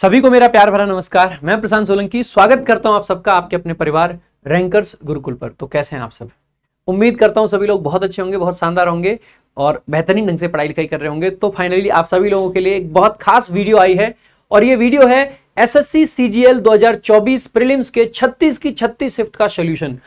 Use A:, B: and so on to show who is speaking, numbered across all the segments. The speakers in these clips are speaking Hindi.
A: सभी को मेरा प्यार भरा नमस्कार मैं प्रशांत सोलंकी स्वागत करता हूं आप सबका आपके अपने परिवार रैंकर्स गुरुकुल पर तो कैसे हैं आप सब उम्मीद करता हूं सभी लोग बहुत अच्छे होंगे बहुत शानदार होंगे और बेहतरीन ढंग से पढ़ाई लिखाई कर रहे होंगे तो फाइनली आप सभी लोगों के लिए एक बहुत खास वीडियो आई है और ये वीडियो है एस एस सी के छत्तीस की छत्तीस शिफ्ट का सोल्यूशन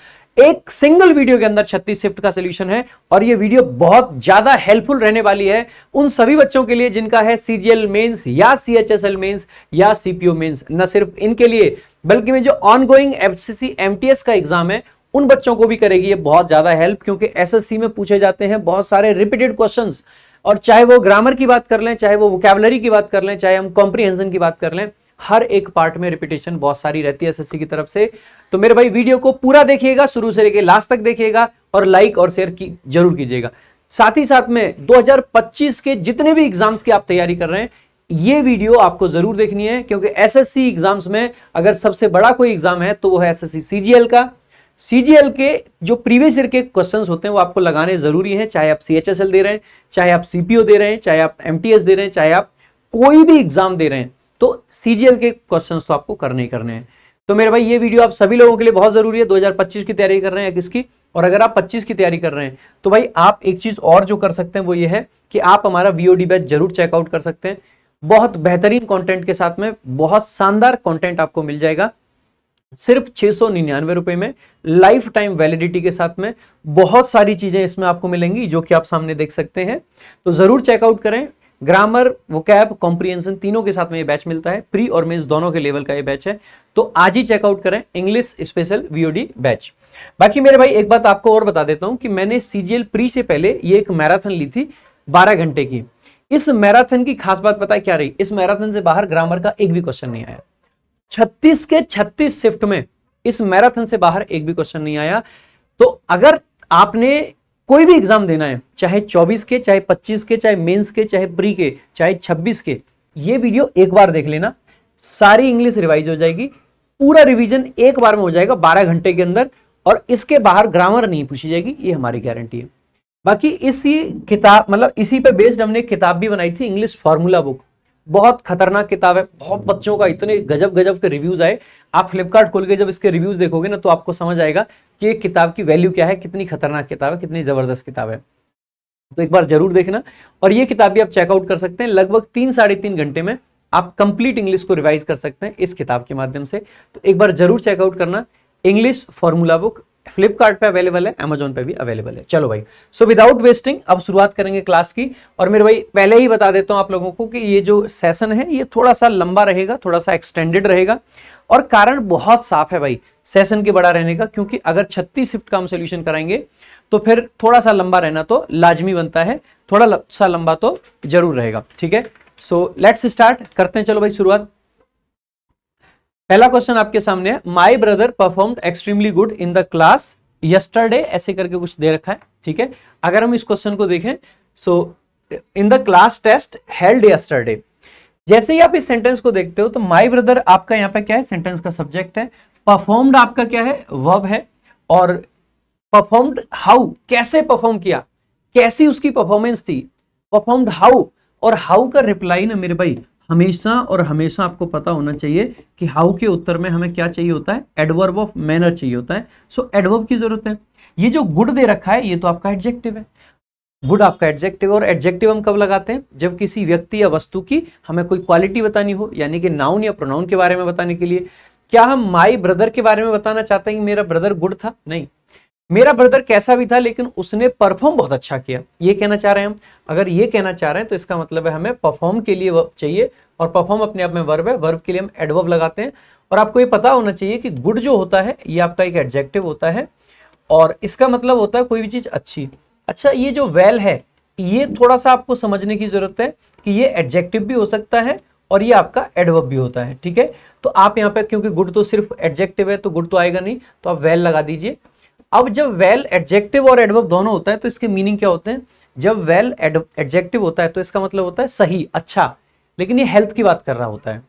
A: एक सिंगल वीडियो के अंदर छत्तीस शिफ्ट का सोल्यूशन है और यह वीडियो बहुत ज्यादा हेल्पफुल रहने वाली है उन सभी बच्चों के लिए जिनका है सीजीएल मेंस या C H S L mains या सीपीओ मेन्स न सिर्फ इनके लिए बल्कि में जो ऑन गोइंग एफसीसी एमटीएस का एग्जाम है उन बच्चों को भी करेगी ये बहुत ज्यादा हेल्प क्योंकि एसएससी में पूछे जाते हैं बहुत सारे रिपीटेड क्वेश्चन और चाहे वो ग्रामर की बात कर लें चाहे वो वोकेबलरी की बात कर लें चाहे हम कॉम्प्रीहेंशन की बात कर लें हर एक पार्ट में रिपीटेशन बहुत सारी रहती है एसएससी की तरफ से तो मेरे भाई वीडियो को पूरा देखिएगा शुरू से लेके लास्ट तक देखिएगा और लाइक और शेयर की जरूर कीजिएगा साथ ही साथ में 2025 के जितने भी एग्जाम्स की आप तैयारी कर रहे हैं ये वीडियो आपको जरूर देखनी है क्योंकि एस एग्जाम्स में अगर सबसे बड़ा कोई एग्जाम है तो वो है एस सीजीएल का सीजीएल के जो प्रीवियस ईयर के क्वेश्चंस होते हैं वो आपको लगाने जरूरी हैं चाहे आप सीएचएसएल दे रहे हैं चाहे आप सीपीओ दे रहे हैं चाहे आप एमटीएस दे रहे हैं चाहे आप कोई भी एग्जाम दे रहे हैं तो सीजीएल के क्वेश्चंस तो आपको करने ही करने हैं तो मेरे भाई ये वीडियो आप सभी लोगों के लिए बहुत ज़रूरी है 2025 की तैयारी कर रहे हैं किसकी और अगर आप 25 की तैयारी कर रहे हैं तो भाई आप एक चीज़ और जो कर सकते हैं वो ये है कि आप हमारा वीओडी बैच जरूर चेकआउट कर सकते हैं बहुत बेहतरीन कंटेंट के साथ में बहुत शानदार कंटेंट आपको मिल जाएगा सिर्फ छह सौ रुपए में लाइफ टाइम वैलिडिटी के साथ में बहुत सारी चीजें इसमें आपको मिलेंगी जो कि आप सामने देख सकते हैं तो जरूर चेकआउट करें ग्रामर वो कैब कॉम्प्रीहेंशन तीनों के साथ में ये बैच मिलता है प्री और मेन्स दोनों के लेवल का ये बैच है तो आज ही चेकआउट करें इंग्लिश स्पेशल वीओडी बैच बाकी मेरे भाई एक बात आपको और बता देता हूं कि मैंने सीजीएल प्री से पहले ये एक मैराथन ली थी बारह घंटे की इस मैराथन की खास बात पता है क्या रही इस मैराथन से बाहर ग्रामर का एक भी क्वेश्चन नहीं आया छत्तीस के छत्तीस शिफ्ट में इस मैराथन से बाहर एक भी क्वेश्चन नहीं आया तो अगर आपने कोई भी एग्जाम देना है चाहे 24 के चाहे 25 के चाहे मेंस के चाहे प्री के चाहे 26 के ये वीडियो एक बार देख लेना सारी इंग्लिश रिवाइज हो जाएगी पूरा रिवीजन एक बार में हो जाएगा 12 घंटे के अंदर और इसके बाहर ग्रामर नहीं पूछी जाएगी ये हमारी गारंटी है बाकी इसी किताब मतलब इसी पे बेस्ड हमने किताब भी बनाई थी इंग्लिश फॉर्मूला बुक बहुत खतरनाक किताब है बहुत बच्चों का इतने गजब गजब के रिव्यूज आए आप फ्लिपकार्ट खोल के जब इसके रिव्यूज देखोगे ना तो आपको समझ आएगा कि किताब की वैल्यू क्या है कितनी खतरनाक किताब है कितनी ज़बरदस्त किताब है तो एक बार जरूर देखना और ये किताब भी आप चेकआउट कर सकते हैं लगभग तीन साढ़े तीन घंटे में आप कंप्लीट इंग्लिश को रिवाइज कर सकते हैं इस किताब के माध्यम से तो एक बार जरूर चेकआउट करना English formula book Flipkart available है अमेजोन पे भी अवेलेबल है चलो भाई सो विदाउट वेस्टिंग अब शुरुआत करेंगे क्लास की और मेरे भाई पहले ही बता देता हूँ आप लोगों को कि ये जो सेशन है ये थोड़ा सा लंबा रहेगा थोड़ा सा एक्सटेंडेड रहेगा और कारण बहुत साफ है भाई सेशन के बड़ा रहने का क्योंकि अगर 36 शिफ्ट का हम सोल्यूशन कराएंगे तो फिर थोड़ा सा लंबा रहना तो लाजमी बनता है थोड़ा सा लंबा तो जरूर रहेगा ठीक है सो लेट्स स्टार्ट करते हैं चलो भाई शुरुआत पहला क्वेश्चन आपके सामने है my brother perform extremely good in the class yesterday ऐसे करके कुछ दे रखा है ठीक है अगर हम इस क्वेश्चन को देखें so in the class test held yesterday जैसे ही आप इस सेंटेंस को देखते हो तो माई ब्रदर आपका यहाँ पे क्या है सेंटेंस का सब्जेक्ट है परफॉर्म्ड आपका क्या है वर्ब है और परफॉर्म्ड हाउ कैसे परफॉर्म किया कैसी उसकी परफॉर्मेंस थी परफॉर्म्ड हाउ और हाउ का रिप्लाई ना मेरे भाई हमेशा और हमेशा आपको पता होना चाहिए कि हाउ के उत्तर में हमें क्या चाहिए होता है एडवर्ब ऑफ मैनर चाहिए होता है सो so, एडवर्ब की जरूरत है ये जो गुड दे रखा है ये तो आपका एडजेक्टिव है गुड आपका एडजेक्टिव और एडजेक्टिव हम कब लगाते हैं जब किसी व्यक्ति या वस्तु की हमें कोई क्वालिटी बतानी हो यानी कि नाउन या प्रोनाउन के बारे में बताने के लिए क्या हम माई ब्रदर के बारे में बताना चाहते हैं कि मेरा ब्रदर गुड था नहीं मेरा ब्रदर कैसा भी था लेकिन उसने परफॉर्म बहुत अच्छा किया ये कहना चाह रहे हैं हम अगर ये कहना चाह रहे हैं तो इसका मतलब है हमें परफॉर्म के लिए चाहिए और परफॉर्म अपने आप में वर्ब है वर्ब के लिए हम एडवर्ब लगाते हैं और आपको ये पता होना चाहिए कि गुड जो होता है ये आपका एक एडजेक्टिव होता है और इसका मतलब होता है कोई भी चीज़ अच्छी अच्छा ये जो वेल है ये थोड़ा सा आपको समझने की जरूरत है कि ये एडजेक्टिव भी हो सकता है और ये आपका एडवर्ब भी होता है ठीक है तो आप यहाँ पे क्योंकि गुड तो सिर्फ एडजेक्टिव है तो गुड तो आएगा नहीं तो आप वेल लगा दीजिए अब जब वेल एडजेक्टिव और एडवर्ब दोनों होता है तो इसके मीनिंग क्या होते हैं जब वेल एडजेक्टिव होता है तो इसका मतलब होता है सही अच्छा लेकिन ये हेल्थ की बात कर रहा होता है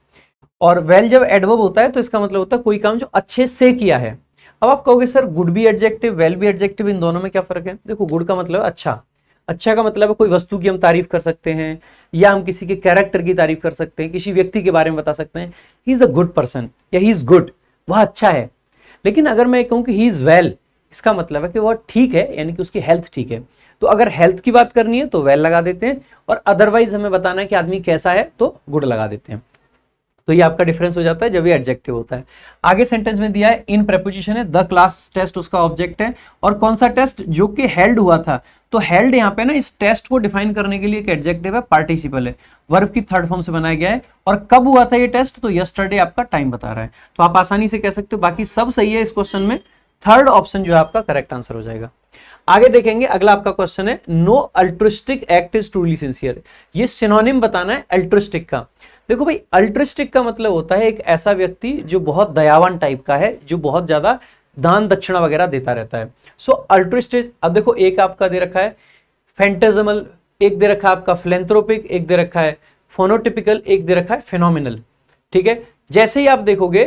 A: और वेल जब एडवर्ब होता है तो इसका मतलब होता है कोई काम जो अच्छे से किया है अब आप कहोगे सर गुड भी एडजेक्टिव वेल भी एडजेक्टिव इन दोनों में क्या फर्क है देखो गुड का मतलब अच्छा अच्छा का मतलब है कोई वस्तु की हम तारीफ कर सकते हैं या हम किसी के कैरेक्टर की तारीफ कर सकते हैं किसी व्यक्ति के बारे में बता सकते हैं he is a good person या ही इज़ गुड वह अच्छा है लेकिन अगर मैं कहूँ कि ही इज़ वेल इसका मतलब है कि वह ठीक है यानी कि उसकी हेल्थ ठीक है तो अगर हेल्थ की बात करनी है तो वेल लगा देते हैं और अदरवाइज हमें बताना है कि आदमी कैसा है तो गुड लगा देते हैं तो ये आपका डिफरेंस हो जाता है जब ये एडजेक्टिव होता है आगे सेंटेंस में दिया है इन प्रेपोजिशन है द क्लास टेस्ट उसका ऑब्जेक्ट है और कौन सा टेस्ट जो कि हेल्ड हुआ था तो हेल्ड यहाँ पे ना इस टेस्ट को डिफाइन करने के लिए एक एडजेक्टिव है पार्टिसिपल है वर्ब की थर्ड फॉर्म से बनाया गया है और कब हुआ था ये टेस्ट तो यस्टरडे आपका टाइम बता रहा है तो आप आसानी से कह सकते हो बाकी सब सही है इस क्वेश्चन में थर्ड ऑप्शन जो है आपका करेक्ट आंसर हो जाएगा आगे देखेंगे अगला आपका क्वेश्चन है no altruistic act is truly sincere ये सिनोनिम बताना है अल्ट्रिस्टिक का देखो भाई अल्ट्रिस्टिक का मतलब होता है एक ऐसा व्यक्ति जो बहुत दयावान टाइप का है जो बहुत ज़्यादा दान दक्षिणा वगैरह देता रहता है सो so, अल्ट्रिस्टिक अब देखो एक आपका दे रखा है फेंटेजमल एक दे रखा है आपका फिलेंथ्रोपिक एक दे रखा है फोनोटिपिकल एक दे रखा है फेनोमिनल ठीक है जैसे ही आप देखोगे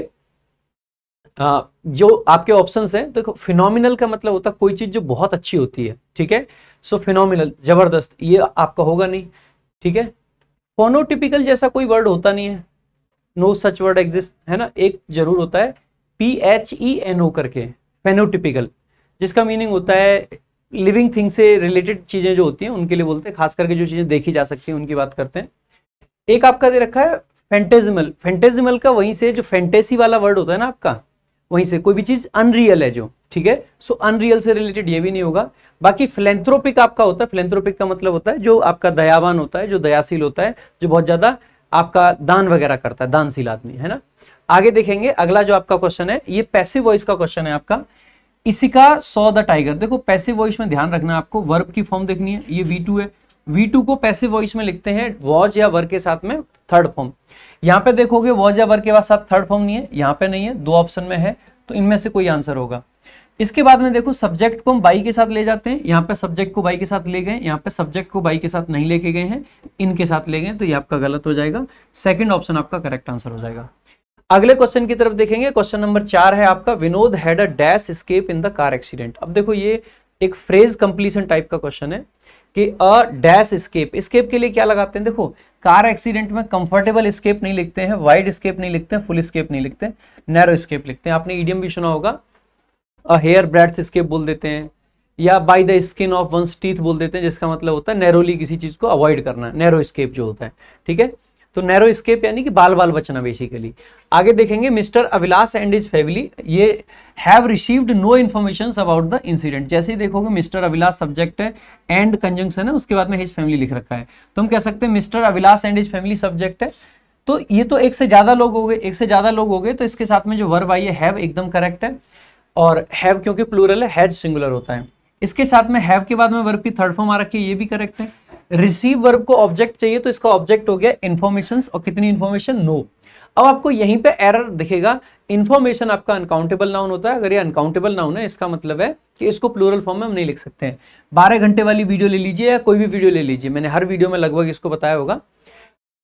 A: आ, जो आपके ऑप्शन है देखो तो फिनोमिनल का मतलब होता है कोई चीज जो बहुत अच्छी होती है ठीक है सो फिनोमिनल जबरदस्त ये आपका होगा नहीं ठीक है फोनोटिपिकल जैसा कोई वर्ड होता नहीं है नो सच वर्ड एग्जिस्ट है ना एक जरूर होता है P H E N O करके फेनोटिपिकल जिसका मीनिंग होता है लिविंग थिंग से रिलेटेड चीज़ें जो होती हैं उनके लिए बोलते हैं खास करके जो चीज़ें देखी जा सकती हैं उनकी बात करते हैं एक आपका दे रखा है फेंटेजिमल फेंटेजिमल का वहीं से जो फेंटेसी वाला वर्ड होता है ना आपका वहीं से कोई भी चीज़ अनरियल है जो ठीक है सो अनरियल से रिलेटेड ये भी नहीं होगा बाकी फिलेंथ्रोपिक आपका होता है फिलेंथ्रोपिक का मतलब होता है जो आपका दयावान होता है जो दयाशील होता है जो बहुत ज्यादा आपका दान वगैरह करता है दानशील आदमी है ना आगे देखेंगे अगला जो आपका क्वेश्चन है ये पैसिव वॉइस का क्वेश्चन है आपका इसी का सौ द टाइगर देखो पैसिव वॉइस में ध्यान रखना आपको वर्ब की फॉर्म देखनी है ये वी है वी को पैसिव वॉइस में लिखते हैं वॉज या वर्ग के साथ में थर्ड फॉर्म यहां पे देखोगे वॉज या वर्ग के साथ थर्ड फॉर्म नहीं है यहां पे नहीं है दो ऑप्शन में है तो इनमें से कोई आंसर होगा इसके बाद में देखो सब्जेक्ट को हम बाई के साथ ले जाते हैं यहाँ पे सब्जेक्ट को बाई के साथ ले गए यहाँ पे सब्जेक्ट को बाई के साथ नहीं लेके गए हैं इनके साथ ले गए तो ये आपका गलत हो जाएगा सेकंड ऑप्शन आपका करेक्ट आंसर हो जाएगा अगले क्वेश्चन की तरफ देखेंगे क्वेश्चन नंबर चार है आपका Vinod had a dash escape in the car accident अब देखो ये एक फ्रेज कंप्लीशन टाइप का क्वेश्चन है कि अ डैश स्केप स्केप के लिए क्या लगाते हैं देखो कार एक्सीडेंट में कंफर्टेबल स्केप नहीं लिखते हैं वाइड स्केप नहीं लिखते हैं फुल स्केप नहीं लिखते नैरो स्केप लिखते हैं आपने ईडियम भी सुना होगा हेयर ब्रेथ इसके बोल देते हैं या by the skin of one's teeth बोल देते हैं जिसका मतलब होता है नैरोली किसी चीज़ को अवॉइड करना नैरो स्केप जो होता है ठीक है तो नैरो स्केप यानी कि बाल बाल बचना बेसिकली आगे देखेंगे mister Abhilash and his family ये have received no information about the incident जैसे ही देखोगे मिस्टर अविलास सब्जेक्ट है एंड कंजंक्शन है उसके बाद में हिज फैमिली लिख रखा है तो हम कह सकते हैं mister Abhilash and his family subject है तो ये तो एक से ज़्यादा लोग हो गए एक से ज़्यादा लोग हो गए तो इसके साथ में जो वर्ब आई है हैव एकदम करेक्ट है और हैव क्योंकि प्लूरल है हैज सिंगुलर होता है इसके साथ में हैव के बाद में वर्ब की थर्ड फॉर्म आ रखी है ये भी करेक्ट है रिसीव वर्ब को ऑब्जेक्ट चाहिए तो इसका ऑब्जेक्ट हो गया इन्फॉर्मेशन और कितनी इन्फॉर्मेशन नो no. अब आपको यहीं पे एरर दिखेगा इन्फॉर्मेशन आपका अनकाउंटेबल नाउन होता है अगर ये अनकाउंटेबल नाउन है इसका मतलब है कि इसको प्लूरल फॉर्म में हम नहीं लिख सकते हैं बारह घंटे वाली वीडियो ले लीजिए या कोई भी वीडियो ले लीजिए मैंने हर वीडियो में लगभग इसको बताया होगा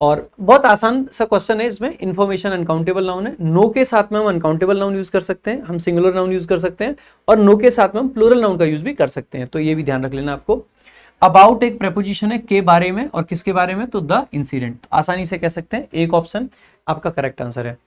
A: और बहुत आसान सा क्वेश्चन है इसमें इन्फॉर्मेशन अनकाउंटेबल नाउन है नो के साथ में हम अनकाउंटेबल नाउन यूज कर सकते हैं हम सिंगुलर नाउन यूज कर सकते हैं और नो के साथ में हम प्लूरल नाउन का यूज भी कर सकते हैं तो ये भी ध्यान रख लेना आपको अबाउट एक प्रपोजिशन है के बारे में और किसके बारे में तो द इंसिडेंट तो आसानी से कह सकते हैं एक ऑप्शन आपका करेक्ट आंसर है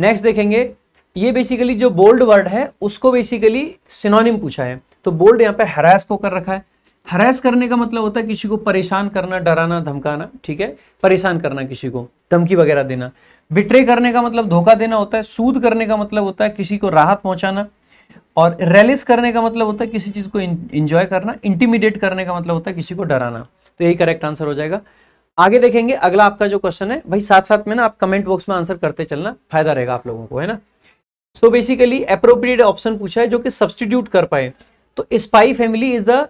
A: नेक्स्ट देखेंगे ये बेसिकली जो बोल्ड वर्ड है उसको बेसिकली सिनोनिम पूछा है तो बोल्ड यहाँ पे हरास को कर रखा है हरास करने का मतलब होता है किसी को परेशान करना डराना धमकाना ठीक है परेशान करना किसी को धमकी वगैरह देना बिट्रे करने का मतलब धोखा देना होता है सूद करने का मतलब होता है किसी को राहत पहुंचाना और रैलिस करने का मतलब होता है किसी चीज़ को इंजॉय करना इंटीमिडेट करने का मतलब होता है किसी को डराना तो यही करेक्ट आंसर हो जाएगा आगे देखेंगे अगला आपका जो क्वेश्चन है भाई साथ साथ में ना आप कमेंट बॉक्स में आंसर करते चलना फायदा रहेगा आप लोगों को है ना सो बेसिकली अप्रोप्रिएट ऑप्शन पूछा है जो कि सब्सटीट्यूट कर पाए तो Spy Family is the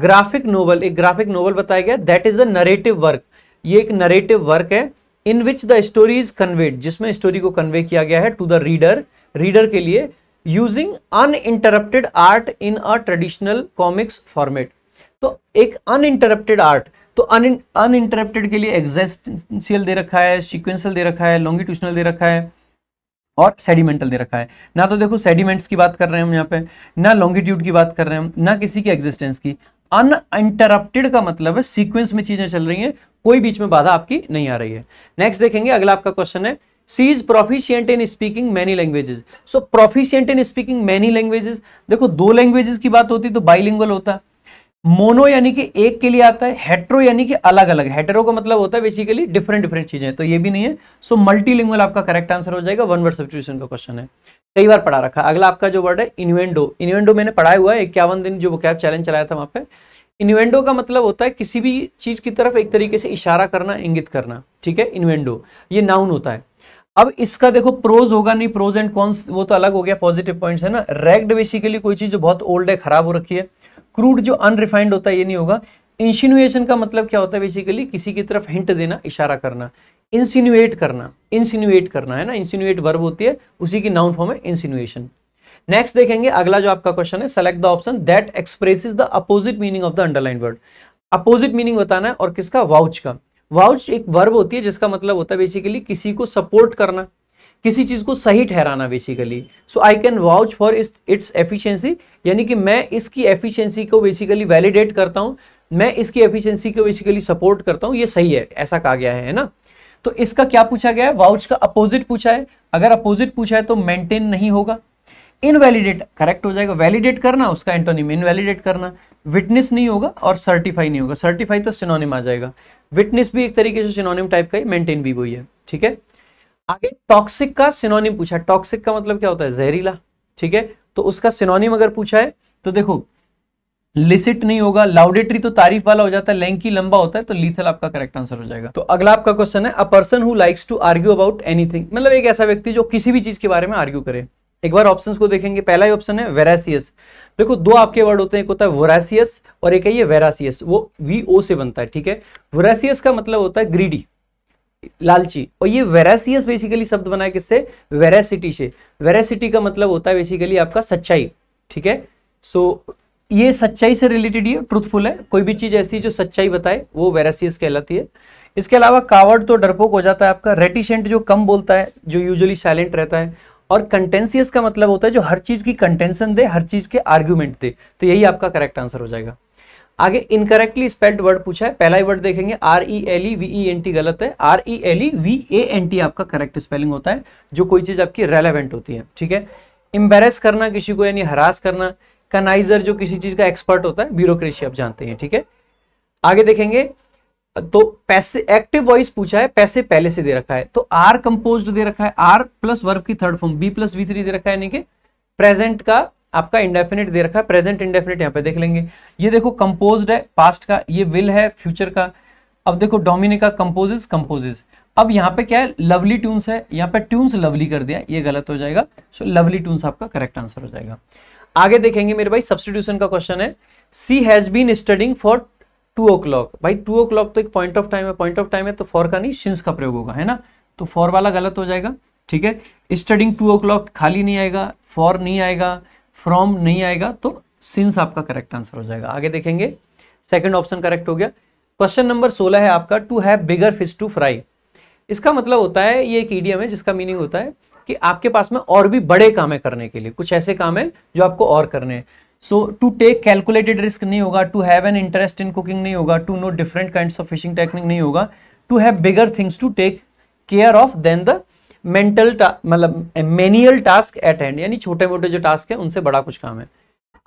A: graphic novel एक ग्राफिक नोवल बताया गया that is a narrative work ये एक नरेटिव वर्क है in which the story is conveyed जिसमें स्टोरी को कन्वे किया गया है टू द रीडर रीडर के लिए using uninterrupted art in a traditional comics format तो एक अन इंटरप्टेड आर्ट तो अन इंटरप्टेड के लिए एग्जेस्टेंशियल दे रखा है सिक्वेंसल दे रखा है लॉन्गिट्यूशनल दे रखा है और सेडिमेंटल दे रखा है ना तो देखो सेडिमेंट्स की बात कर रहे हैं हम यहाँ पे ना लॉन्गिट्यूड की बात कर रहे हैं हम ना किसी की एग्जिस्टेंस की अनइंटरप्टेड का मतलब है सीक्वेंस में चीजें चल रही हैं कोई बीच में बाधा आपकी नहीं आ रही है नेक्स्ट देखेंगे अगला आपका क्वेश्चन है she is proficient in speaking many languages so proficient in speaking many languages देखो दो लैंग्वेजेस की बात होती तो बाइलिंगल होता है मोनो यानी कि एक के लिए आता है हेट्रो यानी कि अलग अलग हेट्रो का मतलब होता है बेसिकली डिफरेंट डिफरेंट चीजें तो ये भी नहीं है सो मल्टीलिंगुअल आपका करेक्ट आंसर हो जाएगा वन वर्ड सब्सटीट्यूशन का क्वेश्चन है कई बार पढ़ा रखा अगला आपका जो वर्ड है इन्वेंडो इन्वेंडो मैंने पढ़ाया हुआ है इक्यावन दिन जो कैब चैलेंज चलाया था वहां पर इन्वेंडो का मतलब होता है किसी भी चीज की तरफ एक तरीके से इशारा करना इंगित करना ठीक है इन्वेंडो ये नाउन होता है अब इसका देखो प्रोज होगा नहीं प्रोज एंड कॉन्स वो तो अलग हो गया पॉजिटिव पॉइंट्स है ना रैग्ड बेसिकली कोई चीज जो बहुत ओल्ड है खराब हो रखी है क्रूड जो अनरिफाइंड होता है ये नहीं होगा इंसिनुएशन का मतलब क्या होता है बेसिकली किसी की तरफ हिंट देना इशारा करना इंसिनुएट करना इंसिनुएट करना है ना इंसिनुएट वर्ब होती है उसी की नाउन फॉर्म है इंसिनुएशन नेक्स्ट देखेंगे अगला जो आपका क्वेश्चन है select the option that express the opposite meaning of the underline word opposite meaning बताना है और किसका वाउच का वाउच एक वर्ब होती है जिसका मतलब होता है बेसिकली किसी को सपोर्ट करना किसी चीज़ को सही ठहराना basically so I can vouch for इस इट्स एफिशिएंसी यानी कि मैं इसकी एफिशिएंसी को बेसिकली वैलिडेट करता हूँ मैं इसकी एफिशिएंसी को बेसिकली सपोर्ट करता हूँ ये सही है ऐसा कहा गया है ना तो इसका क्या पूछा गया है वाउच का अपोजिट पूछा है अगर अपोजिट पूछा है तो मेंटेन नहीं होगा इनवैलिडेट करेक्ट हो जाएगा वैलिडेट करना उसका एंटोनिम इनवैलिडेट करना विटनेस नहीं होगा और सर्टिफाई नहीं होगा सर्टिफाई तो सिनोनिम आ जाएगा विटनेस भी एक तरीके से सिनोनिम टाइप का ही मेंटेन भी वही है ठीक है आगे टॉक्सिक का सिनोनिम पूछा टॉक्सिक का मतलब क्या होता है जहरीला ठीक है तो उसका सिनोनिम अगर पूछा है तो देखो लिसिट नहीं होगा लाउडेटरी तो तारीफ वाला हो जाता है लेंकी लंबा होता है तो लीथल आपका करेक्ट आंसर हो जाएगा तो अगला आपका क्वेश्चन है a person who likes to argue about anything मतलब एक ऐसा व्यक्ति जो किसी भी चीज के बारे में आर्ग्यू करे एक बार ऑप्शंस को देखेंगे पहला ही ऑप्शन है वेरासियस देखो दो आपके वर्ड होते हैं एक होता है वोरासियस और एक है ये वेरासियस वो वी ओ से बनता है ठीक है वोरासियस का मतलब होता है ग्रीडी लालची और ये वेरासियस बेसिकली शब्द बना है किससे वेरासिटी से वेरासिटी का मतलब होता है बेसिकली आपका सच्चाई ठीक है सो so, ये सच्चाई से रिलेटेड ये ट्रूथफुल है कोई भी चीज ऐसी जो सच्चाई बताए वो वेरासियस कहलाती है इसके अलावा कावड़ तो डरपोक हो जाता है आपका रेटिशेंट जो कम बोलता है जो यूजली साइलेंट रहता है और कंटेंसियस का मतलब होता है जो हर चीज की कंटेंशन दे हर चीज के आर्ग्यूमेंट दे तो यही आपका करेक्ट आंसर हो जाएगा आगे इनकरेक्टली स्पेल्ड वर्ड पूछा है पहला ही वर्ड देखेंगे R E L E V E N T गलत है R E L E V A N T आपका करेक्ट स्पेलिंग होता है जो कोई चीज आपकी रेलेवेंट होती है ठीक है एम्बेरस करना किसी को यानी हरास करना कनाइजर जो किसी चीज का एक्सपर्ट होता है ब्यूरोक्रेसी आप जानते हैं ठीक है आगे देखेंगे तो पैसे एक्टिव वॉइस पूछा है पैसे पहले से दे रखा है तो आर कंपोज्ड दे रखा है आर प्लस वर्ब की third form B plus V three दे रखा है यानी कि प्रेजेंट का आपका इंडेफिनिट दे रखा है प्रेजेंट इंडेफिनिट यहाँ पे देख लेंगे ये देखो कंपोज है पास्ट का ये विल है फ्यूचर का अब देखो डोमिनिका कंपोजेज कंपोजेज अब यहाँ पे क्या है लवली ट्यून्स है यहाँ पे ट्यून्स लवली कर दिया ये गलत हो जाएगा सो लवली ट्यून्स आपका करेक्ट आंसर हो जाएगा आगे देखेंगे मेरे भाई सब्सटीट्यूशन का क्वेश्चन है she has been studying for two o'clock भाई टू ओ क्लॉक तो एक पॉइंट ऑफ टाइम है पॉइंट ऑफ टाइम है तो फॉर का नहीं शिन्स का प्रयोग होगा है ना तो फॉर वाला गलत हो जाएगा ठीक है स्टडिंग टू ओ क्लॉक खाली नहीं आएगा फॉर नहीं आएगा फ्रॉम नहीं आएगा तो सिंस आपका करेक्ट आंसर हो जाएगा आगे देखेंगे सेकंड ऑप्शन करेक्ट हो गया क्वेश्चन नंबर सोलह है आपका to have bigger fish to fry इसका मतलब होता है ये एक ईडीएम है जिसका मीनिंग होता है कि आपके पास में और भी बड़े काम है करने के लिए कुछ ऐसे काम है जो आपको और करने हैं so to take calculated risk नहीं होगा to have an interest in cooking नहीं होगा to know different kind of fishing technique नहीं होगा to have bigger things to take care of than the mental मतलब मैनियल टास्क अटेंड यानी छोटे मोटे जो टास्क है उनसे बड़ा कुछ काम है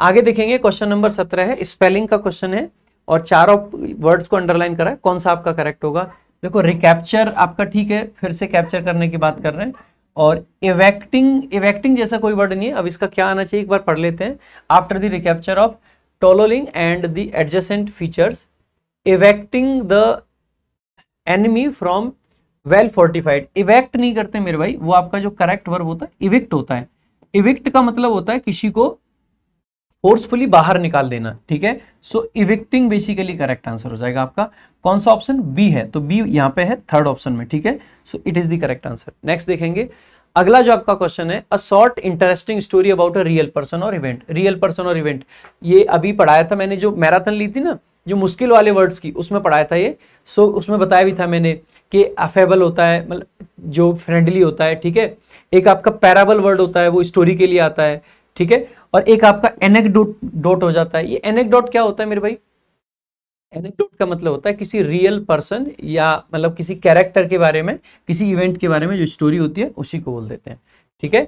A: आगे देखेंगे क्वेश्चन नंबर सत्रह है स्पेलिंग का क्वेश्चन है और चारों वर्ड्स को अंडरलाइन करा है कौन सा आपका करेक्ट होगा देखो रिकैप्चर आपका ठीक है फिर से कैप्चर करने की बात कर रहे हैं और इवेक्टिंग इवेक्टिंग जैसा कोई वर्ड नहीं है अब इसका क्या आना चाहिए एक बार पढ़ लेते हैं after the recapture of Tololing and the adjacent features evicting the enemy from well fortified evict नहीं करते मेरे भाई वो आपका जो करेक्ट वर्ब होता है इविक्ट होता है इविक्ट का मतलब होता है किसी को फोर्सफुली बाहर निकाल देना ठीक है so evicting basically correct answer हो जाएगा आपका कौन सा ऑप्शन बी है तो बी यहाँ पे है थर्ड ऑप्शन में ठीक है so it is the correct answer next देखेंगे अगला जो आपका क्वेश्चन है a short interesting story about a real person और इवेंट रियल पर्सन और इवेंट ये अभी पढ़ाया था मैंने जो मैराथन ली थी ना जो मुश्किल वाले वर्ड्स की उसमें पढ़ाया था ये सो so, उसमें बताया भी था मैंने कि अफेबल होता है मतलब जो फ्रेंडली होता है ठीक है एक आपका पैराबल वर्ड होता है वो स्टोरी के लिए आता है ठीक है और एक आपका एनेकडोट डॉट हो जाता है ये एनेकडोट क्या होता है मेरे भाई एनेकडोट का मतलब होता है किसी रियल पर्सन या मतलब किसी कैरेक्टर के बारे में किसी इवेंट के बारे में जो स्टोरी होती है उसी को बोल देते हैं ठीक है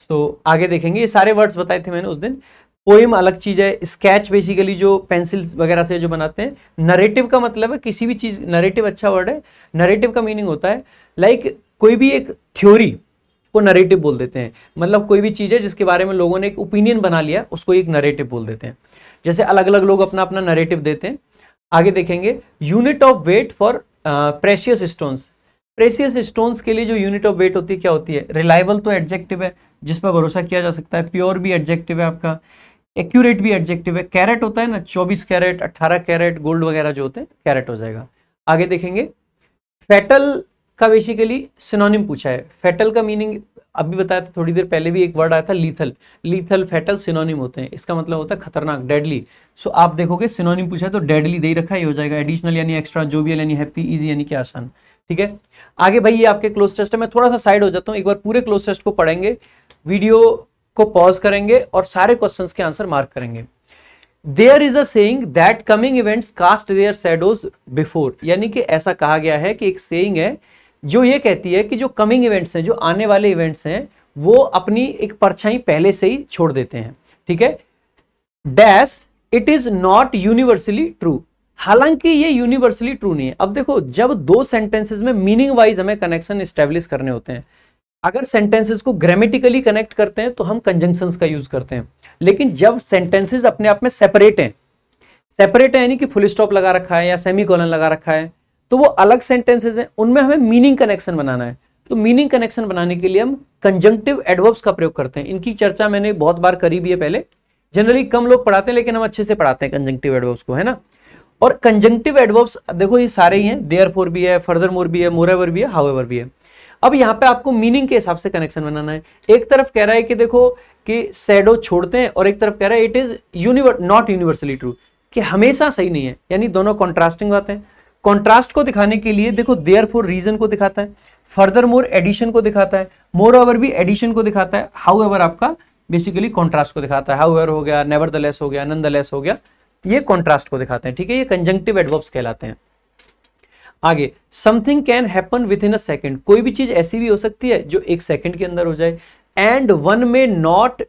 A: सो so, आगे देखेंगे ये सारे वर्ड्स बताए थे मैंने उस दिन पोइम अलग चीज़ है स्केच बेसिकली जो पेंसिल्स वगैरह से जो बनाते हैं नरेटिव का मतलब है किसी भी चीज़ नरेटिव अच्छा वर्ड है नरेटिव का मीनिंग होता है लाइक like, कोई भी एक थ्योरी को नरेटिव बोल देते हैं मतलब कोई भी चीज़ है जिसके बारे में लोगों ने एक ओपिनियन बना लिया उसको एक नरेटिव बोल देते हैं जैसे अलग अलग लोग अपना अपना नरेटिव देते हैं आगे देखेंगे unit of weight for precious stones precious stones के लिए जो यूनिट ऑफ वेट होती है क्या होती है रिलायबल तो एडजेक्टिव है जिस पर भरोसा किया जा सकता है प्योर भी एडजेक्टिव है आपका एक्यूरेट भी एडजेक्टिव है कैरेट होता है ना चौबीस कैरेट अट्ठारह कैरेट गोल्ड वगैरह जो होते हैं कैरेट हो जाएगा आगे देखेंगे फैटल का बेसिकली सिनोनिम पूछा है फैटल का मीनिंग अभी बताया था थोड़ी देर पहले भी एक वर्ड आया था लीथल लीथल फैटल सिनोनिम होते हैं इसका मतलब होता है खतरनाक डेडली सो आप देखोगे सिनोनिम पूछा है तो डेडली दे रखा ही हो जाएगा एडिशनल यानी एक्स्ट्रा जो भी यानी हैप्पी इजी यानी कि आसान ठीक है आगे भाई ये आपके क्लोज टेस्ट है मैं थोड़ा सा साइड हो जाता हूँ एक बार पूरे क्लोज टेस्ट को पढ़ेंगे वीडियो को पॉज करेंगे और सारे क्वेश्चंस के आंसर मार्क करेंगे there is uh that coming events cast their shadows before यानी कि ऐसा कहा गया है कि एक सेइंग है जो ये कहती है कि जो कमिंग इवेंट्स हैं जो आने वाले इवेंट्स हैं वो अपनी एक परछाई पहले से ही छोड़ देते हैं ठीक है dash it is not universally true हालांकि ये यूनिवर्सली ट्रू नहीं है अब देखो जब दो सेंटेंसेस में मीनिंग वाइज हमें कनेक्शन स्टेब्लिश करने होते हैं अगर सेंटेंसेस को ग्रामेटिकली कनेक्ट करते हैं तो हम कंजंक्शन का यूज करते हैं लेकिन जब सेंटेंसेस अपने आप में सेपरेट हैं सेपरेट है यानी कि फुल स्टॉप लगा रखा है या सेमी कॉलन लगा रखा है तो वो अलग सेंटेंसेज हैं उनमें हमें मीनिंग कनेक्शन बनाना है तो मीनिंग कनेक्शन बनाने के लिए हम कंजंक्टिव एडवर्ब्स का प्रयोग करते हैं इनकी चर्चा मैंने बहुत बार करी भी है पहले जनरली कम लोग पढ़ाते हैं लेकिन हम अच्छे से पढ़ाते हैं कंजंक्टिव एडवर्ब्स को है ना और कंजंक्टिव एडवर्ब्स देखो ये सारे ही हैं देयर फोर भी है फर्दर मोर भी है मोरेवर भी है एवर भी है अब यहां पे आपको मीनिंग के हिसाब से कनेक्शन बनाना है एक तरफ कह रहा है कि देखो कि सैडो छोड़ते हैं और एक तरफ कह रहा है it is universe not universally true कि हमेशा सही नहीं है यानी दोनों कॉन्ट्रास्टिंग बातें कॉन्ट्रास्ट को दिखाने के लिए देखो देयर फोर रीजन को दिखाता है फर्दर मोर एडिशन को दिखाता है मोर ओवर भी एडिशन को दिखाता है हाउ एवर आपका बेसिकली कॉन्ट्रास्ट को दिखाता है हाउ एवर हो गया नेवर हो गया लेस हो गया ये कॉन्ट्रास्ट को दिखाते हैं ठीक है ये कंजंक्टिव एडवर्ब्स कहलाते हैं आगे something can happen within a second कोई भी चीज ऐसी भी हो सकती है जो एक सेकेंड के अंदर हो जाए एंड वन में नॉट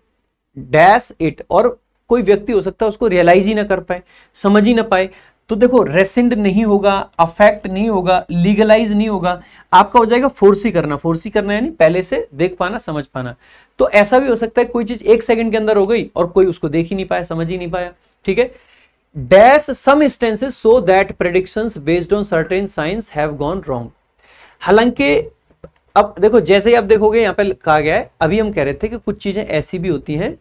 A: डैश इट और कोई व्यक्ति हो सकता है उसको रियलाइज ही ना कर पाए समझ ही ना पाए तो देखो रेसेंड नहीं होगा अफेक्ट नहीं होगा लीगलाइज नहीं होगा आपका हो जाएगा फोर्सी करना फोर्सी करना यानी पहले से देख पाना समझ पाना तो ऐसा भी हो सकता है कोई चीज एक सेकंड के अंदर हो गई और कोई उसको देख ही नहीं पाया समझ ही नहीं पाया ठीक है dash some instances so that predictions based on certain signs have gone wrong हालांकि अब देखो जैसे ही आप देखोगे यहां पे कहा गया है अभी हम कह रहे थे कि कुछ चीजें ऐसी भी होती हैं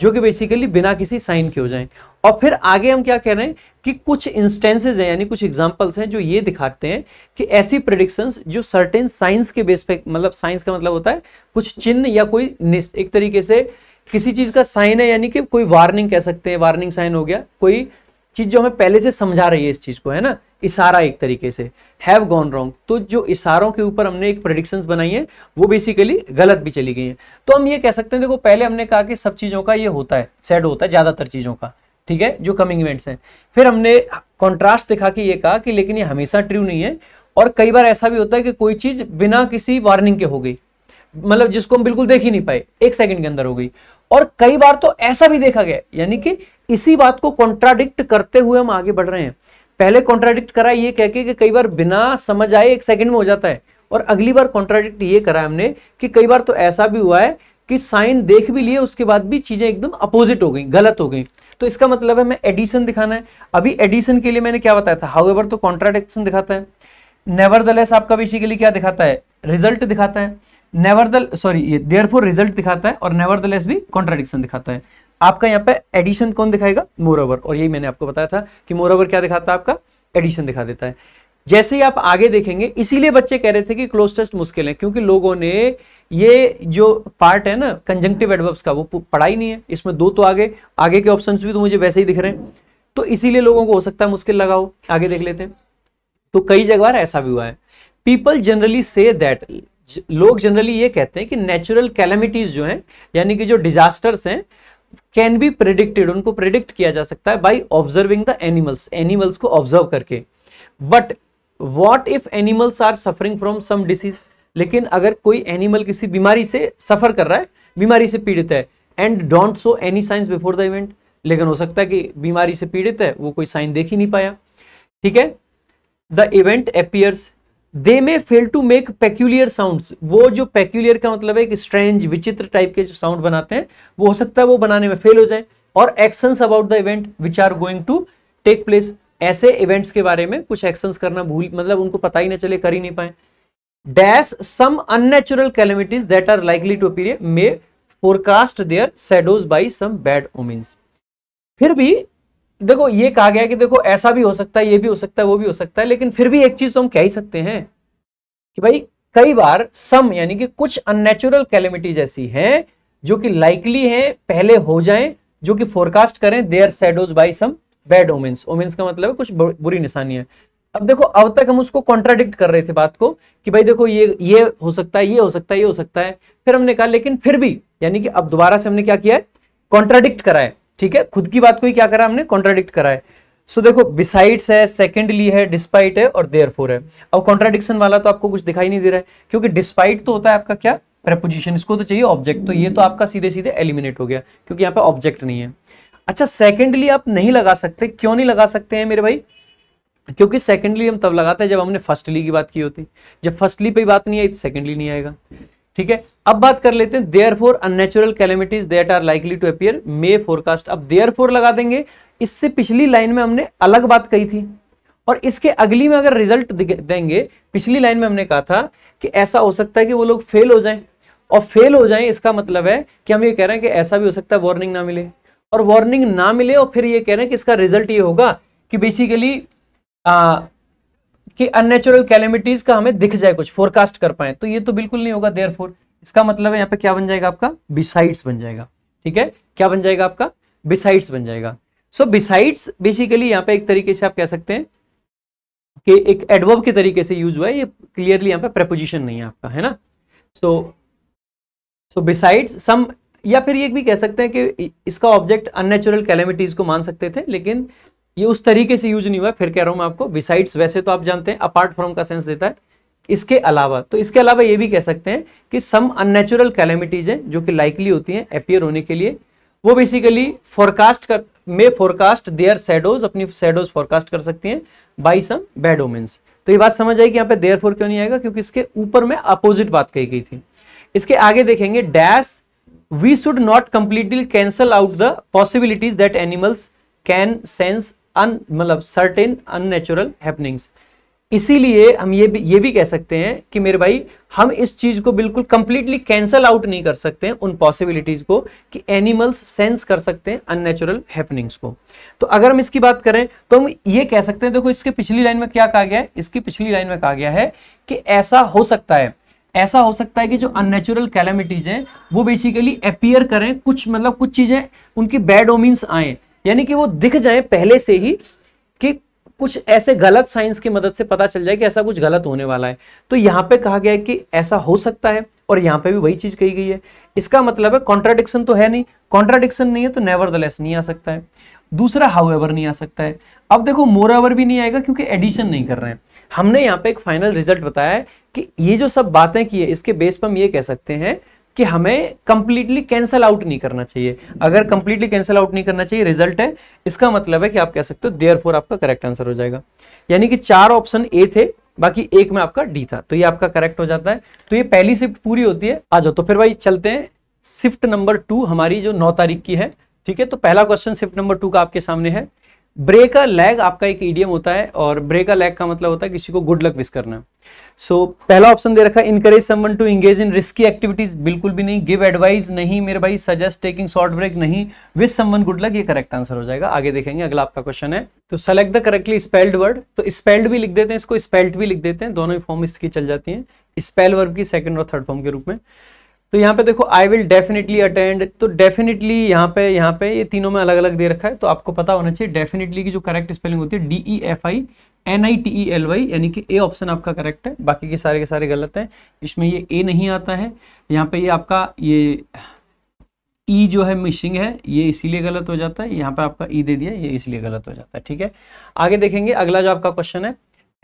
A: जो कि बेसिकली बिना किसी साइन के हो जाएं और फिर आगे हम क्या कह रहे हैं कि कुछ इंस्टेंसेज हैं यानी कुछ एग्जांपल्स हैं जो ये दिखाते हैं कि ऐसी प्रडिक्शंस जो सर्टेन साइंस के बेस पे मतलब साइंस का मतलब होता है कुछ चिन्ह या कोई एक तरीके से किसी चीज का साइन है यानी कि कोई वार्निंग कह सकते हैं वार्निंग साइन हो गया कोई चीज जो हमें पहले से समझा रही है इस चीज को है ना इशारा एक तरीके से हैव गॉन रॉन्ग तो जो इशारों के ऊपर हमने एक प्रडिक्शंस बनाई है वो बेसिकली गलत भी चली गई है तो हम ये कह सकते हैं देखो पहले हमने कहा कि सब चीजों का ये होता है सेड होता है ज्यादातर चीजों का ठीक है जो कमिंग इवेंट्स हैं फिर हमने कॉन्ट्रास्ट दिखा के ये कहा कि लेकिन ये हमेशा ट्रू नहीं है और कई बार ऐसा भी होता है कि कोई चीज बिना किसी वार्निंग के हो गई मतलब जिसको हम बिल्कुल देख ही नहीं पाए एक सेकंड के अंदर हो गई और कई बार तो ऐसा भी देखा गया यानी कि इसी बात को कॉन्ट्राडिक्ट करते हुए हम आगे बढ़ रहे हैं पहले कॉन्ट्राडिक्ट करा ये कह के कि कई बार बिना समझ आए एक सेकंड में हो जाता है और अगली बार कॉन्ट्राडिक्ट ये करा हमने कि कई बार तो ऐसा भी हुआ है कि साइन देख भी लिए उसके बाद भी चीजें एकदम अपोजिट हो गई गलत हो गई तो इसका मतलब है मैं एडिशन दिखाना है अभी एडिशन के लिए मैंने क्या बताया था हाउ तो कॉन्ट्राडिक्शन दिखाता है नेवर आपका बेसिकली क्या दिखाता है रिजल्ट दिखाता है नेवर द सॉरी ये देयर फोर रिजल्ट दिखाता है और नेवर द लेस भी कॉन्ट्राडिक्शन दिखाता है आपका यहाँ पे एडिशन कौन दिखाएगा मोरवर और यही मैंने आपको बताया था कि मोरवर क्या दिखाता है आपका एडिशन दिखा देता है जैसे ही आप आगे देखेंगे इसीलिए बच्चे कह रहे थे कि क्लोज टेस्ट मुश्किल है क्योंकि लोगों ने ये जो पार्ट है ना कंजंक्टिव एडवर्ब्स का वो पढ़ा ही नहीं है इसमें दो तो आगे आगे के ऑप्शन भी तो मुझे वैसे ही दिख रहे हैं तो इसीलिए लोगों को हो सकता है मुश्किल लगाओ आगे देख लेते हैं तो कई जगह ऐसा भी हुआ है पीपल जनरली से दैट लोग जनरली ये कहते हैं कि नेचुरल कैलमिटीज जो हैं यानी कि जो डिजास्टर्स हैं कैन बी प्रिडिक्टेड उनको प्रिडिक्ट किया जा सकता है by observing the animals animals को ऑब्जर्व करके but what if animals are suffering from some disease लेकिन अगर कोई एनिमल किसी बीमारी से सफर कर रहा है बीमारी से पीड़ित है and don't show any signs before the event लेकिन हो सकता है कि बीमारी से पीड़ित है वो कोई साइन देख ही नहीं पाया ठीक है the event appears they may fail to make peculiar sound वो जो पेक्यूलियर का मतलब है कि स्ट्रेंज विचित्र टाइप के जो साउंड बनाते हैं वो हो सकता है वो बनाने में फेल हो जाए और actions about the event which are going to take place ऐसे इवेंट्स के बारे में कुछ एक्शंस करना भूल मतलब उनको पता ही ना चले कर ही नहीं पाए dash some unnatural calamities that are likely to appear may forecast their shadows by some bad omen फिर भी देखो ये कहा गया कि देखो ऐसा भी हो सकता है ये भी हो सकता है वो भी हो सकता है लेकिन फिर भी एक चीज तो हम कह ही सकते हैं कि भाई कई बार सम यानी कि कुछ अननेचुरल कैलमिटीज ऐसी हैं जो कि लाइकली हैं पहले हो जाएं जो कि फोरकास्ट करें they are shadows by some bad omens omens का मतलब है कुछ बुरी निशानियां अब देखो अब तक हम उसको कॉन्ट्राडिक्ट कर रहे थे बात को कि भाई देखो ये ये हो सकता है ये हो सकता है ये हो सकता है फिर हमने कहा लेकिन फिर भी यानी कि अब दोबारा से हमने क्या किया है कॉन्ट्राडिक्ट करा है ठीक है खुद की बात को ही क्या करा हमने कॉन्ट्राडिक्ट करा है सो so, देखो बिसाइड्स है सेकेंडली है डिस्पाइट है और देयर है अब कॉन्ट्राडिक्शन वाला तो आपको कुछ दिखाई नहीं दे रहा है क्योंकि डिस्पाइट तो होता है आपका क्या प्रेपोजिशन इसको तो चाहिए ऑब्जेक्ट तो ये तो आपका सीधे सीधे एलिमिनेट हो गया क्योंकि यहाँ पे ऑब्जेक्ट नहीं है अच्छा सेकेंडली आप नहीं लगा सकते क्यों नहीं लगा सकते हैं मेरे भाई क्योंकि सेकेंडली हम तब लगाते हैं जब हमने फर्स्टली की बात की होती जब फर्स्टली पे बात नहीं आई तो सेकेंडली नहीं आएगा ठीक है अब बात कर लेते हैं therefore unnatural calamities that are likely to appear may forecast अब देयर फोर लगा देंगे इससे पिछली लाइन में हमने अलग बात कही थी और इसके अगली में अगर रिजल्ट देंगे पिछली लाइन में हमने कहा था कि ऐसा हो सकता है कि वो लोग फेल हो जाएं और फेल हो जाएं इसका मतलब है कि हम ये कह रहे हैं कि ऐसा भी हो सकता है वार्निंग ना मिले और वार्निंग ना मिले और फिर ये कह रहे हैं कि इसका रिजल्ट ये होगा कि बेसिकली कि अननेचुरल कैलेमिटीज का हमें दिख जाए कुछ फोरकास्ट कर पाए तो ये तो बिल्कुल नहीं होगा देयरफॉर इसका मतलब है यहाँ पे क्या बन जाएगा आपका बिसाइड्स बन जाएगा ठीक है क्या बन जाएगा आपका बिसाइड्स बन जाएगा सो बिसाइड्स बेसिकली यहाँ पे एक तरीके से आप कह सकते हैं कि एक एडवर्ब के तरीके से यूज हुआ है ये क्लियरली यहाँ पे प्रपोजिशन नहीं है आपका है ना सो सो बिसाइड्स सम या फिर ये भी कह सकते हैं कि इसका ऑब्जेक्ट अननेचुरल कैलेमिटीज को मान सकते थे लेकिन ये उस तरीके से यूज नहीं हुआ फिर कह रहा हूं मैं आपको बिसाइड्स वैसे तो आप जानते हैं अपार्ट फ्रॉम का सेंस देता है इसके अलावा तो इसके अलावा ये भी कह सकते हैं कि सम अननेचुरल कैलेमिटीज हैं जो कि लाइकली होती हैं अपियर होने के लिए वो बेसिकली फोरकास्ट कर मे फोरकास्ट देयर सैडोज अपनी सैडोज फोरकास्ट कर सकती हैं बाई सम बैड ओमेंस तो ये बात समझ आई कि यहाँ पे देयर फोर क्यों नहीं आएगा क्योंकि इसके ऊपर में अपोजिट बात कही गई थी इसके आगे देखेंगे dash we should not completely cancel out the possibilities that animals can sense अन मतलब सर्टेन अननेचुरल हैपनिंग्स इसीलिए हम ये भी ये भी कह सकते हैं कि मेरे भाई हम इस चीज को बिल्कुल कंप्लीटली कैंसल आउट नहीं कर सकते हैं उन पॉसिबिलिटीज को कि एनिमल्स सेंस कर सकते हैं अननेचुरल हैपनिंग्स को तो अगर हम इसकी बात करें तो हम ये कह सकते हैं देखो इसके पिछली लाइन में क्या कहा गया है इसकी पिछली लाइन में कहा गया है कि ऐसा हो सकता है ऐसा हो सकता है कि जो अननेचुरल कैलॉमिटीज हैं वो बेसिकली अपियर करें कुछ मतलब कुछ चीजें उनकी बैड ओमिन्स आए यानी कि वो दिख जाए पहले से ही कि कुछ ऐसे गलत साइंस की मदद से पता चल जाए कि ऐसा कुछ गलत होने वाला है तो यहाँ पे कहा गया है कि ऐसा हो सकता है और यहाँ पे भी वही चीज कही गई है इसका मतलब है कॉन्ट्राडिक्शन तो है नहीं कॉन्ट्राडिक्शन नहीं है तो नेवर नहीं आ सकता है दूसरा हाउ नहीं आ सकता है अब देखो मोर भी नहीं आएगा क्योंकि एडिशन नहीं कर रहे हैं हमने यहाँ पे एक फाइनल रिजल्ट बताया है कि ये जो सब बातें की है इसके बेस पर हम ये कह सकते हैं कि हमें कंप्लीटली कैंसल आउट नहीं करना चाहिए अगर कंप्लीटली कैंसल आउट नहीं करना चाहिए रिजल्ट है इसका मतलब है कि आप कह सकते हो देयर आपका करेक्ट आंसर हो जाएगा यानी कि चार ऑप्शन ए थे बाकी एक में आपका डी था तो ये आपका करेक्ट हो जाता है तो ये पहली शिफ्ट पूरी होती है आ जाओ तो फिर भाई चलते हैं शिफ्ट नंबर टू हमारी जो नौ तारीख की है ठीक है तो पहला क्वेश्चन शिफ्ट नंबर टू का आपके सामने है ब्रेक अ लैग आपका एक ईडियम होता है और ब्रेक अ लैग का मतलब होता है किसी को गुड लक विश करना सो so, पहला ऑप्शन दे रखा है encourage someone to engage in risky activities बिल्कुल भी नहीं गिव एडवाइस नहीं मेरे भाई सजेस्ट टेकिंग शॉर्ट ब्रेक नहीं विथ समवन गुड लक ये करेक्ट आंसर हो जाएगा आगे देखेंगे अगला आपका क्वेश्चन है तो select the correctly spelled word तो स्पेल्ड भी लिख देते हैं इसको स्पेल्ड भी लिख देते हैं दोनों ही फॉर्म इसकी चल जाती है स्पेल वर्ब की सेकंड और थर्ड फॉर्म के रूप में तो यहाँ पे देखो आई विल डेफिनेटली अटेंड तो डेफिनेटली यहाँ पे यहाँ पे ये तीनों में अलग अलग दे रखा है तो आपको पता होना चाहिए डेफिनेटली की जो करेक्ट स्पेलिंग होती है D E F I N I T E L Y यानी कि ए ऑप्शन आपका करेक्ट है बाकी के सारे के सारे गलत हैं इसमें ये ए नहीं आता है यहाँ पे ये आपका ये ई e जो है मिसिंग है ये इसीलिए गलत हो जाता है यहाँ पे आपका ई e दे दिया ये इसलिए गलत हो जाता है ठीक है आगे देखेंगे अगला जो आपका क्वेश्चन है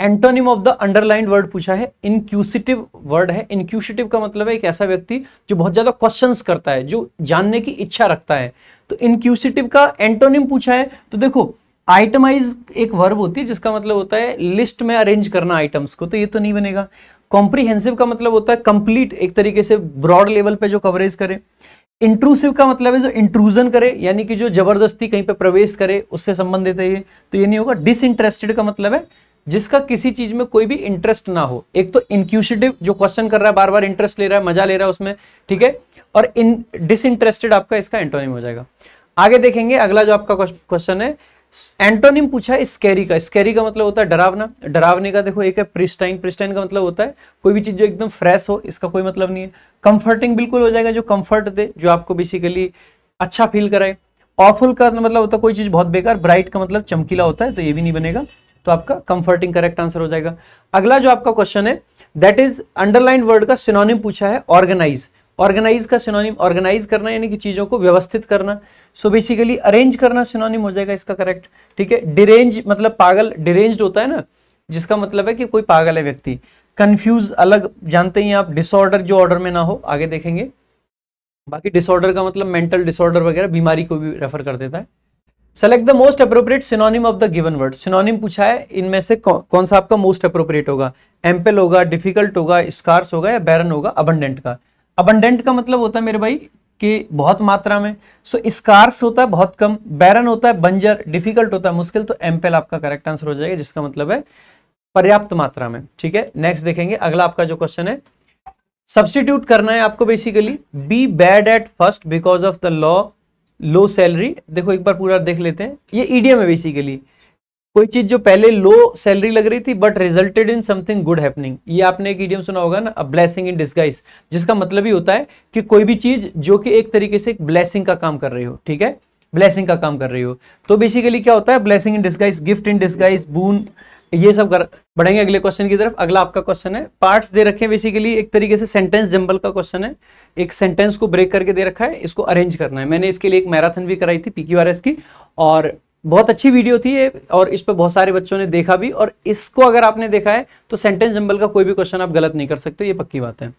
A: antonym of the underlined word पूछा है इनक्यूसिटिव वर्ड है इनक्यूसिटिव का मतलब है एक ऐसा व्यक्ति जो बहुत ज्यादा क्वेश्चन करता है जो जानने की इच्छा रखता है तो इनक्यूसिटिव का एंटोनिम पूछा है तो देखो आइटमाइज एक वर्ब होती है जिसका मतलब होता है लिस्ट में अरेंज करना आइटम्स को तो ये तो नहीं बनेगा कॉम्प्रीहेंसिव का मतलब होता है कंप्लीट एक तरीके से ब्रॉड लेवल पे जो कवरेज करे इंट्रूसिव का मतलब है जो इंट्रूजन करे यानी कि जो जबरदस्ती कहीं पे प्रवेश करे उससे संबंधित है ये तो ये नहीं होगा डिसइंटरेस्टेड का मतलब है जिसका किसी चीज में कोई भी इंटरेस्ट ना हो एक तो इंक्यूशिटिव जो क्वेश्चन कर रहा है बार बार इंटरेस्ट ले रहा है मजा ले रहा है उसमें ठीक है और इन डिसइंटरेस्टेड आपका इसका एंटोनिम हो जाएगा आगे देखेंगे अगला जो आपका क्वेश्चन है एंटोनिम पूछा स्कैरी का स्कैरी का मतलब होता है डरावना डरावने का देखो एक है प्रिस्टाइन प्रिस्टाइन का मतलब होता है कोई भी चीज़ जो एकदम फ्रेश हो इसका कोई मतलब नहीं है कंफर्टिंग बिल्कुल हो जाएगा जो कंफर्ट दे जो आपको बेसिकली अच्छा फील कराए ऑफुल का मतलब होता है कोई चीज़ बहुत बेकार ब्राइट का मतलब चमकीला होता है तो ये भी नहीं बनेगा तो आपका कंफर्टिंग करेक्ट आंसर हो जाएगा अगला जो आपका क्वेश्चन है दैट इज अंडरलाइन वर्ड का सिनोनिम पूछा है ऑर्गेनाइज ऑर्गेनाइज का सिनोनिम ऑर्गेनाइज करना यानी कि चीज़ों को व्यवस्थित करना सो बेसिकली अरेंज करना सिनोनिम हो जाएगा इसका करेक्ट ठीक है डिरेंज मतलब पागल डिरेंज होता है ना जिसका मतलब है कि कोई पागल है व्यक्ति कंफ्यूज अलग जानते ही आप डिसऑर्डर जो ऑर्डर में ना हो आगे देखेंगे बाकी डिसऑर्डर का मतलब मेंटल डिसऑर्डर वगैरह बीमारी को भी रेफर कर देता है select the most appropriate synonym of the given word synonym पूछा है इनमें से कौ, कौन सा आपका मोस्ट अप्रोप्रिएट होगा एम्पल होगा डिफिकल्ट होगा स्कार्स होगा या बैरन होगा अबंडेंट का अबंडेंट का मतलब होता है मेरे भाई कि बहुत मात्रा में सो so, स्कार्स होता है बहुत कम बैरन होता है बंजर डिफिकल्ट होता है मुश्किल तो एम्पेल आपका करेक्ट आंसर हो जाएगा जिसका मतलब है पर्याप्त मात्रा में ठीक है नेक्स्ट देखेंगे अगला आपका जो क्वेश्चन है सब्सटीट्यूट करना है आपको basically be bad at first because of the law low salary देखो एक बार पूरा देख लेते हैं ये ईडीएम e है बेसिकली कोई चीज़ जो पहले लो सैलरी लग रही थी but resulted in something good happening ये आपने एक ईडीएम e सुना होगा ना ब्लेसिंग इन डिस्गाइज जिसका मतलब ही होता है कि कोई भी चीज़ जो कि एक तरीके से ब्लेसिंग का काम कर रही हो ठीक है ब्लेसिंग का काम कर रही हो तो बेसिकली क्या होता है blessing in disguise gift in disguise boon ये सब कर बढ़ेंगे अगले क्वेश्चन की तरफ अगला आपका क्वेश्चन है पार्ट्स दे रखे हैं बेसिकली एक तरीके से सेंटेंस जंबल का क्वेश्चन है एक सेंटेंस को ब्रेक करके दे रखा है इसको अरेंज करना है मैंने इसके लिए एक मैराथन भी कराई थी पीक्यूआरएस की और बहुत अच्छी वीडियो थी ये और इस पर बहुत सारे बच्चों ने देखा भी और इसको अगर आपने देखा है तो सेंटेंस जंबल का कोई भी क्वेश्चन आप गलत नहीं कर सकते ये पक्की बात है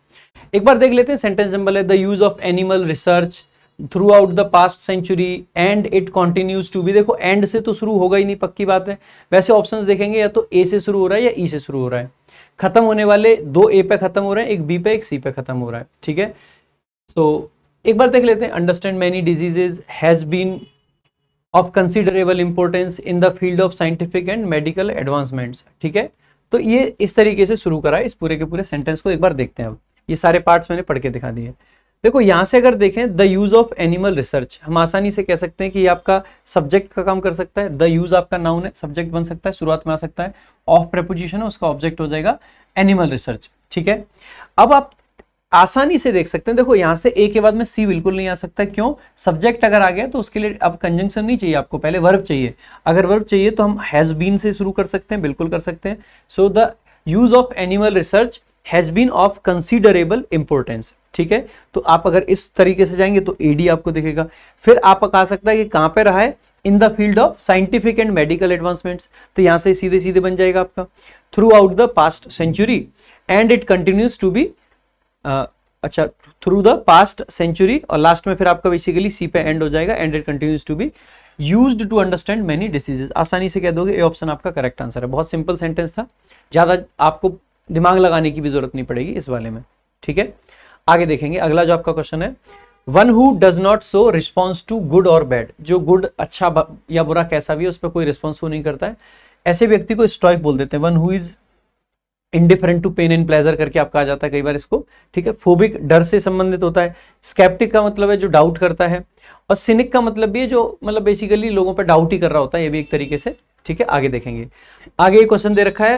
A: एक बार देख लेते हैं सेंटेंस जंबल है the use of animal research throughout the past century and it continues to be देखो एंड से तो शुरू होगा ही नहीं पक्की बात है वैसे ऑप्शंस देखेंगे या तो ए से शुरू हो रहा है या ई e से शुरू हो रहा है खत्म होने वाले दो ए पे खत्म हो रहे हैं एक बी पे एक सी पे खत्म हो रहा है ठीक है सो so, एक बार देख लेते हैं understand many diseases has been of considerable importance in the field of scientific and medical advancement ठीक है तो ये इस तरीके से शुरू करा है इस पूरे के पूरे सेंटेंस को एक बार देखते हैं अब ये सारे पार्ट्स मैंने पढ़ के दिखा दिए देखो यहाँ से अगर देखें the use of animal research हम आसानी से कह सकते हैं कि ये आपका सब्जेक्ट का काम कर सकता है द यूज आपका नाउन है सब्जेक्ट बन सकता है शुरुआत में आ सकता है ऑफ प्रपोजिशन है उसका ऑब्जेक्ट हो जाएगा एनिमल रिसर्च ठीक है अब आप आसानी से देख सकते हैं देखो यहां से ए के बाद में सी बिल्कुल नहीं आ सकता क्यों सब्जेक्ट अगर आ गया तो उसके लिए अब कंजंक्शन नहीं चाहिए आपको पहले वर्ब चाहिए अगर वर्ब चाहिए तो हम हैज़ बीन से शुरू कर सकते हैं बिल्कुल कर सकते हैं so the use of animal research has been of considerable importance ठीक है तो आप अगर इस तरीके से जाएंगे तो एडी आपको दिखेगा फिर आप आ सकता है कि कहां पे रहा है in the field of scientific and medical advancements तो यहां से सीधे सीधे बन जाएगा आपका throughout the past century and it continues to be अच्छा थ्रू द पास्ट सेंचुरी और लास्ट में फिर आपका बेसिकली सी पे एंड हो जाएगा and it continues to be used to understand many diseases आसानी से कह दोगे ये ऑप्शन आपका करेक्ट आंसर है बहुत सिंपल सेंटेंस था ज़्यादा आपको दिमाग लगाने की भी जरूरत नहीं पड़ेगी इस वाले में ठीक है आगे देखेंगे अगला जो आपका क्वेश्चन है one who does not show response to good और बैड जो गुड अच्छा या बुरा कैसा भी है उस पर कोई रिस्पॉन्स वो नहीं करता है ऐसे व्यक्ति को स्ट्रॉइक बोल देते हैं one who is indifferent to pain and pleasure करके आपका आ जाता है कई बार इसको ठीक है फोबिक डर से संबंधित होता है स्केप्टिक का मतलब है जो डाउट करता है और सिनिक का मतलब भी है जो मतलब बेसिकली लोगों पर डाउट ही कर रहा होता है ये भी एक तरीके से ठीक है आगे देखेंगे आगे क्वेश्चन दे रखा है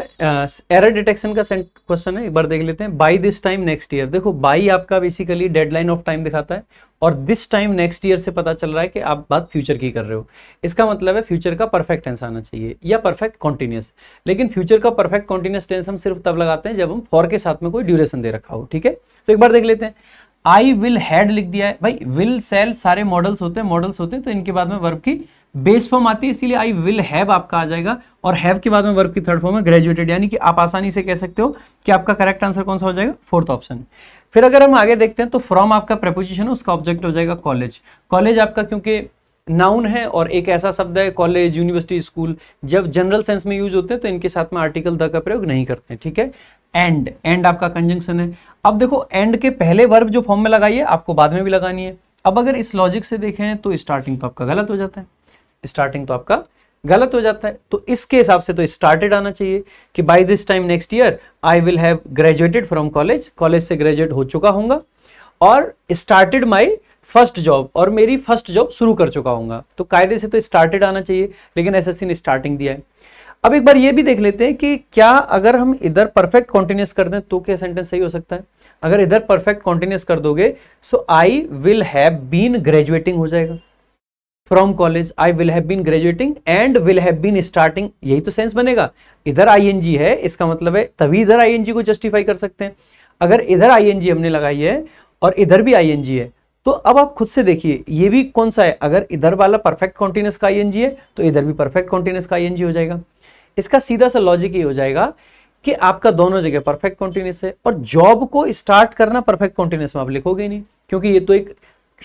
A: एरर uh, डिटेक्शन का क्वेश्चन है एक बार देख लेते हैं by this time next year देखो बाई आपका बेसिकली डेडलाइन ऑफ टाइम दिखाता है और दिस टाइम नेक्स्ट ईयर से पता चल रहा है कि आप बात फ्यूचर की कर रहे हो इसका मतलब है फ्यूचर का परफेक्ट टेंस आना चाहिए या परफेक्ट कॉन्टिन्यूस लेकिन फ्यूचर का परफेक्ट कॉन्टिन्यूस टेंस हम सिर्फ तब लगाते हैं जब हम फॉर के साथ में कोई ड्यूरेशन दे रखा हो ठीक है तो एक बार देख लेते हैं आई विल हैड लिख दिया है भाई विल सेल सारे मॉडल्स होते हैं मॉडल्स होते हैं तो इनके बाद में वर्ब की बेस फॉर्म आती है इसीलिए आई विल हैव आपका आ जाएगा और हैव के बाद में वर्ब की थर्ड फॉर्म है ग्रेजुएटेड यानी कि आप आसानी से कह सकते हो कि आपका करेक्ट आंसर कौन सा हो जाएगा फोर्थ ऑप्शन फिर अगर हम आगे देखते हैं तो फ्रॉम आपका प्रपोजिशन है उसका ऑब्जेक्ट हो जाएगा कॉलेज कॉलेज आपका क्योंकि नाउन है और एक ऐसा शब्द है कॉलेज यूनिवर्सिटी स्कूल जब जनरल सेंस में यूज होते हैं तो इनके साथ में आर्टिकल द का प्रयोग नहीं करते ठीक है एंड एंड आपका कंजंक्शन है अब देखो एंड के पहले वर्ब जो फॉर्म में लगाइए आपको बाद में भी लगानी है अब अगर इस लॉजिक से देखें तो स्टार्टिंग तो आपका गलत हो जाता है स्टार्टिंग तो आपका गलत हो जाता है तो इसके हिसाब से तो स्टार्टेड आना चाहिए कि by this time next year I will have graduated from college college से ग्रेजुएट हो चुका होऊंगा और स्टार्टेड माई फर्स्ट जॉब और मेरी फर्स्ट जॉब शुरू कर चुका होऊंगा तो कायदे से तो स्टार्टेड आना चाहिए लेकिन एस ने स्टार्टिंग दिया है अब एक बार ये भी देख लेते हैं कि क्या अगर हम इधर परफेक्ट कॉन्टिन्यूस कर दें तो क्या सेंटेंस सही हो सकता है अगर इधर परफेक्ट कॉन्टिन्यूस कर दोगे so I will have been graduating हो जाएगा from college I will have been graduating and will have been starting यही तो सेंस बनेगा इधर आईएनजी है इसका मतलब है तभी इधर आईएनजी को जस्टिफाई कर सकते हैं अगर इधर आईएनजी हमने लगाई है और इधर भी आईएनजी है तो अब आप खुद से देखिए ये भी कौन सा है अगर इधर वाला परफेक्ट कॉन्टिन्यूस का आईएनजी है तो इधर भी परफेक्ट कॉन्टिन्यूस का आईएनजी हो जाएगा इसका सीधा सा लॉजिक ये हो जाएगा कि आपका दोनों जगह परफेक्ट कॉन्टिन्यूस है और जॉब को स्टार्ट करना परफेक्ट कॉन्टिन्यूस में आप लिखोगे नहीं क्योंकि ये तो एक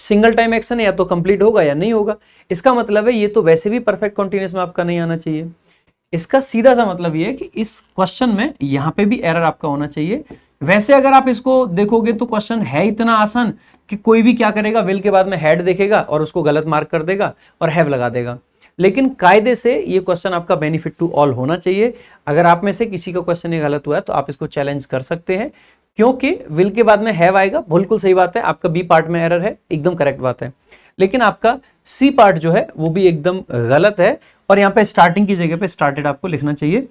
A: सिंगल टाइम एक्शन है या तो कंप्लीट होगा या नहीं होगा इसका मतलब है ये तो वैसे भी परफेक्ट कॉन्टिन्यूस में आपका नहीं आना चाहिए इसका सीधा सा मतलब ये है कि इस क्वेश्चन में यहाँ पे भी एरर आपका होना चाहिए वैसे अगर आप इसको देखोगे तो क्वेश्चन है इतना आसान कि कोई भी क्या करेगा विल के बाद में हेड देखेगा और उसको गलत मार्क कर देगा और हैव लगा देगा लेकिन कायदे से ये क्वेश्चन आपका बेनिफिट टू ऑल होना चाहिए अगर आप में से किसी का क्वेश्चन ये गलत हुआ है तो आप इसको चैलेंज कर सकते हैं क्योंकि विल के बाद में हैव आएगा बिल्कुल सही बात है आपका बी पार्ट में एरर है एकदम करेक्ट बात है लेकिन आपका सी पार्ट जो है वो भी एकदम गलत है और यहाँ पे स्टार्टिंग की जगह पे स्टार्टेड आपको लिखना चाहिए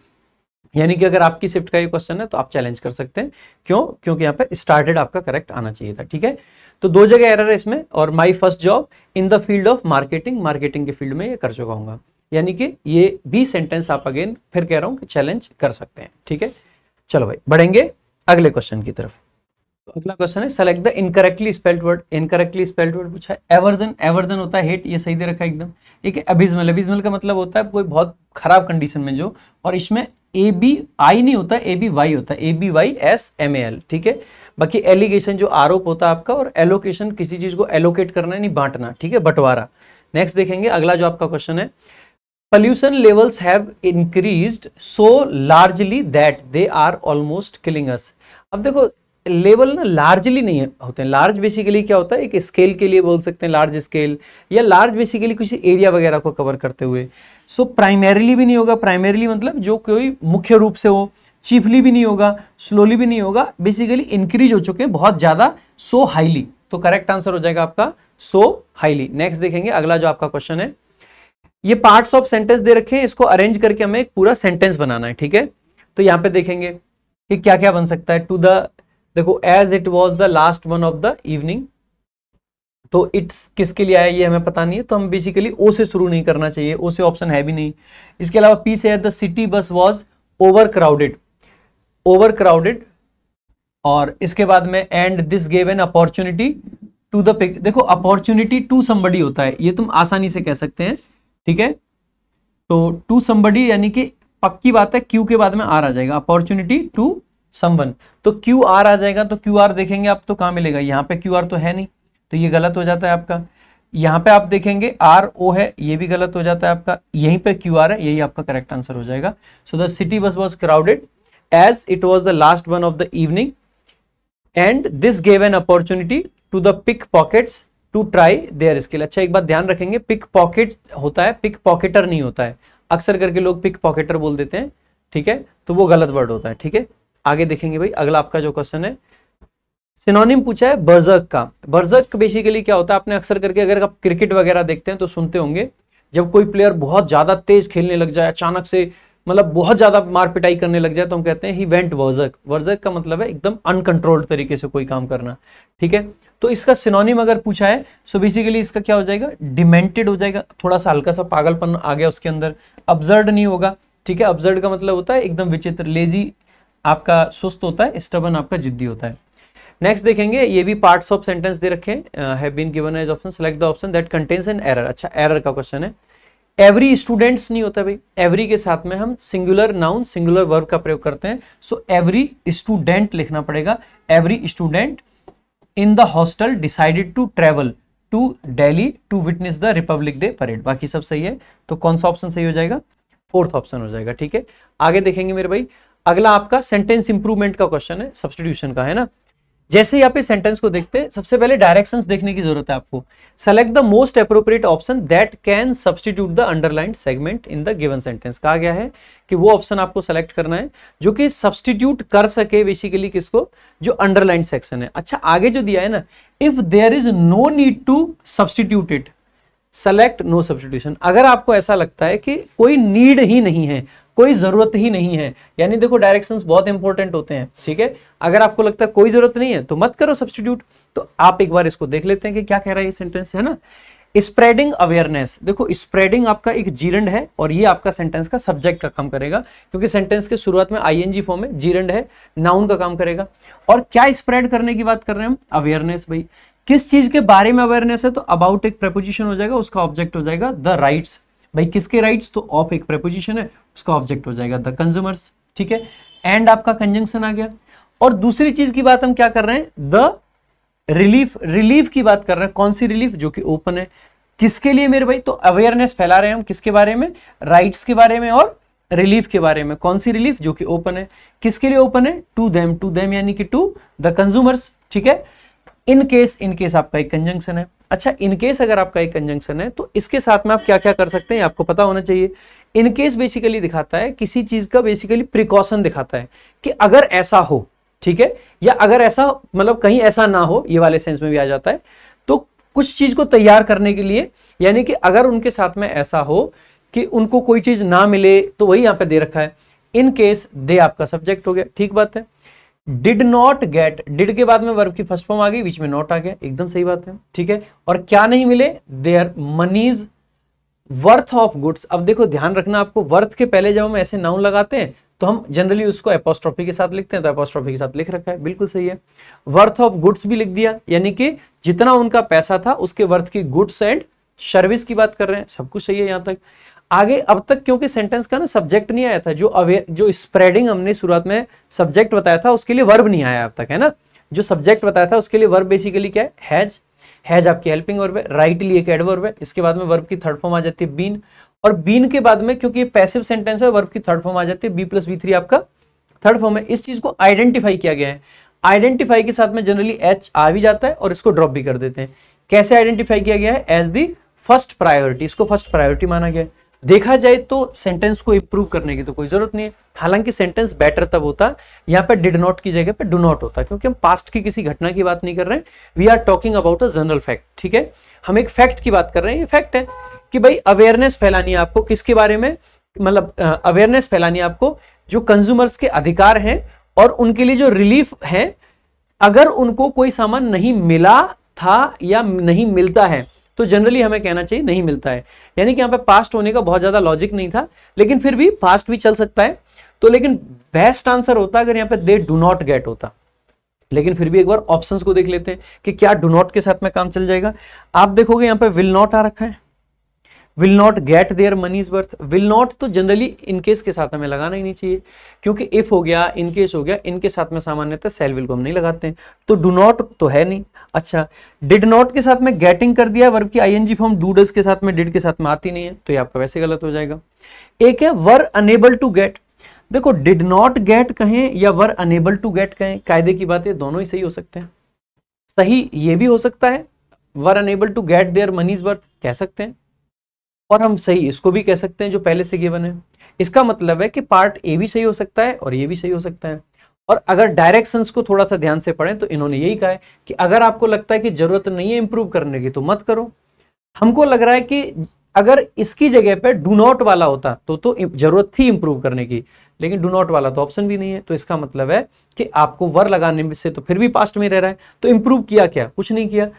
A: यानी कि अगर आपकी शिफ्ट का ये क्वेश्चन है तो आप चैलेंज कर सकते हैं क्यों क्योंकि यहाँ पे स्टार्टेड आपका करेक्ट आना चाहिए था ठीक है तो दो जगह एरर है इसमें और my first job in the field of marketing marketing के फील्ड में ये कर चुका हूँ यानी कि ये बी सेंटेंस आप अगेन फिर कह रहा हूँ कि चैलेंज कर सकते हैं ठीक है चलो भाई बढ़ेंगे अगले क्वेश्चन की तरफ तो अगला क्वेश्चन है select the incorrectly spelled word incorrectly spelled word पूछा है एवर्जन एवर्जन होता है हेट ये सही दे रखा है एकदम एक अभिजमल अभिजमल का मतलब होता है कोई बहुत खराब कंडीशन में जो और इसमें ए बी आई नहीं होता ए बी वाई होता है A B Y S M A L ठीक है बाकी एलिगेशन जो आरोप होता है आपका और एलोकेशन किसी चीज को एलोकेट करना नहीं बांटना ठीक है बंटवारा नेक्स्ट देखेंगे अगला जो आपका क्वेश्चन है pollution levels have increased so largely that they are almost killing us अब देखो लेवल ना लार्जली नहीं होते हैं लार्ज बेसिकली क्या होता है एक स्केल के लिए बोल सकते हैं लार्ज स्केल या लार्ज बेसिकली किसी एरिया वगैरह को कवर करते हुए सो so, प्राइमरीली भी नहीं होगा प्राइमरीली मतलब जो कोई मुख्य रूप से हो चीफली भी नहीं होगा स्लोली भी नहीं होगा बेसिकली इंक्रीज हो चुके हैं बहुत ज़्यादा सो हाईली तो करेक्ट आंसर हो जाएगा आपका सो हाईली नेक्स्ट देखेंगे अगला जो आपका क्वेश्चन है ये पार्ट्स ऑफ सेंटेंस दे रखे हैं इसको अरेंज करके हमें एक पूरा सेंटेंस बनाना है ठीक है तो यहाँ पे देखेंगे कि क्या क्या बन सकता है टू द देखो as it was the last one of the evening तो इट्स किसके लिए आया ये हमें पता नहीं है तो हम बेसिकली ओ से शुरू नहीं करना चाहिए ओ से ऑप्शन है भी नहीं इसके अलावा पी से the city bus was overcrowded overcrowded और इसके बाद में and this gave an opportunity to the pick देखो अपॉर्चुनिटी टू समबडी होता है ये तुम आसानी से कह सकते हैं ठीक है तो टू समबडी यानी कि पक्की बात है क्यू के बाद में आर आ जाएगा अपॉर्चुनिटी टू समवन तो क्यू आर आ जाएगा तो क्यू आर देखेंगे आप तो कहां मिलेगा यहां पे क्यू आर तो है नहीं तो ये गलत हो जाता है आपका यहां पे आप देखेंगे आर ओ है ये भी गलत हो जाता है आपका यहीं पे क्यू आर है यही आपका करेक्ट आंसर हो जाएगा so the city bus was crowded as it was the last one of the evening and this gave an opportunity to the pickpockets to try their skill अच्छा एक बात ध्यान रखेंगे पिक पॉकेट होता है पिक पॉकेटर नहीं होता है अक्सर करके लोग पिक पॉकेटर बोल देते हैं ठीक है तो वो गलत वर्ड होता है ठीक है आगे देखेंगे भाई अगला आपका जो क्वेश्चन है सिनोनिम पूछा है बर्जक का बर्जक बेसिकली क्या होता है आपने अक्सर करके अगर आप क्रिकेट वगैरह देखते हैं तो सुनते होंगे जब कोई प्लेयर बहुत ज्यादा तेज खेलने लग जाए अचानक से मतलब बहुत ज्यादा मार पिटाई करने लग जाए तो हम कहते हैं ही वेंट वर्जक वर्जक का मतलब है एकदम अनकंट्रोल्ड तरीके से कोई काम करना ठीक है तो इसका सिनोनिम अगर पूछा है सो बेसिकली इसका क्या हो जाएगा डिमेंटेड हो जाएगा थोड़ा सा हल्का सा पागलपन आ गया उसके अंदर अब्जर्ड नहीं होगा ठीक है अब्जर्ड का मतलब होता है एकदम विचित्र लेजी आपका सुस्त होता है स्टबन आपका जिद्दी होता है नेक्स्ट देखेंगे ये भी पार्ट्स ऑफ सेंटेंस दे रखे have been given as option select the option that contains an error अच्छा एरर का क्वेश्चन है एवरी स्टूडेंट्स नहीं होता भाई एवरी के साथ में हम सिंगुलर नाउन सिंगुलर वर्ब का प्रयोग करते हैं सो एवरी स्टूडेंट लिखना पड़ेगा every student in the hostel decided to travel to Delhi to witness the Republic Day parade बाकी सब सही है तो कौन सा ऑप्शन सही हो जाएगा फोर्थ ऑप्शन हो जाएगा ठीक है आगे देखेंगे मेरे भाई अगला आपका सेंटेंस इंप्रूवमेंट का क्वेश्चन है सब्सटीट्यूशन का है ना जैसे ही आप सेंटेंस को देखते हैं सबसे पहले डायरेक्शन देखने की जरूरत है आपको select the most appropriate option that can substitute the underline segment in the given sentence कहा गया है कि वो ऑप्शन आपको सेलेक्ट करना है जो कि सब्सटीट्यूट कर सके बेसिकली किसको जो अंडरलाइन सेक्शन है अच्छा आगे जो दिया है ना if there is no need to substitute it select no substitution अगर आपको ऐसा लगता है कि कोई नीड ही नहीं है कोई ज़रूरत ही नहीं है यानी देखो डायरेक्शंस बहुत इंपॉर्टेंट होते हैं ठीक है अगर आपको लगता है कोई ज़रूरत नहीं है तो मत करो सब्सटीट्यूट तो आप एक बार इसको देख लेते हैं कि क्या कह रहा है ये सेंटेंस है ना स्प्रेडिंग अवेयरनेस देखो स्प्रेडिंग आपका एक जीरंड है और ये आपका सेंटेंस का सब्जेक्ट का काम करेगा क्योंकि सेंटेंस के शुरुआत में आईएनजी फॉर्म में जीरंड है नाउन का काम करेगा और क्या स्प्रेड करने की बात कर रहे हैं हम अवेयरनेस भाई किस चीज के बारे में अवेयरनेस है तो अबाउट एक प्रपोजिशन हो जाएगा उसका ऑब्जेक्ट हो जाएगा द राइट्स भाई किसके राइट्स तो ऑफ एक प्रेपोजिशन है उसका ऑब्जेक्ट हो जाएगा द कंज्यूमर्स ठीक है एंड आपका कंजंक्शन आ गया और दूसरी चीज की बात हम क्या कर रहे हैं द रिलीफ रिलीफ की बात कर रहे हैं कौन सी रिलीफ जो कि ओपन है किसके लिए मेरे भाई तो अवेयरनेस फैला रहे हैं हम किसके बारे में राइट्स के बारे में और रिलीफ के बारे में कौन सी रिलीफ जो कि ओपन है किसके लिए ओपन है टू देम टू देम यानी कि टू द कंज्यूमर्स ठीक है इन केस इन केस आपका एक कंजंक्शन है अच्छा इनकेस अगर आपका एक कंजंक्शन है तो इसके साथ में आप क्या क्या कर सकते हैं आपको पता होना चाहिए इनकेस बेसिकली दिखाता है किसी चीज का बेसिकली प्रिकॉशन दिखाता है कि अगर ऐसा हो ठीक है या अगर ऐसा मतलब कहीं ऐसा ना हो ये वाले सेंस में भी आ जाता है तो कुछ चीज को तैयार करने के लिए यानी कि अगर उनके साथ में ऐसा हो कि उनको कोई चीज ना मिले तो वही यहाँ पे दे रखा है इन केस दे आपका सब्जेक्ट हो गया ठीक बात है डिड नॉट गेट डिड के बाद में वर्ब की फर्स्ट फॉर्म आ गई बीच में नॉट आ गया एकदम सही बात है ठीक है और क्या नहीं मिले their money's worth of goods अब देखो ध्यान रखना आपको वर्थ के पहले जब हम ऐसे नाउन लगाते हैं तो हम जनरली उसको एपोस्ट्रॉफी के साथ लिखते हैं तो एपोस्ट्रॉफी के साथ लिख रखा है बिल्कुल सही है वर्थ ऑफ गुड्स भी लिख दिया यानी कि जितना उनका पैसा था उसके वर्थ की गुड्स एंड सर्विस की बात कर रहे हैं सब कुछ सही है यहाँ तक आगे अब तक क्योंकि सेंटेंस का ना सब्जेक्ट नहीं आया था जो अवेयर जो स्प्रेडिंग हमने शुरुआत में सब्जेक्ट बताया था उसके लिए वर्ब नहीं आया अब तक है ना जो सब्जेक्ट बताया था उसके लिए वर्ब बेसिकली क्या है हैज हैज आपकी हेल्पिंग वर्ब है राइटली एक एडवर्ब है इसके बाद में वर्ब की थर्ड फॉर्म आ जाती है बीन और बीन के बाद में क्योंकि पैसिव सेंटेंस है वर्ब की थर्ड फॉर्म आ जाती है बी प्लस बी थ्री आपका थर्ड फॉर्म है इस चीज को आइडेंटिफाई किया गया है आइडेंटिफाई के साथ में जनरली एच आ भी जाता है और इसको ड्रॉप भी कर देते हैं कैसे आइडेंटिफाई किया गया है एज दी फर्स्ट प्रायोरिटी इसको फर्स्ट प्रायोरिटी माना गया है देखा जाए तो सेंटेंस को इम्प्रूव करने की तो कोई जरूरत नहीं है हालांकि सेंटेंस बेटर तब होता यहाँ पे डिड नॉट की जगह पे डू नॉट होता क्योंकि हम पास्ट की किसी घटना की बात नहीं कर रहे हैं we are talking about a general fact ठीक है हम एक फैक्ट की बात कर रहे हैं ये फैक्ट है कि भाई अवेयरनेस फैलानी है आपको किसके बारे में मतलब अवेयरनेस फैलानी है आपको जो कंज्यूमर्स के अधिकार हैं और उनके लिए जो रिलीफ है अगर उनको कोई सामान नहीं मिला था या नहीं मिलता है तो जनरली हमें कहना चाहिए नहीं मिलता है यानी कि यहाँ पे पास्ट होने का बहुत ज़्यादा लॉजिक नहीं था लेकिन फिर भी पास्ट भी चल सकता है तो लेकिन बेस्ट आंसर होता अगर यहाँ पे दे डू नॉट गेट होता लेकिन फिर भी एक बार ऑप्शंस को देख लेते हैं कि क्या डू नॉट के साथ में काम चल जाएगा आप देखोगे यहाँ पे विल नॉट आ रखा है will not get there money is worth will not तो जनरली इनकेस के साथ हमें लगाना ही नहीं चाहिए क्योंकि इफ हो गया इनकेस हो गया इनके साथ में सामान्यतः सेल विल को हम नहीं लगाते हैं तो डू नॉट तो है नहीं अच्छा डिड नॉट के साथ में गेटिंग कर दिया वर्ब की I NG form do does के साथ में डिड के साथ में आती नहीं है तो ये आपका वैसे गलत हो जाएगा एक है वर अनेबल टू गेट देखो डिड नॉट गेट कहें या वर अनेबल टू गेट कहें कायदे की बात है दोनों ही सही हो सकते हैं सही ये भी हो सकता है were unable to get there is worth कह सकते हैं और हम सही इसको भी कह सकते हैं जो पहले से गिवन है इसका मतलब है कि पार्ट ए भी सही हो सकता है और ये भी सही हो सकता है और अगर डायरेक्शंस को थोड़ा सा ध्यान से पढ़ें तो इन्होंने यही कहा है कि अगर आपको लगता है कि जरूरत नहीं है इंप्रूव करने की तो मत करो हमको लग रहा है कि अगर इसकी जगह पर डू नॉट वाला होता तो तो जरूरत थी इंप्रूव करने की लेकिन डू नॉट वाला तो ऑप्शन भी नहीं है तो इसका मतलब है कि आपको वर लगाने में से तो फिर भी पास्ट में रह रहा है तो इंप्रूव किया क्या कुछ नहीं किया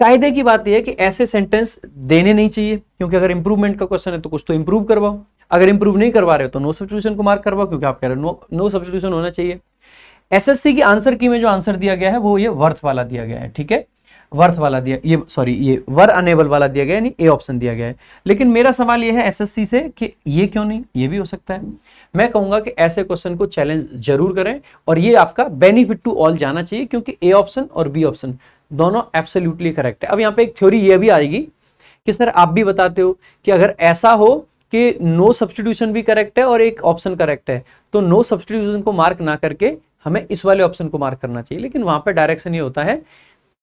A: कायदे की बात यह है कि ऐसे सेंटेंस देने नहीं चाहिए क्योंकि अगर इंप्रूवमेंट का क्वेश्चन है तो कुछ तो इंप्रूव करवाओ अगर इंप्रूव नहीं करवा रहे हो तो नो सब्सिट्यूशन को मार्क करवाओ क्योंकि आप कह रहे हो नो नो होना चाहिए एसएससी की आंसर की में जो आंसर दिया गया है वो ये वर्थ वाला दिया गया है ठीक है वर्थ वाला दिया ये सॉरी ये वर अनेबल वाला दिया गया यानी ए ऑप्शन दिया गया है लेकिन मेरा सवाल ये है एसएससी से कि ये क्यों नहीं ये भी हो सकता है मैं कहूंगा कि ऐसे क्वेश्चन को चैलेंज जरूर करें और ये आपका बेनिफिट टू ऑल जाना चाहिए क्योंकि ए ऑप्शन और बी ऑप्शन दोनों एब्सोल्यूटली करेक्ट है अब यहाँ पे एक थ्योरी ये भी आएगी कि सर आप भी बताते हो कि अगर ऐसा हो कि नो सब्सटीट्यूशन भी करेक्ट है और एक ऑप्शन करेक्ट है तो नो सब्सटीट्यूशन को मार्क ना करके हमें इस वाले ऑप्शन को मार्क करना चाहिए लेकिन वहां पर डायरेक्शन ये होता है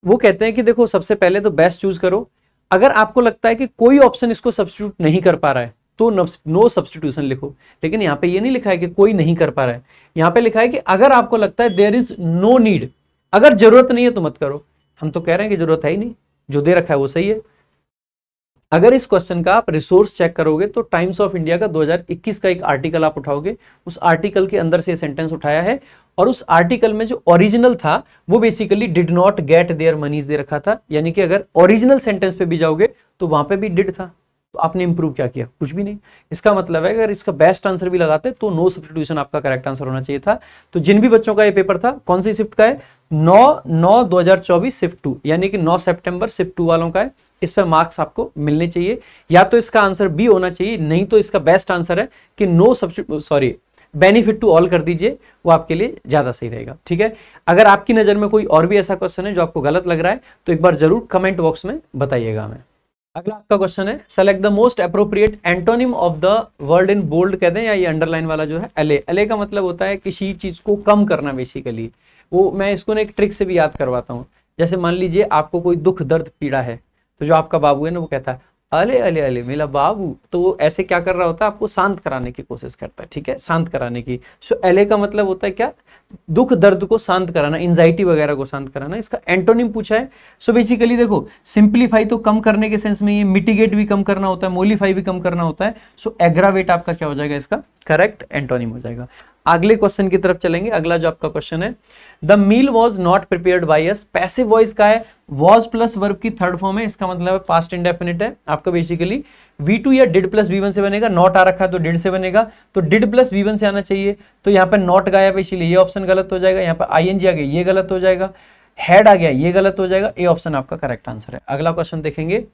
A: वो कहते हैं कि देखो सबसे पहले तो बेस्ट चूज करो अगर आपको लगता है कि कोई ऑप्शन इसको सब्सटीट्यूट नहीं कर पा रहा है तो नो सब्सटीट्यूशन लिखो लेकिन यहां पे ये नहीं लिखा है कि कोई नहीं कर पा रहा है यहां पे लिखा है कि अगर आपको लगता है देर इज नो नीड अगर जरूरत नहीं है तो मत करो हम तो कह रहे हैं कि जरूरत है ही नहीं जो दे रखा है वो सही है अगर इस क्वेश्चन का आप रिसोर्स चेक करोगे तो टाइम्स ऑफ इंडिया का 2021 का एक आर्टिकल आप उठाओगे उस आर्टिकल के अंदर से सेंटेंस उठाया है और उस आर्टिकल में जो ओरिजिनल था वो basically did not get their money's दे रखा था यानी कि अगर ओरिजिनल सेंटेंस पे भी जाओगे तो वहां पे भी डिड था तो आपने इंप्रूव क्या किया कुछ भी नहीं इसका मतलब है अगर इसका बेस्ट आंसर भी लगाते तो नो सब्सिट्यूशन आपका करेक्ट आंसर होना चाहिए था तो जिन भी बच्चों का ये पेपर था कौन सी शिफ्ट का है नौ नौ दो हजार चौबीस शिफ्ट टू यानी कि नौ सितंबर शिफ्ट टू वालों का है इस पर मार्क्स आपको मिलने चाहिए या तो इसका आंसर बी होना चाहिए नहीं तो इसका बेस्ट आंसर है कि no substitute sorry benefit to all कर दीजिए वो आपके लिए ज़्यादा सही रहेगा ठीक है अगर आपकी नज़र में कोई और भी ऐसा क्वेश्चन है जो आपको गलत लग रहा है तो एक बार ज़रूर कमेंट बॉक्स में बताइएगा हमें अगला आपका क्वेश्चन है select the most appropriate antonym of the word in bold कहते हैं या ये अंडरलाइन वाला जो है एले एले का मतलब होता है किसी चीज को कम करना बेसिकली वो मैं इसको ना एक ट्रिक से भी याद करवाता हूँ जैसे मान लीजिए आपको कोई दुख दर्द पीड़ा है तो जो आपका बाबू है ना वो कहता है अले अले अले मेरा बाबू तो वो ऐसे क्या कर रहा होता है आपको शांत कराने की कोशिश करता है ठीक है शांत कराने की सो एले का मतलब होता है क्या दुख दर्द को शांत कराना एंजाइटी वगैरह को शांत कराना इसका एंटोनिम पूछा है सो बेसिकली देखो सिंप्लीफाई तो कम करने के सेंस में ये मिटिगेट भी कम करना होता है मोलीफाई भी कम करना होता है सो एग्रावेट आपका क्या हो जाएगा इसका करेक्ट एंटोनिम हो जाएगा अगले क्वेश्चन की तरफ चलेंगे अगला जो आपका क्वेश्चन है the meal was not prepare by us passive voice का है वॉज प्लस वर्ब की थर्ड फॉर्म है इसका मतलब है पास्ट इंडेफिनिट है आपका बेसिकली V2 या डिड प्लस V1 से बनेगा नॉट आ रखा है तो डिड से बनेगा तो डिड प्लस V1 से आना चाहिए तो यहाँ पर नॉट गाया इसीलिए ये ऑप्शन गलत हो जाएगा यहाँ पर आई एन जी आ गया ये गलत हो जाएगा हेड आ गया ये गलत हो जाएगा ये ऑप्शन आपका करेक्ट आंसर है अगला क्वेश्चन देखेंगे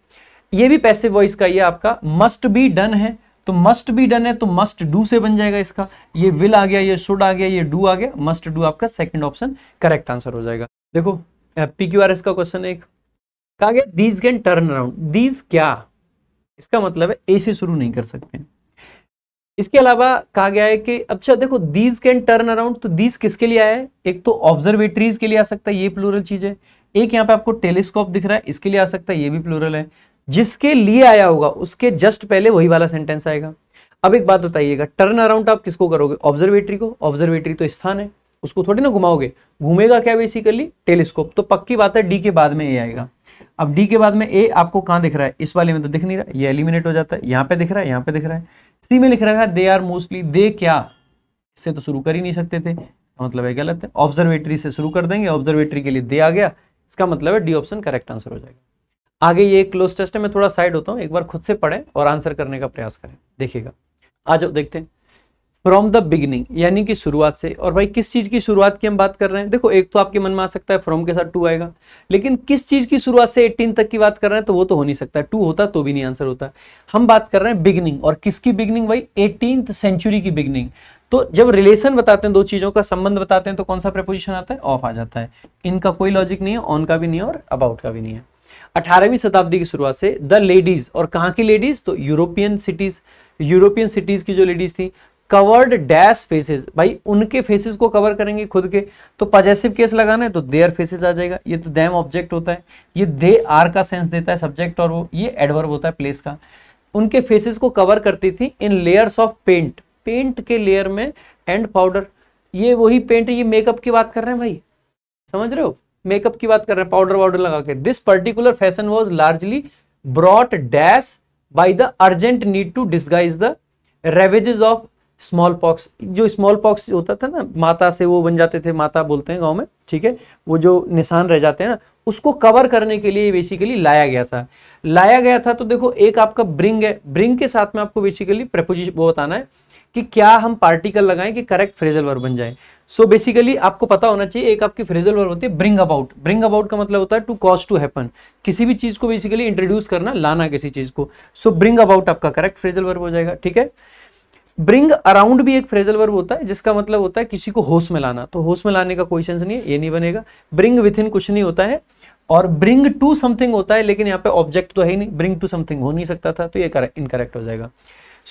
A: ये भी पैसिव वॉइस का ही है आपका मस्ट बी डन है तो मस्ट बी डन है तो मस्ट डू से बन जाएगा इसका ये विल आ गया ये शुड आ गया ये डू आ गया मस्ट डू आपका सेकंड ऑप्शन करेक्ट आंसर हो जाएगा देखो पी क्यू आर एस का क्वेश्चन एक कहा गया these can turn around these क्या इसका मतलब है ए से शुरू नहीं कर सकते इसके अलावा कहा गया है कि अच्छा देखो दीज कैन टर्न अराउंड तो दीज किसके लिए आया है एक तो ऑब्जर्वेटरीज के लिए आ सकता है ये प्लूरल चीज है एक यहाँ पे आपको टेलीस्कोप दिख रहा है इसके लिए आ सकता है ये भी प्लूरल है जिसके लिए आया होगा उसके जस्ट पहले वही वाला सेंटेंस आएगा अब एक बात बताइएगा टर्न अराउंड आप किसको करोगे ऑब्जर्वेटरी को ऑब्जर्वेटरी तो स्थान है उसको थोड़ी ना घुमाओगे घूमेगा क्या बेसिकली टेलीस्कोप तो पक्की बात है डी के बाद में ए आएगा अब डी के बाद में ए आपको कहां दिख रहा है इस वाले में तो दिख नहीं रहा ये एलिमिनेट हो जाता है यहां पे दिख रहा है यहाँ पे दिख रहा है सी में लिख रहा है दे आर मोस्टली दे क्या इससे तो शुरू कर ही नहीं सकते थे मतलब है गलत है ऑब्जर्वेटरी से शुरू कर देंगे ऑब्जर्वेटरी के लिए दे आ गया इसका मतलब है डी ऑप्शन करेक्ट आंसर हो जाएगा आगे ये क्लोज टेस्ट है मैं थोड़ा साइड होता हूँ एक बार खुद से पढ़ें और आंसर करने का प्रयास करें देखिएगा आ जाओ देखते हैं फ्रॉम द बिगिनिंग यानी कि शुरुआत से और भाई किस चीज़ की शुरुआत की हम बात कर रहे हैं देखो एक तो आपके मन में आ सकता है फ्रॉम के साथ टू आएगा लेकिन किस चीज़ की शुरुआत से एटीन तक की बात कर रहे हैं तो वो तो हो नहीं सकता टू होता तो भी नहीं आंसर होता हम बात कर रहे हैं बिगनिंग और किसकी बिगनिंग भाई एटीन सेंचुरी की बिगनिंग तो जब रिलेशन बताते हैं दो चीज़ों का संबंध बताते हैं तो कौन सा प्रपोजिशन आता है ऑफ आ जाता है इनका कोई लॉजिक नहीं है ऑन का भी नहीं है और अबाउट का भी नहीं है अठारहवीं शताब्दी की शुरुआत से द लेडीज और कहाँ की लेडीज तो यूरोपियन सिटीज यूरोपियन सिटीज की जो लेडीज थी कवर्ड डैश फेसेस भाई उनके फेसेस को कवर करेंगे खुद के तो पजेसिव केस लगाना है तो देयर फेसेस आ जाएगा ये तो दैम ऑब्जेक्ट होता है ये दे आर का सेंस देता है सब्जेक्ट और वो ये एडवर्ब होता है प्लेस का उनके फेसेस को कवर करती थी in layers of paint paint के लेयर में एंड पाउडर ये वही पेंट ये मेकअप की बात कर रहे हैं भाई समझ रहे हो मेकअप की बात कर रहे हैं पाउडर वाउडर लगा के this particular fashion was largely brought dash by the urgent need to disguise the ravages of smallpox जो स्मॉल पॉक्स होता था ना माता से वो बन जाते थे माता बोलते हैं गांव में ठीक है वो जो निशान रह जाते हैं ना उसको कवर करने के लिए बेसिकली लाया गया था लाया गया था तो देखो एक आपका ब्रिंग है ब्रिंग के साथ में आपको बेसिकली प्रपोजिशन वो बताना है कि क्या हम पार्टिकल लगाएं कि करेक्ट फ्रेजल वर्ब बन जाए सो so बेसिकली आपको पता होना चाहिए एक आपकी फ्रेजल वर्ब होती है ब्रिंग अबाउट ब्रिंग अबाउट का मतलब होता है टू कॉज टू हैपन किसी भी चीज़ को बेसिकली इंट्रोड्यूस करना लाना किसी चीज़ को सो ब्रिंग अबाउट आपका करेक्ट फ्रेजल वर्ब हो जाएगा ठीक है ब्रिंग अराउंड भी एक फ्रेजल वर्ब होता है जिसका मतलब होता है किसी को होश में लाना तो होश में लाने का कोई सेंस नहीं है ये नहीं बनेगा ब्रिंग विथ इन कुछ नहीं होता है और ब्रिंग टू समथिंग होता है लेकिन यहाँ पे ऑब्जेक्ट तो है ही नहीं ब्रिंग टू समथिंग हो नहीं सकता था तो ये इनकरेक्ट हो जाएगा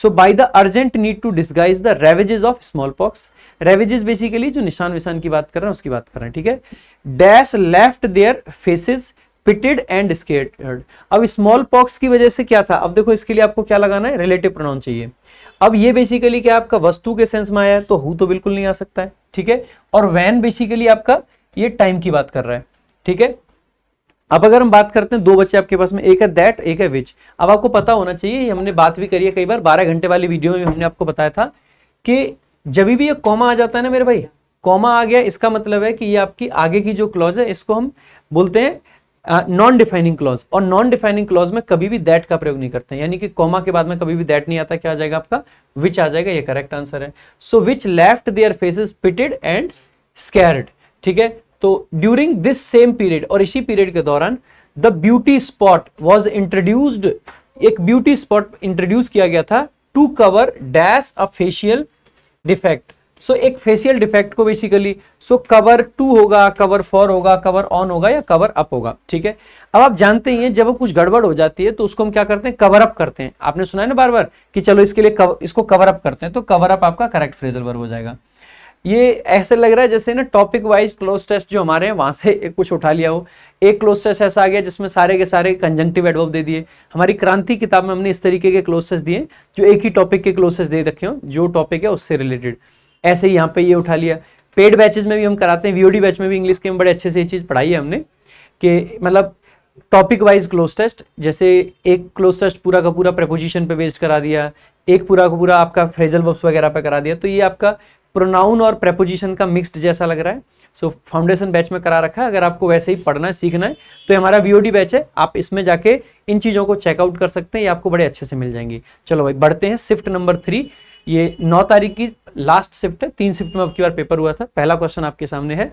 A: so by the urgent need to disguise the ravages of smallpox ravages basically जो निशान विशान की बात कर रहे हैं उसकी बात कर रहे हैं ठीक है dash left their faces pitted and scattered अब स्मॉल पॉक्स की वजह से क्या था अब देखो इसके लिए आपको क्या लगाना है रिलेटिव प्रोनाउन चाहिए अब ये बेसिकली क्या आपका वस्तु के सेंस में आया है तो हु तो बिल्कुल नहीं आ सकता है ठीक है और वैन बेसिकली आपका ये टाइम की बात कर रहा है ठीक है अब अगर हम बात करते हैं दो बच्चे आपके पास में एक है दैट एक है विच अब आपको पता होना चाहिए हमने बात भी करी है कई बार बारह घंटे वाली वीडियो में हमने आपको बताया था कि जब भी ये कॉमा आ जाता है ना मेरे भाई कॉमा आ गया इसका मतलब है कि ये आपकी आगे की जो क्लॉज है इसको हम बोलते हैं नॉन डिफाइनिंग क्लॉज और नॉन डिफाइनिंग क्लॉज में कभी भी दैट का प्रयोग नहीं करते हैं यानी कि कॉमा के बाद में कभी भी दैट नहीं आता क्या आ जाएगा आपका विच आ जाएगा ये करेक्ट आंसर है so which left their faces pitted and scarred ठीक है तो ड्यूरिंग दिस सेम पीरियड और इसी पीरियड के दौरान the beauty spot was introduced एक ब्यूटी स्पॉट इंट्रोड्यूस किया गया था to cover dash a facial defect so एक फेशियल डिफेक्ट को बेसिकली सो कवर टू होगा कवर फोर होगा कवर ऑन होगा या कवर अप होगा ठीक है अब आप जानते ही हैं जब कुछ गड़बड़ हो जाती है तो उसको हम क्या करते हैं कवर अप करते हैं आपने सुना है ना बार बार कि चलो इसके लिए कव, इसको कवर अप करते हैं तो कवर अप आपका करेक्ट फ्रेजल वर्ब हो जाएगा ये ऐसे लग रहा है जैसे ना टॉपिक वाइज क्लोज टेस्ट जो हमारे हैं वहाँ से एक कुछ उठा लिया हो एक क्लोज टेस्ट ऐसा आ गया जिसमें सारे के सारे कंजंक्टिव एडवर्ब दे दिए हमारी क्रांति किताब में हमने इस तरीके के क्लोज टेस्ट दिए जो एक ही टॉपिक के क्लोज टेस्ट दे रखे हों जो टॉपिक है उससे रिलेटेड ऐसे ही यहाँ पे ये उठा लिया पेड बैचेज में भी हम कराते हैं वीओडी बैच में भी इंग्लिश के बड़े अच्छे से ये चीज़ पढ़ाई है हमने कि मतलब टॉपिक वाइज क्लोज टेस्ट जैसे एक क्लोज टेस्ट पूरा का पूरा प्रपोजिशन पे बेस्ड करा दिया एक पूरा का पूरा आपका फ्रेजल वर्ब्स वगैरह पे करा दिया तो ये आपका प्रोनाउन और प्रेपोजिशन का मिक्सड जैसा लग रहा है सो फाउंडेशन बैच में करा रखा है अगर आपको वैसे ही पढ़ना है सीखना है तो हमारा वीओडी बैच है आप इसमें जाके इन चीज़ों को चेकआउट कर सकते हैं ये आपको बड़े अच्छे से मिल जाएंगी चलो भाई बढ़ते हैं शिफ्ट नंबर थ्री ये नौ तारीख की लास्ट शिफ्ट है तीन शिफ्ट में आपकी बार पेपर हुआ था पहला क्वेश्चन आपके सामने है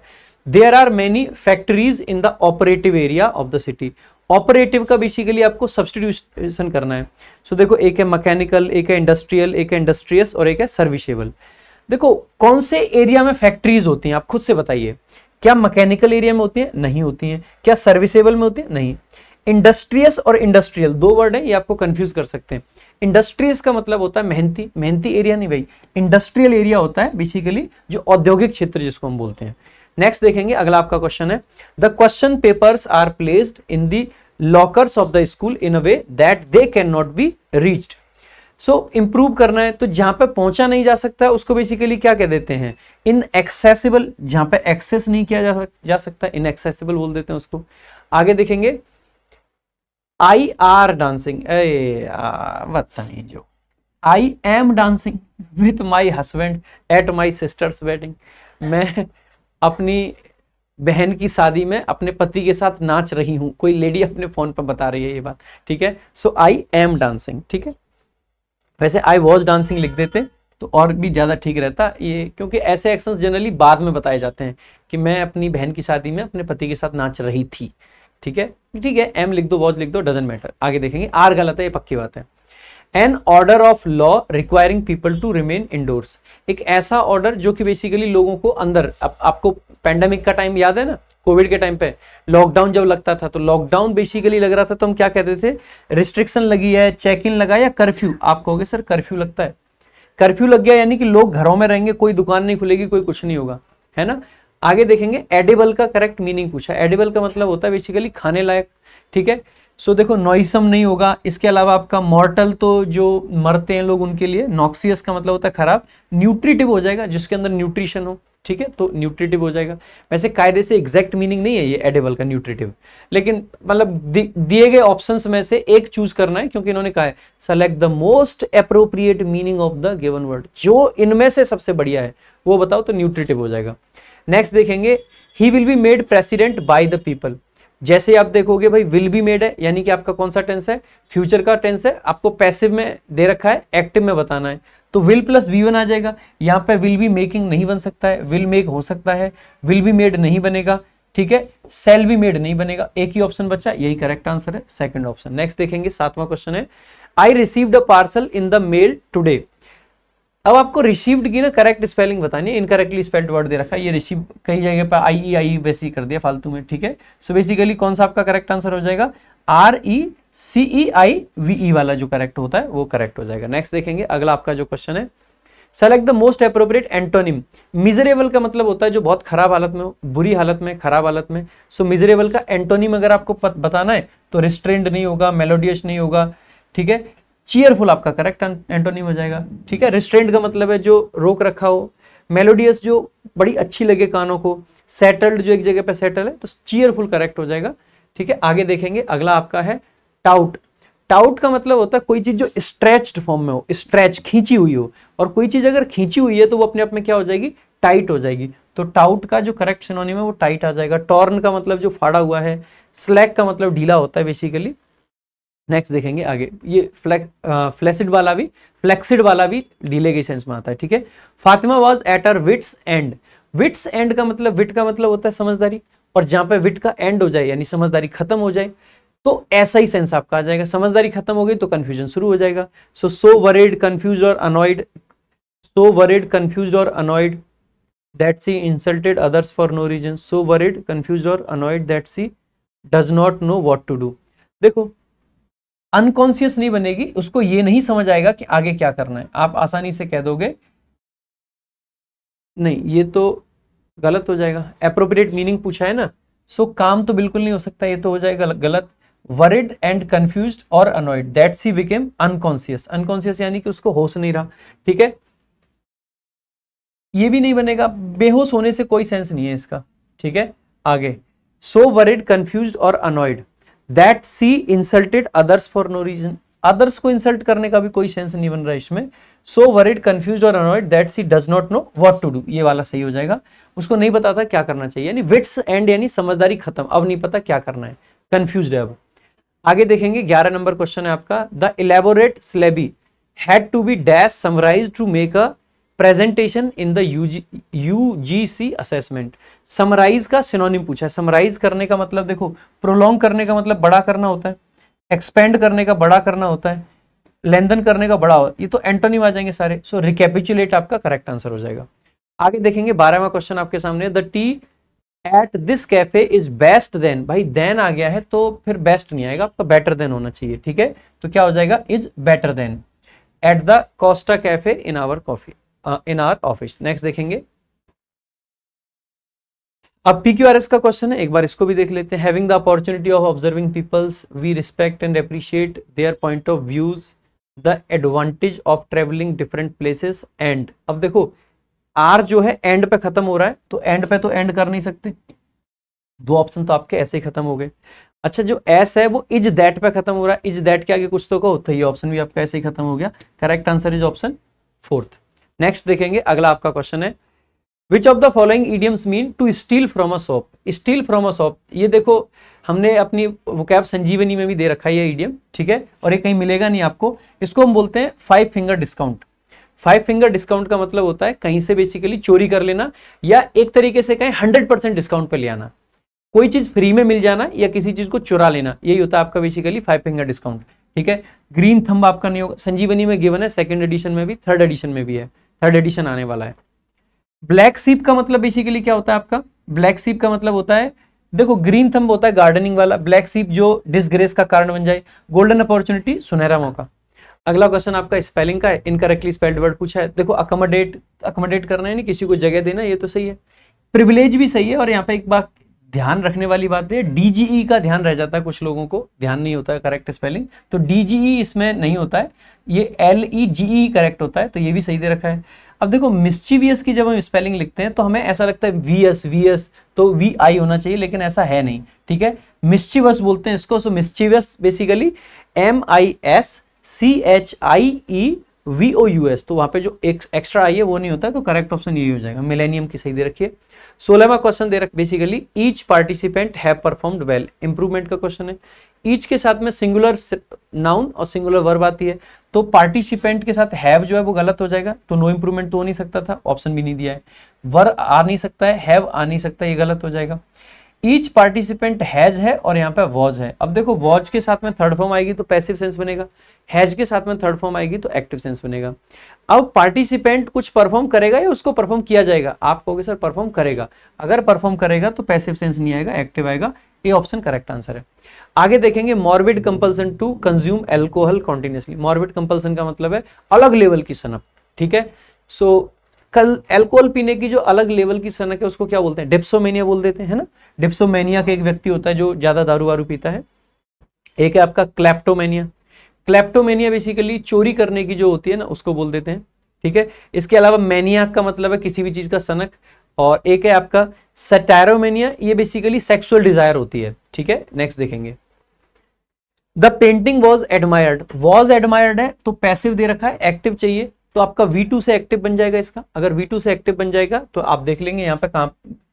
A: there are many factories in the operative area of the city operative का बेसिकली आपको सब्सटीट्यूशन करना है सो so, देखो एक है मैकेनिकल एक है इंडस्ट्रियल एक है इंडस्ट्रियस और एक है सर्विसेबल देखो कौन से एरिया में फैक्ट्रीज होती हैं आप खुद से बताइए क्या मैकेनिकल एरिया में होती है नहीं होती हैं क्या सर्विसेबल में होती है नहीं इंडस्ट्रियस और इंडस्ट्रियल दो वर्ड है ये आपको कंफ्यूज कर सकते हैं इंडस्ट्रीज का मतलब होता है मेहनती मेहनती एरिया नहीं भाई इंडस्ट्रियल एरिया होता है बेसिकली जो औद्योगिक क्षेत्र जिसको हम बोलते हैं नेक्स्ट देखेंगे अगला आपका क्वेश्चन है the question papers are placed in the of the school in a way that they can not be reached so so, improve करना है तो जहां पे पहुंचा नहीं जा सकता उसको बेसिकली क्या कह देते हैं इन एक्सेसिबल जहां पे एक्सेस नहीं किया जा, सक, जा सकता इन एक्सेसिबल बोल देते हैं उसको आगे देखेंगे आई आर डांसिंग अरे नहीं जो I am dancing with my husband at my sister's wedding मैं अपनी बहन की शादी में अपने पति के साथ नाच रही हूं कोई लेडी अपने फोन पर बता रही है ये बात ठीक है सो आई एम डांसिंग ठीक है वैसे आई वॉज डांसिंग लिख देते तो और भी ज़्यादा ठीक रहता ये क्योंकि ऐसे एक्शंस जनरली बाद में बताए जाते हैं कि मैं अपनी बहन की शादी में अपने पति के साथ नाच रही थी ठीक है ठीक है एम लिख दो वॉज लिख दो डजेंट मैटर आगे देखेंगे आर गलत है ये पक्की बात है an order of law requiring people to remain indoors एक ऐसा ऑर्डर जो कि बेसिकली लोगों को अंदर आप, आपको पैंडमिक का टाइम याद है ना कोविड के टाइम पे लॉकडाउन जब लगता था तो लॉकडाउन बेसिकली लग रहा था तो हम क्या कहते थे रिस्ट्रिक्शन लगी है चेक इन लगा या कर्फ्यू आप कहोगे सर कर्फ्यू लगता है कर्फ्यू लग गया यानी कि लोग घरों में रहेंगे कोई दुकान नहीं खुलेगी कोई कुछ नहीं होगा है ना आगे देखेंगे एडेबल का करेक्ट मीनिंग पूछा एडेबल का मतलब होता है बेसिकली खाने लायक ठीक है सो so, देखो नॉइसम नहीं होगा इसके अलावा आपका मॉर्टल तो जो मरते हैं लोग उनके लिए नॉक्सियस का मतलब होता है खराब न्यूट्रिटिव हो जाएगा जिसके अंदर न्यूट्रिशन हो ठीक है तो न्यूट्रिटिव हो जाएगा वैसे कायदे से एग्जैक्ट मीनिंग नहीं है ये एडेबल का न्यूट्रिटिव लेकिन मतलब दिए गए ऑप्शन में से एक चूज करना है क्योंकि इन्होंने कहा है select the most appropriate meaning of the given word जो इनमें से सबसे बढ़िया है वो बताओ तो न्यूट्रिटिव हो जाएगा नेक्स्ट देखेंगे he will be made president by the people जैसे आप देखोगे भाई विल बी मेड है यानी कि आपका कौन सा टेंस है फ्यूचर का टेंस है आपको पैसिव में दे रखा है एक्टिव में बताना है तो विल प्लस वी वन आ जाएगा यहाँ पे विल बी मेकिंग नहीं बन सकता है विल मेक हो सकता है विल बी मेड नहीं बनेगा ठीक है सेल बी मेड नहीं बनेगा एक ही ऑप्शन बच्चा यही करेक्ट आंसर है सेकेंड ऑप्शन नेक्स्ट देखेंगे सातवां क्वेश्चन है I received a parcel in the mail today अब आपको रिसीव्ड की ना करेक्ट स्पेलिंग बतानी है इनकरेक्टली स्पेल्ड वर्ड दे रखा है ये रिसीव कई जगह पर आई ई e, आई e वैसी कर दिया फालतू में ठीक है सो बेसिकली कौन सा आपका करेक्ट आंसर हो जाएगा are E C E I V ई वाला जो करेक्ट होता है वो करेक्ट हो जाएगा नेक्स्ट देखेंगे अगला आपका जो क्वेश्चन है select the most appropriate antonym miserable का मतलब होता है जो बहुत खराब हालत में बुरी हालत में खराब हालत में सो so, मिजरेबल का एंटोनिम अगर आपको बताना है तो रिस्ट्रेंड नहीं होगा मेलोडियस नहीं होगा ठीक है चीयरफुल आपका करेक्ट एंटोनिम हो जाएगा ठीक है रिस्ट्रेंट का मतलब है जो रोक रखा हो मेलोडियस जो बड़ी अच्छी लगे कानों को सेटल्ड जो एक जगह पे सेटल है तो चीयरफुल करेक्ट हो जाएगा ठीक है आगे देखेंगे अगला आपका है टाउट टाउट का मतलब होता है कोई चीज़ जो स्ट्रेच्ड फॉर्म में हो स्ट्रेच खींची हुई हो और कोई चीज़ अगर खींची हुई है तो वो अपने आप में क्या हो जाएगी टाइट हो जाएगी तो टाउट का जो करेक्ट सिनोनिम है वो टाइट आ जाएगा टॉर्न का मतलब जो फाड़ा हुआ है स्लैक का मतलब ढीला होता है बेसिकली नेक्स्ट देखेंगे आगे ये फ्लेक्सिड फ्लैसिड वाला भी फ्लेक्सिड वाला भी डीले के सेंस में आता है ठीक है Fatima was at our wits end wits end का मतलब विट का मतलब होता है समझदारी और जहां पे विट का एंड हो जाए यानी समझदारी खत्म हो जाए तो ऐसा ही सेंस आपका आ जाएगा समझदारी खत्म हो गई तो कंफ्यूजन शुरू हो जाएगा सो सो वरेड कंफ्यूज और अनॉयड सो वरेड कंफ्यूज और annoyed that she insulted others for no reason so worried confused और annoyed that she does not know what to do देखो अनकॉन्सियस नहीं बनेगी उसको ये नहीं समझ आएगा कि आगे क्या करना है आप आसानी से कह दोगे नहीं ये तो गलत हो जाएगा अप्रोप्रिएट मीनिंग पूछा है ना सो so, काम तो बिल्कुल नहीं हो सकता ये तो हो जाएगा गलत वरिड एंड कंफ्यूज और annoyed that she became unconscious unconscious यानी कि उसको होश नहीं रहा ठीक है ये भी नहीं बनेगा बेहोश होने से कोई सेंस नहीं है इसका ठीक है आगे सो वरिड कंफ्यूज और annoyed that she insulted others for no reason others को इंसल्ट करने का भी कोई सेंस नहीं बन रहा है इसमें सो वरिड कंफ्यूज और annoyed that she does not know what to do ये वाला सही हो जाएगा उसको नहीं पता था क्या करना चाहिए यानी विट्स एंड यानी समझदारी खत्म अब नहीं पता क्या करना है कंफ्यूज है अब आगे देखेंगे ग्यारह नंबर क्वेश्चन है आपका the elaborate syllabi had to be dash summarise to make a presentation in the UGC assessment summarise का सिनोनिम पूछा है समराइज करने का मतलब देखो प्रोलॉन्ग करने का मतलब बड़ा करना होता है एक्सपेंड करने का बड़ा करना होता है लेंदन करने का बड़ा होता है ये तो एंटोनिम आ जाएंगे सारे सो so, रिकेपिचुलेट आपका करेक्ट आंसर हो जाएगा आगे देखेंगे बारहवा क्वेश्चन आपके सामने the tea at this cafe is best then भाई देन आ गया है तो फिर बेस्ट नहीं आएगा आपका बेटर देन होना चाहिए ठीक है तो क्या हो जाएगा is better than at the Costa cafe in our coffee in our office next देखेंगे अब पीक्यूआरएस का क्वेश्चन है एक बार इसको भी देख लेते हैं the opportunity of observing people's we respect and appreciate their point of views the advantage of travelling different places and अब देखो आर जो है एंड पे खत्म हो रहा है तो एंड पे तो एंड कर नहीं सकते दो ऑप्शन तो आपके ऐसे ही खत्म हो गए अच्छा जो एस है वो इज दैट पे खत्म हो रहा है इज दैट के आगे कुछ तो कहो तो ये ऑप्शन भी आपका ऐसे ही खत्म हो गया correct answer is option fourth next देखेंगे अगला आपका क्वेश्चन है which of the following idioms mean to steal from a shop steal from a shop ये देखो हमने अपनी वो कैब संजीवनी में भी दे रखा है ये ईडियम ठीक है और ये कहीं मिलेगा नहीं आपको इसको हम बोलते हैं five finger discount five finger discount का मतलब होता है कहीं से बेसिकली चोरी कर लेना या एक तरीके से कहीं हंड्रेड परसेंट डिस्काउंट पर ले आना कोई चीज़ फ्री में मिल जाना या किसी चीज़ को चुरा लेना यही होता है आपका बेसिकली फाइव फिंगर डिस्काउंट ठीक है ग्रीन थंब आपका नहीं होगा संजीवनी में गिवन है सेकेंड एडिशन में भी थर्ड एडिशन में भी है थर्ड एडिशन आने वाला है ब्लैक सीप का मतलब बेसिकली क्या होता है आपका ब्लैक सीप का मतलब होता है देखो ग्रीन थंब होता है गार्डनिंग वाला ब्लैक सीप जो डिसग्रेस का कारण बन जाए गोल्डन अपॉर्चुनिटी सुनहरा मौका अगला क्वेश्चन आपका स्पेलिंग का है इनकरेक्टली स्पेल्ड वर्ड पूछा है देखो अकोमोडेट अकोमोडेट करना है नहीं किसी को जगह देना ये तो सही है प्रिविलेज भी सही है और यहाँ पे एक बात ध्यान रखने वाली बात है डीजीई e का ध्यान रह जाता है कुछ लोगों को ध्यान नहीं होता है करेक्ट स्पेलिंग तो डीजीई e इसमें नहीं होता है ये एल ई जीई करेक्ट होता है तो ये भी सही दे रखा है अब देखो मिस्चिवियस की जब हम स्पेलिंग लिखते हैं तो हमें ऐसा लगता है वी एस वी एस तो वी आई होना चाहिए लेकिन ऐसा है नहीं ठीक है मिस्चिवस बोलते हैं इसको so mischievous basically M I S C H I E V O U S तो वहां पे जो एक एक्स्ट्रा आई है वो नहीं होता है, तो करेक्ट ऑप्शन यही हो जाएगा मिलेनियम की सही दे रखिए सोलहवा क्वेश्चन दे रखा basically each participant have performed well improvement का क्वेश्चन है ईच के साथ में सिंगुलर नाउन और सिंगुलर वर्ब आती है तो पार्टिसिपेंट के साथ हैव जो है वो गलत हो जाएगा तो नो इंप्रूवमेंट तो हो नहीं सकता था ऑप्शन भी नहीं दिया है वर आ नहीं सकता है हैव आ नहीं सकता ये गलत हो जाएगा ईच पार्टिसिपेंट हैज है और यहाँ पे वॉज है अब देखो वॉज के साथ में थर्ड फॉर्म आएगी तो पैसिव सेंस बनेगा हैज के साथ में थर्ड फॉर्म आएगी तो एक्टिव सेंस बनेगा अब पार्टिसिपेंट कुछ परफॉर्म करेगा या उसको परफॉर्म किया जाएगा आप कहोगे सर परफॉर्म करेगा अगर परफॉर्म करेगा तो पैसिव सेंस नहीं आएगा एक्टिव आएगा ये ऑप्शन करेक्ट आंसर है आगे देखेंगे morbid compulsion to consume alcohol continuously morbid compulsion का मतलब है अलग लेवल की सनप ठीक है सो so, कल एल्कोहल पीने की जो अलग लेवल की सनक है उसको क्या बोलते हैं डिप्सोमेनिया बोल देते हैं ना डिप्सोमेनिया का एक व्यक्ति होता है जो ज़्यादा दारू वारू पीता है एक है आपका क्लैप्टोमेनिया क्लैप्टोमेनिया बेसिकली चोरी करने की जो होती है ना उसको बोल देते हैं ठीक है इसके अलावा मैनिया का मतलब है किसी भी चीज़ का सनक और एक है आपका सटैरोमेनिया ये बेसिकली सेक्सुअल डिजायर होती है ठीक है नेक्स्ट देखेंगे the painting was admired was admired है तो पैसिव दे रखा है एक्टिव चाहिए तो आपका V2 से एक्टिव बन जाएगा इसका अगर V2 से एक्टिव बन जाएगा तो आप देख लेंगे यहाँ पे कहाँ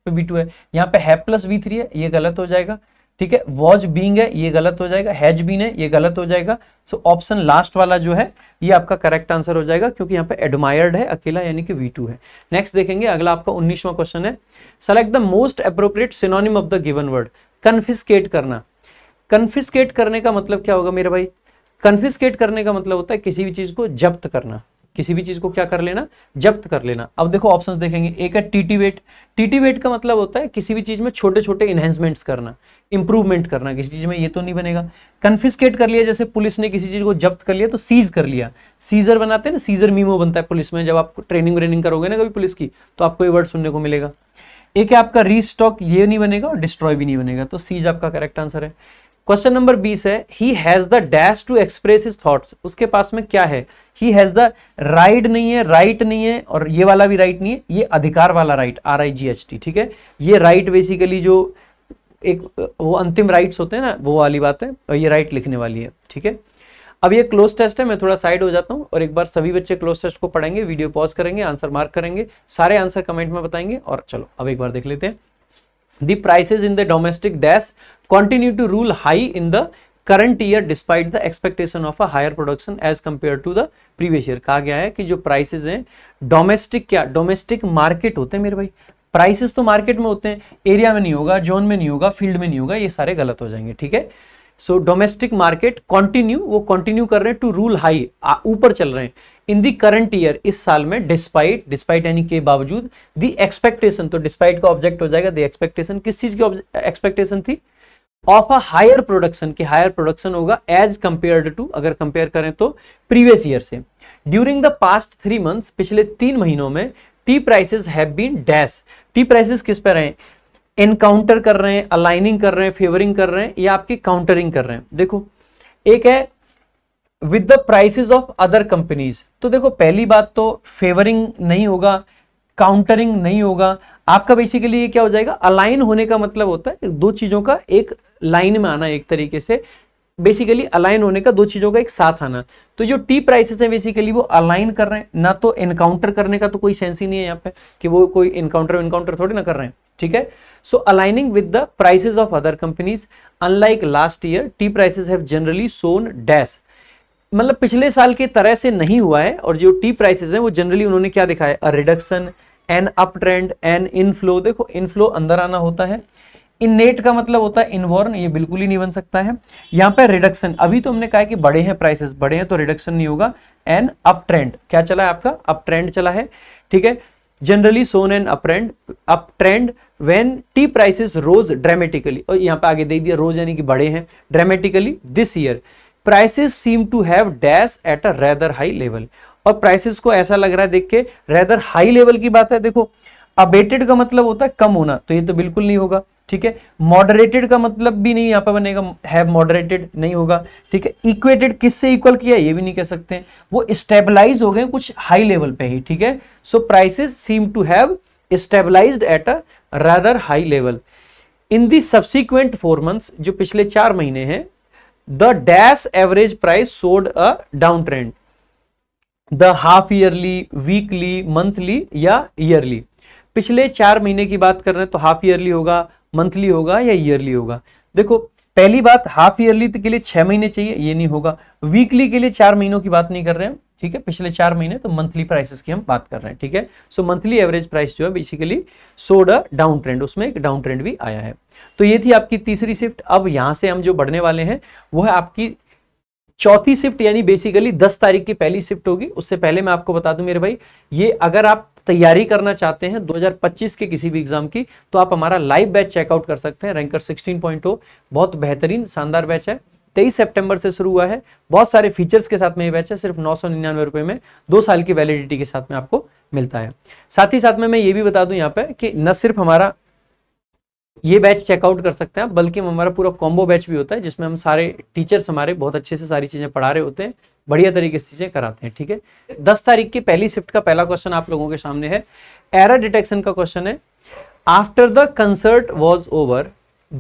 A: पे V2 है यहाँ पे है प्लस V3 है ये गलत हो जाएगा ठीक है वॉज बींग है ये गलत हो जाएगा हैज बीन है ये गलत हो जाएगा सो ऑप्शन लास्ट वाला जो है ये आपका करेक्ट आंसर हो जाएगा क्योंकि यहाँ पे एडमायर्ड है अकेला यानी कि V2 है नेक्स्ट देखेंगे अगला आपका उन्नीसवा क्वेश्चन है select the most appropriate synonym of the given word confiscate करना कन्फिस्केट करने का मतलब क्या होगा मेरे भाई कन्फिस्केट करने का मतलब होता है किसी भी चीज को जब्त करना किसी भी चीज़ को क्या कर लेना जब्त कर लेना अब देखो ऑप्शंस देखेंगे एक है टीटी वेट टीटी वेट का मतलब होता है किसी भी चीज़ में छोटे छोटे इन्हेंसमेंट्स करना इंप्रूवमेंट करना किसी चीज़ में ये तो नहीं बनेगा कन्फिस्केट कर लिया जैसे पुलिस ने किसी चीज़ को जब्त कर लिया तो सीज कर लिया सीजर बनाते हैं ना सीजर मीमो बनता है पुलिस में जब आप ट्रेनिंग व्रेनिंग करोगे ना कभी पुलिस की तो आपको ये वर्ड सुनने को मिलेगा एक है आपका रीस्टॉक ये नहीं बनेगा और डिस्ट्रॉय भी नहीं बनेगा तो सीज आपका करेक्ट आंसर है क्वेश्चन नंबर बीस है he has the dash to express his thoughts उसके पास में क्या है ही हैज़ द राइट नहीं है राइट नहीं है और ये वाला भी राइट नहीं है ये अधिकार वाला right R I G H T ठीक है ये राइट बेसिकली जो एक वो अंतिम राइट्स होते हैं ना वो वाली बात है और ये राइट लिखने वाली है ठीक है अब ये क्लोज टेस्ट है मैं थोड़ा साइड हो जाता हूँ और एक बार सभी बच्चे क्लोज टेस्ट को पढ़ेंगे वीडियो पॉज करेंगे आंसर मार्क करेंगे सारे आंसर कमेंट में बताएंगे और चलो अब एक बार देख लेते हैं the prices in the domestic dash continue to rule high in the current year despite the expectation of a higher production as compare to the previous year कहा गया है कि जो प्राइसेज हैं डोमेस्टिक क्या डोमेस्टिक मार्केट होते हैं मेरे भाई प्राइसेस तो मार्केट में होते हैं एरिया में नहीं होगा जोन में नहीं होगा फील्ड में नहीं होगा ये सारे गलत हो जाएंगे ठीक है सो डोमेस्टिक मार्केट कॉन्टिन्यू वो कॉन्टिन्यू कर रहे हैं टू रूल हाई ऊपर चल रहे हैं इन दी करंट ईयर इस साल में डिस्पाइट डिस्पाइट यानी के बावजूद दी एक्सपेक्टेशन तो डिस्पाइट का ऑब्जेक्ट हो जाएगा दी एक्सपेक्टेशन किस चीज की एक्सपेक्टेशन थी ऑफ अ हायर प्रोडक्शन कि हायर प्रोडक्शन होगा एज कंपेयर्ड टू अगर कंपेयर करें तो प्रीवियस ईयर से during the past three months पिछले तीन महीनों में tea prices have been dash tea prices किस पर हैं इनकाउंटर कर रहे हैं अलाइनिंग कर रहे हैं फेवरिंग कर रहे हैं या आपकी काउंटरिंग कर रहे हैं देखो एक है with the prices of other companies तो देखो पहली बात तो फेवरिंग नहीं होगा काउंटरिंग नहीं होगा आपका बेसिकली ये क्या हो जाएगा अलाइन होने का मतलब होता है दो चीज़ों का एक लाइन में आना एक तरीके से बेसिकली अलाइन होने का दो चीज़ों का एक साथ आना तो जो टी प्राइसेस हैं बेसिकली वो अलाइन कर रहे हैं ना तो एनकाउंटर करने का तो कोई सेंस ही नहीं है यहाँ पे कि वो कोई एनकाउंटर एनकाउंटर थोड़ी ना कर रहे हैं ठीक है so aligning with the prices of other companies unlike last year tea prices have generally shown dash मतलब पिछले साल के तरह से नहीं हुआ है और जो टी प्राइसेस है वो जनरली उन्होंने क्या दिखाया reduction an up trend an inflow देखो इनफ्लो अंदर आना होता है इननेट का मतलब होता है इनवॉर्न ये बिल्कुल ही नहीं बन सकता है यहाँ पर रिडक्शन अभी तो हमने कहा कि बड़े हैं प्राइसेस बड़े हैं तो रिडक्शन नहीं होगा एन अप ट्रेंड क्या चला है आपका अप ट्रेंड चला है ठीक है generally shown an uptrend up trend when tea prices rose dramatically और यहाँ पे आगे दे दिया रोज यानी कि बड़े हैं dramatically this year prices seem to have dash at a rather high level और प्राइसेस को ऐसा लग रहा है देख के रेदर हाई लेवल की बात है देखो अबेटेड का मतलब होता है कम होना तो ये तो बिल्कुल नहीं होगा ठीक है मॉडरेटेड का मतलब भी नहीं यहाँ पर बनेगा हैव मॉडरेटेड नहीं होगा ठीक है इक्वेटेड किससे इक्वल किया ये भी नहीं कह सकते हैं वो स्टेबलाइज हो गए कुछ हाई लेवल पे ही ठीक है so prices seem to have stabilize at a rather high level in the subsequent four months जो पिछले चार महीने हैं the dash average price showed a down trend the half yearly weekly monthly या ईयरली पिछले चार महीने की बात कर रहे हैं तो हाफ ईयरली होगा मंथली होगा या ईयरली होगा देखो पहली बात हाफ ईयरली तो के लिए छह महीने चाहिए ये नहीं होगा वीकली के लिए चार महीनों की बात नहीं कर रहे हैं ठीक है पिछले चार महीने तो मंथली प्राइसेस की हम बात कर रहे हैं ठीक है सो मंथली एवरेज प्राइस जो है बेसिकली सोड डाउन ट्रेंड उसमें एक डाउन ट्रेंड भी आया है तो ये थी आपकी तीसरी शिफ्ट अब यहाँ से हम जो बढ़ने वाले हैं वो है आपकी चौथी शिफ्ट यानी बेसिकली दस तारीख की पहली शिफ्ट होगी उससे पहले मैं आपको बता दूं मेरे भाई ये अगर आप तैयारी करना चाहते हैं 2025 के किसी भी एग्जाम की तो आप हमारा लाइव बैच चेकआउट कर सकते हैं रैंकर 16.0 बहुत बेहतरीन शानदार बैच है तेईस सितंबर से शुरू हुआ है बहुत सारे फीचर्स के साथ में ये बैच है सिर्फ नौ सौ में दो साल की वैलिडिटी के साथ में आपको मिलता है साथ ही साथ में मैं ये भी बता दूं यहाँ पे कि न सिर्फ हमारा ये बैच चेकआउट कर सकते हैं बल्कि हमारा पूरा कॉम्बो बैच भी होता है जिसमें हम सारे टीचर्स हमारे बहुत अच्छे से सारी चीज़ें पढ़ा रहे होते हैं बढ़िया तरीके से चीज़ें कराते हैं ठीक है दस तारीख की पहली शिफ्ट का पहला क्वेश्चन आप लोगों के सामने है एरर डिटेक्शन का क्वेश्चन है after the concert was over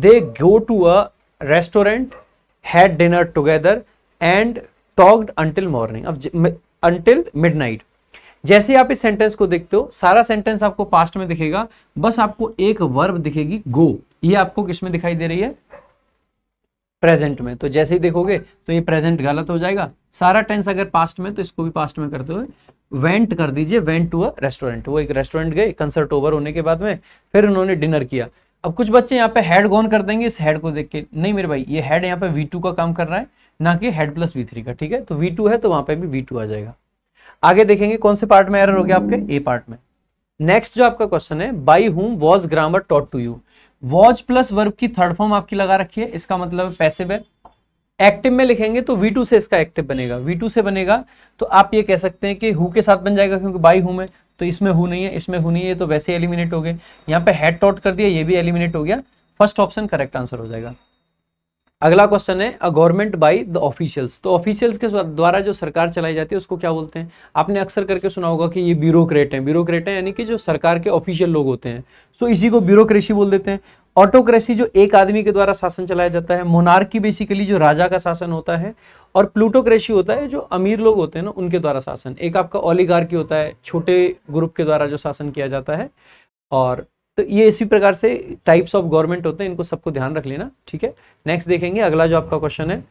A: they go to a restaurant had dinner together and talked until morning अब अंटिल नाइट जैसे आप इस सेंटेंस को देखते हो सारा सेंटेंस आपको पास्ट में दिखेगा बस आपको एक वर्ब दिखेगी गो ये आपको किसमें दिखाई दे रही है प्रेजेंट में तो जैसे ही देखोगे तो ये प्रेजेंट गलत हो जाएगा सारा टेंस अगर पास्ट में तो इसको भी पास्ट में करते हुए वेंट कर दीजिए वेंट टू अ रेस्टोरेंट वो एक रेस्टोरेंट गए कंसर्ट ओवर होने के बाद में फिर उन्होंने डिनर किया अब कुछ बच्चे यहाँ पे हेड गॉन कर देंगे इस हेड को देख के नहीं मेरे भाई ये हेड यहाँ पे वी का काम कर रहा है ना कि हेड प्लस वी का ठीक है तो वी है तो वहां पर भी वी आ जाएगा आगे देखेंगे कौन से पार्ट में एरर हो गया आपके ए पार्ट में नेक्स्ट जो आपका क्वेश्चन है by whom was grammar taught to you was plus verb की थर्ड फॉर्म आपकी लगा रखी है इसका मतलब पैसे है एक्टिव में लिखेंगे तो V2 से इसका एक्टिव बनेगा V2 से बनेगा तो आप ये कह सकते हैं कि हु के साथ बन जाएगा क्योंकि बाई हु में तो इसमें हु नहीं है इसमें हु नहीं है तो वैसे एलिमिनेट हो गए यहाँ पे हेड टॉट कर दिया ये भी एलिमिनेट हो गया फर्स्ट ऑप्शन करेक्ट आंसर हो जाएगा अगला क्वेश्चन है a government by the officials तो ऑफिशियल्स के द्वारा जो सरकार चलाई जाती है उसको क्या बोलते हैं आपने अक्सर करके सुना होगा कि ये ब्यूरोक्रेट हैं ब्यूरोक्रेट हैं यानी कि जो सरकार के ऑफिशियल लोग होते हैं सो so, इसी को ब्यूरोक्रेसी बोल देते हैं ऑटोक्रेसी जो एक आदमी के द्वारा शासन चलाया जाता है मोनार्की बेसिकली जो राजा का शासन होता है और प्लूटोक्रेसी होता है जो अमीर लोग होते हैं ना उनके द्वारा शासन एक आपका ओलीगार्की होता है छोटे ग्रुप के द्वारा जो शासन किया जाता है और तो ये इसी प्रकार से टाइप्स ऑफ गवर्नमेंट होते हैं इनको सबको ध्यान रख लेना ठीक है नेक्स्ट देखेंगे अगला जो आपका क्वेश्चन है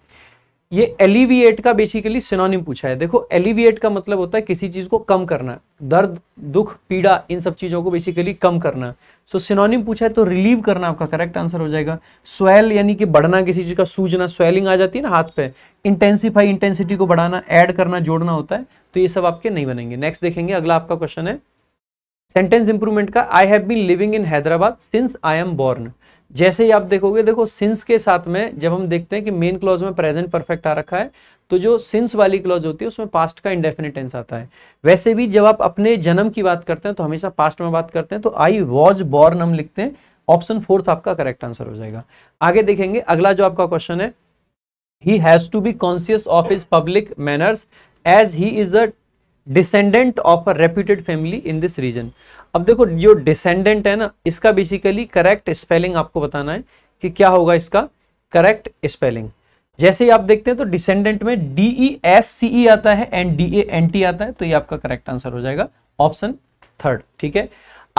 A: ये एलिविएट का बेसिकली सिनोनिम पूछा है देखो एलिविएट का मतलब होता है किसी चीज को कम करना दर्द दुख पीड़ा इन सब चीजों को बेसिकली कम करना सो so, सिनोनिम पूछा है तो रिलीव करना आपका करेक्ट आंसर हो जाएगा स्वेल यानी कि बढ़ना किसी चीज का सूजना स्वेलिंग आ जाती है ना हाथ पे इंटेंसिफाई इंटेंसिटी को बढ़ाना एड करना जोड़ना होता है तो ये सब आपके नहीं बनेंगे नेक्स्ट देखेंगे अगला आपका क्वेश्चन है सेंटेंस इंप्रूवमेंट का I have been living in Hyderabad since I am born जैसे ही आप देखोगे देखो सिंस के साथ में जब हम देखते हैं कि मेन क्लॉज में प्रेजेंट परफेक्ट आ रखा है तो जो सिंस वाली क्लॉज होती है उसमें पास्ट का इंडेफिनिट टेंस आता है वैसे भी जब आप अपने जन्म की बात करते हैं तो हमेशा पास्ट में बात करते हैं तो आई वॉज बॉर्न हम लिखते हैं ऑप्शन फोर्थ आपका करेक्ट आंसर हो जाएगा आगे देखेंगे अगला जो आपका क्वेश्चन है he has to be conscious of his public manners as he is a descendant of a reputed family in this region अब देखो जो डिसेंडेंट है ना इसका बेसिकली करेक्ट स्पेलिंग आपको बताना है कि क्या होगा इसका करेक्ट स्पेलिंग जैसे ही आप देखते हैं तो डिसेंडेंट में D E S C E आता है and D A N T आता है तो ये आपका करेक्ट आंसर हो जाएगा ऑप्शन थर्ड ठीक है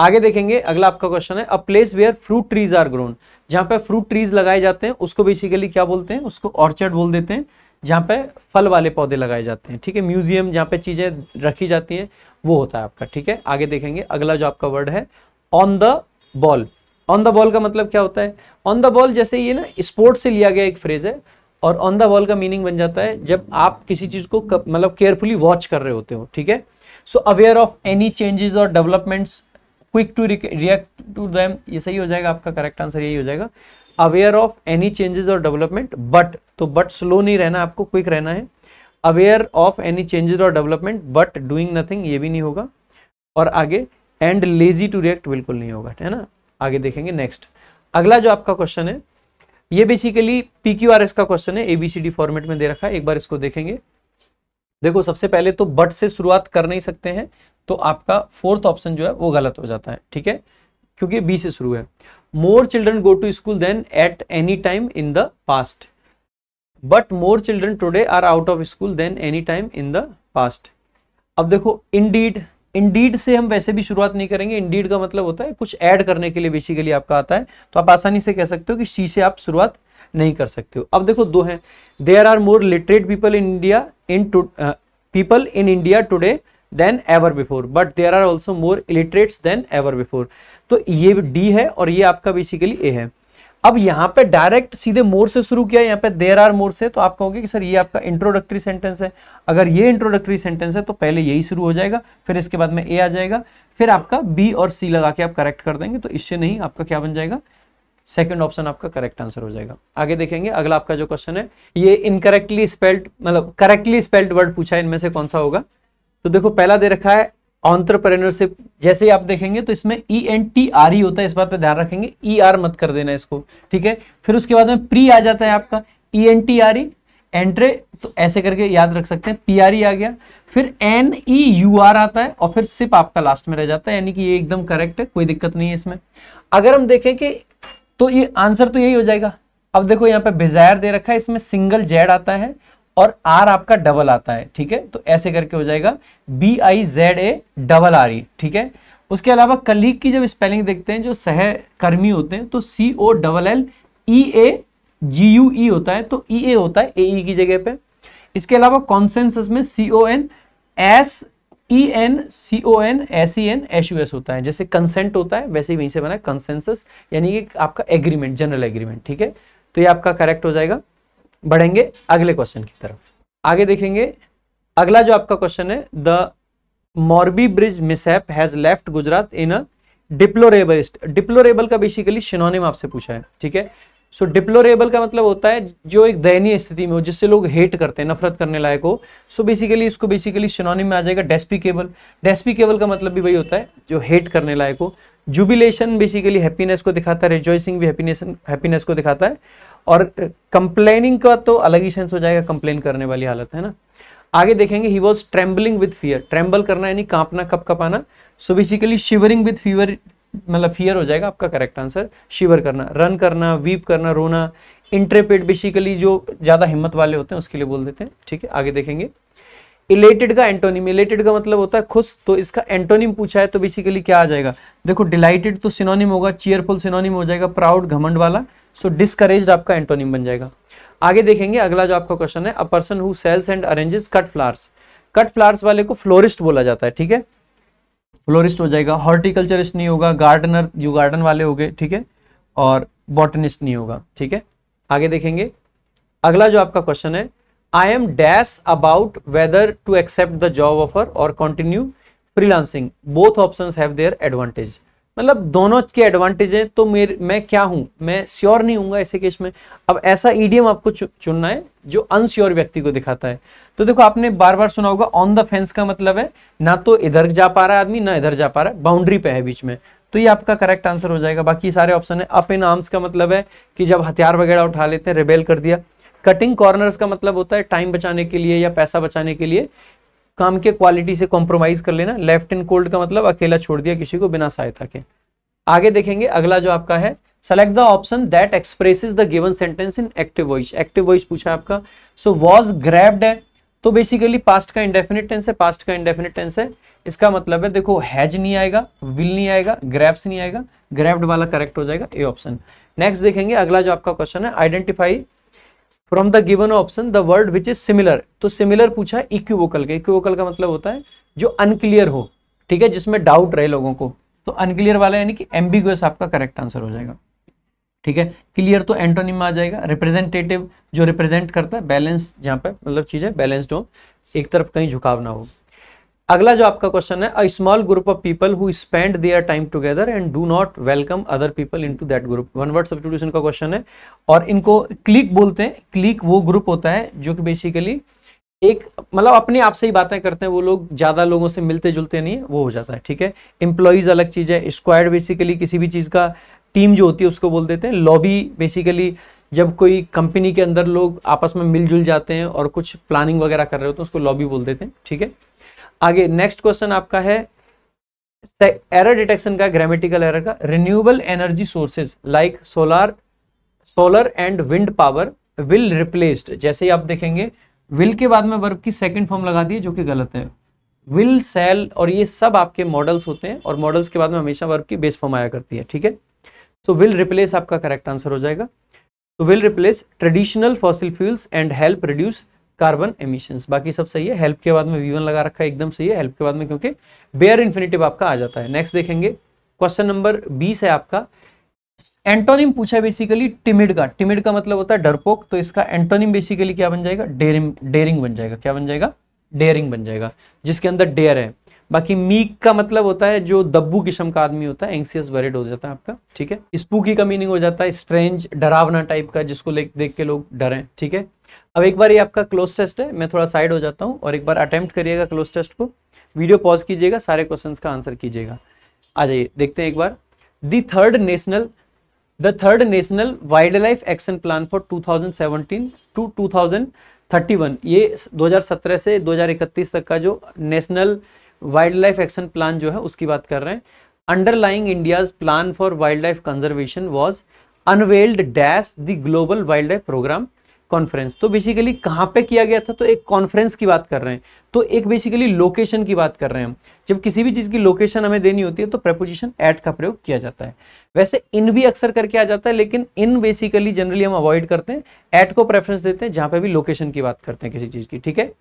A: आगे देखेंगे अगला आपका क्वेश्चन है a place where fruit trees are grown जहां पे फ्रूट ट्रीज लगाए जाते हैं उसको बेसिकली क्या बोलते हैं उसको ऑर्चर्ड बोल देते हैं जहाँ पे फल वाले पौधे लगाए जाते हैं ठीक है म्यूजियम जहाँ पे चीज़ें रखी जाती हैं वो होता है आपका ठीक है आगे देखेंगे अगला जो आपका वर्ड है on the ball on the ball का मतलब क्या होता है ऑन द बॉल जैसे ये ना स्पोर्ट से लिया गया एक फ्रेज है और ऑन द बॉल का मीनिंग बन जाता है जब आप किसी चीज़ को मतलब केयरफुली वॉच कर रहे होते हो ठीक है so aware of any changes और developments quick to react to them ये सही हो जाएगा आपका करेक्ट आंसर यही हो जाएगा अवेयर ऑफ एनी चेंजेस और डेवलपमेंट बट तो बट स्लो नहीं रहना आपको क्विक रहना है अवेयर ऑफ एनी चेंजेस और डेवलपमेंट बट डूइंग नथिंग ये भी नहीं होगा और आगे एंड लेजी टू रिएक्ट बिल्कुल नहीं होगा है ना आगे देखेंगे नेक्स्ट अगला जो आपका क्वेश्चन है ये basically P Q R S का क्वेश्चन है एबीसीडी फॉर्मेट में दे रखा है एक बार इसको देखेंगे देखो सबसे पहले तो बट से शुरुआत कर नहीं सकते हैं तो आपका फोर्थ ऑप्शन जो है वो गलत हो जाता है ठीक है क्योंकि बी से शुरू है more children go to school than at any time in the past but more children today are out of school than any time in the past अब देखो इनडीड इंडीड से हम वैसे भी शुरुआत नहीं करेंगे इंडीड का मतलब होता है कुछ ऐड करने के लिए बेसिकली आपका आता है तो आप आसानी से कह सकते हो कि सी से आप शुरुआत नहीं कर सकते हो अब देखो दो हैं there are more literate people in India in people in India today than ever before but there are also more illiterates than ever before तो ये डी है और ये आपका बेसिकली ए है अब यहाँ पे डायरेक्ट सीधे मोर से शुरू किया यहाँ पे देर आर मोर से तो आप कहोगे कि सर ये आपका इंट्रोडक्टरी सेंटेंस है अगर ये इंट्रोडक्टरी सेंटेंस है तो पहले यही शुरू हो जाएगा फिर इसके बाद में ए आ जाएगा फिर आपका बी और सी लगा के आप करेक्ट कर देंगे तो इससे नहीं आपका क्या बन जाएगा सेकेंड ऑप्शन आपका करेक्ट आंसर हो जाएगा आगे देखेंगे अगला आपका जो क्वेश्चन है ये इनकरेक्टली स्पेल्ड मतलब करेक्टली स्पेल्ड वर्ड पूछा है इनमें से कौन सा होगा तो देखो पहला दे रखा है ऑन्ट्रप्रेनरशिप जैसे ही आप देखेंगे तो इसमें ई एन टी आर ही होता है इस बात पे ध्यान रखेंगे ई e आर मत कर देना इसको ठीक है फिर उसके बाद में प्री आ जाता है आपका E N T R E entree तो ऐसे करके याद रख सकते हैं पी आर ई आ गया फिर एन ई यू आर आता है और फिर सिप आपका लास्ट में रह जाता है यानी कि ये एकदम करेक्ट है कोई दिक्कत नहीं है इसमें अगर हम देखें कि तो ये आंसर तो यही हो जाएगा अब देखो यहाँ पे बिजायर दे रखा है इसमें सिंगल जेड आता है और आर आपका डबल आता है ठीक है तो ऐसे करके हो जाएगा B I Z A double R E ठीक है उसके अलावा कलीग की जब स्पेलिंग देखते हैं जो सहकर्मी होते हैं तो C O double L E A G U E होता है तो ई e ए होता है ए ई e की जगह पे इसके अलावा कॉन्सेंसस में C O N S E N C O N S E N S U S होता है जैसे कंसेंट होता है वैसे ही वहीं से बना कंसेंसस यानी कि आपका एग्रीमेंट जनरल एग्रीमेंट ठीक है तो ये आपका करेक्ट हो जाएगा बढ़ेंगे अगले क्वेश्चन की तरफ आगे देखेंगे अगला जो आपका क्वेश्चन है the Morbi bridge mishap has left Gujarat in a deplorable state deplorable का बेसिकली सिनोनिम आपसे पूछा है ठीक है सो डिप्लोरेबल का मतलब होता है जो एक दयनीय स्थिति में हो जिससे लोग हेट करते हैं नफरत करने लायक हो सो बेसिकली इसको बेसिकली सिनोनिम में आ जाएगा डेस्पिकेबल डेस्पिकेबल का मतलब भी वही होता है जो हेट करने लायक हो जुबिलेशन बेसिकली हैप्पीनेस को दिखाता है रिजॉइसिंग भी हैप्पीनेस हैप्पीनेस को दिखाता है और कंप्लेनिंग का तो अलग ही सेंस हो जाएगा कंप्लेन करने वाली हालत है ना आगे देखेंगे he was trembling with fear tremble करना यानी कांपना कप कपाना so basically shivering with fever मतलब फियर हो जाएगा आपका करेक्ट आंसर शिवर करना रन करना वीप करना रोना इंटरपेट बेसिकली जो ज़्यादा हिम्मत वाले होते हैं उसके लिए बोल देते हैं ठीक है आगे देखेंगे इलेटेड का एंटोनिम इलेटेड का मतलब होता है खुश तो इसका एंटोनिम पूछा है तो बेसिकली क्या आ जाएगा देखो डिलाइटेड तो सिनोनिम होगा चेयरफुल सिनोनिम हो जाएगा प्राउड घमंड वाला सो डिस्करेज आपका एंटोनिम बन जाएगा आगे देखेंगे अगला जो आपका क्वेश्चन है a person who sells and arranges cut flowers cut flowers वाले को फ्लोरिस्ट बोला जाता है ठीक है फ्लोरिस्ट हो जाएगा हॉर्टिकल्चरिस्ट नहीं होगा गार्डनर जो गार्डन वाले हो ठीक है और बॉटनिस्ट नहीं होगा ठीक है आगे देखेंगे अगला जो आपका क्वेश्चन है I am dash about whether to accept the job offer और continue freelancing both options have their advantage मतलब दोनों के एडवांटेज हैं तो मेरे मैं क्या हूं मैं श्योर नहीं हूंगा ऐसे केस में अब ऐसा ईडीएम आपको चुनना है जो अनश्योर व्यक्ति को दिखाता है तो देखो आपने बार बार सुना होगा ऑन द फेंस का मतलब है ना तो इधर जा पा रहा है आदमी ना इधर जा पा रहा है बाउंड्री पे है बीच में तो ये आपका करेक्ट आंसर हो जाएगा बाकी सारे ऑप्शन है अप इन आर्म्स का मतलब है कि जब हथियार वगैरह उठा लेते हैं रिबेल कर दिया कटिंग कॉर्नर्स का मतलब होता है टाइम बचाने के लिए या पैसा बचाने के लिए काम के क्वालिटी से कॉम्प्रोमाइज कर लेना लेफ्ट एंड कोल्ड का मतलब अकेला छोड़ दिया किसी को बिना सहायता के आगे देखेंगे अगला जो आपका है select the option that express the given sentence in active voice active voice पूछा आपका सो वॉज ग्रैब्ड है तो बेसिकली पास्ट का इंडेफिनिट टेंस है पास्ट का इंडेफिनिट टेंस है इसका मतलब है देखो हैज नहीं आएगा विल नहीं आएगा ग्रैप्स नहीं आएगा ग्रैप्ड वाला करेक्ट हो जाएगा ए ऑप्शन नेक्स्ट देखेंगे अगला जो आपका क्वेश्चन है identify from the given option the word which is similar तो सिमिलर पूछा इक्यूवोकल का इक्यूवोकल का मतलब होता है जो अनक्लियर हो ठीक है जिसमें डाउट रहे लोगों को तो अनक्लियर वाला यानी कि एम्बिगुअस आपका करेक्ट आंसर हो जाएगा ठीक है क्लियर तो एंटोनिम आ जाएगा रिप्रेजेंटेटिव जो रिप्रेजेंट करता है बैलेंस जहां पर मतलब चीज़ है बैलेंस्ड हो एक तरफ कहीं झुकाव ना हो अगला जो आपका क्वेश्चन है a small group of people who spend their time together and do not welcome other people into that group one word substitution का क्वेश्चन है और इनको क्लिक बोलते हैं क्लिक वो ग्रुप होता है जो कि बेसिकली एक मतलब अपने आप से ही बातें करते हैं वो लोग ज़्यादा लोगों से मिलते जुलते नहीं वो हो जाता है ठीक है इंप्लॉइज अलग चीज़ है स्क्वाड बेसिकली किसी भी चीज़ का टीम जो होती है उसको बोल देते हैं लॉबी बेसिकली जब कोई कंपनी के अंदर लोग आपस में मिलजुल जाते हैं और कुछ प्लानिंग वगैरह कर रहे हो तो उसको लॉबी बोल देते हैं ठीक है आगे नेक्स्ट क्वेश्चन आपका है एरर डिटेक्शन का ग्रामेटिकल एरर का renewable energy sources like solar solar and wind power will replaced जैसे ही आप देखेंगे विल के बाद में वर्ब की सेकंड फॉर्म लगा दी जो कि गलत है विल सेल और ये सब आपके मॉडल्स होते हैं और मॉडल्स के बाद में हमेशा वर्ब की बेस फॉर्म आया करती है ठीक है सो विल रिप्लेस आपका करेक्ट आंसर हो जाएगा तो will replace traditional fossil fuels and help reduce carbon emissions बाकी सब सही है हेल्प के बाद में वी वन लगा रखा है एकदम सही है हेल्प के बाद में क्योंकि बेयर इन्फिनेटिव आपका आ जाता है नेक्स्ट देखेंगे क्वेश्चन नंबर बीस है आपका एंटोनिम पूछा बेसिकली टिमिड का टिमिड का मतलब होता है डरपोक तो इसका एंटोनिम बेसिकली क्या बन जाएगा डेरिंग डेरिंग बन जाएगा क्या बन जाएगा डेयरिंग बन जाएगा जिसके अंदर डेयर है बाकी मीक का मतलब होता है जो दब्बू किस्म का आदमी होता है एंक्सियस वरिड हो जाता है आपका ठीक है स्पूकी का मीनिंग हो जाता है स्ट्रेंज डरावना टाइप का जिसको देख के लोग डरें ठीक है अब एक बार ये आपका क्लोज टेस्ट है मैं थोड़ा साइड हो जाता हूँ और एक बार अटेम्प्ट करिएगा क्लोज टेस्ट को वीडियो पॉज कीजिएगा सारे क्वेश्चन का आंसर कीजिएगा आ जाइए देखते हैं एक बार the third national the third national wildlife action plan for 2017 to two ये 2017 से 2031 तक का जो national wildlife action plan जो है उसकी बात कर रहे हैं underlying India's plan for wildlife conservation was unveiled dash the global wildlife program conference तो बेसिकली कहाँ पे किया गया था तो एक कॉन्फ्रेंस की बात कर रहे हैं तो एक बेसिकली लोकेशन की बात कर रहे हैं जब किसी भी चीज़ की लोकेशन हमें देनी होती है तो प्रपोजिशन एट का प्रयोग किया जाता है वैसे इन भी अक्सर करके आ जाता है लेकिन इन बेसिकली जनरली हम अवॉइड करते हैं एट को प्रेफरेंस देते हैं जहाँ पर भी लोकेशन की बात करते हैं किसी चीज़ की ठीक है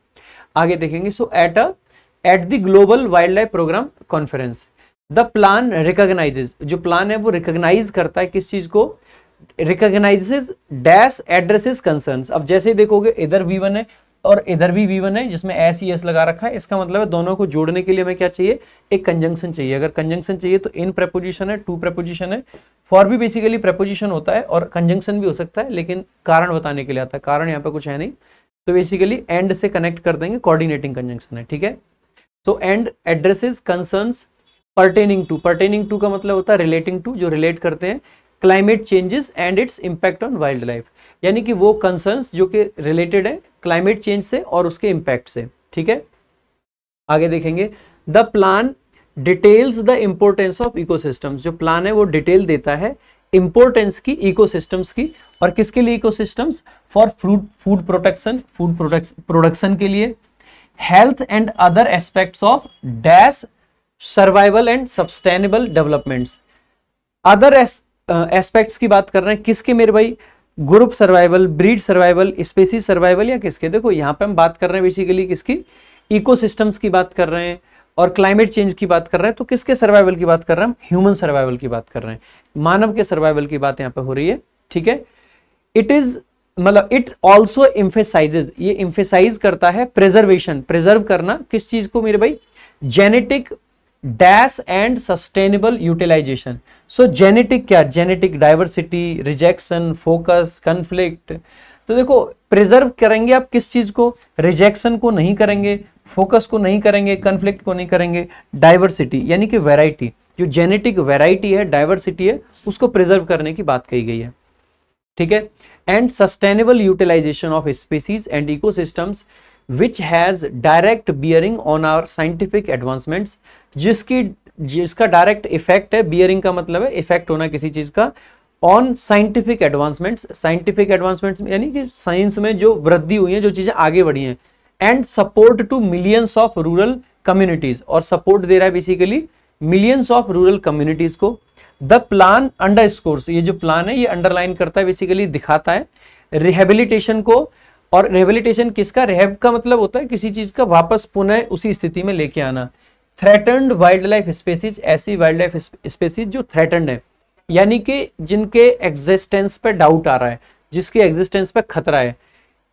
A: आगे देखेंगे so at a at the global wildlife program conference the plan recognizes जो प्लान है वो रिकोगनाइज करता है किस चीज़ को रिकॉग्नाइजेस डैश एड्रेसेस कंसर्न्स अब जैसे ही देखोगे इधर वी वन है और इधर भी वी वन है जिसमें एस ई एस लगा रखा है इसका मतलब है दोनों को जोड़ने के लिए हमें क्या चाहिए एक कंजंक्शन चाहिए अगर कंजंक्शन चाहिए तो इन प्रेपोजिशन है टू प्रेपोजिशन है फॉर भी बेसिकली प्रेपोजिशन होता है और कंजंक्शन भी हो सकता है लेकिन कारण बताने के लिए आता है कारण यहाँ पे कुछ है नहीं तो बेसिकली एंड से कनेक्ट कर देंगे कोऑर्डिनेटिंग कंजंक्शन है ठीक है तो and addresses concerns pertaining to pertaining to का मतलब होता है रिलेटिंग टू जो रिलेट करते हैं climate changes and its impact on wildlife यानी कि वो कंसर्न्स जो कि रिलेटेड है क्लाइमेट चेंज से और उसके इम्पैक्ट से ठीक है आगे देखेंगे the plan details the importance of ecosystems जो प्लान है वो डिटेल देता है इम्पोर्टेंस की इकोसिस्टम्स की और किसके लिए ecosystems for fruit food protection food production के लिए health and other aspects of dash survival and sustainable developments other aspects की बात कर रहे हैं किसके मेरे भाई group survival breed survival species survival या किसके देखो यहाँ पे हम बात कर रहे हैं बेसिकली किसकी इकोसिस्टम्स की बात कर रहे हैं और क्लाइमेट चेंज की बात कर रहे हैं तो किसके सर्वाइवल की बात कर रहे हैं हम ह्यूमन सर्वाइवल की बात कर रहे हैं मानव के सर्वाइवल की बात यहाँ पे हो रही है ठीक है इट इज मतलब इट ऑल्सो इम्फेसाइजेज ये इम्फेसाइज करता है प्रिजर्वेशन प्रिजर्व करना किस चीज को मेरे भाई genetic dash and sustainable utilization so genetic क्या genetic diversity rejection focus conflict तो देखो प्रिजर्व करेंगे आप किस चीज़ को रिजेक्शन को नहीं करेंगे फोकस को नहीं करेंगे कन्फ्लिक्ट को नहीं करेंगे डाइवर्सिटी यानी कि वेराइटी जो जेनेटिक वेराइटी है डाइवर्सिटी है उसको प्रिजर्व करने की बात कही गई है ठीक है and sustainable utilization of species and ecosystems which has direct bearing on our scientific advancements जिसकी जिसका डायरेक्ट इफेक्ट है बियरिंग का मतलब है इफेक्ट होना किसी चीज़ का on scientific advancements scientific advancements यानी कि साइंस में जो वृद्धि हुई है जो चीज़ें आगे बढ़ी हैं and support to millions of rural communities और सपोर्ट दे रहा है basically millions of rural communities को द प्लान अंडर ये जो प्लान है ये अंडरलाइन करता है बेसिकली दिखाता है रिहेबिलिटेशन को और रिहेबिलिटेशन किसका रेहब का मतलब होता है किसी चीज का वापस पुनः उसी स्थिति में लेके आना थ्रेटन वाइल्ड लाइफ स्पेसीज ऐसी वाइल्ड लाइफ स्पेसीज जो थ्रेटन्ड है यानी कि जिनके एग्जिस्टेंस पर डाउट आ रहा है जिसके एग्जिस्टेंस पर खतरा है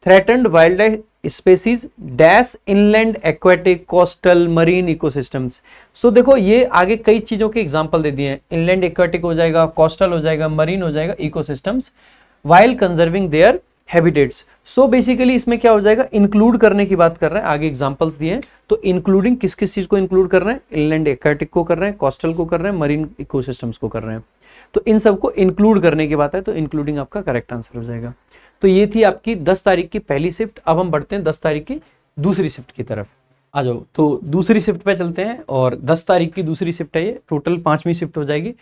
A: threaten wild life species dash inland aquatic coastal marine ecosystems so देखो ये आगे कई चीज़ों के एग्जाम्पल दे दिए हैं इनलैंड एक्वेटिक हो जाएगा कोस्टल हो जाएगा मरीन हो जाएगा ecosystems wild conserving their habitats so basically इसमें क्या हो जाएगा इंक्लूड करने की बात कर रहे हैं आगे एग्जांपल्स दिए हैं तो इंक्लूडिंग किस किस चीज़ को इंक्लूड कर रहे हैं इनलैंड एक्टिक को कर रहे हैं कोस्टल को कर रहे हैं मरीन इकोसिस्टम्स को कर रहे हैं तो इन सबको इंक्लूड करने की बात है तो इंक्लूडिंग आपका करेक्ट आंसर हो जाएगा तो ये थी आपकी दस तारीख की पहली शिफ्ट अब हम बढ़ते हैं दस तारीख की दूसरी शिफ्ट की तरफ आ जाओ तो दूसरी शिफ्ट पे चलते हैं और 10 तारीख की दूसरी शिफ्ट है ये टोटल पांचवी शिफ्ट हो जाएगी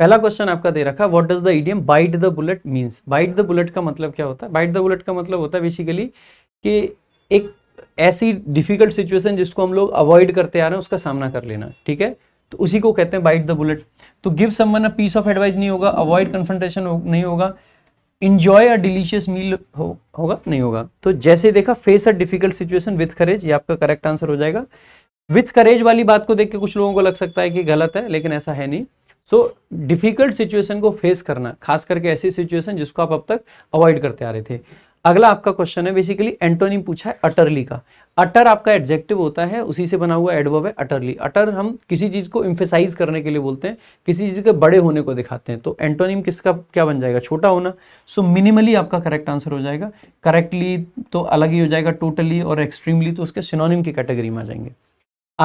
A: पहला क्वेश्चन आपका दे रखा what does the idiom bite the bullet means bite the bullet का मतलब क्या होता है बाइट द बुलेट का मतलब होता है बेसिकली कि एक ऐसी डिफिकल्ट सिचुएशन जिसको हम लोग अवॉइड करते आ रहे हैं उसका सामना कर लेना ठीक है तो उसी को कहते हैं बाइट द बुलेट तो give someone a piece of advice नहीं होगा अवॉइड कन्फ्रंटेशन हो, नहीं होगा इंजॉय अ डिलीशियस मील होगा नहीं होगा तो जैसे देखा face a difficult situation with courage ये आपका करेक्ट आंसर हो जाएगा विथ करेज वाली बात को देख के कुछ लोगों को लग सकता है कि गलत है लेकिन ऐसा है नहीं सो डिफ़िकल्ट सिचुएशन को फेस करना खास करके ऐसी सिचुएशन जिसको आप अब तक अवॉइड करते आ रहे थे अगला आपका क्वेश्चन है बेसिकली एंटोनिम पूछा है अटरली का अटर आपका एडजेक्टिव होता है उसी से बना हुआ एडवर्ब है अटरली अटर हम किसी चीज़ को इम्फेसाइज करने के लिए बोलते हैं किसी चीज़ के बड़े होने को दिखाते हैं तो एंटोनिम किसका क्या बन जाएगा छोटा होना सो so, मिनिमली आपका करेक्ट आंसर हो जाएगा करेक्टली तो अलग ही हो जाएगा टोटली और एक्सट्रीमली तो उसके सिनोनिम की कैटेगरी में आ जाएंगे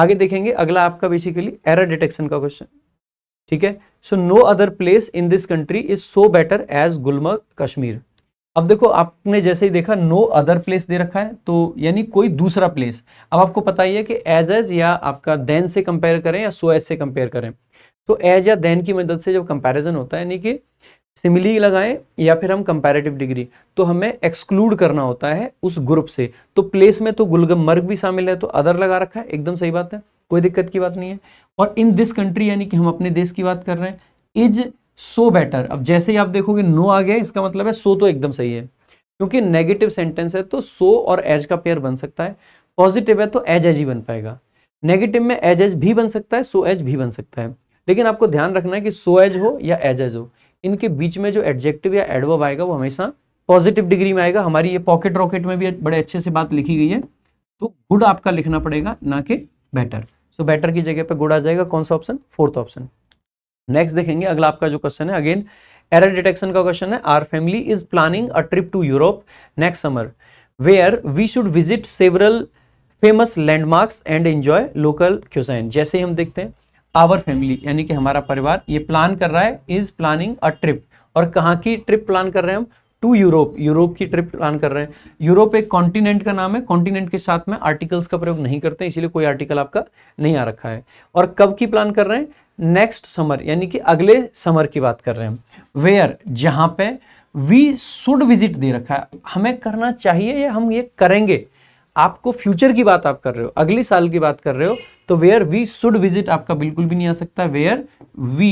A: आगे देखेंगे अगला आपका बेसिकली एरर डिटेक्शन का क्वेश्चन ठीक है so no other place in this country is so better as Gulmarg Kashmir अब देखो आपने जैसे ही देखा नो अदर प्लेस दे रखा है तो यानी कोई दूसरा प्लेस अब आपको पता ही है कि एज एज या आपका देन से कंपेयर करें या सो एज से कंपेयर करें तो एज या देन की मदद से जब कंपैरिजन होता है यानी कि सिमिली लगाएं या फिर हम कंपैरेटिव डिग्री तो हमें एक्सक्लूड करना होता है उस ग्रुप से तो प्लेस में तो गुलगमर्ग भी शामिल है तो अदर लगा रखा है एकदम सही बात है कोई दिक्कत की बात नहीं है और इन दिस कंट्री यानी कि हम अपने देश की बात कर रहे हैं इज सो बेटर अब जैसे ही आप देखोगे नो आ गया इसका मतलब है सो तो एकदम सही है क्योंकि नेगेटिव सेंटेंस है तो सो और एज का पेयर बन सकता है पॉजिटिव है तो एज एज ही बन पाएगा नेगेटिव में एज एज भी बन सकता है सो एज भी बन सकता है लेकिन आपको ध्यान रखना है कि सो एज हो या एज एज हो इनके बीच में जो एडजेक्टिव या एडवर्ब आएगा वो हमेशा पॉजिटिव डिग्री में आएगा हमारी ये पॉकेट रॉकेट में भी बड़े अच्छे से बात लिखी गई है तो गुड आपका लिखना पड़ेगा ना कि बेटर सो बेटर की जगह पे गुड आ जाएगा कौन सा ऑप्शन फोर्थ ऑप्शन नेक्स्ट देखेंगे अगला आपका जो क्वेश्चन है अगेन एरर डिटेक्शन का क्वेश्चन है our family is planning a trip to Europe next summer where we should visit several famous landmarks and enjoy local cuisine जैसे ही हम देखते हैं आवर फैमिली यानी कि हमारा परिवार ये प्लान कर रहा है इज प्लानिंग अ ट्रिप और कहाँ की ट्रिप प्लान कर रहे हैं हम टू यूरोप यूरोप की ट्रिप प्लान कर रहे हैं यूरोप एक कॉन्टिनेंट का नाम है कॉन्टिनेंट के साथ में आर्टिकल्स का प्रयोग नहीं करते इसीलिए कोई आर्टिकल आपका नहीं आ रखा है और कब की प्लान कर रहे हैं नेक्स्ट समर यानी कि अगले समर की बात कर रहे हैं वेयर जहां पे वी शुड विजिट दे रखा है हमें करना चाहिए या हम ये करेंगे आपको फ्यूचर की बात आप कर रहे हो अगले साल की बात कर रहे हो तो वेयर वी शुड विजिट आपका बिल्कुल भी नहीं आ सकता वेयर वी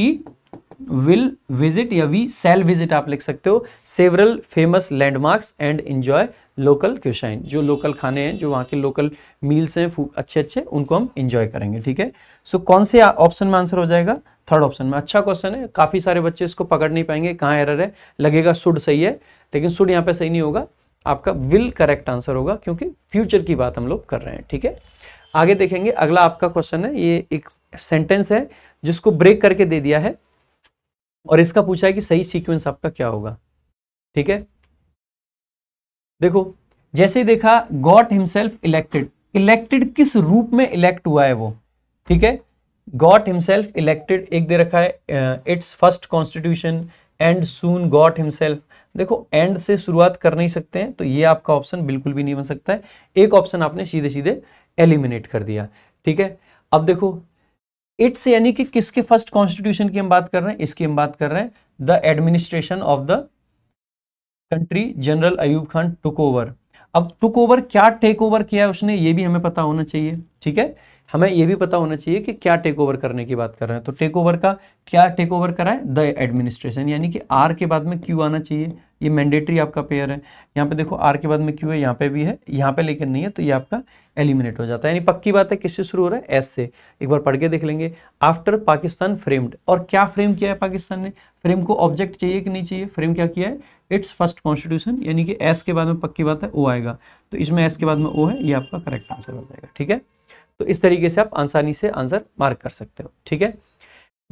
A: विल विजिट या वी सेल विजिट आप लिख सकते हो several famous landmarks and enjoy local cuisine जो लोकल खाने हैं जो वहाँ के लोकल मील्स हैं अच्छे अच्छे उनको हम इंजॉय करेंगे ठीक है सो कौन से ऑप्शन में आंसर हो जाएगा थर्ड ऑप्शन में अच्छा क्वेश्चन है काफ़ी सारे बच्चे इसको पकड़ नहीं पाएंगे कहाँ एरर है लगेगा सुड सही है लेकिन सुड यहाँ पे सही नहीं होगा आपका विल करेक्ट आंसर होगा क्योंकि फ्यूचर की बात हम लोग कर रहे हैं ठीक है आगे देखेंगे अगला आपका क्वेश्चन है ये एक सेंटेंस है जिसको ब्रेक करके दे दिया है और इसका पूछा है कि सही सीक्वेंस आपका क्या होगा ठीक है देखो जैसे ही देखा गॉड हिमसेल्फ इलेक्टेड इलेक्टेड किस रूप में इलेक्ट हुआ है वो ठीक है गॉट हिमसेल्फ इलेक्टेड एक दे रखा है it's first constitution and soon got himself देखो एंड से शुरुआत कर नहीं सकते हैं तो ये आपका ऑप्शन बिल्कुल भी नहीं बन सकता है एक ऑप्शन आपने सीधे सीधे एलिमिनेट कर दिया ठीक है अब देखो इट्स यानी कि किसके फर्स्ट कॉन्स्टिट्यूशन की हम बात कर रहे हैं इसकी हम बात कर रहे हैं the administration of the country general Ayub Khan took over अब टुक ओवर क्या टेक ओवर किया उसने ये भी हमें पता होना चाहिए ठीक है हमें यह भी पता होना चाहिए कि क्या टेक ओवर करने की बात कर रहे हैं तो टेक ओवर का क्या टेक ओवर कराए द एडमिनिस्ट्रेशन यानी कि आर के बाद में क्यू आना चाहिए ये मैंडेटरी आपका पेयर है यहाँ पे देखो आर के बाद में क्यू है यहाँ पे भी है यहाँ पे लेकिन नहीं है तो ये आपका एलिमिनेट हो जाता है यानी पक्की बात है किससे शुरू हो रहा है एस से एक बार पढ़ के देख लेंगे आफ्टर पाकिस्तान फ्रेम्ड और क्या फ्रेम किया है पाकिस्तान ने फ्रेम को ऑब्जेक्ट चाहिए कि नहीं चाहिए फ्रेम क्या किया है इट्स फर्स्ट कॉन्स्टिट्यूशन यानी कि एस के बाद में पक्की बात है ओ आएगा तो इसमें एस के बाद में ओ है ये आपका करेक्ट आंसर हो जाएगा ठीक है तो इस तरीके से आप आसानी से आंसर मार्क कर सकते हो ठीक है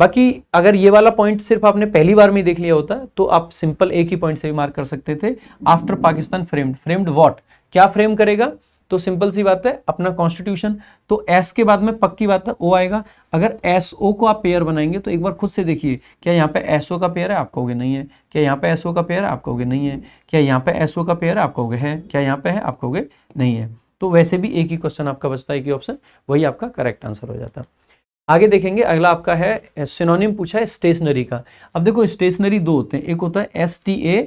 A: बाकी अगर ये वाला पॉइंट सिर्फ आपने पहली बार में देख लिया होता तो आप सिंपल एक ही पॉइंट से भी मार्क कर सकते थे after Pakistan framed framed what क्या फ्रेम करेगा तो सिंपल सी बात है अपना कॉन्स्टिट्यूशन तो एस के बाद में पक्की बात है ओ आएगा अगर एस ओ को आप पेयर बनाएंगे तो एक बार खुद से देखिए क्या यहाँ पे एस ओ का पेयर है आप कहोगे नहीं है क्या यहाँ पे एस ओ का पेयर है आप कहोगे नहीं है क्या यहाँ पे एस ओ का पेयर है आप कहोगे है क्या यहाँ पे है आप कहोगे नहीं है तो वैसे भी एक ही क्वेश्चन आपका बचता है एक ही ऑप्शन वही आपका करेक्ट आंसर हो जाता है आगे देखेंगे अगला आपका है सिनोनिम पूछा है स्टेशनरी का अब देखो स्टेशनरी दो होते हैं एक होता है S T A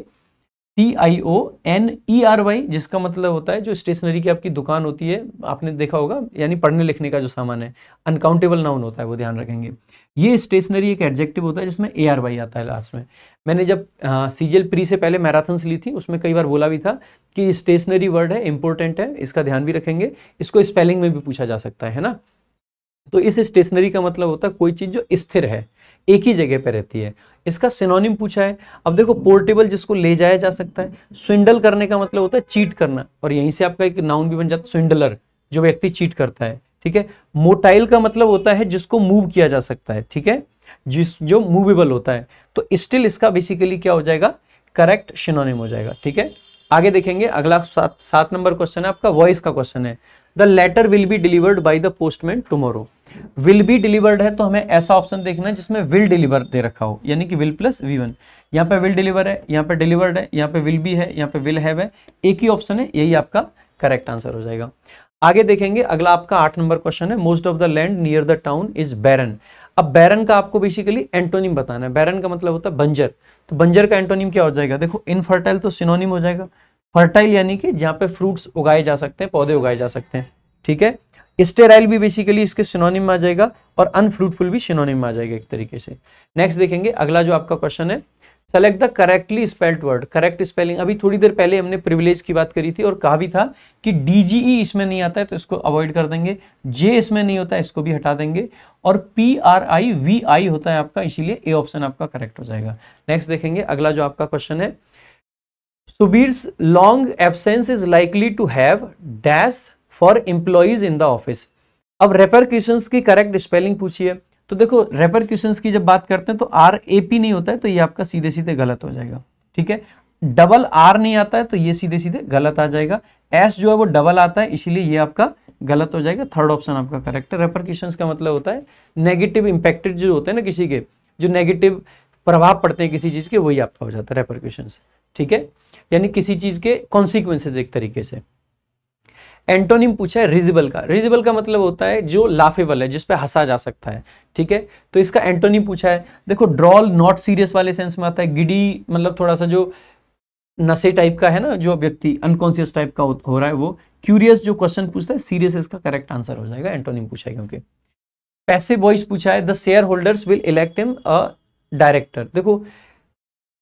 A: T I O N E R Y जिसका मतलब होता है जो स्टेशनरी की आपकी दुकान होती है आपने देखा होगा यानी पढ़ने लिखने का जो सामान है अनकाउंटेबल नाउन होता है वो ध्यान रखेंगे ये स्टेशनरी एक एडजेक्टिव होता है जिसमें ए आर वाई आता है लास्ट में मैंने जब सी जी प्री से पहले मैराथन्स ली थी उसमें कई बार बोला भी था कि स्टेशनरी वर्ड है इंपॉर्टेंट है इसका ध्यान भी रखेंगे इसको स्पेलिंग में भी पूछा जा सकता है ना तो इस स्टेशनरी का मतलब होता है कोई चीज़ जो स्थिर है एक ही जगह पर रहती है इसका सिनोनिम पूछा है अब देखो पोर्टेबल जिसको ले जाया जा सकता है स्विंडल करने का मतलब होता है चीट करना और यहीं से आपका एक नाउन भी बन जाता है स्विंडलर जो व्यक्ति चीट करता है ठीक है मोटाइल का मतलब होता है जिसको मूव किया जा सकता है ठीक है जिस जो मूवेबल होता है तो स्टिल इसका बेसिकली क्या हो जाएगा करेक्ट शिनोनिम हो जाएगा ठीक है आगे देखेंगे अगला सात सात नंबर क्वेश्चन है आपका वॉइस का क्वेश्चन है the letter will be delivered by the postman tomorrow will be delivered है तो हमें ऐसा ऑप्शन देखना है जिसमें विल डिलीवर दे रखा हो यानी कि विल प्लस वी वन यहाँ पे विल डिलीवर है यहाँ पे डिलीवर्ड है यहाँ पे विल बी है यहाँ पे विल हैव है एक ही ऑप्शन है यही आपका करेक्ट आंसर हो जाएगा आगे देखेंगे अगला आपका आठ नंबर क्वेश्चन है most of the land near the town is barren अब बैरन का आपको बेसिकली एंटोनिम बताना है बैरन का मतलब होता है बंजर तो बंजर का एंटोनिम क्या हो जाएगा देखो इनफर्टाइल तो सिनोनिम हो जाएगा फर्टाइल यानी कि जहां पे फ्रूट्स उगाए जा सकते हैं पौधे उगाए जा सकते हैं ठीक है स्टेराइल भी बेसिकली इसके सिनोनिम आ जाएगा और अनफ्रूटफुल भी सिनोनिम आ जाएगा एक तरीके से नेक्स्ट देखेंगे अगला जो आपका क्वेश्चन है select the correctly spelled word correct spelling अभी थोड़ी देर पहले हमने प्रिविलेज की बात करी थी और कहा भी था कि डीजीई e इसमें नहीं आता है तो इसको अवॉइड कर देंगे जे इसमें नहीं होता है इसको भी हटा देंगे और P R I V I होता है आपका इसीलिए ए ऑप्शन आपका करेक्ट हो जाएगा नेक्स्ट देखेंगे अगला जो आपका क्वेश्चन है Subir's long absence is likely to have dash for employees in the office अब क्वेश्चन की करेक्ट स्पेलिंग पूछिए तो देखो रेपर की जब बात करते हैं तो आर ए पी नहीं होता है तो ये आपका सीधे सीधे गलत हो जाएगा ठीक है डबल आर नहीं आता है तो ये सीधे सीधे गलत आ जाएगा एस जो है वो डबल आता है इसीलिए ये आपका गलत हो जाएगा थर्ड ऑप्शन आपका करेक्ट है रेपर का मतलब होता है नेगेटिव इंपैक्टेड जो होते हैं ना किसी के जो नेगेटिव प्रभाव पड़ते हैं किसी चीज़ के वही आपका हो जाता है रेपर ठीक है यानी किसी चीज़ के कॉन्सिक्वेंसेज एक तरीके से एंटोनिम पूछा है रिजिबल का रिजिबल का मतलब होता है जो लाफेबल है जिसपे हंसा जा सकता है ठीक है तो इसका एंटोनिम पूछा है देखो ड्रॉल नॉट सीरियस वाले सेंस में आता है गिडी मतलब थोड़ा सा जो नशे टाइप का है ना जो व्यक्ति अनकॉन्सियस टाइप का हो रहा है वो क्यूरियस जो क्वेश्चन पूछता है सीरियस इसका करेक्ट आंसर हो जाएगा एंटोनिम पूछा है क्योंकि पैसे वॉइस पूछा है the share holders will elect him a director देखो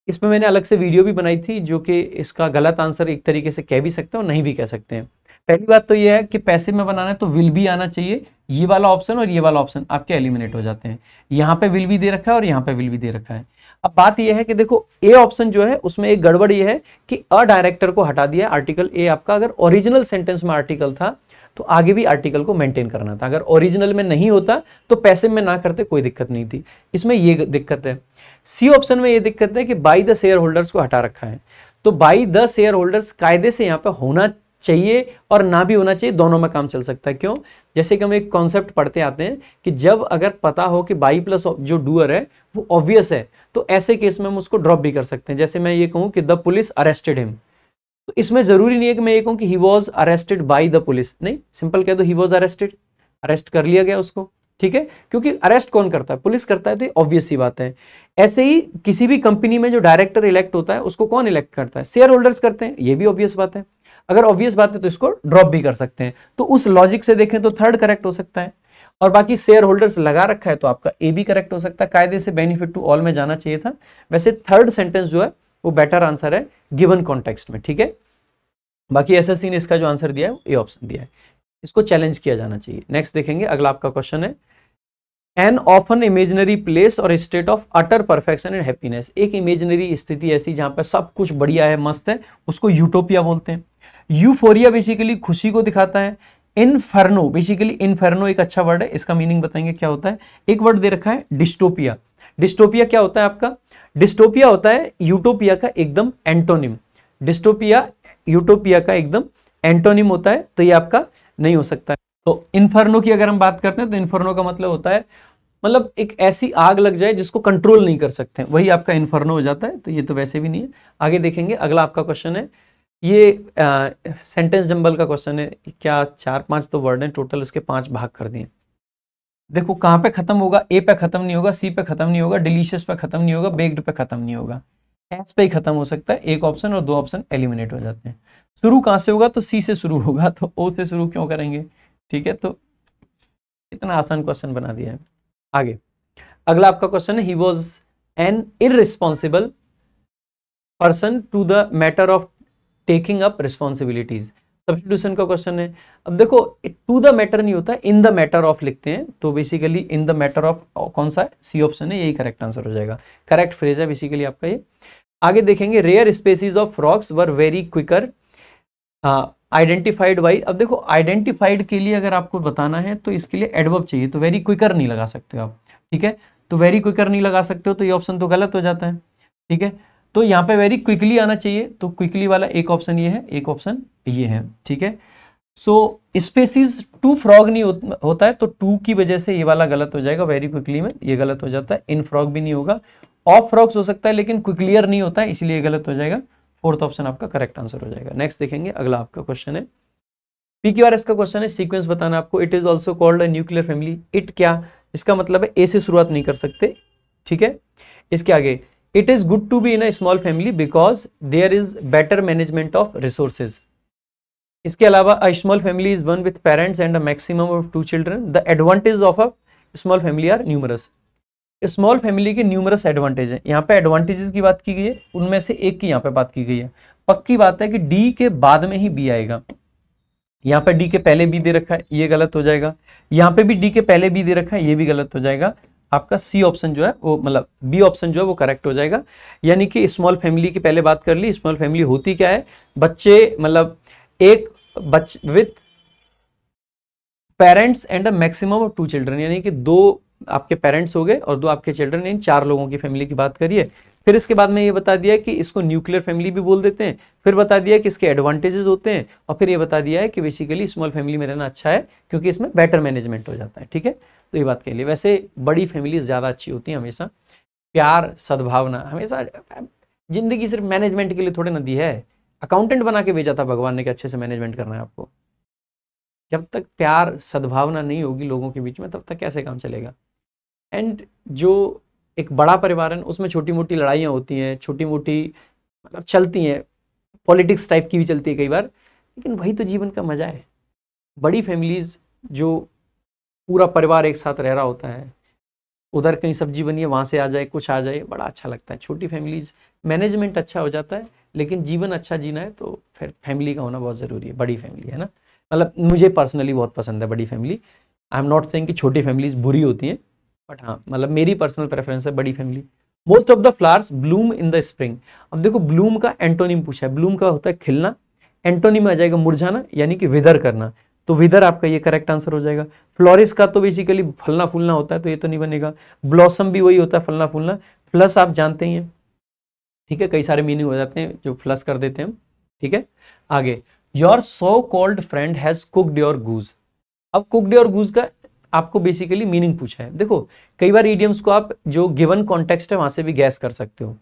A: इसमें मैंने अलग से वीडियो भी बनाई थी जो कि इसका गलत आंसर एक तरीके से कह भी सकते हैं और नहीं भी कह सकते हैं पहली बात तो ये है कि पैसे में बनाना है तो विल भी आना चाहिए ये वाला ऑप्शन और ये वाला ऑप्शन आपके एलिमिनेट हो जाते हैं यहाँ पे विल भी दे रखा है और यहाँ पे विल भी दे रखा है अब बात यह है कि देखो ए ऑप्शन जो है उसमें एक गड़बड़ यह है कि अ डायरेक्टर को हटा दिया आर्टिकल ए आपका अगर ओरिजिनल सेंटेंस में आर्टिकल था तो आगे भी आर्टिकल को मेंटेन करना था अगर ओरिजिनल में नहीं होता तो पैसे में ना करते कोई दिक्कत नहीं थी इसमें ये दिक्कत है सी ऑप्शन में ये दिक्कत है कि बाई द शेयर होल्डर्स को हटा रखा है तो बाई द शेयर होल्डर्स कायदे से यहाँ पे होना चाहिए और ना भी होना चाहिए दोनों में काम चल सकता है क्यों जैसे कि हम एक कॉन्सेप्ट पढ़ते आते हैं कि जब अगर पता हो कि बाई प्लस जो डूअर है वो ऑब्वियस है तो ऐसे केस में हम उसको ड्रॉप भी कर सकते हैं जैसे मैं ये कहूँ कि द पुलिस अरेस्टेड हिम तो इसमें ज़रूरी नहीं है कि मैं ये कहूँ कि he was arrested by the police नहीं सिंपल कह दो ही वॉज अरेस्टेड अरेस्ट कर लिया गया उसको ठीक है क्योंकि अरेस्ट कौन करता है पुलिस करता है तो ऑब्वियस ही बात है ऐसे ही किसी भी कंपनी में जो डायरेक्टर इलेक्ट होता है उसको कौन इलेक्ट करता है शेयर होल्डर्स करते हैं ये भी ऑब्वियस बात है अगर ऑब्वियस बात है तो इसको ड्रॉप भी कर सकते हैं तो उस लॉजिक से देखें तो थर्ड करेक्ट हो सकता है और बाकी शेयर होल्डर्स लगा रखा है तो आपका ए भी करेक्ट हो सकता है कायदे से बेनिफिट टू ऑल में जाना चाहिए था वैसे थर्ड सेंटेंस जो है वो बेटर आंसर है गिवन कॉन्टेक्स्ट में ठीक है बाकी एस ने इसका जो आंसर दिया है ए ऑप्शन दिया है इसको चैलेंज किया जाना चाहिए नेक्स्ट देखेंगे अगला आपका क्वेश्चन है an often imaginary place or state of utter perfection and happiness एक इमेजनरी स्थिति ऐसी जहां पर सब कुछ बढ़िया है मस्त है उसको यूटोपिया बोलते हैं यूफोरिया बेसिकली खुशी को दिखाता है इनफर्नो बेसिकली इनफर्नो एक अच्छा वर्ड है इसका मीनिंग बताएंगे क्या होता है एक वर्ड दे रखा है डिस्टोपिया डिस्टोपिया क्या होता है आपका डिस्टोपिया होता है यूटोपिया का एकदम एंटोनिम डिस्टोपिया यूटोपिया का एकदम एंटोनिम होता है तो ये आपका नहीं हो सकता है तो इन्फर्नो की अगर हम बात करते हैं तो इन्फर्नो का मतलब होता है मतलब एक ऐसी आग लग जाए जिसको कंट्रोल नहीं कर सकते वही आपका इन्फर्नो हो जाता है तो ये तो वैसे भी नहीं है आगे देखेंगे अगला आपका क्वेश्चन है ये सेंटेंस जंबल का क्वेश्चन है क्या चार पांच तो वर्ड हैं टोटल उसके पांच भाग कर दिए देखो कहाँ पे खत्म होगा ए पे खत्म नहीं होगा सी पे खत्म नहीं होगा डिलीशियस पे खत्म नहीं होगा बेग्ड पे खत्म नहीं होगा एस पे ही खत्म हो सकता है एक ऑप्शन और दो ऑप्शन एलिमिनेट हो जाते हैं शुरू कहाँ से होगा तो सी से शुरू होगा तो ओ से शुरू क्यों करेंगे ठीक है तो इतना आसान क्वेश्चन बना दिया है आगे अगला आपका क्वेश्चन है he was an irresponsible person to the matter of taking up responsibilities substitution का क्वेश्चन है अब देखो टू द मैटर नहीं होता इन द मैटर ऑफ लिखते हैं तो basically in the matter of कौन सा है सी ऑप्शन है यही करेक्ट आंसर हो जाएगा करेक्ट फ्रेज है बेसिकली आपका ये आगे देखेंगे rare species of rocks were very quicker identified by अब देखो आइडेंटिफाइड के लिए अगर आपको बताना है तो इसके लिए एडवर्ब चाहिए तो वेरी क्विकर नहीं लगा सकते हो आप ठीक है तो वेरी क्विकर नहीं लगा सकते हो तो ये ऑप्शन तो गलत हो जाता है ठीक है तो यहाँ पे वेरी क्विकली आना चाहिए तो क्विकली वाला एक ऑप्शन ये है एक ऑप्शन ये है ठीक है सो स्पेसिस टू फ्रॉग नहीं होता है तो टू की वजह से ये वाला गलत हो जाएगा वेरी क्विकली में ये गलत हो जाता है इन फ्रॉग भी नहीं होगा ऑफ फ्रॉग्स हो सकता है लेकिन क्विकलियर नहीं होता है इसलिए गलत हो जाएगा फोर्थ ऑप्शन आपका करेक्ट आंसर हो जाएगा नेक्स्ट देखेंगे अगला आपका क्वेश्चन है एस का क्वेश्चन है सीक्वेंस बताना आपको it is also called a nuclear family it क्या इसका मतलब है ए से शुरुआत नहीं कर सकते ठीक है इसके आगे it is good to be in a small family because there is better management of resources इसके अलावा a small family is one with parents and a maximum of two children the advantage of a small family are numerous small family के न्यूमरस एडवांटेज हैं यहाँ पे एडवांटेजेस की बात की गई है उनमें से एक की यहाँ पे बात की गई है पक्की बात है कि डी के बाद में ही बी आएगा यहाँ पे डी के पहले बी दे रखा है ये गलत हो जाएगा यहाँ पे भी डी के पहले बी दे रखा है ये भी गलत हो जाएगा आपका सी ऑप्शन जो है वो मतलब बी ऑप्शन जो है वो करेक्ट हो जाएगा यानी कि स्मॉल फैमिली की पहले बात कर ली स्मॉल फैमिली होती क्या है बच्चे मतलब एक बच with parents and a maximum of two children यानी कि दो आपके पेरेंट्स हो गए और दो आपके चिल्ड्रन इन चार लोगों की फैमिली की बात करिए फिर इसके बाद में ये बता दिया कि इसको न्यूक्लियर फैमिली भी बोल देते हैं फिर बता दिया कि इसके एडवांटेजेस होते हैं और फिर ये बता दिया है कि बेसिकली स्मॉल फैमिली में रहना अच्छा है क्योंकि इसमें बेटर मैनेजमेंट हो जाता है ठीक है तो ये बात कह लिए वैसे बड़ी फैमिली ज़्यादा अच्छी होती है हमेशा प्यार सद्भावना हमेशा जिंदगी सिर्फ मैनेजमेंट के लिए थोड़े ना दी है अकाउंटेंट बना के भेजा था भगवान ने कि अच्छे से मैनेजमेंट करना है आपको जब तक प्यार सद्भावना नहीं होगी लोगों के बीच में तब तक कैसे काम चलेगा एंड जो एक बड़ा परिवार है उसमें छोटी मोटी लड़ाइयाँ होती हैं छोटी मोटी मतलब चलती हैं पॉलिटिक्स टाइप की भी चलती है कई बार लेकिन वही तो जीवन का मज़ा है बड़ी फैमिलीज़ जो पूरा परिवार एक साथ रह रहा होता है उधर कहीं सब्जी बनी है वहाँ से आ जाए कुछ आ जाए बड़ा अच्छा लगता है छोटी फैमिलीज़ मैनेजमेंट अच्छा हो जाता है लेकिन जीवन अच्छा जीना है तो फिर फैमिली का होना बहुत ज़रूरी है बड़ी फैमिली है ना मतलब मुझे पर्सनली बहुत पसंद है बड़ी family I am not saying कि छोटी फैमिलीज बुरी होती हैं बट हाँ मतलब मेरी पर्सनल प्रेफरेंस है बड़ी family most of the flowers bloom in the spring अब देखो ब्लूम का एंटोनिम पूछा है ब्लूम का होता है खिलना एंटोनिम आ जाएगा मुरझाना यानी कि विदर करना तो विदर आपका ये करेक्ट आंसर हो जाएगा फ्लोरिस का तो बेसिकली फलना फूलना होता है तो ये तो नहीं बनेगा ब्लॉसम भी वही होता है फलना फूलना प्लस आप जानते ही हैं ठीक है कई सारे मीनिंग हो जाते हैं जो प्लस कर देते हैं ठीक है आगे your so called friend has cooked your goose अब कुकड योर गूज का आपको बेसिकली मीनिंग पूछा है देखो कई बार ईडियम्स को आप जो गिवन कॉन्टेक्स्ट है वहां से भी गैस कर सकते हो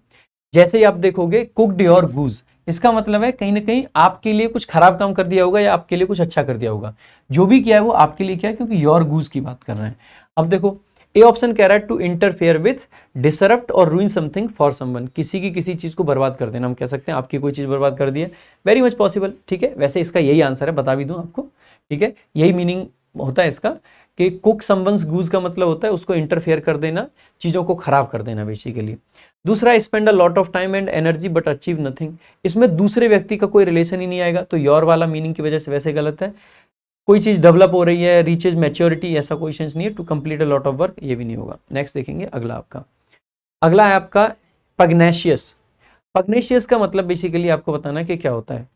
A: जैसे ही आप देखोगे कुकड योर गूज इसका मतलब है कहीं ना कहीं आपके लिए कुछ खराब काम कर दिया होगा या आपके लिए कुछ अच्छा कर दिया होगा जो भी किया है वो आपके लिए किया है क्योंकि योर गूज की बात कर रहे हैं अब देखो ए ऑप्शन कह रहा है टू इंटरफेयर विथ डिसरप्ट और रूइन समथिंग फॉर समवन किसी की किसी चीज़ को बर्बाद कर देना हम कह सकते हैं आपकी कोई चीज़ बर्बाद कर दी है वेरी मच पॉसिबल ठीक है वैसे इसका यही आंसर है बता भी दूं आपको ठीक है यही मीनिंग होता है इसका कि कुक संबंध गूज का मतलब होता है उसको इंटरफेयर कर देना चीज़ों को ख़राब कर देना बेसिकली दूसरा spend a lot of time and energy but achieve nothing इसमें दूसरे व्यक्ति का कोई रिलेशन ही नहीं आएगा तो योर वाला मीनिंग की वजह से वैसे गलत है कोई चीज़ डेवलप हो रही है रीचेज मेच्योरिटी ऐसा कोई सेंस नहीं है to complete a lot of work ये भी नहीं होगा नेक्स्ट देखेंगे अगला आपका अगला है आपका पग्नेशियस पग्नेशियस का मतलब बेसिकली आपको बताना कि क्या होता है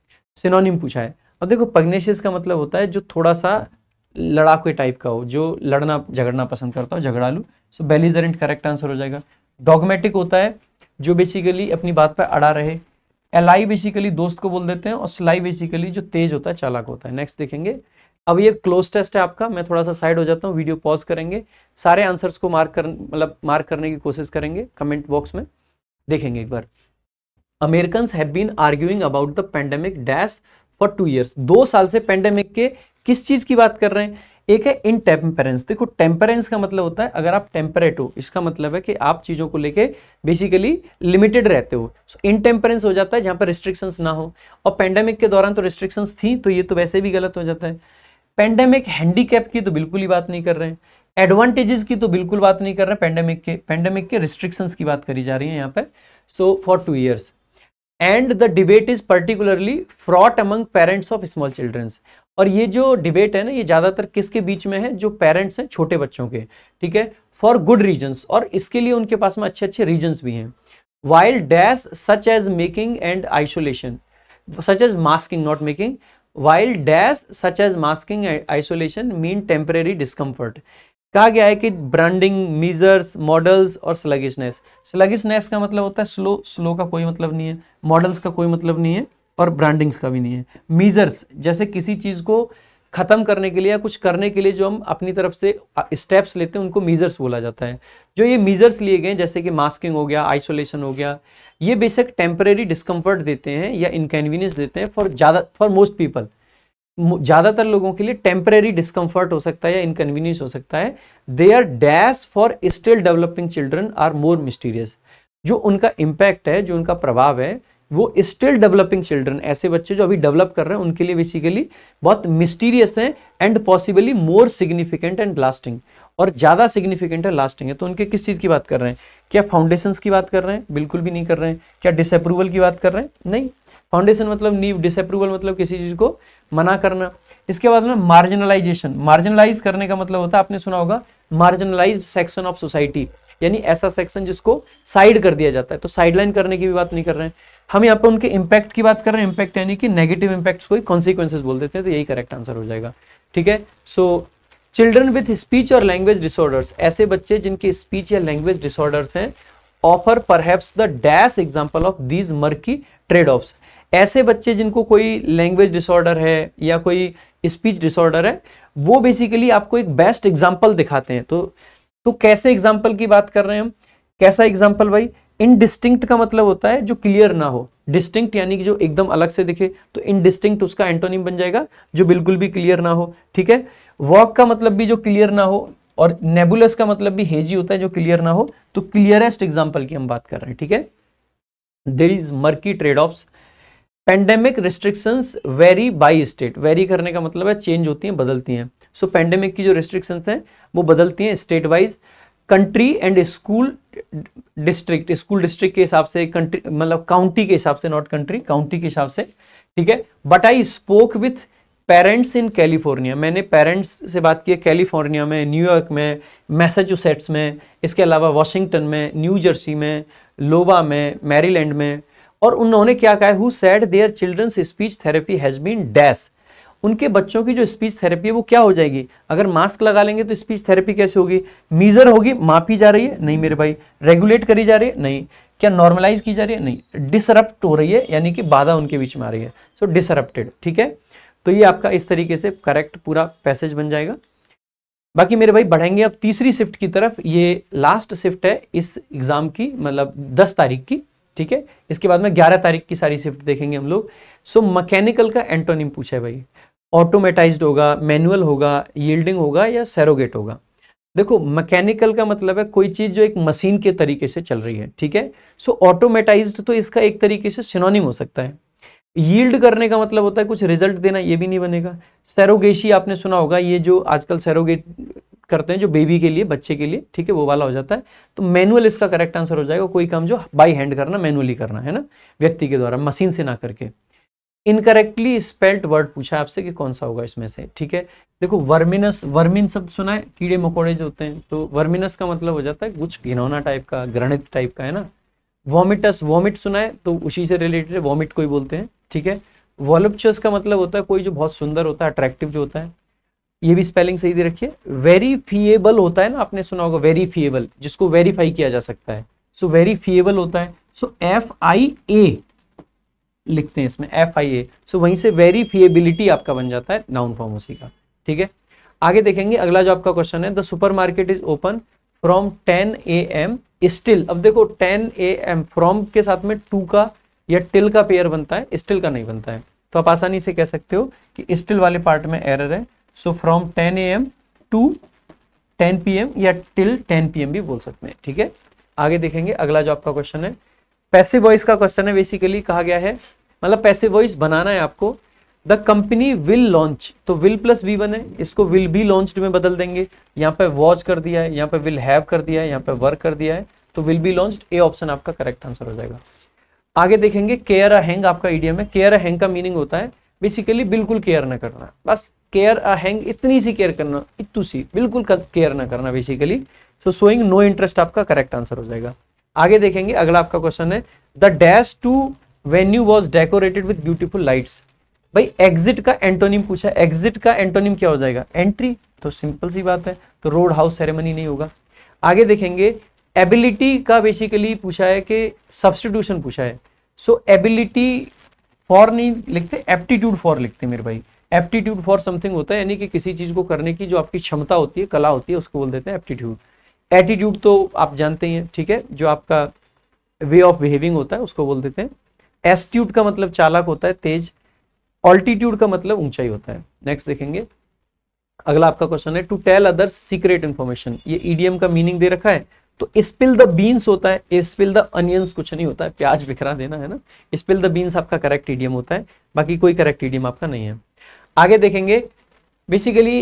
A: सिनोनिम पूछा है अब देखो पग्नेशियस का मतलब होता है जो थोड़ा सा लड़ाकू टाइप का हो जो लड़ना झगड़ना पसंद करता हो झगड़ालू सो बेलिजरेंट करेक्ट आंसर हो जाएगा डॉगमेटिक होता है जो बेसिकली अपनी बात पर अड़ा रहे एलाई बेसिकली दोस्त को बोल देते हैं और सिलाई बेसिकली जो तेज होता है चालाक होता है नेक्स्ट देखेंगे अब ये क्लोज टेस्ट है आपका मैं थोड़ा सा साइड हो जाता हूँ वीडियो पॉज करेंगे सारे आंसर्स को मार्क कर मतलब मार्क करने की कोशिश करेंगे कमेंट बॉक्स में देखेंगे एक बार American have been arguing about the pandemic dash for two years दो साल से पेंडेमिक के किस चीज़ की बात कर रहे हैं एक है इन टेम्परेंस देखो टेम्परेंस का मतलब होता है अगर आप टेम्परेट हो इसका मतलब है कि आप चीज़ों को लेके बेसिकली लिमिटेड रहते हो सो इन टेम्परेंस हो जाता है जहां पर रिस्ट्रिक्शंस ना हो और पेंडेमिक के दौरान तो रिस्ट्रिक्शंस थी तो ये तो वैसे भी गलत हो जाता है पेंडेमिक हैंडीकैप की तो बिल्कुल ही बात नहीं कर रहे हैं एडवांटेजेस की तो बिल्कुल बात नहीं कर रहे पेंडेमिक के पेंडेमिक के रिस्ट्रिक्शंस की बात करी जा रही है यहाँ पर so for two years and the debate is particularly fraught among parents of small childrens और ये जो डिबेट है ना ये ज़्यादातर किसके बीच में है जो पेरेंट्स हैं छोटे बच्चों के ठीक है फॉर गुड रीजन्स और इसके लिए उनके पास में अच्छे अच्छे रीजन्स भी हैं wild dash such as making and isolation such as masking not making wild dash such as masking and isolation mean temporary discomfort कहा गया है कि ब्रांडिंग मीजर्स मॉडल्स और स्लगिशनेस स्लगिशनेस का मतलब होता है स्लो स्लो का कोई मतलब नहीं है मॉडल्स का कोई मतलब नहीं है और ब्रांडिंग्स का भी नहीं है मीजर्स जैसे किसी चीज़ को ख़त्म करने के लिए या कुछ करने के लिए जो हम अपनी तरफ से स्टेप्स लेते हैं उनको मीजर्स बोला जाता है जो ये मीजर्स लिए गए जैसे कि मास्किंग हो गया आइसोलेशन हो गया ये बेशक टेम्परेरी डिस्कम्फर्ट देते हैं या इनकन्वीनियंस देते हैं फॉर ज़्यादा फॉर मोस्ट पीपल ज़्यादातर लोगों के लिए टेम्परेरी डिस्कम्फर्ट हो सकता है या इनकन्वीनियंस हो सकता है they are dash for still developing children are more mysterious जो उनका इम्पैक्ट है जो उनका प्रभाव है वो स्टिल डेवलपिंग चिल्ड्रन ऐसे बच्चे जो अभी डेवलप कर रहे हैं उनके लिए बेसिकली बहुत मिस्टीरियस हैं and possibly more significant and lasting और ज़्यादा सिग्निफिकेंट है लास्टिंग है तो उनके किस चीज़ की बात कर रहे हैं क्या फाउंडेशन की बात कर रहे हैं बिल्कुल भी नहीं कर रहे हैं क्या डिसअप्रूवल की बात कर रहे हैं नहीं फाउंडेशन मतलब नीव डिसअप्रूवल मतलब किसी चीज़ को मना करना इसके बाद में मार्जिनलाइजेशन मार्जिनलाइज करने का मतलब होता है आपने सुना होगा मार्जिनलाइज सेक्शन ऑफ सोसाइटी यानी ऐसा सेक्शन जिसको साइड कर दिया जाता है तो साइडलाइन करने की भी बात नहीं कर रहे हैं हम यहाँ पर उनके इम्पैक्ट की बात कर रहे हैं इम्पैक्ट यानी कि नेगेटिव इम्पैक्ट्स को ही कॉन्सिक्वेंसेज बोल देते हैं तो यही करेक्ट आंसर हो जाएगा ठीक है सो चिल्ड्रन विथ स्पीच और लैंग्वेज डिसऑर्डर्स ऐसे बच्चे जिनके स्पीच या लैंग्वेज डिसऑर्डर्स हैं offer perhaps the dash example of these murky trade offs ऐसे बच्चे जिनको कोई लैंग्वेज डिसऑर्डर है या कोई स्पीच डिसऑर्डर है वो बेसिकली आपको एक बेस्ट एग्जाम्पल दिखाते हैं तो तो कैसे एग्जाम्पल की बात कर रहे हैं हम कैसा एग्जाम्पल भाई इनडिस्टिंक्ट का मतलब होता है जो क्लियर ना हो डिस्टिंक्ट यानी कि जो एकदम अलग से दिखे तो इनडिस्टिंक्ट उसका एंटोनिम बन जाएगा जो बिल्कुल भी क्लियर ना हो ठीक है वॉक का मतलब भी जो क्लियर ना हो और नेबुलस का मतलब भी हेजी होता है जो क्लियर ना हो तो क्लियरेस्ट एग्जाम्पल की हम बात कर रहे हैं ठीक है there is murky trade off pandemic restriction vary by state vary करने का मतलब है चेंज होती हैं बदलती हैं सो so, पेंडेमिक की जो रिस्ट्रिक्शन हैं वो बदलती हैं state wise country and school district school district के हिसाब से कंट्री मतलब काउंटी के हिसाब से नॉट कंट्री काउंटी के हिसाब से ठीक है but I spoke with parents in California मैंने पेरेंट्स से बात की कैलिफोर्निया में न्यूयॉर्क में मैसाचुसेट्स में इसके अलावा वॉशिंगटन में न्यू जर्सी में लोबा में मैरीलैंड में और उन्होंने क्या कहा who said their childrens speech therapy has been dash उनके बच्चों की जो स्पीच थेरेपी है वो क्या हो जाएगी अगर मास्क लगा लेंगे तो स्पीच थेरेपी कैसे होगी मीज़र होगी मापी जा रही है नहीं मेरे भाई रेगुलेट करी जा रही है नहीं क्या नॉर्मलाइज की जा रही है नहीं डिसरप्ट हो रही है यानी कि बाधा उनके बीच में आ रही है सो so, डिसरप्टेड ठीक है तो ये आपका इस तरीके से करेक्ट पूरा पैसेज बन जाएगा बाकी मेरे भाई बढ़ेंगे अब तीसरी शिफ्ट की तरफ ये लास्ट शिफ्ट है इस एग्ज़ाम की मतलब दस तारीख की ठीक है इसके बाद में ग्यारह तारीख की सारी शिफ्ट देखेंगे हम लोग सो मकैनिकल का एंटोनिम पूछा है भाई ऑटोमेटाइज होगा मैनुअल होगा यील्डिंग होगा या सैरोगेट होगा देखो मैकेनिकल का मतलब है कोई चीज़ जो एक मशीन के तरीके से चल रही है ठीक है सो ऑटोमेटाइज्ड तो इसका एक तरीके से सिनोनिम हो सकता है यील्ड करने का मतलब होता है कुछ रिजल्ट देना ये भी नहीं बनेगा सैरोगेशी आपने सुना होगा ये जो आजकल सैरोगेट करते हैं जो बेबी के लिए बच्चे के लिए ठीक है वो वाला हो जाता है तो मैनुअल इसका करेक्ट आंसर हो जाएगा कोई काम जो बाई हैंड करना मैनुअली करना है ना व्यक्ति के द्वारा मशीन से ना करके इनकरेक्टली स्पेल्ट वर्ड पूछा आपसे कि कौन सा होगा इसमें से ठीक है देखो वर्मिनस वर्मिन शब्द सुना है कीड़े मकोड़े जो होते हैं तो वर्मिनस का मतलब हो जाता है कुछ घिनौना टाइप का ग्रणित टाइप का है ना वॉमिटस वॉमिट सुना है तो उसी से रिलेटेड वॉमिट को ही बोलते हैं ठीक है वॉलुपचस का मतलब होता है कोई जो बहुत सुंदर होता है अट्रैक्टिव जो होता है ये भी स्पेलिंग सही दे रखिए वेरीफिएबल होता है ना आपने सुना होगा वेरीफिएबल जिसको वेरीफाई किया जा सकता है सो so, वेरीफिएबल होता है सो एफ आई ए लिखते हैं इसमें एफ आई ए सो वहीं से वेरीफिएबिलिटी आपका बन जाता है नाउन फॉर्म उसी का ठीक है आगे देखेंगे अगला जो आपका क्वेश्चन है the supermarket is open from ten A M still अब देखो टेन ए एम फ्रॉम के साथ में टू का या टिल का पेयर बनता है स्टिल का नहीं बनता है तो आप आसानी से कह सकते हो कि स्टिल वाले पार्ट में एरर है so from ten A M to ten P M या टिल टेन पी एम भी बोल सकते हैं ठीक है आगे देखेंगे अगला जो आपका क्वेश्चन है पैसे वॉइस का क्वेश्चन है बेसिकली कहा गया है मतलब पैसे वॉइस बनाना है आपको the company will launch to will plus be one है इसको विल बी लॉन्च में बदल देंगे यहाँ पे वॉच कर दिया है यहाँ पे विल हैव कर दिया है यहाँ पे वर्क कर दिया है तो will be launch A option आपका करेक्ट आंसर हो जाएगा आगे देखेंगे केयर अ हैंग आपका ईडीएम है केयर अ हैंग का मीनिंग होता है बेसिकली बिल्कुल केयर ना करना बस केयर अ हैंग इतनी सी केयर करना इतू सी बिल्कुल केयर ना करना basically so showing no interest आपका करेक्ट आंसर हो जाएगा आगे देखेंगे अगला आपका क्वेश्चन है the dash to venue was decorated with beautiful lights भाई एग्जिट का एंटोनिम पूछा एग्जिट का एंटोनिम क्या हो जाएगा एंट्री तो सिंपल सी बात है तो रोड हाउस सेरेमनी नहीं होगा आगे देखेंगे एबिलिटी का बेसिकली पूछा है कि सब्सटीट्यूशन पूछा है सो एबिलिटी फॉर नहीं लिखते एप्टीट्यूड फॉर लिखते मेरे भाई एप्टीट्यूड फॉर समथिंग होता है यानी कि किसी चीज़ को करने की जो आपकी क्षमता होती है कला होती है उसको बोल देते हैं एप्टीट्यूड एटीट्यूड तो आप जानते ही हैं ठीक है जो आपका वे ऑफ बिहेविंग होता है उसको बोल देते हैं एस्ट्यूट का मतलब चालक होता है तेज ऑल्टीट्यूड का मतलब ऊंचाई होता है नेक्स्ट देखेंगे अगला आपका क्वेश्चन है to tell other secret information ये ईडीएम का मीनिंग दे रखा है तो स्पिल द बीन्स होता है स्पिल द अनियंस कुछ नहीं होता है प्याज बिखरा देना है ना स्पिल द बीन्स आपका करेक्ट ईडीएम होता है बाकी कोई करेक्ट ईडीएम आपका नहीं है आगे देखेंगे बेसिकली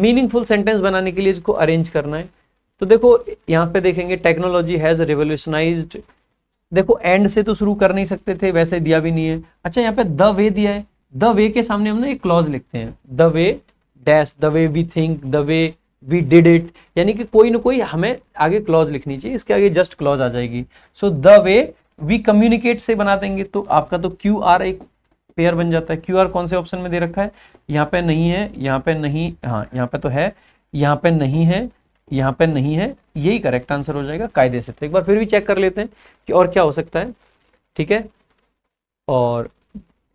A: मीनिंगफुल सेंटेंस बनाने के लिए इसको अरेंज करना है तो देखो यहाँ पे देखेंगे टेक्नोलॉजी हैज़ रिवोल्यूशनाइज देखो एंड से तो शुरू कर नहीं सकते थे वैसे दिया भी नहीं है अच्छा यहाँ पे द वे दिया है द वे के सामने हमने एक क्लॉज लिखते हैं the way dash the way we think the way we did it यानी कि कोई ना कोई हमें आगे क्लॉज लिखनी चाहिए इसके आगे जस्ट क्लॉज आ जाएगी so the way we communicate से बना देंगे तो आपका तो क्यू आर एक पेयर बन जाता है क्यू आर कौन से ऑप्शन में दे रखा है यहाँ पे नहीं है यहाँ पे नहीं हाँ यहाँ पे तो है यहाँ पे नहीं है यहां पर नहीं है यही करेक्ट आंसर हो जाएगा कायदे से तो एक बार फिर भी चेक कर लेते हैं कि और क्या हो सकता है ठीक है और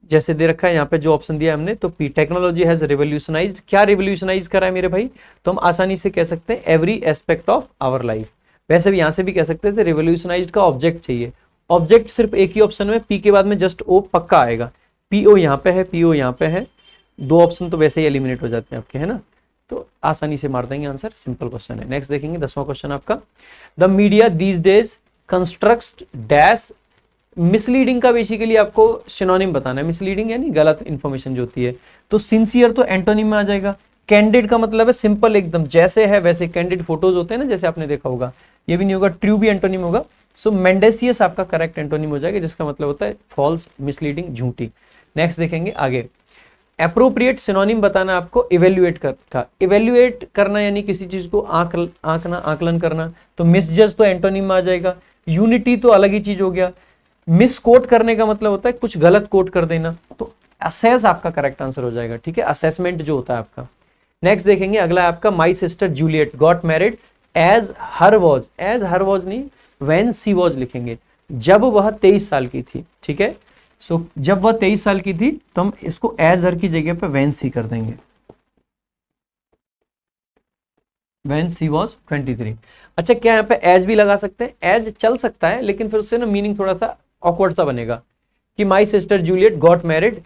A: जैसे दे रखा है यहाँ पे जो ऑप्शन दिया हमने तो पी टेक्नोलॉजी हैज रिवोल्यूशनाइज क्या रिवोल्यूशनाइज करा है मेरे भाई तो हम आसानी से कह सकते हैं every aspect of our life वैसे भी यहाँ से भी कह सकते थे रिवोल्यूशनाइज तो का ऑब्जेक्ट चाहिए ऑब्जेक्ट सिर्फ एक ही ऑप्शन में पी के बाद में जस्ट ओ पक्का आएगा पीओ यहाँ पे है पीओ यहाँ पे है दो ऑप्शन तो वैसे ही एलिमिनेट हो जाते हैं आपके है ना तो आसानी से मार देंगे आंसर सिंपल क्वेश्चन है नेक्स्ट देखेंगे दसवां क्वेश्चन आपका the media these days construct dash misleading का बेसिकली आपको सिनोनिम बताना है मिसलीडिंग यानी गलत इंफॉर्मेशन जो होती है तो सिंसियर तो एंटोनिम में आ जाएगा कैंडिड का मतलब है सिंपल एकदम जैसे है वैसे कैंडिड फोटोज होते हैं ना जैसे आपने देखा होगा ये भी नहीं होगा ट्रू भी एंटोनिम होगा सो so, मेंडेसियस आपका करेक्ट एंटोनिम हो जाएगा जिसका मतलब होता है फॉल्स मिसलीडिंग झूठी नेक्स्ट देखेंगे आगे अप्रोप्रिएट सिनोनिम बताना आपको इवेल्युएट कर का इवेल्युएट करना यानी किसी चीज़ को आंक आंकना आंकलन करना तो मिसजज तो एंटोनिम आ जाएगा यूनिटी तो अलग ही चीज़ हो गया मिस कोट करने का मतलब होता है कुछ गलत कोट कर देना तो असेस आपका करेक्ट आंसर हो जाएगा ठीक है असेसमेंट जो होता है आपका नेक्स्ट देखेंगे अगला आपका my sister Juliet got married as her was as her was नहीं वेन सी वॉज लिखेंगे जब वह तेईस साल की थी ठीक है सो so, जब वह तेईस साल की थी तो हम इसको एज हर की जगह पे वैन सी कर देंगे when she was twenty three अच्छा क्या यहाँ पे एज भी लगा सकते हैं एज चल सकता है लेकिन फिर उससे ना मीनिंग थोड़ा सा ऑकवर्ड सा बनेगा कि my sister Juliet got married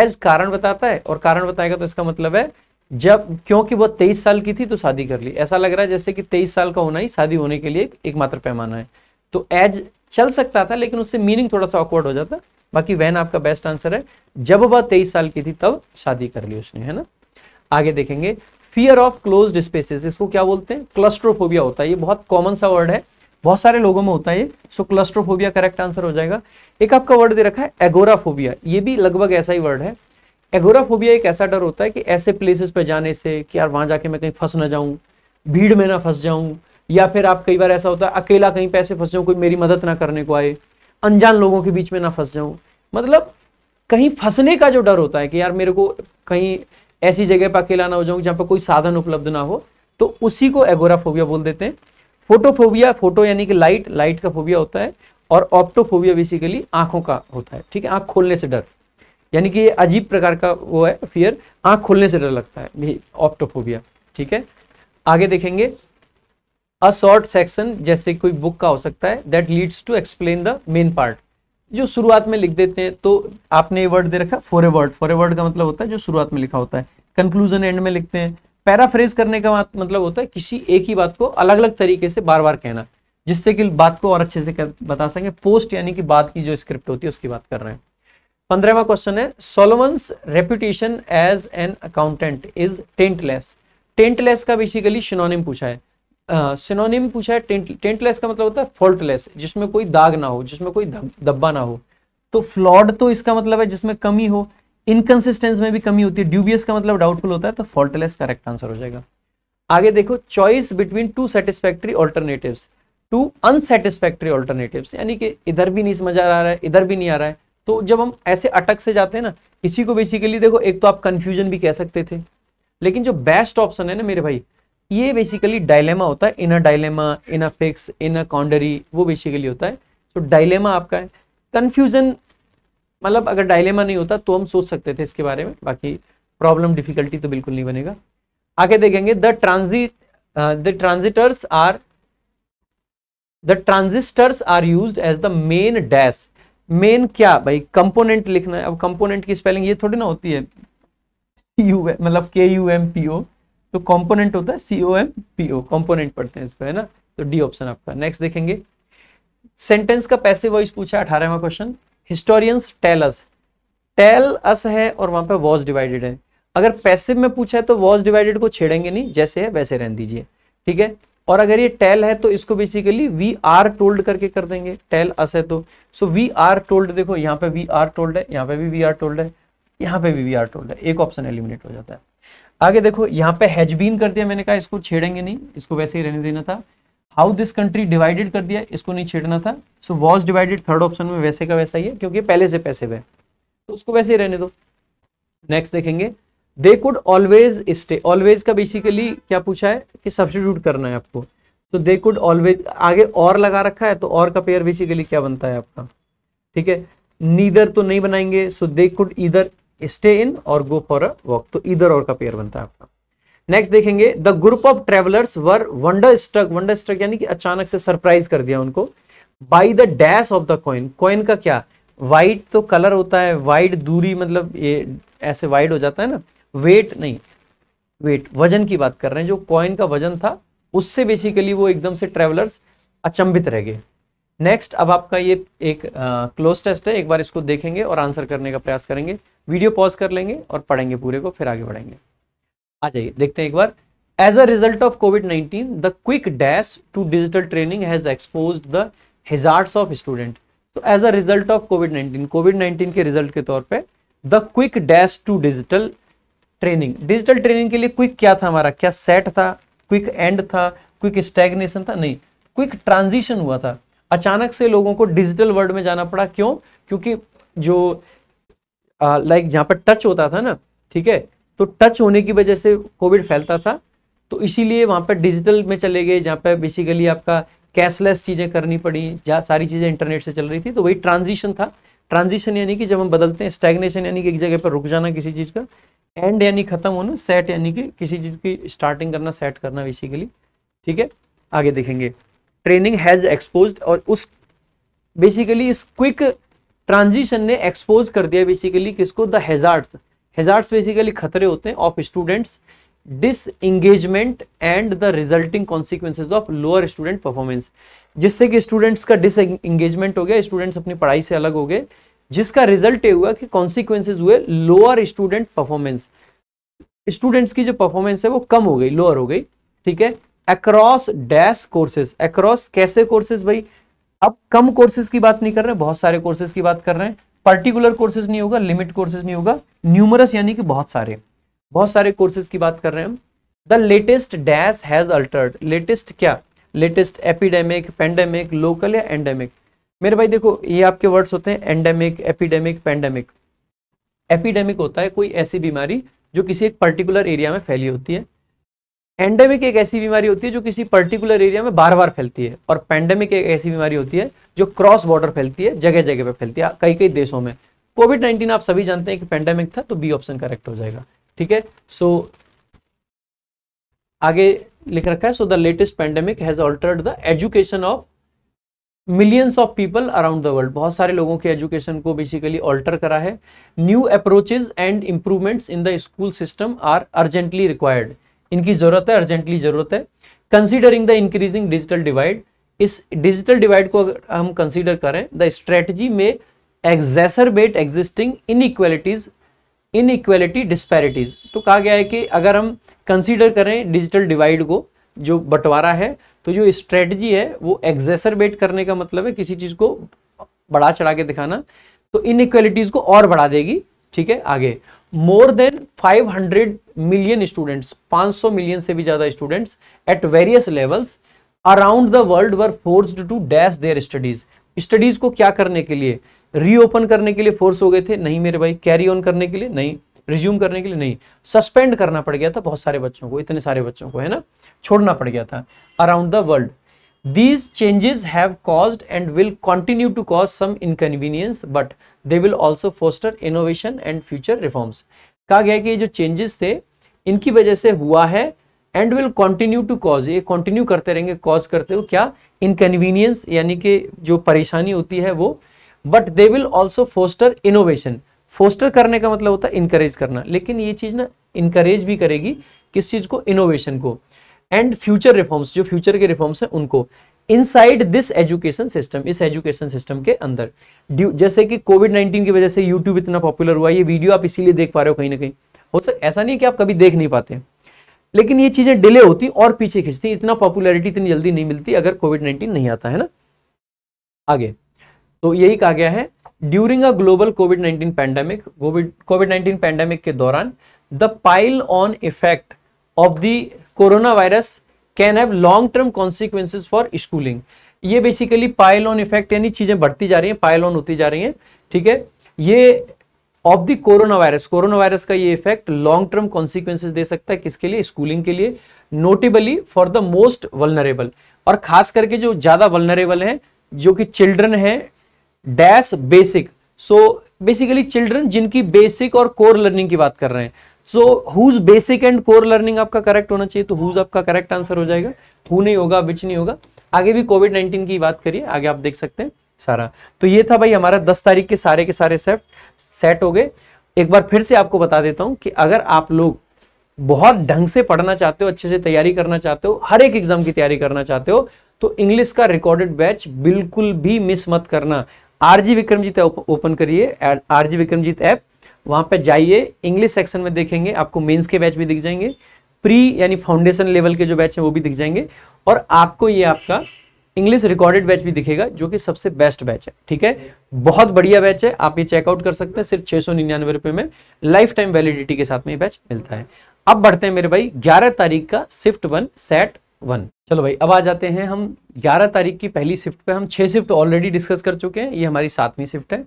A: as कारण बताता है और कारण बताएगा तो इसका मतलब है जब क्योंकि वह तेईस साल की थी तो शादी कर ली ऐसा लग रहा है जैसे कि तेईस साल का होना ही शादी होने के लिए एकमात्र पैमाना है तो एज चल सकता था लेकिन उससे मीनिंग थोड़ा सा ऑकवर्ड हो जाता बाकी वैन आपका बेस्ट आंसर है जब वह तेईस साल की थी तब शादी कर ली उसने है ना आगे देखेंगे फियर ऑफ क्लोज स्पेसेस इसको क्या बोलते हैं क्लस्ट्रोफोबिया होता है ये बहुत कॉमन सा वर्ड है बहुत सारे लोगों में होता है ये सो क्लस्ट्रोफोबिया करेक्ट आंसर हो जाएगा एक आपका वर्ड दे रखा है एगोराफोबिया ये भी लगभग ऐसा ही वर्ड है एगोराफोबिया एक ऐसा डर होता है कि ऐसे प्लेसेस पर जाने से कि यार वहां जाके मैं कहीं फंस ना जाऊं भीड़ में ना फंस जाऊं या फिर आप कई बार ऐसा होता है अकेला कहीं पैसे फंस जाऊं कोई मेरी मदद ना करने को आए अनजान लोगों के बीच में ना फंस जाऊं मतलब कहीं फंसने का जो डर होता है कि यार मेरे को कहीं ऐसी जगह पर अकेला ना हो जाऊं जहां पर कोई साधन उपलब्ध ना हो तो उसी को एगोराफोबिया बोल देते हैं फोटोफोबिया फोटो यानी कि लाइट लाइट का फोबिया होता है और ऑप्टोफोबिया बेसिकली आंखों का होता है ठीक है आंख खोलने से डर यानी कि ये अजीब प्रकार का वो है फियर आंख खोलने से डर लगता है ऑप्टोफोबिया ठीक है आगे देखेंगे अ शॉर्ट सेक्शन जैसे कोई बुक का हो सकता है that leads to explain the main part जो शुरुआत में लिख देते हैं तो आपने ये वर्ड दे रखा for a word for a word का मतलब होता है जो शुरुआत में लिखा होता है कंक्लूजन एंड में लिखते हैं पैराफ्रेज करने का मतलब होता है किसी एक ही बात को अलग अलग तरीके से बार बार कहना जिससे कि बात को और अच्छे से कर, बता सकें पोस्ट यानी कि बात की जो स्क्रिप्ट होती है उसकी बात कर रहे हैं पंद्रहवा क्वेश्चन है Solomon's reputation as an accountant is taintless taintless का बेसिकली शिनोनिम पूछा है सिनोनिम पूछा है टेंट टेंटलेस का मतलब होता है फॉल्टलेस जिसमें कोई दाग ना हो जिसमें कोई धब्बा ना हो तो फ्लॉड तो इसका मतलब है जिसमें कमी हो इनकंसिस्टेंस में भी कमी होती है ड्यूबियस का मतलब डाउटफुल होता है तो फॉल्टलेस करेक्ट आंसर हो जाएगा आगे देखो choice between two satisfactory alternative two unsatisfactory alternative यानी कि इधर भी नहीं समझ आ रहा है इधर भी नहीं आ रहा है तो जब हम ऐसे अटक से जाते हैं ना इसी को बेसिकली देखो एक तो आप कंफ्यूजन भी कह सकते थे लेकिन जो बेस्ट ऑप्शन है ना मेरे भाई ये बेसिकली डायलेमा होता है inner dilemma inner fix inner quandary वो बेसिकली होता है तो डायलेमा आपका है कन्फ्यूजन मतलब अगर डायलेमा नहीं होता तो हम सोच सकते थे इसके बारे में बाकी प्रॉब्लम डिफिकल्टी तो बिल्कुल नहीं बनेगा आगे देखेंगे the transit the transistors are the transistors are use as the main dash main क्या भाई कंपोनेंट लिखना है अब कंपोनेंट की स्पेलिंग ये थोड़ी ना होती है यू मतलब के यू एम पी ओ तो कॉम्पोनेंट होता है C O M P component पढ़ते हैं इसको है ना तो डी ऑप्शन आपका नेक्स्ट देखेंगे सेंटेंस का पैसे वॉइस पूछा अठारहवा question historians tell us tell us है और वहां पर वॉज डिवाइडेड है अगर पैसिव में पूछा है तो वॉज डिवाइडेड को छेड़ेंगे नहीं जैसे है वैसे रहने दीजिए ठीक है और अगर ये टेल है तो इसको बेसिकली वी आर टोल्ड करके कर देंगे टेल अस है तो सो वी आर टोल्ड देखो यहाँ पे वी आर टोल्ड है यहाँ पे भी वी आर टोल्ड है यहाँ पे भी वी आर टोल्ड है एक ऑप्शन एलिमिनेट हो जाता है आगे देखो यहाँ पे हैजबीन कर दिया मैंने कहा इसको छेड़ेंगे नहीं इसको वैसे ही रहने देना था हाउ दिस कंट्री डिवाइडेड कर दिया इसको नहीं छेड़ना था so was divided third option में वैसे का वैसा ही है क्योंकि पहले से पैसे है तो उसको वैसे ही रहने दो नेक्स्ट देखेंगे they could always stay always का बेसिकली क्या पूछा है कि सब्सिट्यूट करना है आपको तो दे कुड ऑलवेज आगे और लगा रखा है तो और का पेयर बेसिकली क्या बनता है आपका ठीक है नीदर तो नहीं बनाएंगे सो दे कुड इधर स्टे इन और गो फॉर अ वॉक तो इधर और का पेयर बनता है आपका नेक्स्ट देखेंगे the group of travellers were wonderstruck wonderstruck यानी कि अचानक से सरप्राइज कर दिया उनको by the dash of the coin coin का क्या वाइड तो कलर होता है वाइड दूरी मतलब ये ऐसे वाइड हो जाता है ना वेट नहीं वेट वजन की बात कर रहे हैं जो कॉइन का वजन था उससे बेसिकली वो एकदम से ट्रेवलर्स अचंभित रह गए नेक्स्ट अब आपका ये एक क्लोज टेस्ट है एक बार इसको देखेंगे और आंसर करने का प्रयास करेंगे वीडियो पॉज कर लेंगे और पढ़ेंगे पूरे को फिर आगे बढ़ेंगे आ जाइए देखते हैं एक बार as a result of Covid 19 the quick dash to digital training has expose the hazards of student तो as a result of Covid 19 Covid 19 के रिजल्ट के तौर पर the quick dash to digital training digital training के लिए क्विक क्या था हमारा क्या सेट था क्विक एंड था क्विक स्टेग्नेशन था नहीं क्विक ट्रांजिशन हुआ था अचानक से लोगों को डिजिटल वर्ल्ड में जाना पड़ा क्यों क्योंकि जो लाइक जहां पर टच होता था ना ठीक है तो टच होने की वजह से कोविड फैलता था तो इसीलिए वहां पर डिजिटल में चले गए जहां पर बेसिकली आपका कैशलेस चीज़ें करनी पड़ी जहाँ सारी चीज़ें इंटरनेट से चल रही थी तो वही ट्रांजिशन था ट्रांजिशन यानी कि जब हम बदलते हैं स्टैग्नेशन यानी कि एक जगह पर रुक जाना किसी चीज़ का एंड यानी खत्म होना सेट यानी कि किसी चीज़ की स्टार्टिंग करना सेट करना बेसिकली ठीक है आगे देखेंगे ट्रेनिंग हैज़ एक्सपोज और उस बेसिकली इस क्विक ट्रांजिशन ने एक्सपोज कर दिया बेसिकली किसको द हेजार्ड्स हेजार्ड्स बेसिकली खतरे होते हैं of students disengagement and the resulting consequences of lower student performance जिससे कि स्टूडेंट्स का डिस इंगेजमेंट हो गया स्टूडेंट्स अपनी पढ़ाई से अलग हो गए जिसका रिजल्ट ये हुआ कि कॉन्सिक्वेंसेज हुए लोअर स्टूडेंट परफॉर्मेंस स्टूडेंट्स की जो परफॉर्मेंस है वो कम हो गई लोअर हो गई ठीक है अक्रॉस डैश कोर्सेज अक्रॉस कैसे कोर्सेज भाई अब कम कोर्सेज की बात नहीं कर रहे बहुत सारे कोर्सेज की बात कर रहे हैं पर्टिकुलर कोर्सेज नहीं होगा लिमिट कोर्सेज नहीं होगा न्यूमरस यानी कि बहुत सारे बहुत सारे कोर्सेज की बात कर रहे हैं हम the latest dash has altered latest क्या लेटेस्ट एपिडेमिक पेंडेमिक लोकल या एंडेमिक मेरे भाई देखो ये आपके वर्ड्स होते हैं एंडेमिक एपिडेमिक पेंडेमिक एपिडेमिक होता है कोई ऐसी बीमारी जो किसी एक पर्टिकुलर एरिया में फैली होती है एंडेमिक एक ऐसी बीमारी होती है जो किसी पर्टिकुलर एरिया में बार बार फैलती है और पैंडेमिक एक ऐसी बीमारी होती है जो क्रॉस बॉर्डर फैलती है जगह जगह पे फैलती है कई कई देशों में कोविड नाइन्टीन आप सभी जानते हैं कि पैंडेमिक था तो बी ऑप्शन करेक्ट हो जाएगा ठीक है सो आगे लिख रखा है so the latest pandemic has altered the education of millions of people around the world बहुत सारे लोगों के एजुकेशन को बेसिकली ऑल्टर करा है new approaches and improvements in the school system are urgently required इनकी ज़रूरत है अर्जेंटली ज़रूरत है considering the increasing digital divide इस डिजिटल डिवाइड को अगर हम कंसिडर करें द स्ट्रेटजी में exacerbate existing inequalities inequality disparities तो कहा गया है कि अगर हम कंसिडर करें डिजिटल डिवाइड को जो बंटवारा है तो जो स्ट्रेटजी है वो एग्जेसरबेट करने का मतलब है किसी चीज़ को बढ़ा चढ़ा के दिखाना तो इनइक्वलिटीज़ को और बढ़ा देगी ठीक है आगे more than 500 million students 500 million से भी ज़्यादा students at various levels around the world were forced to dash their studies studies को क्या करने के लिए रीओपन करने के लिए फोर्स हो गए थे नहीं मेरे भाई कैरी ऑन करने के लिए नहीं रिज्यूम करने के लिए नहीं सस्पेंड करना पड़ गया था बहुत सारे बच्चों को इतने सारे बच्चों को है ना छोड़ना पड़ गया था around the world these changes have caused and will continue to cause some inconvenience but they will also foster innovation and future reforms कहा गया कि ये जो चेंजेस थे इनकी वजह से हुआ है and will continue to cause ये कंटिन्यू करते रहेंगे कॉज करते हो क्या इनकन्वीनियंस यानी कि जो परेशानी होती है वो but they will also foster innovation foster करने का मतलब होता है इनकरेज करना लेकिन ये चीज़ ना इनकरेज भी करेगी किस चीज़ को इनोवेशन को एंड फ्यूचर रिफॉर्म्स जो फ्यूचर के रिफॉर्म्स हैं उनको इनसाइड दिस एजुकेशन सिस्टम इस एजुकेशन सिस्टम के अंदर जैसे कि कोविड नाइन्टीन की वजह से यूट्यूब इतना पॉपुलर हुआ ये वीडियो आप इसीलिए देख पा रहे हो कहीं ना कहीं हो सकता ऐसा नहीं कि आप कभी देख नहीं पाते लेकिन ये चीज़ें डिले होती और पीछे खिंचती इतना पॉपुलरिटी इतनी जल्दी नहीं मिलती अगर कोविड नाइन्टीन नहीं आता है ना आगे तो यही कहा गया है during a global Covid nineteen pandemic Covid Covid nineteen pandemic के दौरान the pile on effect of the coronavirus can have long term consequences for schooling ये बेसिकली पायलॉन इफेक्ट यानी चीजें बढ़ती जा रही हैं पायलॉन होती जा रही हैं ठीक है ये of the coronavirus coronavirus का ये इफेक्ट लॉन्ग टर्म कॉन्सिक्वेंसिस दे सकता है किसके लिए स्कूलिंग के लिए notably for the most vulnerable और खास करके जो ज्यादा वलनरेबल हैं जो कि चिल्ड्रन हैं dash basic so basically children जिनकी बेसिक और कोर लर्निंग की बात कर रहे हैं so whose basic and core learning आपका करेक्ट होना चाहिए तो हुज आपका करेक्ट आंसर हो जाएगा हु नहीं होगा विच नहीं होगा आगे भी कोविड नाइनटीन की बात करिए आगे आप देख सकते हैं सारा तो ये था भाई हमारा दस तारीख के सारे के सारे सेट सेट हो गए एक बार फिर से आपको बता देता हूं कि अगर आप लोग बहुत ढंग से पढ़ना चाहते हो अच्छे से तैयारी करना चाहते हो हर एक एग्जाम की तैयारी करना चाहते हो तो इंग्लिश का रिकॉर्डेड बैच बिल्कुल भी मिस मत करना आरजी विक्रमजीत ओपन करिए आरजी विक्रमजीत ऐप वहां पर जाइए इंग्लिश सेक्शन में देखेंगे आपको मेन्स के बैच भी दिख जाएंगे प्री यानी फाउंडेशन लेवल के जो बैच हैं वो भी दिख जाएंगे और आपको ये आपका इंग्लिश रिकॉर्डेड बैच भी दिखेगा जो कि सबसे बेस्ट बैच है ठीक है बहुत बढ़िया बैच है आप ये चेकआउट कर सकते हैं सिर्फ छह सौ निन्यानवे रुपए में लाइफ टाइम वैलिडिटी के साथ में ये बैच मिलता है अब बढ़ते हैं मेरे भाई ग्यारह तारीख का शिफ्ट वन सेट वन चलो भाई अब आ जाते हैं हम ग्यारह तारीख की पहली शिफ्ट पे हम छह शिफ्ट ऑलरेडी डिस्कस कर चुके हैं ये हमारी सातवीं शिफ्ट है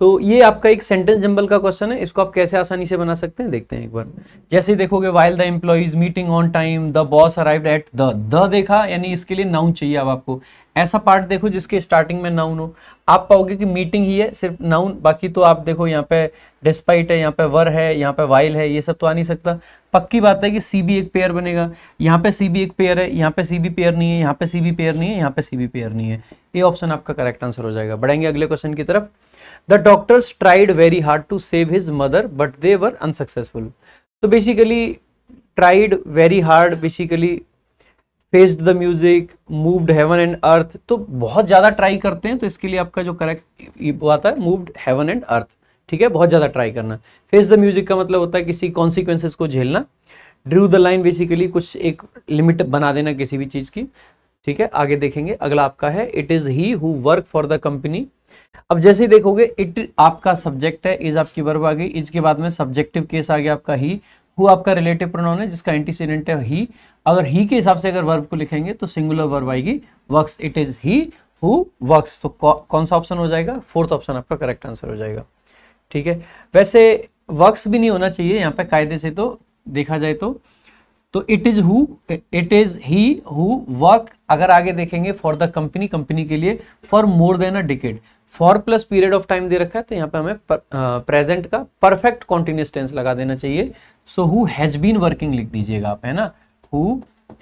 A: तो ये आपका एक सेंटेंस जंबल का क्वेश्चन है इसको आप कैसे आसानी से बना सकते हैं देखते हैं एक बार जैसे देखोगे while the employees meeting on time the boss arrive at the the देखा यानी इसके लिए नाउन चाहिए अब आपको ऐसा पार्ट देखो जिसके स्टार्टिंग में नाउन हो आप पाओगे कि मीटिंग ही है सिर्फ नाउन बाकी तो आप देखो यहाँ पे डिस्पाइट है यहाँ पे वर है यहाँ पे वाइल है ये सब तो आ नहीं सकता पक्की बात है कि सी बी एक पेयर बनेगा यहाँ पे सी बी एक पेयर है यहाँ पे सी बी पेयर नहीं है यहाँ पे सी बी पेयर नहीं है यहाँ पे सी बी पेयर नहीं है ये ऑप्शन आपका करेक्ट आंसर हो जाएगा बढ़ेंगे अगले क्वेश्चन की तरफ the doctors tried very hard to save his mother but they were unsuccessful तो basically tried very hard basically faced the music moved heaven and earth तो बहुत ज़्यादा ट्राई करते हैं तो इसके लिए आपका जो करेक्ट वो आता है मूव्ड हेवन एंड अर्थ ठीक है बहुत ज़्यादा ट्राई करना फेस द म्यूजिक का मतलब होता है किसी कॉन्सिक्वेंसेस को झेलना ड्रू द लाइन बेसिकली कुछ एक लिमिट बना देना किसी भी चीज़ की ठीक है आगे देखेंगे अगला आपका है it is he who work for the company अब जैसे ही देखोगे इट आपका सब्जेक्ट है इज आपकी वर्ब आ गई इज के बाद में सब्जेक्टिव केस आ गया आपका ही हु आपका रिलेटिव प्रोनाउन है जिसका एंटीसीडेंट है ही अगर ही के हिसाब से अगर वर्ब को लिखेंगे तो सिंगुलर वर्ब आएगी works it is he who works तो कौन सा ऑप्शन हो जाएगा फोर्थ ऑप्शन आपका करेक्ट आंसर हो जाएगा ठीक है वैसे वर्क्स भी नहीं होना चाहिए यहाँ पे कायदे से तो देखा जाए तो तो it is who it is he who work अगर आगे देखेंगे फॉर द कंपनी कंपनी के लिए for more than a decade for plus period of time दे रखा है तो यहाँ पे हमें प्रेजेंट का परफेक्ट कॉन्टिन्यूस टेंस लगा देना चाहिए so who has been working लिख दीजिएगा आप है ना हु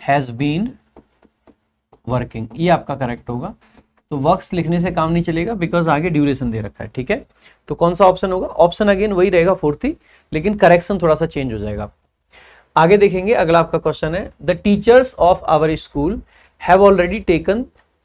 A: हैज बीन वर्किंग ये आपका करेक्ट होगा तो वर्क्स लिखने से काम नहीं चलेगा बिकॉज आगे ड्यूरेशन दे रखा है ठीक है तो कौन सा ऑप्शन होगा ऑप्शन अगेन वही रहेगा फोर्थ ही लेकिन करेक्शन थोड़ा सा चेंज हो जाएगा आगे देखेंगे अगला आपका क्वेश्चन है the teachers of our school have already taken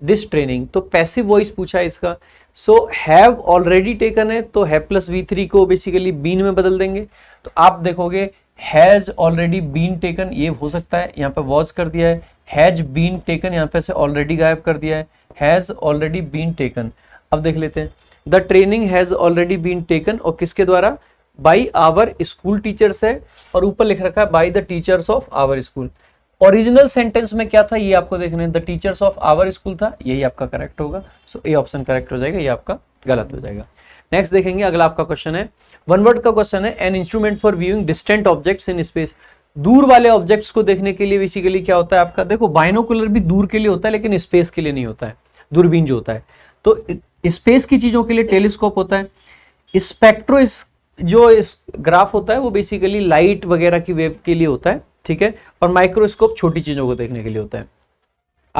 A: this training तो पैसिव वॉइस पूछा है इसका सो हैव ऑलरेडी टेकन है तो है प्लस वी थ्री को बेसिकली बीन में बदल देंगे तो आप देखोगे हैज ऑलरेडी बीन टेकन ये हो सकता है यहाँ पे वॉच कर दिया है हैज बीन टेकन यहाँ पे से ऑलरेडी गायब कर दिया है हैज़ ऑलरेडी बीन टेकन अब देख लेते हैं the training has already been taken और किसके द्वारा बाई आवर स्कूल टीचर्स है और ऊपर लिख रखा है by the teachers of our school original sentence में क्या था ये आपको देखने the teachers of our school था यही आपका करेक्ट होगा सो ए ऑप्शन करेक्ट हो जाएगा ये आपका गलत हो जाएगा नेक्स्ट देखेंगे अगला आपका क्वेश्चन है वन वर्ड का क्वेश्चन है an instrument for viewing distant objects in space दूर वाले ऑब्जेक्ट्स को देखने के लिए बेसिकली क्या होता है आपका देखो बाइनोकुलर भी दूर के लिए होता है लेकिन स्पेस के लिए नहीं होता है दूरबीन जो होता है तो स्पेस की चीजों के लिए टेलीस्कोप होता है स्पेक्ट्रो जो इस ग्राफ होता है वो बेसिकली लाइट वगैरह की वेव के लिए होता है ठीक है और माइक्रोस्कोप छोटी चीजों को देखने के लिए होता है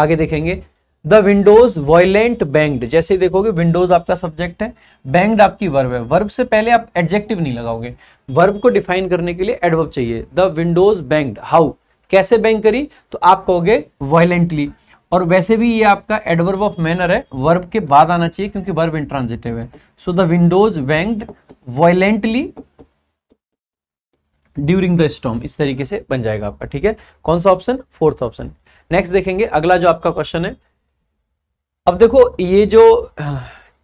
A: आगे देखेंगे द विंडोज वॉयलेंट बैंग्ड जैसे देखोगे विंडोज आपका सब्जेक्ट है बैंग्ड आपकी वर्ब है वर्ब से पहले आप एडजेक्टिव नहीं लगाओगे वर्ब को डिफाइन करने के लिए एडवर्ब चाहिए द विंडोज बैंग्ड हाउ कैसे बैंक करी तो आप कहोगे वॉयलेंटली और वैसे भी ये आपका एडवर्ब ऑफ मैनर है वर्ब के बाद आना चाहिए क्योंकि वर्ब इंट्रांजिटिव है so the windows banged violently during the storm इस तरीके से बन जाएगा आपका ठीक है कौन सा ऑप्शन फोर्थ ऑप्शन नेक्स्ट देखेंगे अगला जो आपका क्वेश्चन है अब देखो ये जो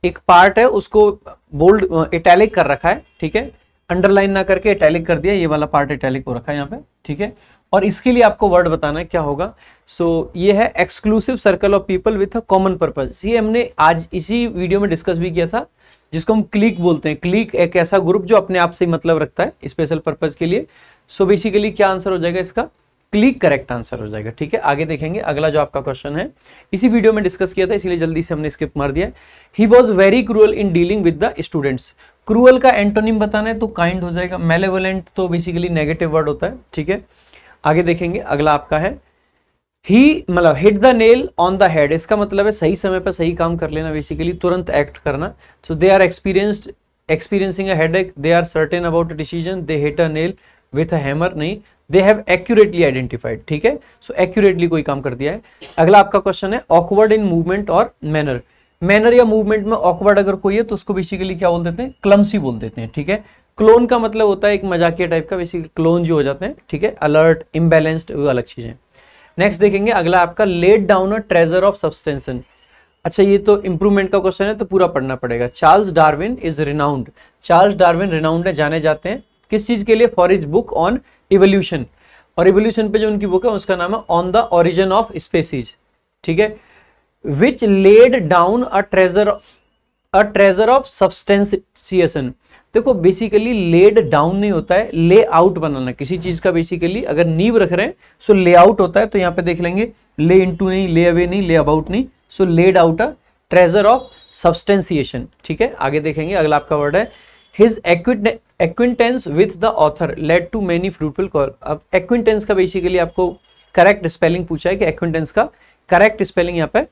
A: एक पार्ट है उसको बोल्ड इटैलिक कर रखा है ठीक है अंडरलाइन ना करके इटैलिक कर दिया ये वाला पार्ट इटैलिक हो रखा है यहाँ पे ठीक है और इसके लिए आपको वर्ड बताना है क्या होगा सो so, ये है exclusive circle of people with a common purpose ये हमने आज इसी वीडियो में डिस्कस भी किया था जिसको हम क्लिक बोलते हैं क्लिक एक ऐसा ग्रुप जो अपने आप से मतलब रखता है स्पेशल पर्पज के लिए सो so बेसिकली क्या आंसर हो जाएगा इसका क्लिक करेक्ट आंसर हो जाएगा ठीक है आगे देखेंगे अगला जो आपका क्वेश्चन है इसी वीडियो में डिस्कस किया था इसलिए जल्दी से हमने स्किप मार दिया he was very cruel in dealing with the students cruel का एंटोनिम बताना है तो काइंड हो जाएगा मेलेवलेंट तो बेसिकली नेगेटिव वर्ड होता है ठीक है आगे देखेंगे अगला आपका है ही मतलब hit the nail on the head इसका मतलब है सही समय पर सही काम कर लेना बेसिकली तुरंत एक्ट करना so they are experienced experiencing a headache they are certain about a decision they hit a nail with a hammer नहीं दे हैव एक्यूरेटली आइडेंटिफाइड ठीक है सो so, एक्यूरेटली कोई काम कर दिया है अगला आपका क्वेश्चन है ऑकवर्ड इन मूवमेंट और मैनर मैनर या मूवमेंट में ऑकवर्ड अगर कोई है तो उसको बेसिकली क्या बोल देते हैं क्लम्सी बोल देते हैं ठीक है क्लोन का मतलब होता है एक मजाकिया टाइप का बेसिकली क्लोन जो हो जाते हैं ठीक है अलर्ट इम्बेलेंस्ड वो अलग चीज़ें नेक्स्ट देखेंगे अगला आपका let down a treasure of substantiation अच्छा ये तो इंप्रूवमेंट का क्वेश्चन है तो पूरा पढ़ना पड़ेगा Charles Darwin is renowned Charles Darwin renowned है जाने जाते हैं किस चीज़ के लिए for is book on evolution और इवोल्यूशन पे जो उनकी बुक है उसका नाम है on the origin of species ठीक है which laid down a treasure a treasure of substantiation देखो बेसिकली लेड डाउन नहीं होता है ले आउट बनाना किसी चीज का बेसिकली अगर नीव रख रहे हैं सो ले आउट होता है तो यहाँ पे देख लेंगे ले इनटू नहीं ले अवे नहीं ले अबाउट नहीं so laid out a treasure of substantiation ठीक है आगे देखेंगे अगला आपका वर्ड है his acquaintance with the author led to many fruitful call अब एक्विंटेंस का बेसिकली आपको करेक्ट स्पेलिंग पूछा है कि एक्विंटेंस का करेक्ट स्पेलिंग यहाँ पे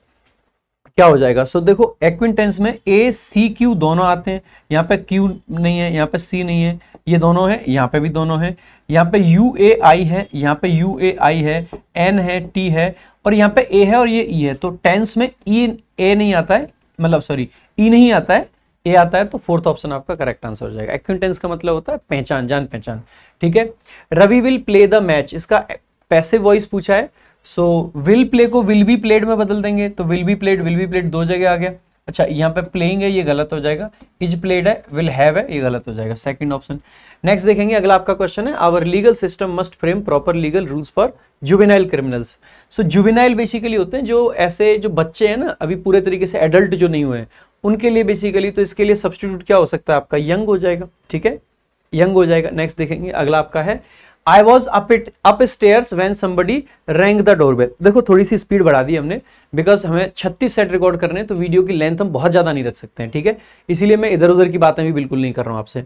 A: क्या हो जाएगा सो so, देखो एक्विंटेंस में ए सी क्यू दोनों आते हैं यहाँ पे क्यू नहीं है यहाँ पे सी नहीं है ये दोनों है यहाँ पे भी दोनों है यहाँ पे यू ए आई है यहाँ पे यू ए आई है एन है टी है और यहाँ पे ए है और ये ई e है तो टेंस में ई e, ए नहीं आता है मतलब सॉरी ई e नहीं आता है ए आता है तो फोर्थ ऑप्शन आपका करेक्ट आंसर हो जाएगा एक्विंटेंस का मतलब होता है पहचान जान पहचान ठीक है Ravi will play the match इसका पैसे वॉइस पूछा है सो विल प्ले को विल बी प्लेड में बदल देंगे तो will be played will be played दो जगह आ गया अच्छा यहाँ पे प्लेइंग है ये गलत हो जाएगा इज प्लेड है विल हैव है ये गलत हो जाएगा सेकंड ऑप्शन नेक्स्ट देखेंगे अगला आपका क्वेश्चन है our legal system must frame proper legal rules for juvenile criminals so juvenile basically होते हैं जो ऐसे जो बच्चे हैं ना अभी पूरे तरीके से एडल्ट जो नहीं हुए हैं उनके लिए बेसिकली तो इसके लिए सब्सटीट्यूट क्या हो सकता है आपका यंग हो जाएगा ठीक है यंग हो जाएगा नेक्स्ट देखेंगे अगला आपका है I was up it stairs when somebody rank the doorbell देखो थोड़ी सी स्पीड बढ़ा दी हमने बिकॉज हमें 36 सेट रिकॉर्ड करने हैं तो वीडियो की लेंथ हम बहुत ज़्यादा नहीं रख सकते हैं ठीक है इसीलिए मैं इधर उधर की बातें भी बिल्कुल नहीं कर रहा हूँ आपसे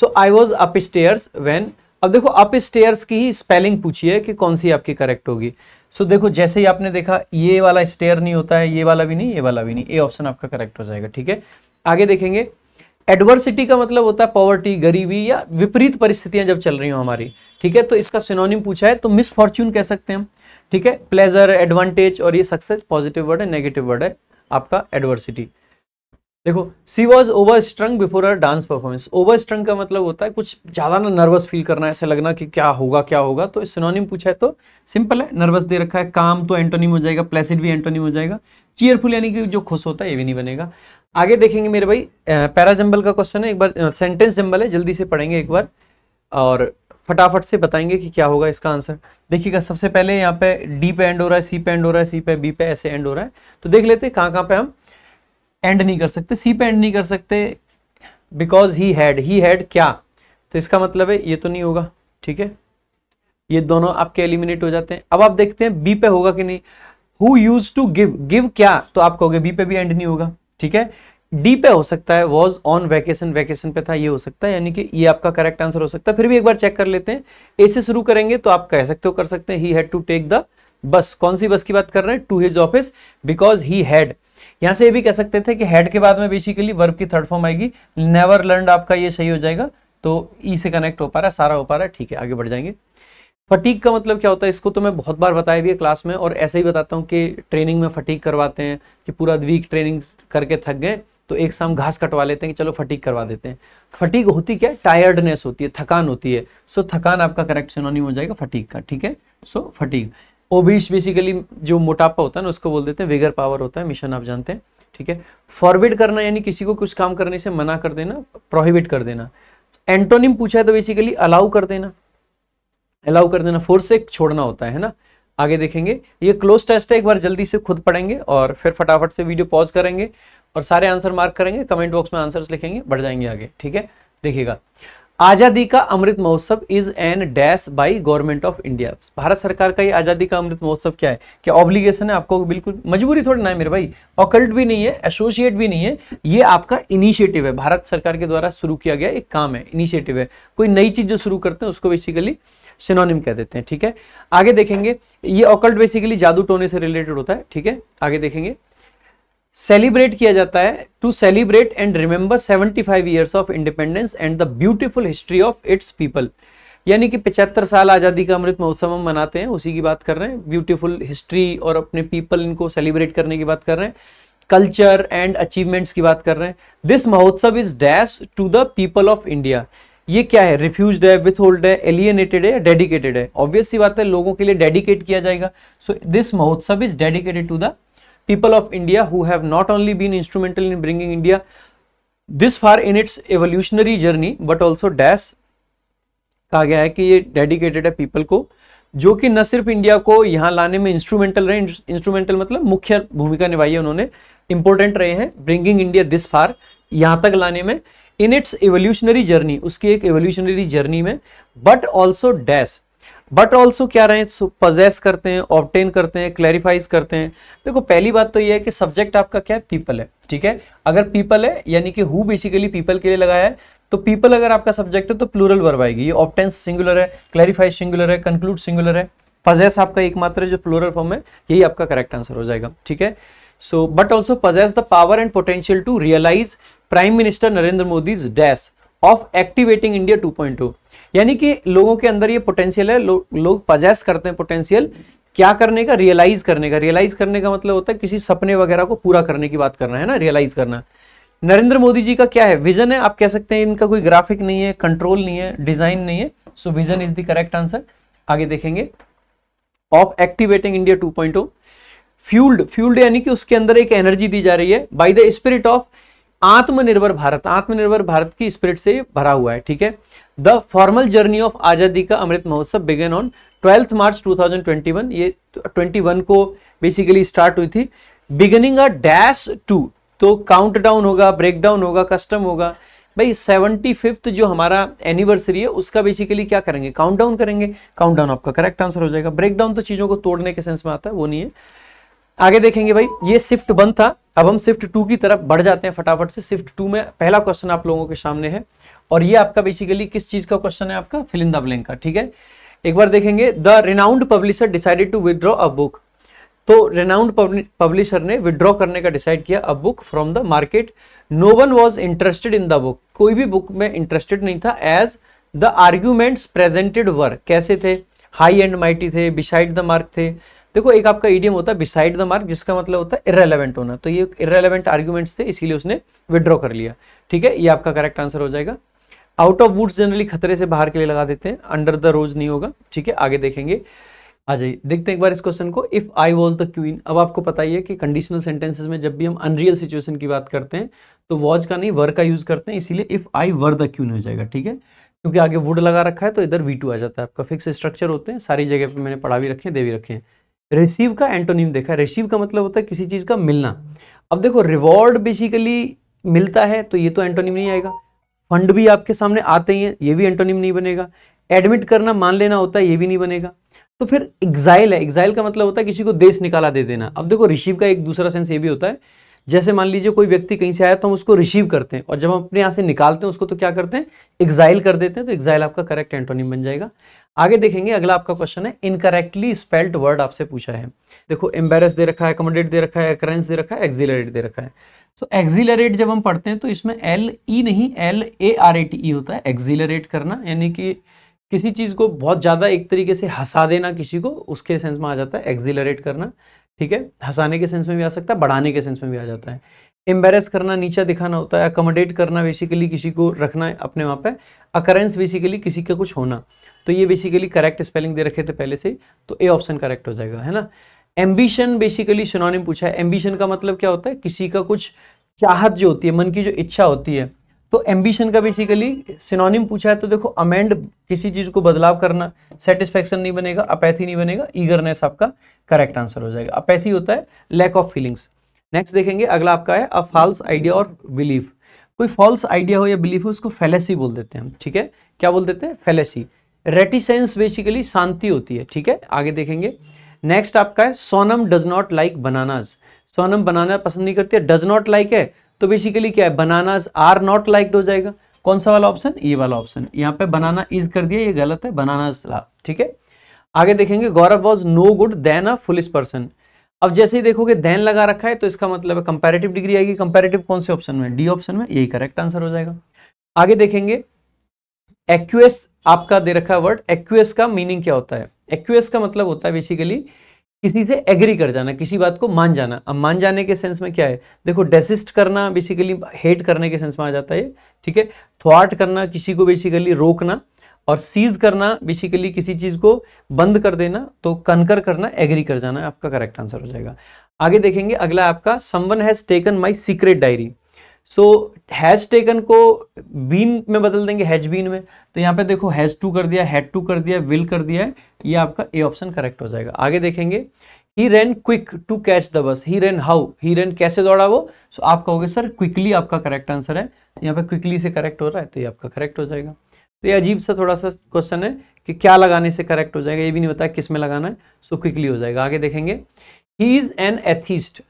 A: so I was up stairs when अब देखो अप स्टेयर्स की ही स्पेलिंग पूछी है कि कौन सी आपकी करेक्ट होगी सो so, देखो जैसे ही आपने देखा ये वाला स्टेयर नहीं होता है ये वाला भी नहीं ये वाला भी नहीं ए ऑप्शन आपका करेक्ट हो जाएगा ठीक है आगे देखेंगे एडवर्सिटी का मतलब होता है पॉवर्टी गरीबी या विपरीत परिस्थितियां जब चल रही हूँ हमारी ठीक है तो इसका सिनोनिम पूछा है तो मिसफॉर्च्यून कह सकते हैं हम ठीक है प्लेजर एडवांटेज और ये सक्सेस पॉजिटिव वर्ड है नेगेटिव वर्ड है आपका एडवर्सिटी देखो she was over strung before her dance performance over strung का मतलब होता है कुछ ज़्यादा ना नर्वस फील करना ऐसे लगना कि क्या होगा क्या होगा तो सिनोनिम पूछा है तो सिंपल है नर्वस दे रखा है काम तो एंटोनिम हो जाएगा प्लेसिड भी एंटोनिम हो जाएगा चीयरफुल यानी कि जो खुश होता है ये भी नहीं बनेगा आगे देखेंगे मेरे भाई जम्बल का क्वेश्चन है एक बार सेंटेंस जम्बल है जल्दी से पढ़ेंगे एक बार और फटाफट से बताएंगे कि क्या होगा इसका आंसर देखिएगा सबसे पहले यहाँ पे डी पे एंड हो रहा है सी पे एंड हो रहा है सी पे बी पे ऐसे एंड हो रहा है तो देख लेते हैं कहाँ कहाँ पे हम एंड नहीं कर सकते सी पे एंड नहीं कर सकते because he had he had क्या तो इसका मतलब है ये तो नहीं होगा ठीक है ये दोनों आपके एलिमिनेट हो जाते हैं अब आप देखते हैं बी पे होगा कि नहीं who use to give give क्या तो आप कहोगे बी पे भी एंड नहीं होगा ठीक है डी पे हो सकता है वॉज ऑन वैकेशन वैकेशन पे था ये हो सकता है यानी कि ये आपका करेक्ट आंसर हो सकता है फिर भी एक बार चेक कर लेते हैं ए से शुरू करेंगे तो आप कह सकते हो कर सकते हैं he had to take the bus कौन सी बस की बात कर रहे हैं to his office because he had यहाँ से ये भी कह सकते थे कि हेड के बाद में बेसिकली वर्ब की थर्ड फॉर्म आएगी नेवर लर्न आपका ये सही हो जाएगा तो ई e से कनेक्ट हो पा रहा है सारा हो पा रहा है ठीक है आगे बढ़ जाएंगे फटीक का मतलब क्या होता है इसको तो मैं बहुत बार बताया भी है क्लास में और ऐसे ही बताता हूँ कि ट्रेनिंग में फटीक करवाते हैं कि पूरा वीक ट्रेनिंग करके थक गए तो एक शाम घास कटवा लेते हैं कि चलो फटीक करवा देते हैं फटीक होती क्या टायर्डनेस होती है थकान होती है सो थकान आपका करेक्ट सिनोनिम हो जाएगा फटीक का ठीक है सो फटीक ओबीस बेसिकली जो मोटापा होता है ना उसको बोल देते हैं विगर पावर होता है मिशन आप जानते हैं ठीक है फॉरबिड करना यानी किसी को कुछ काम करने से मना कर देना प्रोहिबिट कर देना एंटोनिम पूछा है तो बेसिकली अलाउ कर देना अलाउ कर देना फोर्स से छोड़ना होता है ना आगे देखेंगे ये क्लोज टेस्ट है एक बार जल्दी से खुद पढ़ेंगे और फिर फटाफट से वीडियो पॉज करेंगे और सारे आंसर मार्क करेंगे कमेंट बॉक्स में आंसर्स लिखेंगे बढ़ जाएंगे आगे ठीक है देखिएगा आज़ादी ka Amrit Mahotsav is an dash by government of India Bharat सरकार का ये आज़ादी का अमृत महोत्सव क्या है क्या ऑब्लिगेशन है आपको बिल्कुल मजबूरी थोड़ी ना है मेरे भाई ऑकल्ट भी नहीं है एसोसिएट भी नहीं है ये आपका इनिशिएटिव है भारत सरकार के द्वारा शुरू किया गया एक काम है इनिशिएटिव है कोई नई चीज़ जो शुरू करते हैं उसको बेसिकली सिनोनिम कह देते हैं ठीक है आगे देखेंगे ये ऑकल्ट बेसिकली जादू टोने से रिलेटेड होता है ठीक है आगे देखेंगे सेलिब्रेट किया जाता है to celebrate and remember 75 five years of independence and the beautiful history of its people यानी कि पिछहत्तर साल आज़ादी का अमृत महोत्सव हम मनाते हैं उसी की बात कर रहे हैं ब्यूटीफुल हिस्ट्री और अपने पीपल इनको सेलिब्रेट करने की बात कर रहे हैं कल्चर एंड अचीवमेंट्स की बात कर रहे हैं this Mahotsav is dash to the people of India ये क्या है रिफ्यूज है विथ होल्ड है एलियनेटेड है डेडिकेटेड है ऑब्वियस सी बात है लोगों के लिए डेडिकेट किया जाएगा so this Mahotsav is dedicated to the people of India who have not only been instrumental in bringing India this far in its evolutionary journey but also dash कहा गया है कि ये डेडिकेटेड है पीपल को जो कि न सिर्फ इंडिया को यहाँ लाने में इंस्ट्रूमेंटल रहे इंस्ट्रूमेंटल मतलब मुख्य भूमिका निभाई है उन्होंने इंपॉर्टेंट रहे हैं ब्रिंगिंग इंडिया दिस फार यहाँ तक लाने में इन इट्स एवोल्यूशनरी जर्नी उसकी एक एवोल्यूशनरी जर्नी में but also dash but also क्या रहे पोजेस करते हैं ऑप्टेन करते हैं क्लैरिफाइज करते हैं देखो पहली बात तो ये है कि सब्जेक्ट आपका क्या है पीपल है ठीक है अगर पीपल है यानी कि हु बेसिकली पीपल के लिए लगाया है तो पीपल अगर आपका सब्जेक्ट है तो प्लूरल वर्ब आएगी ये ऑप्टेंस सिंगुलर है क्लैरिफाइज सिंगुलर है कंक्लूड सिंगुलर है पजेस आपका एकमात्र जो प्लूरल फॉर्म है यही आपका करेक्ट आंसर हो जाएगा ठीक है so but also possesses the power and potential to realise prime minister Narendra Modi's dash of activating India to यानी कि लोगों के अंदर ये पोटेंशियल है लो, लोग पजेस करते हैं पोटेंशियल क्या करने का रियलाइज करने का रियलाइज करने का मतलब होता है किसी सपने वगैरह को पूरा करने की बात करना है ना रियलाइज करना नरेंद्र मोदी जी का क्या है विजन है आप कह सकते हैं इनका कोई ग्राफिक नहीं है कंट्रोल नहीं है डिजाइन नहीं है so vision is the correct answer आगे देखेंगे of activating India point fuelled fuelled यानी कि उसके अंदर एक एनर्जी दी जा रही है बाई द स्पिरिट ऑफ आत्मनिर्भर भारत आत्मनिर्भर भारत की स्पिरिट से भरा हुआ है ठीक है द फॉर्मल जर्नी ऑफ आज़ादी का अमृत महोत्सव बिगेन ऑन ट्वेल्थ मार्च 2021 ये 21 को बेसिकली स्टार्ट हुई थी बिगनिंग अ डैश टू तो काउंट डाउन होगा ब्रेक डाउन होगा कस्टम होगा भाई सेवेंटी फिफ्थ जो हमारा एनिवर्सरी है उसका बेसिकली क्या करेंगे काउंट डाउन करेंगे काउंट डाउन आपका करेक्ट आंसर हो जाएगा ब्रेक डाउन तो चीज़ों को तोड़ने के सेंस में आता है वो नहीं है आगे देखेंगे भाई ये शिफ्ट वन था अब हम शिफ्ट टू की तरफ बढ़ जाते हैं फटाफट से शिफ्ट टू में पहला क्वेश्चन आप लोगों के सामने है और ये आपका बेसिकली किस चीज का क्वेश्चन है आपका फिल द ब्लैंक का ठीक है एक बार देखेंगे the renowned publisher decided to withdraw a book तो रेनाउंड पब्लिशर ने विद्रॉ करने का डिसाइड किया a book from the market no one was interested in the book कोई भी बुक में इंटरेस्टेड नहीं था as the arguments presented were कैसे थे हाई एंड माइटी थे बिसाइड द मार्क थे देखो एक आपका ईडियम होता है बिसाइड द मार्क जिसका मतलब होता है इरेलीवेंट होना तो ये इरेलीवेंट आर्ग्यूमेंट्स थे इसीलिए उसने विड्रॉ कर लिया ठीक है ये आपका करेक्ट आंसर हो जाएगा आउट ऑफ वुड्स जनरली खतरे से बाहर के लिए लगा देते हैं अंडर द रोज नहीं होगा ठीक है आगे देखेंगे आ जाइए देखते हैं एक बार इस क्वेश्चन को if I was the queen अब आपको पता ही है कि कंडीशनल सेंटेंसेज में जब भी हम अनरियल सिचुएशन की बात करते हैं तो वॉज का नहीं वर का यूज करते हैं इसीलिए if I were the queen हो जाएगा ठीक है क्योंकि आगे वुड लगा रखा है तो इधर वी टू आ जाता है आपका फिक्स स्ट्रक्चर होते हैं सारी जगह पर मैंने पढ़ा भी रखे हैं दे भी रखे हैं रिसीव का एंटोनिम देखा है रिसीव का मतलब होता है किसी चीज़ का मिलना अब देखो रिवॉर्ड बेसिकली मिलता है तो ये तो एंटोनिम नहीं आएगा फंड भी आपके सामने आते ही हैं ये भी एंटोनिम नहीं बनेगा एडमिट करना मान लेना होता है ये भी नहीं बनेगा तो फिर एग्जाइल है एग्जाइल का मतलब होता है किसी को देश निकाला दे देना अब देखो रिसीव का एक दूसरा सेंस ये भी होता है जैसे मान लीजिए कोई व्यक्ति कहीं से आया तो हम उसको रिसीव करते हैं और जब हम अपने यहाँ से निकालते हैं उसको तो क्या करते हैं एग्जाइल कर देते हैं तो एग्जाइल आपका करेक्ट एंटोनिम बन जाएगा आगे देखेंगे अगला आपका क्वेश्चन है इनकरेक्टली स्पेल्ड वर्ड आपसे पूछा है देखो एम्बेरस दे रखा है अकोमोडेट दे रखा है अक्रेंस दे रखा है एक्सिलरेट दे रखा है सो so, एक्जिलरेट जब हम पढ़ते हैं तो इसमें एल ई e नहीं L A R A T E होता है एक्सिलरेट करना यानी कि किसी चीज़ को बहुत ज़्यादा एक तरीके से हंसा देना किसी को उसके सेंस में आ जाता है एक्सिलरेट करना ठीक है हंसाने के सेंस में भी आ सकता है बढ़ाने के सेंस में भी आ जाता है एम्बेरस करना नीचा दिखाना होता है अकोमोडेट करना बेसिकली किसी को रखना अपने वहाँ पे अकरेंस बेसिकली किसी का कुछ होना तो ये बेसिकली करेक्ट स्पेलिंग दे रखे थे पहले से तो ए ऑप्शन करेक्ट हो जाएगा है ना एम्बिशन बेसिकली सुनोनिम पूछा है एम्बिशन का मतलब क्या होता है किसी का कुछ चाहत जो होती है मन की जो इच्छा होती है तो एम्बिशन का बेसिकली सिनोनिम पूछा है तो देखो अमेंड किसी चीज़ को बदलाव करना सेटिस्फेक्शन नहीं बनेगा अपैथी नहीं बनेगा ईगरनेस आपका करेक्ट आंसर हो जाएगा अपैथी होता है लैक ऑफ फीलिंग्स नेक्स्ट देखेंगे अगला आपका है अ फॉल्स आइडिया और बिलीफ कोई फॉल्स आइडिया हो या बिलीफ हो उसको फेलेसी बोल देते हैं ठीक है क्या बोल देते हैं फेलेसी रेटिसेंस बेसिकली शांति होती है ठीक है आगे देखेंगे नेक्स्ट आपका है Sonam does not like bananas Sonam banana पसंद नहीं करती है डज नॉट लाइक है तो बेसिकली क्या है बनानाज आर नॉट लाइक हो जाएगा कौन सा वाला ऑप्शन ये वाला ऑप्शन यहाँ पे बनाना इज कर दिया ये गलत है बनानाज ठीक है आगे देखेंगे Gaurav was no good than a foolish person अब जैसे ही देखोगे देन लगा रखा है तो इसका मतलब कंपेरेटिव डिग्री आएगी कंपेरेटिव कौन से ऑप्शन में डी ऑप्शन में यही करेक्ट आंसर हो जाएगा आगे देखेंगे एक्यूएस आपका दे रखा वर्ड एक्यूएस का मीनिंग क्या होता है एक्यूएस का मतलब होता है बेसिकली किसी से एग्री कर जाना किसी बात को मान जाना अब मान जाने के सेंस में क्या है देखो डेसिस्ट करना बेसिकली हेट करने के सेंस में आ जाता है ठीक है थ्वाट करना किसी को बेसिकली रोकना और सीज करना बेसिकली किसी चीज़ को बंद कर देना तो कनकर करना एग्री कर जाना आपका करेक्ट आंसर हो जाएगा आगे देखेंगे अगला आपका someone has taken my secret diary so has taken को बीन में बदल देंगे हैज बीन में तो यहाँ पे देखो हैज टू कर दिया हैड टू कर दिया विल कर दिया है ये आपका ए ऑप्शन करेक्ट हो जाएगा आगे देखेंगे he ran quick to catch the bus he ran how he ran कैसे दौड़ा वो सो so, आप कहोगे सर क्विकली आपका करेक्ट आंसर है यहाँ पे क्विकली से करेक्ट हो रहा है तो ये आपका करेक्ट हो जाएगा तो ये अजीब सा थोड़ा सा क्वेश्चन है कि क्या लगाने से करेक्ट हो जाएगा ये भी नहीं बताया किस में लगाना है सो so, क्विकली हो जाएगा आगे देखेंगे he is an atheist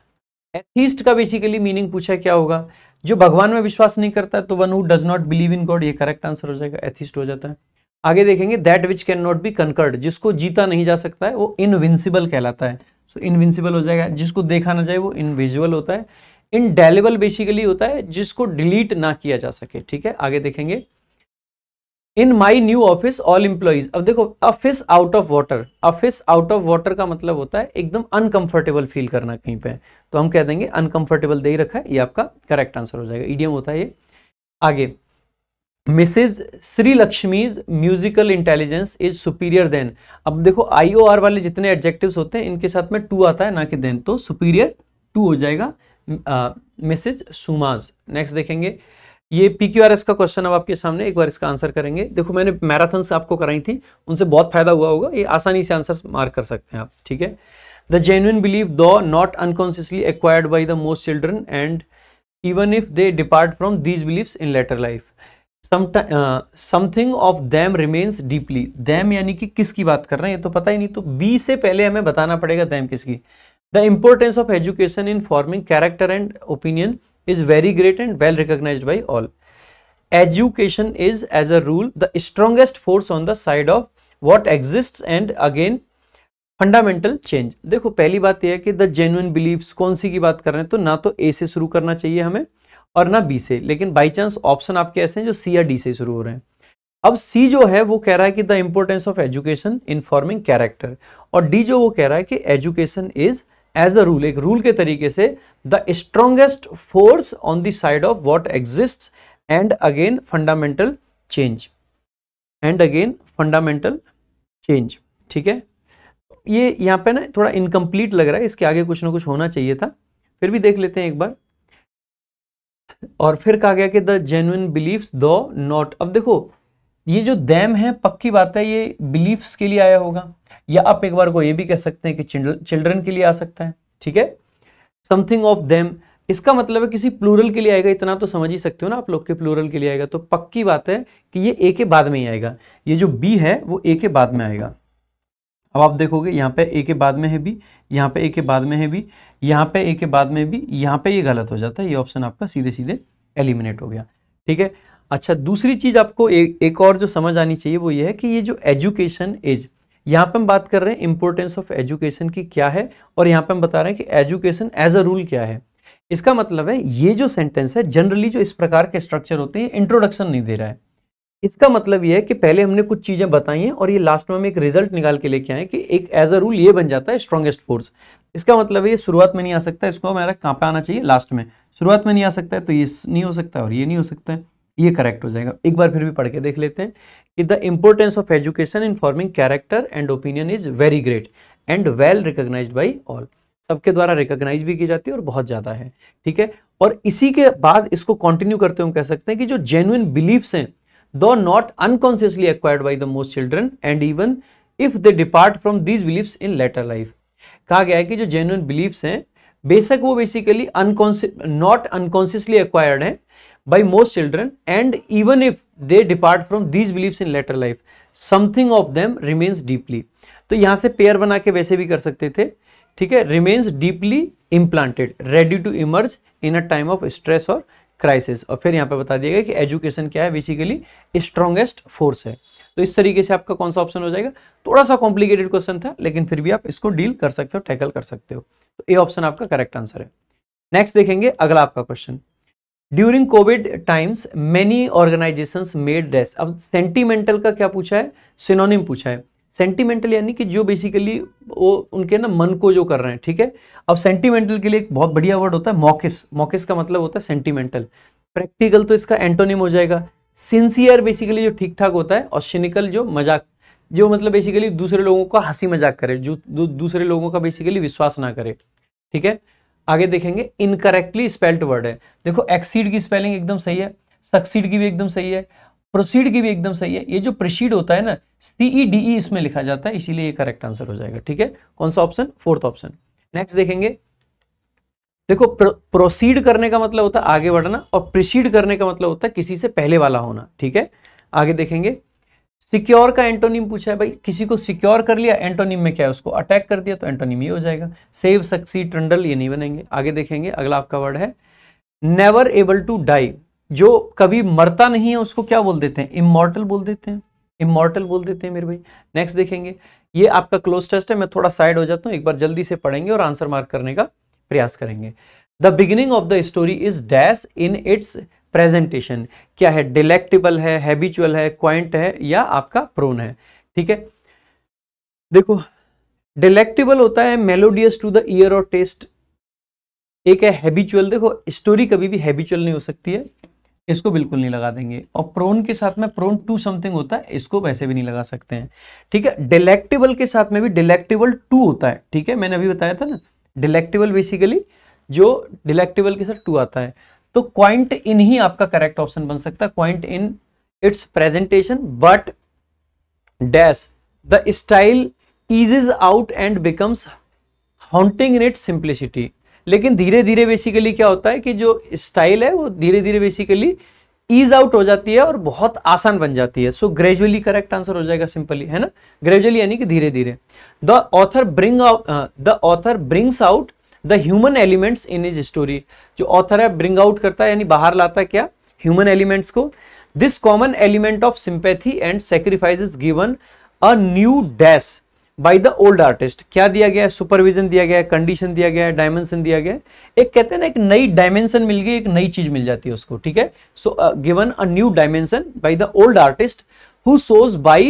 A: atheist का बेसिकली मीनिंग पूछा क्या होगा जो भगवान में विश्वास नहीं करता तो one who does not believe in God ये करेक्ट आंसर हो जाएगा एथिस्ट हो जाता है आगे देखेंगे that which can not be conquered जिसको जीता नहीं जा सकता है वो इनविंसिबल कहलाता है सो so, इनविंसिबल हो जाएगा जिसको देखा ना जाए वो इनविजुअल होता है इनडेलेबल बेसिकली होता है जिसको डिलीट ना किया जा सके ठीक है आगे देखेंगे in my new office all employees अब देखो office out of water office out of water का मतलब होता है एकदम अनकंफर्टेबल फील करना कहीं पे तो हम कह देंगे अनकंफर्टेबल दे ही रखा है ये आपका करेक्ट आंसर हो जाएगा इडियम होता है ये आगे Mrs Shri Lakshmi's musical intelligence is superior than अब देखो आई ओ आर वाले जितने एडजेक्टिव होते हैं इनके साथ में टू आता है ना कि देन तो सुपीरियर टू हो जाएगा मिसेज सुमाज नेक्स्ट देखेंगे ये पी क्यू आर एस का क्वेश्चन अब आपके सामने एक बार इसका आंसर करेंगे देखो मैंने मैराथन आपको कराई थी उनसे बहुत फायदा हुआ होगा ये आसानी से आंसर मार्क कर सकते हैं आप ठीक है though genuine believe though not unconsciously acquired by the most children and even if they depart from these believe in later life something of them remains deeply them यानी कि किसकी बात कर रहे हैं ये तो पता ही नहीं तो बी से पहले हमें बताना पड़ेगा दैम किसकी the importance of education in forming character and opinion is very great and well recognise by all education is as a rule the strongest force on the side of what exist and again fundamental change देखो पहली बात यह है कि द जेन्यून बिलीव्स कौन सी की बात कर रहे हैं तो ना तो ए से शुरू करना चाहिए हमें और ना बी से लेकिन बाई चांस ऑप्शन आपके ऐसे हैं जो सी या डी से शुरू हो रहे हैं अब सी जो है वो कह रहा है कि the importance of education in forming character और डी जो वो कह रहा है कि education is as the rule एक रूल के तरीके से the strongest force on the side of what exist and again fundamental change and again fundamental change ठीक है ये यहाँ पे ना थोड़ा इनकम्प्लीट लग रहा है इसके आगे कुछ ना कुछ होना चाहिए था फिर भी देख लेते हैं एक बार और फिर कहा गया कि though genuine beliefs though not अब देखो ये जो दैम है पक्की बात है ये बिलीफ्स के लिए आया होगा या आप एक बार को ये भी कह सकते हैं कि चिल्ड्रन के लिए आ सकता है ठीक है समथिंग ऑफ देम इसका मतलब है किसी प्लूरल के लिए आएगा इतना तो समझ ही सकते हो ना आप लोग के प्लूरल के लिए आएगा तो पक्की बात है कि ये ए के बाद में ही आएगा ये जो बी है वो ए के बाद में आएगा अब आप देखोगे यहाँ पे ए के बाद में है बी यहाँ पे ए के बाद में है बी यहाँ पे ए के बाद में भी यहाँ पे ये गलत हो जाता है ये ऑप्शन आपका सीधे सीधे एलिमिनेट हो गया ठीक है अच्छा दूसरी चीज़ आपको ए, एक और जो समझ आनी चाहिए वो ये है कि ये जो एजुकेशन एज यहाँ पे हम बात कर रहे हैं इंपोर्टेंस ऑफ एजुकेशन की क्या है और यहाँ पे हम बता रहे हैं कि एजुकेशन एज अ रूल क्या है इसका मतलब है ये जो सेंटेंस है जनरली जो इस प्रकार के स्ट्रक्चर होते हैं इंट्रोडक्शन नहीं दे रहा है इसका मतलब यह है कि पहले हमने कुछ चीज़ें बताई हैं और ये लास्ट में हम एक रिजल्ट निकाल के लेके आए कि एक एज अ रूल ये बन जाता है स्ट्रॉन्गेस्ट फोर्स इसका मतलब ये शुरुआत में नहीं आ सकता इसको हमारा कहाँ पे आना चाहिए लास्ट में शुरुआत में नहीं आ सकता है तो ये नहीं हो सकता और ये नहीं हो सकता है ये करेक्ट हो जाएगा एक बार फिर भी पढ़ के देख लेते हैं कि the importance of education in forming character and opinion is very great and well recognise by all सबके द्वारा रिकोगनाइज भी की जाती है और बहुत ज़्यादा है ठीक है और इसी के बाद इसको कंटिन्यू करते हुए कह सकते हैं कि जो जेन्युन बिलीव्स हैं though not unconsciously acquired by the most children and even if they depart from these beliefs in later life कहा गया है कि जो जेन्युन बिलीव्स हैं बेशक वो basically unconscious not unconsciously acquired हैं by most children and even if they depart from these beliefs in later life something of them remains deeply तो यहां से पेयर बना के वैसे भी कर सकते थे ठीक है remains deeply implanted ready to emerge in a time of stress और क्राइसिस और फिर यहाँ पे बता दिया गया कि एजुकेशन क्या है बेसिकली स्ट्रॉन्गेस्ट फोर्स है तो इस तरीके से आपका कौन सा ऑप्शन हो जाएगा थोड़ा सा कॉम्प्लिकेटेड क्वेश्चन था लेकिन फिर भी आप इसको डील कर सकते हो टैकल कर सकते हो तो ए ऑप्शन आपका करेक्ट आंसर है नेक्स्ट देखेंगे अगला आपका question during Covid times many organisation made desk अब सेंटिमेंटल का क्या पूछा है सिनोनिम पूछा है सेंटिमेंटल यानी कि जो बेसिकली वो उनके ना मन को जो कर रहे हैं ठीक है अब सेंटिमेंटल के लिए एक बहुत बढ़िया वर्ड होता है मॉकिस मॉकिस का मतलब होता है सेंटिमेंटल प्रैक्टिकल तो इसका एंटोनिम हो जाएगा सिंसियर बेसिकली जो ठीक ठाक होता है और सिनिकल जो मजाक जो मतलब बेसिकली दूसरे लोगों का हंसी मजाक करे जो दूसरे लोगों का बेसिकली विश्वास ना करे ठीक है आगे देखेंगे इनकरेक्टली स्पेल्ड वर्ड है देखो एक्सीड की स्पेलिंग एकदम सही है सक्सीड की भी एकदम सही है प्रोसीड की भी एकदम सही है ये जो प्रोसीड होता है ना सीई डी ई इसमें लिखा जाता है इसीलिए ये करेक्ट आंसर हो जाएगा ठीक है कौन सा ऑप्शन फोर्थ ऑप्शन नेक्स्ट देखेंगे देखो प्रोसीड करने का मतलब होता है आगे बढ़ना और प्रिसीड करने का मतलब होता है किसी से पहले वाला होना ठीक है आगे देखेंगे सिक्योर का एंटोनिम पूछा है भाई किसी को सिक्योर कर लिया एंटोनिम में क्या है उसको अटैक कर दिया तो एंटोनिम ही हो जाएगा सेव सक्सी ट्रंडल ये नहीं बनेंगे आगे देखेंगे अगला आपका वर्ड है नेवर एबल टू डाई जो कभी मरता नहीं है उसको क्या बोल देते हैं इमोर्टल बोल देते हैं इमोर्टल बोल देते हैं मेरे भाई नेक्स्ट देखेंगे ये आपका क्लोज टेस्ट है मैं थोड़ा साइड हो जाता हूँ एक बार जल्दी से पढ़ेंगे और आंसर मार्क करने का प्रयास करेंगे the beginning of the story is dash in its presentation क्या है डिलेक्टेबल है हैबिचुअल है क्वाइंट है या आपका प्रोन है ठीक है देखो डिलेक्टेबल होता है मेलोडियस टू द ईयर और टेस्ट एक है हैबिचुअल देखो स्टोरी कभी भी हैबिचुअल नहीं हो सकती है इसको बिल्कुल नहीं लगा देंगे और प्रोन के साथ में प्रोन टू समथिंग होता है इसको वैसे भी नहीं लगा सकते हैं ठीक है डिलेक्टेबल के साथ में भी डिलेक्टेबल टू होता है ठीक है मैंने अभी बताया था ना डिलेक्टेबल बेसिकली जो डिलेक्टेबल के साथ टू आता है तो क्वाइंट इन ही आपका करेक्ट ऑप्शन बन सकता है quaint in its presentation but dash the style is is out and becomes haunting in it simplicity लेकिन धीरे धीरे बेसिकली क्या होता है कि जो स्टाइल है वो धीरे धीरे बेसिकली ईज आउट हो जाती है और बहुत आसान बन जाती है सो ग्रेजुअली करेक्ट आंसर हो जाएगा सिंपली है ना ग्रेजुअली यानी कि धीरे धीरे the author bring out the author brings out the human elements in is story जो ऑथर है ब्रिंग आउट करता है यानी बाहर लाता है क्या ह्यूमन एलिमेंट्स को this common element of sympathy and sacrifice is given a new dash by the old artist क्या दिया गया है सुपरविजन दिया गया है कंडीशन दिया गया है डायमेंशन दिया गया एक कहते हैं ना एक नई डायमेंशन मिल गई एक नई चीज मिल जाती है उसको ठीक है so given a new dimension by the old artist who shows by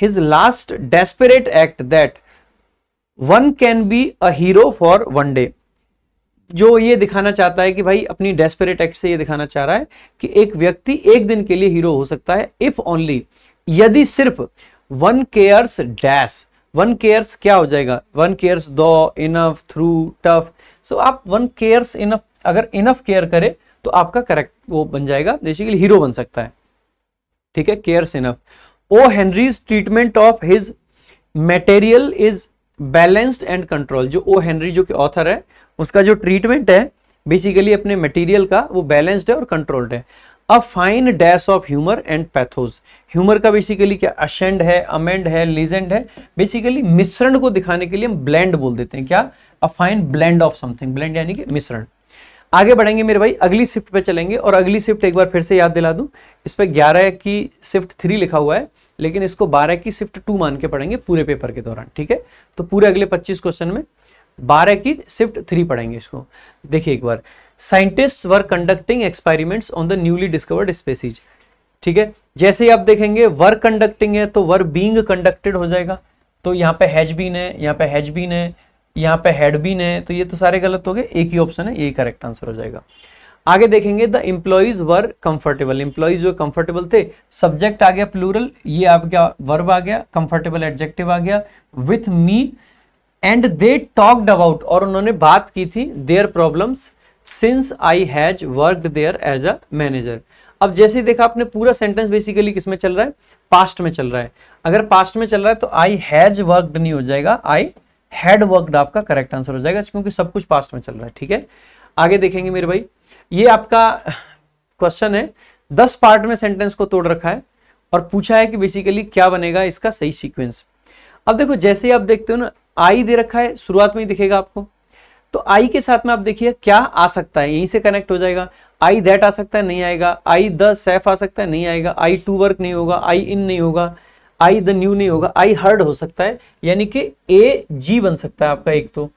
A: his last desperate act that one can be a hero for one day जो ये दिखाना चाहता है कि भाई अपनी डेस्परेट एक्ट से ये दिखाना चाह रहा है कि एक व्यक्ति एक दिन के लिए हीरो हो सकता है इफ ओनली यदि सिर्फ one cares dash one cares क्या हो जाएगा one cares though enough through tough so आप वन केयर्स इनफ अगर इनफ केयर करे तो आपका करेक्ट वो बन जाएगा बेसिकली हीरो बन सकता है ठीक है cares enough O Henry's treatment of his material is balanced and control जो ओ हेनरी जो कि ऑथर है उसका जो ट्रीटमेंट है बेसिकली अपने मटेरियल का वो बैलेंस्ड है और कंट्रोल्ड है a fine dash of humour and pathos humour का बेसिकली क्या अशेंड है अमेंड है लीजेंड है बेसिकली मिश्रण को दिखाने के लिए हम ब्लेंड बोल देते हैं क्या a fine blend of something blend यानी कि मिश्रण आगे बढ़ेंगे मेरे भाई अगली शिफ्ट पे चलेंगे और अगली शिफ्ट एक बार फिर से याद दिला दूं इस पर ग्यारह की शिफ्ट थ्री लिखा हुआ है लेकिन इसको बारह की शिफ्ट टू मान के पढ़ेंगे पूरे पेपर के दौरान ठीक है तो पूरे अगले पच्चीस क्वेश्चन में बारह की शिफ्ट थ्री पढ़ेंगे इसको देखिए एक बार scientist were conducting experiments on the newly discovered species ठीक है जैसे ही आप देखेंगे वर कंडक्टिंग है तो वर बींग कंडक्टेड हो जाएगा तो यहाँ पे हैज बीन है यहाँ पे हैज बीन है यहाँ पे हेड बीन है तो ये तो सारे गलत हो गए एक ही ऑप्शन है यही करेक्ट आंसर हो जाएगा आगे देखेंगे the employees were comfortable employees जो कंफर्टेबल थे सब्जेक्ट आ गया प्लूरल ये आपका वर्ब आ गया कंफर्टेबल एडजेक्टिव आ गया with me and they talked about और उन्होंने बात की थी their problems since I has work there as a manager अब जैसे देखा आपने पूरा सेंटेंस बेसिकली किसमें चल रहा है पास्ट में चल रहा है अगर पास्ट में चल रहा है तो आई हैज वर्कड नहीं हो जाएगा आई हैड वर्कड आपका करेक्ट आंसर हो जाएगा क्योंकि सब कुछ पास्ट में चल रहा है ठीक है आगे देखेंगे मेरे भाई ये आपका क्वेश्चन है दस पार्ट में सेंटेंस को तोड़ रखा है और पूछा है कि बेसिकली क्या बनेगा इसका सही सीक्वेंस अब देखो जैसे ही आप देखते हो ना आई दे रखा है शुरुआत में ही दिखेगा आपको तो आई के साथ में आप देखिए क्या आ सकता है यहीं से कनेक्ट हो जाएगा आई दैट आ सकता है नहीं आएगा आई द सेफ आ सकता है नहीं आएगा आई टू वर्क नहीं होगा आई इन नहीं होगा आई द न्यू नहीं होगा आई हर्ड हो सकता है यानी कि ए जी बन सकता है आपका एक तो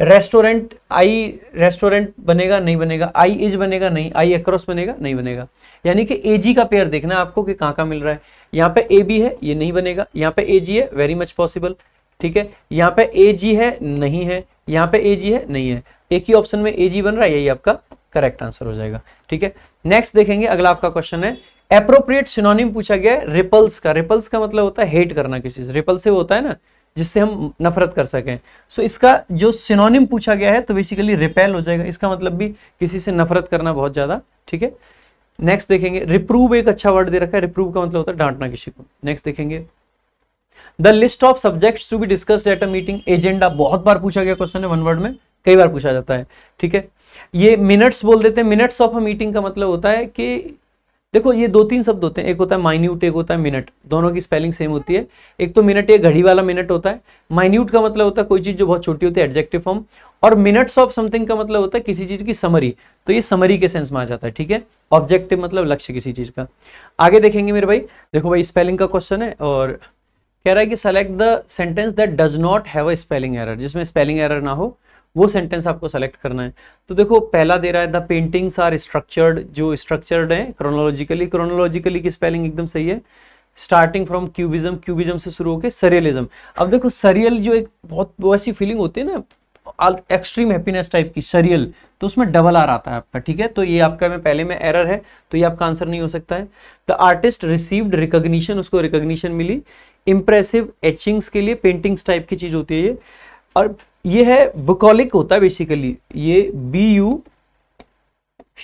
A: रेस्टोरेंट आई रेस्टोरेंट बनेगा नहीं बनेगा आई इज बनेगा नहीं आई अक्रॉस बनेगा नहीं बनेगा यानी कि ए जी का पेयर देखना है आपको कि कहाँ कहाँ मिल रहा है यहाँ पे ए बी है ये नहीं बनेगा यहाँ पे ए जी है वेरी मच पॉसिबल ठीक है यहाँ पे ए जी है नहीं है यहाँ पे ए जी है नहीं है एक ही ऑप्शन में ए जी बन रहा है यही आपका करेक्ट आंसर हो जाएगा ठीक है नेक्स्ट देखेंगे अगला आपका क्वेश्चन है अप्रोप्रिएट सिनोनिम पूछा गया है रिपल्स का रिपल्स का मतलब होता है हेट करना किसी से रिपल्सिव होता है ना जिससे हम नफरत कर सकें सो so, इसका जो सिनोनिम पूछा गया है तो बेसिकली रिपेल हो जाएगा इसका मतलब भी किसी से नफरत करना बहुत ज़्यादा ठीक है नेक्स्ट देखेंगे रिप्रूव एक अच्छा वर्ड दे रखा है रिप्रूव का मतलब होता है डांटना किसी को नेक्स्ट देखेंगे the list of subjects to be discussed at a meeting agenda बहुत बार पूछा गया क्वेश्चन है वन वर्ड में कई बार पूछा जाता है ठीक है ये मिनट्स बोल देते हैं मिनट्स ऑफ अ मीटिंग का मतलब होता है कि देखो ये दो तीन शब्द होते हैं एक होता है माइन्यूट एक होता है मिनट दोनों की स्पेलिंग सेम होती है एक तो मिनट ये घड़ी वाला मिनट होता है माइन्यूट का मतलब होता है कोई चीज़ जो बहुत छोटी होती है एडजेक्टिव फॉर्म और मिनट्स ऑफ समथिंग का मतलब होता है किसी चीज़ की समरी तो ये समरी के सेंस में आ जाता है ठीक है ऑब्जेक्टिव मतलब लक्ष्य किसी चीज़ का आगे देखेंगे मेरे भाई देखो भाई स्पेलिंग का क्वेश्चन है और कह रहा है कि select the sentence that does not have a spelling error जिसमें स्पेलिंग एरर ना हो वो सेंटेंस आपको सेलेक्ट करना है तो देखो पहला दे रहा है द पेंटिंग्स आर स्ट्रक्चर्ड जो स्ट्रक्चर्ड है क्रोनोलॉजिकली क्रोनोलॉजिकली की स्पेलिंग एकदम सही है स्टार्टिंग फ्रॉम क्यूबिज्म क्यूबिज्म से शुरू होकर सरियलिज्म अब देखो सरियल जो एक बहुत ऐसी फीलिंग होती है ना एक्सट्रीम हैप्पीनेस टाइप की सरियल तो उसमें डबल आर आता है आपका ठीक है तो ये आपका मैं पहले में एरर है तो ये आपका आंसर नहीं हो सकता है द आर्टिस्ट रिसीव्ड रिकॉग्निशन उसको रिकॉग्निशन मिली इम्प्रेसिव एचिंग्स के लिए पेंटिंग्स टाइप की चीज़ होती है ये और ये है बकोलिक होता है बेसिकली ये B U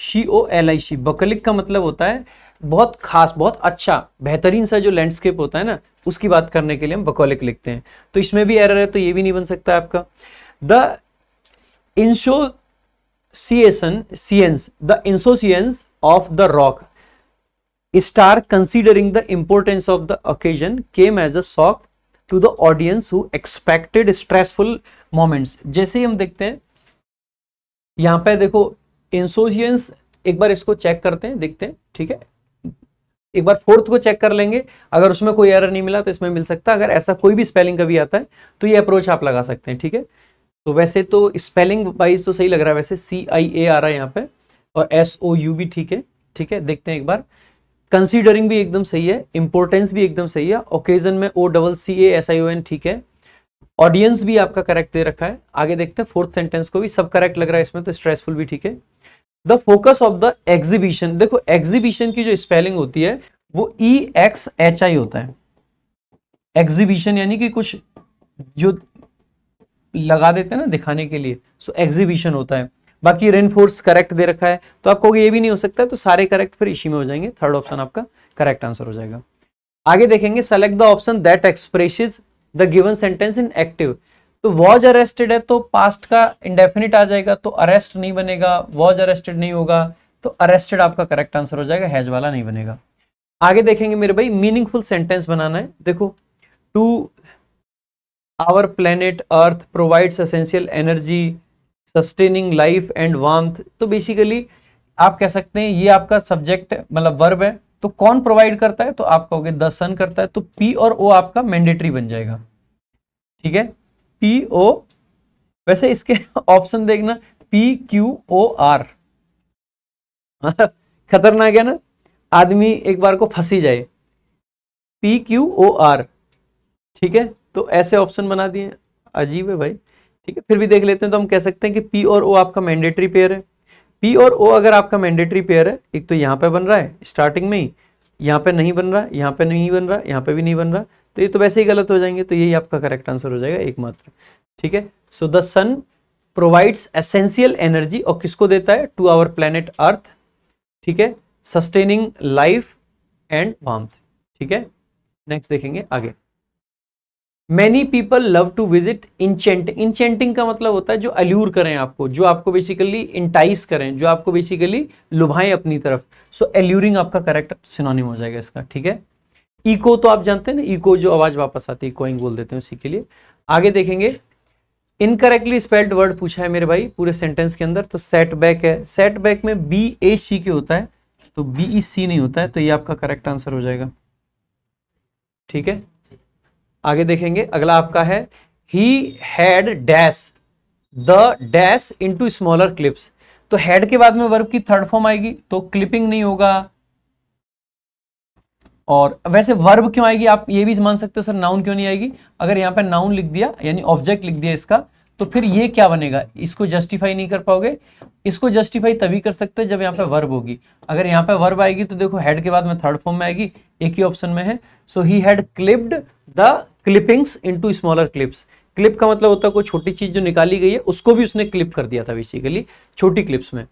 A: C O L I C bucolic का मतलब होता है बहुत खास बहुत अच्छा बेहतरीन सा जो लैंडस्केप होता है ना उसकी बात करने के लिए हम बकोलिक लिखते हैं तो इसमें भी एरर है तो ये भी नहीं बन सकता आपका द इंसोसिएशन सी सीएंस the insouciance of the rock Star, considering the importance of the occasion, came as a shock to the audience who expected stressful moments. जैसे ही हम देखते हैं यहाँ पे देखो इंसोजियंस एक बार इसको चेक करते हैं देखते हैं ठीक है एक बार फोर्थ को चेक कर लेंगे अगर उसमें कोई एरर नहीं मिला तो इसमें मिल सकता है अगर ऐसा कोई भी स्पेलिंग कभी आता है तो ये अप्रोच आप लगा सकते हैं ठीक है तो वैसे तो स्पेलिंग वाइज तो सही लग रहा है वैसे सी आई ए आ रहा है यहाँ पे और एस ओ यू भी ठीक है ठीक है देखते हैं एक बार कंसीडरिंग भी एकदम सही है इंपोर्टेंस भी एकदम सही है ओकेजन में O double C A S I O N ठीक है ऑडियंस भी आपका करेक्ट दे रखा है आगे देखते हैं फोर्थ सेंटेंस को भी सब करेक्ट लग रहा है इसमें तो स्ट्रेसफुल भी ठीक है the focus of the exhibition देखो एग्जीबिशन की जो स्पेलिंग होती है वो ई एक्स एच आई होता है एग्जीबिशन यानी कि कुछ जो लगा देते हैं ना दिखाने के लिए सो so, एग्जीबिशन होता है बाकी रेन करेक्ट दे रखा है तो आपको ये भी नहीं हो सकता तो सारे करेक्ट फिर इसी में हो जाएंगे थर्ड ऑप्शन आपका करेक्ट आंसर हो जाएगा आगे देखेंगे select the option that express the given sentence in active तो वॉज अरेस्टेड है तो पास्ट का इंडेफिनिट आ जाएगा तो अरेस्ट नहीं बनेगा वॉज अरेस्टेड नहीं होगा तो अरेस्टेड आपका करेक्ट आंसर हो जाएगा हैज वाला नहीं बनेगा आगे देखेंगे मेरे भाई मीनिंगफुल सेंटेंस बनाना है देखो to our planet earth provides essential energy sustaining life and warmth तो बेसिकली आप कह सकते हैं ये आपका सब्जेक्ट मतलब वर्ब है तो कौन प्रोवाइड करता है तो आप कहोगे द सन करता है तो पी और ओ आपका मैंडेटरी बन जाएगा ठीक है पी ओ वैसे इसके ऑप्शन देखना पी क्यू ओ आर खतरनाक है ना आदमी एक बार को फंसी जाए पी क्यू ओ आर ठीक है तो ऐसे ऑप्शन बना दिए अजीब है भाई ठीक है फिर भी देख लेते हैं तो हम कह सकते हैं कि पी और ओ आपका मैंडेटरी पेयर है पी और ओ अगर आपका मैंडेटरी पेयर है एक तो यहाँ पे बन रहा है स्टार्टिंग में ही यहाँ पे नहीं बन रहा यहाँ पे नहीं बन रहा यहाँ पे भी नहीं बन रहा तो ये तो वैसे ही गलत हो जाएंगे तो यही आपका करेक्ट आंसर हो जाएगा एकमात्र ठीक है so the sun provides essential energy और किसको देता है टू आवर प्लेनेट अर्थ ठीक है सस्टेनिंग लाइफ एंड वार्म ठीक है नेक्स्ट देखेंगे आगे many people love to visit enchant enchanting का मतलब होता है जो अल्यूर करें आपको जो आपको बेसिकली इंटाइस करें जो आपको बेसिकली लुभाएं अपनी तरफ सो so, एल्यूरिंग आपका करेक्ट सिनोनिम हो जाएगा इसका ठीक है इको तो आप जानते हैं ना इको जो आवाज वापस आती है इकोइंग बोल देते हैं उसी के लिए आगे देखेंगे इनकरेक्टली स्पेल्ड वर्ड पूछा है मेरे भाई पूरे सेंटेंस के अंदर तो सेट बैक है सेट बैक में बी ए सी के होता है तो बी ई सी नहीं होता है तो ये आपका करेक्ट आंसर हो जाएगा ठीक है आगे देखेंगे अगला आपका है he had dash the dash into smaller clips तो हैड के बाद में वर्ब की थर्ड फॉर्म आएगी तो क्लिपिंग नहीं होगा और वैसे वर्ब क्यों आएगी आप ये भी मान सकते हो सर नाउन क्यों नहीं आएगी अगर यहां पर नाउन लिख दिया यानी ऑब्जेक्ट लिख दिया इसका तो फिर ये क्या बनेगा इसको जस्टिफाई नहीं कर पाओगे इसको जस्टिफाई तभी कर सकते हो जब यहाँ पे वर्ब होगी अगर यहाँ पे वर्ब आएगी तो देखो हेड के बाद में थर्ड फॉर्म में आएगी एक ही ऑप्शन में है so he had clipped the clippings into smaller clips clip का मतलब होता है कोई छोटी चीज जो निकाली गई है उसको भी उसने क्लिप कर दिया था बेसिकली छोटी क्लिप्स में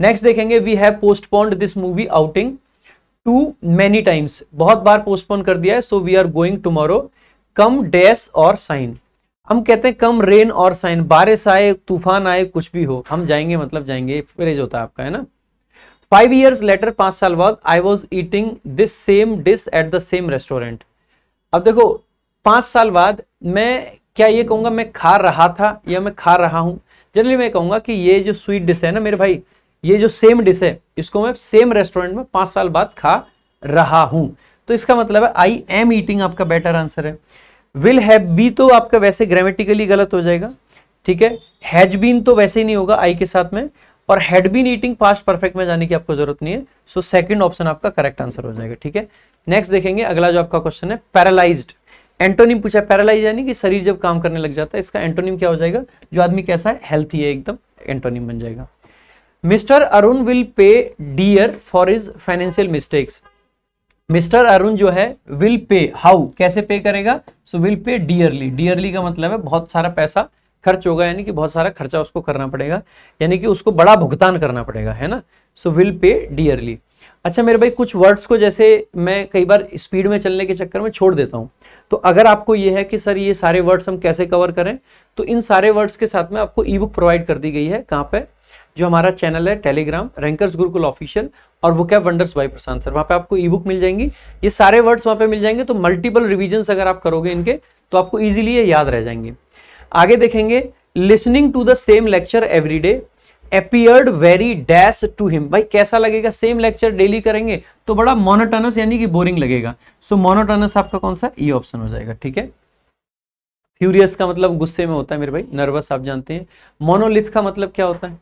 A: नेक्स्ट देखेंगे we have postponed this movie outing too many times बहुत बार पोस्टपोन कर दिया है so we are going tomorrow come dash और साइन हम कहते हैं कम रेन और साइन बारिश आए तूफान आए कुछ भी हो हम जाएंगे मतलब जाएंगे फ्रेज होता है आपका है ना फाइव ईयर्स लेटर पांच साल बाद I was eating this same dish at the same restaurant अब देखो पाँच साल बाद मैं क्या ये कहूंगा मैं खा रहा था या मैं खा रहा हूं जनरली मैं कहूंगा कि ये जो स्वीट डिश है ना मेरे भाई ये जो सेम डिश है इसको मैं सेम रेस्टोरेंट में पांच साल बाद खा रहा हूं तो इसका मतलब है आई एम ईटिंग आपका बेटर आंसर है विल हैव बी तो आपका वैसे ग्रामेटिकली गलत हो जाएगा ठीक है हैज बीन तो वैसे ही नहीं होगा आई के साथ में और had been eating past perfect में जाने की आपको जरूरत नहीं है सो सेकंड ऑप्शन आपका करेक्ट आंसर हो जाएगा ठीक है नेक्स्ट देखेंगे अगला जो आपका क्वेश्चन है पैरालाइज्ड एंटोनिम पूछा पैरालाइज यानी कि शरीर जब काम करने लग जाता है इसका एंटोनिम क्या हो जाएगा जो आदमी कैसा है हेल्थी है एकदम एंटोनिम बन जाएगा mister Arun will pay dear for his financial mistakes mister Arun जो है विल पे हाउ कैसे पे करेगा so will pay dearly dearly का मतलब है बहुत सारा पैसा खर्च होगा यानी कि बहुत सारा खर्चा उसको करना पड़ेगा यानी कि उसको बड़ा भुगतान करना पड़ेगा है ना सो विल पे डियरली अच्छा मेरे भाई कुछ वर्ड्स को जैसे मैं कई बार स्पीड में चलने के चक्कर में छोड़ देता हूँ तो अगर आपको ये है कि सर ये सारे वर्ड्स हम कैसे कवर करें तो इन सारे वर्ड्स के साथ में आपको ई बुक प्रोवाइड कर दी गई है कहाँ पे जो हमारा चैनल है टेलीग्राम रैंकर्स गुरुकुल ऑफिशियल और वो क्या वंडर्स बाई प्रशांत सर वहाँ पे आपको ई बुक मिल जाएंगी ये सारे वर्ड्स वहाँ पे मिल जाएंगे तो मल्टीपल रिविजन अगर आप करोगे इनके तो आपको ईजिली ये याद रह जाएंगे आगे देखेंगे listening to the same lecture every day appeared very dash to him भाई कैसा लगेगा सेम लेक्चर डेली करेंगे तो बड़ा मोनोटनस यानी कि बोरिंग लगेगा सो so, मोनोटनस आपका कौन सा ये ऑप्शन हो जाएगा ठीक है फ्यूरियस का मतलब गुस्से में होता है मेरे भाई नर्वस आप जानते हैं मोनोलिथ का मतलब क्या होता है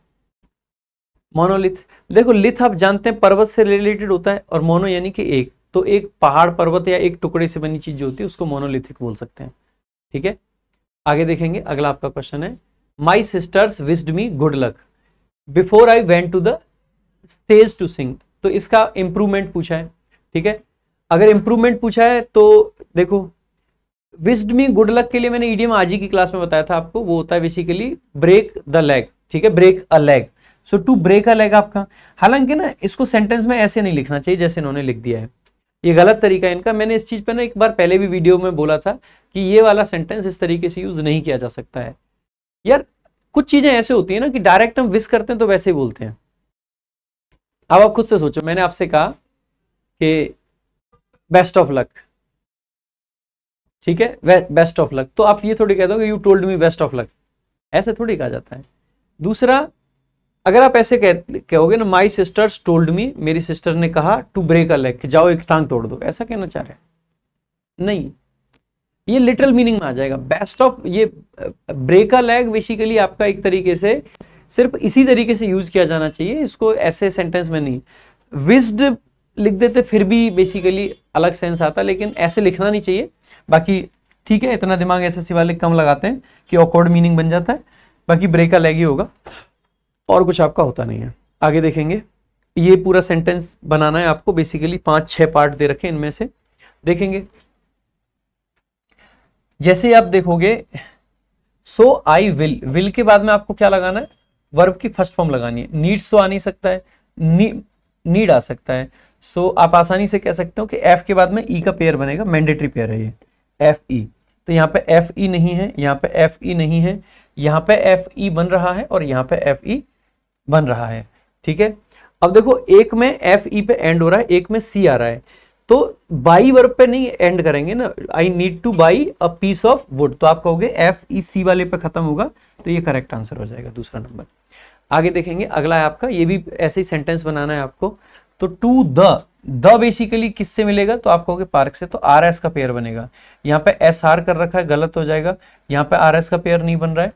A: मोनोलिथ देखो लिथ आप जानते हैं पर्वत से रिलेटेड होता है और मोनो यानी कि एक तो एक पहाड़ पर्वत या एक टुकड़े से बनी चीज जो होती है उसको मोनोलिथिक बोल सकते हैं ठीक है आगे देखेंगे अगला आपका क्वेश्चन है my sisters wished me good luck before I went to the stage to sing तो इसका इंप्रूवमेंट पूछा है ठीक है अगर इंप्रूवमेंट पूछा है तो देखो विस्ड मी गुड लक के लिए मैंने ईडीएम e आज ही की क्लास में बताया था आपको वो होता है बेसिकली ब्रेक द लेग ठीक है break a leg so to break a leg आपका हालांकि ना इसको सेंटेंस में ऐसे नहीं लिखना चाहिए जैसे इन्होंने लिख दिया है ये गलत तरीका है इनका मैंने इस चीज़ पर ना एक बार पहले भी वीडियो में बोला था कि ये वाला सेंटेंस इस तरीके से यूज नहीं किया जा सकता है यार कुछ चीजें ऐसे होती है ना कि डायरेक्ट हम विश करते हैं तो वैसे ही बोलते हैं अब आप खुद से सोचो मैंने आपसे कहा कि बेस्ट ऑफ लक ठीक है बेस्ट ऑफ लक तो आप ये थोड़ी कह दोगे you told me best of luck ऐसे थोड़ी कहा जाता है दूसरा अगर आप ऐसे कह कहोगे ना माई सिस्टर टोल्ड मी मेरी सिस्टर ने कहा टू ब्रेक अ लेग जाओ एक टांग तोड़ दो ऐसा कहना चाह रहे हैं नहीं ये लिटरल मीनिंग में आ जाएगा बेस्ट ऑफ ये ब्रेक अ लैग बेसिकली आपका एक तरीके से सिर्फ इसी तरीके से यूज किया जाना चाहिए इसको ऐसे सेंटेंस में नहीं विस्ड लिख देते फिर भी बेसिकली अलग सेंस आता लेकिन ऐसे लिखना नहीं चाहिए बाकी ठीक है इतना दिमाग ऐसे वाले कम लगाते हैं कि ऑकवर्ड मीनिंग बन जाता है बाकी ब्रेक अ लैग ही होगा और कुछ आपका होता नहीं है आगे देखेंगे ये पूरा सेंटेंस बनाना है आपको बेसिकली पांच छह पार्ट दे रखे इनमें से देखेंगे जैसे आप देखोगे सो आई विल विल के बाद में आपको क्या लगाना है वर्ब की फर्स्ट फॉर्म लगानी है नीड्स तो आ नहीं सकता है नीड आ सकता है सो so, आप आसानी से कह सकते हो कि एफ के बाद में ई e का पेयर बनेगा मैंडेटरी पेयर है ये एफ ई e। तो यहाँ पे एफ ई e नहीं है यहाँ पे एफ ई e नहीं है यहाँ पे एफ ई बन रहा है और यहाँ पे एफ ई बन रहा है ठीक है अब देखो एक में एफ ई पे एंड हो रहा है एक में सी आ रहा है तो बाई वर्ब पे नहीं एंड करेंगे ना I need to buy a piece of wood तो आप कहोगे एफ ई सी वाले पे खत्म होगा तो ये करेक्ट आंसर हो जाएगा दूसरा नंबर आगे देखेंगे अगला है आपका ये भी ऐसे ही सेंटेंस बनाना है आपको तो टू द द बेसिकली किससे मिलेगा तो आप कहोगे पार्क से तो आर एस का पेयर बनेगा यहाँ पे एस आर कर रखा है गलत हो जाएगा यहाँ पे आर एस का पेयर नहीं बन रहा है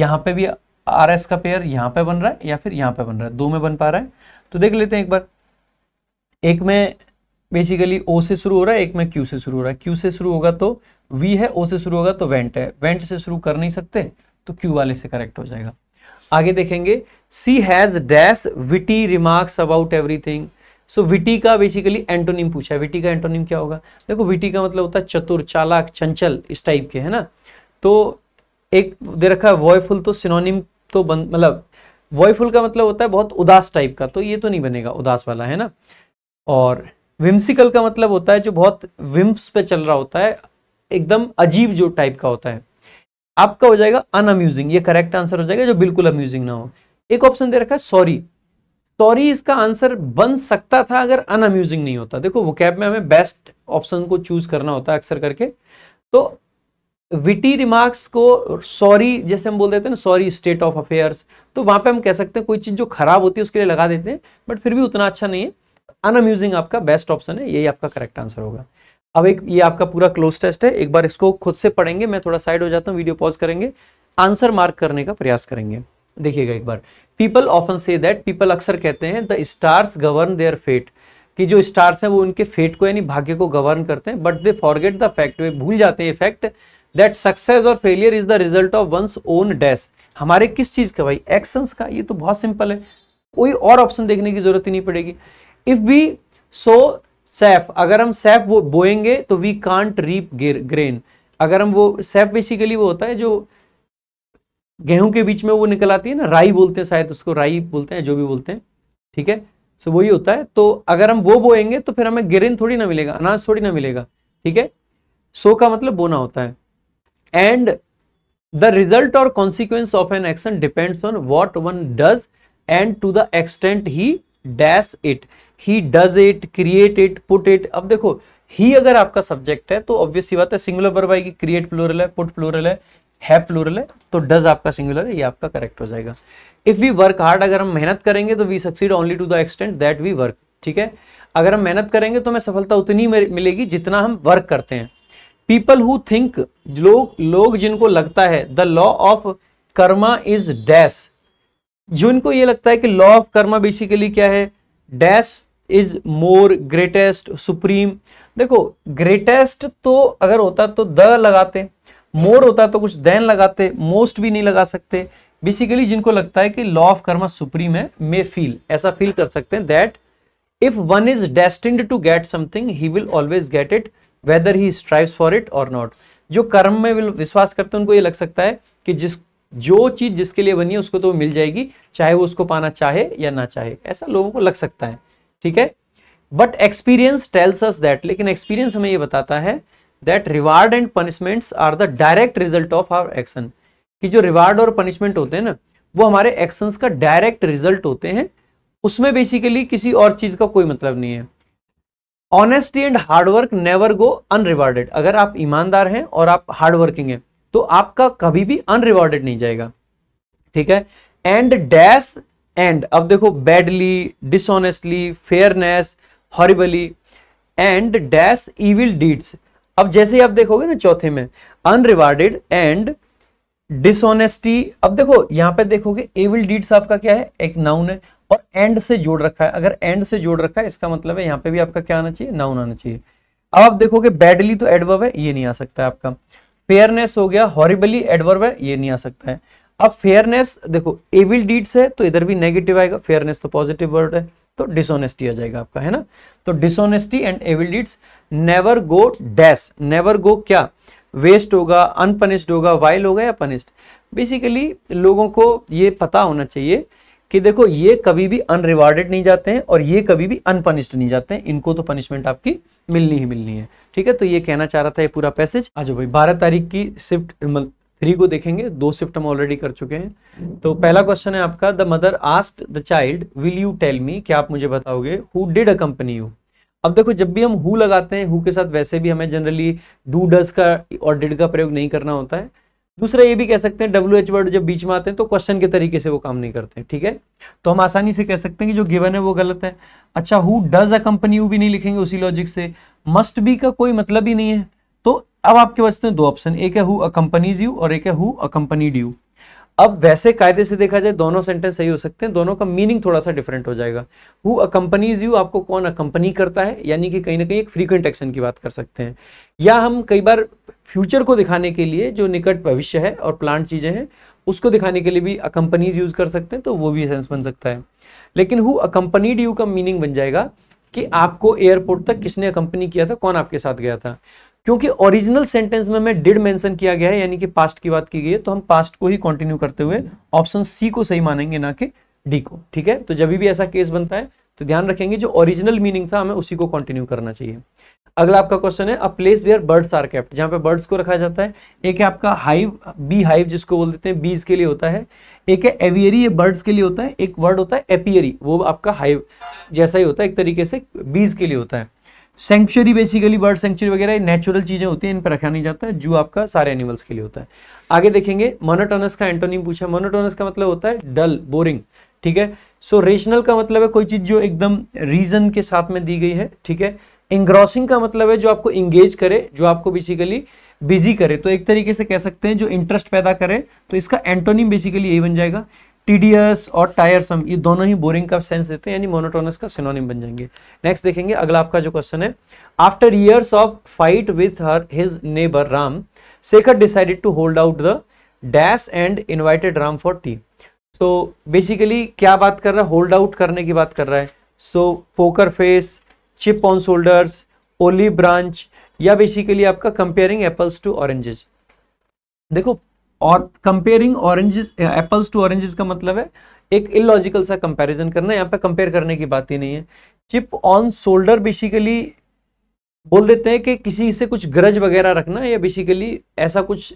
A: यहाँ पे भी आर एस का पेयर यहाँ पे बन रहा है या फिर यहाँ पे बन रहा है दो में बन पा रहा है तो देख लेते हैं एक बार एक में बेसिकली ओ से शुरू हो रहा है एक में क्यू से शुरू हो रहा है क्यू से शुरू होगा तो वी है ओ से शुरू होगा तो वेंट है वेंट से शुरू कर नहीं सकते तो क्यू वाले से करेक्ट हो जाएगा आगे देखेंगे she has dash witty remarks about everything so witty का बेसिकली एंटोनिम पूछा है विटी का एंटोनिम क्या होगा देखो विटी का मतलब होता है चतुर चालाक चंचल इस टाइप के है ना तो एक दे रखा है वॉयफुल तो सिनोनिम तो बन मतलब वॉयफुल का मतलब होता है बहुत उदास टाइप का तो ये तो नहीं बनेगा उदास वाला है ना और विम्सिकल का मतलब होता है जो बहुत विम्स पे चल रहा होता है एकदम अजीब जो टाइप का होता है आपका हो जाएगा अनअम्यूजिंग ये करेक्ट आंसर हो जाएगा जो बिल्कुल अम्यूजिंग ना हो एक ऑप्शन दे रखा है सॉरी सॉरी इसका आंसर बन सकता था अगर अनअम्यूजिंग नहीं होता देखो वो कैब में हमें बेस्ट ऑप्शन को चूज करना होता है अक्सर करके तो विटी रिमार्क्स को सॉरी जैसे हम बोल देते हैं ना सॉरी स्टेट ऑफ अफेयर्स तो वहां पे हम कह सकते हैं कोई चीज़ जो खराब होती है उसके लिए लगा देते हैं बट फिर भी उतना अच्छा नहीं है अनअम्यूजिंग आपका बेस्ट ऑप्शन है यही आपका करेक्ट आंसर होगा अब एक ये आपका पूरा क्लोज टेस्ट है एक बार इसको खुद से पढ़ेंगे मैं थोड़ा साइड हो जाता हूँ वीडियो पॉज करेंगे आंसर मार्क करने का प्रयास करेंगे देखिएगा एक बार people often say that people अक्सर कहते हैं the stars govern their fate कि जो स्टार्स हैं वो उनके फेट को यानी भाग्य को गवर्न करते हैं but they forget the fact वे भूल जाते हैं फैक्ट दैट सक्सेस और failure is the result of one's own dash हमारे किस चीज़ का भाई एक्शंस का ये तो बहुत सिंपल है कोई और ऑप्शन देखने की जरूरत ही नहीं पड़ेगी इफ वी सो सैफ अगर हम सैफ वो बोएंगे तो वी कांट रीप ग्रेन अगर हम वो सैफ बेसिकली वो होता है जो गेहूं के बीच में वो निकल आती है ना राई बोलते हैं शायद उसको राई बोलते हैं जो भी बोलते हैं ठीक है सो वही होता है तो अगर हम वो बोएंगे तो फिर हमें ग्रेन थोड़ी ना मिलेगा अनाज थोड़ी ना मिलेगा ठीक है सो का मतलब बोना होता है एंड द रिजल्ट और consequence of an action depends on what one does and to the extent he dash it he does it create it put it अब देखो ही अगर आपका सब्जेक्ट है तो ऑब्वियस बात है सिंगुलर वर्ब आएगी क्रिएट प्लूरल है पुट प्लूरल है है प्लूरल है तो डज आपका सिंगुलर है ये आपका करेक्ट हो जाएगा इफ वी वर्क हार्ड अगर हम मेहनत करेंगे तो we succeed only to the extent that we work ठीक है अगर हम मेहनत करेंगे तो हमें सफलता उतनी मिलेगी जितना हम वर्क करते हैं पीपल हु थिंक लोग लोग जिनको लगता है the law of karma is dash जिनको ये लगता है कि लॉ ऑफ कर्मा बेसिकली क्या है dash is more greatest supreme देखो ग्रेटेस्ट तो अगर होता तो द लगाते मोर होता तो कुछ देन लगाते मोस्ट भी नहीं लगा सकते बेसिकली जिनको लगता है कि लॉ ऑफ कर्मा सुप्रीम है मे फील ऐसा फील कर सकते हैं that if one is destined to get something he will always get it whether he strive for it or not जो कर्म में विश्वास करते हैं उनको ये लग सकता है कि जिस जो चीज जिसके लिए बनी है उसको तो मिल जाएगी चाहे वो उसको पाना चाहे या ना चाहे ऐसा लोगों को लग सकता है ठीक है but experience tells us that लेकिन एक्सपीरियंस हमें ये बताता है that reward and punishments are the direct result of our action कि जो रिवार्ड और पनिशमेंट होते हैं ना वो हमारे एक्शंस का डायरेक्ट रिजल्ट होते हैं उसमें बेसिकली किसी और चीज का कोई मतलब नहीं है honesty and hard work never go unrewarded अगर आप ईमानदार हैं और आप हार्डवर्किंग हैं तो आपका कभी भी अनरिवार्डेड नहीं जाएगा ठीक है एंड डैश एंड अब देखो badly dishonestly fairness horribly and dash evil deeds अब जैसे ही आप देखोगे ना चौथे में अनरिवार्डेड एंड डिसऑनेस्टी अब देखो यहाँ पे देखोगे एविल डीड्स आपका क्या है एक नाउन है और एंड से जोड़ रखा है अगर एंड से जोड़ रखा है इसका मतलब है यहाँ पे भी आपका क्या आना चाहिए नाउन आना चाहिए अब आप देखोगे बैडली तो एडवर्ब है ये नहीं आ सकता है आपका फेयरनेस हो गया हॉरिबली एडवर्ब है ये नहीं आ सकता है अब फेयरनेस देखो एविल डीड्स है तो इधर भी नेगेटिव आएगा फेयरनेस तो पॉजिटिव वर्ड है तो डिसोनेस्टी आ जाएगा आपका है ना तो dishonesty and evil deeds never go dash never go क्या वेस्ट होगा अनपनिश्ड होगा वाइल होगा या पनिश्ड बेसिकली लोगों को ये पता होना चाहिए कि देखो ये कभी भी अनरिवार्डेड नहीं जाते हैं और ये कभी भी अनपनिश्ड नहीं जाते हैं इनको तो पनिशमेंट आपकी मिलनी ही मिलनी है ठीक है तो ये कहना चाह रहा था ये पूरा पैसेज आज भाई बारह तारीख की शिफ्ट थ्री को देखेंगे दो शिफ्ट हम ऑलरेडी कर चुके हैं तो पहला क्वेश्चन है आपका the mother asked the child will you tell me क्या आप मुझे बताओगे हु डिड कंपनी यू अब देखो जब भी हम हु लगाते हैं हु के साथ वैसे भी हमें जनरली डू डज का और डिड का प्रयोग नहीं करना होता है दूसरा ये भी कह सकते हैं डब्ल्यू एच वर्ड जब बीच में आते हैं तो क्वेश्चन के तरीके से वो काम नहीं करते हैं ठीक है तो हम आसानी से कह सकते हैं कि जो गिवन है वो गलत है अच्छा हु डज अ कंपनी भी नहीं लिखेंगे उसी लॉजिक से मस्ट बी का कोई मतलब ही नहीं है तो अब आपके पास दो ऑप्शन एक है हु अकम्पनीज यू और एक है हु अकम्पनीड यू अब वैसे कायदे से देखा जाए दोनों सेंटेंस सही हो सकते हैं दोनों का मीनिंग थोड़ा सा डिफरेंट हो जाएगा हु अकम्पनीज यू आपको कौन अकम्पनी करता है यानी कि कहीं ना कहीं एक फ्रीक्वेंट एक्शन की बात कर सकते हैं या हम कई बार फ्यूचर को दिखाने के लिए जो निकट भविष्य है और प्लांट चीज़ें हैं उसको दिखाने के लिए भी अकम्पनीज यूज़ कर सकते हैं तो वो भी सेंस बन सकता है लेकिन हु अकम्पनीड यू का मीनिंग बन जाएगा कि आपको एयरपोर्ट तक किसने कंपनी किया था कौन आपके साथ गया था क्योंकि ओरिजिनल सेंटेंस में मैं डिड मेंशन किया गया है यानी कि पास्ट की बात की गई है तो हम पास्ट को ही कंटिन्यू करते हुए ऑप्शन सी को सही मानेंगे ना कि डी को ठीक है तो जब भी ऐसा केस बनता है तो ध्यान रखेंगे जो ओरिजिनल मीनिंग था हमें उसी को कंटिन्यू करना चाहिए अगला आपका क्वेश्चन है a place where birds are kept जहाँ पे बर्ड्स को रखा जाता है एक है आपका हाइव बी हाइव जिसको बोल देते हैं बीज के लिए होता है एक है एवियरी ये बर्ड्स के लिए होता है एक वर्ड होता है एपियरी वो आपका हाइव जैसा ही होता है एक तरीके से बीज के लिए होता है सेंचुरी बेसिकली बर्ड सेंचुरी वगैरह नेचुरल चीजें होती हैं इन पर रखा नहीं जाता है जो आपका सारे एनिमल्स के लिए होता है आगे देखेंगे मोनोटोनस का एंटोनिम पूछा मोनोटोनस का मतलब होता है डल बोरिंग ठीक है सो so, रेशनल का मतलब है कोई चीज जो एकदम रीजन के साथ में दी गई है ठीक है इंग्रॉसिंग का मतलब है जो आपको इंगेज करे जो आपको बेसिकली बिजी करे तो एक तरीके से कह सकते हैं जो इंटरेस्ट पैदा करे तो इसका एंटोनिम बेसिकली यही बन जाएगा टीडीएस और टायरसम ये दोनों ही बोरिंग का सेंस देते हैं यानी मोनोटोनस का सिनोनिम बन जाएंगे नेक्स्ट देखेंगे अगला आपका जो क्वेश्चन है after years of fight with her his neighbour Ram Shekhar decided to hold out the dash and invited Ram for tea so basically क्या बात कर रहा है होल्ड आउट करने की बात कर रहा है so poker face chip on shoulders olive branch या बेसिकली आपका कंपेयरिंग एप्पल्स टू ऑरेंजेस देखो और comparing oranges apples to oranges का मतलब है एक इलॉजिकल सा कंपैरिजन करना यहाँ पे कंपेयर करने की बात ही नहीं है चिप ऑन शोल्डर बेसिकली बोल देते हैं कि किसी से कुछ ग्रज वगैरह रखना या बेसिकली ऐसा कुछ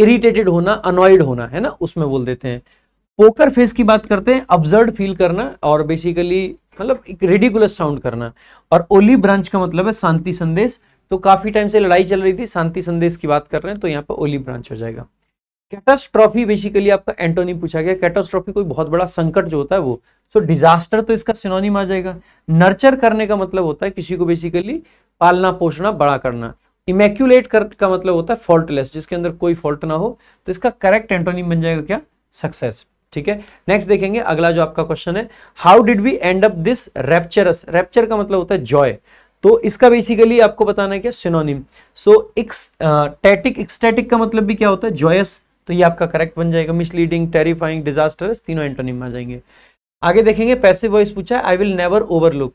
A: इरिटेटेड होना अनॉयड होना है ना उसमें बोल देते हैं पोकर फेस की बात करते हैं अब्जर्ड फील करना और बेसिकली मतलब एक रेडिकुलस साउंड करना और ओली ब्रांच का मतलब है शांति संदेश तो काफी टाइम से लड़ाई चल रही थी शांति संदेश की बात कर रहे हैं तो यहाँ पर ओली ब्रांच हो जाएगा कैटास्ट्रॉफी बेसिकली आपका एंटोनी पूछा गया कैटास्ट्रॉफी कोई बहुत बड़ा संकट जो होता है वो सो so, डिजास्टर तो इसका सिनोनिम आ जाएगा नर्चर करने का मतलब होता है किसी को बेसिकली पालना पोषना बड़ा करना इमेक्यूलेट कर का मतलब होता है फॉल्टलेस जिसके अंदर कोई फॉल्ट ना हो तो इसका करेक्ट एंटोनिम बन जाएगा क्या सक्सेस ठीक है नेक्स्ट देखेंगे अगला जो आपका क्वेश्चन है how did we end up this rapturous rapture का मतलब होता है जॉय तो इसका बेसिकली आपको बताना है क्या सिनोनिम सो टैटिक एक्सटैटिक का मतलब भी क्या होता है जॉयस तो ये आपका करेक्ट बन जाएगा मिसलीडिंग टेरिफाइंग डिजास्टर्स तीनों एंटोनिम आ जाएंगे आगे देखेंगे पैसिव वॉइस पूछा I will never overlook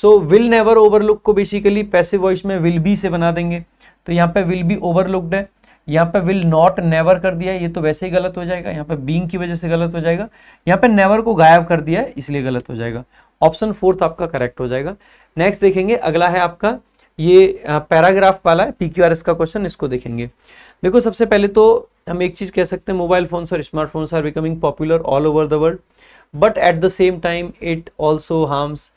A: so will never overlook को बेसिकली पैसिव वॉइस में विल बी से बना देंगे तो यहाँ पे विल बी ओवरलुकड है यहाँ पे विल नॉट नेवर कर दिया ये तो वैसे ही गलत हो जाएगा यहाँ पे बींग की वजह से गलत हो जाएगा यहाँ पे नेवर को गायब कर दिया है इसलिए गलत हो जाएगा ऑप्शन फोर्थ आपका करेक्ट हो जाएगा नेक्स्ट देखेंगे अगला है आपका ये पैराग्राफ वाला है पी क्यू आर एस का क्वेश्चन इसको देखेंगे देखो सबसे पहले तो हम एक चीज़ कह सकते हैं मोबाइल फ़ोन्स और smartphones are becoming popular all over the world but at the same time it also harms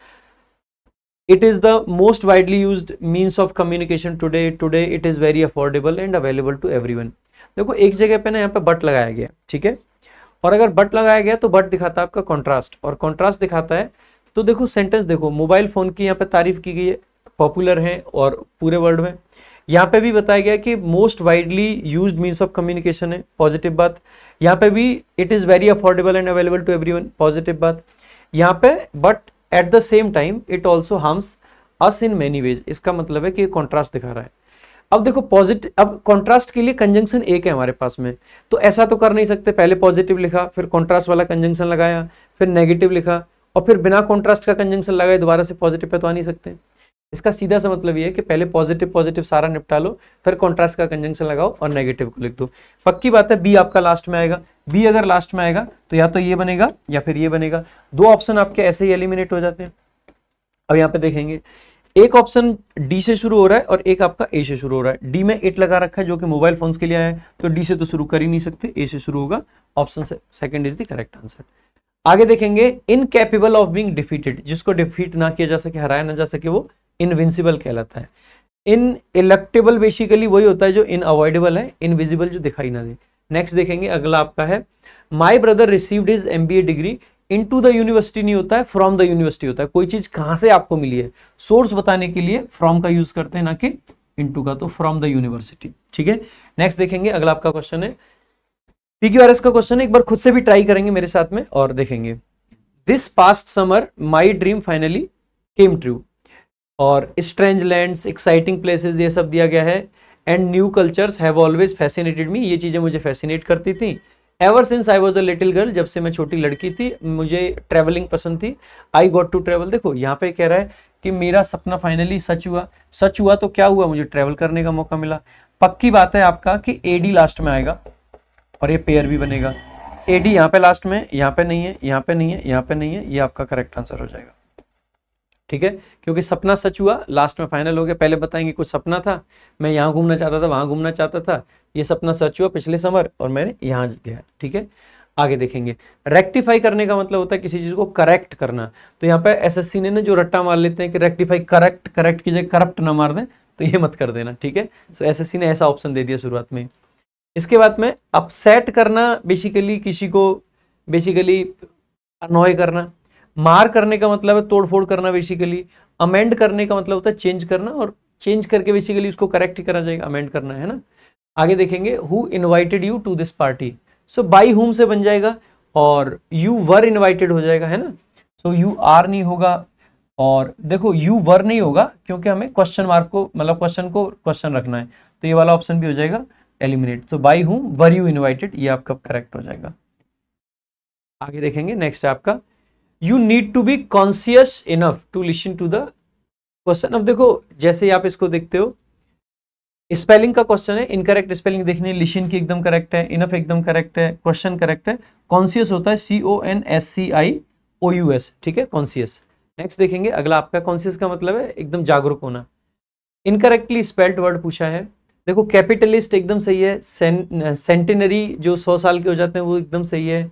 A: it is the most widely used means of communication today today it is very affordable and available to every देखो एक जगह पे ना यहाँ पे बट लगाया गया ठीक है और अगर बट लगाया गया तो बट दिखाता है आपका कॉन्ट्रास्ट और कॉन्ट्रास्ट दिखाता है तो देखो सेंटेंस देखो मोबाइल फ़ोन की यहाँ पे तारीफ की गई है पॉपुलर है और पूरे वर्ल्ड में यहाँ पे भी बताया गया कि most widely use means of communication है पॉजिटिव बात यहाँ पे भी it is very affordable and available to every positive बात यहाँ पे but at the same time it also harms us in many ways इसका मतलब है कि कॉन्ट्रास्ट दिखा रहा है अब देखो पॉजिटिव अब कॉन्ट्रास्ट के लिए कंजंक्शन एक है हमारे पास में तो ऐसा तो कर नहीं सकते पहले पॉजिटिव लिखा फिर कॉन्ट्रास्ट वाला कंजंक्शन लगाया फिर नेगेटिव लिखा और फिर बिना कॉन्ट्रास्ट का कंजंक्शन लगाए दोबारा से पॉजिटिव पे तो आ नहीं सकते इसका सीधा सा मतलब ये है कि पहले पॉजिटिव पॉजिटिव सारा निपटा लो फिर कॉन्ट्रास्ट का कंजंक्शन लगाओ और नेगेटिव को लिख दो पक्की बात है बी आपका लास्ट में आएगा बी अगर लास्ट में आएगा तो या तो ये बनेगा या फिर ये बनेगा दो ऑप्शन आपके ऐसे ही एलिमिनेट हो जाते हैं अब यहाँ पे देखेंगे एक ऑप्शन डी से शुरू हो रहा है और एक आपका ए से शुरू हो रहा है डी में एट लगा रखा है जो कि मोबाइल फोन के लिए आया है तो डी से तो शुरू कर ही नहीं सकते ए से शुरू होगा option second is the correct answer आगे देखेंगे इनकेपेबल ऑफ बीइंग डिफीटेड जिसको डिफीट ना किया जा सके हराया ना जा सके वो इनविंसिबल कहलाता है इन इलेक्टेबल बेसिकली वही होता है जो इन अवॉइडेबल है इनविजिबल जो दिखाई ना दे नेक्स्ट देखेंगे अगला आपका है my brother received his M B A degree in to the university नहीं होता है फ्रॉम द यूनिवर्सिटी होता है कोई चीज कहां से आपको मिली है सोर्स बताने के लिए फ्रॉम का यूज करते हैं ना कि इनटू का तो फ्रॉम द यूनिवर्सिटी ठीक है नेक्स्ट देखेंगे अगला आपका क्वेश्चन है पीक्यूआरएस का क्वेश्चन है एक बार खुद से भी ट्राई करेंगे मेरे साथ में और देखेंगे this past summer my dream finally came true और स्ट्रेंज लैंड्स एक्साइटिंग प्लेसेस ये सब दिया गया है and new cultures have always fascinated me ये चीज़ें मुझे फैसिनेट करती थी ever since I was a little girl जब से मैं छोटी लड़की थी मुझे ट्रैवलिंग पसंद थी आई गॉट टू ट्रैवल देखो यहाँ पे कह रहा है कि मेरा सपना फाइनली सच हुआ सच हुआ तो क्या हुआ मुझे ट्रैवल करने का मौका मिला पक्की बात है आपका कि एडी लास्ट में आएगा और ये पेयर भी बनेगा एडी यहाँ पे लास्ट में यहाँ पे नहीं है यहाँ पे नहीं है यहाँ पे नहीं है ये आपका करेक्ट आंसर हो जाएगा ठीक है क्योंकि सपना सच हुआ लास्ट में फाइनल हो गया पहले बताएंगे कुछ सपना था मैं यहाँ घूमना चाहता था वहां घूमना चाहता था ये सपना सच हुआ पिछले समर और मैंने यहाँ गया ठीक है आगे देखेंगे रेक्टिफाई करने का मतलब होता है किसी चीज़ को करेक्ट करना तो यहाँ एस एसएससी ने ना जो रट्टा मार लेते हैं कि रेक्टिफाई करेक्ट करेक्ट की जगह करप्ट ना मार दें तो ये मत कर देना ठीक है सो so, एसएससी ने ऐसा ऑप्शन दे दिया शुरुआत में इसके बाद में अपसेट करना बेसिकली किसी को बेसिकली अनॉय करना मार करने का मतलब है तोड़फोड़ करना बेसिकली अमेंड करने का मतलब होता है चेंज करना और चेंज करके बेसिकली उसको करेक्ट करना जाएगा अमेंड करना है ना आगे देखेंगे who invited you to this party so by whom से बन जाएगा और यू वर इन्वाइटेड हो जाएगा है ना सो यू आर नहीं होगा और देखो यू वर नहीं होगा क्योंकि हमें क्वेश्चन मार्क को मतलब क्वेश्चन को क्वेश्चन रखना है तो ये वाला ऑप्शन भी हो जाएगा eliminate so by whom were you invited ये आपका करेक्ट हो जाएगा आगे देखेंगे नेक्स्ट आपका you need to be conscious enough to listen to the question अब देखो जैसे आप इसको देखते हो स्पेलिंग का क्वेश्चन है इनकरेक्ट स्पेलिंग देखने लिशिन की एकदम करेक्ट है इनफ एकदम करेक्ट है क्वेश्चन करेक्ट है कॉन्सियस होता है C O N S C I O U S ठीक है कॉन्सियस नेक्स्ट देखेंगे अगला आपका कॉन्सियस का मतलब है एकदम जागरूक होना इनकरेक्टली स्पेल्ड वर्ड पूछा है देखो कैपिटलिस्ट एकदम सही है सेंटिनरी जो सौ साल के हो जाते हैं वो एकदम सही है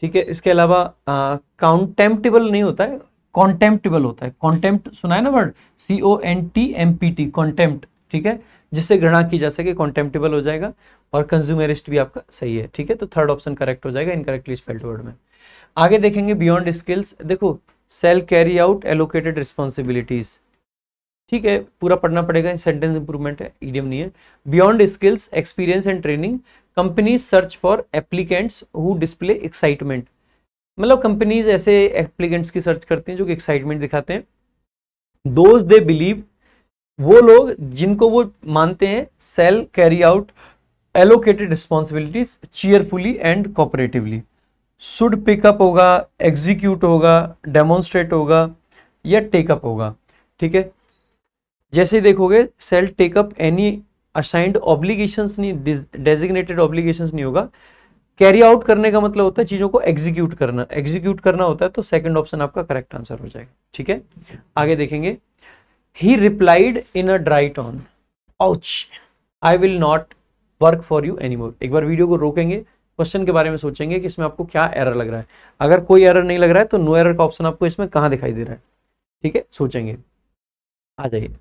A: ठीक है इसके अलावा काउंटेम्प्टेबल नहीं होता है कॉन्टेम्प्टेबल होता है कॉन्टेम्प्ट सुना है ना word C O N T M P T contempt ठीक है जिससे गणना की जा सके कॉन्टेम्प्टेबल हो जाएगा और कंज्यूमरिस्ट भी आपका सही है ठीक है तो थर्ड ऑप्शन करेक्ट हो जाएगा इनकरेक्टली स्पेल्ड वर्ड में आगे देखेंगे बियॉन्ड स्किल्स देखो shall carry out allocated responsibilities ठीक है पूरा पढ़ना पड़ेगा सेंटेंस इंप्रूवमेंट है ईडियम नहीं है beyond skills experience and training companies search for applicants who display excitement मतलब कंपनीज ऐसे एप्लीकेंट्स की सर्च करते हैं जो कि एक्साइटमेंट दिखाते हैं दोज दे बिलीव वो लोग जिनको वो मानते हैं shall carry out allocated responsibilities cheerfully and cooperatively should pick up होगा एग्जीक्यूट होगा डेमोन्स्ट्रेट होगा या टेकअप होगा ठीक है जैसे देखोगे shall take up any assigned obligations नहीं डेजिग्नेटेड ऑब्लिगेशंस नहीं होगा कैरी आउट करने का मतलब होता है चीज़ों को एग्जीक्यूट करना एग्जीक्यूट करना होता है तो सेकंड ऑप्शन आपका करेक्ट आंसर हो जाएगा ठीक है आगे देखेंगे he replied in a dry tone ouch I will not work for you any more एक बार वीडियो को रोकेंगे क्वेश्चन के बारे में सोचेंगे कि इसमें आपको क्या एरर लग रहा है अगर कोई एरर नहीं लग रहा है तो नो एरर का ऑप्शन आपको इसमें कहां दिखाई दे रहा है ठीक है सोचेंगे आ जाइए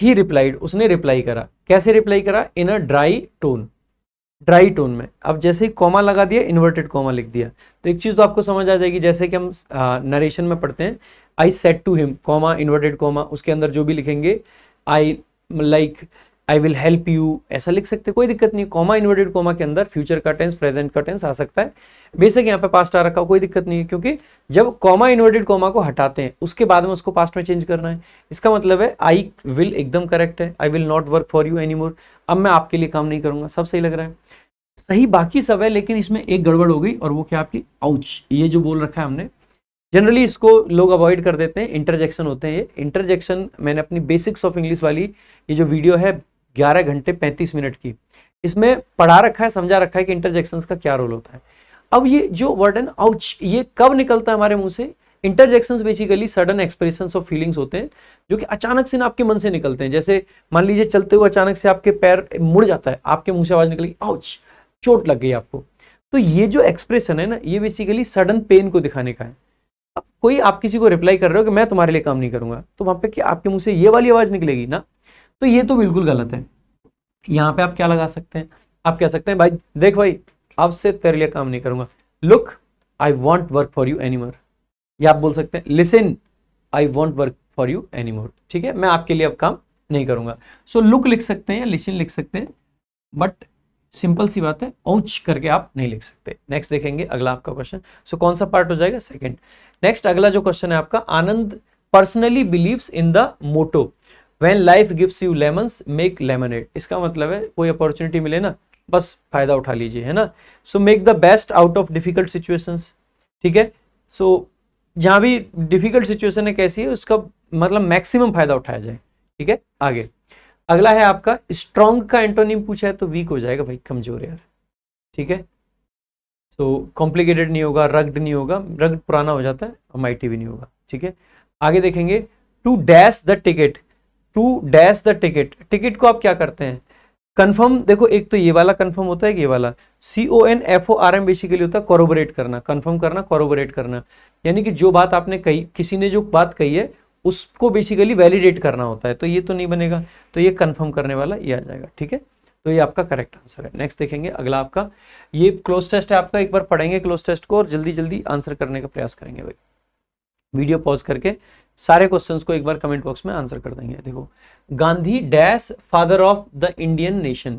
A: ही रिप्लाइड उसने रिप्लाई करा कैसे रिप्लाई करा in a dry tone dry tone में अब जैसे ही कॉमा लगा दिया इन्वर्टेड कॉमा लिख दिया तो एक चीज़ तो आपको समझ आ जाएगी जैसे कि हम नरेशन में पढ़ते हैं I said to him comma inverted comma उसके अंदर जो भी लिखेंगे I like like, I will help you ऐसा लिख सकते कोई दिक्कत नहीं कॉमा इन्वर्टेड कॉमा के अंदर फ्यूचर का टेंस प्रेजेंट का टेंस आ सकता है बेसिक यहाँ पे पास्ट आ रखा कोई दिक्कत नहीं है क्योंकि जब कॉमा इन्वर्टेड कॉमा को हटाते हैं उसके बाद में उसको पास्ट में चेंज करना है इसका मतलब है आई विल एकदम करेक्ट है I will not work for you any more अब मैं आपके लिए काम नहीं करूंगा सब सही लग रहा है सही बाकी सब है लेकिन इसमें एक गड़बड़ हो गई और वो क्या आपकी आउच ये जो बोल रखा है हमने जनरली इसको लोग अवॉइड कर देते हैं इंटरजेक्शन होते हैं ये इंटरजेक्शन मैंने अपनी बेसिक्स ऑफ इंग्लिश वाली ये जो वीडियो है ग्यारह घंटे पैंतीस मिनट की इसमें पढ़ा रखा है समझा रखा है कि इंटरजेक्शन का क्या रोल होता है अब ये जो वर्ड वर्डन आउच ये कब निकलता है हमारे मुंह से interjection basically sudden expression of feelings होते हैं जो कि अचानक से ना आपके मन से निकलते हैं जैसे मान लीजिए चलते हुए अचानक से आपके पैर मुड़ जाता है आपके मुंह से आवाज निकलेगी आउच चोट लग गई आपको तो ये जो एक्सप्रेशन है ना ये बेसिकली सडन पेन को दिखाने का है अब कोई आप किसी को रिप्लाई कर रहे हो कि मैं तुम्हारे लिए काम नहीं करूंगा तो वहां पे कि आपके मुंह से ये वाली आवाज निकलेगी ना तो ये तो बिल्कुल गलत है यहाँ पे आप क्या लगा सकते हैं आप कह सकते हैं भाई देख भाई अब से तेरे लिए काम नहीं करूंगा look I won't work for you any more या आप बोल सकते हैं listen I won't work for you any more ठीक है मैं आपके लिए अब काम नहीं करूंगा सो so, लुक लिख सकते हैं या लिसन लिख सकते हैं बट सिंपल सी बात है औच करके आप नहीं लिख सकते नेक्स्ट देखेंगे अगला आपका क्वेश्चन सो so, कौन सा पार्ट हो जाएगा सेकेंड नेक्स्ट अगला जो क्वेश्चन है आपका Anand personally believes in the motto when life gives you lemon make lemonade इसका मतलब है कोई अपॉर्चुनिटी मिले ना बस फायदा उठा लीजिए है ना so make the best out of difficult situation ठीक है सो जहां भी डिफिकल्ट सिचुएशन है कैसी है उसका मतलब मैक्सिमम फायदा उठाया जाए ठीक है आगे अगला है आपका स्ट्रॉन्ग का एंटोनिम पूछा है तो वीक हो जाएगा भाई कमजोर यार ठीक है so, कॉम्प्लिकेटेड नहीं होगा रग्ड नहीं होगा रग्ड पुराना हो जाता है माइटी भी नहीं होगा ठीक है आगे देखेंगे to dash the ticket to dash the ticket ticket को आप क्या करते हैं कंफर्म देखो एक तो ये वाला कंफर्म होता है ये वाला C O N F O R M basically होता है कॉरोबरेट करना कंफर्म करना कॉरोबरेट करना यानी कि जो बात आपने कही किसी ने जो बात कही है उसको बेसिकली वैलिडेट करना होता है तो ये तो नहीं बनेगा तो ये कंफर्म करने वाला ये आ जाएगा ठीक है तो ये आपका करेक्ट आंसर है नेक्स्ट देखेंगे अगला आपका ये क्लोज टेस्ट है आपका एक बार पढ़ेंगे क्लोज टेस्ट को और जल्दी जल्दी आंसर करने का प्रयास करेंगे भाई वीडियो पॉज करके सारे क्वेश्चंस को एक बार कमेंट बॉक्स में आंसर कर देंगे देखो Gandhi dash father of the Indian nation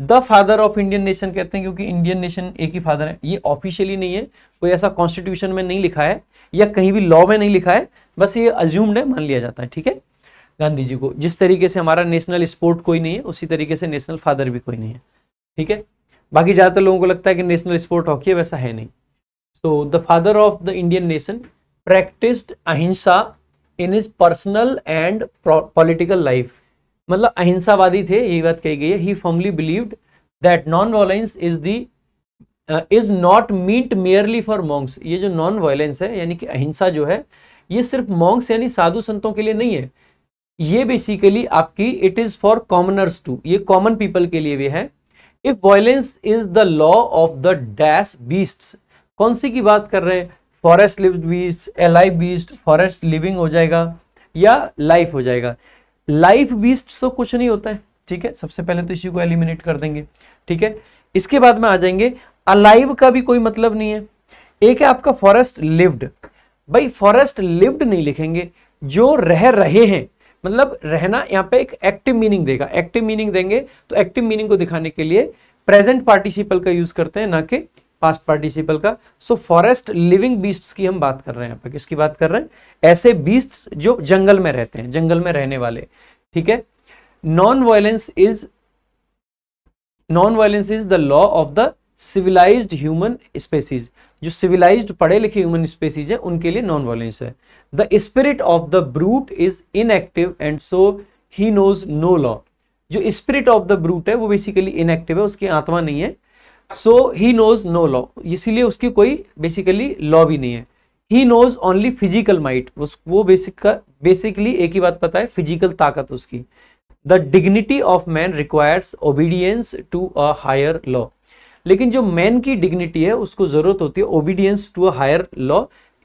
A: the father of Indian nation कहते हैं क्योंकि इंडियन नेशन एक ही फादर है ये ऑफिशियली नहीं है कोई ऐसा कॉन्स्टिट्यूशन में नहीं लिखा है या कहीं भी लॉ में नहीं लिखा है बस ये अज्यूम्ड है मान लिया जाता है ठीक है गांधी जी को जिस तरीके से हमारा नेशनल स्पोर्ट कोई नहीं है उसी तरीके से नेशनल फादर भी कोई नहीं है ठीक है बाकी ज़्यादातर लोगों को लगता है कि नेशनल स्पोर्ट हॉकी है वैसा है नहीं so the father of the Indian nation practised ahimsa in his personal and political life मतलब अहिंसावादी थे यही बात कही गई है he firmly believed that non violence is the is not meant merely for monks ये जो नॉन वायलेंस है यानी कि अहिंसा जो है ये सिर्फ मॉन्ग्स यानी साधु संतों के लिए नहीं है ये बेसिकली आपकी it is for commoners too ये कॉमन पीपल के लिए भी है if violence is the law of the dash beast कौन सी की बात कर रहे हैं forest live beast alive beast forest living हो जाएगा या लाइफ हो जाएगा लाइफ बीस्ट तो कुछ नहीं होता है ठीक है सबसे पहले तो इसी को एलिमिनेट कर देंगे ठीक है इसके बाद में आ जाएंगे अलाइव का भी कोई मतलब नहीं है एक है आपका फॉरेस्ट लिव्ड भाई फॉरेस्ट लिव्ड नहीं लिखेंगे जो रह रहे हैं मतलब रहना यहां पे एक एक्टिव मीनिंग देगा एक्टिव मीनिंग देंगे तो एक्टिव मीनिंग को दिखाने के लिए प्रेजेंट पार्टिसिपल का यूज करते हैं ना कि पास्ट पार्टिसिपल का सो फॉरेस्ट लिविंग बीस्ट्स की हम बात कर रहे हैं किसकी बात कर रहे हैं ऐसे बीस्ट्स जो जंगल में रहते हैं जंगल में रहने वाले ठीक है non violence is non violence is the law of the civilise human species जो सिविलाइज पढ़े लिखे ह्यूमन स्पेसीज है उनके लिए नॉन वायलेंस है the spirit of the brute is inactive and so he knows no law जो स्पिरिट ऑफ द ब्रूट है वो बेसिकली इनएक्टिव है उसकी आत्मा नहीं है so he knows no law इसीलिए उसकी कोई बेसिकली लॉ भी नहीं है he knows only physical might वो बेसिक बेसिकली एक ही बात पता है फिजिकल ताकत उसकी the dignity of man requires obedience to a higher law लेकिन जो मैन की डिग्निटी है उसको जरूरत होती है obedience to a higher law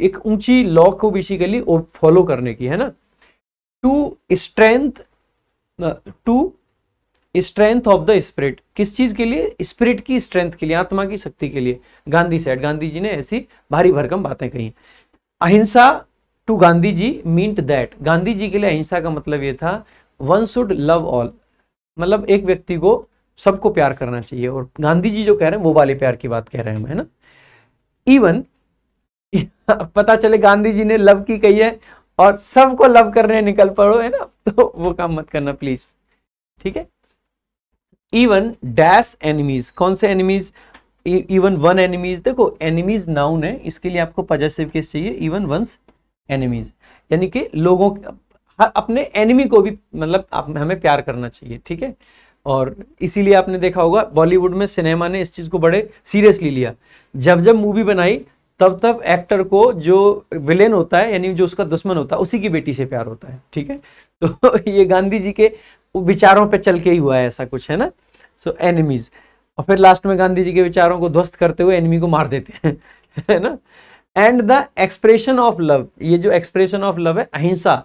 A: एक ऊंची लॉ को बेसिकली फॉलो करने की है ना to strength to strength of the spirit किस चीज के लिए स्पिरिट की स्ट्रेंथ के लिए आत्मा की शक्ति के लिए गांधी सेट गांधी जी ने ऐसी भारी भरकम बातें कही ahimsa to Gandhi ji meant that Gandhi ji के लिए अहिंसा का मतलब ये था वन शुड लव ऑल मतलब एक व्यक्ति को सबको प्यार करना चाहिए और गांधी जी जो कह रहे हैं वो वाले प्यार की बात कह रहे हैं है ना इवन पता चले गांधी जी ने लव की कही है और सबको लव करने निकल पड़ो है ना तो वो काम मत करना प्लीज ठीक है इवन डैश एनिमीज कौन से एनिमीज इवन वन एनिमीज देखो एनिमीज नाउन है इसके लिए आपको पजेसिव केस चाहिए इवन वंस एनिमीज यानी कि लोगों अपने एनिमी को भी मतलब आप हमें प्यार करना चाहिए ठीक है और इसीलिए आपने देखा होगा बॉलीवुड में सिनेमा ने इस चीज़ को बड़े सीरियसली लिया जब जब मूवी बनाई तब तब एक्टर को जो विलेन होता है यानी जो उसका दुश्मन होता है उसी की बेटी से प्यार होता है ठीक है तो ये गांधी जी के विचारों पे चल के ही हुआ है ऐसा कुछ है ना सो so, एनिमीज और फिर लास्ट में गांधी जी के विचारों को ध्वस्त करते हुए एनिमी को मार देते हैं है ना and the expression of love ये जो एक्सप्रेशन ऑफ लव है ahimsa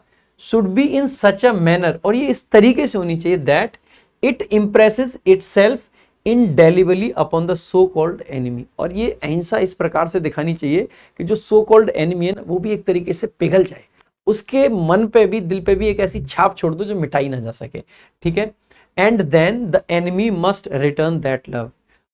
A: should be in such a manner और ये इस तरीके से होनी चाहिए that it impresses itself indelibly upon the so called enemy और ये अहिंसा इस प्रकार से दिखानी चाहिए कि जो सो कॉल्ड एनिमी है ना वो भी एक तरीके से पिघल जाए उसके मन पे भी दिल पे भी एक ऐसी छाप छोड़ दो जो मिटाई ना जा सके ठीक है and then the enemy must return that love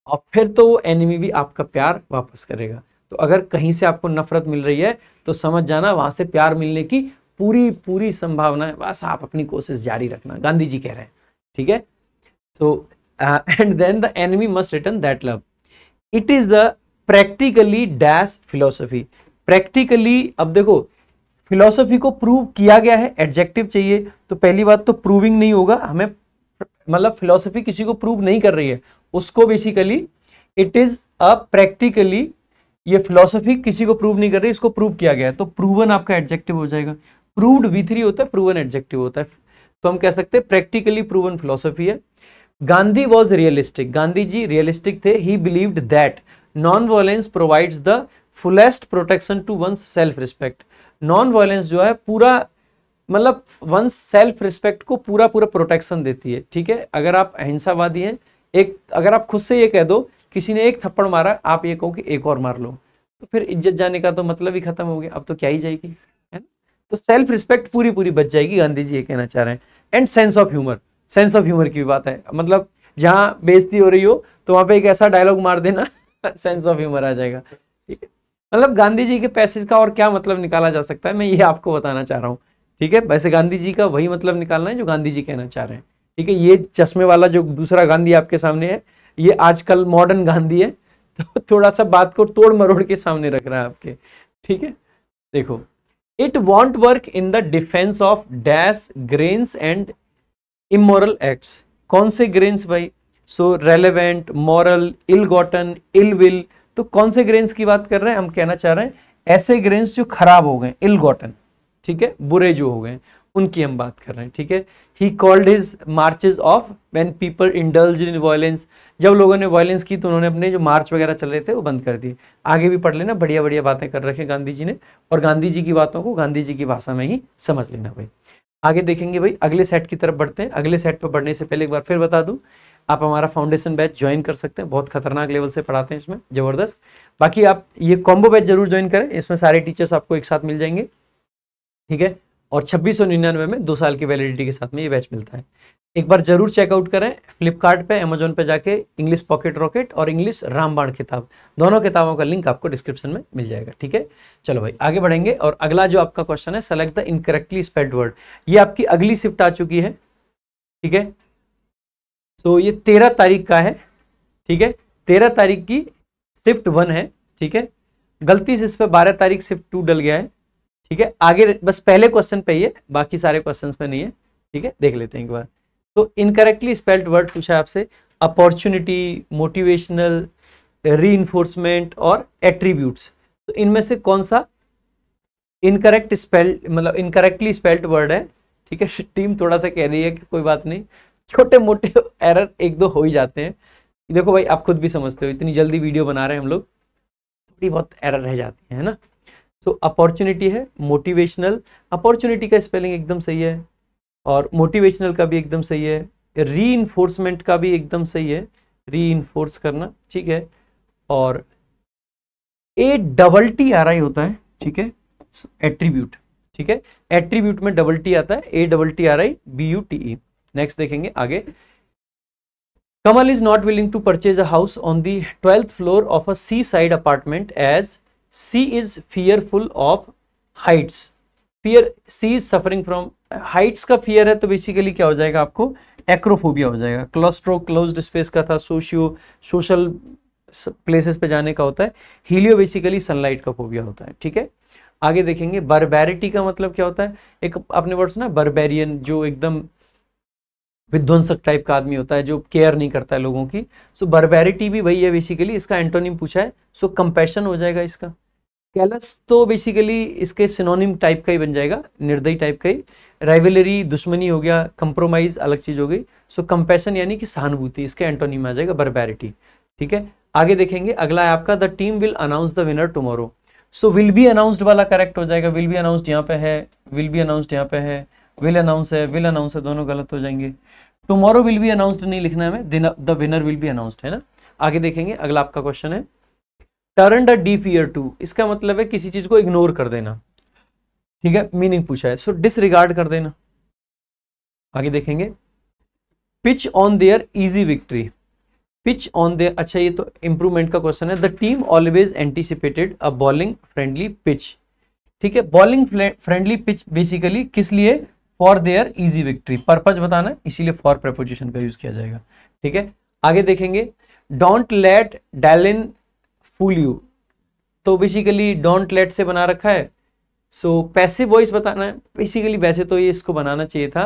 A: और फिर तो वो एनिमी भी आपका प्यार वापस करेगा तो अगर कहीं से आपको नफरत मिल रही है तो समझ जाना वहां से प्यार मिलने की पूरी पूरी संभावना है बस आप अपनी कोशिश जारी रखना गांधी जी कह रहे हैं ठीक है तो and then the enemy must return that love it is the practically dash philosophy practically अब देखो फिलोसफी को प्रूव किया गया है एडजेक्टिव चाहिए तो पहली बात तो प्रूविंग नहीं होगा हमें मतलब फिलोसफी किसी को प्रूव नहीं कर रही है उसको basically it is a practically ये फिलोसफी किसी को प्रूव नहीं कर रही इसको प्रूव किया गया है तो प्रूवन आपका एडजेक्टिव हो जाएगा प्रूव्ड वी थ्री होता है प्रूवन एडजेक्टिव होता है तो हम कह सकते हैं प्रैक्टिकली प्रूवन फिलोसफी है Gandhi was realistic Gandhi ji realistic थे he believed that non violence provides the fullest protection to one's self respect non violence जो है पूरा मतलब वन सेल्फ रिस्पेक्ट को पूरा पूरा प्रोटेक्शन देती है ठीक है अगर आप अहिंसावादी हैं एक अगर आप खुद से ये कह दो किसी ने एक थप्पड़ मारा आप ये कहो कि एक और मार लो तो फिर इज्जत जाने का तो मतलब ही खत्म हो गया अब तो क्या ही जाएगी है ना तो सेल्फ रिस्पेक्ट पूरी पूरी बच जाएगी गांधी जी ये कहना चाह रहे हैं and sense of humour sense of humour की बात है मतलब जहाँ बेजती हो रही हो तो वहाँ पे एक ऐसा डायलॉग मार देना सेंस ऑफ ह्यूमर आ जाएगा ठीक है मतलब गांधी जी के पैसेज का और क्या मतलब निकाला जा सकता है मैं ये आपको बताना चाह रहा हूँ ठीक है वैसे गांधी जी का वही मतलब निकालना है जो गांधी जी कहना चाह रहे हैं ठीक है ये चश्मे वाला जो दूसरा गांधी आपके सामने है ये आजकल मॉडर्न गांधी है तो थोड़ा सा बात को तोड़ मरोड़ के सामने रख रहा है आपके ठीक है देखो it won't work in the defence of dash grains and immoral acts कौन से ग्रेन्स भाई so relevant moral ill gotten ill will तो कौन से ग्रेन्स की बात कर रहे हैं हम कहना चाह रहे हैं ऐसे ग्रेन्स जो खराब हो गए इलगॉटन ठीक है बुरे जो हो गए उनकी हम बात कर रहे हैं ठीक है he called his marches off when people indulge in violence जब लोगों ने वायलेंस की तो उन्होंने अपने जो मार्च वगैरह चल रहे थे वो बंद कर दिए आगे भी पढ़ लेना बढ़िया बढ़िया बातें कर रखे गांधी जी ने और गांधी जी की बातों को गांधी जी की भाषा में ही समझ लेना भाई आगे देखेंगे भाई अगले सेट की तरफ बढ़ते हैं अगले सेट पर बढ़ने से पहले एक बार फिर बता दूँ आप हमारा फाउंडेशन बैच ज्वाइन कर सकते हैं बहुत खतरनाक लेवल से पढ़ाते हैं इसमें ज़बरदस्त बाकी आप ये कॉम्बो बैच जरूर ज्वाइन करें इसमें सारे टीचर्स आपको एक साथ मिल जाएंगे ठीक है और छब्बीस में दो साल की वैलिडिटी के साथ में ये बैच मिलता है एक बार जरूर चेकआउट करें फ्लिपकार्ट पे अमेजोन पे जाके इंग्लिश पॉकेट रॉकेट और इंग्लिश रामबाण किताब दोनों किताबों का लिंक आपको डिस्क्रिप्शन में मिल जाएगा ठीक है चलो भाई आगे बढ़ेंगे और अगला जो आपका क्वेश्चन है select the incorrectly spelled word ये आपकी अगली शिफ्ट आ चुकी है ठीक है सो ये तेरह तारीख का है ठीक है तेरह तारीख की शिफ्ट वन है ठीक है गलती से इस पर बारह तारीख शिफ्ट टू डल गया है ठीक है आगे बस पहले क्वेश्चन पे ही है बाकी सारे क्वेश्चन पे नहीं है ठीक है देख लेते हैं एक बार तो इनकरेक्टली स्पेल्ड वर्ड पूछा है आपसे अपॉर्चुनिटी मोटिवेशनल री और एट्रीब्यूट्स तो इनमें से कौन सा इनकरेक्ट स्पेल्ड मतलब इनकरेक्टली स्पेल्ड वर्ड है ठीक है टीम थोड़ा सा कह रही है कि कोई बात नहीं छोटे मोटे एरर एक दो हो ही जाते हैं देखो भाई आप खुद भी समझते हो इतनी जल्दी वीडियो बना रहे हैं हम लोग थोड़ी बहुत एरर रह जाती है ना सो अपॉर्चुनिटी है मोटिवेशनल अपॉर्चुनिटी का स्पेलिंग एकदम सही है और मोटिवेशनल का भी एकदम सही है री का भी एकदम सही है री करना ठीक है और A double T R I होता है ठीक है एट्रीब्यूट ठीक है एट्रीब्यूट में डबल टी आता है A double T R I B U T E next देखेंगे आगे Kamal is not willing to purchase a house on the twelfth floor of a seaside apartment as she is fearful of heights fear she is suffering from heights का फियर है तो बेसिकली क्या हो जाएगा आपको एक्रोफोबिया हो जाएगा क्लस्ट्रो क्लोज स्पेस का था सोशियो सोशल प्लेसेस पे जाने का होता है हीलियो बेसिकली सनलाइट का फोबिया होता है ठीक है आगे देखेंगे बर्बेरिटी का मतलब क्या होता है एक अपने वर्ड्स ना बर्बेरियन जो एकदम विध्वंसक टाइप का आदमी होता है जो केयर नहीं करता है लोगों की सो so, बर्बेरिटी भी वही है बेसिकली इसका एंटोनिम पूछा है सो so, कंपेशन हो जाएगा इसका कैलस तो बेसिकली इसके सिनोनिम टाइप का ही बन जाएगा निर्दयी टाइप का ही राइवलरी दुश्मनी हो गया कंप्रोमाइज अलग चीज़ हो गई सो so, यानी कि सहानुभूति इसके एंटोनिम आ जाएगा बर्बेरिटी ठीक है आगे देखेंगे अगला है आपका the team will announce the winner tomorrow so will be announced वाला करेक्ट हो जाएगा विल बी अनाउंस्ड यहाँ पे है विल बी अनाउंस्ड यहाँ पे है विल अनाउंस है विल अनाउंस है दोनों गलत हो जाएंगे टुमारो विल बी अनाउंस्ड नहीं लिखना है हमें the winner will be announced है ना आगे देखेंगे अगला आपका क्वेश्चन है turn the deep ear to इसका मतलब है किसी चीज को इग्नोर कर देना ठीक है मीनिंग पूछा है सो so, डिसरिगार्ड कर देना आगे देखेंगे pitch on their easy victory pitch on their अच्छा ये तो इंप्रूवमेंट का क्वेश्चन है the team always anticipated a bowling friendly pitch ठीक है बॉलिंग फ्रेंडली पिच बेसिकली किस लिए for their easy victory purpose बताना इसीलिए फॉर प्रपोजिशन का यूज किया जाएगा ठीक है आगे देखेंगे don't let Delin fool you तो बेसिकली डोंट लेट से बना रखा है सो पैसिव वॉइस बताना है बेसिकली वैसे तो ये इसको बनाना चाहिए था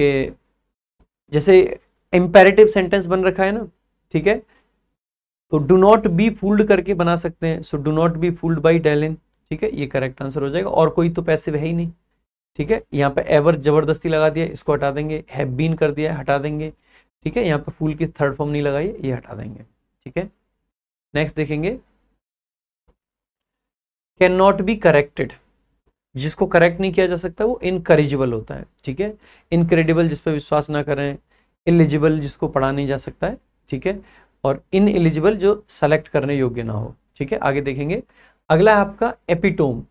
A: कि जैसे इम्पेरेटिव सेंटेंस बन रखा है ना ठीक है तो डू नॉट बी फूल्ड करके बना सकते हैं so do not be fooled by Delin ठीक है ये करेक्ट आंसर हो जाएगा और कोई तो पैसिव है ही नहीं ठीक है यहाँ पे एवर जबरदस्ती लगा दिया इसको हटा देंगे हैव बीन कर दिया हटा देंगे ठीक है यहाँ पे फूल की थर्ड फॉर्म नहीं लगाइए ये हटा देंगे ठीक है नेक्स्ट देखेंगे कैन नॉट बी करेक्टेड जिसको करेक्ट नहीं किया जा सकता वो इनकरेजिबल होता है ठीक है इनक्रेडिबल जिस पर विश्वास ना करें इलिजिबल जिसको पढ़ा नहीं जा सकता है ठीक है और इन एलिजिबल जो सेलेक्ट करने योग्य ना हो ठीक है आगे देखेंगे अगला है आपका एपिटोम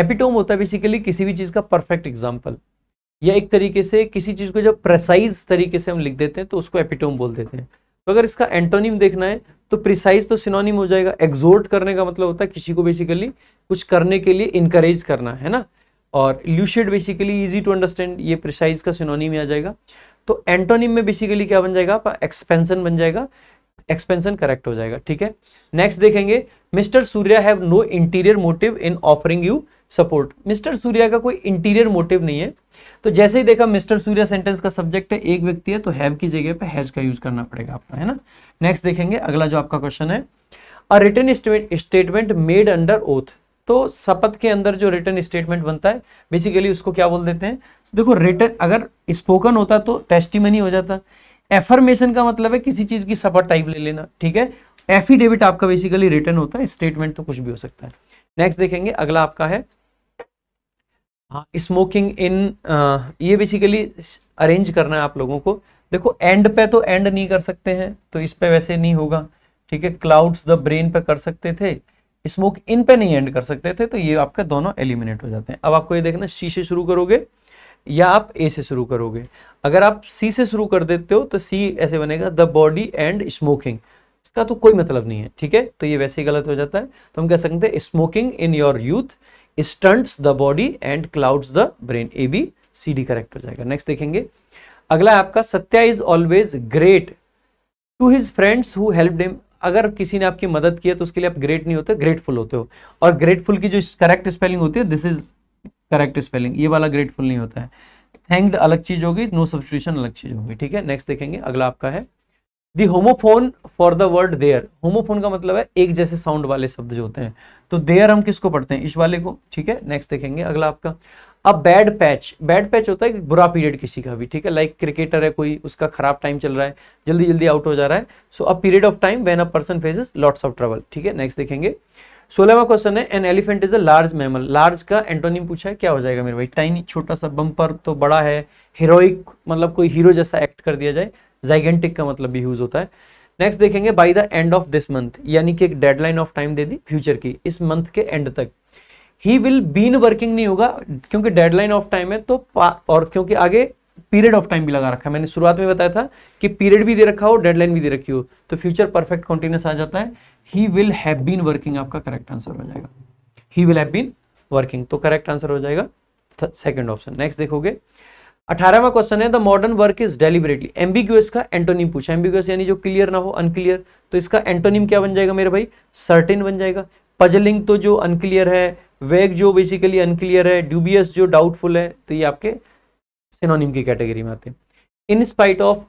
A: एपिटोम होता है बेसिकली किसी भी चीज़ का परफेक्ट एग्जाम्पल या एक तरीके से किसी चीज़ को जब प्रेसाइज तरीके से हम लिख देते हैं तो उसको एपिटोम बोल देते हैं तो अगर इसका एंटोनिम देखना है तो प्रिसाइज तो सिनोनिम हो जाएगा एग्जोर्ट करने का मतलब होता है किसी को बेसिकली कुछ करने के लिए इनकरेज करना है ना और lucid basically easy to understand ये प्रिसाइज का सिनोनिम आ जाएगा तो एंटोनिम में बेसिकली क्या बन जाएगा एक्सपेंशन बन जाएगा एक्सपेंशन करेक्ट हो जाएगा ठीक है नेक्स्ट देखेंगे mister Surya have no interior motive in offering you support mister Surya का कोई इंटीरियर मोटिव नहीं है तो जैसे ही देखा मिस्टर सूर्या सेंटेंस का सब्जेक्ट है एक व्यक्ति है तो हैव की जगह पे हैज का यूज करना पड़ेगा आपको है ना नेक्स्ट देखेंगे अगला जो आपका क्वेश्चन है a written statement made under oath तो शपथ के अंदर जो रिटर्न स्टेटमेंट बनता है बेसिकली उसको क्या बोल देते हैं तो देखो रिटर्न अगर स्पोकन होता तो टेस्टिमनी हो जाता एफर्मेशन का मतलब है किसी चीज की शपथ टाइप ले लेना ठीक है एफिडेविट आपका बेसिकली रिटर्न होता है स्टेटमेंट तो कुछ भी हो सकता है नेक्स्ट देखेंगे अगला आपका है हाँ स्मोकिंग इन ये बेसिकली अरेंज करना है आप लोगों को देखो एंड पे तो एंड नहीं कर सकते हैं तो इस पे वैसे नहीं होगा ठीक है क्लाउड्स द ब्रेन पे कर सकते थे स्मोक इन पे नहीं एंड कर सकते थे तो ये आपका दोनों एलिमिनेट हो जाते हैं अब आपको ये देखना सी से शुरू करोगे या आप ए से शुरू करोगे अगर आप सी से शुरू कर देते हो तो सी ऐसे बनेगा द बॉडी एंड स्मोकिंग इसका तो कोई मतलब नहीं है ठीक है तो ये वैसे ही गलत हो जाता है तो हम कह सकते हैं smoking in your youth stunts the body and clouds the brain A B C D correct हो जाएगा नेक्स्ट देखेंगे अगला आपका Satya is always great to his friends who help them अगर किसी ने आपकी मदद की है तो उसके लिए आप ग्रेट नहीं होते ग्रेटफुल होते हो और ग्रेटफुल की जो करेक्ट स्पेलिंग होती है दिस इज करेक्ट स्पेलिंग ये वाला ग्रेटफुल नहीं होता है थैंक्ड अलग चीज होगी नो सब्सिट्यूशन अलग चीज होगी ठीक है नेक्स्ट देखेंगे अगला आपका है the homophone for the word there homophone का मतलब है एक जैसे साउंड वाले शब्द जो होते हैं तो देयर हम किसको पढ़ते हैं इस वाले को ठीक है नेक्स्ट देखेंगे अगला आपका अब बैड पैच बैड पैच होता है बुरा पीरियड किसी का भी ठीक है लाइक क्रिकेटर है कोई उसका खराब टाइम चल रहा है जल्दी जल्दी आउट हो जा रहा है so a period of time when a person faces lots of travel ठीक है नेक्स्ट देखेंगे सोलहवा क्वेश्चन है an elephant is a large mammal large का एंटोनिम पूछा है क्या हो जाएगा मेरे भाई टाइनी छोटा सा बम्पर तो बड़ा है हीरोइक मतलब कोई हीरो जैसा एक्ट कर दिया जाए जाइगेंटिक का मतलब भी यूज होता है नेक्स्ट देखेंगे by the end of this month यानी कि एक डेडलाइन ऑफ टाइम दे दी फ्यूचर की इस मंथ के एंड तक ही विल बीन वर्किंग नहीं होगा क्योंकि डेडलाइन ऑफ टाइम है तो और क्योंकि आगे पीरियड ऑफ टाइम भी लगा रखा है मैंने शुरुआत में बताया था कि पीरियड भी दे रखा हो डेडलाइन भी दे रखी हो तो फ्यूचर परफेक्ट कॉन्टिन्यूस आ जाता है he will have been working आपका करेक्ट आंसर हो जाएगा he will have been working तो करेक्ट आंसर हो जाएगा सेकेंड ऑप्शन नेक्स्ट देखोगे अठारहवा क्वेश्चन है the modern work is deliberately ambiguous का एंटोनिम पूछा एम्बिग्यूस यानी जो क्लियर ना हो अनक्लियर तो इसका एंटोनिम क्या बन जाएगा मेरे भाई सर्टेन बन जाएगा पजलिंग तो जो अनक्लियर है वेग जो बेसिकली अनक्लियर है ड्यूबियस जो डाउटफुल है तो ये आपके सिनोनिम की कैटेगरी में आते हैं इन स्पाइट ऑफ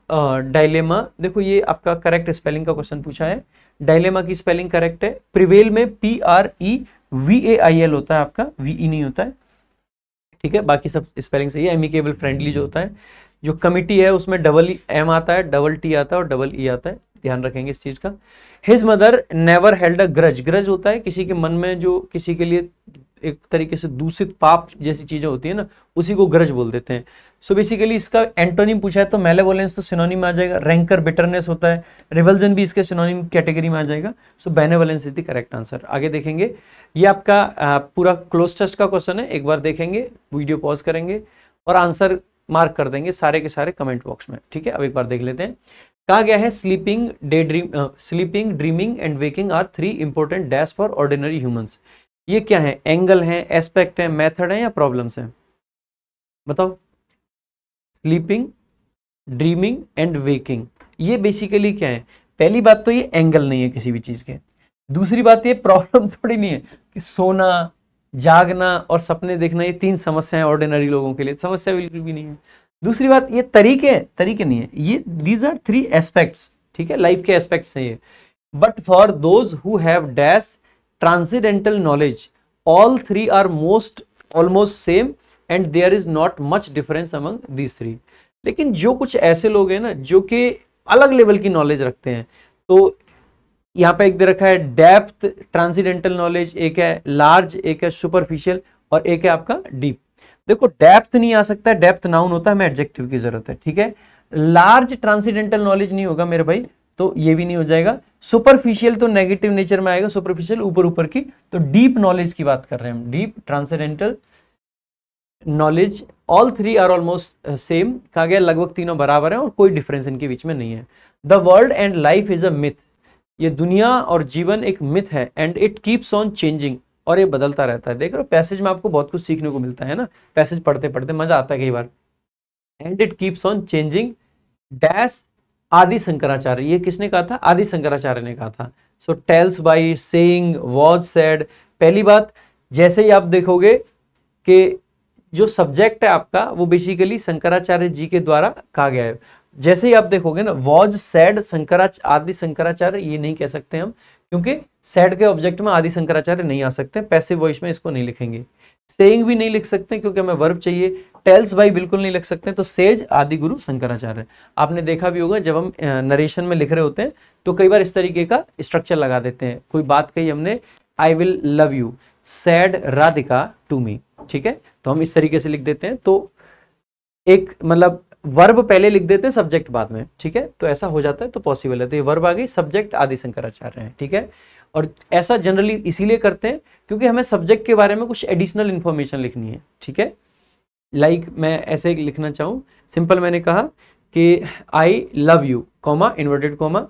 A: डायलेमा देखो ये आपका करेक्ट स्पेलिंग का क्वेश्चन पूछा है डायलेमा की स्पेलिंग करेक्ट है प्रिवेल में P R E V A I L होता है आपका वी ई e नहीं होता है ठीक है बाकी सब स्पेलिंग सही है एमिकेबल फ्रेंडली जो होता है जो कमिटी है उसमें डबल एम e, आता है डबल टी आता है और डबल ई e आता है ध्यान रखेंगे इस चीज़ का his mother never held a grudge grudge होता है किसी के मन में जो किसी के लिए एक तरीके से दूषित पाप जैसी चीज़ें होती है ना उसी को ग्रज बोल देते हैं सो बेसिकली इसका एंटोनिम पूछा है तो मेलेवोलेंस तो सिनोनिम आ जाएगा रैंकर बिटरनेस होता है रिवल्जन भी इसके सिनोनिम कैटेगरी में आ जाएगा so benevolence is the correct answer आगे देखेंगे ये आपका पूरा क्लोज टेस्ट का क्वेश्चन है एक बार देखेंगे वीडियो पॉज करेंगे और आंसर मार्क कर देंगे सारे के सारे कमेंट बॉक्स में ठीक है अब एक बार देख लेते हैं कहा गया है sleeping day dream sleeping dreaming and waking are three important dash for ordinary humans ये क्या है एंगल है एस्पेक्ट है मेथड है या प्रॉब्लम्स हैं बताओ स्लीपिंग ड्रीमिंग एंड वेकिंग ये बेसिकली क्या है पहली बात तो ये एंगल नहीं है किसी भी चीज़ के दूसरी बात ये प्रॉब्लम थोड़ी नहीं है कि सोना जागना और सपने देखना ये तीन समस्याएं ऑर्डिनरी लोगों के लिए समस्या बिल्कुल भी नहीं है दूसरी बात ये तरीके तरीके नहीं है ये दीज आर थ्री एस्पेक्ट्स ठीक है लाइफ के एस्पेक्ट्स हैं ये but for those who have dash transcendental knowledge all three are most almost same and there is not much difference among these three लेकिन जो कुछ ऐसे लोग हैं ना जो कि अलग लेवल की नॉलेज रखते हैं तो यहाँ पे एक दे रखा है डेप्थ ट्रांसीडेंटल नॉलेज एक है लार्ज एक है सुपरफिशियल और एक है आपका डीप देखो डेप्थ नहीं आ सकता डेप्थ नाउन होता है हमें एडजेक्टिव की जरूरत है ठीक है लार्ज ट्रांसीडेंटल नॉलेज नहीं होगा मेरे भाई तो ये भी नहीं हो जाएगा सुपरफिशियल तो नेगेटिव नेचर में आएगा सुपरफिशियल ऊपर ऊपर की तो डीप नॉलेज की बात कर रहे हैं हम deep transcendental knowledge all three are almost same कहा गया लगभग तीनों बराबर हैं और कोई डिफरेंस इनके बीच में नहीं है the world and life is a myth ये दुनिया और जीवन एक मिथ है and it keeps on changing और ये बदलता रहता है देख रहे हो पैसेज में आपको बहुत कुछ सीखने को मिलता है ना पैसेज पढ़ते पढ़ते मजा आता है कई बार and it keeps on changing dash Adi Shankaracharya ये किसने कहा था आदि शंकराचार्य ने कहा था so tells by say was said पहली बात जैसे ही आप देखोगे कि जो सब्जेक्ट है आपका वो बेसिकली शंकराचार्य जी के द्वारा कहा गया है जैसे ही आप देखोगे ना वॉज सैड शंकराचार्य आदि शंकराचार्य ये नहीं कह सकते हम क्योंकि सैड के ऑब्जेक्ट में आदि शंकराचार्य नहीं आ सकते पैसे वॉइस में इसको नहीं लिखेंगे सेइंग भी नहीं लिख सकते क्योंकि हमें वर्ब चाहिए टेल्स भाई बिल्कुल नहीं लिख सकते तो सेज आदि गुरु शंकराचार्य आपने देखा भी होगा जब हम नरेशन में लिख रहे होते हैं तो कई बार इस तरीके का स्ट्रक्चर लगा देते हैं कोई बात कही हमने I will love you said Radhika to me ठीक है तो हम इस तरीके से लिख देते हैं तो एक मतलब वर्ब पहले लिख देते हैं सब्जेक्ट बाद में ठीक है तो ऐसा हो जाता है तो पॉसिबल है तो ये वर्ब आ गई सब्जेक्ट आदि शंकराचार्य हैं ठीक है और ऐसा जनरली इसीलिए करते हैं क्योंकि हमें सब्जेक्ट के बारे में कुछ एडिशनल इन्फॉर्मेशन लिखनी है ठीक है लाइक like, मैं ऐसे लिखना चाहूँ सिंपल मैंने कहा कि I love you comma inverted comma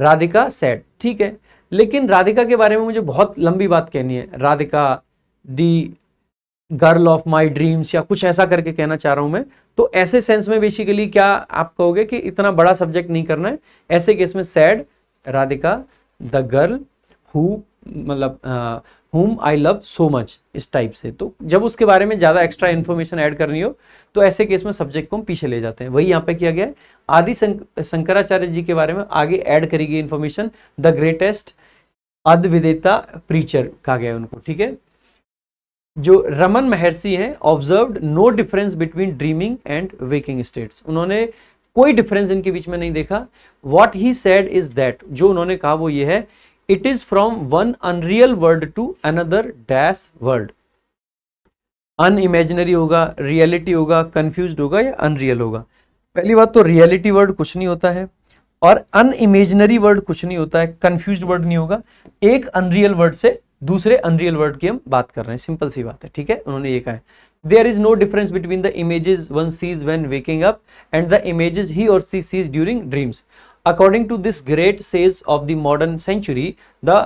A: Radhika said ठीक है लेकिन राधिका के बारे में मुझे बहुत लंबी बात कहनी है Radhika the girl of my dreams या कुछ ऐसा करके कहना चाह रहा हूं मैं तो ऐसे सेंस में बेसिकली क्या आप कहोगे कि इतना बड़ा सब्जेक्ट नहीं करना है ऐसे केस में said Radhika the girl who मतलब whom I love so much इस टाइप से तो जब उसके बारे में ज़्यादा एक्स्ट्रा इन्फॉर्मेशन ऐड करनी हो तो ऐसे केस में सब्जेक्ट को हम पीछे ले जाते हैं वही यहाँ पे किया गया है आदि शंकराचार्य जी के बारे में आगे ऐड करी गई information the greatest Advaita preacher कहा गया उनको ठीक है जो रमन महर्षि हैं observed no difference between dreaming and waking states उन्होंने कोई डिफरेंस इनके बीच में नहीं देखा what he said is that जो उन्होंने कहा वो ये है it is from one unreal world to another dash world unimaginary होगा रियलिटी होगा कंफ्यूज होगा या अनरियल होगा पहली बात तो रियलिटी वर्ड कुछ नहीं होता है और अनइमेजिनरी वर्ड कुछ नहीं होता है कंफ्यूज वर्ड नहीं होगा एक अनरियल वर्ड से दूसरे अनरियल वर्ल्ड की हम बात कर रहे हैं सिंपल सी बात है ठीक है उन्होंने ये कहा है there is no difference between the images one sees when waking up and the images he or she sees during dreams according to this great sage of the modern century the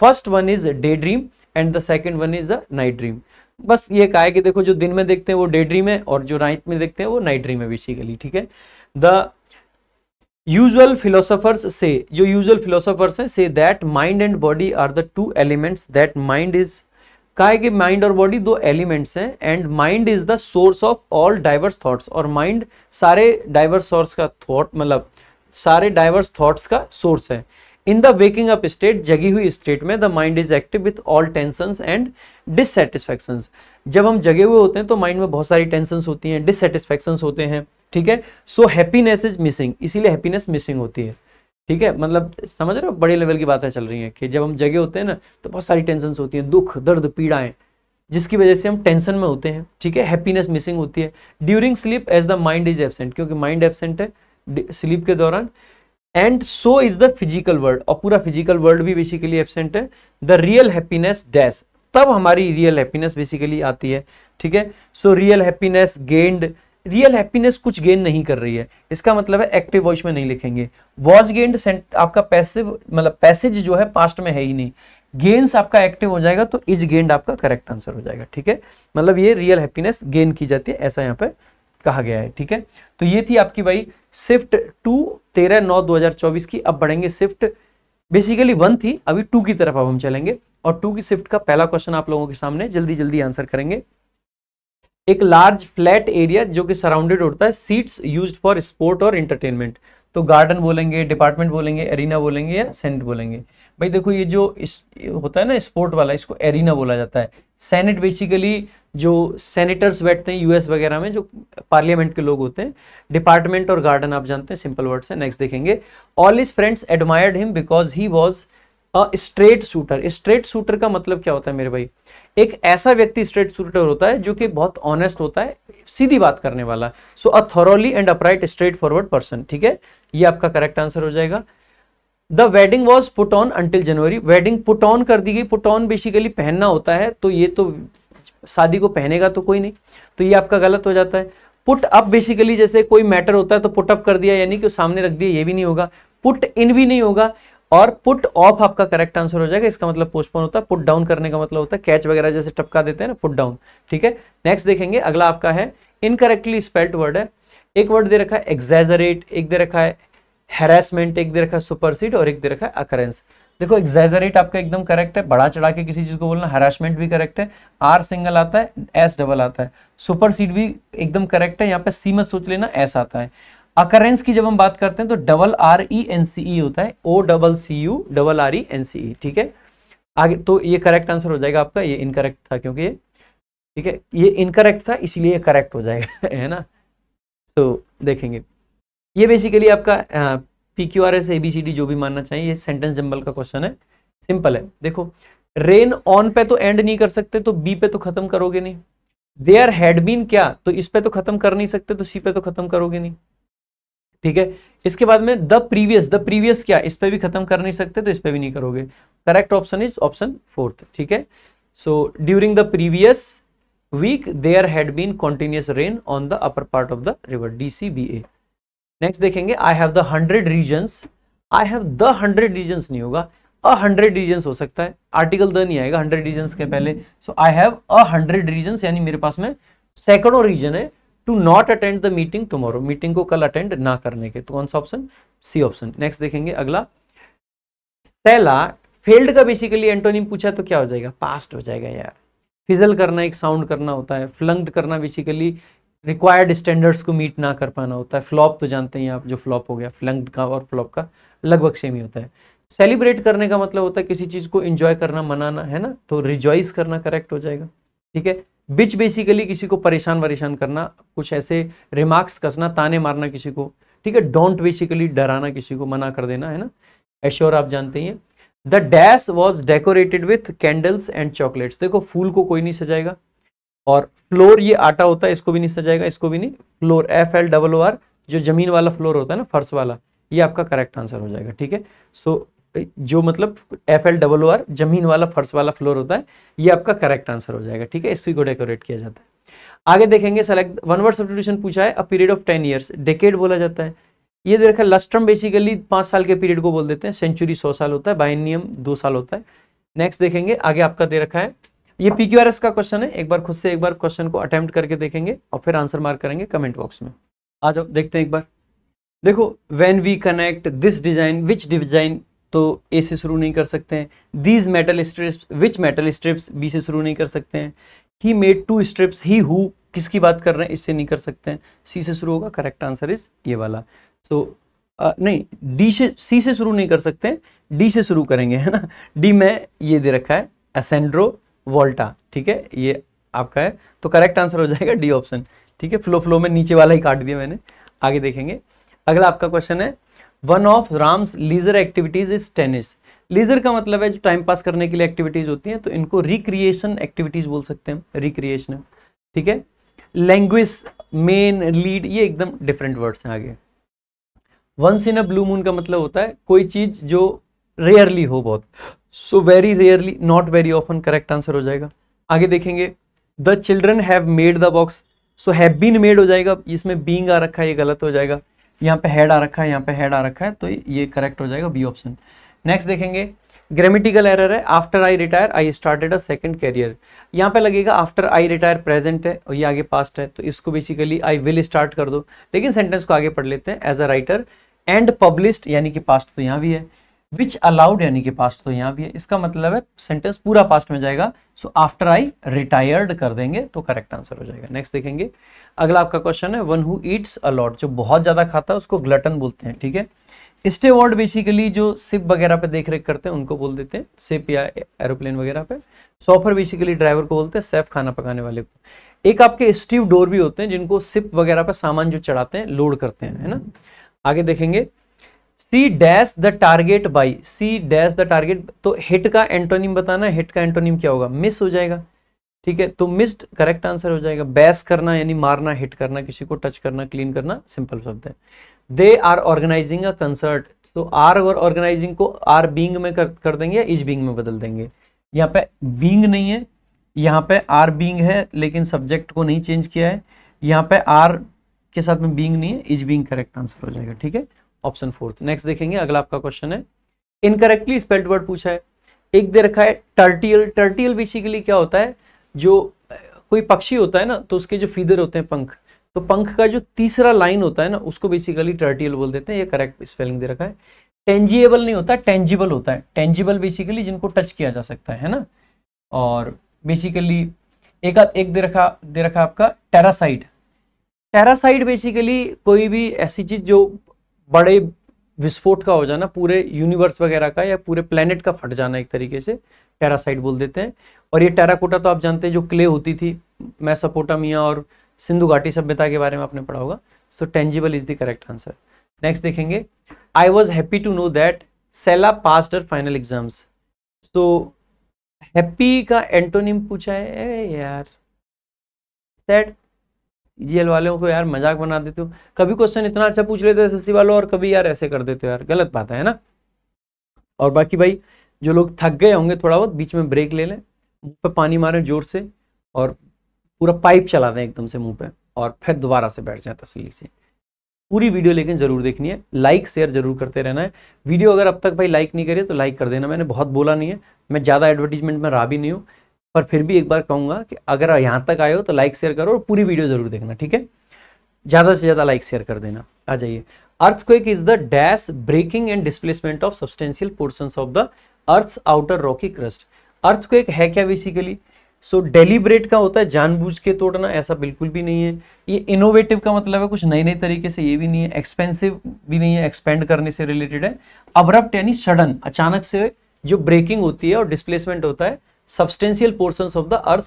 A: first one is day dream and the second one is the night dream बस ये कहा है कि देखो जो दिन में देखते हैं वो डे ड्रीम है और जो नाइट में देखते हैं वो नाइट ड्रीम है बेसिकली ठीक है द यूजुअल फिलोसफर्स से जो यूजुअल फिलोसफर्स हैं say that mind and body are the two elements that mind is कहा है कि माइंड और बॉडी दो एलिमेंट्स हैं and mind is the source of all diverse thoughts और माइंड सारे डाइवर्स सोर्स का थॉट मतलब सारे डाइवर्स थॉट्स का सोर्स है in the waking up state जगी हुई स्टेट में the mind is active with all tension and dissatisfaction जब हम जगे हुए होते हैं तो माइंड में बहुत सारी टेंशन होती हैं डिससेटिस्फेक्शन होते हैं ठीक है सो हैप्पीनेस इज मिसिंग इसीलिए हैप्पीनेस मिसिंग होती है ठीक है मतलब समझ रहे हो बड़े लेवल की बातें चल रही हैं कि जब हम जगह होते हैं ना तो बहुत सारी टेंशन होती हैं दुख दर्द पीड़ाएं जिसकी वजह से हम टेंशन में होते हैं ठीक है हैप्पीनेस मिसिंग होती है during sleep as the mind is absent क्योंकि माइंड एबसेंट है स्लीप के दौरान and so is the physical world और पूरा फिजिकल वर्ल्ड भी बेसिकली एबसेंट है द रियल हैप्पीनेस डैश तब हमारी रियल हैप्पीनेस बेसिकली आती है ठीक है so real happiness gained real happiness कुछ गेन नहीं कर रही है इसका मतलब है एक्टिव वॉइस में नहीं लिखेंगे वॉज गेंड आपका पैसिव मतलब पैसेज जो है पास्ट में है ही नहीं गेंस आपका एक्टिव हो जाएगा तो इज गेंड आपका करेक्ट आंसर हो जाएगा ठीक है मतलब ये रियल हैप्पीनेस गेन की जाती है ऐसा यहाँ पे कहा गया है ठीक है तो ये थी आपकी भाई शिफ्ट टू तेरह नौ दो हजार चौबीस की अब बढ़ेंगे शिफ्ट बेसिकली वन थी अभी टू की तरफ अब हम चलेंगे और टू की शिफ्ट का पहला क्वेश्चन आप लोगों के सामने जल्दी जल्दी आंसर करेंगे एक लार्ज फ्लैट एरिया जो कि सराउंडेड होता है सीट्स यूज फॉर स्पोर्ट और इंटरटेनमेंट तो गार्डन बोलेंगे डिपार्टमेंट बोलेंगे एरिना बोलेंगे या सेनेट बोलेंगे भाई देखो ये जो इस, होता है ना स्पोर्ट वाला इसको एरिना बोला जाता है सेनेट बेसिकली जो सेनेटर्स बैठते हैं यूएस वगैरह में जो पार्लियामेंट के लोग होते हैं डिपार्टमेंट और गार्डन आप जानते हैं सिंपल वर्ड से नेक्स्ट देखेंगे all is friends admired him because he was a straight shooter straight shooter का मतलब क्या होता है मेरे भाई एक ऐसा व्यक्ति स्ट्रेट शूटर होता है जो कि बहुत ऑनेस्ट होता है सीधी बात करने वाला so a thoroughly and upright straightforward person ठीक है ये आपका करेक्ट आंसर हो जाएगा the wedding was put on until January wedding put on कर दी गई पुट ऑन बेसिकली पहनना होता है तो ये तो शादी को पहनेगा तो कोई नहीं तो ये आपका गलत हो जाता है पुट अप बेसिकली जैसे कोई मैटर होता है तो पुट अप कर दिया यानी कि सामने रख दिया ये भी नहीं होगा पुट इन भी नहीं होगा और पुट ऑफ आपका करेक्ट आंसर हो जाएगा इसका मतलब पोस्टपोन होता है पुट डाउन करने का मतलब होता है कैच वगैरह जैसे टपका देते हैं ना पुट डाउन ठीक है नेक्स्ट देखेंगे अगला आपका है इनकरेक्टली स्पेल्ट वर्ड है एक वर्ड दे रखा है एग्जेजरेट एक दे रखा है हेरासमेंट एक दे रखा है सुपरसीड और एक दे रखा है अकरेंस देखो एग्जेजरेट आपका एकदम करेक्ट है बड़ा चढ़ा के किसी चीज को बोलना हेरासमेंट भी करेक्ट है आर सिंगल आता है एस डबल आता है सुपरसीड भी एकदम करेक्ट है यहाँ पे सी मत सोच लेना एस आता है अकरेंस की जब हम बात करते हैं तो double R E N C E होता है O double C U double R E N C E ठीक है आगे तो ये करेक्ट आंसर हो जाएगा आपका ये इनकरेक्ट था क्योंकि ये ठीक है ये इनकरेक्ट था इसलिए ये करेक्ट हो जाएगा है ना तो देखेंगे ये बेसिकली आपका P Q R S A B C D जो भी मानना चाहिए ये सेंटेंस जम्बल का क्वेश्चन है सिंपल है देखो रेन ऑन पे तो एंड नहीं कर सकते तो बी पे तो खत्म करोगे नहीं देयर हैड बीन क्या तो इस पे तो खत्म कर नहीं सकते तो सी पे तो खत्म करोगे नहीं ठीक है इसके बाद में द प्रीवियस द प्रीवियस क्या इस पर भी खत्म कर नहीं सकते तो इस पर भी नहीं करोगे correct option is option fourth ठीक है so during the previous week there had been continuous rain on the upper part of the river D C B A next देखेंगे I have the hundred reason I have the hundred reason नहीं होगा अ हंड्रेड रीजन हो सकता है आर्टिकल द नहीं आएगा हंड्रेड रीजन के पहले so I have a hundred reason यानी मेरे पास में सैकड़ों रीजन है to not attend the meeting tomorrow meeting को कल अटेंड ना करने के तो कौन सा ऑप्शन सी ऑप्शन नेक्स्ट देखेंगे अगला सेला फेल्ड का बेसिकली एंटोनिम पूछा तो क्या हो जाएगा पास्ट हो जाएगा यार फिजल करना एक साउंड करना होता है फ्लंग्ड करना बेसिकली रिक्वायर्ड स्टैंडर्ड्स को मीट ना कर पाना होता है फ्लॉप तो जानते हैं आप जो फ्लॉप हो गया फ्लंग्ड का और फ्लॉप का लगभग सेम ही होता है सेलिब्रेट करने का मतलब होता है किसी चीज़ को इंजॉय करना मनाना है ना तो रिजॉइस करना करेक्ट हो जाएगा ठीक है बिच बेसिकली किसी को परेशान वरेशान करना कुछ ऐसे रिमार्क्स कसना ताने मारना किसी को ठीक है डोंट बेसिकली डराना किसी को मना कर देना है ना एश्योर आप जानते ही हैं the dash was decorated with candles and chocolates देखो फूल को कोई नहीं सजाएगा और फ्लोर ये आटा होता है इसको भी नहीं सजाएगा इसको भी नहीं floor F L double O R जो जमीन वाला फ्लोर होता है ना फर्श वाला ये आपका करेक्ट आंसर हो जाएगा ठीक है सो तो जो मतलब एफ एल डबल आर जमीन वाला फर्श वाला फ्लोर होता है ये आपका करेक्ट आंसर हो जाएगा ठीक है इसी को डेकोरेट किया जाता है आगे देखेंगे सेलेक्ट वन वर्ड सब्सिट्यूशन पूछा है a period of ten years decade बोला जाता है ये देखा लस्ट्रम बेसिकली पांच साल के पीरियड को बोल देते हैं सेंचुरी सौ साल होता है बाइनियम दो साल होता है नेक्स्ट देखेंगे आगे आपका दे रखा है ये पीक्यूआरएस का क्वेश्चन है एक बार खुद से एक बार क्वेश्चन को अटेम्प्ट करके देखेंगे और फिर आंसर मार्क करेंगे कमेंट बॉक्स में आ जाओ देखते हैं एक बार देखो when we connect this design which design तो ए से शुरू नहीं कर सकते हैं these metal strips which metal strips B से शुरू नहीं कर सकते हैं he made two strips he who किसकी बात कर रहे हैं इससे नहीं कर सकते हैं सी से शुरू होगा करेक्ट आंसर इज ये वाला सो so, नहीं डी से सी से शुरू नहीं कर सकते डी से शुरू करेंगे है ना डी में ये दे रखा है असेंड्रो वोल्टा ठीक है ये आपका है तो करेक्ट आंसर हो जाएगा डी ऑप्शन ठीक है फ्लो फ्लो में नीचे वाला ही काट दिया मैंने आगे देखेंगे अगला आपका क्वेश्चन है one of Ram's leisure activities is tennis leisure का मतलब है जो टाइम पास करने के लिए एक्टिविटीज होती हैं तो इनको रिक्रिएशन एक्टिविटीज बोल सकते हैं रिक्रिएशन ठीक है लैंग्वेज मेन लीड ये एकदम डिफरेंट वर्ड्स हैं आगे once in a blue moon का मतलब होता है कोई चीज जो रेयरली हो बहुत so very rarely not very often correct answer हो जाएगा आगे देखेंगे the children have made the box so have been made हो जाएगा इसमें बींग आ रखा है ये गलत हो जाएगा यहाँ पे हेड आ रखा है यहाँ पे हेड आ रखा है तो ये करेक्ट हो जाएगा बी ऑप्शन नेक्स्ट देखेंगे ग्रामेटिकल एरर है after I retire I started a second career यहाँ पे लगेगा आफ्टर आई रिटायर प्रेजेंट है और ये आगे पास्ट है तो इसको बेसिकली आई विल स्टार्ट कर दो लेकिन सेंटेंस को आगे पढ़ लेते हैं as a writer and publish यानी कि पास्ट तो यहाँ भी है विच अलाउड यानी कि पास्ट तो यहां भी है इसका मतलब है सेंटेंस पूरा पास्ट में जाएगा सो आफ्टर आई रिटायर्ड कर देंगे तो करेक्ट आंसर हो जाएगा नेक्स्ट देखेंगे अगला आपका क्वेश्चन है वन हु ईट्स अलॉट जो बहुत ज़्यादा खाता है उसको ग्लटन बोलते हैं ठीक है स्टे वर्ड बेसिकली जो सिप वगैरह पे देख रेख करते हैं उनको बोल देते हैं सिप या एरोप्लेन वगैरह पे सॉफर बेसिकली ड्राइवर को बोलते हैं सेफ खाना पकाने वाले को एक आपके स्टीव डोर भी होते हैं जिनको सिप वगैरह पे सामान जो चढ़ाते हैं लोड करते हैं है ना आगे देखेंगे C dash the target by C dash the target तो हिट का एंटोनिम बताना हिट का एंटोनिम क्या होगा मिस हो जाएगा ठीक है तो मिस्ड करेक्ट आंसर हो जाएगा बैस करना यानी मारना हिट करना किसी को टच करना क्लीन करना सिंपल शब्द है they are organizing a concert तो आर और ऑर्गेनाइजिंग को आर बींग में कर, कर देंगे या इज बींग में बदल देंगे यहाँ पे बींग नहीं है यहाँ पे आर बींग है लेकिन सब्जेक्ट को नहीं चेंज किया है यहाँ पे आर के साथ में बींग नहीं है इज बींग करेक्ट आंसर हो जाएगा ठीक है ऑप्शन फोर्थ नेक्स्ट देखेंगे अगला आपका क्वेश्चन है इनकरेक्टली स्पेल्ड वर्ड पूछा है एक दे रखा है टर्टियल टर्टियल बेसिकली क्या होता है जो कोई पक्षी होता है ना तो उसके जो फीदर होते हैं पंख तो पंख का जो तीसरा लाइन होता है ना उसको बेसिकली टर्टियल बोल देते हैं ये करेक्ट स्पेलिंग दे रखा है टेंजिएबल नहीं होता टेंजिबल होता है टेंजिबल बेसिकली जिनको टच किया जा सकता है ना और बेसिकली एक एक दे रखा दे रखा आपका टेरासाइड टेरासाइड बेसिकली कोई भी ऐसी चीज जो बड़े विस्फोट का हो जाना पूरे यूनिवर्स वगैरह का या पूरे प्लेनेट का फट जाना एक तरीके से टेरासाइट बोल देते हैं और ये टेराकोटा तो आप जानते हैं जो क्ले होती थी मैसापोटामिया और सिंधु घाटी सभ्यता के बारे में आपने पढ़ा होगा so tangible is the correct answer next देखेंगे I was happy to know that Sela passed final exams तो हैप्पी का एंटोनिम पूछा है ए यार सैड जीएल वालों को यार मजाक बना देते हो कभी क्वेश्चन इतना अच्छा पूछ लेते हो एस वालों और कभी यार ऐसे कर देते हो यार गलत बात है ना और बाकी भाई जो लोग थक गए होंगे थोड़ा बहुत बीच में ब्रेक ले लें मुंह पे पानी मारें जोर से और पूरा पाइप चला दें एकदम से मुंह पे और फिर दोबारा से बैठ जाए तसली से पूरी वीडियो लेकिन जरूर देखनी है लाइक शेयर जरूर करते रहना है वीडियो अगर अब तक भाई लाइक नहीं करिए तो लाइक कर देना मैंने बहुत बोला नहीं है मैं ज़्यादा एडवर्टीजमेंट में रहा भी नहीं हूँ पर फिर भी एक बार कहूंगा कि अगर यहां तक आए हो तो लाइक शेयर करो और पूरी वीडियो जरूर देखना ठीक है ज़्यादा से ज़्यादा लाइक शेयर कर देना आ जाइए earthquake is the dash breaking and displacement of substantial portion of the earth outer rocky crust earthquake है क्या बेसिकली सो डेलीब्रेट का होता है जानबूझ के तोड़ना ऐसा बिल्कुल भी नहीं है ये इनोवेटिव का मतलब है कुछ नए नए तरीके से ये भी नहीं है एक्सपेंसिव भी नहीं है एक्सपेंड करने से रिलेटेड है अब्रप्ट यानी सडन अचानक से जो ब्रेकिंग होती है और डिस्प्लेसमेंट होता है substantial portion of the earth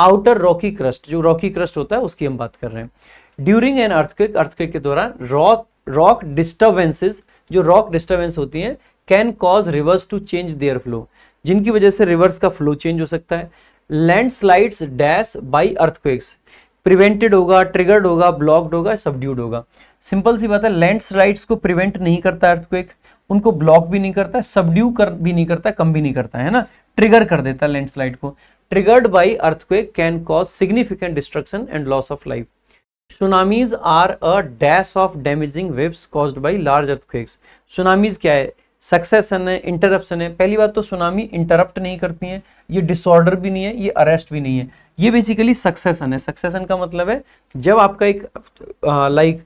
A: outer rocky crust जो रॉकी क्रस्ट होता है उसकी हम बात कर रहे हैं ड्यूरिंग एन अर्थक्विक अर्थक्विक के दौरान रॉक रॉक डिस्टर्बेंसेज जो रॉक डिस्टर्बेंस होती हैं can cause rivers to change their flow जिनकी वजह से रिवर्स का फ्लो चेंज हो सकता है landslides dash by earthquakes prevented होगा ट्रिगर्ड होगा ब्लॉक्ड होगा सबड्यूड होगा सिंपल सी बात है लैंडस्लाइड्स को प्रिवेंट नहीं करता अर्थक्वेक उनको ब्लॉक भी नहीं करता सबड्यू कर भी नहीं करता कम भी नहीं करता है ना ट्रिगर कर देता है लैंडस्लाइड को triggered by earthquake can cause significant destruction and loss of life tsunamis are a dash of damaging waves caused by large earthquakes tsunamis क्या है सक्सेसन है इंटरप्शन है पहली बात तो सुनामी इंटरप्ट नहीं करती है ये डिसऑर्डर भी नहीं है ये अरेस्ट भी नहीं है ये बेसिकली सक्सेसन है सक्सेसन का मतलब है जब आपका एक लाइक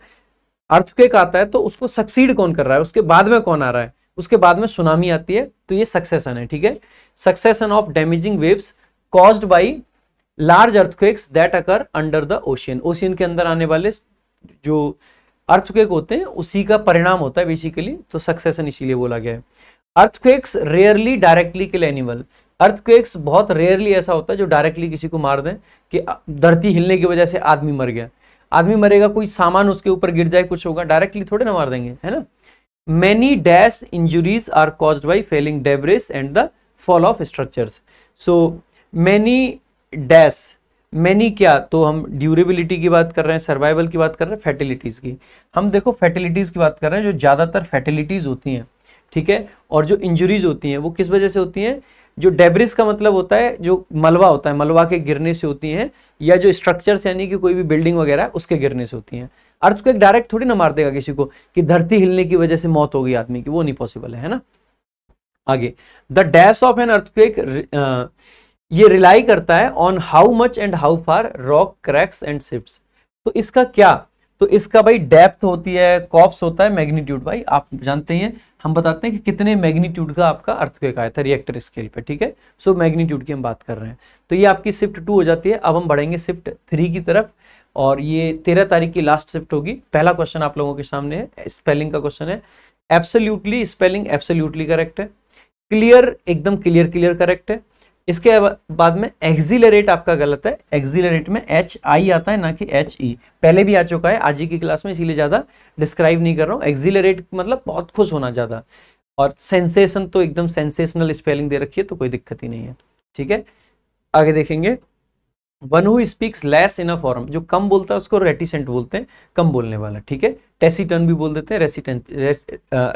A: अर्थक्वेक आता है तो उसको सक्सीड कौन कर रहा है उसके बाद में कौन आ रहा है उसके बाद में सुनामी आती है तो ये सक्सेसन है ठीक है succession of damaging waves caused by large earthquakes that occur under the ocean ocean के अंदर आने वाले जो अर्थक्वेक होते हैं उसी का परिणाम होता है बेसिकली तो सक्सेसन इसीलिए बोला गया है earthquakes rarely directly kill animal earthquakes बहुत रेयरली ऐसा होता है जो डायरेक्टली किसी को मार दें कि धरती हिलने की वजह से आदमी मर गया आदमी मरेगा कोई सामान उसके ऊपर गिर जाए कुछ होगा डायरेक्टली थोड़े ना मार देंगे है ना many dash injuries are cause by falling debris and the fall of structures so many dash many क्या तो हम ड्यूरेबिलिटी की बात कर रहे हैं सर्वाइवल की बात कर रहे हैं फैटिलिटीज़ की हम देखो फैटिलिटीज़ की बात कर रहे हैं जो ज़्यादातर फैटिलिटीज़ होती हैं ठीक है और जो इंजुरीज होती हैं वो किस वजह से होती हैं जो डेबरिस का मतलब होता है जो मलवा होता है मलवा के गिरने से होती हैं या जो स्ट्रक्चर्स यानी कि कोई भी बिल्डिंग वगैरह उसके गिरने से होती हैं अर्थ को एक डायरेक्ट थोड़ी ना मार देगा किसी को कि धरती हिलने की वजह से मौत हो गई आदमी की वो नहीं पॉसिबल है, ना आगे the dash of an earthquake ये रिलाई करता है on how much and how far rock cracks and shift तो इसका क्या तो इसका भाई डेप्थ होती है कॉप्स होता है मैग्नीट्यूड भाई आप जानते हैं हम बताते हैं कि कितने मैग्नीट्यूड का आपका अर्थक्वेक आया था रिएक्टर स्केल पे ठीक है सो मैग्नीट्यूड की हम बात कर रहे हैं तो ये आपकी शिफ्ट टू हो जाती है अब हम बढ़ेंगे शिफ्ट थ्री की तरफ और ये तेरह तारीख की लास्ट शिफ्ट होगी पहला क्वेश्चन आप लोगों के सामने है स्पेलिंग का क्वेश्चन है एब्सोल्यूटली स्पेलिंग एब्सोल्यूटली करेक्ट है क्लियर एकदम क्लियर क्लियर करेक्ट है इसके बाद में एक्जिलरेट आपका गलत है एक्जिलरेट में एच आई आता है ना कि एच ई e। पहले भी आ चुका है आज ही की क्लास में इसीलिए ज़्यादा डिस्क्राइब नहीं कर रहा हूँ एक्जिलरेट मतलब बहुत खुश होना ज़्यादा और सेंसेशन तो एकदम सेंसेशनल स्पेलिंग दे रखी है तो कोई दिक्कत ही नहीं है ठीक है आगे देखेंगे one who speaks less in a forum जो कम बोलता है उसको रेटिसेंट बोलते हैं कम बोलने वाला ठीक है टेसिटन भी बोल देते हैं रेसिटेंट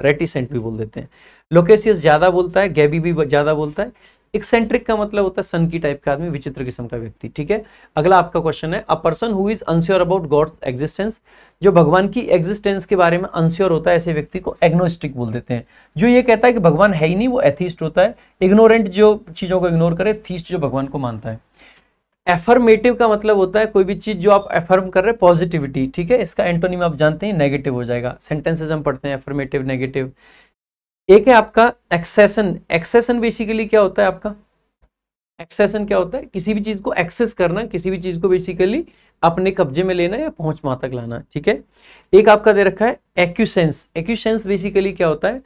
A: रेटिसेंट भी बोल देते हैं लोकेशियस ज़्यादा बोलता है गैबी भी ज़्यादा बोलता है एक्सेंट्रिक का मतलब होता है सन की टाइप का आदमी विचित्र किस्म का व्यक्ति ठीक है अगला आपका क्वेश्चन है a person who is unsure about God's existence जो भगवान की एग्जिस्टेंस के बारे में अनश्योर होता है ऐसे व्यक्ति को एग्नोस्टिक बोल देते हैं जो ये कहता है कि भगवान है ही नहीं वो एथीस्ट होता है इग्नोरेंट जो चीज़ों को इग्नोर करे थीस्ट जो भगवान को मानता है एफर्मेटिव का मतलब होता है कोई भी चीज़ जो आप एफर्म कर रहे हैं पॉजिटिविटी ठीक है इसका एंटोनिम आप जानते हैं नेगेटिव हो जाएगा सेंटेंसेज हम पढ़ते हैं एफर्मेटिव नेगेटिव एक है आपका एक्सेसन एक्सेसन बेसिकली क्या होता है आपका एक्सेसन क्या होता है किसी भी चीज़ को एक्सेस करना किसी भी चीज़ को बेसिकली अपने कब्जे में लेना या पहुंच वहां तक लाना ठीक है एक आपका दे रखा है एक्यूसेंस एक्यूसेंस बेसिकली क्या होता है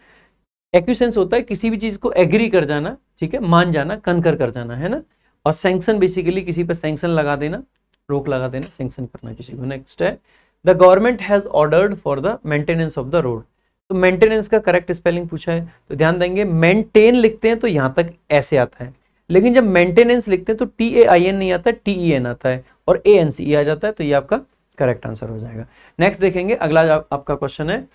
A: एक्यूसेंस होता है किसी भी चीज़ को एग्री कर जाना ठीक है मान जाना कनकर कर जाना है ना और सेंक्शन बेसिकली किसी पर सेंक्शन लगा देना रोक लगा देना सेंक्शन करना किसी को नेक्स्ट है the government has ordered for the maintenance of the road तो मेंटेनेंस का करेक्ट स्पेलिंग पूछा है तो ध्यान देंगे मेंटेन लिखते हैं तो यहां तक ऐसे आता है लेकिन जब मेंटेनेंस लिखते हैं तो टी ए आई एन नहीं आता टी ई एन आता है और ए एन सी आ जाता है तो ये आपका करेक्ट आंसर हो जाएगा नेक्स्ट देखेंगे अगला आपका क्वेश्चन है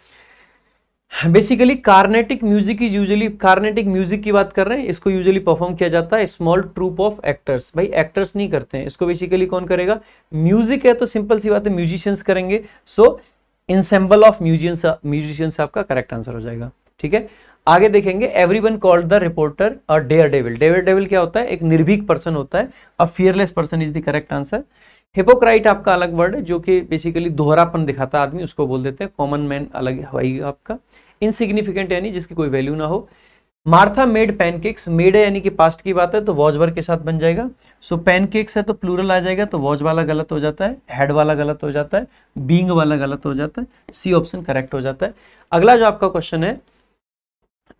A: basically Carnatic music is usually Carnatic music की बात कर रहे हैं इसको यूजली परफॉर्म किया जाता है स्मॉल ट्रूप ऑफ एक्टर्स भाई एक्टर्स नहीं करते हैं इसको बेसिकली कौन करेगा म्यूजिक है तो सिंपल सी बात है म्यूजिशियंस करेंगे so ensemble of musicians musicians आपका करेक्ट आंसर हो जाएगा ठीक है आगे देखेंगे every one called the reporter और डेयर डेविल डेयर डेविल क्या होता है एक निर्भीक पर्सन होता है a fearless person is the correct answer hypocrite आपका अलग वर्ड है जो कि बेसिकली दोहरापन दिखाता आदमी उसको बोल देते हैं कॉमन मैन अलग है आपका इनसिग्निफिकेंट यानी जिसकी कोई वैल्यू ना हो मार्था मेड पैनकेक्स मेड है यानी कि पास्ट की बात है तो वॉजवर के साथ बन जाएगा सो so, पैनकेक्स है तो प्लूरल आ जाएगा तो वॉज वाला गलत हो जाता है हेड वाला गलत हो जाता है बींग वाला गलत हो जाता है सी ऑप्शन करेक्ट हो जाता है अगला जो आपका क्वेश्चन है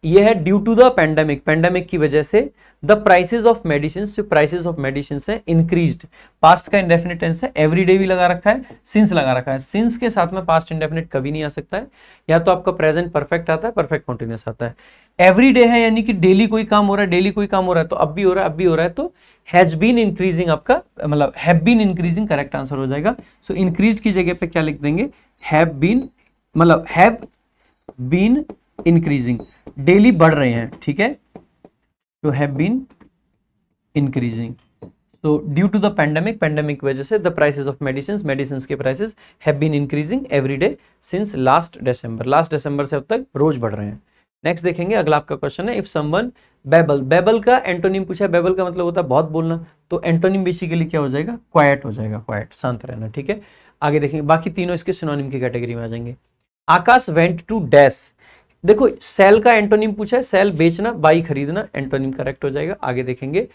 A: यह है due to the pandemic pandemic की वजह से the prices of medicine prices of medicine है इंक्रीज्ड पास्ट का इंडेफिनेट टेंस है एवरी डे भी लगा रखा है सिंस लगा रखा है सिंस के साथ में पास्ट इंडेफिनेट कभी नहीं आ सकता है या तो आपका प्रेजेंट परफेक्ट आता है परफेक्ट कॉन्टिन्यूस आता है एवरी डे है यानी कि डेली कोई काम हो रहा है डेली कोई काम हो रहा है तो अब भी हो रहा है अब भी हो रहा है तो हैज बीन इंक्रीजिंग आपका मतलब have been increasing correct answer हो जाएगा सो so, इंक्रीज की जगह पे क्या लिख देंगे हैव बीन मतलब हैव बीन इंक्रीजिंग डेली बढ़ रहे हैं ठीक है टू हैव बीन इंक्रीजिंग तो due to the pandemic pandemic वजह से the prices of medicine medicine के prices have been increasing every day since last December last December से अब तक रोज बढ़ रहे हैं नेक्स्ट देखेंगे अगला आपका क्वेश्चन है इफ समवन बेबल बेबल का एंटोनिम पूछा बेबल का मतलब होता है बहुत बोलना तो एंटोनिम बेसिकली क्या हो जाएगा क्वाइट हो जाएगा क्वाइट शांत रहना ठीक है आगे देखेंगे बाकी तीनों इसके सिनोनिम की कैटेगरी में आ जाएंगे आकाश वेंट टू डैश देखो सेल का एंटोनिम पूछा है सेल बेचना बाई खरीदना एंटोनिम करेक्ट हो जाएगा आगे देखेंगे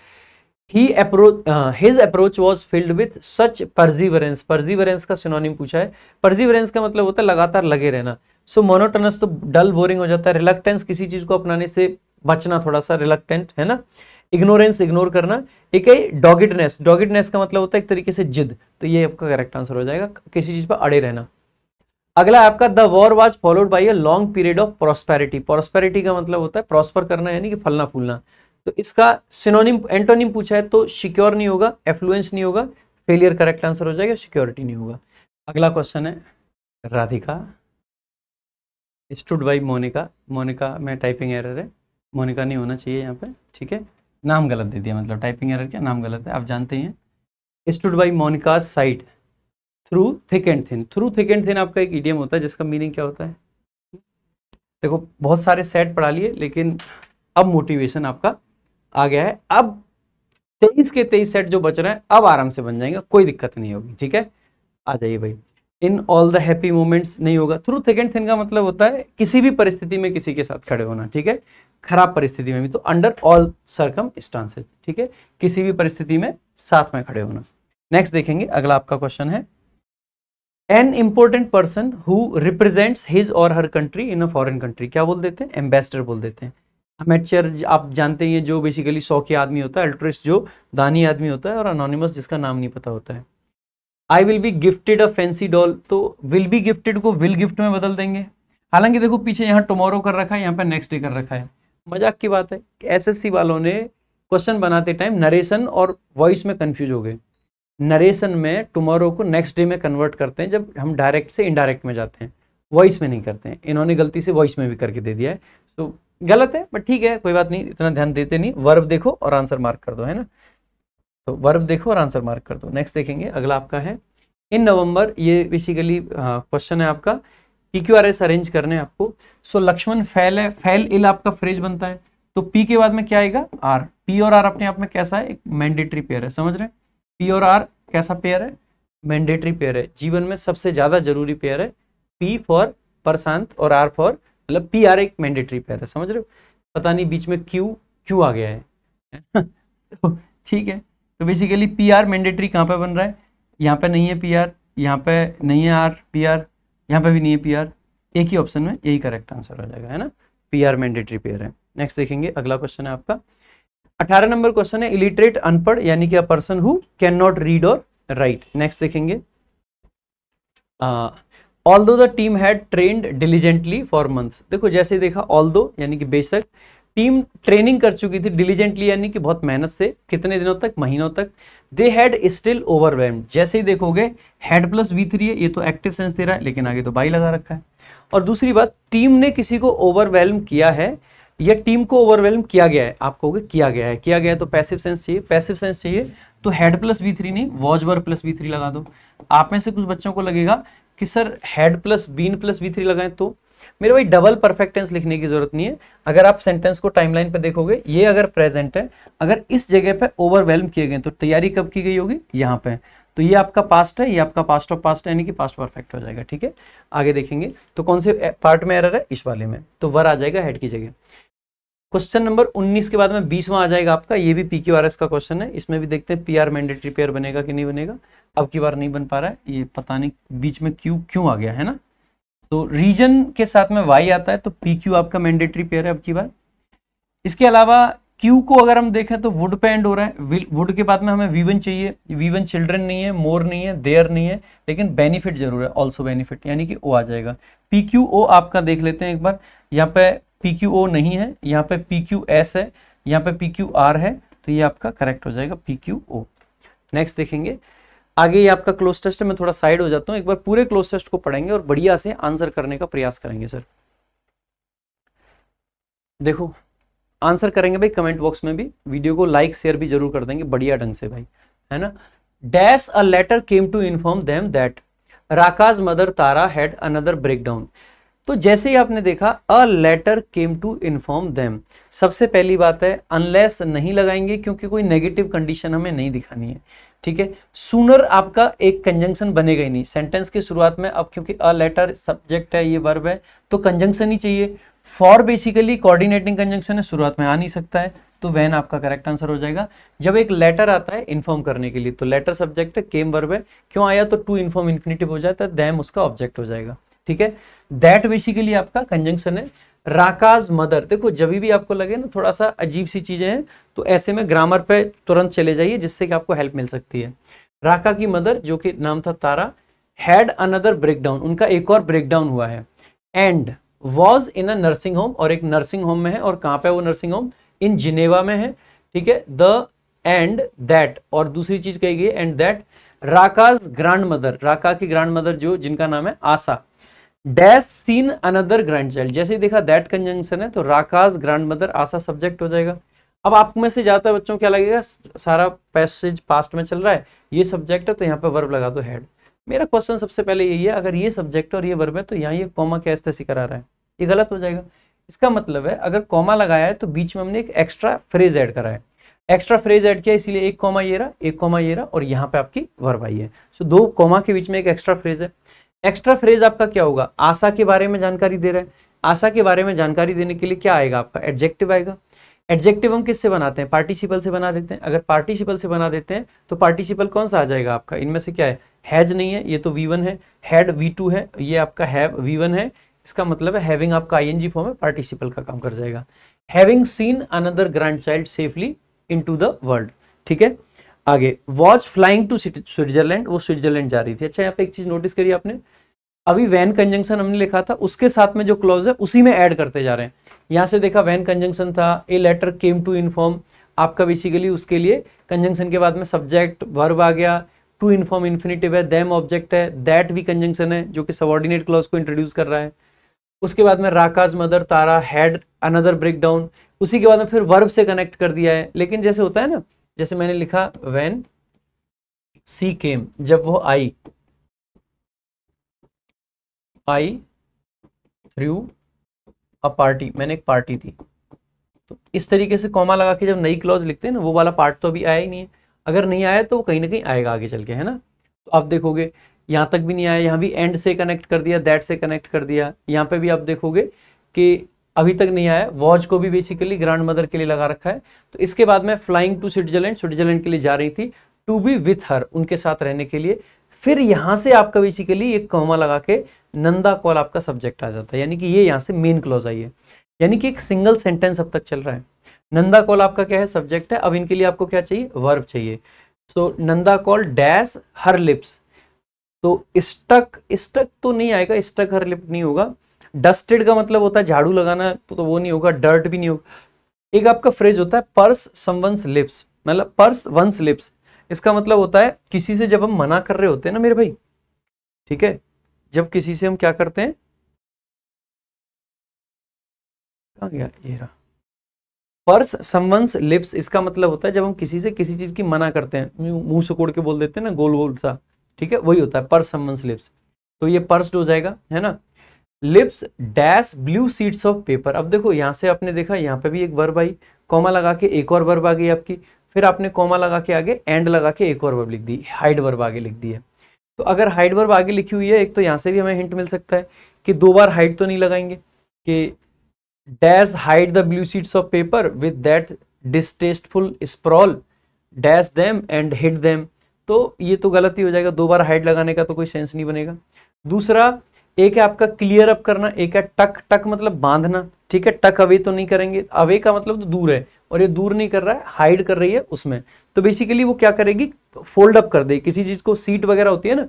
A: he approach his approach was filled with such perseverance perseverance का सिनोनिम पूछा है परजीवरेंस का मतलब होता है लगातार लगे रहना सो so, मोनोटनस तो डल बोरिंग हो जाता है रिलक्टेंस किसी चीज को अपनाने से बचना थोड़ा सा रिलक्टेंट है ना इग्नोरेंस इग्नोर करना एक है डॉगिडनेस डॉगिडनेस का मतलब होता है एक तरीके से जिद तो ये आपका करेक्ट आंसर हो जाएगा किसी चीज पर अड़े रहना अगला आपका the war was followed by a long period of prosperity prosperity का मतलब होता है प्रॉस्पर करना यानी कि फलना फूलना तो इसका सिनोनिम एंटोनिम पूछा है तो सिक्योर नहीं होगा एफ्लुएंस नहीं होगा फेलियर करेक्ट आंसर हो जाएगा सिक्योरिटी नहीं होगा अगला क्वेश्चन है Radhika stood by Monica Monica में टाइपिंग एरर है मोनिका नहीं होना चाहिए यहाँ पे ठीक है नाम गलत दे दिया मतलब टाइपिंग एरर क्या नाम गलत है आप जानते हैं stood by Monica side through thick and thin through thick and thin आपका एक ईडियम होता है जिसका मीनिंग क्या होता है देखो बहुत सारे सेट पढ़ा लिए लेकिन अब मोटिवेशन आपका आ गया है अब तेईस के तेईस सेट जो बच रहे हैं अब आराम से बन जाएंगे कोई दिक्कत नहीं होगी ठीक है आ जाइए भाई in all the happy moments नहीं होगा थ्रू थिक एंड थिन का मतलब होता है किसी भी परिस्थिति में किसी के साथ खड़े होना ठीक है खराब परिस्थिति में भी तो अंडर ऑल सरकम ठीक है किसी भी परिस्थिति में साथ में खड़े होना नेक्स्ट देखेंगे अगला आपका क्वेश्चन है an important person who represents his or her country in a foreign country क्या बोल देते हैं एम्बेसडर बोल देते हैं अमेचर आप जानते हैं जो बेसिकली शौकी आदमी होता है अल्ट्रिस्ट जो दानी आदमी होता है और अनोनिमस जिसका नाम नहीं पता होता है I will be gifted a fancy doll तो विल बी गिफ्टेड को विल गिफ्ट में बदल देंगे हालांकि देखो पीछे यहाँ टुमारो कर रखा है यहाँ पर नेक्स्ट डे कर रखा है मजाक की बात है सी वालों ने क्वेश्चन बनाते टाइम नरेशन और वॉइस में कंफ्यूज हो गए नरेशन में टुमारो को नेक्स्ट डे में कन्वर्ट करते हैं जब हम डायरेक्ट से इनडायरेक्ट में जाते हैं वॉइस में नहीं करते हैं इन्होंने गलती से वॉइस में भी करके दे दिया है तो गलत है बट ठीक है कोई बात नहीं इतना ध्यान देते नहीं वर्ब देखो और आंसर मार्क कर दो है ना तो वर्ब देखो और आंसर मार्क कर दो नेक्स्ट देखेंगे अगला आपका है इन नवंबर ये बेसिकली क्वेश्चन हाँ, है आपका P Q R S arrange करने आपको सो लक्ष्मण फैल है फैल इल आपका फ्रेज बनता है तो पी के बाद में क्या आएगा आर पी और आर अपने आप में कैसा है एक मैंडेटरी पेयर है समझ रहे हैं पी और आर कैसा पेयर है मैंडेटरी पेयर है जीवन में सबसे ज़्यादा जरूरी पेयर है पी फॉर प्रशांत और आर फॉर मतलब पी आर एक मैंडेटरी पेयर है समझ रहे हो पता नहीं बीच में क्यू क्यू आ गया है तो ठीक है तो बेसिकली पी आर मैंडेटरी कहाँ पर बन रहा है यहाँ पे नहीं है पी आर यहाँ पे नहीं है आर पी आर यहाँ पे भी नहीं है पी आर एक ही ऑप्शन में यही करेक्ट आंसर हो जाएगा है ना पी आर मैंडेटरी पेयर है नेक्स्ट देखेंगे अगला क्वेश्चन है आपका अठारह नंबर क्वेश्चन है इलिटरेट अनपढ़ यानी कि a person who can not read or write next देखेंगे although the team had trained diligently for months देखो जैसे देखा ऑल दो यानी कि बेशक टीम ट्रेनिंग कर चुकी थी डिलीजेंटली यानी कि बहुत मेहनत से कितने दिनों तक महीनों तक दे हैड स्टिल ओवरवेम जैसे ही देखोगे हैड प्लस वी थ्री है ये तो एक्टिव सेंस दे रहा है लेकिन आगे तो बाई लगा रखा है और दूसरी बात टीम ने किसी को ओवरवेलम किया है या टीम को ओवरवेलम किया गया है आप कहोगे किया गया है किया गया है तो पैसिव सेंस चाहिए पैसिव सेंस चाहिए तो हेड प्लस वी थ्री नहीं was were plus V three लगा दो आप में से कुछ बच्चों को लगेगा कि sir had plus been plus V three लगाए तो मेरे भाई डबल परफेक्ट टेंस लिखने की जरूरत नहीं है अगर आप सेंटेंस को टाइमलाइन पे देखोगे ये अगर प्रेजेंट है अगर इस जगह पे ओवरवेलम किए गए तो तैयारी कब की गई होगी यहाँ पे तो ये आपका पास्ट है ये आपका पास्ट ऑफ पास्ट यानी कि पास्ट परफेक्ट हो जाएगा ठीक है आगे देखेंगे तो कौन से पार्ट में एरर है इस वाले में तो वर आ जाएगा हेड की जगह क्वेश्चन नंबर 19 के बाद में बीसवा आ जाएगा आपका ये भी पी क्यू का क्वेश्चन है इसमें भी देखते हैं पी आर मैंडेटरी पेयर बनेगा कि नहीं बनेगा अब की बार नहीं बन पा रहा है ये पता नहीं बीच में क्यू क्यों आ गया है ना तो रीजन के साथ में वाई आता है तो पी क्यू आपका मैंडेटरी पेयर है अब की बार इसके अलावा क्यू को अगर हम देखें तो वुड पे एंड हो रहा है वुड के बाद में हमें वीवन चाहिए वीवन चिल्ड्रन नहीं है मोर नहीं है देयर नहीं है लेकिन बेनिफिट जरूर है ऑल्सो बेनिफिट यानी कि ओ आ जाएगा पी क्यू ओ आपका देख लेते हैं एक बार यहाँ पे पी क्यू ओ नहीं है यहाँ पे पी क्यू एस है यहाँ पे पी क्यू आर है तो ये आपका करेक्ट हो जाएगा पी क्यू ओ नेक्स्ट देखेंगे आगे ये आपका क्लोज टेस्ट है मैं थोड़ा साइड हो जाता हूँ एक बार पूरे क्लोज टेस्ट को पढ़ेंगे और बढ़िया से आंसर करने का प्रयास करेंगे सर देखो आंसर करेंगे भाई कमेंट बॉक्स में भी वीडियो को लाइक शेयर भी जरूर कर देंगे बढ़िया ढंग से भाई है ना dash a letter came to inform them that Raka's mother Tara had another breakdown तो जैसे ही आपने देखा a letter came to inform them सबसे पहली बात है अनलेस नहीं लगाएंगे क्योंकि कोई नेगेटिव कंडीशन हमें नहीं दिखानी है ठीक है सुनर आपका एक कंजंक्शन बनेगा ही नहीं सेंटेंस की शुरुआत में अब क्योंकि अ लेटर सब्जेक्ट है ये वर्ब है तो कंजंक्शन ही चाहिए फॉर बेसिकली कोऑर्डिनेटिंग कंजंक्शन है शुरुआत में आ नहीं सकता है तो वैन आपका करेक्ट आंसर हो जाएगा जब एक लेटर आता है इन्फॉर्म करने के लिए तो लेटर सब्जेक्ट है केम वर्ब है क्यों आया तो टू इन्फॉर्म इन्फिनेटिव हो जाता है दैम उसका ऑब्जेक्ट हो जाएगा ठीक है दैट बेसिकली आपका कंजंक्शन है राकाज मदर देखो जब भी आपको लगे ना थोड़ा सा अजीब सी चीज़ें हैं तो ऐसे में ग्रामर पे तुरंत चले जाइए जिससे कि आपको हेल्प मिल सकती है राका की मदर जो कि नाम था तारा हैड अनदर ब्रेकडाउन उनका एक और ब्रेकडाउन हुआ है and was in a nursing home और एक नर्सिंग होम में है और कहाँ पे वो नर्सिंग होम इन जिनेवा में है ठीक है द एंड दैट और दूसरी चीज कही गई and that Raka's grandmother Raka की ग्रांड मदर जो जिनका नाम है Asha dash seen another grandchild जैसे देखा दैट कंजंक्शन है तो Raka's grandmother Asha subject हो जाएगा अब आप में से ज्यादा बच्चों क्या लगेगा सारा पैसेज पास्ट में चल रहा है ये सब्जेक्ट है तो यहाँ पे वर्ब लगा दो हेड मेरा क्वेश्चन सबसे पहले यही है अगर ये सब्जेक्ट और ये वर्ब है तो यहाँ ये कॉमा क्या इस्तेसी करा रहा है ये गलत हो जाएगा इसका मतलब है अगर कॉमा लगाया है तो बीच में हमने एक एक्स्ट्रा फ्रेज ऐड करा है एक्स्ट्रा फ्रेज ऐड किया इसीलिए एक कॉमा ये रहा एक कॉमा ये रहा और यहाँ पे आपकी वर्ब आई है सो दो कॉमा के बीच में एक एक्स्ट्रा फ्रेज है एक्स्ट्रा फ्रेज आपका क्या होगा आशा के बारे में जानकारी दे रहा है आशा के बारे में जानकारी देने के लिए क्या आएगा आपका एडजेक्टिव आएगा एडजेक्टिव हम किससे बनाते हैं पार्टिसिपल से बना देते हैं अगर पार्टिसिपल से बना देते हैं तो पार्टिसिपल कौन सा आ जाएगा आपका इनमें से क्या है हैज नहीं है ये तो वी वन है हैड वी टू है ये आपका हैव वी वन है इसका मतलब है हैविंग आपका जी फॉर्म है पार्टिसिपल का काम कर जाएगा having seen another grandchild safely in to the world ठीक है आगे वॉच फ्लाइंग टू स्विट्जरलैंड वो स्विट्जरलैंड जा रही थी अच्छा यहाँ पे एक चीज नोटिस करिए आपने अभी वैन कंजंक्शन हमने लिखा था उसके साथ में जो क्लॉज है उसी में ऐड करते जा रहे हैं यहाँ से देखा वैन कंजंक्शन था a letter came to inform आपका बेसिकली उसके लिए कंजंक्शन के बाद में सब्जेक्ट वर्ब आ गया टू इन्फॉर्म इन्फिनेटिव है दैम ऑब्जेक्ट है दैट भी कंजंक्शन है जो कि सबॉर्डिनेट क्लॉज को इंट्रोड्यूस कर रहा है उसके बाद में Raka's mother Tara had another down उसी के बाद में फिर वर्ब से कनेक्ट कर दिया है लेकिन जैसे होता है ना जैसे मैंने लिखा वैन सी केम जब वो आई आई थ्रू अ पार्टी मैंने एक पार्टी दी तो इस तरीके से कॉमा लगा के जब नई क्लॉज लिखते हैं ना वो वाला पार्ट तो अभी आया ही नहीं है अगर नहीं आया तो वो कहीं ना कहीं आएगा आगे चल के है ना तो आप देखोगे यहाँ तक भी नहीं आया यहाँ भी एंड से कनेक्ट कर दिया दैट से कनेक्ट कर दिया यहाँ पे भी आप देखोगे कि अभी तक नहीं आया वॉज को भी बेसिकली ग्रांड मदर के लिए लगा रखा है तो इसके बाद मैं फ्लाइंग टू स्विट्जरलैंड स्विट्जरलैंड के लिए जा रही थी टू बी विथ हर उनके साथ रहने के लिए फिर यहाँ से आपका बेसिकली एक कॉमा लगा के नंदा कॉल आपका सब्जेक्ट आ जाता है यानी कि ये यहाँ से मेन क्लॉज आई है यानी कि एक सिंगल सेंटेंस अब तक चल रहा है नंदा कॉल आपका क्या है सब्जेक्ट है अब इनके लिए आपको क्या चाहिए वर्ब चाहिए so so, Nanda call dash her lips तो स्टक स्टक तो नहीं आएगा स्टक हर लिप नहीं होगा डस्टेड का मतलब होता है झाड़ू लगाना तो वो नहीं होगा डर्ट भी नहीं होगा एक आपका फ्रेज होता है पर्स समवंस लिप्स मतलब पर्स वंस लिप्स इसका मतलब होता है किसी से जब हम मना कर रहे होते हैं ना मेरे भाई ठीक है जब किसी से हम क्या करते हैं
B: कहाँ गया ये रहा
A: पर्स समवंस लिप्स इसका मतलब होता है जब हम किसी से किसी चीज़ की मना करते हैं मुंह से कोड़ के बोल देते हैं ना गोल गोल सा ठीक है वही होता है पर्स समवंस लिप्स तो ये पर्स हो जाएगा है ना lips dash blue sheets of paper अब देखो यहां से आपने देखा यहाँ पे भी एक वर्ब आई कॉमा लगा के एक और वर्ब आ गई आपकी फिर आपने कॉमा लगा के आगे एंड लगा के एक और वर्ब लिख दी हाइड वर्ब आगे लिख दी है तो अगर हाइट वर्ब आगे लिखी हुई है एक तो यहां से भी हमें हिंट मिल सकता है कि दो बार हाइट तो नहीं लगाएंगे कि dash hide the blue sheets of paper with that distasteful sprawl dash them and hit them तो ये तो गलत ही हो जाएगा दो बार हाइट लगाने का तो कोई सेंस नहीं बनेगा दूसरा एक है आपका क्लियर अप करना एक है टक टक मतलब बांधना ठीक है टक अवे तो नहीं करेंगे अवे का मतलब तो दूर है और ये दूर नहीं कर रहा है हाइड कर रही है उसमें तो बेसिकली वो क्या करेगी फोल्ड अप कर दे किसी चीज़ को सीट वगैरह होती है ना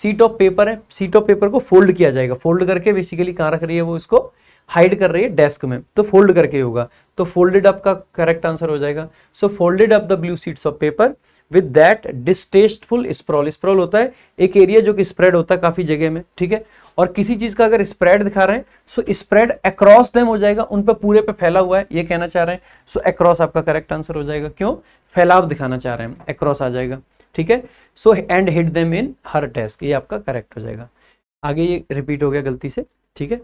A: सीट ऑफ पेपर है सीट ऑफ पेपर को फोल्ड किया जाएगा फोल्ड करके बेसिकली कहाँ रख रही है वो इसको हाइड कर रही है डेस्क में तो फोल्ड करके होगा तो फोल्डेड अप का करेक्ट आंसर हो जाएगा so folded up the blue sheets of paper with that distasteful sprawl sprawl होता है एक एरिया जो कि स्प्रेड होता है काफ़ी जगह में ठीक है और किसी चीज का अगर स्प्रेड दिखा रहे हैं सो स्प्रेड अक्रॉस देम हो जाएगा उन पर पूरे पे फैला हुआ है ये कहना चाह रहे हैं सो अक्रॉस आपका करेक्ट आंसर हो जाएगा क्यों फैलाव दिखाना चाह रहे हैं अक्रॉस आ जाएगा ठीक है so and hit them in her desk ये आपका करेक्ट हो जाएगा आगे ये रिपीट हो गया गलती से ठीक है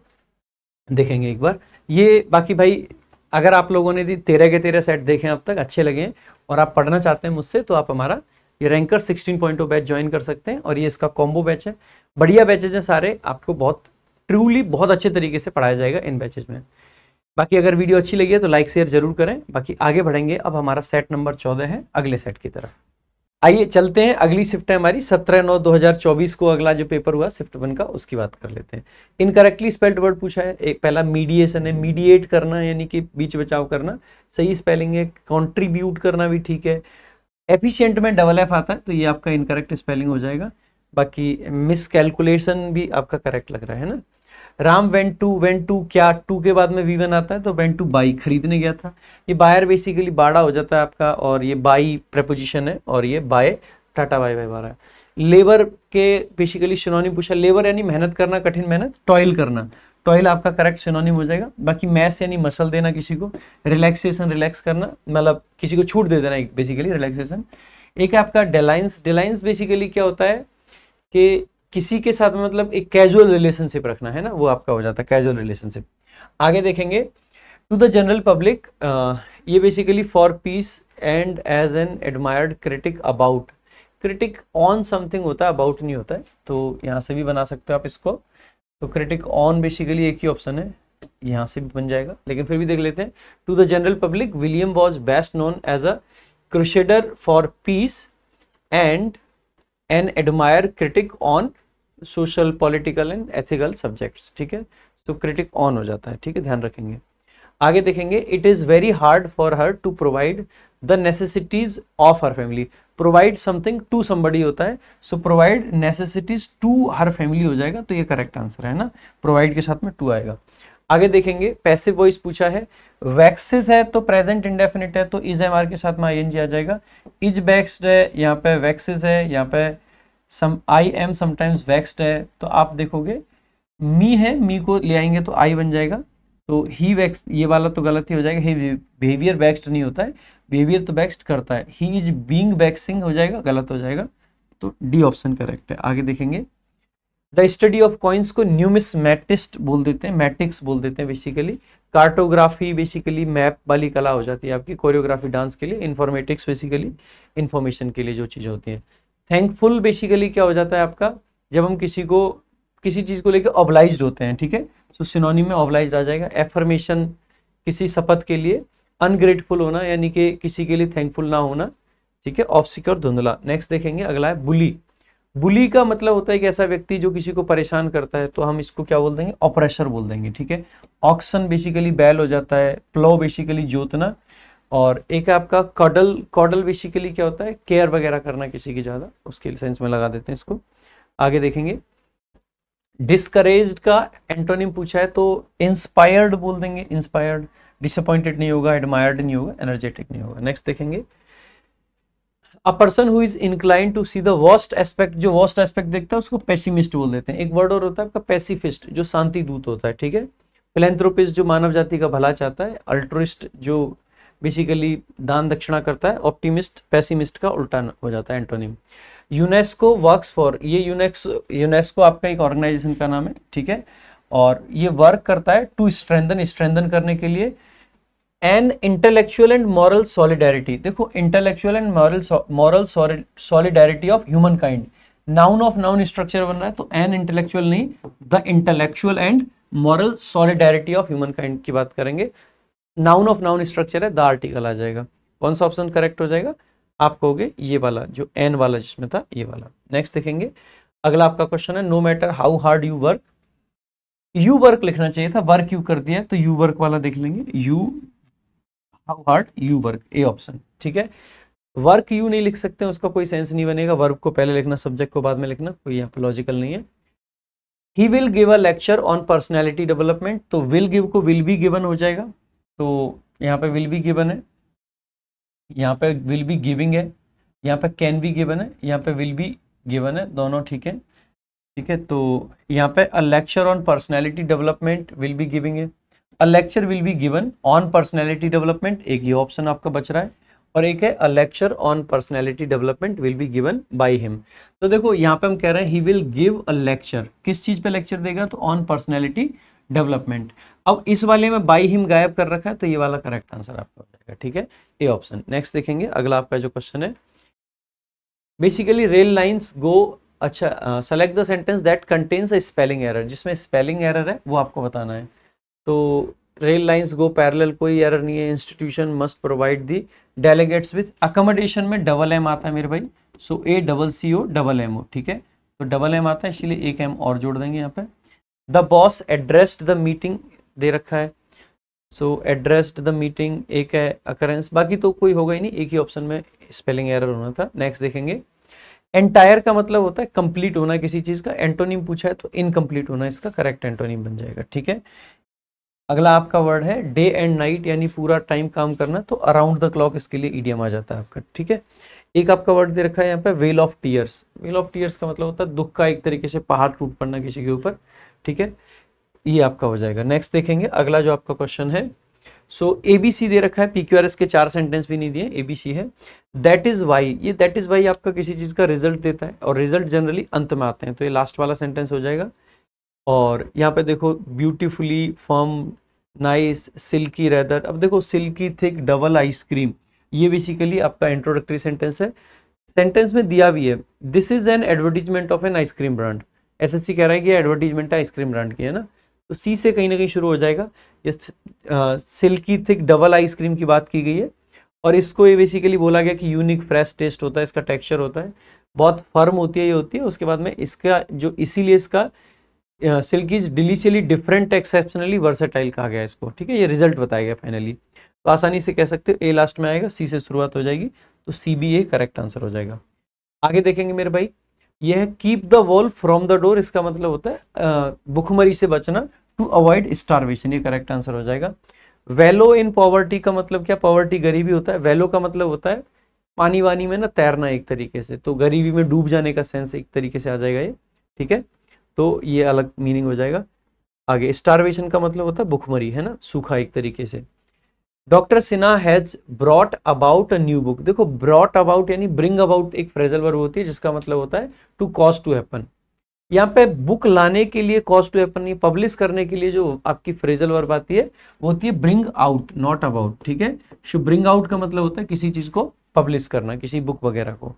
A: देखेंगे एक बार ये बाकी भाई अगर आप लोगों ने दी तेरह के तेरह सेट देखे अब तक अच्छे लगे हैं और आप पढ़ना चाहते हैं मुझसे तो आप हमारा ये रैंकर 16.0 बैच ज्वाइन कर सकते हैं और ये इसका कॉम्बो बैच है बढ़िया बैचेज हैं सारे आपको बहुत ट्रूली बहुत अच्छे तरीके से पढ़ाया जाएगा इन बैचेज में बाकी अगर वीडियो अच्छी लगी है तो लाइक शेयर जरूर करें बाकी आगे बढ़ेंगे अब हमारा सेट नंबर चौदह है अगले सेट की तरफ आइए चलते हैं अगली शिफ्ट है हमारी सत्रह नौ दो हजार चौबीस को अगला जो पेपर हुआ शिफ्ट वन का उसकी बात कर लेते हैं इनकरेक्टली स्पेल्ड वर्ड पूछा है एक पहला मीडिएशन है मीडिएट करना यानी कि बीच बचाव करना सही स्पेलिंग है कॉन्ट्रीब्यूट करना भी ठीक है एफिशिएंट में डबल एफ आता है तो ये आपका इनकरेक्ट स्पेलिंग हो जाएगा बाकी मिसकैलकुलेशन भी आपका करेक्ट लग रहा है ना Ram went to went to क्या टू के बाद में वी वन आता है तो वेन टू बाई खरीदने गया था ये बायर बेसिकली बाड़ा हो जाता है आपका और ये बाई प्रपोजिशन है और ये बाय टाटा बाई बारा है लेबर के बेसिकली सिनोनिम पूछा लेबर यानी मेहनत करना कठिन मेहनत टॉयल करना टॉयल आपका करेक्ट सिनोनिम हो जाएगा बाकी मैस यानी मसल देना किसी को रिलैक्सेशन रिलैक्स करना मतलब किसी को छूट दे देना बेसिकली रिलैक्सेशन एक आपका डेलाइंस डेलाइंस बेसिकली क्या होता है कि किसी के साथ मतलब एक कैजुअल रिलेशनशिप रखना है ना वो आपका हो जाता है कैजुअल रिलेशनशिप आगे देखेंगे टू द जनरल पब्लिक ये basically for peace and as an admired critic about critic on something होता है अबाउट नहीं होता है तो यहाँ से भी बना सकते हो आप इसको तो क्रिटिक ऑन बेसिकली एक ही ऑप्शन है यहाँ से भी बन जाएगा लेकिन फिर भी देख लेते हैं to the general public William was best known as a crusader for peace and and admire critic on social political and ethical subjects ठीक है तो क्रिटिक ऑन हो जाता है ठीक है ध्यान रखेंगे आगे देखेंगे it is very hard for her to provide the necessities of her family provide something to somebody होता है so provide necessities to her family हो जाएगा तो ये करेक्ट आंसर है ना प्रोवाइड के साथ में टू आएगा आगे देखेंगे पैसिव वॉइस पूछा है वैक्सेस है तो प्रेजेंट इंडेफिनिट है तो इज एम आर के साथ में आई एन जी आ जाएगा इज वैक्सड है यहाँ पे वैक्सेस है यहाँ पे some I am sometimes waxed है तो आप देखोगे मी है मी को ले आएंगे तो आई बन जाएगा तो ही वैक्स ये वाला तो गलत ही हो जाएगा ही बिहेवियर वैक्सड नहीं होता है बिहेवियर तो वैक्सड करता है ही इज बींग वैक्सिंग हो जाएगा गलत हो जाएगा तो डी ऑप्शन करेक्ट है आगे देखेंगे द स्टडी ऑफ कॉइन्स को मैटिस्ट बोल देते हैं मैटिक्स बोल देते हैं बेसिकली कार्टोग्राफी बेसिकली मैप वाली कला हो जाती है आपकी कोरियोग्राफी डांस के लिए इन्फॉर्मेटिक्स बेसिकली इन्फॉर्मेशन के लिए जो चीज़ें होती हैं थैंकफुल बेसिकली क्या हो जाता है आपका जब हम किसी को किसी चीज़ को लेकर ऑबलाइज होते हैं ठीक है सो सिनोनी में ऑबलाइज आ जाएगा एफर्मेशन किसी शपथ के लिए अनग्रेटफुल होना यानी कि किसी के लिए थैंकफुल ना होना ठीक है ऑप्सिक और धुंधला नेक्स्ट देखेंगे अगला है बुली बुली का मतलब होता है कि ऐसा व्यक्ति जो किसी को परेशान करता है तो हम इसको क्या बोल देंगे ऑपरेशर बोल देंगे ठीक है ऑक्सन बेसिकली बैल हो जाता है प्लो बेसिकली जोतना और एक आपका कॉडल कॉडल बेसिकली क्या होता है केयर वगैरह करना किसी की ज़्यादा उसके सेंस में लगा देते हैं इसको आगे देखेंगे डिस्करेज का एंटोनिम पूछा है तो इंस्पायर्ड बोल देंगे इंस्पायर्ड डिसअपॉइंटेड नहीं होगा एडमायर्ड नहीं होगा एनर्जेटिक नहीं होगा नेक्स्ट देखेंगे a person who is inclined to see the worst aspect जो वर्स्ट एस्पेक्ट देखता है उसको पेसिमिस्ट बोल देते हैं एक वर्ड और होता है आपका पेसिफिस्ट जो शांति दूत होता है ठीक है फिलेंथ्रोपिस्ट जो मानव जाति का भला चाहता है अल्ट्रिस्ट जो बेसिकली दान दक्षिणा करता है ऑप्टिमिस्ट पेसिमिस्ट का उल्टा हो जाता है एंटोनिम यूनेस्को वर्क्स फॉर ये यूनेस्को यूनेस्को आपका एक ऑर्गेनाइजेशन का नाम है ठीक है और ये वर्क करता है टू स्ट्रेंथन स्ट्रेंथन करने के लिए an intellectual and moral solidarity देखो intellectual and moral moral solidarity of humankind noun of noun structure बन रहा है तो एन इंटेलेक्चुअल नहीं the intellectual and moral solidarity of humankind की बात करेंगे नाउन ऑफ नाउन स्ट्रक्चर है द आर्टिकल आ जाएगा कौन सा ऑप्शन करेक्ट हो जाएगा आप कहोगे ये वाला जो एन वाला जिसमें था ये वाला नेक्स्ट देखेंगे अगला आपका क्वेश्चन है no matter how hard you work you work लिखना चाहिए था वर्क यू कर दिया तो यू वर्क वाला देख लेंगे you how hard you work a option ठीक है वर्क यू नहीं लिख सकते उसका कोई सेंस नहीं बनेगा वर्क को पहले लिखना सब्जेक्ट को बाद में लिखना कोई यहाँ पर लॉजिकल नहीं है he will give a lecture on personality development तो विल गिव को विल भी गिवन हो जाएगा तो यहाँ पे विल बी गिवन है यहाँ पे विल बी गिविंग है यहाँ पे कैन बी गिवन है यहाँ पे विल बी गिवन है दोनों ठीक है ठीक है तो यहाँ पे a lecture on personality development will be giving है a lecture will be given on personality development एक ये ऑप्शन आपका बच रहा है और एक है a lecture on personality development will be given by him तो देखो यहाँ पे हम कह रहे हैं he will give a lecture किस चीज़ पे लेक्चर देगा तो ऑन पर्सनैलिटी डेवलपमेंट अब इस वाले में बाई हिम गायब कर रखा है तो ये वाला करेक्ट आंसर आपका हो जाएगा ठीक है ए ऑप्शन नेक्स्ट देखेंगे अगला आपका जो क्वेश्चन है बेसिकली रेल लाइन्स गो अच्छा select the sentence that contains a spelling error जिसमें स्पेलिंग एरर है वो आपको बताना है तो रेल लाइंस गो पैरेलल कोई एरर नहीं है institution must provide the delegates with accommodation में डबल एम आता है मेरे भाई so A double C O double M O ठीक है तो डबल एम आता है इसीलिए एक एम और जोड़ देंगे यहाँ पे the boss addressed the meeting दे रखा है सो एड्रेस्ड द मीटिंग एक है अकरेंस बाकी तो कोई होगा ही नहीं एक ही ऑप्शन में स्पेलिंग एरर होना था नेक्स्ट देखेंगे एंटायर का मतलब होता है कंप्लीट होना किसी चीज़ का एंटोनिम पूछा है तो इनकम्प्लीट होना इसका करेक्ट एंटोनिम बन जाएगा ठीक है अगला आपका वर्ड है डे एंड नाइट यानी पूरा टाइम काम करना तो अराउंड द क्लॉक इसके लिए ईडीएम आ जाता है आपका ठीक है एक आपका वर्ड दे रखा है यहाँ पे vale of tears vale of tears का मतलब होता है दुख का एक तरीके से पहाड़ टूट पड़ना किसी के ऊपर ठीक है ये आपका हो जाएगा नेक्स्ट देखेंगे अगला जो आपका क्वेश्चन है सो ए बी सी दे रखा है पी क्यू आर एस के चार सेंटेंस भी नहीं दिए ए बी सी है दैट इज वाई ये दैट इज वाई आपका किसी चीज़ का रिजल्ट देता है और रिजल्ट जनरली अंत में आते हैं तो ये लास्ट वाला सेंटेंस हो जाएगा और यहाँ पे देखो beautifully firm nice silky rather अब देखो सिल्की थिक डबल आइसक्रीम ये बेसिकली आपका इंट्रोडक्टरी सेंटेंस है सेंटेंस में दिया भी है this is an advertisement of an ice cream brand SSC कह रहा है कि एडवर्टीजमेंट है आइसक्रीम ब्रांड की है ना तो सी से कहीं ना कहीं शुरू हो जाएगा ये सिल्की थिक डबल आइसक्रीम की बात की गई है और इसको ये बेसिकली बोला गया कि यूनिक फ्रेश टेस्ट होता है इसका टेक्स्चर होता है बहुत फर्म होती है ये होती है उसके बाद में इसका जो इसीलिए इसका silk is deliciously different exceptionally versatile कहा गया इसको ठीक है ये रिजल्ट बताया गया फाइनली तो आसानी से कह सकते हो ए लास्ट में आएगा सी से शुरुआत हो जाएगी तो C B A correct answer हो जाएगा आगे देखेंगे मेरे भाई यह है keep the wall from the door इसका मतलब होता है भुखमरी से बचना टू अवॉइड स्टारवेशन ये करेक्ट आंसर हो जाएगा वेलो इन पॉवर्टी का मतलब क्या पॉवर्टी गरीबी होता है वेलो का मतलब होता है पानी वानी में ना तैरना एक तरीके से तो गरीबी में डूब जाने का सेंस एक तरीके से आ जाएगा ये ठीक है तो ये अलग मीनिंग हो जाएगा आगे स्टारवेशन का मतलब होता है भुखमरी है ना सूखा एक तरीके से doctor Sinha has brought about a new book देखो ब्रॉट अबाउट यानी ब्रिंग अबाउट एक फ्रेजल वर्ब होती है जिसका मतलब होता है टू कॉज टू हैपन यहाँ पे बुक लाने के लिए कॉज टू हैपन नहीं पब्लिश करने के लिए जो आपकी फ्रेजल वर्ब आती है वो होती है ब्रिंग आउट नॉट अबाउट ठीक है शु ब्रिंग आउट का मतलब होता है किसी चीज को पब्लिश करना किसी बुक वगैरह को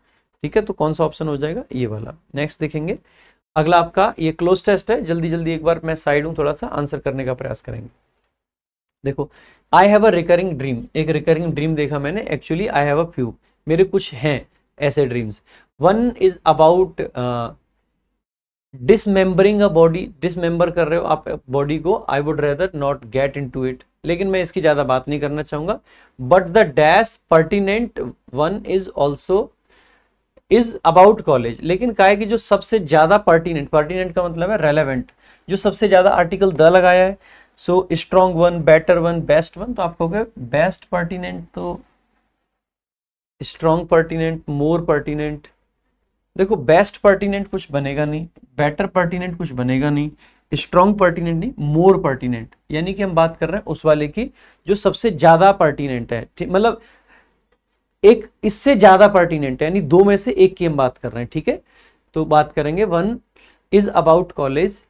A: ठीक है तो कौन सा ऑप्शन हो जाएगा ये वाला नेक्स्ट देखेंगे अगला आपका ये क्लोज टेस्ट है जल्दी जल्दी एक बार मैं साइड हूं थोड़ा सा आंसर करने का प्रयास करेंगे देखो I have a recurring dream एक रिकरिंग ड्रीम देखा मैंने actually I have a few मेरे कुछ हैं ऐसे dreams one is about dismembering a body dismember कर रहे हो आप बॉडी को I would rather not get into it लेकिन मैं इसकी ज़्यादा बात नहीं करना चाहूंगा but the dash pertinent one is also is about college लेकिन का है कि जो सबसे ज़्यादा पर्टिनेंट पर्टिनेंट का मतलब है रेलेवेंट जो सबसे ज़्यादा आर्टिकल द लगाया है so strong one better one best one तो आप कहोगे बेस्ट पर्टिनेंट तो स्ट्रॉन्ग पर्टिनेंट मोर पर्टिनेंट देखो बेस्ट पर्टिनेंट कुछ बनेगा नहीं बेटर पर्टिनेंट कुछ बनेगा नहीं स्ट्रॉन्ग पर्टिनेंट नहीं मोर पर्टिनेंट यानी कि हम बात कर रहे हैं उस वाले की जो सबसे ज़्यादा पर्टिनेंट है मतलब एक इससे ज्यादा पर्टिनेंट है यानी दो में से एक की हम बात कर रहे हैं ठीक है तो बात करेंगे one is about college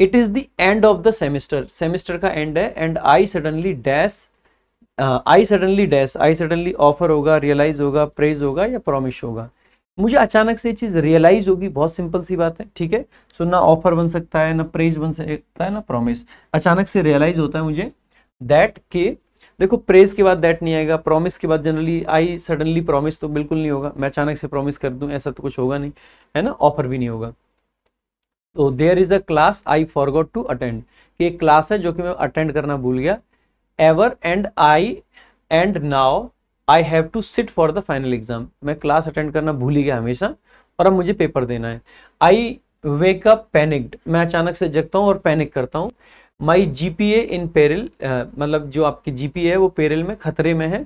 A: it is the end of the semester semester का एंड है and I suddenly dash I suddenly dash I suddenly offer होगा रियलाइज होगा प्रेज होगा या प्रोमिश होगा मुझे अचानक से ये चीज़ रियलाइज होगी बहुत सिंपल सी बात है ठीक है सो ना ऑफर बन सकता है ना प्रेज बन सकता है ना प्रॉमिस अचानक से रियलाइज होता है मुझे दैट के देखो प्रेज के बाद दैट नहीं आएगा प्रॉमिस के बाद जनरली आई सडनली प्रॉमिस तो बिल्कुल नहीं होगा मैं अचानक से प्रॉमिस कर दूं ऐसा तो कुछ होगा नहीं है ना ऑफर भी नहीं होगा तो there is a class I forgot to attend कि एक क्लास है जो कि मैं अटेंड करना भूल गया ever and I and now I have to sit for the final exam मैं क्लास अटेंड करना भूल गया हमेशा और अब मुझे पेपर देना है आई वेकअप पैनिक्ड मैं अचानक से जगता हूँ और पैनिक करता हूँ माई G P A in peril मतलब जो आपकी जी पी ए है वो पेरिल में खतरे में है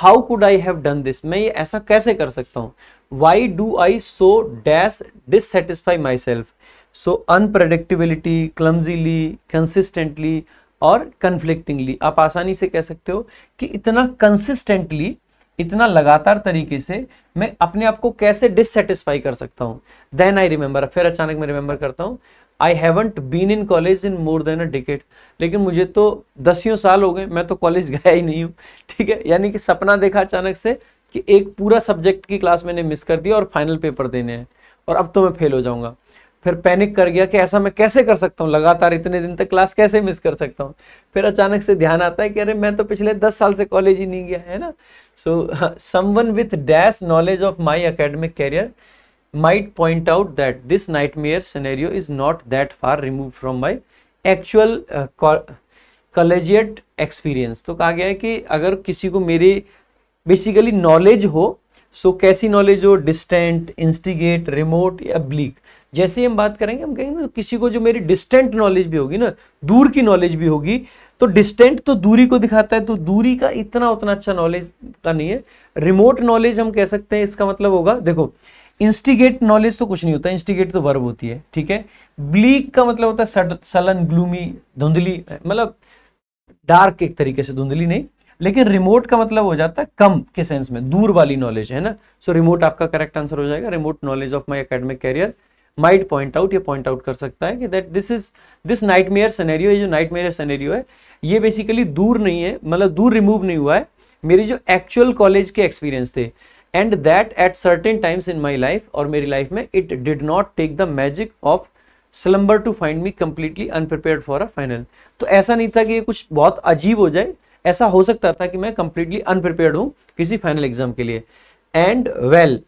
A: how could I have done this मैं ये ऐसा कैसे कर सकता हूँ why do I so dash dissatisfy myself so unpredictability clumsily consistently और कन्फ्लिक्टिंगली आप आसानी से कह सकते हो कि इतना कंसिस्टेंटली इतना लगातार तरीके से मैं अपने आप को कैसे डिससेटिस्फाई कर सकता हूँ देन आई रिमेंबर फिर अचानक मैं रिमेंबर करता हूँ I haven't been in college in more than a decade लेकिन मुझे तो दसियों साल हो गए मैं तो कॉलेज गया ही नहीं हूँ ठीक है यानी कि सपना देखा अचानक से कि एक पूरा सब्जेक्ट की क्लास मैंने मिस कर दिया और फाइनल पेपर देने हैं और अब तो मैं फेल हो जाऊंगा फिर पैनिक कर गया कि ऐसा मैं कैसे कर सकता हूँ लगातार इतने दिन तक क्लास कैसे मिस कर सकता हूँ फिर अचानक से ध्यान आता है कि अरे मैं तो पिछले दस साल से कॉलेज ही नहीं गया है ना so someone with dash knowledge of my academic career might point out that this nightmare scenario is not that far removed from my actual uh, collegiate experience. तो कहा गया है कि अगर किसी को मेरे बेसिकली नॉलेज हो सो so, कैसी नॉलेज हो डिस्टेंट इंस्टिगेट रिमोट या ब्लीक जैसे ही हम बात करेंगे हम कहेंगे ना किसी को जो मेरी डिस्टेंट नॉलेज भी होगी ना दूर की नॉलेज भी होगी तो डिस्टेंट तो दूरी को दिखाता है तो दूरी का इतना उतना अच्छा नॉलेज का नहीं है रिमोट नॉलेज हम कह सकते हैं इसका मतलब होगा देखो इंस्टिगेट नॉलेज तो कुछ नहीं होता इंस्टिगेट तो वर्ब होती है ठीक है ब्लीक का मतलब होता है सलन ग्लूमी धुंधली मतलब डार्क एक तरीके से धुंधली नहीं लेकिन रिमोट का मतलब हो जाता है कम के सेंस में दूर वाली नॉलेज है ना सो so, रिमोट आपका करेक्ट आंसर हो जाएगा remote knowledge of my academic career might point out या पॉइंट आउट कर सकता है कि that this is this nightmare scenario जो नाइट मेयर सनेरियो है ये बेसिकली दूर नहीं है मतलब दूर रिमूव नहीं हुआ है मेरे जो एक्चुअल कॉलेज के एक्सपीरियंस थे and that at certain times in my life और मेरी लाइफ में it did not take the magic of slumber to find me completely unprepared for a final तो ऐसा नहीं था कि ये कुछ बहुत अजीब हो जाए ऐसा हो सकता था कि मैं कंप्लीटली अनप्रिपेयर हूं किसी फाइनल एग्जाम के लिए and well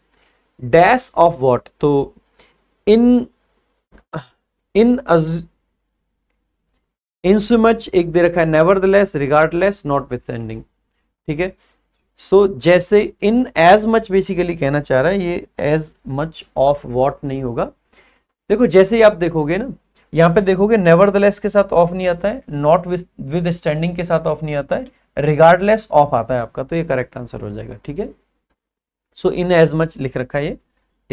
A: dash of what तो इन इन इन सो मच एक दे रखा है never nevertheless regardless not with ठीक है सो so, जैसे इन एज मच बेसिकली कहना चाह रहा है ये एज मच ऑफ वॉट नहीं होगा देखो जैसे ही आप देखोगे ना यहाँ पे देखोगे नेवर के साथ ऑफ नहीं आता है नॉट विद स्टैंडिंग के साथ ऑफ नहीं आता है रिगार्डलेस ऑफ आता है आपका तो ये करेक्ट आंसर हो जाएगा ठीक है सो इन एज मच लिख रखा है ये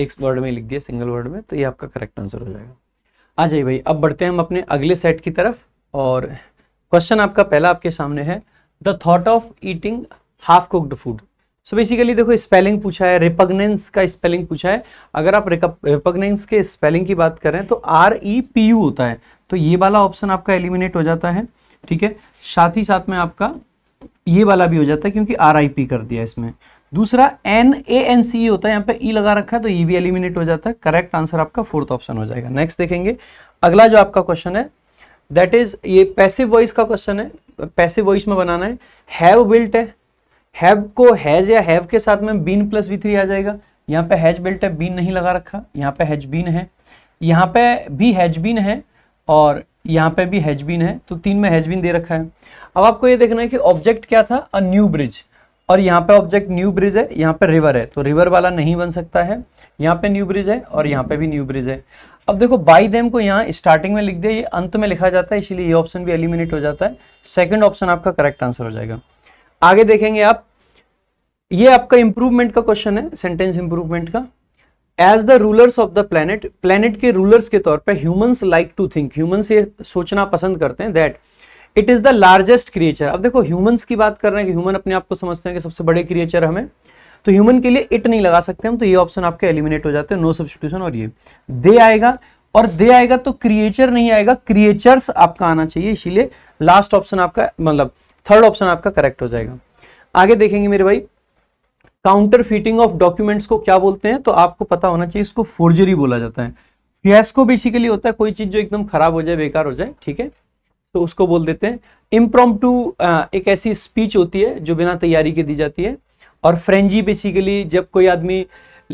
A: एक वर्ड में लिख दिया सिंगल वर्ड में तो ये आपका करेक्ट आंसर हो जाएगा आ जाइए भाई अब बढ़ते हैं हम अपने अगले सेट की तरफ और क्वेश्चन आपका पहला आपके सामने है the thought of eating half cooked food so basically देखो स्पेलिंग पूछा है रिपग्नेंस का स्पेलिंग पूछा है अगर आप रिपग्नेंस के स्पेलिंग की बात करें तो आर ई पी यू होता है तो ये वाला ऑप्शन आपका एलिमिनेट हो जाता है ठीक है साथ ही साथ में आपका ये वाला भी हो जाता है क्योंकि आर आई पी कर दिया इसमें दूसरा एन ए एन सी होता है यहाँ पे ई e लगा रखा है तो ये भी एलिमिनेट हो जाता है करेक्ट आंसर आपका फोर्थ ऑप्शन हो जाएगा नेक्स्ट देखेंगे अगला जो आपका क्वेश्चन है दैट इज ये पैसिव वॉइस का क्वेश्चन है पैसिव वॉइस में बनाना है हैव बिल्ट है हैव को हैज या हैव के साथ में बीन प्लस वी थ्री आ जाएगा यहाँ पे हैज बेल्ट है बीन नहीं लगा रखा यहाँ पे हैज बीन है यहाँ पे भी हैज बीन है और यहाँ पे भी हैज बीन है तो तीन में हैज बीन दे रखा है अब आपको ये देखना है कि ऑब्जेक्ट क्या था अ न्यू ब्रिज और यहाँ पे ऑब्जेक्ट न्यू ब्रिज है यहाँ पे रिवर है तो रिवर वाला नहीं बन सकता है यहाँ पे न्यू ब्रिज है और यहाँ पे भी न्यू ब्रिज है अब देखो बाई देम को यहाँ स्टार्टिंग में लिख दिया ये अंत में लिखा जाता है इसलिए ये ऑप्शन भी एलिमिनेट हो जाता है सेकंड ऑप्शन आपका करेक्ट आंसर हो जाएगा आगे देखेंगे आप ये आपका इंप्रूवमेंट का क्वेश्चन है सेंटेंस इंप्रूवमेंट का as the rulers of the planet planet के रूलर्स के तौर पे humans like to think humans ये सोचना पसंद करते हैं that it is the largest creature अब देखो ह्यूमंस की बात कर रहे हैं कि ह्यूमन अपने आप को समझते हैं कि सबसे बड़े क्रिएचर हमें तो ह्यूमन के लिए इट नहीं लगा सकते हम तो ये ऑप्शन आपके एलिमिनेट हो जाते हैं नो सब्सिट्यूशन और ये दे आएगा और दे आएगा तो क्रिएचर नहीं आएगा क्रिएचर्स आपका आना चाहिए इसीलिए लास्ट ऑप्शन आपका मतलब थर्ड ऑप्शन आपका करेक्ट हो जाएगा आगे देखेंगे मेरे भाई काउंटर फिटिंग ऑफ डॉक्यूमेंट्स को क्या बोलते हैं तो आपको पता होना चाहिए इसको फोर्जरी बोला जाता है फियास्को बेसिकली होता है कोई चीज जो एकदम खराब हो जाए बेकार हो जाए ठीक है तो उसको बोल देते हैं इम्प्रोम एक ऐसी स्पीच होती है जो बिना तैयारी के दी जाती है और फ्रेंजी बेसिकली जब कोई आदमी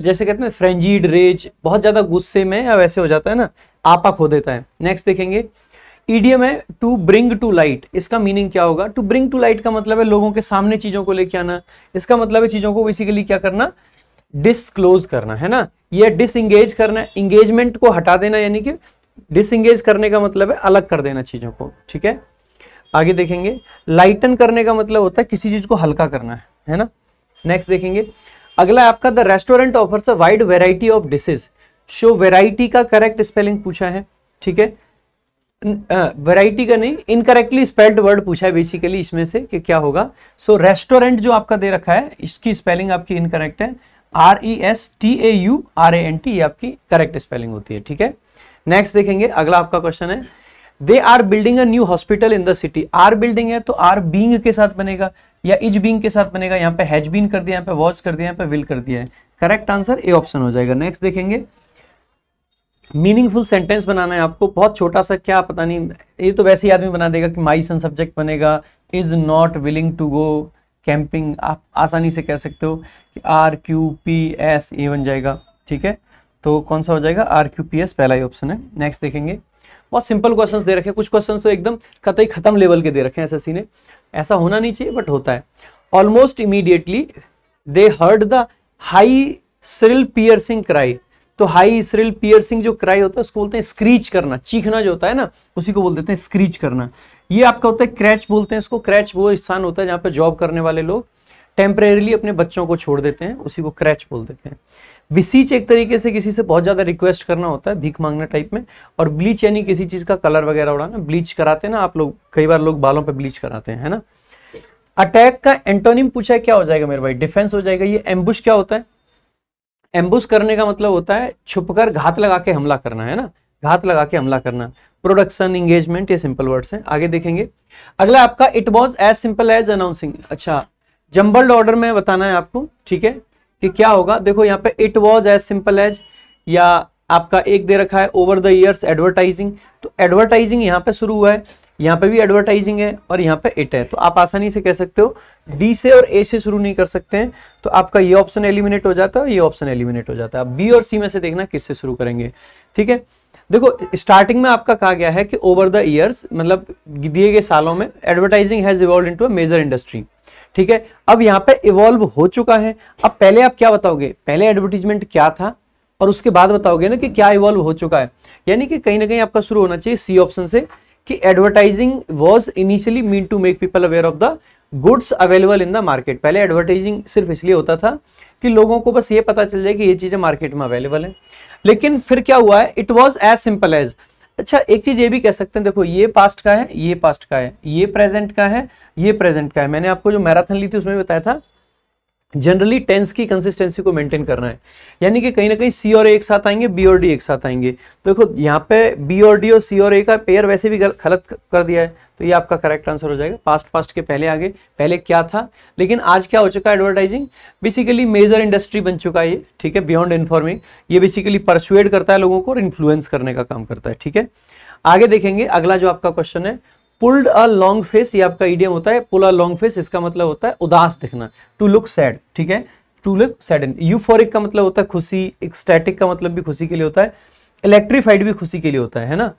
A: जैसे कहते हैं फ्रेंजीड रेज बहुत ज्यादा गुस्से में या वैसे हो जाता है ना आपा खो देता है नेक्स्ट देखेंगे ईडीएम है टू ब्रिंग टू लाइट इसका मीनिंग क्या होगा टू ब्रिंग टू लाइट का मतलब है लोगों के सामने चीजों को लेके आना इसका मतलब है चीजों को बेसिकली क्या करना डिस्क्लोज करना है ना या डिसंगेज करना इंगेजमेंट को हटा देना यानी कि डिसंगेज करने का मतलब है अलग कर देना चीजों को ठीक है आगे देखेंगे लाइटन करने का मतलब होता है किसी चीज को हल्का करना है है ना नेक्स्ट देखेंगे अगला आपका the restaurant offers a wide variety of dishes so variety का करेक्ट स्पेलिंग पूछा है ठीक है वैरायटी का नहीं इनकरेक्टली स्पेल्ड वर्ड पूछा है बेसिकली इसमें से कि क्या होगा सो so, रेस्टोरेंट जो आपका दे रखा है इसकी स्पेलिंग आपकी इनकरेक्ट है R E S T A U R A N T आपकी करेक्ट स्पेलिंग होती है ठीक है नेक्स्ट देखेंगे अगला आपका क्वेश्चन है they are building a new hospital in the city are building है तो आर बींग के साथ बनेगा या इज बींग के साथ बनेगा यहाँ पे हैज बीन कर दिया यहाँ पे वॉच कर दिया यहाँ पे विल कर दिया है करेक्ट आंसर ए ऑप्शन हो जाएगा नेक्स्ट देखेंगे मीनिंगफुल सेंटेंस बनाना है आपको बहुत छोटा सा क्या पता नहीं ये तो वैसे ही आदमी बना देगा कि माई सन सब्जेक्ट बनेगा is not willing to go camping आप आसानी से कह सकते हो कि R Q P S A बन जाएगा ठीक है तो कौन सा हो जाएगा आर क्यू पी एस पहला ही ऑप्शन है नेक्स्ट देखेंगे बहुत सिंपल क्वेश्चंस दे रखे कुछ क्वेश्चंस तो एकदम कतई खत्म लेवल के दे रखे हैं एसएससी ने ऐसा होना नहीं चाहिए बट होता है almost immediately they heard the high shrill piercing cry तो हाई इसरिल पियर्सिंग जो क्राई होता है उसको बोलते हैं स्क्रीच करना चीखना जो होता है ना उसी को बोल देते हैं स्क्रीच करना ये आपका होता है क्रैच बोलते हैं इसको क्रैच वो स्थान होता है जहाँ पर जॉब करने वाले लोग टेम्परेली अपने बच्चों को छोड़ देते हैं उसी को क्रैच बोल देते हैं बिसीच एक तरीके से किसी से बहुत ज़्यादा रिक्वेस्ट करना होता है भीख मांगना टाइप में और ब्लीच यानी किसी चीज़ का कलर वगैरह उड़ाना ब्लीच कराते हैं ना आप लोग कई बार लोग बालों पर ब्लीच कराते हैं है ना अटैक का एंटोनिम पूछा है क्या हो जाएगा मेरे भाई डिफेंस हो जाएगा ये एम्बुश क्या होता है एम्बुस करने का मतलब होता है छुपकर घात लगा के हमला करना है ना घात लगा के हमला करना प्रोडक्शन इंगेजमेंट ये सिंपल वर्ड्स हैं आगे देखेंगे अगला आपका it was as simple as announcing अच्छा जम्बल्ड ऑर्डर में बताना है आपको ठीक है कि क्या होगा देखो यहाँ पे it was as simple as या आपका एक दे रखा है ओवर द ईयर्स एडवर्टाइजिंग तो एडवर्टाइजिंग यहाँ पे शुरू हुआ है यहाँ पे भी एडवर्टाइजिंग है और यहाँ पे इट है तो आप आसानी से कह सकते हो डी से और ए से शुरू नहीं कर सकते हैं तो आपका ये ऑप्शन एलिमिनेट हो जाता है ये ऑप्शन एलिमिनेट हो जाता है बी और सी में से देखना किससे शुरू करेंगे ठीक है देखो स्टार्टिंग में आपका कहा गया है कि ओवर द ईयर्स मतलब दिए गए सालों में advertising has evolve into a major industry ठीक है अब यहाँ पे इवॉल्व हो चुका है अब पहले आप क्या बताओगे पहले एडवर्टीजमेंट क्या था और उसके बाद बताओगे ना कि क्या इवॉल्व हो चुका है यानी कि कहीं ना कहीं आपका शुरू होना चाहिए सी ऑप्शन से कि advertising was initially mean to make people aware of the goods available in the market पहले एडवर्टाइजिंग सिर्फ इसलिए होता था कि लोगों को बस ये पता चल जाए कि ये चीज़ें मार्केट में अवेलेबल हैं लेकिन फिर क्या हुआ है it was as simple as अच्छा एक चीज़ ये भी कह सकते हैं देखो ये पास्ट का है ये पास्ट का है ये प्रेजेंट का है ये प्रेजेंट का है मैंने आपको जो मैराथन ली थी उसमें बताया था जनरली टेंस की कंसिस्टेंसी को मेंटेन करना है यानी कि कहीं ना कहीं सी और ए एक साथ आएंगे बी और डी एक साथ आएंगे तो देखो यहाँ पे बी और डी और सी और ए का पेयर वैसे भी गलत कर दिया है तो ये आपका करेक्ट आंसर हो जाएगा पास्ट पास्ट के पहले आगे पहले क्या था लेकिन आज क्या हो चुका है एडवर्टाइजिंग बेसिकली मेजर इंडस्ट्री बन चुका है ये ठीक है बियॉन्ड इन्फॉर्मिंग ये बेसिकली परसुएड करता है लोगों को और इन्फ्लुएंस करने का काम करता है ठीक है आगे देखेंगे अगला जो आपका क्वेश्चन है पुल्ड अ लॉन्ग फेस ये आपका ईडियम होता है पुल अ लॉन्ग फेस इसका मतलब होता है उदास दिखना टू लुक सैड ठीक है to look sad and euphoric का मतलब होता है खुशी एक्स्टैटिक का मतलब भी खुशी के लिए होता है इलेक्ट्रीफाइड भी खुशी के लिए होता है है ना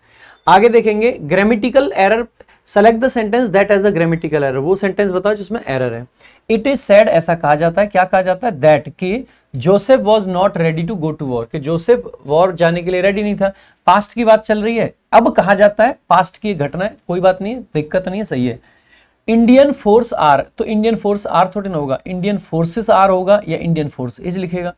A: आगे देखेंगे grammatical error select the sentence that as a grammatical error वो सेंटेंस बताओ जिसमें एरर है इट इज सैड ऐसा कहा जाता है क्या कहा जाता है दैट कि Joseph was not ready to go to war कि जोसेफ वॉर जाने के लिए रेडी नहीं था पास्ट की बात चल रही है अब कहा जाता है पास्ट की घटना है कोई बात नहीं दिक्कत नहीं है सही है इंडियन फोर्स आर तो इंडियन फोर्स आर थोड़ी ना होगा इंडियन फोर्सेस आर होगा या इंडियन फोर्स इज लिखेगा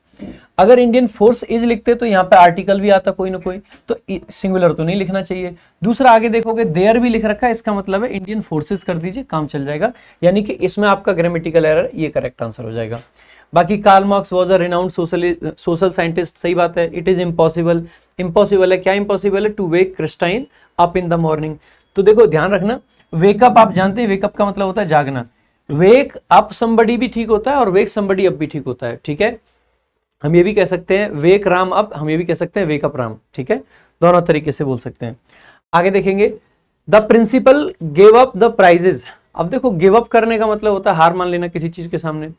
A: अगर इंडियन फोर्स इज लिखते तो यहां पे आर्टिकल भी आता कोई ना कोई तो सिंगुलर तो नहीं लिखना चाहिए दूसरा आगे देखोगे देयर भी लिख रखा है इसका मतलब है इंडियन फोर्सेस कर दीजिए काम चल जाएगा यानी कि इसमें आपका ग्रामेटिकल एरर ये करेक्ट आंसर हो जाएगा बाकी Karl Marx was a renowned social social scientist सही बात है इट इज इम्पॉसिबल इम्पॉसिबल है क्या इम्पॉसिबल है to wake Christine up in the morning तो देखो ध्यान रखना वेकअप आप जानते हैं वेकअप का मतलब होता है जागना वेक अप संबडी भी ठीक होता है और वेक संबडी अप भी ठीक होता है ठीक है हम ये भी कह सकते हैं वेक राम अप हम ये भी कह सकते हैं वेकअप राम ठीक है दोनों तरीके से बोल सकते हैं आगे देखेंगे the principal gave up the prizes अब देखो गिव अप करने का मतलब होता है हार मान लेना किसी चीज के सामने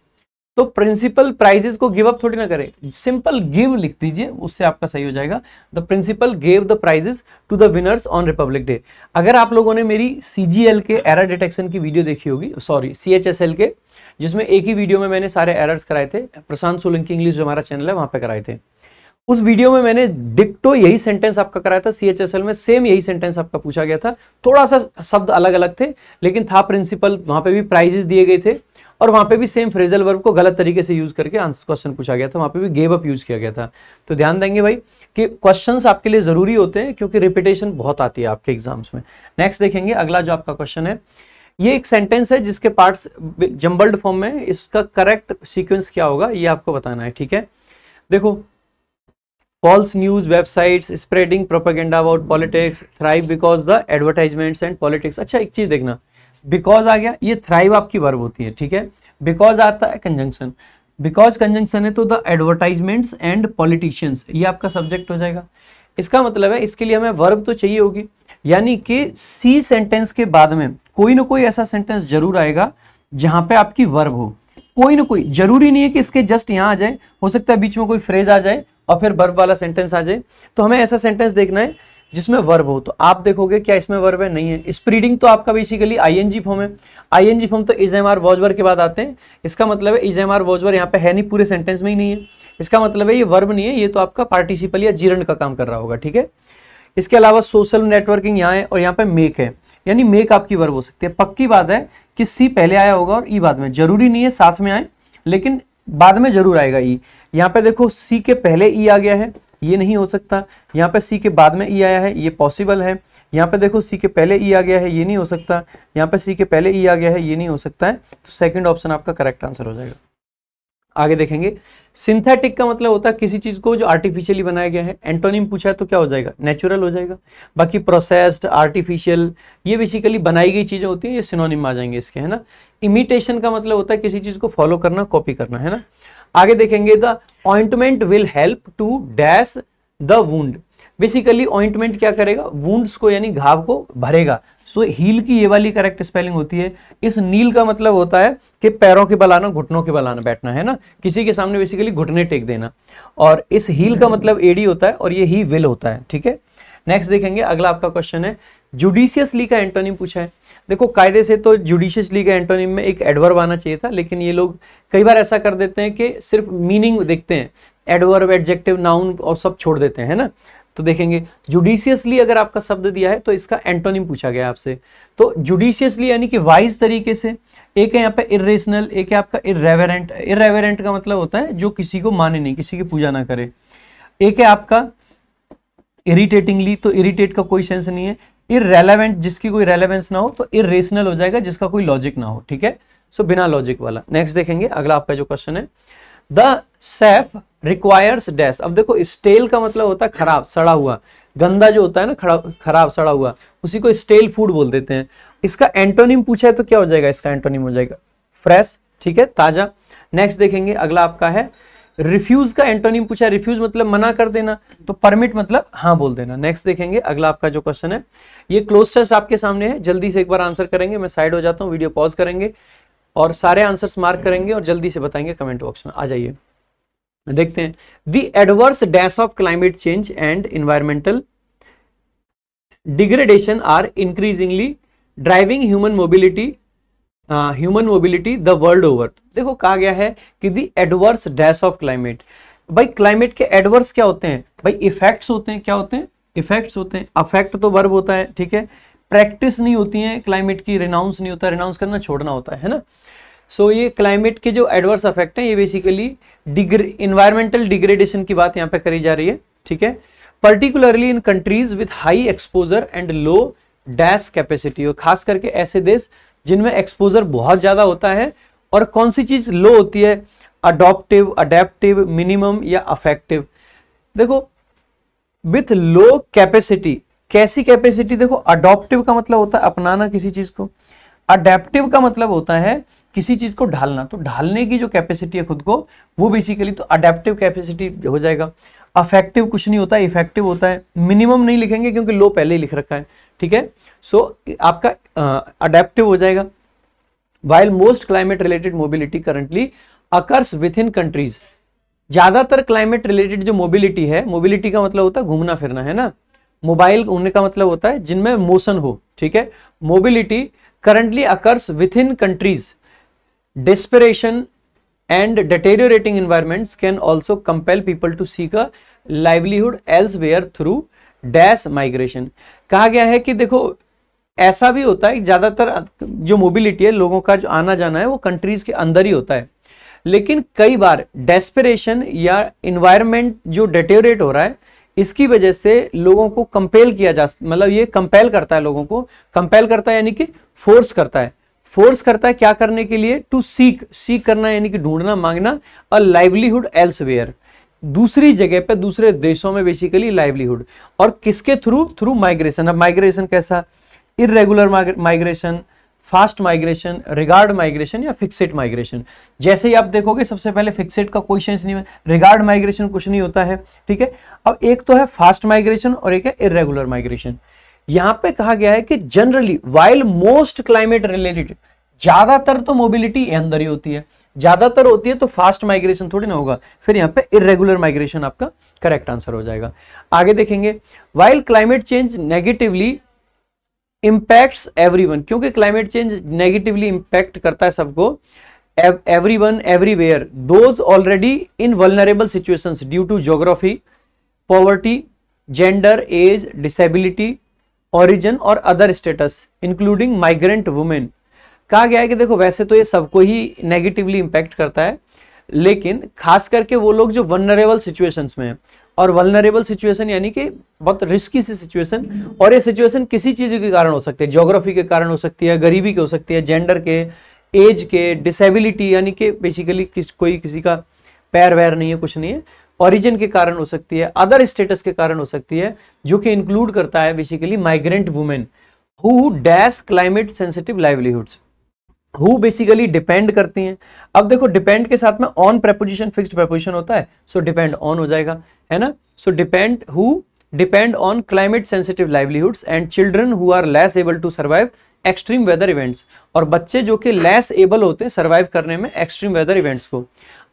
A: तो प्रिंसिपल प्राइजेस को गिव अप थोड़ी ना करें सिंपल गिव लिख दीजिए उससे आपका सही हो जाएगा the principal gave the prizes to the winners on Republic Day अगर आप लोगों ने मेरी सी के एरर डिटेक्शन की वीडियो देखी होगी सॉरी सी के जिसमें एक ही वीडियो में मैंने सारे एरर्स कराए थे प्रशांत सोलंकी इंग्लिश जो हमारा चैनल है वहां पर कराए थे उस वीडियो में मैंने डिक्टो यही सेंटेंस आपका कराया था सीएचएसएल में सेम यही सेंटेंस आपका पूछा गया था थोड़ा सा शब्द अलग अलग थे लेकिन था प्रिंसिपल वहां पे भी प्राइजेस दिए गए थे और वहां पे भी सेम फ्रेजल वर्ब को गलत तरीके से यूज करके आंसर क्वेश्चन पूछा गया था वहां पे भी गेव अप यूज किया गया था तो ध्यान देंगे भाई कि क्वेश्चन आपके लिए जरूरी होते हैं क्योंकि रिपीटेशन बहुत आती है आपके एग्जाम्स में नेक्स्ट देखेंगे अगला जो आपका क्वेश्चन है ये एक सेंटेंस है जिसके पार्ट जम्बल्ड फॉर्म में इसका करेक्ट सीक्वेंस क्या होगा ये आपको बताना है ठीक है देखो false news website spreading propaganda about politics thrive because the advertisements and politics अच्छा एक चीज देखना बिकॉज आ गया ये थ्राइव आपकी वर्ब होती है ठीक है बिकॉज आता है कंजंक्शन बिकॉज कंजंक्शन है तो द एडवर्टाइजमेंट्स एंड पॉलिटिशियंस ये आपका सब्जेक्ट हो जाएगा इसका मतलब है इसके लिए हमें वर्ब तो चाहिए होगी यानी कि सी सेंटेंस के बाद में कोई ना कोई ऐसा सेंटेंस जरूर आएगा जहां पे आपकी वर्ब हो कोई ना कोई जरूरी नहीं है कि इसके जस्ट यहां आ जाए हो सकता है बीच में कोई फ्रेज आ जाए और फिर वर्ब वाला सेंटेंस आ जाए तो हमें ऐसा सेंटेंस देखना है जिसमें वर्ब हो तो आप देखोगे क्या इसमें वर्ब है नहीं है स्प्रीडिंग तो आपका बेसिकली आईएनजी फॉर्म है आईएनजी फॉर्म तो इज एम आर वॉजवर के बाद आते हैं इसका मतलब है इज एम आर वॉजवर यहाँ पे है नहीं पूरे सेंटेंस में ही नहीं है इसका मतलब है ये वर्ब नहीं है ये तो आपका पार्टिसिपल या जीरण का काम कर रहा होगा ठीक है इसके अलावा सोशल नेटवर्किंग यहाँ है और यहाँ पे मेक है यानी मेक आपकी वर्ब हो सकती है पक्की बात है कि सी पहले आया होगा और ई e बाद में जरूरी नहीं है साथ में आए लेकिन बाद में जरूर आएगा ई e। यहाँ पे देखो सी के पहले ई e आ गया है ये नहीं हो सकता यहाँ पे सी के बाद में ई e आया है ये पॉसिबल है यहाँ पे देखो सी के पहले ई e आ गया है ये नहीं हो सकता यहाँ पे सी के पहले ई e आ गया है ये नहीं हो सकता है तो सेकेंड ऑप्शन आपका करेक्ट आंसर हो जाएगा आगे देखेंगे सिंथेटिक का मतलब होता है किसी चीज को जो आर्टिफिशियली बनाया गया है एंटोनिम पूछा है तो क्या हो जाएगा नेचुरल हो जाएगा बाकी प्रोसेस्ड आर्टिफिशियल ये बेसिकली बनाई गई चीजें होती हैं ये सिनोनिम आ जाएंगे इसके है ना इमिटेशन का मतलब होता है किसी चीज को फॉलो करना कॉपी करना है ना आगे देखेंगे the ointment will help to dash the wound basically ointment क्या करेगा वुंड्स को यानी घाव को भरेगा सो so, हील की ये वाली करेक्ट स्पेलिंग होती है इस नील का मतलब होता है कि पैरों के बल आना घुटनों के बल आना बैठना है ना किसी के सामने बेसिकली घुटने टेक देना और इस हील का मतलब एडी होता है और ये ही विल होता है ठीक है नेक्स्ट देखेंगे अगला आपका क्वेश्चन है जुडिशियसली का एंटोनिम पूछा है देखो कायदे से तो जुडिशियसली के एंटोनिम में एक एडवर्ब आना चाहिए था लेकिन ये लोग कई बार ऐसा कर देते हैं कि सिर्फ मीनिंग देखते हैं एडवर्ब एडजेक्टिव नाउन और सब छोड़ देते हैं ना तो देखेंगे जुडिशियसली अगर आपका शब्द दिया है तो इसका एंटोनिम पूछा गया आपसे तो जुडिशियसली यानी कि वाइज तरीके से एक है यहाँ पे इरेशनल एक है आपका इरेवेरेंट इरेवेरेंट का मतलब होता है जो किसी को माने नहीं किसी की पूजा ना करे एक है आपका इरिटेटिंगली तो इरिटेट का कोई सेंस नहीं है इरेलीवेंट जिसकी कोई रेलेवेंस ना हो तो इरेशनल हो जाएगा जिसका कोई लॉजिक ना हो ठीक है सो बिना लॉजिक वाला नेक्स्ट देखेंगे अगला आपका जो क्वेश्चन है द सेफ रिक्वायर्स डैश अब देखो स्टेल का मतलब होता है खराब सड़ा हुआ गंदा जो होता है ना खराब सड़ा हुआ उसी को स्टेल फूड बोल देते हैं इसका एंटोनिम पूछा है तो क्या हो जाएगा इसका एंटोनिम हो जाएगा फ्रेश ठीक है ताजा नेक्स्ट देखेंगे अगला आपका है रिफ्यूज का एंटोनिम पूछा है रिफ्यूज मतलब मना कर देना तो परमिट मतलब हाँ बोल देना नेक्स्ट देखेंगे अगला आपका जो क्वेश्चन है ये क्लोजेस्ट आपके सामने है जल्दी से एक बार आंसर करेंगे मैं साइड हो जाता हूँ वीडियो पॉज करेंगे और सारे आंसर्स मार्क करेंगे और जल्दी से बताएंगे कमेंट बॉक्स में आ जाइए देखते हैं the adverse dash of climate change and environmental degradation are increasingly driving human mobility human mobility the world over देखो कहा गया है कि the adverse dash of climate भाई क्लाइमेट के एडवर्स क्या होते हैं भाई इफेक्ट्स होते हैं क्या होते हैं इफेक्ट्स होते हैं अफेक्ट तो वर्ब होता है ठीक है प्रैक्टिस नहीं होती है क्लाइमेट की रिनाउंस नहीं होता रिनाउंस करना छोड़ना होता है ना सो so, ये क्लाइमेट के जो एडवर्स अफेक्ट हैं ये बेसिकली डिग्रे इन्वायरमेंटल डिग्रेडेशन की बात यहाँ पे करी जा रही है ठीक है particularly in countries with high exposure and low dash capacity और खास करके ऐसे देश जिनमें एक्सपोजर बहुत ज़्यादा होता है और कौन सी चीज़ लो होती है अडोप्टिव अडेप्टिव मिनिमम या अफेक्टिव देखो विथ लो कैपेसिटी कैसी कैपेसिटी देखो अडोप्टिव का मतलब होता है अपनाना किसी चीज को अडेप्टिव का मतलब होता है किसी चीज को ढालना तो ढालने की जो कैपेसिटी है खुद को वो बेसिकली तो अडेप्टिव कैपेसिटी हो जाएगा अफेक्टिव कुछ नहीं होता इफेक्टिव होता है मिनिमम नहीं लिखेंगे क्योंकि लो पहले ही लिख रखा है ठीक है सो so, आपका अडेप्टिव हो जाएगा while most climate related mobility currently occurs within countries ज़्यादातर क्लाइमेट रिलेटेड जो मोबिलिटी है मोबिलिटी का मतलब होता है घूमना फिरना है ना मोबाइल उन्हें का मतलब होता है जिनमें मोशन हो ठीक है mobility currently occurs within countries desperation and deteriorating environment can also compel people to seek livelihood elsewhere through dash migration कहा गया है कि देखो ऐसा भी होता है ज़्यादातर जो मोबिलिटी है लोगों का जो आना जाना है वो कंट्रीज के अंदर ही होता है लेकिन कई बार डेस्परेशन या इन्वायरमेंट जो डेटोरेट हो रहा है इसकी वजह से लोगों को कंपेल किया जा मतलब ये कंपेल करता है लोगों को कंपेल करता है यानी कि फोर्स करता है फोर्स करता है क्या करने के लिए टू सीक सीक करना यानी कि ढूंढना मांगना अ लाइवलीहुड एल्सवेयर दूसरी जगह पे दूसरे देशों में बेसिकली लाइवलीहुड और किसके थ्रू थ्रू माइग्रेशन अब माइग्रेशन कैसा irregular migration fast migration regard migration या फिक्सेड माइग्रेशन जैसे ही आप देखोगे सबसे पहले फिक्सेड का कोई सेंस नहीं है रिगार्ड माइग्रेशन कुछ नहीं होता है ठीक है अब एक तो है फास्ट माइग्रेशन और एक है इरेगुलर माइग्रेशन यहां पे कहा गया है कि generally while most climate related ज्यादातर तो मोबिलिटी अंदर ही होती है ज्यादातर होती है तो फास्ट माइग्रेशन थोड़ी ना होगा फिर यहां पे इरेगुलर माइग्रेशन आपका करेक्ट आंसर हो जाएगा आगे देखेंगे while climate change negatively impact everyone क्योंकि क्लाइमेट चेंज नेगेटिवली इम्पैक्ट करता है सबको everyone everywhere those already in vulnerable situations due to geography poverty gender age disability origin और other status including migrant women कहा गया है कि देखो वैसे तो ये सबको ही नेगेटिवली इम्पैक्ट करता है लेकिन खास करके वो लोग जो वनरेबल सिचुएशन में हैं और वलनरेबल सिचुएशन यानी कि बहुत रिस्की सी सिचुएशन और ये सिचुएशन किसी चीज़ के कारण हो सकती है ज्योग्राफी के कारण हो सकती है गरीबी के हो सकती है जेंडर के एज के डिसेबिलिटी यानी कि बेसिकली किस कोई किसी का पैर वैर नहीं है कुछ नहीं है ओरिजिन के कारण हो सकती है अदर स्टेटस के कारण हो सकती है जो कि इंक्लूड करता है basically migrant women who dash climate sensitive livelihoods who basically depend करती हैं अब देखो डिपेंड के साथ में ऑन प्रेपोजिशन फिक्स प्रेपोजिशन होता है सो डिपेंड ऑन हो जाएगा है ना so depend who depend on climate sensitive livelihood and children who are less able to survive extreme weather events और बच्चे जो कि लेस एबल होते हैं सर्वाइव करने में एक्सट्रीम वेदर इवेंट्स को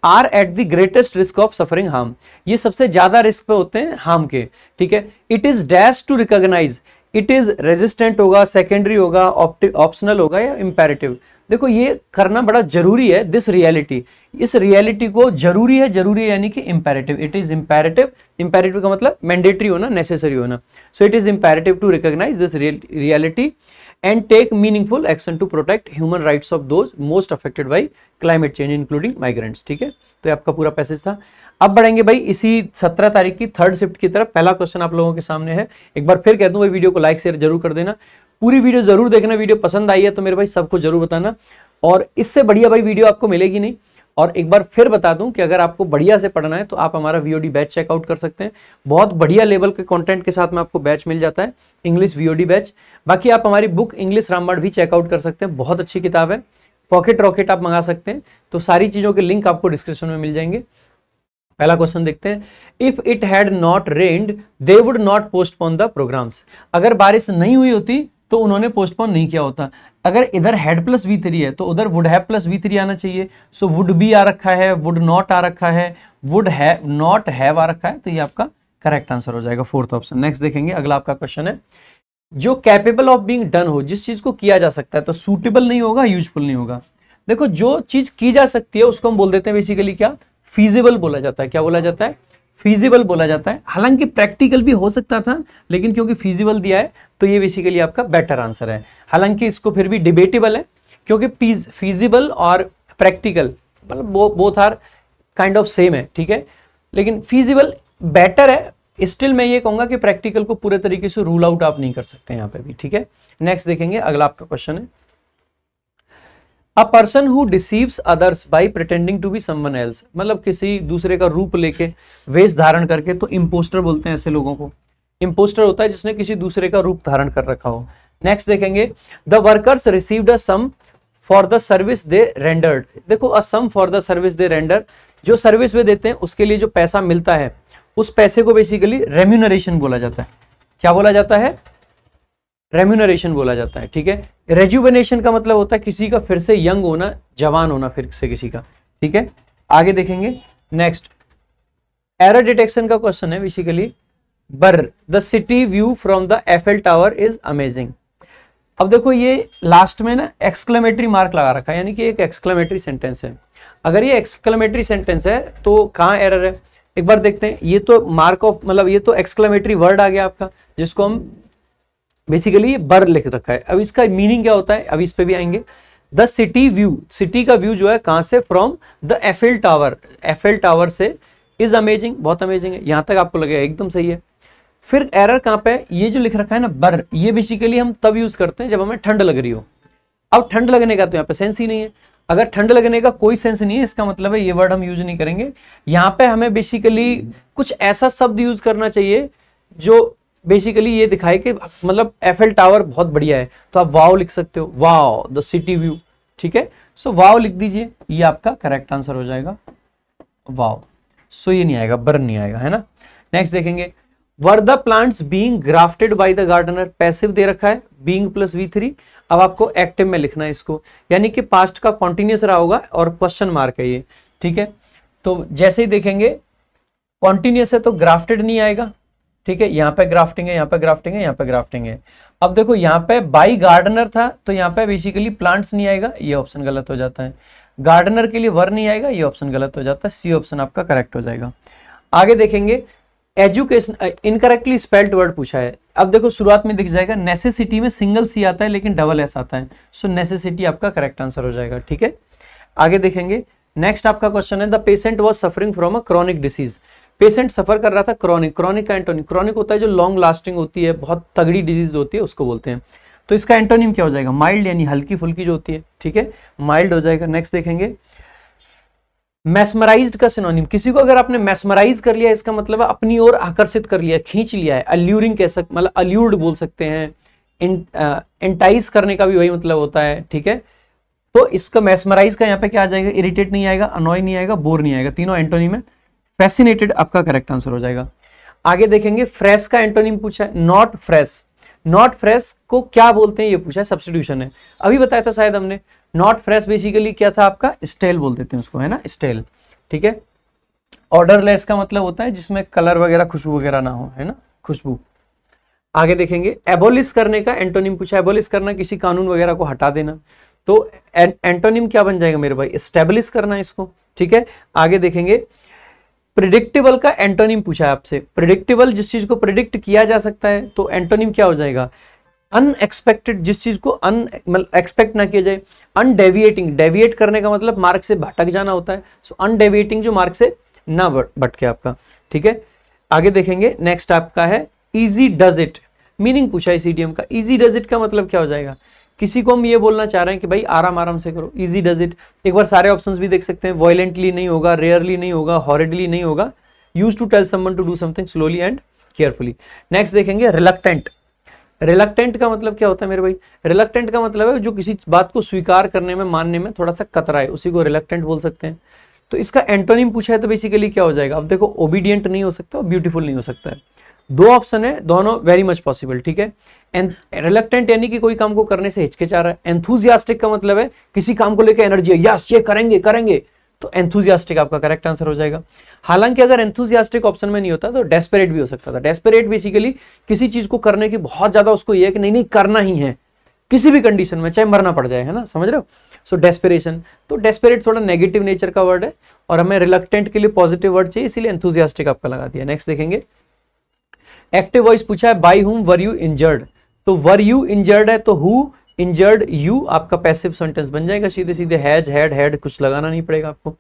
A: are at the greatest risk of suffering harm ये सबसे ज्यादा रिस्क पे होते हैं हार्म के ठीक है it is dash to recognize it is resistant होगा सेकेंडरी होगा ऑप्शनल होगा या इम्पेरेटिव देखो ये करना बड़ा जरूरी है दिस रियलिटी इस रियलिटी को जरूरी है जरूरी है यानी कि imperative it is imperative imperative का मतलब मैंडेटरी होना नेसेसरी होना so it is imperative to recognize this reality and take meaningful action to protect human rights of those most affected by climate change including migrants ठीक है तो ये आपका पूरा पैसेज था अब बढ़ेंगे भाई इसी 17 तारीख की थर्ड शिफ्ट की तरफ पहला क्वेश्चन आप लोगों के सामने है एक बार फिर कह दूं भाई वीडियो को लाइक शेयर जरूर कर देना पूरी वीडियो जरूर देखना वीडियो पसंद आई है तो मेरे भाई सबको जरूर बताना और इससे बढ़िया भाई वीडियो आपको मिलेगी नहीं और एक बार फिर बता दूं कि अगर आपको बढ़िया से पढ़ना है तो आप हमारा वीओडी बैच चेकआउट कर सकते हैं बहुत बढ़िया लेवल के कंटेंट के साथ में आपको बैच मिल जाता है इंग्लिश वीओडी बैच बाकी आप हमारी बुक इंग्लिश रामबाण भी चेकआउट कर सकते हैं बहुत अच्छी किताब है पॉकेट रॉकेट आप मंगा सकते हैं तो सारी चीज़ों के लिंक आपको डिस्क्रिप्शन में मिल जाएंगे पहला क्वेश्चन देखते हैं if it had not rained they would not postpone the programs अगर बारिश नहीं हुई होती तो उन्होंने पोस्टपोन नहीं किया होता अगर इधर हेड प्लस वी थ्री है तो उधर would have plus V three आना चाहिए सो वुड बी आ रखा है वुड नॉट आ रखा है वुड है नॉट हैव आ रखा है तो ये आपका करेक्ट आंसर हो जाएगा फोर्थ ऑप्शन नेक्स्ट देखेंगे अगला आपका क्वेश्चन है जो कैपेबल ऑफ बींग डन हो जिस चीज को किया जा सकता है तो सूटेबल नहीं होगा यूजफुल नहीं होगा देखो जो चीज की जा सकती है उसको हम बोल देते हैं बेसिकली क्या फीजिबल बोला जाता है क्या बोला जाता है फीजिबल बोला जाता है हालांकि प्रैक्टिकल भी हो सकता था लेकिन क्योंकि फीजिबल दिया है तो ये बेसिकली आपका बेटर आंसर है हालांकि इसको फिर भी डिबेटेबल है क्योंकि फीजिबल और प्रैक्टिकल मतलब both are kind of same है ठीक है लेकिन फीजिबल बेटर है स्टिल मैं ये कहूंगा कि प्रैक्टिकल को पूरे तरीके से रूल आउट आप नहीं कर सकते यहां पे भी ठीक है नेक्स्ट देखेंगे अगला आपका क्वेश्चन है a person who deceives others by pretending to be someone else मतलब किसी दूसरे का रूप लेके वेश धारण करके तो इम्पोस्टर बोलते हैं ऐसे लोगों को इम्पोस्टर होता है जिसने किसी दूसरे का रूप धारण कर रखा हो नेक्स्ट देखेंगे the workers received a sum for the service they rendered देखो a sum for the service they render जो सर्विस वे देते हैं उसके लिए जो पैसा मिलता है उस पैसे को बेसिकली रेम्यूनरेशन बोला जाता है क्या बोला जाता है रेम्यूनरेशन बोला जाता है ठीक है रेज्यूबनेशन का मतलब होता है किसी का फिर से यंग होना जवान होना फिर से किसी का ठीक है आगे देखेंगे नेक्स्ट एरर डिटेक्शन का क्वेश्चन है बेसिकली बर the city view from the Eiffel tower is amazing अब देखो ये लास्ट में ना एक्सक्लेमेटरी मार्क लगा रखा है यानी कि एक एक्सक्लेमेटरी सेंटेंस है अगर ये एक्सक्लेमेटरी सेंटेंस है तो कहाँ एरर है एक बार देखते हैं ये तो मार्क ऑफ मतलब ये तो एक्सक्लेमेटरी वर्ड आ गया आपका जिसको हम बेसिकली ये बर लिख रखा है अब इसका मीनिंग क्या होता है अब इस पर भी आएंगे द सिटी व्यू सिटी का व्यू जो है कहाँ से from the Eiffel tower Eiffel tower से इज अमेजिंग बहुत अमेजिंग है यहाँ तक आपको लगेगा एकदम सही है फिर एरर कहां पे ये जो लिख रखा है ना बर ये बेसिकली हम तब यूज करते हैं जब हमें ठंड लग रही हो अब ठंड लगने का तो यहाँ पे सेंस ही नहीं है अगर ठंड लगने का कोई सेंस नहीं है इसका मतलब है ये वर्ड हम यूज नहीं करेंगे यहाँ पे हमें बेसिकली कुछ ऐसा शब्द यूज करना चाहिए जो बेसिकली ये दिखाए कि मतलब एफएल टावर बहुत बढ़िया है तो आप वाओ लिख सकते हो वाओ द सिटी व्यू ठीक है सो वाओ लिख दीजिए ये आपका करेक्ट आंसर हो जाएगा वाओ सो ये नहीं आएगा बर्न नहीं आएगा है ना नेक्स्ट देखेंगे were the plants being grafted by the gardener passive दे रखा है बींग प्लस वी थ्री अब आपको एक्टिव में लिखना है इसको यानी कि पास्ट का कॉन्टिन्यूस रहा होगा और क्वेश्चन मार्क है ये ठीक है तो जैसे ही देखेंगे कॉन्टिन्यूस है तो ग्राफ्टेड नहीं आएगा ठीक है यहाँ पे ग्राफ्टिंग है यहाँ पे ग्राफ्टिंग है यहाँ पे ग्राफ्टिंग है अब देखो यहाँ पे बाई गार्डनर था तो यहाँ पे बेसिकली प्लांट्स नहीं आएगा ये ऑप्शन गलत हो जाता है गार्डनर के लिए वर नहीं आएगा ये ऑप्शन गलत हो जाता है सी ऑप्शन आपका करेक्ट हो जाएगा आगे देखेंगे एजुकेशन इनकरेक्टली स्पेल्ड वर्ड पूछा है अब देखो शुरुआत में दिख जाएगा नेसेसिटी में सिंगल सी आता है लेकिन डबल एस आता है सो so, नेसेसिटी आपका करेक्ट आंसर हो जाएगा ठीक है आगे देखेंगे नेक्स्ट आपका क्वेश्चन है the patient was suffering from a chronic disease patient suffer कर रहा था क्रॉनिक क्रॉनिक का एंटोनिम क्रॉनिक होता है जो लॉन्ग लास्टिंग होती है बहुत तगड़ी डिजीज होती है उसको बोलते हैं तो इसका एंटोनिम क्या हो जाएगा माइल्ड यानी हल्की फुल्की जो होती है ठीक है माइल्ड हो जाएगा नेक्स्ट देखेंगे मैसमराइज्ड का सिनोनिम किसी को अगर आपने मैसमराइज कर लिया इसका मतलब है अपनी ओर आकर्षित कर लिया खींच लिया है अल्यूरिंग कह सकते मतलब अल्यूर्ड बोल सकते हैं एंटाइज करने का भी वही मतलब होता है ठीक है तो इसका मैसमराइज का यहाँ पे क्या आ जाएगा इरिटेट नहीं आएगा अनॉय नहीं आएगा बोर नहीं आएगा तीनों एंटोनिम है फैसिनेटेड आपका करेक्ट आंसर हो जाएगा आगे देखेंगे फ्रेश का एंटोनिम पूछा है नॉट फ्रेश नॉट फ्रेश को क्या बोलते हैं ये पूछा है सब्सटीट्यूशन है अभी बताया था शायद हमने नॉट फ्रेश बेसिकली क्या था आपका स्टेल बोल देते हैं उसको है ना स्टेल ठीक है ऑर्डरलेस का मतलब होता है जिसमें कलर वगैरह खुशबू वगैरह ना हो है ना खुशबू आगे देखेंगे एबोलिस करने का एंटोनिम पूछा एबोलिस करना किसी कानून वगैरह को हटा देना तो एंटोनिम क्या बन जाएगा मेरे भाई स्टेब्लिश करना इसको ठीक है आगे देखेंगे प्रिडिक्टेबल का एंटोनिम पूछा है आपसे प्रिडिक्टेबल जिस चीज को प्रिडिक्ट किया जा सकता है तो एंटोनिम क्या हो जाएगा अनएक्सपेक्टेड जिस चीज़ को अन मतलब एक्सपेक्ट ना किया जाए अनडेविएटिंग डेविएट करने का मतलब मार्क से भटक जाना होता है सो अनडेविएटिंग जो मार्क से ना भटके आपका ठीक है आगे देखेंगे नेक्स्ट आपका है इजी डज इट मीनिंग पूछा है सीडीएम का इजी डज इट का मतलब क्या हो जाएगा किसी को हम ये बोलना चाह रहे हैं कि भाई आराम आराम से करो इजी डज इट एक बार सारे ऑप्शन भी देख सकते हैं वॉयलेंटली नहीं होगा रेयरली नहीं होगा हॉरिडली नहीं होगा use to tell someone to do something slowly and carefully next देखेंगे रिलक्टेंट रिलक्टेंट का मतलब क्या होता है मेरे भाई रिलक्टेंट का मतलब है जो किसी बात को स्वीकार करने में मानने में थोड़ा सा कतरा है उसी को रिलक्टेंट बोल सकते हैं तो इसका एंटोनिम पूछा है तो बेसिकली क्या हो जाएगा अब देखो ओबीडियंट नहीं हो सकता और ब्यूटीफुल नहीं हो सकता है दो ऑप्शन है दोनों वेरी मच पॉसिबल ठीक है एंड रिलक्टेंट यानी कि कोई काम को करने से हिचकिचा रहा है एंथुजियास्टिक का मतलब है किसी काम को लेकर एनर्जी है यस ये करेंगे करेंगे तो एंथुजियास्टिक आपका करेक्ट आंसर हो जाएगा हालांकि अगर एंथुजियास्टिक ऑप्शन में नहीं होता तो डेस्परेट भी हो सकता था डेस्परेट बेसिकली किसी चीज को करने की बहुत ज्यादा उसको यह है कि नहीं नहीं करना ही है किसी भी कंडीशन में चाहे मरना पड़ जाए है ना समझ रहे हो सो डेस्परेशन तो डेस्परेट थोड़ा नेगेटिव नेचर का वर्ड है और हमें रिलक्टेंट के लिए पॉजिटिव वर्ड चाहिए इसीलिए एंथुजियास्टिक आपका लगा दिया नेक्स्ट देखेंगे एक्टिव वॉइस पूछा है बाई हुम वर यू इंजर्ड तो वर यू इंजर्ड है तो हु इंजर्ड यू आपका पैसिव सेंटेंस बन जाएगा सीधे सीधे हैज हैड हैड कुछ लगाना नहीं पड़ेगा आपको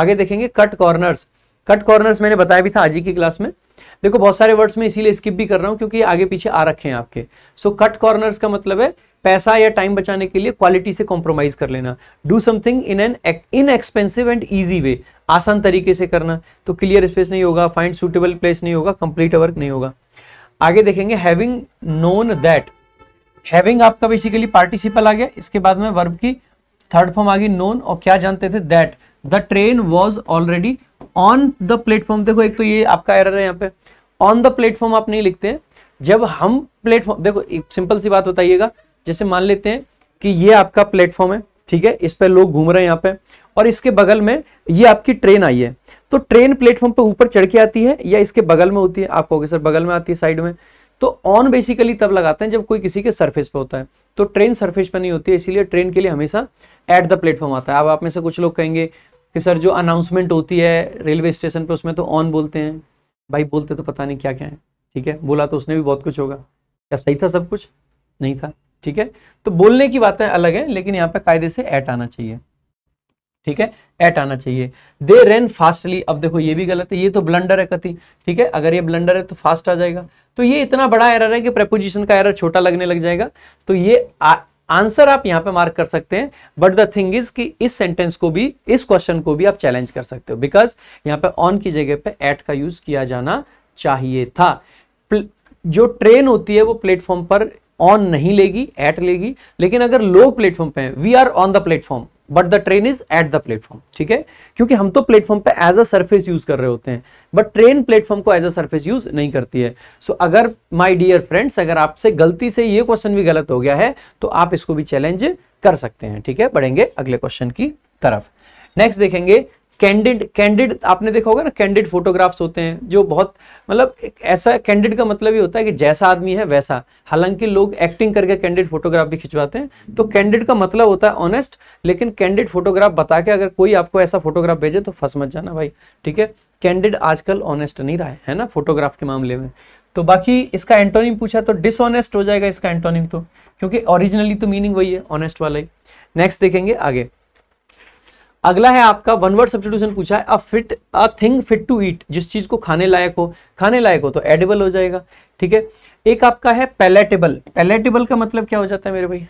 A: आगे देखेंगे कट कॉर्नर्स कट कॉर्नर्स मैंने बताया भी था आज ही की क्लास में देखो बहुत सारे वर्ड्स में इसीलिए स्किप भी कर रहा हूँ क्योंकि आगे पीछे आ रखे हैं आपके सो कट कॉर्नर्स का मतलब है पैसा या टाइम बचाने के लिए क्वालिटी से कॉम्प्रोमाइज कर लेना do something in an inexpensive and easy way आसान तरीके से करना तो क्लियर स्पेस नहीं होगा फाइंड सुटेबल प्लेस नहीं होगा कंप्लीट वर्क नहीं होगा आगे देखेंगे हैविंग नोन दैट हैविंग आपका बेसिकली पार्टिसिपल आ गया इसके बाद में वर्ब की थर्ड फॉर्म आ गई नोन और क्या जानते थे that the train was already on the platform देखो एक तो ये आपका एरर है यहाँ पे ऑन द प्लेटफॉर्म आप नहीं लिखते जब हम प्लेटफॉर्म देखो सिंपल सी बात बताइएगा जैसे मान लेते हैं कि ये आपका प्लेटफॉर्म है ठीक है इस पर लोग घूम रहे हैं यहाँ पे और इसके बगल में ये आपकी ट्रेन आई है तो ट्रेन प्लेटफॉर्म पे ऊपर चढ़ के आती है या इसके बगल में होती है आप कहोगे सर बगल में आती है साइड में तो ऑन बेसिकली तब लगाते हैं जब कोई किसी के सरफेस पे होता है तो ट्रेन सरफेस पे नहीं होती है इसीलिए ट्रेन के लिए हमेशा एट द प्लेटफॉर्म आता है अब आप में से कुछ लोग कहेंगे कि सर जो अनाउंसमेंट होती है रेलवे स्टेशन पर उसमें तो ऑन बोलते हैं भाई बोलते तो पता नहीं क्या क्या है ठीक है बोला तो उसने भी बहुत कुछ होगा क्या सही था सब कुछ नहीं था ठीक है तो बोलने की बातें अलग है लेकिन यहाँ पे कायदे से ऐट आना चाहिए ठीक है एट आना चाहिए दे रेन फास्टली अब देखो ये भी गलत है ये तो ब्लंडर है कति ठीक है अगर ये ब्लंडर है तो फास्ट आ जाएगा तो ये इतना बड़ा एरर है कि प्रेपोजिशन का एरर छोटा लगने लग जाएगा तो ये आ, आंसर आप यहां पे मार्क कर सकते हैं बट द थिंग इज कि इस सेंटेंस को भी इस क्वेश्चन को भी आप चैलेंज कर सकते हो बिकॉज यहाँ पे ऑन की जगह पे एट का यूज किया जाना चाहिए था जो ट्रेन होती है वो प्लेटफॉर्म पर ऑन नहीं लेगी एट लेगी लेकिन अगर लोग प्लेटफॉर्म पे हैं we are on the platform but the train is at the platform ठीक है क्योंकि हम तो प्लेटफॉर्म पे एज अ सरफेस यूज कर रहे होते हैं बट ट्रेन प्लेटफॉर्म को एज अ सरफेस यूज नहीं करती है सो so, अगर माई डियर फ्रेंड्स अगर आपसे गलती से ये क्वेश्चन भी गलत हो गया है तो आप इसको भी चैलेंज कर सकते हैं ठीक है बढ़ेंगे अगले क्वेश्चन की तरफ नेक्स्ट देखेंगे कैंडिड कैंडिड आपने देखा होगा ना कैंडिड फोटोग्राफ्स होते हैं जो बहुत मतलब ऐसा कैंडिड का मतलब ये होता है कि जैसा आदमी है वैसा हालांकि लोग एक्टिंग करके कैंडिड फोटोग्राफ भी खिंचवाते हैं तो कैंडिड का मतलब होता है ऑनेस्ट लेकिन कैंडिड फोटोग्राफ बता के अगर कोई आपको ऐसा फोटोग्राफ भेजे तो फंस मत जाना भाई ठीक है कैंडिड आजकल ऑनेस्ट नहीं रहा है, है ना फोटोग्राफ के मामले में तो बाकी इसका एंटोनिम पूछा तो डिसऑनेस्ट हो जाएगा इसका एंटोनिम तो क्योंकि ओरिजिनली तो मीनिंग वही है ऑनेस्ट वाला ही नेक्स्ट देखेंगे आगे अगला है आपका वन वर्ड सब्सिट्यूशन पूछा है a fit a thing fit to eat जिस चीज को खाने लायक हो खाने लायक हो तो एडेबल हो जाएगा ठीक है एक आपका है पैलेटेबल पैलेटेबल का मतलब क्या हो जाता है मेरे भाई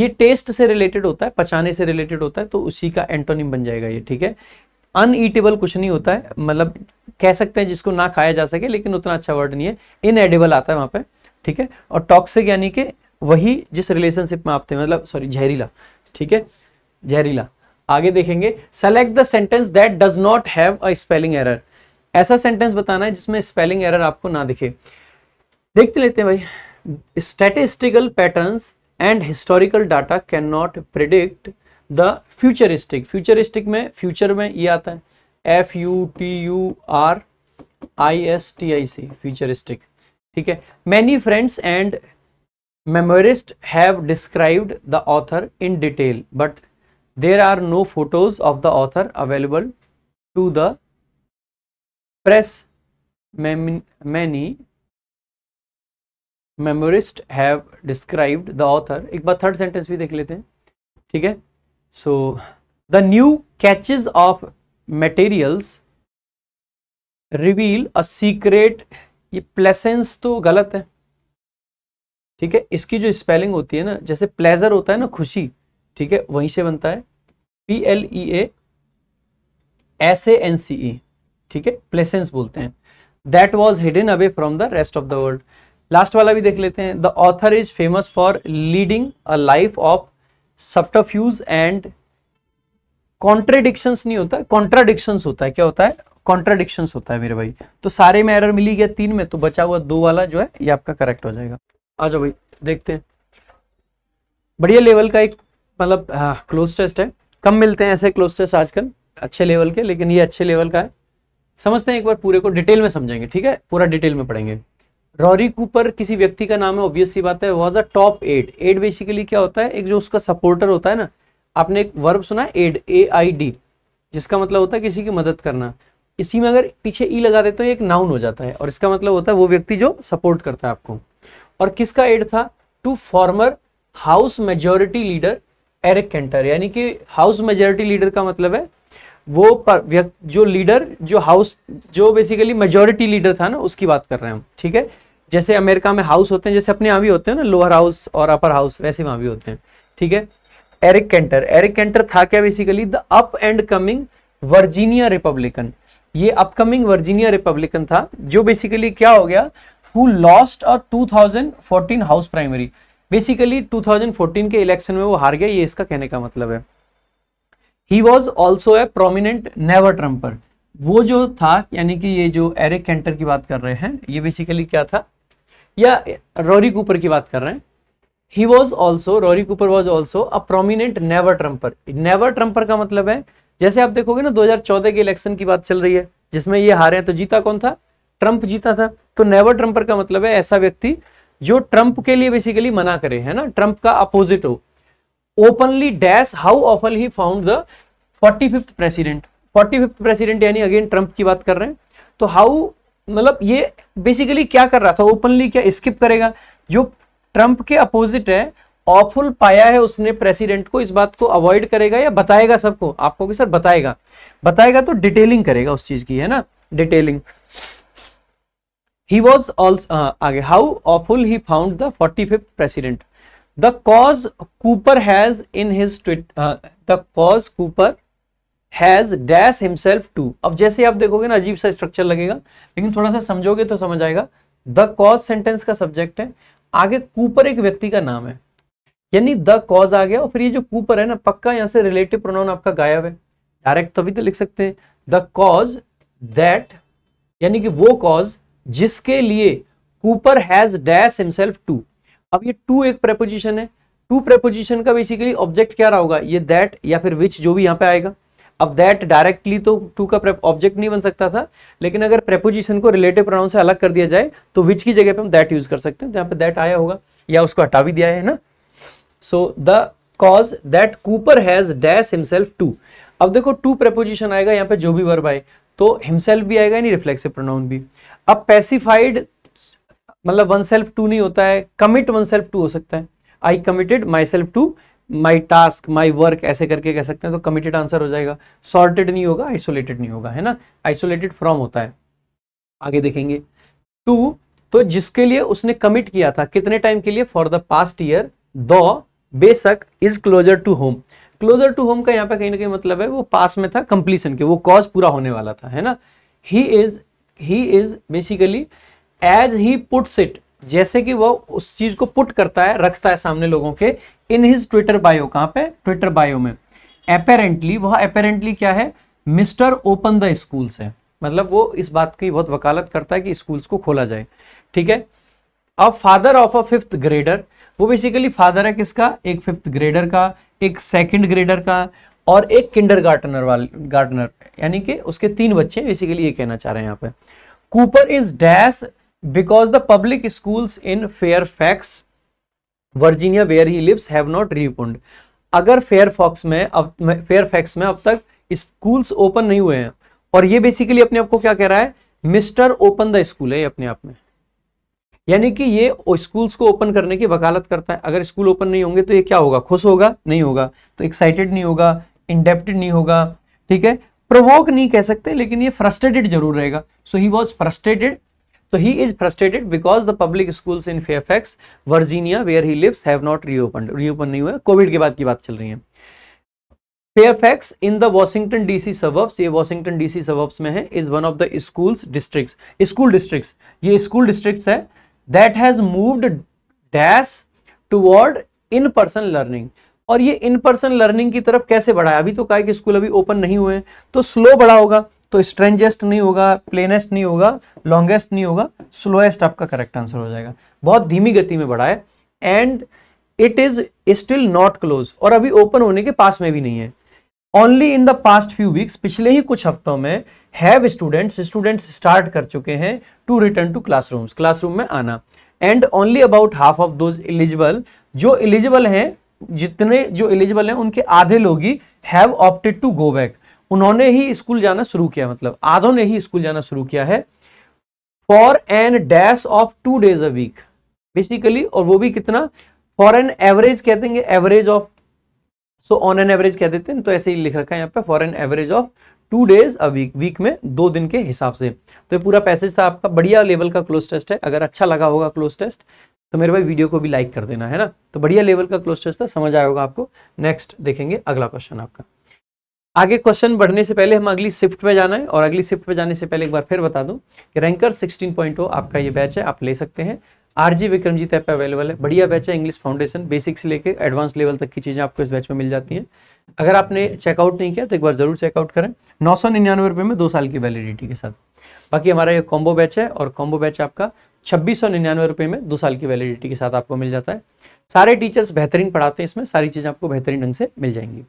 A: ये टेस्ट से रिलेटेड होता है पचाने से रिलेटेड होता है तो उसी का एंटोनिम बन जाएगा ये ठीक है अनईटेबल कुछ नहीं होता है मतलब कह सकते हैं जिसको ना खाया जा सके लेकिन उतना अच्छा वर्ड नहीं है इनएडिबल आता है वहां पे ठीक है और टॉक्सिक यानी कि वही जिस रिलेशनशिप में आप थे मतलब सॉरी जहरीला ठीक है जहरीला आगे देखेंगे select the sentence that does not have a spelling error ऐसा सेंटेंस बताना है जिसमें स्पेलिंग एरर आपको ना दिखे देखते लेते हैं भाई statistical patterns and historical data can not predict the futuristic futuristic में फ्यूचर में ये आता है F U T U R I S T I C futuristic ठीक है many friends and memoirist have described the author in detail but there are no photos of the author available to the press many memoirist have described the author एक बार थर्ड सेंटेंस भी देख लेते हैं ठीक है so the new caches of materials reveal a secret ये प्लेसेंस तो गलत है ठीक है इसकी जो स्पेलिंग होती है ना जैसे प्लेजर होता है ना खुशी ठीक है वहीं से बनता है P L E A S N C E ठीक है प्लेसेंस बोलते हैं that was hidden away from the rest of the world last वाला भी देख लेते हैं the author is famous for leading a life of subterfuge and contradictions नहीं होता कॉन्ट्राडिक्शन होता है क्या होता है कॉन्ट्राडिक्शन होता है मेरे भाई तो सारे में एरर मिली गया तीन में तो बचा हुआ दो वाला जो है ये आपका करेक्ट हो जाएगा आ जाओ भाई देखते हैं बढ़िया लेवल का एक मतलब क्लोज टेस्ट है कम मिलते हैं ऐसे क्लोज टेस्ट आजकल अच्छे लेवल के लेकिन ये अच्छे लेवल का है समझते हैं एक बार पूरे को डिटेल में समझेंगे ठीक है पूरा डिटेल में पढ़ेंगे रॉरी कूपर किसी व्यक्ति का नाम है ऑब्वियस सी बात है was a top aide aide basically क्या होता है एक जो उसका सपोर्टर होता है ना आपने एक वर्ब सुना है एड ए आई डी जिसका मतलब होता है किसी की मदद करना इसी में अगर पीछे ई e लगा दे तो एक नाउन हो जाता है और इसका मतलब होता है वो व्यक्ति जो सपोर्ट करता है आपको और किसका एड था to former House majority leader Eric Cantor यानी कि हाउस मेजोरिटी लीडर का मतलब है वो पर जो लीडर जो हाउस जो बेसिकली मेजोरिटी लीडर था ना उसकी बात कर रहे हैं हम ठीक है जैसे अमेरिका में हाउस होते हैं जैसे अपने यहाँ भी होते हैं ना लोअर हाउस और अपर हाउस वैसे वहाँ भी होते हैं ठीक है एरिक कैंटर एरिक कैंटर था क्या basically the up and coming Virginia Republican ये अपकमिंग वर्जीनिया रिपब्लिकन था जो बेसिकली क्या हो गया हु लॉस्ट और 2014 हाउस प्राइमरी बेसिकली 2014 के इलेक्शन में वो हार गया ये इसका कहने का मतलब है he was also a prominent never Trumper वो जो था यानी कि ये जो एरिक कैंटर की बात कर रहे हैं ये बेसिकली क्या था या रॉरी कूपर की बात कर रहे हैं he was also Rory Cooper was also a prominent never Trumper never Trumper का मतलब है जैसे आप देखोगे ना 2014 के इलेक्शन की बात चल रही है जिसमें ये हारे हैं तो जीता कौन था ट्रंप जीता था तो नेवर ट्रम्पर का मतलब है ऐसा व्यक्ति जो ट्रंप के लिए बेसिकली मना करे है ना ट्रंप का अपोजिट हो openly dash how awful he found the forty fifth president forty fifth president यानी अगेन ट्रंप की बात कर रहे हैं तो हाउ मतलब ये बेसिकली क्या कर रहा था ओपनली क्या स्किप करेगा जो ट्रंप के अपोजिट है ऑफुल पाया है उसने प्रेसिडेंट को इस बात को अवॉइड करेगा या बताएगा सबको आपको कि सर बताएगा बताएगा तो डिटेलिंग करेगा उस चीज की है ना detailing he was also uh, आगे how awful he found the 45th president the cause cooper has in his tweet uh, the cause cooper has dash himself to अब जैसे आप देखोगे ना अजीब सा स्ट्रक्चर लगेगा लेकिन थोड़ा सा समझोगे तो समझ आएगा द कॉज सेंटेंस का सब्जेक्ट है आगे कूपर एक व्यक्ति का नाम है यानी द कॉज आ गया और फिर ये जो कूपर है ना पक्का यहाँ से रिलेटिव प्रोनाउन आपका गायब है डायरेक्ट तभी तो लिख सकते हैं द कॉज दैट यानी कि वो कॉज जिसके लिए Cooper has dash himself to अब ये टू एक प्रेपोजिशन है टू प्रेपोजिशन का बेसिकली ऑब्जेक्ट क्या रहा होगा ये दैट या फिर विच जो भी यहाँ पे आएगा अब दैट डायरेक्टली तो टू का ऑब्जेक्ट नहीं बन सकता था लेकिन अगर प्रेपोजिशन को रिलेटिव प्रोनाउन से अलग कर दिया जाए तो विच की जगह पे हम दैट यूज कर सकते हैं तो यहाँ पे दैट आया होगा या उसको हटा भी दिया है ना so the cause that Cooper has dash himself to अब देखो टू प्रेपोजिशन आएगा यहाँ पे जो भी वर्ब आए तो हिमसेल्फ भी आएगा यानी रिफ्लेक्सिव प्रोनाउन भी अब पैसिफाइड मतलब वन सेल्फ टू नहीं होता है कमिट वन सेल्फ टू हो सकता है I committed myself to my task my work ऐसे करके कह सकते हैं तो कमिटेड आंसर हो जाएगा सॉर्टेड नहीं होगा आइसोलेटेड नहीं होगा है ना आइसोलेटेड फ्रॉम होता है आगे देखेंगे टू तो जिसके लिए उसने कमिट किया था कितने टाइम के लिए for the past year the बेशक is closer to home closer to home का यहाँ पे कहीं ना कहीं मतलब है वो पास में था कंप्लीसन के वो कॉज पूरा होने वाला था है ना he is he is basically as he puts it जैसे कि वो उस चीज को पुट करता है रखता है सामने लोगों के इन हिज ट्विटर बायो कहां पे ट्विटर बायो में अपेरेंटली वह अपेरेंटली क्या है मिस्टर ओपन द स्कूल्स है मतलब वो इस बात की बहुत वकालत करता है कि स्कूल्स को खोला जाए ठीक है अब father of a fifth grader वो बेसिकली फादर है किसका एक फिफ्थ ग्रेडर का एक सेकंड ग्रेडर का और एक किंडर गार्टनर वाले गार्टनर यानी कि उसके तीन बच्चे बेसिकली ये कहना चाह रहे हैं यहाँ पे Cooper is dash because the public schools in Fairfax Virginia where he lives have not refund अगर फेयर फॉक्स में अब फेयर फैक्स में अब तक स्कूल्स ओपन नहीं हुए हैं और ये बेसिकली अपने आप को क्या कह रहा है मिस्टर ओपन द स्कूल है ये अपने आप में यानी कि ये स्कूल्स को ओपन करने की वकालत करता है अगर स्कूल ओपन नहीं होंगे तो ये क्या होगा खुश होगा नहीं होगा तो एक्साइटेड नहीं होगा इंडेप्टेड नहीं होगा ठीक है प्रोवोक नहीं कह सकते लेकिन ये फ्रस्ट्रेटेड जरूर रहेगा सो ही वॉज फ्रस्ट्रेटेड तो he is frustrated because the public school in Fairfax Virginia where he lives have not reopen reopen नहीं हुआ कोविड के बाद की बात चल रही है Fairfax in the Washington DC suburbs ये वॉशिंगटन डीसी सबर्ब्स में है is one of the schools district school district ये स्कूल डिस्ट्रिक्ट है that has moved dash toward in person learning और ये इन पर्सन लर्निंग की तरफ कैसे बढ़ाया अभी तो कहा कि स्कूल अभी ओपन नहीं हुए तो स्लो बढ़ा होगा तो स्ट्रेंजेस्ट नहीं होगा प्लेनेस्ट नहीं होगा लॉन्गेस्ट नहीं होगा स्लोएस्ट आपका करेक्ट आंसर हो जाएगा बहुत धीमी गति में बढ़ा है and it is still not close और अभी ओपन होने के पास में भी नहीं है only in the past few weeks पिछले ही कुछ हफ्तों में हैव स्टूडेंट्स स्टूडेंट्स स्टार्ट कर चुके हैं to return to classrooms classroom में आना and only about half of those eligible जो एलिजिबल हैं जितने जो एलिजिबल हैं उनके आधे लोग ही have opted to go back उन्होंने ही स्कूल जाना शुरू किया मतलब आधों ने ही स्कूल जाना शुरू किया है for an dash of two days a week basically और वो भी कितना फॉर एन एवरेज कह देंगे average of so on an average कह देते हैं तो ऐसे ही लिख रखा है यहाँ पे for an average of two days a week week में दो दिन के हिसाब से तो ये पूरा पैसेज था आपका बढ़िया लेवल का क्लोज टेस्ट है अगर अच्छा लगा होगा क्लोज टेस्ट तो मेरे भाई वीडियो को भी लाइक कर देना है ना तो बढ़िया लेवल का क्लोज टेस्ट था समझ आएगा आपको नेक्स्ट देखेंगे अगला क्वेश्चन आपका आगे क्वेश्चन बढ़ने से पहले हम अगली शिफ्ट में जाना है और अगली शिफ्ट में जाने से पहले एक बार फिर बता दूं कि रैंकर 16.0 आपका ये बैच है आप ले सकते हैं आरजी विक्रमजीत ऐप अवेलेबल है बढ़िया बैच है इंग्लिश फाउंडेशन बेसिक्स से लेकर एडवांस लेवल तक की चीज़ें आपको इस बैच में मिल जाती हैं अगर आपने चेकआउट नहीं किया तो एक बार ज़रूर चेकआउट करें नौ सौ निन्यानवे रुपये में दो साल की वैलिडिटी के साथ बाकी हमारा ये कॉम्बो बैच है और कॉम्बो बैच आपका छब्बीस सौ निन्यानवे रुपये में दो साल की वैलिडिटी के साथ आपको मिल जाता है सारे टीचर्स बेहतरीन पढ़ाते हैं इसमें सारी चीज़ें आपको बेहतरीन ढंग से मिल जाएंगी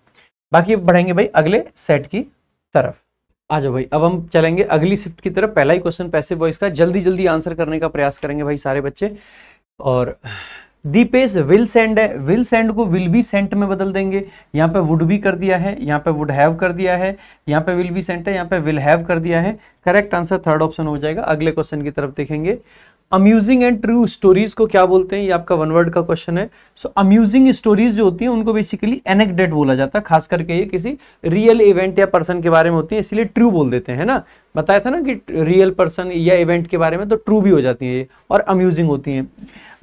A: बाकी बढ़ेंगे भाई अगले सेट की तरफ आ जाओ भाई अब हम चलेंगे अगली शिफ्ट की तरफ पहला ही क्वेश्चन पैसिव वॉइस का जल्दी जल्दी आंसर करने का प्रयास करेंगे भाई सारे बच्चे और दीपेश विल सेंड है विल सेंड को विल बी सेंट में बदल देंगे यहाँ पे वुड भी कर दिया है यहाँ पे वुड हैव कर दिया है यहाँ पे विल बी सेंट है यहाँ पे विल हैव कर दिया है करेक्ट आंसर थर्ड ऑप्शन हो जाएगा अगले क्वेश्चन की तरफ देखेंगे अम्यूजिंग एंड ट्रू स्टोरीज को क्या बोलते हैं ये आपका वन वर्ड का क्वेश्चन है सो अम्यूजिंग स्टोरीज जो होती हैं उनको बेसिकली एनेक्डेट बोला जाता है खास करके ये किसी रियल इवेंट या पर्सन के बारे में होती है इसीलिए ट्रू बोल देते हैं ना बताया था ना कि रियल पर्सन या इवेंट के बारे में तो ट्रू भी हो जाती है ये और अम्यूजिंग होती हैं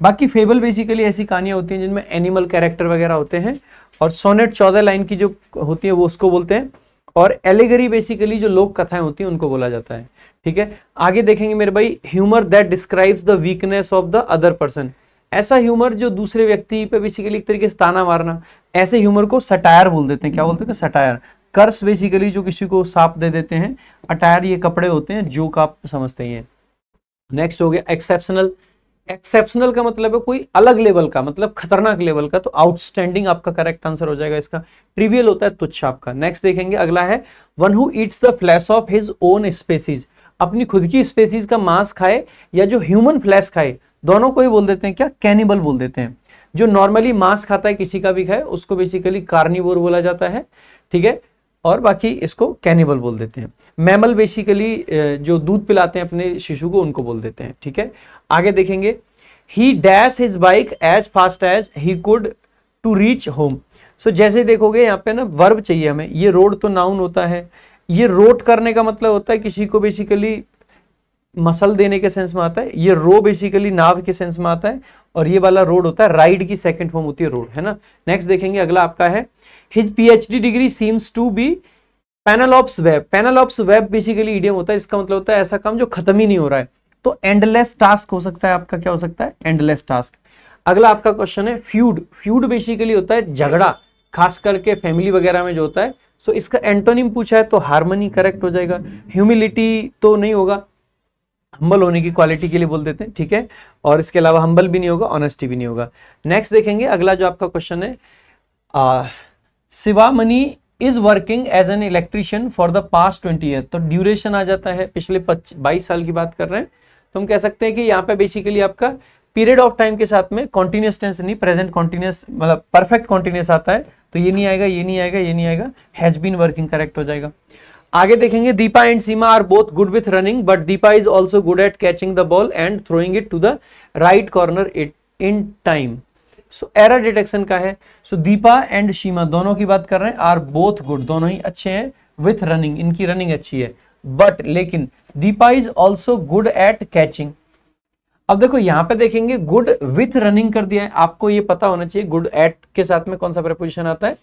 A: बाकी फेबल बेसिकली ऐसी कहानियाँ होती हैं जिनमें एनिमल कैरेक्टर वगैरह होते हैं और सोनेट चौदह लाइन की जो होती है वो उसको बोलते हैं और एलेगरी बेसिकली जो लोक कथाएं होती हैं उनको बोला जाता है ठीक है आगे देखेंगे मेरे भाई humour that describes the weakness of the other person ऐसा ह्यूमर जो दूसरे व्यक्ति पे बेसिकली एक तरीके से ताना मारना ऐसे ह्यूमर को सटायर बोल देते हैं क्या बोलते हैं सटायर कर्स बेसिकली जो किसी को साफ दे देते हैं अटायर ये कपड़े होते हैं जो आप समझते हैं नेक्स्ट हो गया एक्सेप्शनल एक्सेप्शनल का मतलब है कोई अलग लेवल का मतलब खतरनाक लेवल का तो आउटस्टैंडिंग आपका करेक्ट आंसर हो जाएगा इसका ट्रिवियल होता है तुच्छ आपका नेक्स्ट देखेंगे अगला है one who eats the flesh of his own species अपनी खुद की स्पेसीज का मांस खाए या जो ह्यूमन फ्लैश खाए दोनों को ही बोल देते हैं क्या कैनिबल बोल देते हैं जो नॉर्मली मांस खाता है किसी का भी खाए उसको बेसिकली कार्निवोर बोला जाता है ठीक है और बाकी इसको कैनिबल बोल देते हैं मैमल बेसिकली जो दूध पिलाते हैं अपने शिशु को उनको बोल देते हैं ठीक है आगे देखेंगे he dash his bike as fast as he could to reach home so जैसे देखोगे यहाँ पे ना वर्ब चाहिए हमें ये रोड तो नाउन होता है ये रोड करने का मतलब होता है किसी को बेसिकली मसल देने के सेंस में आता है ये रो बेसिकली नाव के सेंस में आता है और ये वाला रोड होता है राइड की सेकंड फॉर्म होती है रोड है ना नेक्स्ट देखेंगे अगला आपका है his PhD degree seems to be Penelope's web Penelope's web basically idiom होता है इसका मतलब होता है ऐसा काम जो खत्म ही नहीं हो रहा है तो एंडलेस टास्क हो सकता है आपका क्या हो सकता है एंडलेस टास्क अगला आपका क्वेश्चन है फ्यूड फ्यूड बेसिकली होता है झगड़ा खास करके फैमिली वगैरह में जो होता है सो so, इसका एंटोनिम पूछा है तो हारमोनी करेक्ट हो जाएगा ह्यूमिलिटी तो नहीं होगा हम्बल होने की क्वालिटी के लिए बोल देते हैं ठीक है और इसके अलावा हम्बल भी नहीं होगा ऑनेस्टी भी नहीं होगा नेक्स्ट देखेंगे अगला जो आपका क्वेश्चन है Shivamani is working as an electrician for the past twenty year तो ड्यूरेशन आ जाता है पिछले बाईस साल की बात कर रहे हैं तो हम कह सकते हैं कि यहाँ पे बेसिकली आपका पीरियड ऑफ टाइम के साथ में कॉन्टिन्यूस टेंस नहीं प्रेजेंट कॉन्टिन्यूस मतलब परफेक्ट कॉन्टिन्यूस आता है तो ये नहीं आएगा ये नहीं आएगा ये नहीं आएगा हैज बीन वर्किंग करेक्ट हो जाएगा आगे देखेंगे Deepa and Seema are both good with running but Deepa is also good at catching the ball and throwing it to the right corner it in time so error detection का है सो दीपा एंड सीमा दोनों की बात कर रहे हैं आर बोथ गुड दोनों ही अच्छे हैं विथ रनिंग इनकी रनिंग अच्छी है बट लेकिन Deepa is also good at catching अब देखो यहां पे देखेंगे गुड विथ रनिंग कर दिया है आपको ये पता होना चाहिए गुड एट के साथ में कौन सा प्रपोजिशन आता है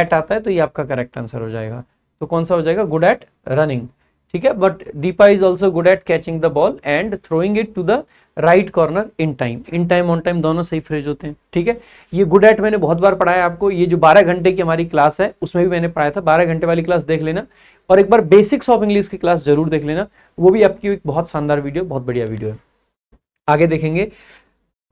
A: एट आता है तो ये आपका करेक्ट आंसर हो जाएगा तो कौन सा हो जाएगा गुड एट रनिंग ठीक है but Deepa is also good at catching the ball and throwing it to the right corner in time in time on time दोनों सही फ्रेज होते हैं ठीक है ये गुड एट मैंने बहुत बार पढ़ाया आपको ये जो 12 घंटे की हमारी क्लास है उसमें भी मैंने पढ़ाया था 12 घंटे वाली क्लास देख लेना और एक बार बेसिक्स ऑफ इंग्लिश की क्लास जरूर देख लेना वो भी आपकी एक बहुत शानदार वीडियो बहुत बढ़िया वीडियो है आगे देखेंगे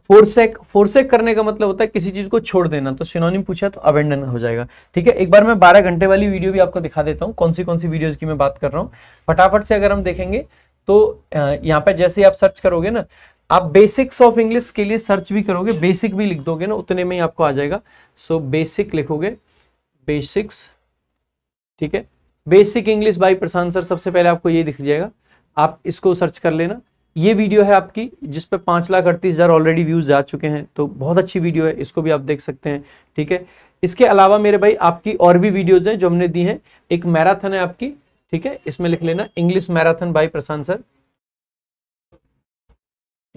A: फोरसेक फोरसेक करने का मतलब होता है किसी चीज को छोड़ देना तो सिनोनिम पूछा तो अबेंडन हो जाएगा ठीक है एक बार मैं बारह घंटे वाली वीडियो भी आपको दिखा देता हूँ कौन सी कौन सी वीडियोज की मैं बात कर रहा हूँ फटाफट से अगर हम देखेंगे तो यहाँ पे जैसे आप सर्च करोगे ना आप बेसिक्स ऑफ इंग्लिश के लिए सर्च भी करोगे बेसिक भी लिख दोगे ना उतने में ही आपको आ जाएगा सो बेसिक लिखोगे बेसिक्स ठीक है basic English by Prashant sir सबसे पहले आपको ये दिख जाएगा आप इसको सर्च कर लेना ये वीडियो है आपकी जिस पे पाँच लाख अड़तीस हज़ार ऑलरेडी व्यूज़ जा चुके हैं तो बहुत अच्छी वीडियो है इसको भी आप देख सकते हैं ठीक है इसके अलावा मेरे भाई आपकी और भी वीडियोज़ हैं जो हमने दी हैं एक मैराथन है आपकी ठीक है इसमें लिख लेना English marathon by Prashant sir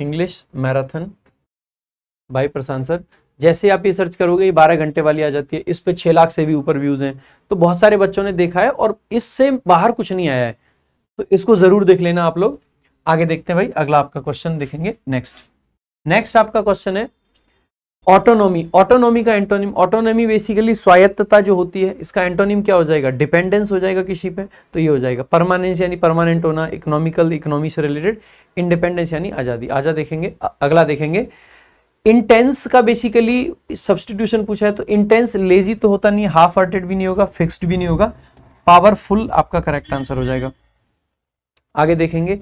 A: English marathon by Prashant sir जैसे आप ये सर्च करोगे ये बारह घंटे वाली आ जाती है इस पे छह लाख से भी ऊपर व्यूज हैं तो बहुत सारे बच्चों ने देखा है और इससे बाहर कुछ नहीं आया है तो इसको जरूर देख लेना आप लोग आगे देखते हैं भाई अगला आपका क्वेश्चन देखेंगे नेक्स्ट नेक्स्ट आपका क्वेश्चन है ऑटोनोमी ऑटोनोमी का एंटोनिम ऑटोनोमी बेसिकली स्वायत्तता जो होती है इसका एंटोनिम क्या हो जाएगा डिपेंडेंस हो जाएगा किसी पे तो ये हो जाएगा परमानेंस यानी परमानेंट होना इकोनॉमिकल इकोनॉमी से रिलेटेड इंडिपेंडेंस यानी आज़ादी आज़ाद देखेंगे अगला देखेंगे इंटेंस का बेसिकली सब्सटीट्यूशन पूछा है तो इंटेंस लेजी तो होता नहीं हाफ हार्टेड भी नहीं होगा फिक्स्ड भी नहीं होगा पावरफुल आपका करेक्ट आंसर हो जाएगा आगे देखेंगे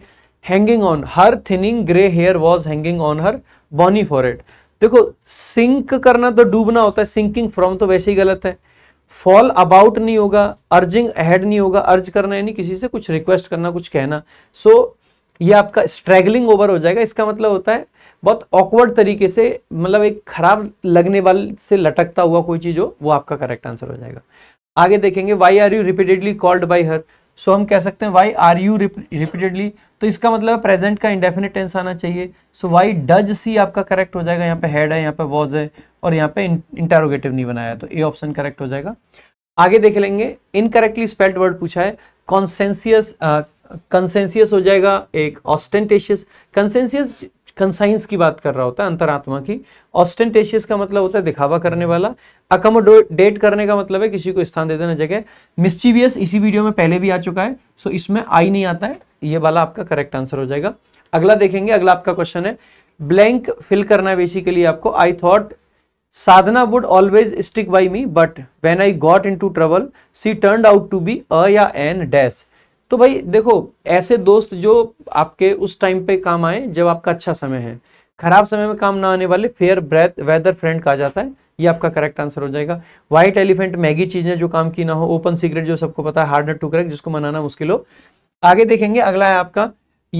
A: hanging on her thinning grey hair was hanging on her bonny for it देखो सिंक करना तो डूबना होता है सिंकिंग फ्रॉम तो वैसे ही गलत है फॉल अबाउट नहीं होगा अर्जिंग अहेड नहीं होगा अर्ज करना यानी किसी से कुछ रिक्वेस्ट करना कुछ कहना सो so, ये आपका स्ट्रेगलिंग ओवर हो जाएगा इसका मतलब होता है बहुत ऑकवर्ड तरीके से मतलब एक खराब लगने वाले से लटकता हुआ कोई चीज़ हो वो आपका करेक्ट आंसर हो जाएगा आगे देखेंगे why are you repeatedly called by her so हम कह सकते हैं वाई आर यू रिपीटेडली तो इसका मतलब प्रेजेंट का इंडेफिनेट टेंस आना चाहिए सो वाई डज सी आपका करेक्ट हो जाएगा यहाँ पे हेड है यहाँ पे वॉज है और यहाँ पे इंटेरोगेटिव नहीं बनाया तो ए ऑप्शन करेक्ट हो जाएगा आगे देख लेंगे इनकरेक्टली स्पेल्ड वर्ड पूछा है कॉन्सेंसियस कंसेंसियस हो जाएगा एक ऑस्टेंटेशियस कंसेंसियस कंसाइंस की बात कर रहा होता है अंतरात्मा की ऑस्टेंटेशियस का मतलब होता है दिखावा करने वाला अकोमोडेट करने का मतलब है किसी को स्थान दे देना जगह मिस्चिवियस इसी वीडियो में पहले भी आ चुका है सो इसमें आई नहीं आता है ये वाला आपका करेक्ट आंसर हो जाएगा अगला देखेंगे अगला आपका क्वेश्चन है ब्लैंक फिल करना है बेसिकली आपको I thought Sadhana would always stick by me but when I got into trouble she turned out to be a या एन डैश तो भाई देखो ऐसे दोस्त जो आपके उस टाइम पे काम आए जब आपका अच्छा समय है खराब समय में काम ना आने वाले फेयर ब्रेथ वेदर फ्रेंड कहा जाता है ये आपका करेक्ट आंसर हो जाएगा व्हाइट एलिफेंट मैगी चीजें जो काम की ना हो ओपन सीक्रेट जो सबको पता है हार्ड नट टू करेक्ट जिसको मनाना मुश्किल हो आगे देखेंगे अगला है आपका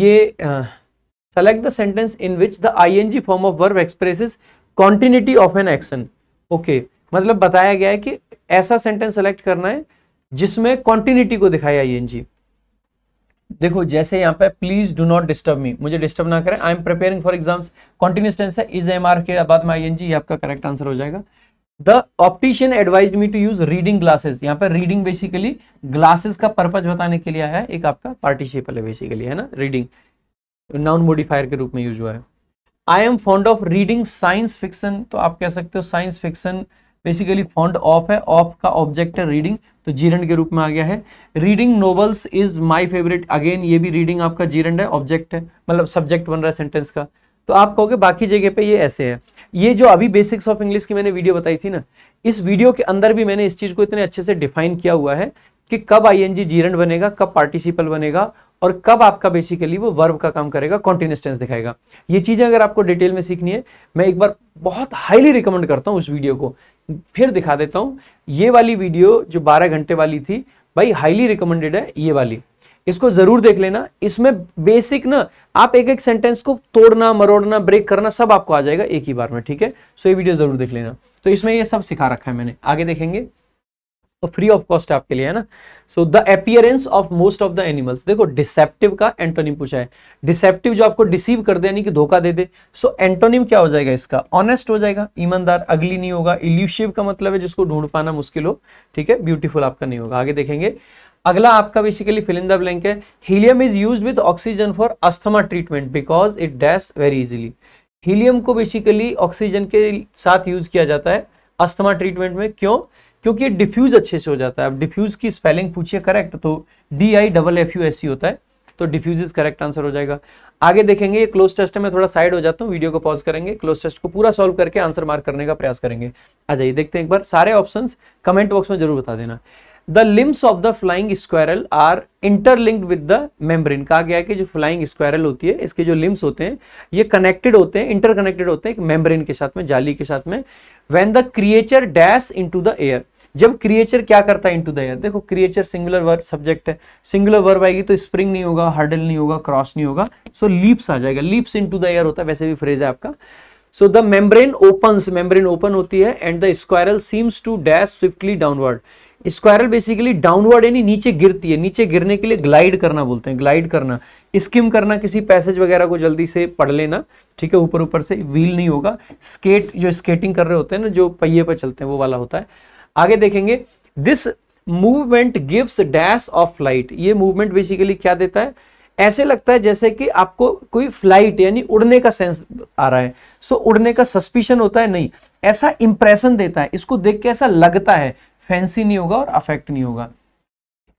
A: ये select the sentence in which the ING form of verb express continuity of an action okay मतलब बताया गया है कि ऐसा सेंटेंस सेलेक्ट करना है जिसमें कॉन्टिन्यूटी को दिखाया आईएनजी देखो जैसे यहाँ पे please do not disturb me मुझे डिस्टर्ब ना करें I am preparing for exams continuous tense है इज एम आर के बाद में आई एन जी आपका करेक्ट आंसर हो जाएगा the optician advise me to use reading glasses यहाँ पर रीडिंग बेसिकली ग्लासेस का पर्पज बताने के लिए है एक आपका पार्टिसिपल है बेसिकली है ना रीडिंग नाउन मोडिफायर के रूप में यूज हुआ है I am fond of reading science fiction तो आप कह सकते हो science fiction basically fond of है ऑफ का ऑब्जेक्ट है रीडिंग तो जीरण के रूप में आ गया है reading novels is my favourite again ये भी रीडिंग आपका जीरण है ऑब्जेक्ट है मतलब सब्जेक्ट बन रहा है सेंटेंस का तो आप कहोगे बाकी जगह पे ये ऐसे है ये जो अभी बेसिक्स ऑफ इंग्लिश की मैंने वीडियो बताई थी ना इस वीडियो के अंदर भी मैंने इस चीज़ को इतने अच्छे से डिफाइन किया हुआ है कि कब आई एन जी बनेगा कब पार्टिसिपल बनेगा और कब आपका बेसिकली वो वर्ब का काम करेगा कॉन्टिन्यूस टेंस दिखाएगा ये चीज़ें अगर आपको डिटेल में सीखनी है मैं एक बार बहुत हाईली रिकमेंड करता हूँ उस वीडियो को फिर दिखा देता हूँ ये वाली वीडियो जो 12 घंटे वाली थी भाई हाईली रिकमेंडेड है ये वाली इसको जरूर देख लेना इसमें बेसिक ना आप एक एक सेंटेंस को तोड़ना मरोड़ना ब्रेक करना सब आपको आ जाएगा एक ही बार में ठीक है सो ये वीडियो जरूर देख लेना तो इसमें ये सब सिखा रखा है मैंने आगे देखेंगे तो फ्री ऑफ कॉस्ट आपके लिए है ना so the appearance of most of the animals देखो डिसेप्टिव का एंटोनिम पूछा है डिसेप्टिव जो आपको डिसीव कर दे यानी कि धोखा दे दे सो so, एंटोनिम क्या हो जाएगा इसका ऑनेस्ट हो जाएगा ईमानदार अगली नहीं होगा इल्यूशिव का मतलब है जिसको ढूंढ पाना मुश्किल हो ठीक है ब्यूटीफुल आपका नहीं होगा आगे देखेंगे अगला आपका basically fill in the blank है helium is use with oxygen for asthma treatment because it dash very easily helium को बेसिकली ऑक्सीजन के साथ यूज किया जाता है अस्थमा ट्रीटमेंट में क्यों क्योंकि डिफ्यूज अच्छे से हो जाता है अब डिफ्यूज की स्पेलिंग पूछिए करेक्ट तो D I double F U S C होता है तो डिफ्यूज इज करेक्ट आंसर हो जाएगा आगे देखेंगे ये क्लोज टेस्ट है मैं थोड़ा साइड हो जाता हूँ वीडियो को पॉज करेंगे क्लोज टेस्ट को पूरा सॉल्व करके आंसर मार्क करने का प्रयास करेंगे आ जाइए देखते हैं एक बार सारे ऑप्शन कमेंट बॉक्स में जरूर बता देना the limbs of the flying squirrel are interlinked with the membrane कहा गया है कि जो फ्लाइंग स्क्वायरल होती है इसके जो लिम्स होते हैं ये कनेक्टेड होते हैं इंटरकनेक्टेड होते हैं एक मेम्ब्रेन के साथ में जाली के साथ में when the creature dash into the air जब क्रिएचर क्या करता है इनटू द एयर देखो क्रिएचर सिंगुलर वर्ब सब्जेक्ट है सिंगुलर वर्ब आएगी तो स्प्रिंग नहीं होगा हर्डल नहीं होगा क्रॉस नहीं होगा सो लीप्स आ जाएगा लीप्स इनटू द एयर होता है वैसे भी फ्रेज है आपका so the membrane open membrane open होती है and the squirrel seems to dash swiftly downward squirrel basically downward यानी नीचे गिरती है नीचे गिरने के लिए ग्लाइड करना बोलते हैं ग्लाइड करना स्किम करना किसी पैसेज वगैरह को जल्दी से पढ़ लेना ठीक है ऊपर ऊपर से व्हील नहीं होगा स्केट जो स्केटिंग कर रहे होते हैं ना जो पहिए पर चलते हैं वो वाला होता है आगे देखेंगे this movement gives dash of flight ये मूवमेंट बेसिकली क्या देता है ऐसे लगता है जैसे कि आपको कोई फ्लाइट यानी उड़ने का सेंस आ रहा है सो so, उड़ने का सस्पिशन होता है नहीं ऐसा इंप्रेशन देता है इसको देख के ऐसा लगता है फैंसी नहीं होगा और अफेक्ट नहीं होगा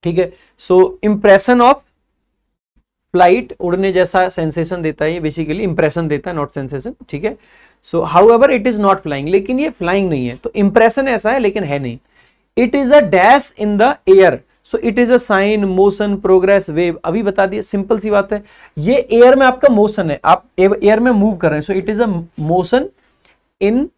A: ठीक है सो इंप्रेशन ऑफ फ्लाइट उड़ने जैसा सेंसेशन देता है ये बेसिकली इंप्रेशन देता है नॉट सेंसेशन ठीक है so however it is not flying लेकिन ये फ्लाइंग नहीं है तो इंप्रेशन ऐसा है लेकिन है नहीं it is a dash in the air so it is a sine motion progress wave अभी बता दिए सिंपल सी बात है ये एयर में आपका मोशन है आप एयर में मूव कर रहे हैं so it is a motion in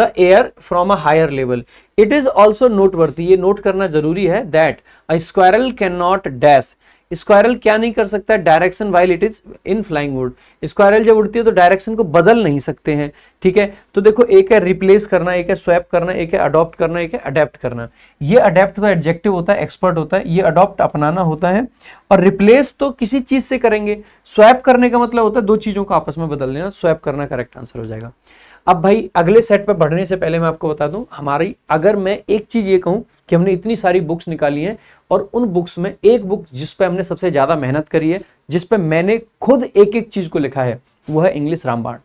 A: the air from a higher level it is also noteworthy ये नोट करना जरूरी है that a squirrel can not dash squirrel क्या नहीं कर सकता direction while it is in flying would squirrel जब उड़ती है तो डायरेक्शन को बदल नहीं सकते हैं ठीक है तो देखो एक है रिप्लेस करना एक है स्वैप करना एक है अडॉप्ट करना एक है अडेप्ट करना ये अडेप्ट तो एडजेक्टिव होता है एक्सपर्ट होता है ये अडॉप्ट अपनाना होता है और रिप्लेस तो किसी चीज से करेंगे स्वैप करने का मतलब होता है दो चीजों को आपस में बदल लेना स्वैप करना करेक्ट आंसर हो जाएगा अब भाई अगले सेट पर बढ़ने से पहले मैं आपको बता दूं हमारी अगर मैं एक चीज़ ये कहूं कि हमने इतनी सारी बुक्स निकाली हैं और उन बुक्स में एक बुक जिस पर हमने सबसे ज़्यादा मेहनत करी है जिस पर मैंने खुद एक एक चीज़ को लिखा है वो है इंग्लिश रामबाण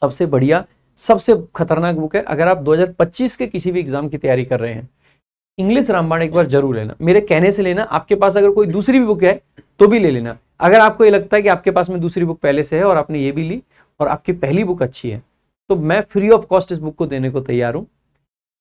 A: सबसे बढ़िया सबसे खतरनाक बुक है अगर आप 2025 के किसी भी एग्ज़ाम की तैयारी कर रहे हैं इंग्लिश रामबाण एक बार जरूर लेना मेरे कहने से लेना आपके पास अगर कोई दूसरी भी बुक है तो भी ले लेना अगर आपको ये लगता है कि आपके पास में दूसरी बुक पहले से है और आपने ये भी ली और आपकी पहली बुक अच्छी है तो मैं फ्री ऑफ कॉस्ट इस बुक को देने को तैयार हूं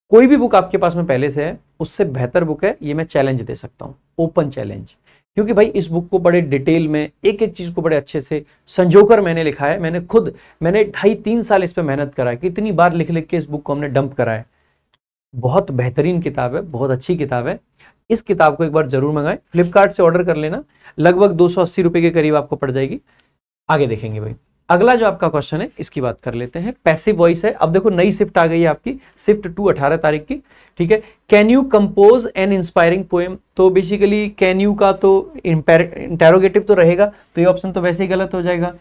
A: कोई भी बुक आपके पास में पहले से है उससे बेहतर बुक है ये मैं चैलेंज दे सकता हूं ओपन चैलेंज क्योंकि भाई इस बुक को बड़े डिटेल में एक एक चीज़ को बड़े अच्छे से संजोकर मैंने लिखा है मैंने खुद मैंने ढाई तीन साल इस पर मेहनत करा है कितनी बार लिख लिख के इस बुक को हमने डंप करा है बहुत बेहतरीन किताब है बहुत अच्छी किताब है इस किताब को एक बार जरूर मंगाएं फ्लिपकार्ट से ऑर्डर कर लेना लगभग दो सौ के करीब आपको पड़ जाएगी आगे देखेंगे भाई अगला जो आपका क्वेश्चन है इसकी बात कर लेते हैं पैसिव वॉइस है अब देखो नई शिफ्ट आ गई है आपकी शिफ्ट टू अठारह तारीख की ठीक है can you compose an inspiring poem तो बेसिकली कैन यू का तो इंटेरोगेटिव तो रहेगा तो ये ऑप्शन तो वैसे ही गलत हो जाएगा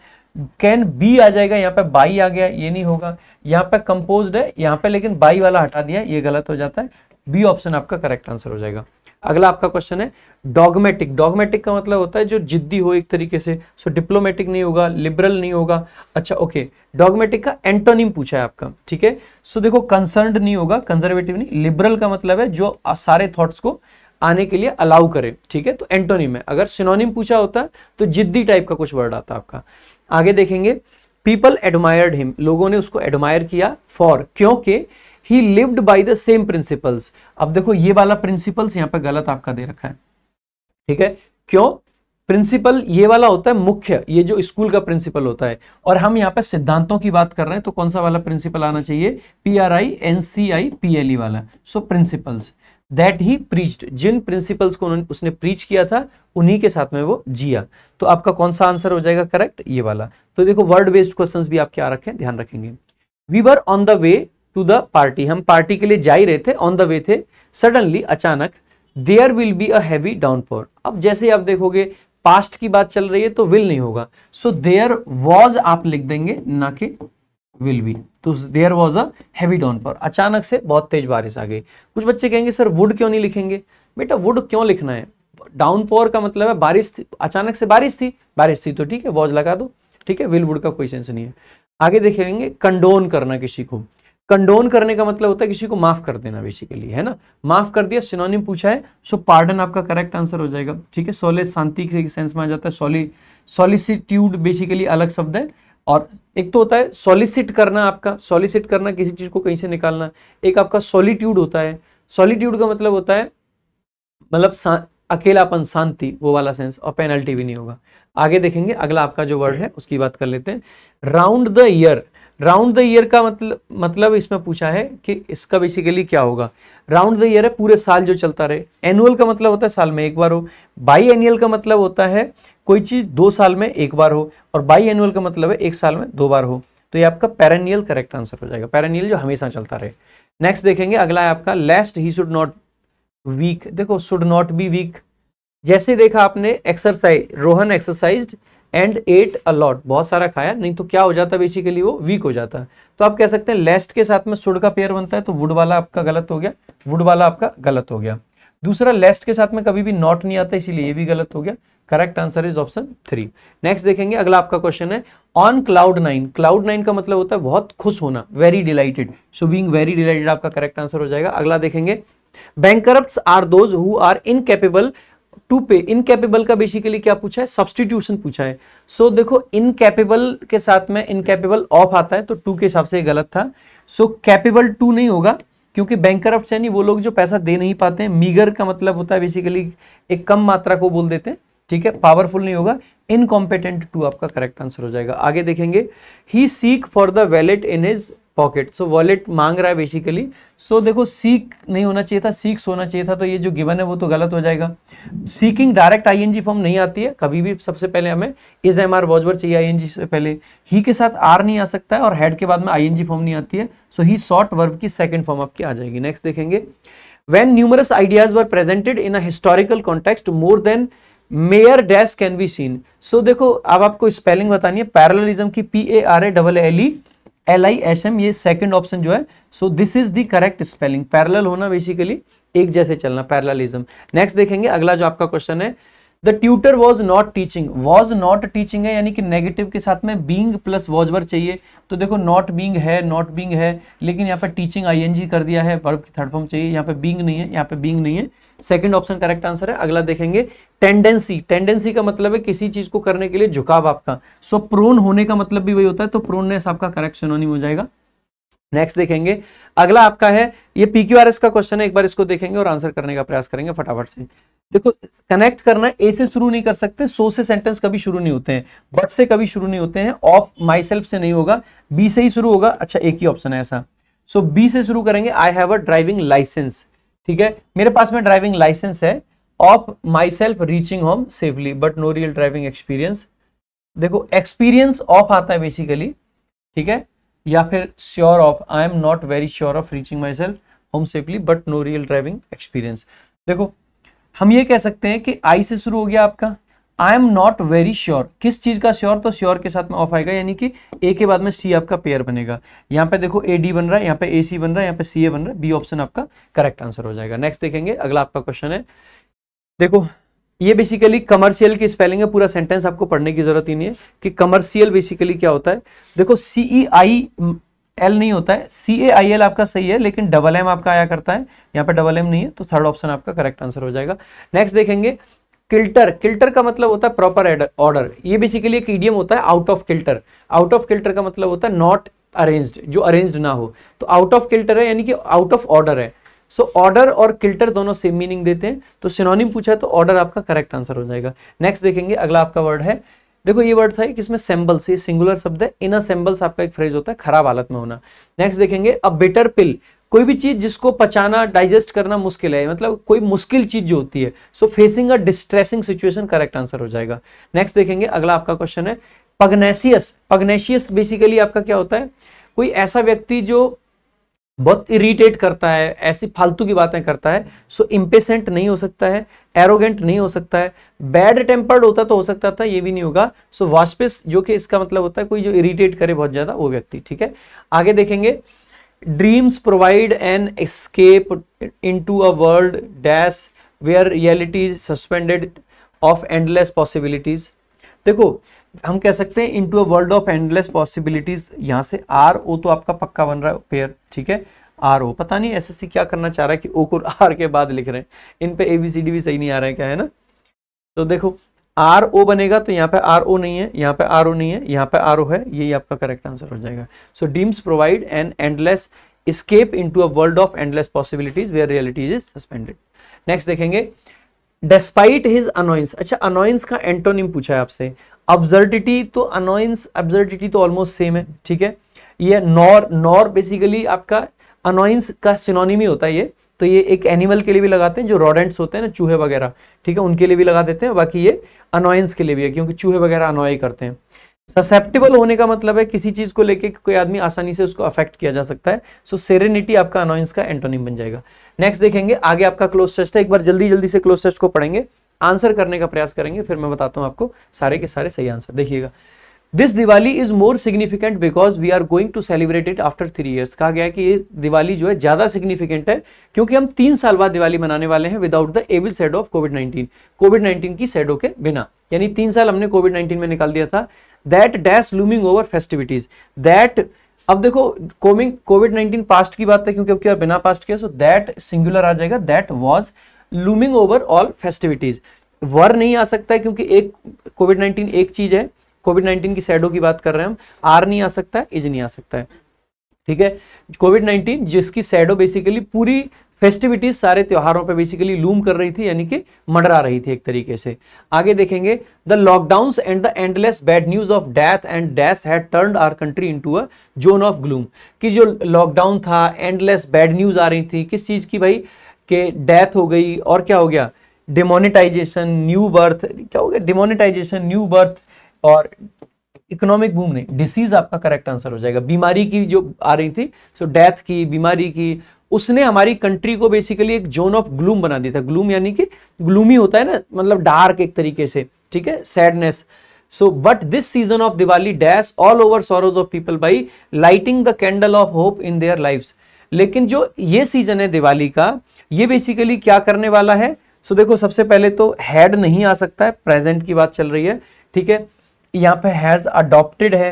A: कैन बी आ जाएगा यहाँ पे बाई आ गया ये नहीं होगा यहाँ पे कंपोज है यहाँ पे लेकिन बाई वाला हटा दिया ये गलत हो जाता है बी ऑप्शन आपका करेक्ट आंसर हो जाएगा अगला आपका क्वेश्चन है डॉगमेटिक डॉगमेटिक का मतलब होता है जो जिद्दी हो एक तरीके से सो so, डिप्लोमेटिक नहीं होगा लिबरल नहीं होगा अच्छा ओके डॉगमेटिक का एंटोनिम पूछा है आपका ठीक है सो देखो कंसर्न नहीं होगा कंजर्वेटिव नहीं लिबरल का मतलब है जो सारे थॉट्स को आने के लिए अलाउ करे ठीक है तो एंटोनिम है अगर सिनोनिम पूछा होता तो जिद्दी टाइप का कुछ वर्ड आता आपका आगे देखेंगे पीपल एडमायर्ड हिम लोगों ने उसको एडमायर किया फॉर क्योंकि he lived by the same principles अब देखो ये वाला प्रिंसिपल्स यहां पर गलत आपका दे रखा है ठीक है क्यों प्रिंसिपल ये वाला होता है मुख्य ये जो स्कूल का प्रिंसिपल होता है और हम यहाँ पे सिद्धांतों की बात कर रहे हैं तो कौन सा वाला प्रिंसिपल आना चाहिए P R I N C I P L E वाला so principles that he preached जिन प्रिंसिपल्स को उसने प्रीच किया था उन्हीं के साथ में वो जिया तो आपका कौन सा आंसर हो जाएगा करेक्ट ये वाला तो देखो वर्ड बेस्ड क्वेश्चन भी आप क्या रखें ध्यान रखेंगे we were on the way to the party हम पार्टी के लिए जा ही रहे थे ऑन द वे थे सडनली अचानक देयर विल बी अवी डाउन डाउनपोर अब जैसे आप देखोगे पास्ट की बात चल रही है तो विल नहीं होगा सो देयर वॉज आप लिख देंगे ना कि विल बी तो देयर वॉज अवी डाउनपोर अचानक से बहुत तेज बारिश आ गई कुछ बच्चे कहेंगे सर वुड क्यों नहीं लिखेंगे बेटा वुड क्यों लिखना है डाउनपोर का मतलब है बारिश थी अचानक से बारिश थी बारिश थी तो ठीक है वॉज लगा दो ठीक है विल वुड का कोई सेंस नहीं है आगे देखेंगे कंडोन करना किसी को कंडोन करने का मतलब होता है किसी को माफ कर देना बेसिकली है ना माफ कर दिया सिनोनिम पूछा है सो पार्डन आपका करेक्ट आंसर हो जाएगा ठीक है सोले शांति के सेंस में आ जाता है सोली सोलिसिट्यूड बेसिकली अलग शब्द है और एक तो होता है सोलिसिट करना आपका सोलिसिट करना किसी चीज को कहीं से निकालना एक आपका सोलिट्यूड होता है सोलिट्यूड का मतलब होता है मतलब अकेलापन शांति वो वाला सेंस और पेनल्टी भी नहीं होगा आगे देखेंगे अगला आपका जो वर्ड है उसकी बात कर लेते हैं round the year round the year का मतलब मतलब इसमें पूछा है कि इसका बेसिकली क्या होगा राउंड द ईयर है पूरे साल जो चलता रहे एनुअल का मतलब होता है साल में एक बार हो बाई एनुअल का मतलब होता है कोई चीज़ दो साल में एक बार हो और बाई एनुअल का मतलब है एक साल में दो बार हो तो ये आपका पैरानियल करेक्ट आंसर हो जाएगा पैरानियल जो हमेशा चलता रहे नेक्स्ट देखेंगे अगला है आपका lest he should not weak देखो शुड नॉट बी वीक जैसे देखा आपने exercise Rohan exercise and ate a lot बहुत सारा खाया नहीं तो क्या हो जाता बेसिकली वो वीक हो जाता है तो आप कह सकते हैं लेस्ट के साथ में सुड का पेयर बनता है तो वुड वाला आपका गलत हो गया वुड वाला आपका गलत हो गया दूसरा लेस्ट के साथ में कभी भी नॉट नहीं आता इसीलिए ये भी गलत हो गया correct answer is option three next देखेंगे अगला आपका क्वेश्चन है on cloud nine cloud nine का मतलब होता है बहुत खुश होना very delighted so being very delighted आपका करेक्ट आंसर हो जाएगा अगला देखेंगे bank are those who are incapable to pay incapable का बेसिकली क्या पूछा है सब्सटीट्यूशन पूछा है सो so, देखो इनकेपेबल के साथ में इनकेपेबल ऑफ आता है तो टू के हिसाब से गलत था सो कैपेबल टू नहीं होगा क्योंकि बैंकर यानी वो लोग जो पैसा दे नहीं पाते हैं मीगर का मतलब होता है बेसिकली एक कम मात्रा को बोल देते हैं ठीक है पावरफुल नहीं होगा इनकॉम्पिटेंट टू आपका करेक्ट आंसर हो जाएगा आगे देखेंगे he seek for the wallet in his pocket so wallet मांग रहा है बेसिकली सो so, देखो सीक नहीं होना चाहिए था सीक्स होना चाहिए था तो ये जो गिवन है वो तो गलत हो जाएगा सीकिंग डायरेक्ट आईएनजी फॉर्म नहीं आती है कभी भी सबसे पहले हमें इज एम आर वॉजवर चाहिए आईएनजी से पहले ही के साथ आर नहीं आ सकता है और हेड के बाद में आईएनजी फॉर्म नहीं आती है सो ही शॉर्ट वर्ब की सेकेंड फॉर्म आपकी आ जाएगी नेक्स्ट देखेंगे when numerous ideas were presented in a historical context more than mere dash can be seen so देखो अब आपको स्पेलिंग बतानी है पैरलिज्म की P A R A double L E L I S M ये सेकेंड ऑप्शन जो है so this is the correct spelling parallel होना बेसिकली एक जैसे चलना पैरलिज्म नेक्स्ट देखेंगे अगला जो आपका क्वेश्चन है the tutor was not teaching was not teaching है यानी कि नेगेटिव के साथ में बींग प्लस वॉज वर चाहिए तो देखो नॉट बींग है नॉट बींग है लेकिन यहाँ पे टीचिंग आईएनजी कर दिया है वर्ब की थर्ड फॉर्म चाहिए यहाँ पे बींग नहीं है यहाँ पे बींग नहीं है सेकंड ऑप्शन करेक्ट आंसर है अगला देखेंगे टेंडेंसी टेंडेंसी का मतलब है किसी चीज को करने के लिए झुकाव आपका सो so, प्रोन होने का मतलब भी वही होता है तो प्रोननेस आपका करेक्ट सिनोनिम हो जाएगा नेक्स्ट देखेंगे अगला आपका है ये पीक्यूआरएस का क्वेश्चन है एक बार इसको देखेंगे और आंसर करने का प्रयास करेंगे फटाफट से देखो कनेक्ट करना ए से शुरू नहीं कर सकते सो से सेंटेंस कभी शुरू नहीं होते हैं बट से कभी शुरू नहीं होते हैं ऑफ माई सेल्फ से नहीं होगा बी से ही शुरू होगा अच्छा एक ही ऑप्शन है ऐसा सो so, बी से शुरू करेंगे I have a driving licence ठीक है मेरे पास में ड्राइविंग लाइसेंस है of myself reaching home safely but no real driving experience देखो एक्सपीरियंस ऑफ आता है बेसिकली ठीक है या फिर sure of I am not very sure of reaching myself home safely but no real driving experience देखो हम ये कह सकते हैं कि आई से शुरू हो गया आपका I am not very sure किस चीज का श्योर तो श्योर के साथ में ऑफ आएगा यानी कि ए के बाद में सी आपका पेयर बनेगा यहाँ पे देखो ए डी बन रहा है यहाँ पे ए सी बन रहा है यहाँ पे सी ए बन रहा है बी ऑप्शन आपका करेक्ट आंसर हो जाएगा नेक्स्ट देखेंगे अगला आपका क्वेश्चन है देखो ये बेसिकली कमर्शियल की स्पेलिंग है पूरा सेंटेंस आपको पढ़ने की जरूरत ही नहीं है कि कमर्शियल बेसिकली क्या होता है देखो सीई आई एल नहीं होता है सी ए आई एल आपका सही है लेकिन डबल एम आपका आया करता है यहाँ पर डबल एम नहीं है तो थर्ड ऑप्शन आपका करेक्ट आंसर हो जाएगा नेक्स्ट देखेंगे किल्टर किल्टर का मतलब होता है प्रॉपर ऑर्डर ये बेसिकली एक ईडियम होता है out of kilter out of kilter का मतलब होता है नॉट अरेंज्ड जो अरेंज्ड ना हो तो आउट ऑफ किल्टर है यानी कि आउट ऑफ ऑर्डर है सो ऑर्डर और किल्टर दोनों सेम मीनिंग देते हैं तो सिनोनिम पूछा है तो ऑर्डर आपका करेक्ट आंसर हो जाएगा नेक्स्ट देखेंगे अगला आपका वर्ड है देखो ये वर्ड था कि इसमें सेम्बल्स ये सिंगुलर शब्द है इन सेम्बल्स आपका एक फ्रेज होता है खराब हालत में होना नेक्स्ट देखेंगे अ बेटर पिल कोई भी चीज जिसको पचाना डाइजेस्ट करना मुश्किल है मतलब कोई मुश्किल चीज जो होती है so facing a distressing situation correct answer हो जाएगा नेक्स्ट देखेंगे अगला आपका क्वेश्चन है पगनेशियस पगनेशियस बेसिकली आपका क्या होता है कोई ऐसा व्यक्ति जो बहुत इरीटेट करता है ऐसी फालतू की बातें करता है सो इम्पेसेंट नहीं हो सकता है एरोगेंट नहीं हो सकता है बैड टेम्पर्ड होता तो हो सकता था ये भी नहीं होगा सो वाशपिस जो कि इसका मतलब होता है कोई जो इरिटेट करे बहुत ज़्यादा वो व्यक्ति ठीक है आगे देखेंगे dreams provide an escape into a world dash where reality suspended of endless possibilities देखो हम कह सकते हैं into a world of endless possibilities यहां से आर ओ तो आपका पक्का बन रहा है पेयर ठीक है आर ओ पता नहीं एसएससी क्या करना चाह रहा है कि ओ को आर के बाद लिख रहे हैं इन पे एबीसीडी भी सही नहीं आ रहे हैं क्या है ना तो देखो आर ओ बनेगा तो यहाँ पे आर ओ नहीं है यहाँ पे आर ओ नहीं है यहाँ पे आर ओ है यही आपका करेक्ट आंसर हो जाएगा so dreams provide an endless escape in a world of endless possibilities where realities is suspended next देखेंगे डेस्पाइट हिज अनोइंस अच्छा अनोइंस का एंटोनिम पूछा है आपसे अब्जर्टिटी तो अनोइंस अब्जर्टिटी तो ऑलमोस्ट सेम है ठीक है ये नॉर नॉर बेसिकली आपका अनोइंस का सिनोनिमी होता है ये तो ये एक एनिमल के लिए भी लगाते हैं जो रोडेंट्स होते हैं ना चूहे वगैरह ठीक है उनके लिए भी लगा देते हैं बाकी ये अनोइंस के लिए भी है क्योंकि चूहे वगैरह अनोय करते हैं ससेप्टेबल होने का मतलब है किसी चीज़ को लेके कोई आदमी आसानी से उसको अफेक्ट किया जा सकता है सो सेरेनिटी आपका अनोइंस का एंटोनिम बन जाएगा नेक्स्ट देखेंगे आगे आपका क्लोज टेस्ट है एक बार जल्दी जल्दी से क्लोज टेस्ट को पढ़ेंगे आंसर करने का प्रयास करेंगे फिर मैं बताता हूं आपको सारे के सारे सही आंसर देखिएगा this Diwali is more significant because we are going to celebrate it after three years कहा गया कि ये दिवाली जो है ज्यादा सिग्निफिकेंट है क्योंकि हम तीन साल बाद दिवाली मनाने वाले हैं without the evil shade of COVID nineteen COVID nineteen की सेडो के बिना यानी तीन साल हमने कोविड नाइनटीन में निकाल दिया था that dash looming over festivities that अब देखो कोमिंग कोविड नाइनटीन पास्ट की बात है क्योंकि अब क्या बिना पास्ट किया सो दैट सिंगुलर आ जाएगा that was looming over all festivities were नहीं आ सकता है क्योंकि एक कोविड नाइन्टीन एक चीज है कोविड नाइन्टीन की सैडो की बात कर रहे हैं हम आर नहीं आ सकता इज नहीं आ सकता है ठीक है कोविड नाइन्टीन जिसकी सैडो बेसिकली पूरी फेस्टिविटीज सारे त्योहारों पे बेसिकली लूम कर रही थी यानी कि मंडरा रही थी एक तरीके से आगे देखेंगे the lockdown and the endless bad news of death and death had turned our country into a zone of gloom कि जो लॉकडाउन था एंडलेस बैड न्यूज आ रही थी किस चीज की भाई कि डेथ हो गई और क्या हो गया डिमोनेटाइजेशन न्यू बर्थ क्या हो गया डिमोनिटाइजेशन न्यू बर्थ और इकोनॉमिक बूम नहीं डिसीज आपका करेक्ट आंसर हो जाएगा बीमारी की जो आ रही थी सो डेथ की बीमारी की उसने हमारी कंट्री को बेसिकली एक जोन ऑफ ग्लूम बना दिया था ग्लूम यानी कि ग्लूमी होता है ना मतलब डार्क एक तरीके से ठीक है sadness so but this season of Diwali dash all over sorrows of people by lighting the candle of hope in their life लेकिन जो ये सीजन है दिवाली का ये बेसिकली क्या करने वाला है सो देखो सबसे पहले तो हैड नहीं आ सकता है प्रेजेंट की बात चल रही है ठीक है यहाँ पे हैज़ अडॉप्टेड है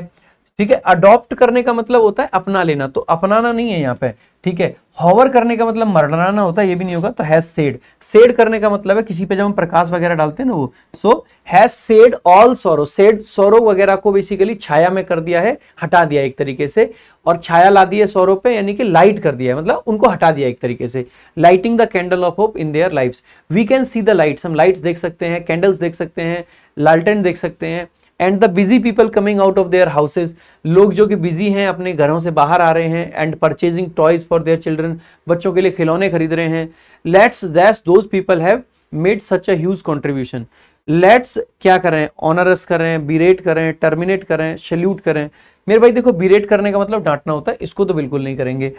A: ठीक है अडॉप्ट करने का मतलब होता है अपना लेना तो अपनाना नहीं है यहाँ पे ठीक है हॉवर करने का मतलब मरनाना होता है ये भी नहीं होगा तो हैज सेड सेड करने का मतलब है किसी पे जब हम प्रकाश वगैरह डालते हैं ना वो so has shed all sorrow shed sorrow वगैरह को बेसिकली छाया में कर दिया है हटा दिया एक तरीके से और छाया ला दी है सोरो पे यानी कि लाइट कर दिया है मतलब उनको हटा दिया एक तरीके से lighting the candle of hope in their life we can see the lights हम लाइट्स देख सकते हैं कैंडल्स देख सकते हैं लालटेन देख सकते हैं and the busy people coming out of their houses लोग जो कि बिजी हैं अपने घरों से बाहर आ रहे हैं and purchasing toys for their children बच्चों के लिए खिलौने खरीद रहे हैं let's this those people have made such as contribution let's क्या करें ऑनरस करें बीरेट करें टर्मिनेट करें सल्यूट करें मेरे भाई देखो बीरेट करने का मतलब डांटना होता है इसको तो बिल्कुल नहीं करेंगे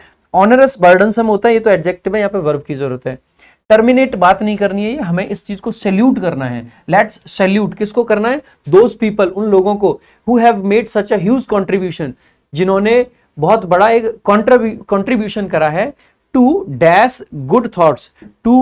A: ऑनरस बर्डनसम होता है ये तो एडजेक्टिव है यहाँ पे वर्ब की जरूरत है टर्मिनेट बात नहीं करनी है हमें इस चीज को सैल्यूट करना है लेट्स सैल्यूट किसको करना है दोज पीपल उन लोगों को who have made such as contribution जिन्होंने बहुत बड़ा एक कॉन्ट्रीब्यूशन करा है to dash good thoughts to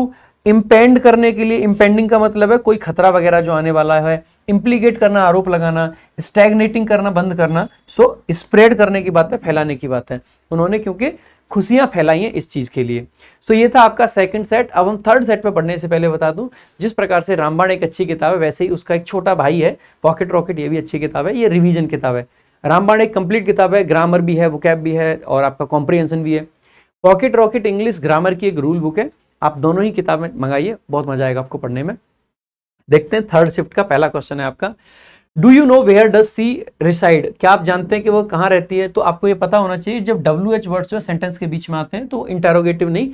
A: impend करने के लिए इम्पेंडिंग का मतलब है कोई खतरा वगैरह जो आने वाला है इम्प्लीकेट करना आरोप लगाना स्टैग्नेटिंग करना बंद करना सो so, स्प्रेड करने की बात है फैलाने की बात है उन्होंने क्योंकि फैलाई फैलाइए इस चीज़ के लिए सो so, ये था आपका सेकंड सेट अब हम थर्ड सेट पर पढ़ने से पहले बता दूं जिस प्रकार से रामबाण एक अच्छी किताब है वैसे ही उसका एक छोटा भाई है पॉकेट रॉकेट ये भी अच्छी किताब है ये रिवीजन किताब है रामबाण एक कंप्लीट किताब है ग्रामर भी है वोकैब भी है और आपका कॉम्प्रिहेंशन भी है पॉकेट रॉकेट इंग्लिश ग्रामर की एक रूल बुक है आप दोनों ही किताबें मंगाइए बहुत मजा आएगा आपको पढ़ने में देखते हैं थर्ड शिफ्ट का पहला क्वेश्चन है आपका do you know where does she reside क्या आप जानते हैं कि वो कहाँ रहती है तो आपको ये पता होना चाहिए जब डब्ल्यू एच वर्ड्स जो सेंटेंस के बीच में आते हैं तो इंटेरोगेटिव नहीं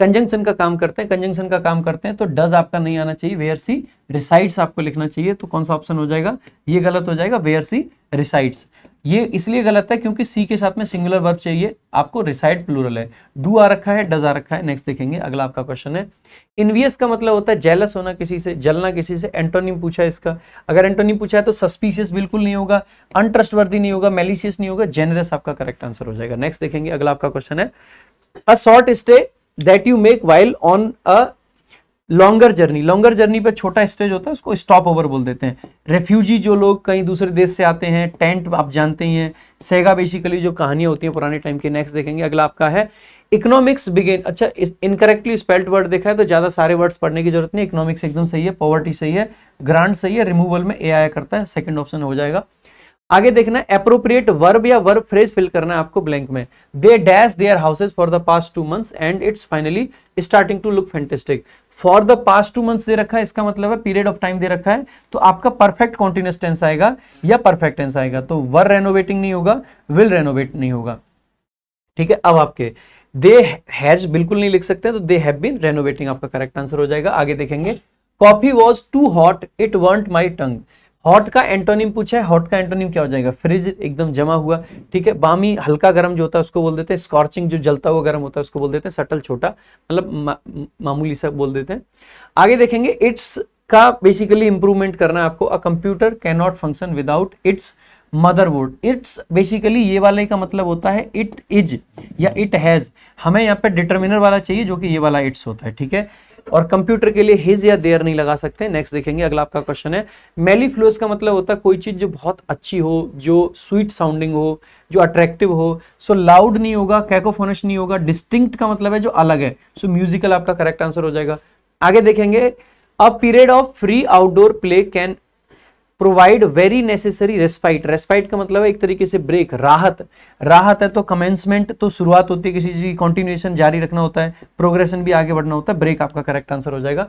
A: कंजंक्शन का काम करते हैं कंजंक्शन का काम करते हैं तो डज आपका नहीं आना चाहिए वेयर सी रिसाइड्स आपको लिखना चाहिए तो कौन सा ऑप्शन हो जाएगा ये गलत हो जाएगा वेयर सी रिसाइड्स ये इसलिए गलत है क्योंकि सी के साथ में सिंगुलर वर्ब चाहिए आपको रिसाइड प्लूरल है डू आ रखा है डज आ रखा है नेक्स्ट देखेंगे अगला आपका क्वेश्चन है इनवियस का मतलब होता है जेलस होना किसी से जलना किसी से एंटोनिम पूछा है इसका अगर एंटोनिम पूछा है तो सस्पिशियस बिल्कुल नहीं होगा अनट्रस्ट नहीं होगा मेलिशियस नहीं होगा जेनरस आपका करेक्ट आंसर हो जाएगा नेक्स्ट देखेंगे अगला आपका क्वेश्चन है a short stay that you make while on a longer journey longer journey पे छोटा स्टेज होता है उसको स्टॉप ओवर बोल देते हैं रेफ्यूजी जो लोग कहीं दूसरे देश से आते हैं टेंट आप जानते ही हैं सेगा बेसिकली जो कहानियां होती हैं पुराने टाइम के नेक्स्ट देखेंगे अगला आपका है इकोनॉमिक्स बिगेन अच्छा इनकरेक्टली स्पेल्ट वर्ड देखा है तो ज़्यादा सारे वर्ड्स पढ़ने की जरूरत नहीं इकोनॉमिक्स एकदम सही है पॉवर्टी सही है ग्रांट सही है रिमूवल में ए आया करता है सेकेंड ऑप्शन हो जाएगा आगे देखना अप्रोप्रिएट वर्ब या वर्ब फ्रेज फिल करना है आपको ब्लैंक में they dash their houses for the past two months and it's finally starting to look fantastic for the past two month they रखा है इसका मतलब है पीरियड ऑफ टाइम दे रखा है तो आपका परफेक्ट कॉन्टिन्यूस टेंस आएगा या परफेक्ट टेंस आएगा तो वर रेनोवेटिंग नहीं होगा विल रेनोवेट नहीं होगा ठीक है अब आपके दे हैज बिल्कुल नहीं लिख सकते तो दे हैव बीन रेनोवेटिंग आपका करेक्ट आंसर हो जाएगा आगे देखेंगे coffee was too hot it want my tongue hot का एंटोनिम पूछा है हॉट का एंटोनिम क्या हो जाएगा फ्रिज एकदम जमा हुआ ठीक है बामी हल्का गर्म जो होता है उसको बोल देते हैं स्कॉर्चिंग जो जलता हुआ गर्म होता है उसको बोल देते हैं सटल छोटा मतलब मा, मामूली सा बोल देते हैं आगे देखेंगे इट्स का बेसिकली इंप्रूवमेंट करना है आपको a computer can not function without its motherboard its basically ये वाले का मतलब होता है इट इज या इट हैज हमें यहाँ पे डिटर्मिनर वाला चाहिए जो कि ये वाला इट्स होता है ठीक है और कंप्यूटर के लिए हिज या देयर नहीं लगा सकते नेक्स्ट देखेंगे अगला आपका क्वेश्चन है मेलीफ्लूस का मतलब होता है कोई चीज़ जो बहुत अच्छी हो जो स्वीट साउंडिंग हो जो अट्रैक्टिव हो सो so लाउड नहीं होगा कैकोफोनिश नहीं होगा डिस्टिंक्ट का मतलब है जो अलग है सो so म्यूजिकल आपका करेक्ट आंसर हो जाएगा आगे देखेंगे a period of free outdoor play can provide very necessary respite respite का मतलब है एक तरीके से ब्रेक राहत राहत है तो कमेंसमेंट तो शुरुआत होती है किसी चीज की कॉन्टिन्यूएशन जारी रखना होता है प्रोग्रेशन भी आगे बढ़ना होता है ब्रेक आपका करेक्ट आंसर हो जाएगा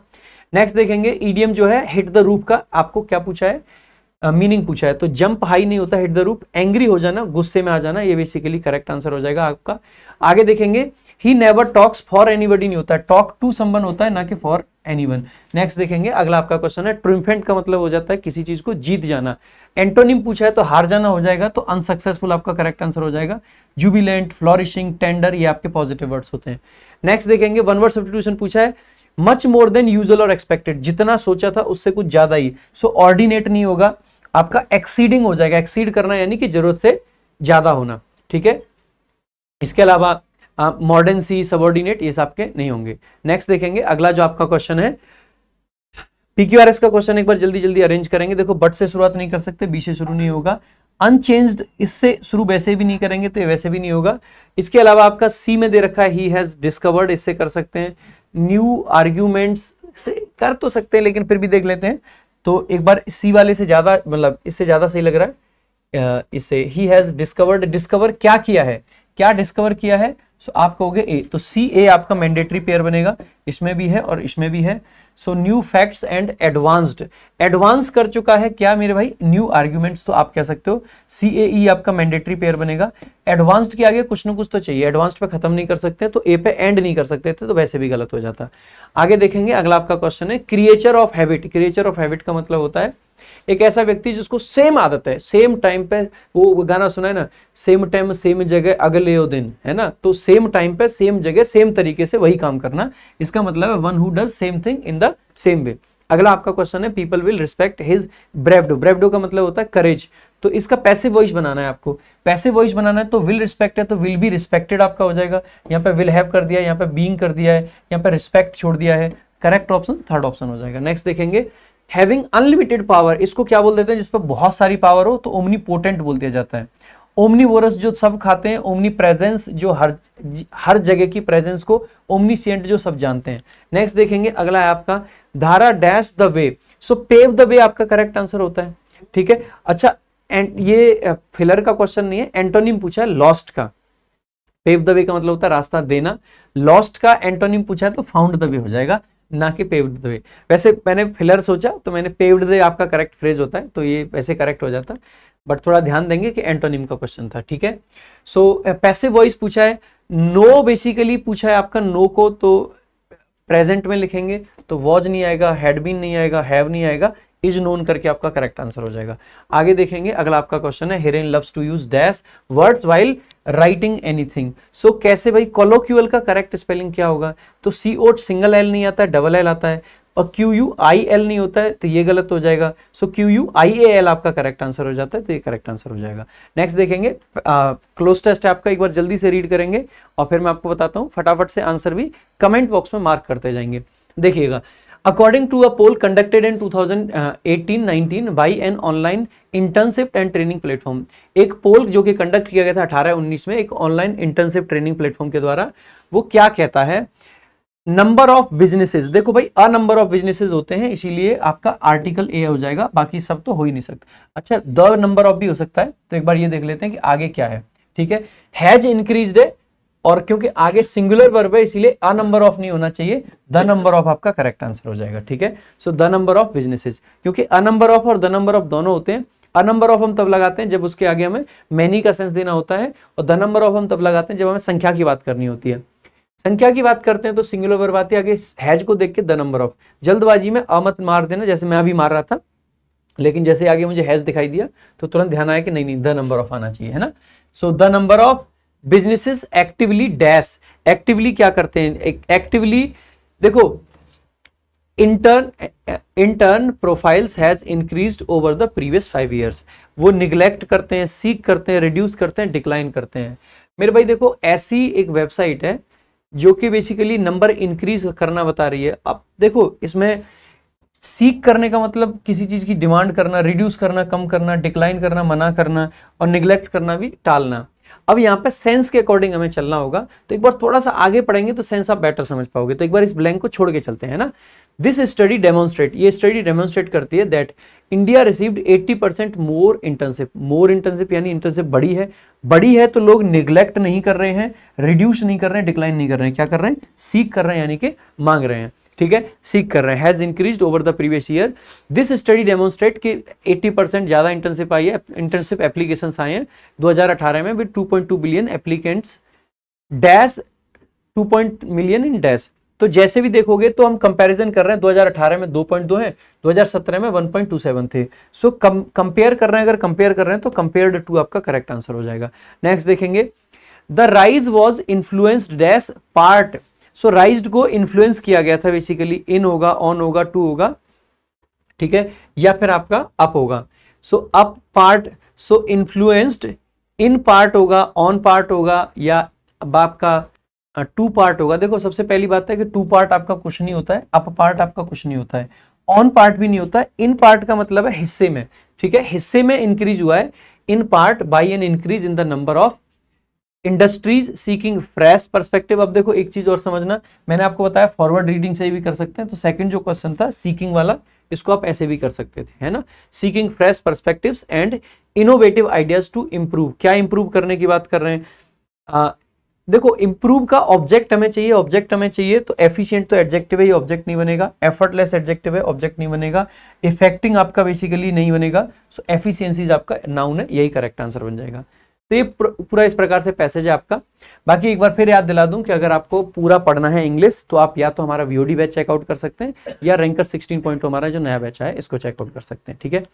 A: नेक्स्ट देखेंगे ईडीएम जो है हिट द रूप का आपको क्या पूछा है मीनिंग uh, पूछा है तो जंप हाई नहीं होता हिट द रूप एंग्री हो जाना गुस्से में आ जाना ये बेसिकली करेक्ट आंसर हो जाएगा आपका आगे देखेंगे he never talks for anybody नहीं होता है टॉक टू संबंध होता है ना कि फॉर एनीवन नेक्स्ट देखेंगे अगला आपका क्वेश्चन है ट्रिम्फेंट का मतलब हो जाता है किसी चीज को जीत जाना एंटोनिम पूछा है तो हार जाना हो जाएगा तो अनसक्सेसफुल आपका करेक्ट आंसर हो जाएगा जुबिलेंट फ्लॉरिशिंग टेंडर ये आपके पॉजिटिव वर्ड्स होते हैं नेक्स्ट देखेंगे वन वर्ड सब्सिट्यूशन पूछा है मच मोर देन यूजल और एक्सपेक्टेड जितना सोचा था उससे कुछ ज्यादा ही सो so, ऑर्डिनेट नहीं होगा आपका एक्सीडिंग हो जाएगा एक्सीड करना यानी कि जरूरत से ज्यादा होना ठीक है इसके अलावा मॉडर्न सी सबोर्डिनेट ये आपके नहीं होंगे नेक्स्ट देखेंगे अगला जो आपका क्वेश्चन है पीक्यूआरएस का क्वेश्चन एक बार जल्दी जल्दी अरेंज करेंगे देखो बट से शुरुआत नहीं कर सकते बी से शुरू नहीं होगा अनचेंज इससे शुरू वैसे भी नहीं करेंगे तो वैसे भी नहीं होगा इसके अलावा आपका सी में दे रखा है ही हैज डिस्कवर्ड इससे कर सकते हैं न्यू आर्ग्यूमेंट्स से कर तो सकते हैं लेकिन फिर भी देख लेते हैं तो एक बार सी वाले से ज्यादा मतलब इससे ज्यादा सही लग रहा है इससे ही हैज डिस्कवर्ड डिस्कवर क्या किया है क्या डिस्कवर किया है सो आप कहोगे ए तो सी ए आपका मैंडेटरी पेयर बनेगा इसमें भी है और इसमें भी है so new facts and advanced advance कर चुका है क्या मेरे भाई न्यू आर्ग्यूमेंट्स तो आप कह सकते हो सी ए ई आपका मैंडेटरी पेयर बनेगा एडवांस्ड के आगे कुछ ना कुछ तो चाहिए एडवांस्ड पे खत्म नहीं कर सकते तो ए पे एंड नहीं कर सकते थे तो वैसे भी गलत हो जाता आगे देखेंगे अगला आपका क्वेश्चन है creature of habit creature of habit का मतलब होता है एक ऐसा व्यक्ति जिसको सेम आदत है सेम टाइम पे वो गाना सुना है ना सेम टाइम सेम जगह अगले दिन है ना तो सेम टाइम पे सेम जगह सेम तरीके से वही काम करना इसका मतलब है one who does same thing in the same way अगला आपका क्वेश्चन है people will respect his bravado bravado का मतलब होता है करेज तो इसका पैसिव वॉइस बनाना है आपको पैसिव वॉइस बनाना है तो विल रिस्पेक्ट है तो विल बी रिस्पेक्टेड आपका हो जाएगा यहाँ पे विल हैव कर दिया यहाँ पे बींग कर दिया है यहाँ पे रिस्पेक्ट छोड़ दिया है करेक्ट ऑप्शन थर्ड ऑप्शन हो जाएगा नेक्स्ट देखेंगे हैविंग अनलिमिटेड पावर इसको क्या बोल देते हैं जिस पर बहुत सारी पावर हो तो ओमनी पोटेंट बोल दिया जाता है वोरस जो सब खाते हैं ओमनी प्रेजेंस जो हर हर जगह की प्रेजेंस को ओमनी सेंट जो सब जानते हैं नेक्स्ट देखेंगे अगला है आपका धारा dash the way so pave the way आपका करेक्ट आंसर होता है ठीक है अच्छा एंड ये फिलर का क्वेश्चन नहीं है एंटोनिम पूछा है लॉस्ट का पेव द वे का मतलब होता है रास्ता देना लॉस्ट का एंटोनिम पूछा है तो फाउंड द वे हो जाएगा ना कि पेव्ड वे वैसे मैंने फिलर सोचा तो मैंने पेव्ड वे आपका करेक्ट फ्रेज होता है तो ये वैसे करेक्ट हो जाता बट थोड़ा ध्यान देंगे कि एंटोनिम का क्वेश्चन था ठीक है सो पैसे वॉइस पूछा है नो no बेसिकली पूछा है आपका नो no को तो प्रेजेंट में लिखेंगे तो वॉज नहीं आएगा हैड नहीं आएगा हैव नहीं आएगा इज नोन करके आपका करेक्ट आंसर हो जाएगा आगे देखेंगे अगला आपका क्वेश्चन है Hiren loves to use dash words while writing anything so कैसे भाई कॉलोक्यूअल का करेक्ट स्पेलिंग क्या होगा तो सी ओट सिंगल एल नहीं आता डबल एल आता है और क्यू यू आई एल नहीं होता है तो ये गलत हो जाएगा so Q U I A L आपका करेक्ट आंसर हो जाता है तो ये करेक्ट आंसर हो जाएगा नेक्स्ट देखेंगे क्लोज टेस्ट आपका एक बार जल्दी से रीड करेंगे और फिर मैं आपको बताता हूँ फटाफट से आंसर भी कमेंट बॉक्स में मार्क करते जाएंगे देखिएगा According to a poll conducted in 2018-19 by an online internship and training platform एक पोल जो कि कंडक्ट किया गया था अठारह उन्नीस में एक ऑनलाइन इंटर्नशिप ट्रेनिंग प्लेटफॉर्म के द्वारा वो क्या कहता है नंबर ऑफ बिजनेसेस देखो भाई अ नंबर ऑफ बिजनेसेस होते हैं इसीलिए आपका आर्टिकल ए हो जाएगा बाकी सब तो हो ही नहीं सकता अच्छा द नंबर ऑफ भी हो सकता है तो एक बार ये देख लेते हैं कि आगे क्या है ठीक है हैज इंक्रीज्ड है और क्योंकि आगे सिंगुलर वर्ब है इसीलिए अ नंबर ऑफ नहीं होना चाहिए द नंबर ऑफ आपका करेक्ट आंसर हो जाएगा ठीक है so the number of businesses क्योंकि अ नंबर ऑफ और द नंबर ऑफ दोनों होते हैं अ नंबर ऑफ हम तब लगाते हैं जब उसके आगे हमें मैनी का सेंस देना होता है और द नंबर ऑफ हम तब लगाते हैं जब हमें संख्या की बात करनी होती है संख्या की बात करते हैं तो सिंगुलर वर्ब आती है आगे हैज को देख के द नंबर ऑफ जल्दबाजी में अमत मार देना जैसे मैं अभी मार रहा था लेकिन जैसे आगे मुझे हैज दिखाई दिया तो तुरंत ध्यान आया कि नहीं नहीं द नंबर ऑफ आना चाहिए है ना so the number of businesses actively dash actively क्या करते हैं एक्टिवली देखो intern intern profiles has increase over the previous five years वो निगलेक्ट करते हैं सीख करते हैं रिड्यूस करते हैं डिक्लाइन करते हैं मेरे भाई देखो ऐसी एक वेबसाइट है जो कि बेसिकली नंबर इंक्रीज करना बता रही है अब देखो इसमें सीख करने का मतलब किसी चीज़ की डिमांड करना रिड्यूस करना कम करना डिक्लाइन करना मना करना और निगलेक्ट करना भी टालना अब यहाँ पे सेंस के अकॉर्डिंग हमें चलना होगा तो एक बार थोड़ा सा आगे पढ़ेंगे तो सेंस आप बेटर समझ पाओगे तो एक बार इस ब्लैंक को छोड़ के चलते हैं ना दिस स्टडी डेमोन्स्ट्रेट ये स्टडी डेमोन्स्ट्रेट करती है that India received 80 percent more internship more internship यानी इंटर्नशिप बड़ी है बड़ी है तो लोग निग्लेक्ट नहीं कर रहे हैं रिड्यूस नहीं कर रहे हैं डिक्लाइन नहीं कर रहे हैं क्या कर रहे हैं सीख कर रहे हैं यानी कि मांग रहे हैं ठीक है सीख कर रहे हैं has increase over the previous year this study demonstrate कि 80 परसेंट ज़्यादा इंटर्नशिप आई है इंटर्नशिप एप्लीकेशन आए हैं 2018 में with 2.2 billion applicants dash 2. Million in dash तो जैसे भी देखोगे तो हम कंपैरिजन कर रहे हैं 2018 में 2.2 है 2017 में 1.27 थे सो कंपेयर कर रहे हैं अगर कंपेयर कर रहे हैं तो कंपेयर्ड टू आपका करेक्ट आंसर हो जाएगा नेक्स्ट देखेंगे the rise was influenced dash part so rise को इन्फ्लुएंस किया गया था बेसिकली इन होगा ऑन होगा टू होगा ठीक है या फिर आपका अप होगा so up part so influenced in part होगा ऑन पार्ट होगा या आपका टू पार्ट होगा देखो सबसे पहली बात है कि टू पार्ट आपका कुछ नहीं होता है अप पार्ट आपका कुछ नहीं होता है ऑन पार्ट भी नहीं होता इन पार्ट का मतलब है हिस्से में ठीक है हिस्से में इंक्रीज हुआ है in part by an increase in the number of industries seeking fresh perspective अब देखो एक चीज और समझना मैंने आपको बताया फॉरवर्ड रीडिंग से भी कर सकते हैं तो सेकंड जो क्वेश्चन था सीकिंग वाला इसको आप ऐसे भी कर सकते थे है ना seeking fresh perspective and innovative ideas to improve क्या इंप्रूव करने की बात कर रहे हैं आ, देखो इम्प्रूव का ऑब्जेक्ट हमें चाहिए ऑब्जेक्ट हमें चाहिए तो एफिशिएंट तो एडजेक्टिव है ऑब्जेक्ट नहीं बनेगा एफर्टलेस एडजेक्टिव है ऑब्जेक्ट नहीं बनेगा इफेक्टिंग आपका बेसिकली नहीं बनेगा सो एफिशिएंसीज आपका नाउन है यही करेक्ट आंसर बन जाएगा तो ये पूरा इस प्रकार से पैसेज है आपका बाकी एक बार फिर याद दिला दूं कि अगर आपको पूरा पढ़ना है इंग्लिश तो आप या तो हमारा वीओडी बैच चेकआउट कर सकते हैं या रैंकर 16 पॉइंट हमारा जो नया बैच है इसको चेकआउट कर सकते हैं ठीक है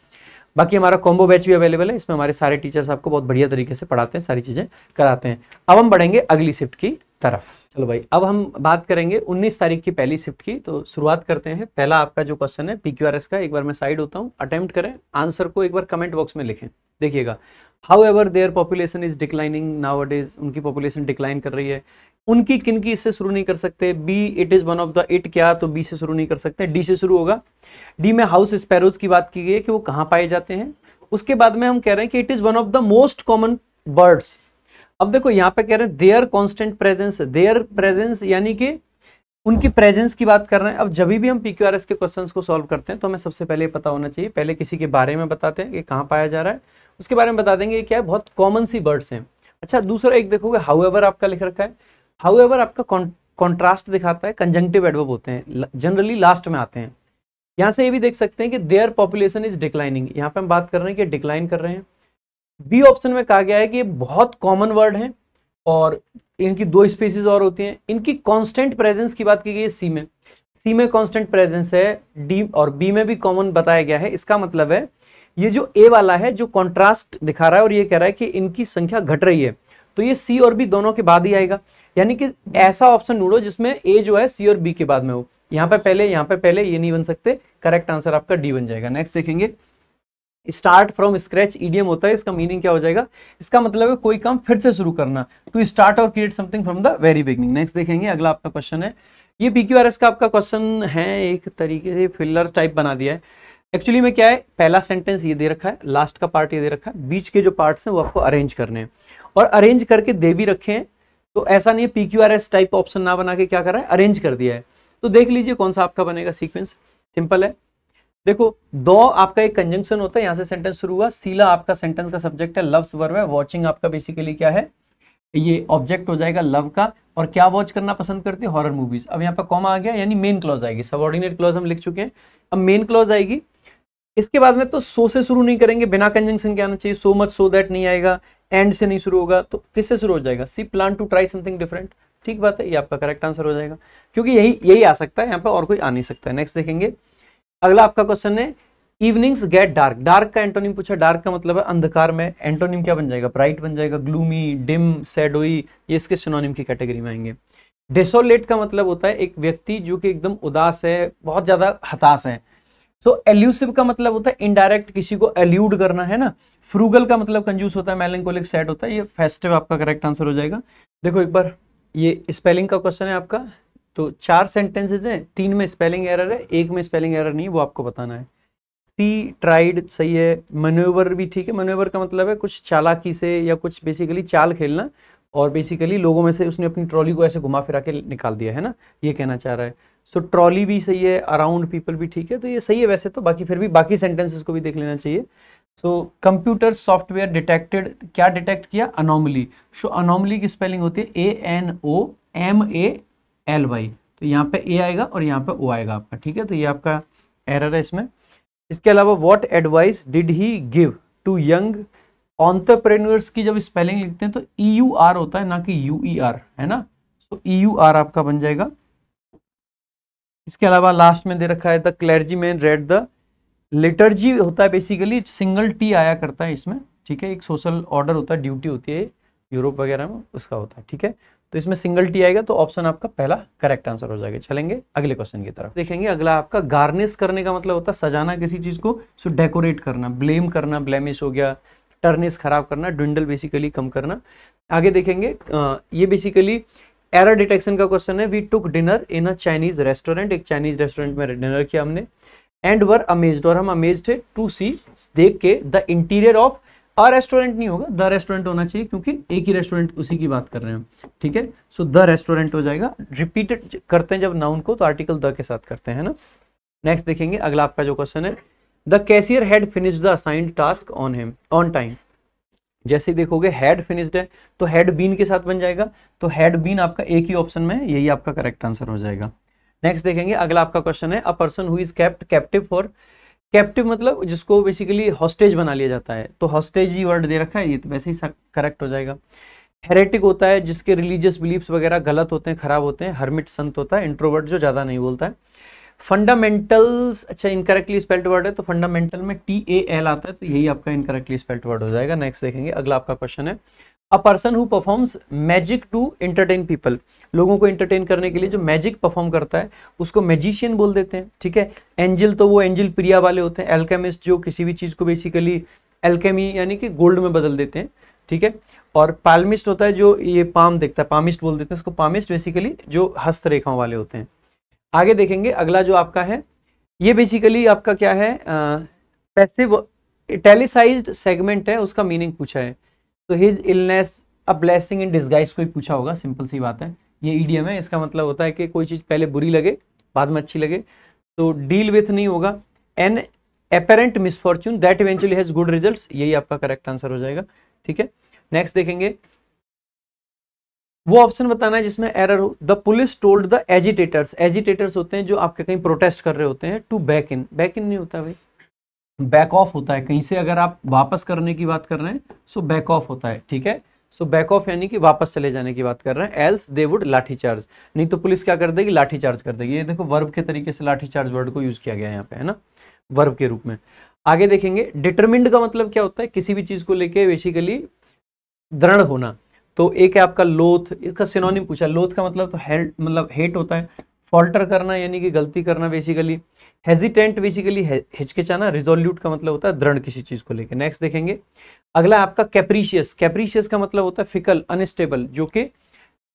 A: बाकी हमारा कॉम्बो बैच भी अवेलेबल है इसमें हमारे सारे टीचर्स आपको बहुत बढ़िया तरीके से पढ़ाते हैं सारी चीज़ें कराते हैं अब हम बढ़ेंगे अगली शिफ्ट की तरफ चलो भाई अब हम बात करेंगे 19 तारीख की पहली शिफ्ट की तो शुरुआत करते हैं पहला आपका जो क्वेश्चन है पीक्यूआरएस का एक बार मैं साइड होता हूँ अटेम्प्ट करें आंसर को एक बार कमेंट बॉक्स में लिखें देखिएगा however their population is declining now is उनकी पॉपुलेशन डिक्लाइन कर रही है उनकी किन की इससे शुरू नहीं कर सकते B it is one of the it क्या तो बी से शुरू नहीं कर सकते डी से शुरू होगा डी में हाउस स्पैरोज की बात की गई है कि वो कहाँ पाए जाते हैं उसके बाद में हम कह रहे हैं कि it is one of the most common birds अब देखो यहाँ पे कह रहे हैं their constant presence their presence यानी कि उनकी प्रेजेंस की बात कर रहे हैं अब जब भी हम पी क्यू आर एस के क्वेश्चन को सॉल्व करते हैं तो हमें सबसे पहले पता होना चाहिए पहले किसी के बारे में बताते हैं कि कहाँ पाया जा रहा है उसके बारे में बता देंगे क्या है बहुत कॉमन सी वर्ड्स हैं अच्छा दूसरा एक देखोगे हाउएवर आपका लिख रखा है हाउएवर आपका कॉन्ट्रास्ट दिखाता है कंजंक्टिव एडवर्ब होते हैं जनरली लास्ट में आते हैं यहाँ से ये भी देख सकते हैं कि देयर पॉपुलेशन इज डिक्लाइनिंग यहाँ पे हम बात कर रहे हैं कि डिक्लाइन कर रहे हैं बी ऑप्शन में कहा गया है कि ये बहुत कॉमन वर्ड है और इनकी दो स्पीसीज और होती हैं इनकी कांस्टेंट प्रेजेंस की बात की गई है सी में सी में कांस्टेंट प्रेजेंस है डी और बी में भी कॉमन बताया गया है इसका मतलब है ये जो ए वाला है जो कॉन्ट्रास्ट दिखा रहा है और ये कह रहा है कि इनकी संख्या घट रही है तो ये सी और बी दोनों के बाद ही आएगा यानी कि ऐसा ऑप्शन ढूंढो जिसमें ए जो है सी और बी के बाद में हो यहाँ पे पहले यहां पे पहले ये नहीं बन सकते करेक्ट आंसर आपका डी बन जाएगा नेक्स्ट देखेंगे स्टार्ट फ्रॉम स्क्रेच ईडीएम होता है इसका मीनिंग क्या हो जाएगा इसका मतलब है कोई काम फिर से शुरू करना टू स्टार्ट और create something from the very beginning next देखेंगे अगला आपका क्वेश्चन है ये पी का आपका क्वेश्चन है एक तरीके से फिलर टाइप बना दिया है एक्चुअली में क्या है पहला सेंटेंस ये दे रखा है लास्ट का पार्ट ये दे रखा है बीच के जो पार्ट हैं वो आपको अरेंज करने हैं और अरेंज करके दे भी रखे हैं तो ऐसा नहीं है P Q R S type option ना बना के क्या रहा है अरेंज कर दिया है तो देख लीजिए कौन सा आपका बनेगा सीक्वेंस सिंपल है देखो दो आपका एक कंजंक्शन होता है यहां से सेंटेंस शुरू हुआ सीला आपका सेंटेंस का सब्जेक्ट है लव्स वर्व है वॉचिंग आपका बेसिकली क्या है ये ऑब्जेक्ट हो जाएगा लव का और क्या वॉच करना पसंद करते हैं हॉरर मूवीज अब यहाँ पर कॉमा आ गया यानी मेन क्लॉज आएगी सबॉर्डिनेट क्लॉज हम लिख चुके हैं अब मेन क्लॉज आएगी इसके बाद में तो सो से शुरू नहीं करेंगे बिना कंजंक्शन के आना चाहिए सो मच सो दैट नहीं आएगा एंड से नहीं शुरू होगा तो किससे शुरू हो जाएगा C plan to try something different ठीक बात है ये आपका करेक्ट आंसर हो जाएगा क्योंकि यही यही आ सकता है यहाँ पर और कोई आ नहीं सकता है नेक्स्ट देखेंगे अगला आपका क्वेश्चन है इवनिंग्स गेट डार्क डार्क का एंटोनिम पूछा डार्क का मतलब है अंधकार में एंटोनिम क्या बन जाएगा ब्राइट बन जाएगा ग्लूमी डिम सैडोई ये इसके सिनोनिम की कैटेगरी में आएंगे डेसोलेट का मतलब होता है एक व्यक्ति जो कि एकदम उदास है बहुत ज़्यादा हताश है सो so, एल्यूसिव का मतलब होता है इनडायरेक्ट किसी को एल्यूड करना है ना फ्रूगल का मतलब कंजूस होता है मेलेंकोलिक सेट होता है ये फेस्टिव आपका करेक्ट आंसर हो जाएगा देखो एक बार ये स्पेलिंग का क्वेश्चन है आपका तो चार सेंटेंसेज हैं तीन में स्पेलिंग एरर है एक में स्पेलिंग एरर नहीं वो आपको बताना है सी ट्राइड सही है मनोवर भी ठीक है मनोवर का मतलब है कुछ चालाकी से या कुछ बेसिकली चाल खेलना और बेसिकली लोगों में से उसने अपनी ट्रॉली को ऐसे घुमा फिरा के निकाल दिया है ना ये कहना चाह रहा है सो ट्रॉली भी सही है अराउंड पीपल भी ठीक है तो ये सही है वैसे तो बाकी फिर भी बाकी सेंटेंसेस को भी देख लेना चाहिए सो कंप्यूटर सॉफ्टवेयर डिटेक्टेड क्या डिटेक्ट किया अनोमली सो अनोमली की स्पेलिंग होती है A N O M A L Y तो यहाँ पे ए आएगा और यहाँ पे ओ आएगा आपका ठीक है तो ये आपका एरर है इसमें इसके अलावा what advice did he give to young entrepreneurs की जब स्पेलिंग लिखते हैं तो ई यू आर होता है ना कि यू ई आर है ना सो ई यू आर आपका बन जाएगा इसके अलावा लास्ट में दे रखा है the clergyman read the liturgy होता है बेसिकली सिंगल टी आया करता है इसमें ठीक है एक सोशल ऑर्डर होता है ड्यूटी होती है यूरोप वगैरह में उसका होता है ठीक है तो इसमें सिंगल टी आएगा तो ऑप्शन आपका पहला करेक्ट आंसर हो जाएगा चलेंगे अगले क्वेश्चन की तरफ देखेंगे अगला आपका गार्निश करने का मतलब होता है सजाना किसी चीज को सो डेकोरेट करना ब्लेम करना ब्लेमिश हो गया टर्निस खराब करना डुंडल बेसिकली कम करना आगे देखेंगे ये बेसिकली एरर डिटेक्शन का क्वेश्चन है we took dinner in a Chinese restaurant एक चाइनीज रेस्टोरेंट में डिनर किया हमने एंड वर अमेज और हम अमेज थे टू सी देख के the interior of a restaurant नहीं होगा द रेस्टोरेंट होना चाहिए क्योंकि एक ही रेस्टोरेंट उसी की बात कर रहे हैं ठीक है सो द रेस्टोरेंट हो जाएगा रिपीटेड करते हैं जब नाउन को तो आर्टिकल द के साथ करते हैं ना नेक्स्ट देखेंगे अगला आपका जो क्वेश्चन है the cashier had finish the assigned task on him on time जैसे ही देखोगे हेड फिनिश्ड है तो हेड बीन के साथ बन जाएगा तो हैड बीन आपका एक ही ऑप्शन में यही आपका करेक्ट आंसर हो जाएगा नेक्स्ट देखेंगे अगला आपका क्वेश्चन है a person who is capt captive for captive मतलब जिसको बेसिकली हॉस्टेज बना लिया जाता है तो हॉस्टेज ही वर्ड दे रखा है ये तो वैसे ही करेक्ट हो जाएगा हेरेटिक होता है जिसके रिलीजियस बिलीफ्स वगैरह गलत होते हैं खराब होते हैं हर्मिट संत होता है इंट्रोवर्ट जो ज़्यादा नहीं बोलता है फंडामेंटल्स अच्छा इनकरेक्टली स्पेल्ड वर्ड है तो फंडामेंटल में टी ए एल आता है तो यही आपका इनकरेक्टली स्पेल्ड वर्ड हो जाएगा नेक्स्ट देखेंगे अगला आपका क्वेश्चन है a person who performs magic to entertain people लोगों को एंटरटेन करने के लिए जो मैजिक परफॉर्म करता है उसको मैजिशियन बोल देते हैं ठीक है एंजिल तो वो एंजिल प्रिया वाले होते हैं एल्केमिस्ट जो किसी भी चीज़ को बेसिकली एल्केमी यानी कि गोल्ड में बदल देते हैं ठीक है और पालमिस्ट होता है जो ये पाम देखता है पामिस्ट बोल देते हैं उसको पामिस्ट बेसिकली जो हस्तरेखाओं वाले होते हैं आगे देखेंगे अगला जो आपका है ये बेसिकली आपका क्या है पैसिव इटेलिसाइज्ड सेगमेंट है उसका मीनिंग पूछा है तो his illness a blessing in disguise को ही पूछा होगा सिंपल सी बात है ये ईडीएम है इसका मतलब होता है कि कोई चीज़ पहले बुरी लगे बाद में अच्छी लगे तो डील विथ नहीं होगा an apparent misfortune that eventually has good result यही आपका करेक्ट आंसर हो जाएगा ठीक है नेक्स्ट देखेंगे वो ऑप्शन बताना है जिसमें एरर हो the police told the agitators agitators होते हैं जो आपके कहीं प्रोटेस्ट कर रहे होते हैं to back in back in नहीं होता भाई बैक ऑफ होता है कहीं से अगर आप वापस करने की बात कर रहे हैं सो बैक ऑफ होता है ठीक है सो बैक ऑफ यानी कि वापस चले जाने की बात कर रहे हैं else they would lathi charge नहीं तो पुलिस क्या कर देगी लाठी चार्ज कर देगी ये देखो वर्ब के तरीके से लाठी चार्ज वर्ड को यूज किया गया है यहाँ पे है ना वर्ब के रूप में आगे देखेंगे डिटर्मिंड का मतलब क्या होता है किसी भी चीज को लेके बेसिकली दृढ़ होना तो एक है आपका लोथ इसका सिनोनिम पूछा लोथ का मतलब तो हेल्ट मतलब हेट होता है फॉल्टर करना यानी कि गलती करना बेसिकली हेजिटेंट बेसिकली हिचकिचाना रिजोल्यूट का मतलब होता है दृढ़ किसी चीज़ को लेकर नेक्स्ट देखेंगे अगला आपका कैप्रीशियस कैप्रीशियस का मतलब होता है फिकल अनस्टेबल जो कि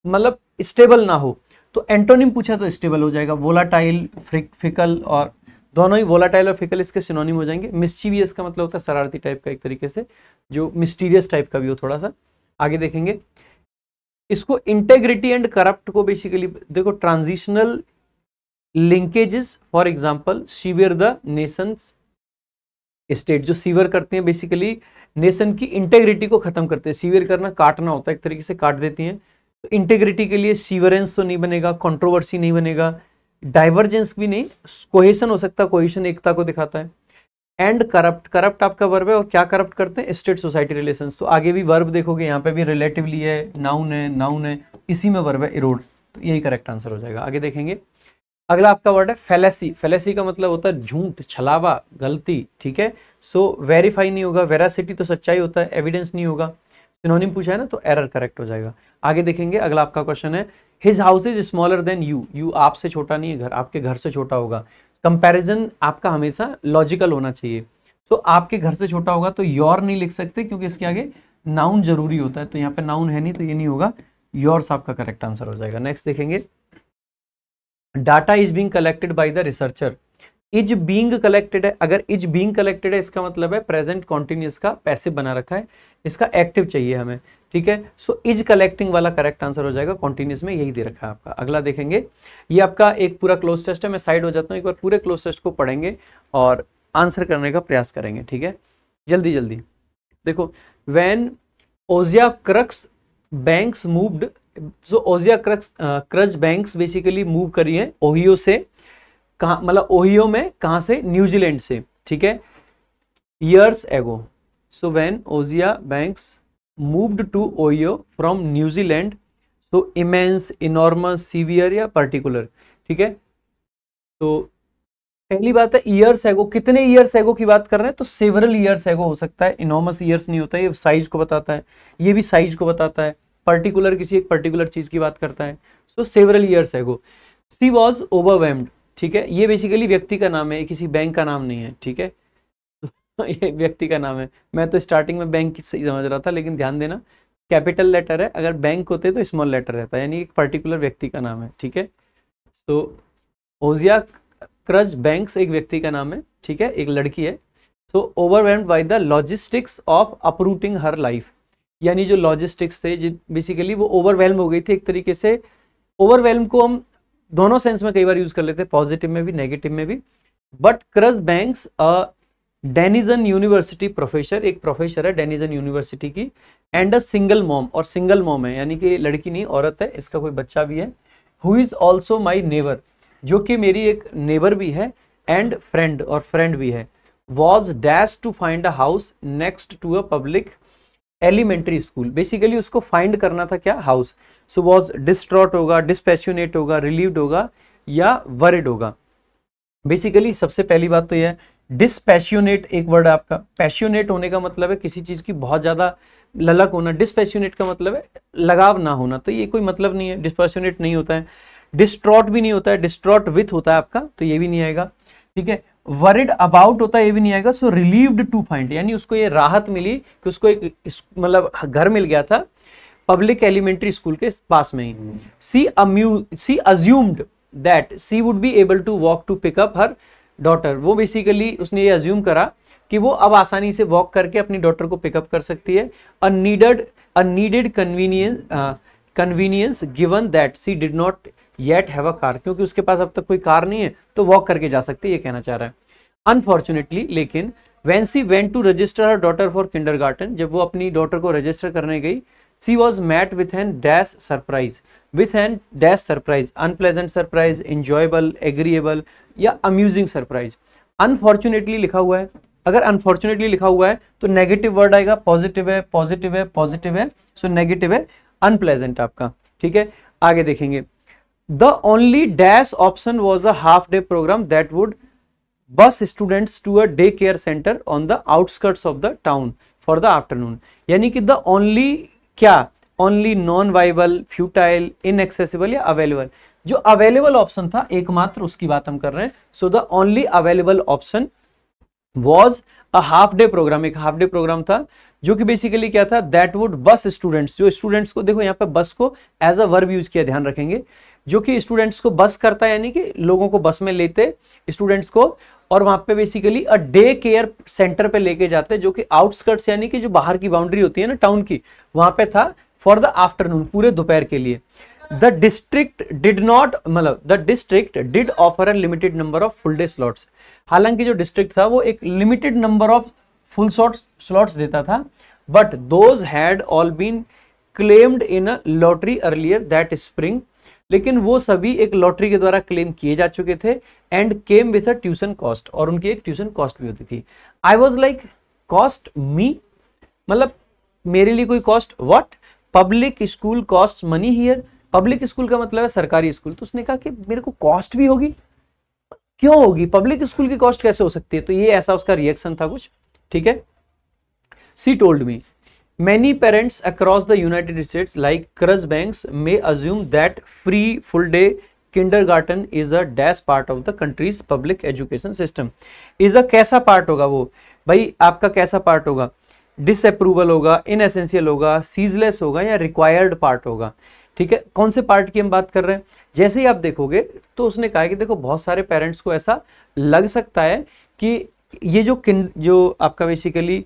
A: मतलब स्टेबल ना हो तो एंटोनिम पूछा तो स्टेबल हो जाएगा वोलाटाइल फिकल और दोनों ही वोलाटाइल और फिकल इसके सिनोनिम हो जाएंगे मिस्चीवियस का मतलब होता है शरारती टाइप का एक तरीके से जो मिस्टीरियस टाइप का भी हो थोड़ा सा आगे देखेंगे इसको इंटेग्रिटी एंड करप्ट को बेसिकली देखो transitional linkages for example severe the nation state जो सीवर करते हैं बेसिकली नेशन की इंटेग्रिटी को खत्म करते हैं सीवियर करना काटना होता है एक तरीके से काट देती हैं तो इंटेग्रिटी के लिए सीवरेंस तो नहीं बनेगा कंट्रोवर्सी नहीं बनेगा डाइवर्जेंस भी नहीं कोहेशन हो सकता कोहेशन एकता को दिखाता है एंड करप्ट करप्ट आपका वर्ब है और क्या करप्ट करते हैं स्टेट सोसाइटी रिलेशंस तो आगे भी वर्ब देखोगे यहाँ पे भी रिलेटिवली है नाउन है नाउन है इसी में वर्ब है इरोड तो यही करेक्ट आंसर हो जाएगा आगे देखेंगे अगला आपका वर्ड है फेलेसी फेलेसी का मतलब होता है झूठ छलावा गलती ठीक है सो वेरीफाई नहीं होगा वेरासिटी तो सच्चाई होता है एविडेंस नहीं होगा इन्होंने पूछा है ना तो एरर करेक्ट हो जाएगा आगे देखेंगे अगला आपका क्वेश्चन है his house is smaller than you you आपसे छोटा नहीं है घर आपके घर से छोटा होगा कंपैरिजन आपका हमेशा लॉजिकल होना चाहिए तो आपके घर से छोटा होगा तो योर नहीं लिख सकते क्योंकि इसके आगे नाउन जरूरी होता है तो यहाँ पे नाउन है नहीं तो ये नहीं होगा योर्स आपका करेक्ट आंसर हो जाएगा नेक्स्ट देखेंगे data is being collected by the researcher is being collected है अगर इज बींग कलेक्टेड है इसका मतलब है प्रेजेंट कॉन्टिन्यूस का पैसिव बना रखा है इसका एक्टिव चाहिए हमें ठीक है सो इज कलेक्टिंग वाला करेक्ट आंसर हो जाएगा कॉन्टिन्यूस में यही दे रखा है आपका अगला देखेंगे ये आपका एक पूरा क्लोज टेस्ट है मैं साइड हो जाता हूँ एक बार पूरे क्लोज टेस्ट को पढ़ेंगे और आंसर करने का प्रयास करेंगे ठीक है जल्दी जल्दी देखो when Ozia Cruz Banks moved जो Ozia Cruz Cruz Banks basically move करी है ओहियो से कहा मतलब ओहियो में कहाँ से न्यूजीलैंड से ठीक है years ago so when Ozia Banks moved to Ohio from New Zealand so immense immense, severe या पर्टिकुलर ठीक है तो पहली बात है इयर्स एगो कितने इयर्स एगो की बात कर रहे हैं तो सेवरल इयर्स एगो हो सकता है इनॉर्मस ईयर्स नहीं होता है ये साइज को बताता है ये भी साइज को बताता है पर्टिकुलर किसी एक पर्टिकुलर चीज की बात करता है सो several years ago C was overwhelmed ठीक है ये बेसिकली व्यक्ति का नाम है किसी बैंक का नाम नहीं है ठीक है तो ये व्यक्ति का नाम है मैं तो स्टार्टिंग में बैंक सही समझ रहा था लेकिन ध्यान देना कैपिटल लेटर है अगर बैंक होते तो स्मॉल लेटर रहता है यानी एक पर्टिकुलर व्यक्ति का नाम है ठीक है तो ओजिया क्रज बैंक्स एक व्यक्ति का नाम है ठीक है एक लड़की है so overwhelmed by the logistics of uprooting her life यानी जो लॉजिस्टिक्स थे जिन बेसिकली वो ओवरवेलम हो गई थी एक तरीके से ओवरवेलम को हम दोनों सेंस में कई बार यूज कर लेते हैं पॉजिटिव में भी नेगेटिव में भी but Cruz Banks Denison university professor एक प्रोफेसर है डेनिजन यूनिवर्सिटी की एंड अ सिंगल मॉम और सिंगल मॉम है यानी कि लड़की नहीं औरत है इसका कोई बच्चा भी है who is also my neighbour जो कि मेरी एक नेबर भी है एंड फ्रेंड और फ्रेंड भी है was dash to find a house next to a public elementary school basically उसको फाइंड करना था क्या हाउस सो वॉज डिस्ट्रॉट होगा डिस्पैशनेट होगा रिलीव्ड होगा या वरिड होगा बेसिकली सबसे पहली बात तो यह है डिस्पैशनेट एक वर्ड है आपका पैशनेट होने का मतलब है किसी चीज़ की बहुत ज़्यादा ललक होना डिस्पैशनेट का मतलब है लगाव ना होना तो ये कोई मतलब नहीं है डिस्पैशनेट नहीं होता है डिस्ट्रॉट भी नहीं होता है डिस्ट्रॉट विथ होता है आपका तो ये भी नहीं आएगा ठीक है वरिड अबाउट होता है ये भी नहीं आएगा सो रिलीव्ड टू फाइंड यानी उसको ये राहत मिली कि उसको एक मतलब घर मिल गया था पब्लिक एलिमेंट्री स्कूल के पास में ही सी अम्यू she assumed that she would be able to walk to pick up her daughter वो बेसिकली उसने ये अज्यूम करा कि वो अब आसानी से वॉक करके अपनी डॉटर को पिकअप कर सकती है a needed convenience convenience given that she did not yet have a car क्योंकि उसके पास अब तक कोई कार नहीं है तो वॉक करके जा सकते ये कहना चाह रहा है अनफॉर्चुनेटली लेकिन when she went to register her daughter for kinder जब वो अपनी डॉटर को रजिस्टर करने गई she was met with an dash surprise with an dash surprise unpleasant surprise enjoyable agreeable या अम्यूजिंग सरप्राइज अनफॉर्चुनेटली लिखा हुआ है अगर अनफॉर्चुनेटली लिखा हुआ है तो नेगेटिव वर्ड आएगा पॉजिटिव है पॉजिटिव है पॉजिटिव है सो नेगेटिव है अनप्लेजेंट आपका ठीक है आगे देखेंगे the only dash option was a half day program that would bus students to a daycare center on the outskirts of the town for the afternoon यानी कि the only क्या only non viable futile inaccessible या available जो available option था एकमात्र उसकी बात हम कर रहे हैं so the only available option was a half day program एक half day program था जो कि बेसिकली क्या था that would bus students जो students को देखो यहाँ पे bus को as a verb use किया ध्यान रखेंगे जो कि स्टूडेंट्स को बस करता है यानी कि लोगों को बस में लेते स्टूडेंट्स को और वहाँ पे basically a day care centre पे लेके जाते जो कि आउटस्कर्ट्स यानी कि जो बाहर की बाउंड्री होती है ना टाउन की वहाँ पे था फॉर द आफ्टरनून पूरे दोपहर के लिए द डिस्ट्रिक्ट डिड नॉट मतलब the district did offer a limited number of full day slots हालांकि जो डिस्ट्रिक्ट था वो एक limited number of full slots देता था but those had all been claimed in a lottery earlier that spring लेकिन वो सभी एक लॉटरी के द्वारा क्लेम किए जा चुके थे and came with a tuition cost और उनकी एक ट्यूशन कॉस्ट भी होती थी I was like cost me मतलब मेरे लिए कोई cost what public school cost money here public school का मतलब है सरकारी स्कूल तो उसने कहा कि मेरे को कॉस्ट भी होगी क्यों होगी पब्लिक स्कूल की कॉस्ट कैसे हो सकती है तो ये ऐसा उसका रिएक्शन था कुछ ठीक है she told me many parents across the United States like Cruz Bank may assume that free full day kindergarten is a dash part of the country's public education system is a कैसा पार्ट होगा वो भाई आपका कैसा पार्ट होगा डिसअप्रूवल होगा इन एसेंशियल होगा सीजलेस होगा या रिक्वायर्ड पार्ट होगा ठीक है कौन से पार्ट की हम बात कर रहे हैं जैसे ही आप देखोगे तो उसने कहा कि देखो बहुत सारे पेरेंट्स को ऐसा लग सकता है कि ये जो किन जो आपका बेसिकली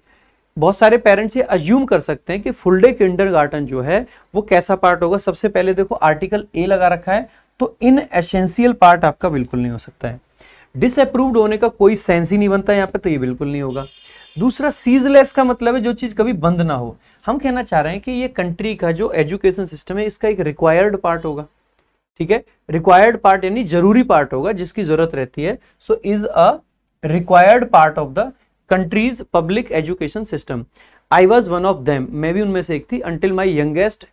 A: बहुत सारे पेरेंट्स ये अज्यूम कर सकते हैं कि फुल डे किंडर जो है वो कैसा पार्ट होगा सबसे पहले देखो आर्टिकल ए लगा रखा है तो इन एसेंशियल पार्ट आपका बिल्कुल नहीं हो सकता है डिसअप्रूव्ड होने का कोई सेंस ही नहीं बनता यहाँ पे तो ये बिल्कुल नहीं होगा दूसरा सीजलेस का मतलब है जो चीज़ कभी बंद ना हो हम कहना चाह रहे हैं कि ये कंट्री का जो एजुकेशन सिस्टम है इसका एक रिक्वायर्ड पार्ट होगा ठीक है रिक्वायर्ड पार्ट यानी जरूरी पार्ट होगा जिसकी जरूरत रहती है so is a required part of the country's public education system I was one of them मैं भी उनमें से एक थी until my youngest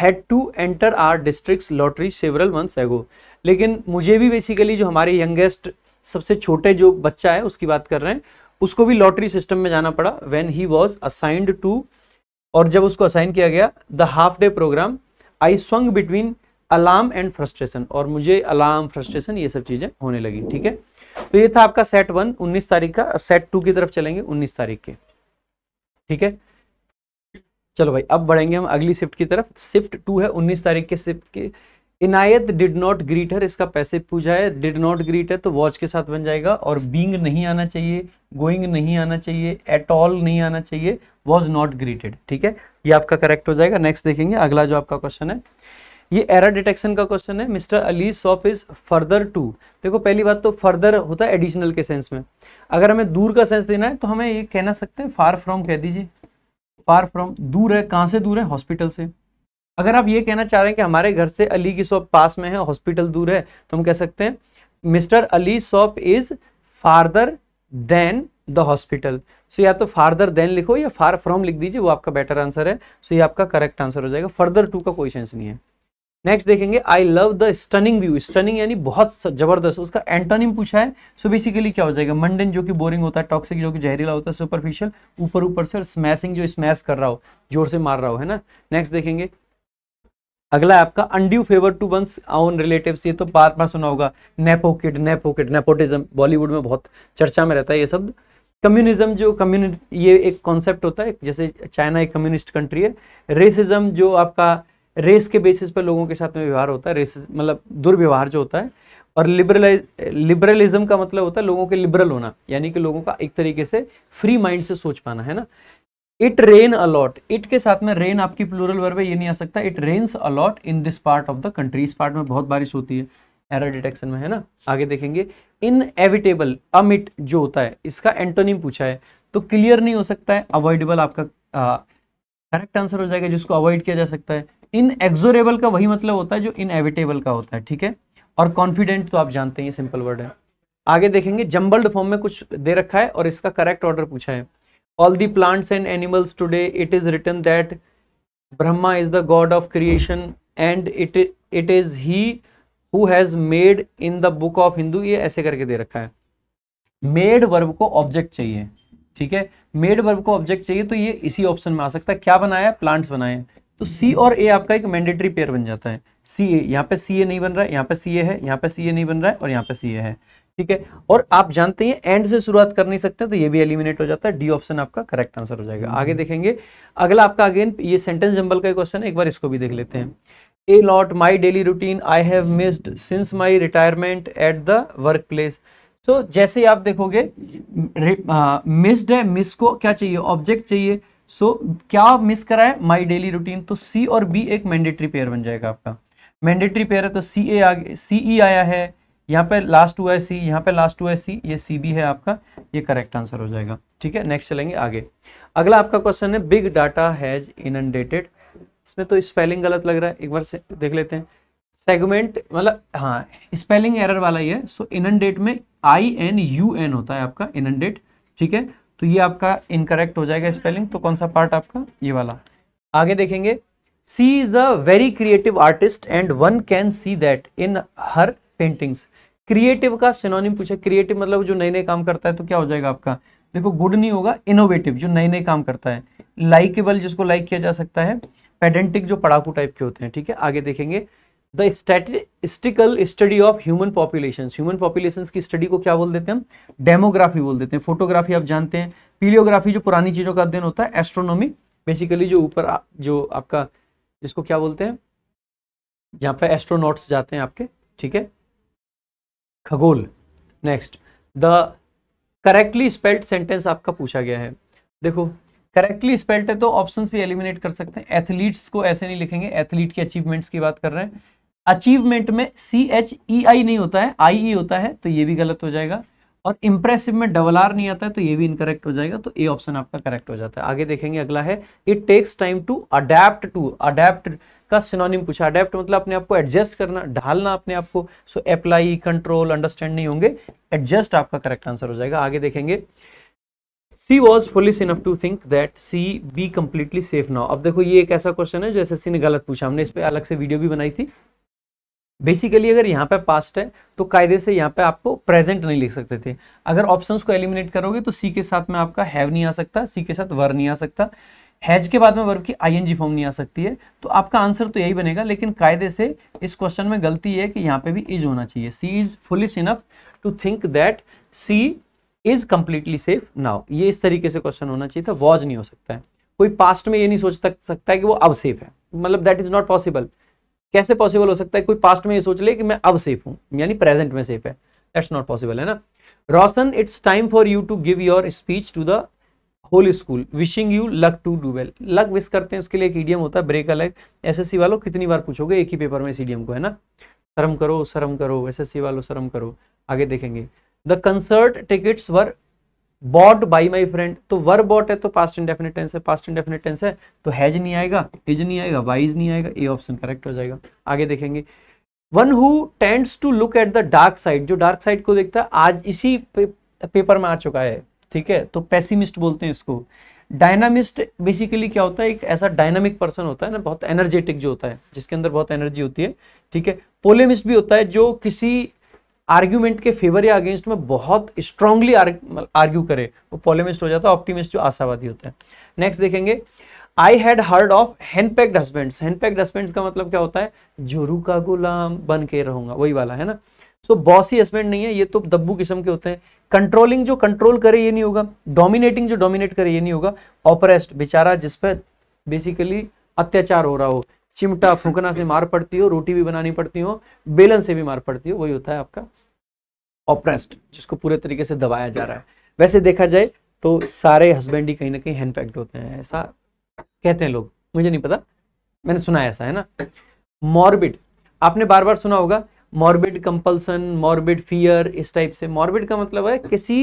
A: had to enter our district lottery several months ago लेकिन मुझे भी बेसिकली जो हमारे यंगेस्ट सबसे छोटे जो बच्चा है उसकी बात कर रहे हैं उसको भी लॉटरी सिस्टम में जाना पड़ा when he was assigned to और जब उसको असाइन किया गया the half day program I swung between alarm and frustration और मुझे अलार्म फ्रस्ट्रेशन ये सब चीज़ें होने लगी ठीक है तो ये था आपका सेट वन उन्नीस तारीख का सेट uh, टू की तरफ चलेंगे उन्नीस तारीख के ठीक है चलो भाई अब बढ़ेंगे हम अगली शिफ्ट की तरफ शिफ्ट टू है उन्नीस तारीख के शिफ्ट के इनायत डिड नॉट ग्रीट हर इसका पैसे पूछा है डिड नॉट ग्रीट है तो वॉच के साथ बन जाएगा और बींग नहीं आना चाहिए गोइंग नहीं आना चाहिए एट ऑल नहीं आना चाहिए वॉज नॉट ग्रीटेड ठीक है ये आपका करेक्ट हो जाएगा नेक्स्ट देखेंगे अगला जो आपका क्वेश्चन है ये एरर डिटेक्शन का क्वेश्चन है Mister Ali shop is further to देखो पहली बात तो फर्दर होता है एडिशनल के सेंस में अगर हमें दूर का सेंस देना है तो हमें ये कहना सकते हैं फार फ्रॉम कह दीजिए फार फ्रॉम दूर है कहाँ से दूर है हॉस्पिटल से अगर आप ये कहना चाह रहे हैं कि हमारे घर से अली की शॉप पास में है हॉस्पिटल दूर है तो हम कह सकते हैं Mister Ali shop is farther than the hospital so या तो फार्दर देन लिखो या फार फ्रॉम लिख दीजिए वो आपका बेटर आंसर है सो so ये आपका करेक्ट आंसर हो जाएगा फर्दर टू का कोई सेंस नहीं है नेक्स्ट देखेंगे I love the stunning view stunning यानी बहुत जबरदस्त उसका एंटोनिम पूछा है सो so बेसिकली क्या हो जाएगा मंडन जो कि बोरिंग होता है टॉक्सिक जो कि जहरीला होता है सुपरफिशियल ऊपर ऊपर से और स्मैशिंग जो स्मैश कर रहा हो जोर से मार रहा हो है ना नेक्स्ट देखेंगे अगला आपका undue favour to one's own relative ये तो बार बार सुना होगा nepo kid nepo kid nepo nepotism Bollywood में बहुत चर्चा में रहता है ये शब्द कम्युनिज्म जो कम्युनि ये एक कॉन्सेप्ट होता है जैसे चाइना एक कम्युनिस्ट कंट्री है रेसिज्म जो आपका रेस के बेसिस पर लोगों के साथ में व्यवहार होता है रेस मतलब दुर्व्यवहार जो होता है और लिबरलाइज लिबरलिज्म का मतलब होता है लोगों के लिबरल होना यानी कि लोगों का एक तरीके से फ्री माइंड से सोच पाना है ना इट रेन अलॉट इट के साथ में रेन आपकी प्लूरल वर्ब है ये नहीं आ सकता it rains a lot in this part of the country इस पार्ट में बहुत बारिश होती है एरर डिटेक्शन में है ना आगे देखेंगे इन एविटेबल अमिट जो होता है इसका एंटोनिम पूछा है तो क्लियर नहीं हो सकता है अवॉइडेबल आपका करेक्ट आंसर हो जाएगा जिसको अवॉइड किया जा सकता है इन एक्जोरेबल का वही मतलब होता है जो इनएविटेबल का होता है ठीक है और कॉन्फिडेंट तो आप जानते हैं सिंपल वर्ड है आगे देखेंगे जम्बल्ड फॉर्म में कुछ दे रखा है और इसका करेक्ट ऑर्डर पूछा है all the plants and animals today it is written that Brahma is the god of creation and it it is he who has made in the book of Hindu ये ऐसे करके दे रखा है मेड वर्ब को ऑब्जेक्ट चाहिए ठीक है मेड वर्ब को ऑब्जेक्ट चाहिए तो ये इसी ऑप्शन में आ सकता है क्या बनाया प्लांट्स बनाए तो सी और ए आपका एक मैंडेटरी पेयर बन जाता है सी ए यहाँ पे सी ए नहीं बन रहा है यहाँ पे सी ए है यहाँ पे सी ए नहीं बन रहा है और यहाँ पे सी ए है ठीक है और आप जानते हैं एंड से शुरुआत कर नहीं सकते तो ये भी एलिमिनेट हो जाता है डी ऑप्शन आपका करेक्ट आंसर हो जाएगा आगे हम्म। देखेंगे अगला आपका अगेन ये सेंटेंस जंबल का क्वेश्चन है एक बार इसको भी देख लेते हैं a lot my daily routine I have missed since my retirement at the workplace so जैसे ही आप देखोगे मिस्ड है मिस को क्या चाहिए ऑब्जेक्ट चाहिए सो so, क्या मिस करा है माई डेली रूटीन तो सी और बी एक मैंडेटरी पेयर बन जाएगा आपका मैंडेटरी पेयर है तो सी ए आ सी ई आया है यहाँ पे लास्ट हुआ है सी यहाँ पे लास्ट हुआ है सी ये सी बी है आपका ये करेक्ट आंसर हो जाएगा ठीक है नेक्स्ट चलेंगे आगे अगला आपका क्वेश्चन है बिग डाटा हैज इनडेटेड इसमें तो स्पेलिंग गलत लग रहा है एक बार से देख लेते हैं सेगमेंट मतलब हाँ स्पेलिंग एरर वाला ही है सो इनडेट में आई एन यू एन होता है आपका इनडेट ठीक है तो ये आपका इनकरेक्ट हो जाएगा स्पेलिंग तो कौन सा पार्ट आपका ये वाला आगे देखेंगे she is a very creative artist and one can see that in her paintings creative का सिनोनिम पूछे क्रिएटिव मतलब जो नए नए काम करता है तो क्या हो जाएगा आपका देखो गुड नहीं होगा इनोवेटिव जो नए नए काम करता है लाइकेबल जिसको लाइक किया जा सकता है पेडेंटिक जो पड़ाकू टाइप के होते हैं ठीक है आगे देखेंगे the statistical study of human population human population की स्टडी को क्या बोल देते हैं डेमोग्राफी बोल देते हैं फोटोग्राफी आप जानते हैं पीलियोग्राफी जो पुरानी चीज़ों का अध्ययन होता है एस्ट्रोनॉमी बेसिकली जो ऊपर जो आपका जिसको क्या बोलते हैं जहाँ पे एस्ट्रोनॉट्स जाते हैं आपके ठीक है खगोल next the correctly spelled sentence आपका पूछा गया है देखो करेक्टली स्पेल्ड है तो ऑप्शन भी एलिमिनेट कर सकते हैं एथलीट्स को ऐसे नहीं लिखेंगे एथलीट के अचीवमेंट्स की बात कर रहे हैं अचीवमेंट में सी एच ई आई नहीं होता है आई ई e होता है तो ये भी गलत हो जाएगा और इंप्रेसिव में डबल आर नहीं आता है तो ये भी इनकरेक्ट हो जाएगा तो ए ऑप्शन आपका करेक्ट हो जाता है आगे देखेंगे अगला है it takes time to adapt to adapt का सिनोनिम पूछा अडेप्ट मतलब अपने आपको एडजस्ट करना ढालना अपने आपको सो अप्लाई कंट्रोल अंडरस्टैंड नहीं होंगे एडजस्ट आपका करेक्ट आंसर हो जाएगा आगे देखेंगे she was foolish enough to think that she be completely safe now अब देखो ये एक ऐसा क्वेश्चन है जो एस ने गलत पूछा हमने इस पर अलग से वीडियो भी बनाई थी बेसिकली अगर यहाँ पे पास्ट है तो कायदे से यहाँ पे आपको प्रेजेंट नहीं लिख सकते थे अगर ऑप्शंस को एलिमिनेट करोगे तो सी के साथ में आपका हैव नहीं आ सकता सी के साथ वर नहीं आ सकता हैज के बाद में वर्ब की आईएनजी फॉर्म नहीं आ सकती है तो आपका आंसर तो यही बनेगा लेकिन कायदे से इस क्वेश्चन में गलती है कि यहाँ पे भी इज होना चाहिए she is foolish enough to think that she is completely safe now ये इस तरीके से क्वेश्चन होना चाहिए था वॉज नहीं हो सकता है कोई पास्ट में ये नहीं सोच सकता है कि वो अब सेफ है मतलब दैट इज नॉट पॉसिबल कैसे पॉसिबल हो सकता है कोई पास्ट में ये सोच ले कि मैं अब सेफ हूं यानी प्रेजेंट में सेफ है दैट्स नॉट पॉसिबल है ना Roshan it's time for you to give your speech to the whole school wishing you luck to do well luck wish करते हैं उसके लिए एक ईडियम होता है ब्रेक अलग एस वालों कितनी बार पूछोगे एक ही पेपर में इस ईडियम को है ना शर्म करो शर्म करो एसएससी वालों शर्म करो आगे देखेंगे the concert tickets were bought by my friend तो वर बॉट है तो पास्ट इंडेफिनिट टेंस है पास्ट इंडेफिनिट टेंस है तो हैज नहीं आएगा इज नहीं आएगा वाइज नहीं आएगा ए ऑप्शन करेक्ट हो जाएगा आगे देखेंगे one who tends to look at the dark side जो डार्क साइड को देखता है आज इसी पे, पेपर में आ चुका है ठीक है तो पेसिमिस्ट बोलते हैं इसको डायनामिस्ट बेसिकली क्या होता है एक ऐसा डायनामिक पर्सन होता है ना बहुत एनर्जेटिक जो होता है जिसके अंदर बहुत एनर्जी होती है ठीक है पोलेमिस्ट भी होता है जो किसी आर्ग्यूमेंट के फेवर या अगेंस्ट में बहुत स्ट्रांगली मतलब आर्ग्यू करे वो पॉलिमिस्ट हो जाता है ऑप्टिमिस्ट जो आशावादी होता है नेक्स्ट देखेंगे I had heard of henpecked husbands henpecked husbands का मतलब क्या होता है जोरू का गुलाम बन के रहूंगा वही वाला है ना सो बॉस ही हस्बैंड नहीं है ये तो दब्बू किस्म के होते हैं कंट्रोलिंग जो कंट्रोल करे ये नहीं होगा डोमिनेटिंग जो डोमिनेट करे ये नहीं होगा ऑपरेस्ट बेचारा जिसपे बेसिकली अत्याचार हो रहा हो चिमटा फूकना से मार पड़ती हो रोटी भी बनानी पड़ती हो बेलन से भी मार पड़ती हो वही होता है आपका ऑपरेस्ट जिसको पूरे तरीके से दबाया जा रहा है वैसे देखा जाए तो सारे हस्बैंड ही कहीं ना कहीं हैंड होते हैं ऐसा कहते हैं लोग मुझे नहीं पता मैंने सुना ऐसा है ना मॉर्बिड आपने बार बार सुना होगा मॉर्बिड कंपल्सन मॉर्बिड फियर इस टाइप से मॉर्बिड का मतलब है किसी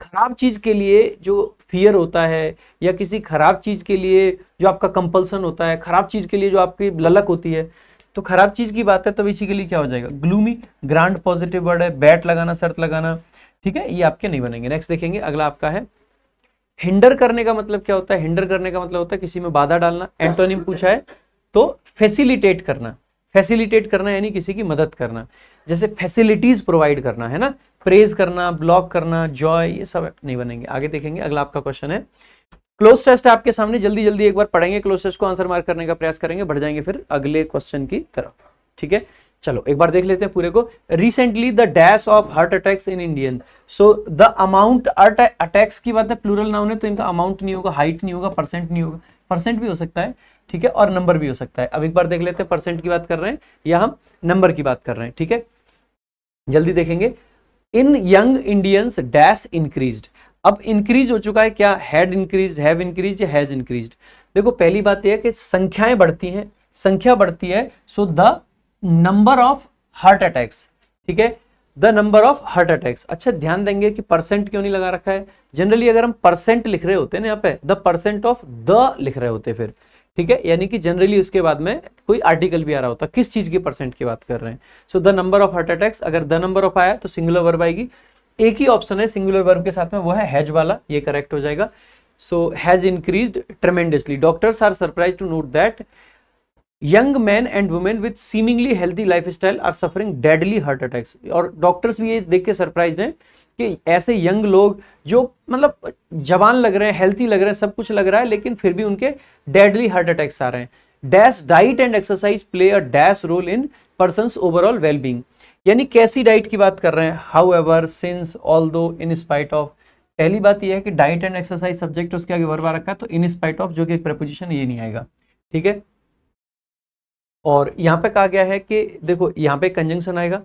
A: खराब चीज के लिए जो फियर होता है या किसी ख़राब चीज़ के लिए जो आपका कंपल्सन होता है ख़राब चीज़ के लिए जो आपकी ललक होती है तो ख़राब चीज़ की बात है तो बेसिकली क्या हो जाएगा ग्लूमी ग्रांड पॉजिटिव वर्ड है बैट लगाना शर्त लगाना ठीक है ये आपके नहीं बनेंगे नेक्स्ट देखेंगे अगला आपका है हिंडर करने का मतलब क्या होता है हिंडर करने का मतलब होता है किसी में बाधा डालना एंटोनिम पूछा है तो फैसिलिटेट करना फैसिलिटेट करना यानी किसी की मदद करना जैसे फैसिलिटीज प्रोवाइड करना है ना प्रेज करना ब्लॉक करना जॉय ये सब नहीं बनेंगे आगे देखेंगे अगला आपका क्वेश्चन है क्लोज टेस्ट आपके सामने जल्दी जल्दी एक बार पढ़ेंगे क्लोज टेस्ट को आंसर मार्क करने का प्रयास करेंगे बढ़ जाएंगे फिर अगले क्वेश्चन की तरफ ठीक है चलो एक बार देख लेते हैं पूरे को recently the dash of heart attacks in Indian so the amount attacks की बात है प्लूरल नाउन है तो इनका अमाउंट नहीं होगा हाइट नहीं होगा परसेंट नहीं होगा परसेंट भी हो सकता है ठीक है और नंबर भी हो सकता है अब एक बार देख लेते हैं परसेंट की बात कर रहे हैं या हम नंबर की बात कर रहे हैं ठीक है जल्दी देखेंगे in young Indians dash increase अब इंक्रीज हो चुका है क्या had increase have increase has increase देखो पहली बात तो यह कि संख्याएं बढ़ती हैं संख्या बढ़ती है so the number of heart attacks ठीक है the number of heart attacks अच्छा ध्यान देंगे कि परसेंट क्यों नहीं लगा रखा है जनरली अगर हम परसेंट लिख रहे होते हैं ना यहाँ पे द परसेंट ऑफ द लिख रहे होते फिर ठीक है यानी कि जनरली उसके बाद में कोई आर्टिकल भी आ रहा होता है किस चीज की परसेंट की बात कर रहे हैं so the number of heart attacks अगर द नंबर ऑफ आया तो सिंगुलर वर्ब आएगी एक ही ऑप्शन है सिंगुलर वर्ब के साथ में वो है हैज वाला ये करेक्ट हो जाएगा so has increase tremendously doctors are surprise to note that young man and women with seemingly healthy lifestyle are suffering deadly heart attacks और डॉक्टर्स भी ये देख के सरप्राइज हैं कि ऐसे यंग लोग जो मतलब जवान लग रहे हैं हेल्थी लग रहे हैं सब कुछ लग रहा है लेकिन फिर भी उनके डेडली हार्ट अटैक्स आ रहे हैं dash diet and exercise play a dash role in person overall wellbeing यानी कैसी डाइट की बात कर रहे हैं हाउ एवर सिंस ऑल दो इन स्पाइट ऑफ पहली बात यह है कि डाइट एंड एक्सरसाइज सब्जेक्ट उसके आगे वर्वा रखा है तो इन स्पाइट ऑफ जो कि प्रपोजिशन ये नहीं आएगा ठीक है और यहां पे कहा गया है कि देखो यहां पे कंजंक्शन आएगा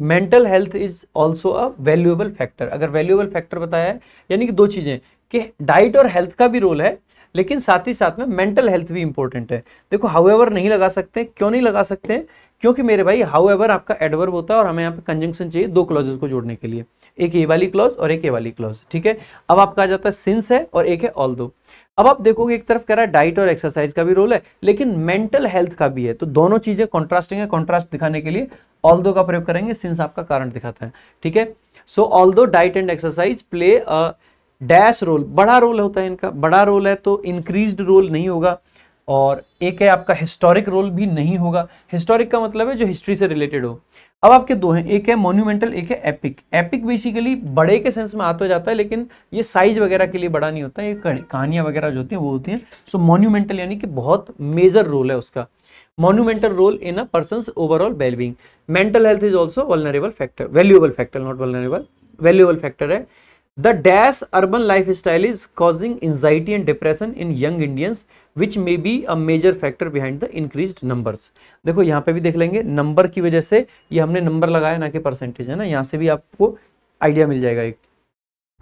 A: mental health is also a valuable factor अगर वैल्यूएबल फैक्टर बताया है यानी कि दो चीज़ें कि डाइट और हेल्थ का भी रोल है लेकिन साथ ही साथ में मेंटल हेल्थ भी इंपॉर्टेंट है देखो हाउ नहीं लगा सकते क्यों नहीं लगा सकते क्योंकि मेरे भाई हाउ आपका एडवर्ब होता है और हमें यहाँ पे कंजंक्शन चाहिए दो क्लॉजेस को जोड़ने के लिए एक ए वाली क्लॉज और एक ए वाली क्लॉज ठीक है अब आपका आ जाता है सिंस है और एक है ऑल दो अब आप देखोगे एक तरफ कह रहा है डाइट और एक्सरसाइज का भी रोल है लेकिन मेंटल हेल्थ का भी है तो दोनों चीजें कॉन्ट्रास्टिंग है कॉन्ट्रास्ट दिखाने के लिए ऑल दो का प्रयोग करेंगे सिंस आपका कारण दिखाता है ठीक है सो ऑल दो diet and exercise play a dash role बड़ा रोल होता है इनका बड़ा रोल है तो इंक्रीज रोल नहीं होगा और एक है आपका हिस्टोरिक रोल भी नहीं होगा हिस्टोरिक का मतलब है जो हिस्ट्री से रिलेटेड हो अब आपके दो हैं एक है मोन्यूमेंटल एक है एपिक एपिक बेसिकली बड़े के सेंस में आता जाता है लेकिन ये साइज वगैरह के लिए बड़ा नहीं होता ये कहानियां वगैरह जो होती हैं वो होती हैं सो मोन्यूमेंटल यानी कि बहुत मेजर रोल है उसका monumental role in a person overall wellbeing mental health is also vulnerable factor valuable factor not vulnerable valuable factor है the dash urban lifestyle is causing anxiety and depression in young Indians which may be a major factor behind the increase numbers देखो यहाँ पे भी देख लेंगे नंबर की वजह से ये हमने नंबर लगाया ना कि परसेंटेज है ना यहाँ से भी आपको आइडिया मिल जाएगा एक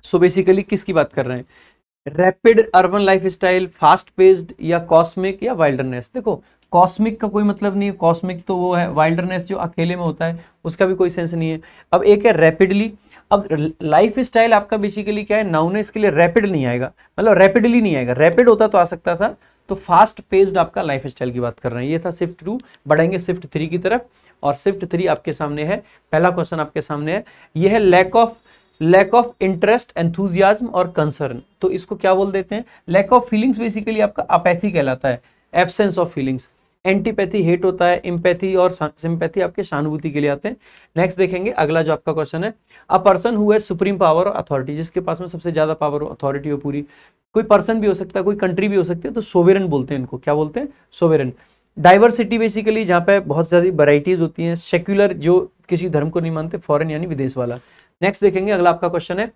A: सो so बेसिकली किसकी बात कर रहे हैं rapid urban lifestyle fast paced या कॉस्मिक या वाइल्डरनेस देखो कॉस्मिक का कोई मतलब नहीं है कॉस्मिक तो वो है वाइल्डरनेस जो अकेले में होता है उसका भी कोई सेंस नहीं है अब एक है रैपिडली अब लाइफ स्टाइल आपका बेसिकली क्या है नाउनेस के लिए रैपिड नहीं आएगा मतलब रैपिडली नहीं आएगा रैपिड होता तो आ सकता था तो फास्ट पेस्ड आपका लाइफ स्टाइल की बात कर रहे हैं ये था शिफ्ट टू बढ़ेंगे शिफ्ट थ्री की तरफ और शिफ्ट थ्री आपके सामने है पहला क्वेश्चन आपके सामने है यह है lack of lack of interest enthusiasm और कंसर्न तो इसको क्या बोल देते हैं लैक ऑफ फीलिंग्स बेसिकली आपका अपैथी कहलाता है absence of feelings antipathy hate होता है इम्पैथी और सिंपैथी आपके सहानुभूति के लिए आते हैं नेक्स्ट देखेंगे अगला जो आपका क्वेश्चन है अ पर्सन हुआ सुप्रीम पावर और अथॉरिटी जिसके पास में सबसे ज़्यादा पावर हो अथॉरिटी हो पूरी कोई पर्सन भी हो सकता है कोई कंट्री भी हो सकती है तो सोवेरन बोलते हैं इनको क्या बोलते हैं सोवेरन डाइवर्सिटी बेसिकली जहाँ पे बहुत ज्यादा वराइटीज होती हैं सेक्युलर जो किसी धर्म को नहीं मानते फॉरन यानी विदेश वाला नेक्स्ट देखेंगे अगला आपका क्वेश्चन है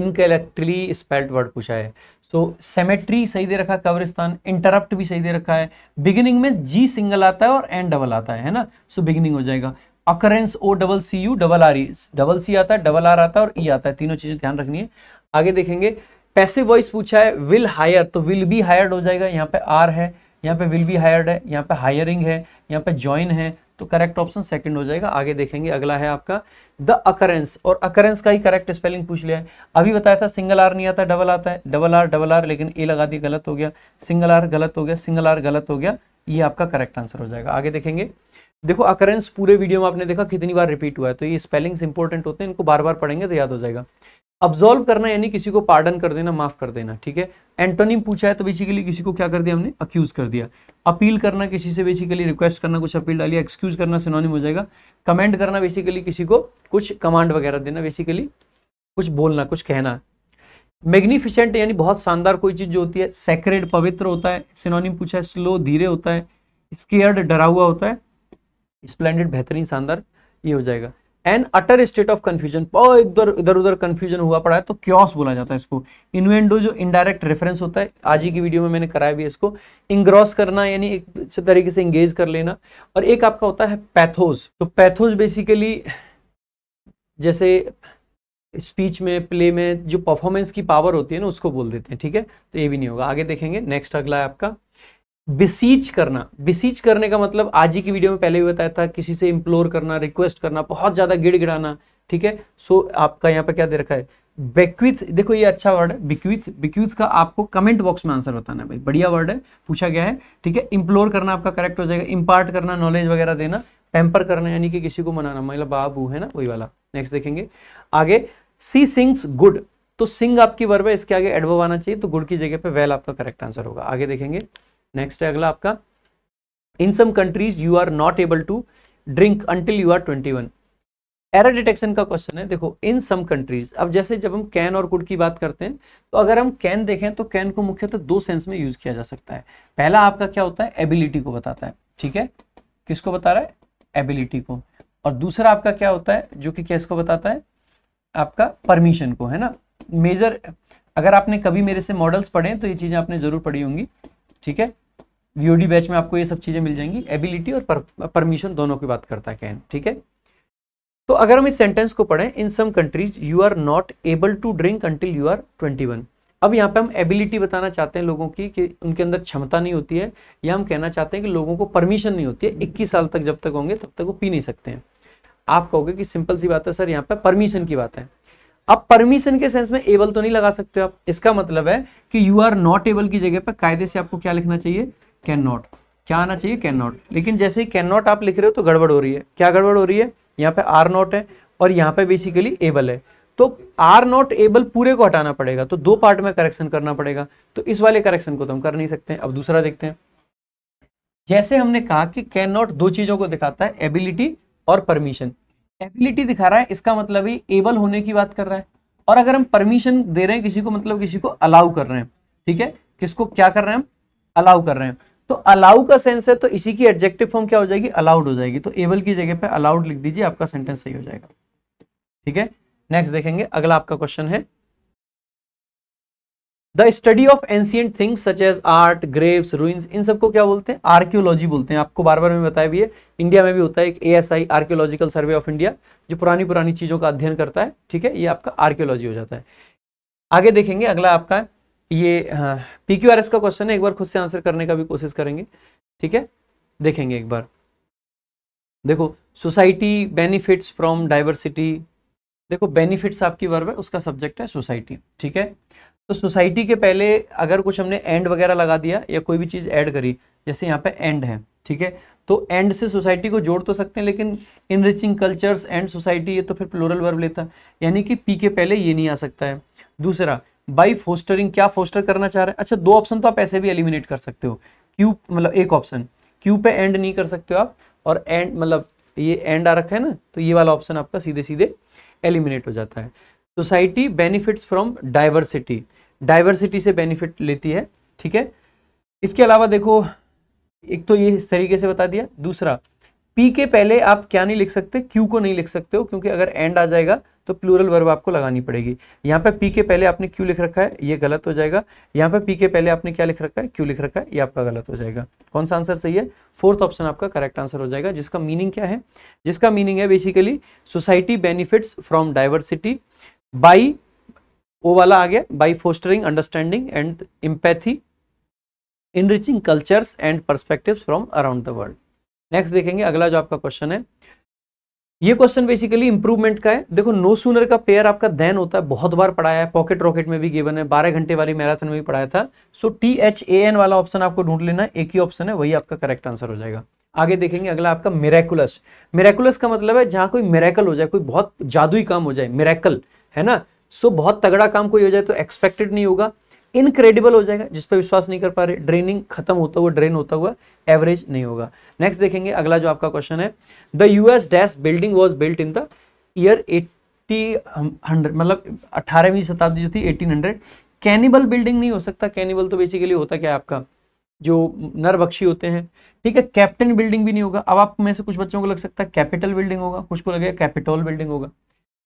A: इनकेलेक्ट्री स्पेल्ट वर्ड पूछा है सो so, सेमेट्री सही दे रखा है कब्रिस्तान इंटरप्ट भी सही दे रखा है बिगिनिंग में जी सिंगल आता है और एंड डबल आता है है ना सो so, बिगिनिंग हो जाएगा occurrence O double C U double R E double C आता है डबल आर आता है और ई e आता है तीनों चीजें ध्यान रखनी है आगे देखेंगे पैसिव वॉइस पूछा है विल हायर तो विल बी हायर्ड हो जाएगा यहाँ पे आर है यहाँ पे विल बी हायर्ड है यहाँ पे हायरिंग है यहाँ पे ज्वाइन है तो करेक्ट ऑप्शन सेकंड हो जाएगा आगे देखेंगे अगला है आपका द अकरेंस और अकरेंस का ही करेक्ट स्पेलिंग पूछ लिया है अभी बताया था सिंगल आर नहीं आता डबल आता है डबल आर डबल आर लेकिन ए लगा दी गलत हो गया सिंगल आर गलत हो गया सिंगल आर गलत हो गया ये आपका करेक्ट आंसर हो जाएगा आगे देखेंगे देखो अकरेंस पूरे वीडियो में आपने देखा कितनी बार रिपीट हुआ है तो ये स्पेलिंग्स इंपॉर्टेंट होते हैं इनको बार बार पढ़ेंगे तो याद हो जाएगा अब्जॉल्व करना यानी किसी को पार्डन कर देना माफ कर देना ठीक है एंटोनिम पूछा है तो बेसिकली किसी को क्या कर दिया हमने अक्यूज कर दिया अपील करना किसी से बेसिकली रिक्वेस्ट करना कुछ अपील डालिया एक्सक्यूज करना सिनोनिम हो जाएगा कमेंट करना बेसिकली किसी को कुछ कमांड वगैरह देना बेसिकली कुछ बोलना कुछ कहना मैग्निफिशेंट यानी बहुत शानदार कोई चीज जो होती है सेक्रेड पवित्र होता है सिनोनिम पूछा है स्लो धीरे होता है स्केयर्ड डरा हुआ होता है स्प्लेंडेड बेहतरीन शानदार ये हो जाएगा an utter state of confusion इधर इधर उधर कंफ्यूजन हुआ पड़ा है तो क्योस बोला जाता है इसको इन्वेंडो जो इनडायरेक्ट रेफरेंस होता है आज ही की वीडियो में मैंने कराया भी इसको इंग्रॉस करना यानी एक तरीके से इंगेज कर लेना और एक आपका होता है पैथोज तो पैथोज बेसिकली जैसे स्पीच में प्ले में जो परफॉर्मेंस की पावर होती है ना उसको बोल देते हैं ठीक है तो ये भी नहीं होगा आगे देखेंगे नेक्स्ट अगला है आपका बिसीच करना बिसीच करने का मतलब आज ही की वीडियो में पहले भी बताया था किसी से इम्प्लोर करना रिक्वेस्ट करना बहुत ज़्यादा गिड़गिड़ाना ठीक है सो so, आपका यहाँ पर क्या दे रखा है बेक्विथ देखो ये अच्छा वर्ड है बिक्विथ बिक्विथ का आपको कमेंट बॉक्स में आंसर बताना है भाई बढ़िया वर्ड है पूछा गया है ठीक है इम्प्लोर करना आपका करेक्ट हो जाएगा इम्पार्ट करना नॉलेज वगैरह देना पेम्पर करना यानी कि किसी को मनाना मतलब बाबू है ना वही वाला नेक्स्ट देखेंगे आगे सी सिंग्स गुड तो सिंग आपकी वर्ब है इसके आगे एडवर्ब आना चाहिए तो गुड की जगह पे वेल आपका करेक्ट आंसर होगा आगे देखेंगे नेक्स्ट है अगला आपका in some countries you are not able to drink until you are twenty one error detection का क्वेश्चन है देखो इन सम कंट्रीज अब जैसे जब हम कैन और कुड की बात करते हैं तो अगर हम कैन देखें तो कैन को मुख्यतः तो दो सेंस में यूज किया जा सकता है पहला आपका क्या होता है एबिलिटी को बताता है ठीक है किसको बता रहा है एबिलिटी को और दूसरा आपका क्या होता है जो कि कैस को बताता है आपका परमिशन को है ना मेजर अगर आपने कभी मेरे से मॉडल्स पढ़े तो ये चीज़ें आपने ज़रूर पढ़ी होंगी ठीक है वीओडी बैच में आपको ये सब चीज़ें मिल जाएंगी एबिलिटी और परमिशन दोनों की बात करता है कैन ठीक है तो अगर हम इस सेंटेंस को पढ़ें in some countries you are not able to drink until you are twenty one अब यहाँ पे हम एबिलिटी बताना चाहते हैं लोगों की कि उनके अंदर क्षमता नहीं होती है या हम कहना चाहते हैं कि लोगों को परमिशन नहीं होती है इक्कीस साल तक जब तक होंगे तब तक वो पी नहीं सकते हैं आप कहोगे कि सिंपल सी बात है सर यहाँ पे परमिशन की बात है अब परमिशन के सेंस में एबल तो नहीं लगा सकते आप इसका मतलब है कि यू आर नॉट एबल की जगह पर कायदे से आपको क्या लिखना चाहिए कैन नॉट क्या आना चाहिए कैन नॉट लेकिन जैसे ही कैन नॉट आप लिख रहे हो तो गड़बड़ हो रही है क्या गड़बड़ हो रही है यहाँ पे आर नॉट है और यहाँ पे बेसिकली एबल है तो आर नॉट एबल पूरे को हटाना पड़ेगा तो दो पार्ट में करेक्शन करना पड़ेगा तो इस वाले करेक्शन को तो हम कर नहीं सकते अब दूसरा देखते हैं जैसे हमने कहा कि कैन नॉट दो चीजों को दिखाता है एबिलिटी और परमिशन एबिलिटी दिखा रहा है इसका मतलब ही एबल होने की बात कर रहा है और अगर हम परमिशन दे रहे हैं किसी को मतलब किसी को अलाउ कर रहे हैं ठीक है किसको क्या कर रहे हैं हम अलाउ कर रहे हैं तो अलाउ का सेंस है तो इसी की एडजेक्टिव फॉर्म क्या हो जाएगी अलाउड हो जाएगी तो एबल की जगह पे अलाउड लिख दीजिए आपका सेंटेंस सही हो जाएगा ठीक है नेक्स्ट देखेंगे अगला आपका क्वेश्चन है the study of ancient things such as art graves ruins इन सबको क्या बोलते हैं आर्क्योलॉजी बोलते हैं आपको बार बार मैं बताया भी है इंडिया में भी होता है एक ASI archaeological survey of India जो पुरानी पुरानी चीजों का अध्ययन करता है ठीक है ये आपका आर्क्योलॉजी हो जाता है आगे देखेंगे अगला आपका ये पी क्यू आर एस का क्वेश्चन है एक बार खुद से आंसर करने का भी कोशिश करेंगे ठीक है देखेंगे एक बार देखो सोसाइटी बेनिफिट्स फ्रॉम डाइवर्सिटी देखो बेनिफिट्स आपकी वर्ब है उसका सब्जेक्ट है सोसाइटी ठीक है तो सोसाइटी के पहले अगर कुछ हमने एंड वगैरह लगा दिया या कोई भी चीज़ ऐड करी जैसे यहाँ पे एंड है ठीक है तो एंड से सोसाइटी को जोड़ तो सकते हैं लेकिन इनरिचिंग कल्चर्स एंड सोसाइटी ये तो फिर प्लोरल वर्ब लेता यानी कि पी के पहले ये नहीं आ सकता है दूसरा बाई फोस्टरिंग क्या फोस्टर करना चाह रहे हैं अच्छा दो ऑप्शन तो आप ऐसे भी एलिमिनेट कर सकते हो क्यू मतलब एक ऑप्शन क्यू पे एंड नहीं कर सकते हो आप और एंड मतलब ये एंड आ रखा है ना तो ये वाला ऑप्शन आपका सीधे सीधे एलिमिनेट हो जाता है society benefits from diversity diversity से बेनिफिट लेती है ठीक है इसके अलावा देखो एक तो ये इस तरीके से बता दिया दूसरा पी के पहले आप क्या नहीं लिख सकते क्यू को नहीं लिख सकते हो क्योंकि अगर एंड आ जाएगा तो प्लूरल वर्ब आपको लगानी पड़ेगी यहाँ पे पी के पहले आपने क्यू लिख रखा है ये गलत हो जाएगा यहाँ पे पी के पहले आपने क्या लिख रखा है क्यू लिख रखा है ये आपका गलत हो जाएगा कौन सा आंसर सही है फोर्थ ऑप्शन आपका करेक्ट आंसर हो जाएगा जिसका मीनिंग क्या है जिसका मीनिंग है basically society benefits from diversity by वो वाला आ गया by fostering understanding and empathy enriching cultures and perspective from around the world next देखेंगे अगला जो आपका क्वेश्चन है ये क्वेश्चन बेसिकली इंप्रूवमेंट का है देखो नो सूनर का पेयर आपका देन होता है बहुत बार पढ़ाया है पॉकेट रॉकेट में भी गिवन है बारह घंटे वाली मैराथन में भी पढ़ाया था so T H A N वाला ऑप्शन आपको ढूंढ लेना एक ही ऑप्शन है वही आपका करेक्ट आंसर हो जाएगा आगे देखेंगे अगला आपका मेरेकुलस मेरेकुलस का मतलब है जहां कोई मेरेकल हो जाए कोई बहुत जादुई काम हो जाए मेरेकल है ना सो so, बहुत तगड़ा काम कोई हो जाए तो एक्सपेक्टेड नहीं होगा इनक्रेडिबल हो जाएगा जिस पर विश्वास नहीं कर पा रहे ड्रेनिंग खत्म होता हुआ ड्रेन होता हुआ एवरेज नहीं होगा नेक्स्ट देखेंगे अगला जो आपका क्वेश्चन है the US dash building was built in the year eighty hundred मतलब अठारहवीं शताब्दी जो थी एटीन हंड्रेड कैनिबल बिल्डिंग नहीं हो सकता कैनिबल तो बेसिकली होता क्या आपका जो नरबक्षी होते हैं ठीक है कैप्टन बिल्डिंग भी नहीं होगा अब आप में से कुछ बच्चों को लग सकता है कैपिटल बिल्डिंग होगा कुछ को लगेगा कैपिटल बिल्डिंग होगा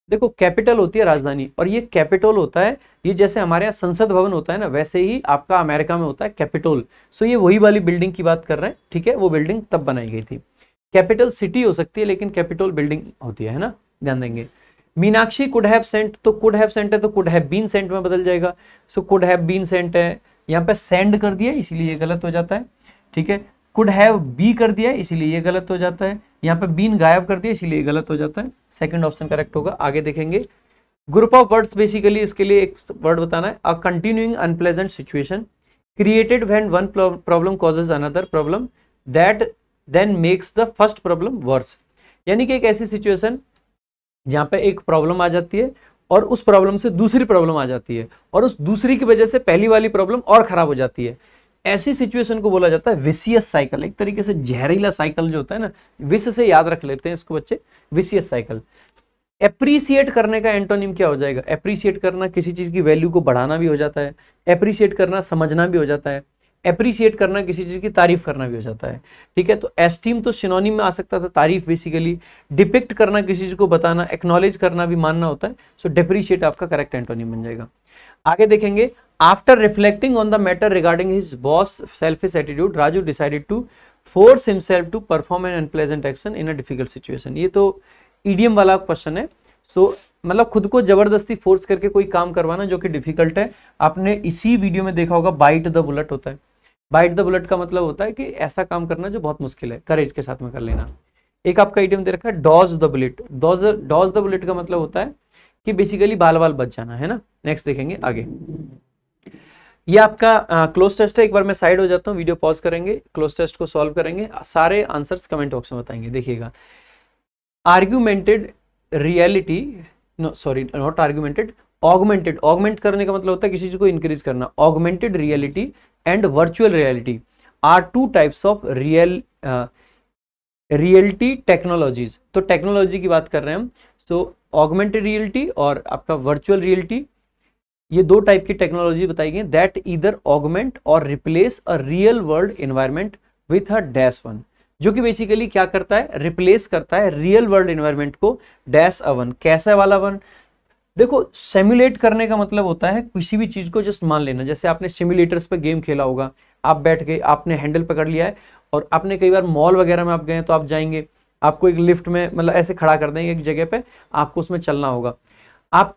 A: देखो कैपिटल होती है राजधानी और ये कैपिटल होता है ये जैसे हमारे यहाँ संसद भवन होता है ना वैसे ही आपका अमेरिका में होता है कैपिटोल सो ये वही वाली बिल्डिंग की बात कर रहे हैं ठीक है वो बिल्डिंग तब बनाई गई थी कैपिटल सिटी हो सकती है लेकिन कैपिटोल बिल्डिंग होती है ना ध्यान देंगे मीनाक्षी कुड हैव सेंट तो कुड हैव सेंट है तो कुड हैव बीन सेंट में बदल जाएगा so could have been sent है यहाँ पे सेंड कर दिया इसीलिए गलत हो जाता है ठीक है कुड हैव बी कर दिया इसीलिए ये गलत हो जाता है यहाँ पे बीन गायब कर दिया इसीलिए गलत हो जाता है सेकंड ऑप्शन करेक्ट होगा आगे देखेंगे ग्रुप ऑफ वर्ड्स बेसिकली इसके लिए एक वर्ड बताना है a continuing unpleasant situation created when one problem causes another problem that then makes the first problem worse यानी कि एक ऐसी सिचुएशन जहाँ पे एक प्रॉब्लम आ जाती है और उस प्रॉब्लम से दूसरी प्रॉब्लम आ जाती है और उस दूसरी की वजह से पहली वाली प्रॉब्लम और खराब हो जाती है ऐसी सिचुएशन को बोला जाता है विशियस साइकिल एक तरीके से जहरीला साइकिल जो होता है ना विष से याद रख लेते हैं इसको बच्चे विशियस साइकिल एप्रिसिएट करने का एंटोनिम क्या हो जाएगा एप्रिसिएट करना किसी चीज़ की वैल्यू को बढ़ाना भी हो जाता है एप्रिसिएट करना समझना भी हो जाता है एप्रिसिएट करना किसी चीज़ की तारीफ करना भी हो जाता है ठीक है तो एस्टीम तो सिनोनिम में आ सकता था तारीफ बेसिकली डिपिक्ट करना किसी चीज़ को बताना एक्नोलेज करना भी मानना होता है सो डेप्रिशिएट आपका करेक्ट एंटोनिम बन जाएगा आगे देखेंगे after reflecting on the matter regarding his boss selfish attitude Raju decided to force himself to perform an unpleasant action in a difficult situation ये तो ईडीएम वाला क्वेश्चन है सो so, मतलब खुद को जबरदस्ती फोर्स करके कोई काम करवाना जो कि डिफिकल्ट है आपने इसी वीडियो में देखा होगा बाइट द बुलेट होता है बाइट द बुलेट का मतलब होता है कि ऐसा काम करना जो बहुत मुश्किल है करेज के साथ में कर लेना एक आपका आइडियम दे रखा है dodge the bullet dodge dodge the bullet का मतलब होता है कि बेसिकली बाल बाल बच जाना है ना नेक्स्ट देखेंगे आगे ये आपका क्लोज टेस्ट है एक बार मैं साइड हो जाता हूँ वीडियो पॉज करेंगे क्लोज टेस्ट को सॉल्व करेंगे सारे आंसर्स कमेंट बॉक्स में बताएंगे देखिएगा argumented reality sorry not argumented augmented augment करने का मतलब होता है किसी चीज को इंक्रीज करना augmented reality and virtual reality are two types of real reality technologies तो टेक्नोलॉजी की बात कर रहे हैं हम सो ऑगमेंटेड रियलिटी और आपका वर्चुअल रियलिटी ये दो टाइप की टेक्नोलॉजी बताई गई दैट इधर ऑगमेंट और replace a real world environment with a dash one जो कि बेसिकली क्या करता है रिप्लेस करता है रियल वर्ल्ड इन्वायरमेंट को डैश अ वन कैसा वाला वन देखो सेम्युलेट करने का मतलब होता है किसी भी चीज़ को जस्ट मान लेना जैसे आपने सिम्युलेटर्स पर गेम खेला होगा आप बैठ गए आपने हैंडल पकड़ लिया है और आपने कई बार मॉल वगैरह में आप गए तो आप जाएंगे आपको एक लिफ्ट में मतलब ऐसे खड़ा कर देंगे एक जगह पे आपको उसमें चलना होगा आप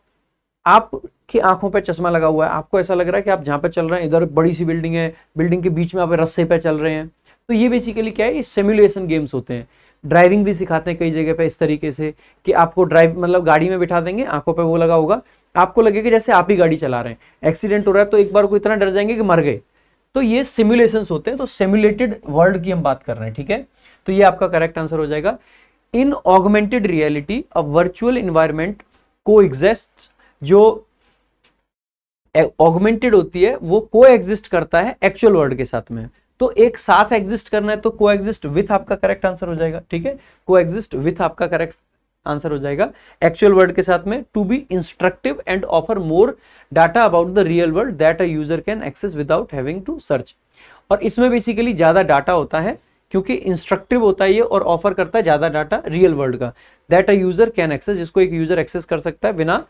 A: आप कि आंखों पर चश्मा लगा हुआ है आपको ऐसा लग रहा है कि आप जहाँ पर चल रहे हैं इधर बड़ी सी बिल्डिंग है बिल्डिंग के बीच में आप रस्से पर चल रहे हैं तो ये बेसिकली क्या है ये गेम्स होते हैं ड्राइविंग भी सिखाते हैं कई जगह पर इस तरीके से कि आपको ड्राइव मतलब गाड़ी में बिठा देंगे आंखों पर वो लगा होगा आपको लगेगा जैसे आप ही गाड़ी चला रहे हैं एक्सीडेंट हो रहा है तो एक बार को इतना डर जाएंगे कि मर गए तो ये सिमुलेशन होते हैं तो सिमुलेटेड वर्ल्ड की हम बात कर रहे हैं ठीक है तो ये आपका करेक्ट आंसर हो जाएगा in augmented reality a virtual environment coexist जो ऑगमेंटेड होती है वो को एग्जिस्ट करता है एक्चुअल वर्ड के साथ में तो एक साथ एग्जिस्ट करना है तो को एग्जिस्ट विथ आपका करेक्ट आंसर हो जाएगा ठीक है को एग्जिस्ट विथ आपका करेक्ट आंसर हो जाएगा एक्चुअल वर्ड के साथ में to be instructive and offer more data about the real world that a user can access without having to search और इसमें बेसिकली ज़्यादा डाटा होता है क्योंकि इंस्ट्रक्टिव होता है ये और ऑफर करता है ज़्यादा डाटा रियल वर्ल्ड का that a user can access जिसको एक यूजर एक्सेस कर सकता है बिना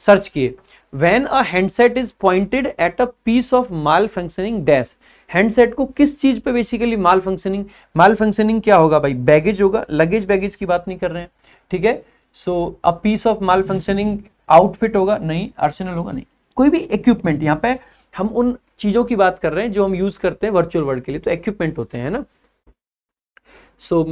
A: सर्च किए when a handset is pointed at a piece of malfunctioning dash handset को किस चीज पे basically malfunctioning malfunctioning क्या होगा भाई बैगेज होगा लगेज बैगेज की बात नहीं कर रहे हैं ठीक है so a piece of malfunctioning outfit होगा नहीं आर्सेनल होगा नहीं कोई भी इक्विपमेंट यहाँ पे हम उन चीजों की बात कर रहे हैं जो हम यूज करते हैं वर्चुअल वर्ल्ड के लिए तो इक्विपमेंट होते हैं ना सो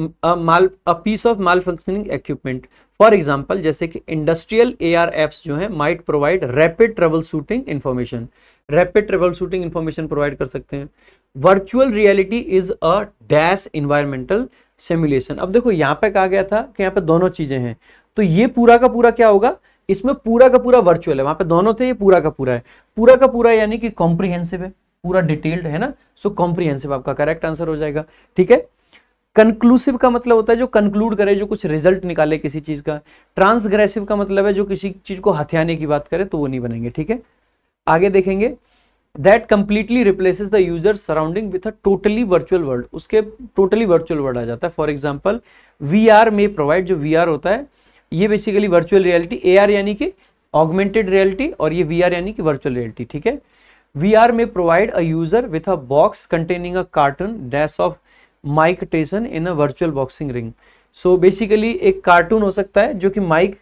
A: माल a piece of malfunctioning equipment for example जैसे कि इंडस्ट्रियल ए आर एप्स जो है might provide rapid troubleshooting information rapid troubleshooting information provide कर सकते हैं virtual reality is a dash environmental simulation अब देखो यहाँ पे कहा गया था कि यहाँ पे दोनों चीजें हैं तो ये पूरा का पूरा क्या होगा इसमें पूरा का पूरा वर्चुअल है वहां पे दोनों थे ये पूरा का पूरा है पूरा का पूरा यानी कि कॉम्प्रिहेंसिव है पूरा डिटेल्ड है ना सो so, कॉम्प्रिहेंसिव आपका करेक्ट आंसर हो जाएगा ठीक है कंक्लूसिव का मतलब होता है जो कंक्लूड करे जो कुछ रिजल्ट निकाले किसी चीज़ का ट्रांसग्रेसिव का मतलब है जो किसी चीज़ को हथियाने की बात करे तो वो नहीं बनेंगे ठीक है आगे देखेंगे that completely replaces the user surrounding with a totally virtual world उसके टोटली वर्चुअल वर्ल्ड आ जाता है for example V R may provide जो वी आर होता है ये basically virtual reality A R यानी कि ऑगमेंटेड रियलिटी और ये वी आर यानी कि वर्चुअल रियलिटी ठीक है V R may provide a user with a box containing a cartoon dash of Mike Tyson in a virtual boxing ring so basically एक कार्टून हो सकता है जो कि माइक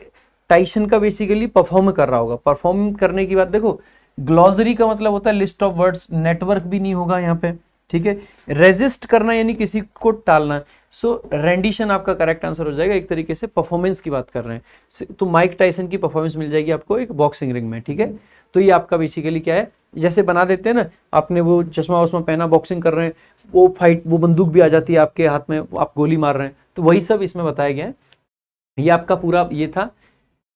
A: टाइसन का बेसिकली परफॉर्म कर रहा होगा परफॉर्म करने की बात देखो ग्लॉजरी का मतलब होता है लिस्ट ऑफ वर्ड्स नेटवर्क भी नहीं होगा यहाँ पे ठीक है रेजिस्ट करना यानी किसी को टालना सो so, रेंडिशन आपका करेक्ट आंसर हो जाएगा एक तरीके से परफॉर्मेंस की बात कर रहे हैं तो माइक टाइसन की परफॉर्मेंस मिल जाएगी आपको एक बॉक्सिंग रिंग में ठीक है तो ये आपका बेसिकली क्या है जैसे बना देते हैं ना आपने वो चश्मा वश्मा पहना बॉक्सिंग कर रहे हैं वो फाइट वो बंदूक भी आ जाती है आपके हाथ में आप गोली मार रहे हैं तो वही सब इसमें बताया गया है ये आपका पूरा ये था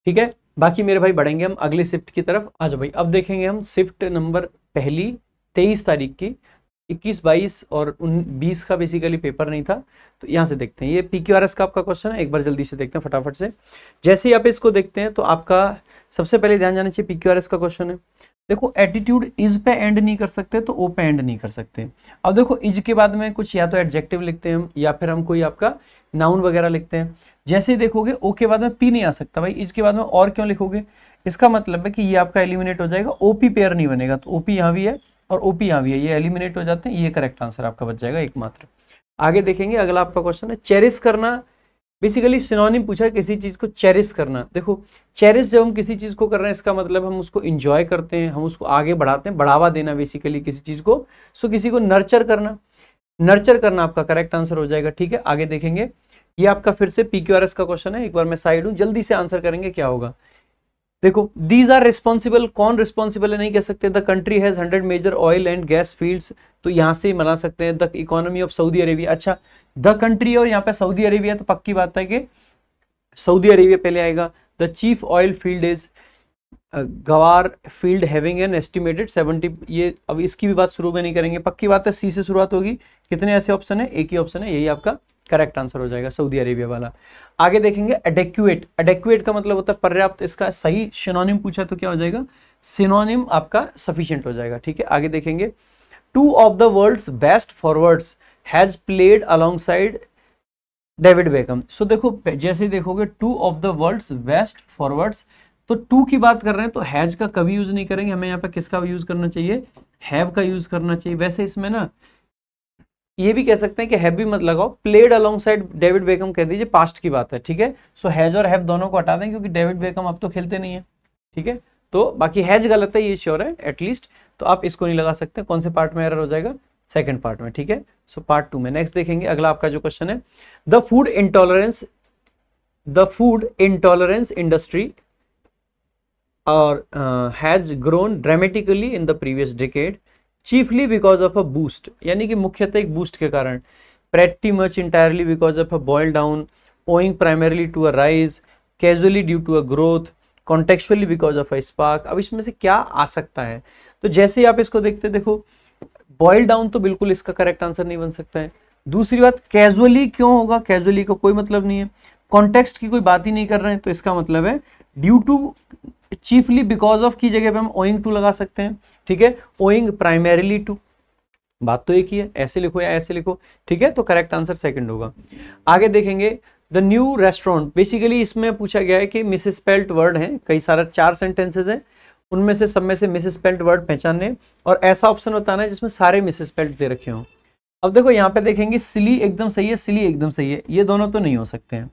A: ठीक है बाकी मेरे भाई बढ़ेंगे हम अगले शिफ्ट की तरफ आ जाओ भाई अब देखेंगे हम शिफ्ट नंबर पहली तेईस तारीख की इक्कीस बाईस और उन बीस का बेसिकली पेपर नहीं था तो यहाँ से देखते हैं ये पी क्यू आर एस का आपका क्वेश्चन है एक बार जल्दी से देखते हैं फटाफट से जैसे ही आप इसको देखते हैं तो आपका सबसे पहले ध्यान जाना चाहिए पी क्यू आर एस का क्वेश्चन है देखो एटीट्यूड इज पे एंड नहीं कर सकते तो ओ पे एंड नहीं कर सकते अब देखो इज के बाद में कुछ या तो एडजेक्टिव लिखते हैं हम या फिर हम कोई आपका नाउन वगैरह लिखते हैं जैसे ही देखोगे ओ के बाद में पी नहीं आ सकता भाई इज के बाद में और क्यों लिखोगे इसका मतलब है कि ये आपका एलिमिनेट हो जाएगा ओपी पेयर नहीं बनेगा तो ओपी यहाँ भी है और ओपी यहाँ भी है ये एलिमिनेट हो जाते हैं ये करेक्ट आंसर आपका बच जाएगा एकमात्र आगे देखेंगे अगला आपका क्वेश्चन है चेरिस करना बेसिकली सिनोनिम पूछा किसी चीज़ को चेरिस करना देखो चेरिस जब हम किसी चीज़ को कर रहे हैं इसका मतलब हम उसको इंजॉय करते हैं हम उसको आगे बढ़ाते हैं बढ़ावा देना बेसिकली किसी चीज़ को सो किसी को नर्चर करना नर्चर करना आपका करेक्ट आंसर हो जाएगा ठीक है आगे देखेंगे ये आपका फिर से पी का क्वेश्चन है एक बार मैं साइड हूँ जल्दी से आंसर करेंगे क्या होगा देखो दीज आर रिस्पॉन्सिबल कौन रिस्पॉन्सिबल है नहीं कह सकते the country has hundred major oil and gas fields तो यहां से मना सकते हैं the economy of Saudi Arabia अच्छा द कंट्री और यहाँ पे सऊदी अरेबिया तो पक्की बात है कि सऊदी अरेबिया पहले आएगा the chief oil field is Ghawar field having an estimated seventy ये अब इसकी भी बात शुरू में नहीं करेंगे पक्की बात है सी से शुरुआत होगी कितने ऐसे ऑप्शन है एक ही ऑप्शन है यही आपका करेक्ट आंसर हो जाएगा सऊदी अरेबिया वाला आगे देखेंगे एडेक्यूएट एडेक्यूएट का मतलब होता है पर्याप्त इसका सही सिनोनिम पूछा तो क्या हो जाएगा सिनोनिम आपका सफिशियंट हो जाएगा ठीक है आगे देखेंगे two of the world's best forwards has played alongside David Beckham so देखो जैसे देखोगे two of the world's best forwards तो टू की बात कर रहे हैं तो हैज का कभी यूज नहीं करेंगे हमें यहाँ पे किसका यूज करना चाहिए हैव का यूज करना चाहिए वैसे इसमें ना ये भी कह सकते हैं कि हैव भी मत लगाओ played alongside David Beckham कह दीजिए पास्ट की बात है ठीक है सो हैज और हैव दोनों को हटा दें क्योंकि डेविड बेकम अब तो खेलते नहीं है ठीक है तो बाकी हैज गलत है ये श्योर है एटलीस्ट तो आप इसको नहीं लगा सकते कौन से पार्ट में एरर हो जाएगा सेकंड पार्ट में ठीक है सो पार्ट टू में नेक्स्ट देखेंगे अगला आपका जो क्वेश्चन है the food intolerance the food intolerance industry और has grown dramatically in the previous decade chiefly because of a boost यानी कि मुख्यतः एक बूस्ट के कारण pretty much entirely because of a boil down owing primarily to a rise casually due to a growth contextually because of a spark अब इसमें से क्या आ सकता है तो जैसे ही आप इसको देखते देखो बॉयल डाउन तो बिल्कुल इसका करेक्ट आंसर नहीं बन सकता है दूसरी बात कैजुअली क्यों होगा कैजुअली का को कोई मतलब नहीं है कॉन्टेक्स्ट की कोई बात ही नहीं कर रहे हैं तो इसका मतलब है due to chiefly because of की जगह पे हम ओइंग टू लगा सकते हैं ठीक है ओइंग प्राइमेरिली टू बात तो एक ही है ऐसे लिखो या ऐसे लिखो ठीक है तो करेक्ट आंसर सेकंड होगा आगे देखेंगे द न्यू रेस्टोरेंट बेसिकली इसमें पूछा गया है कि मिस स्पेल्ट वर्ड है कई सारा चार सेंटेंसेज हैं उनमें से सब में से मिस स्पेल्ट वर्ड पहचानने और ऐसा ऑप्शन बताना है जिसमें सारे मिस स्पेल्ट दे रखे हों अब देखो यहाँ पे देखेंगे सिली एकदम सही है सिली एकदम सही है ये दोनों तो नहीं हो सकते हैं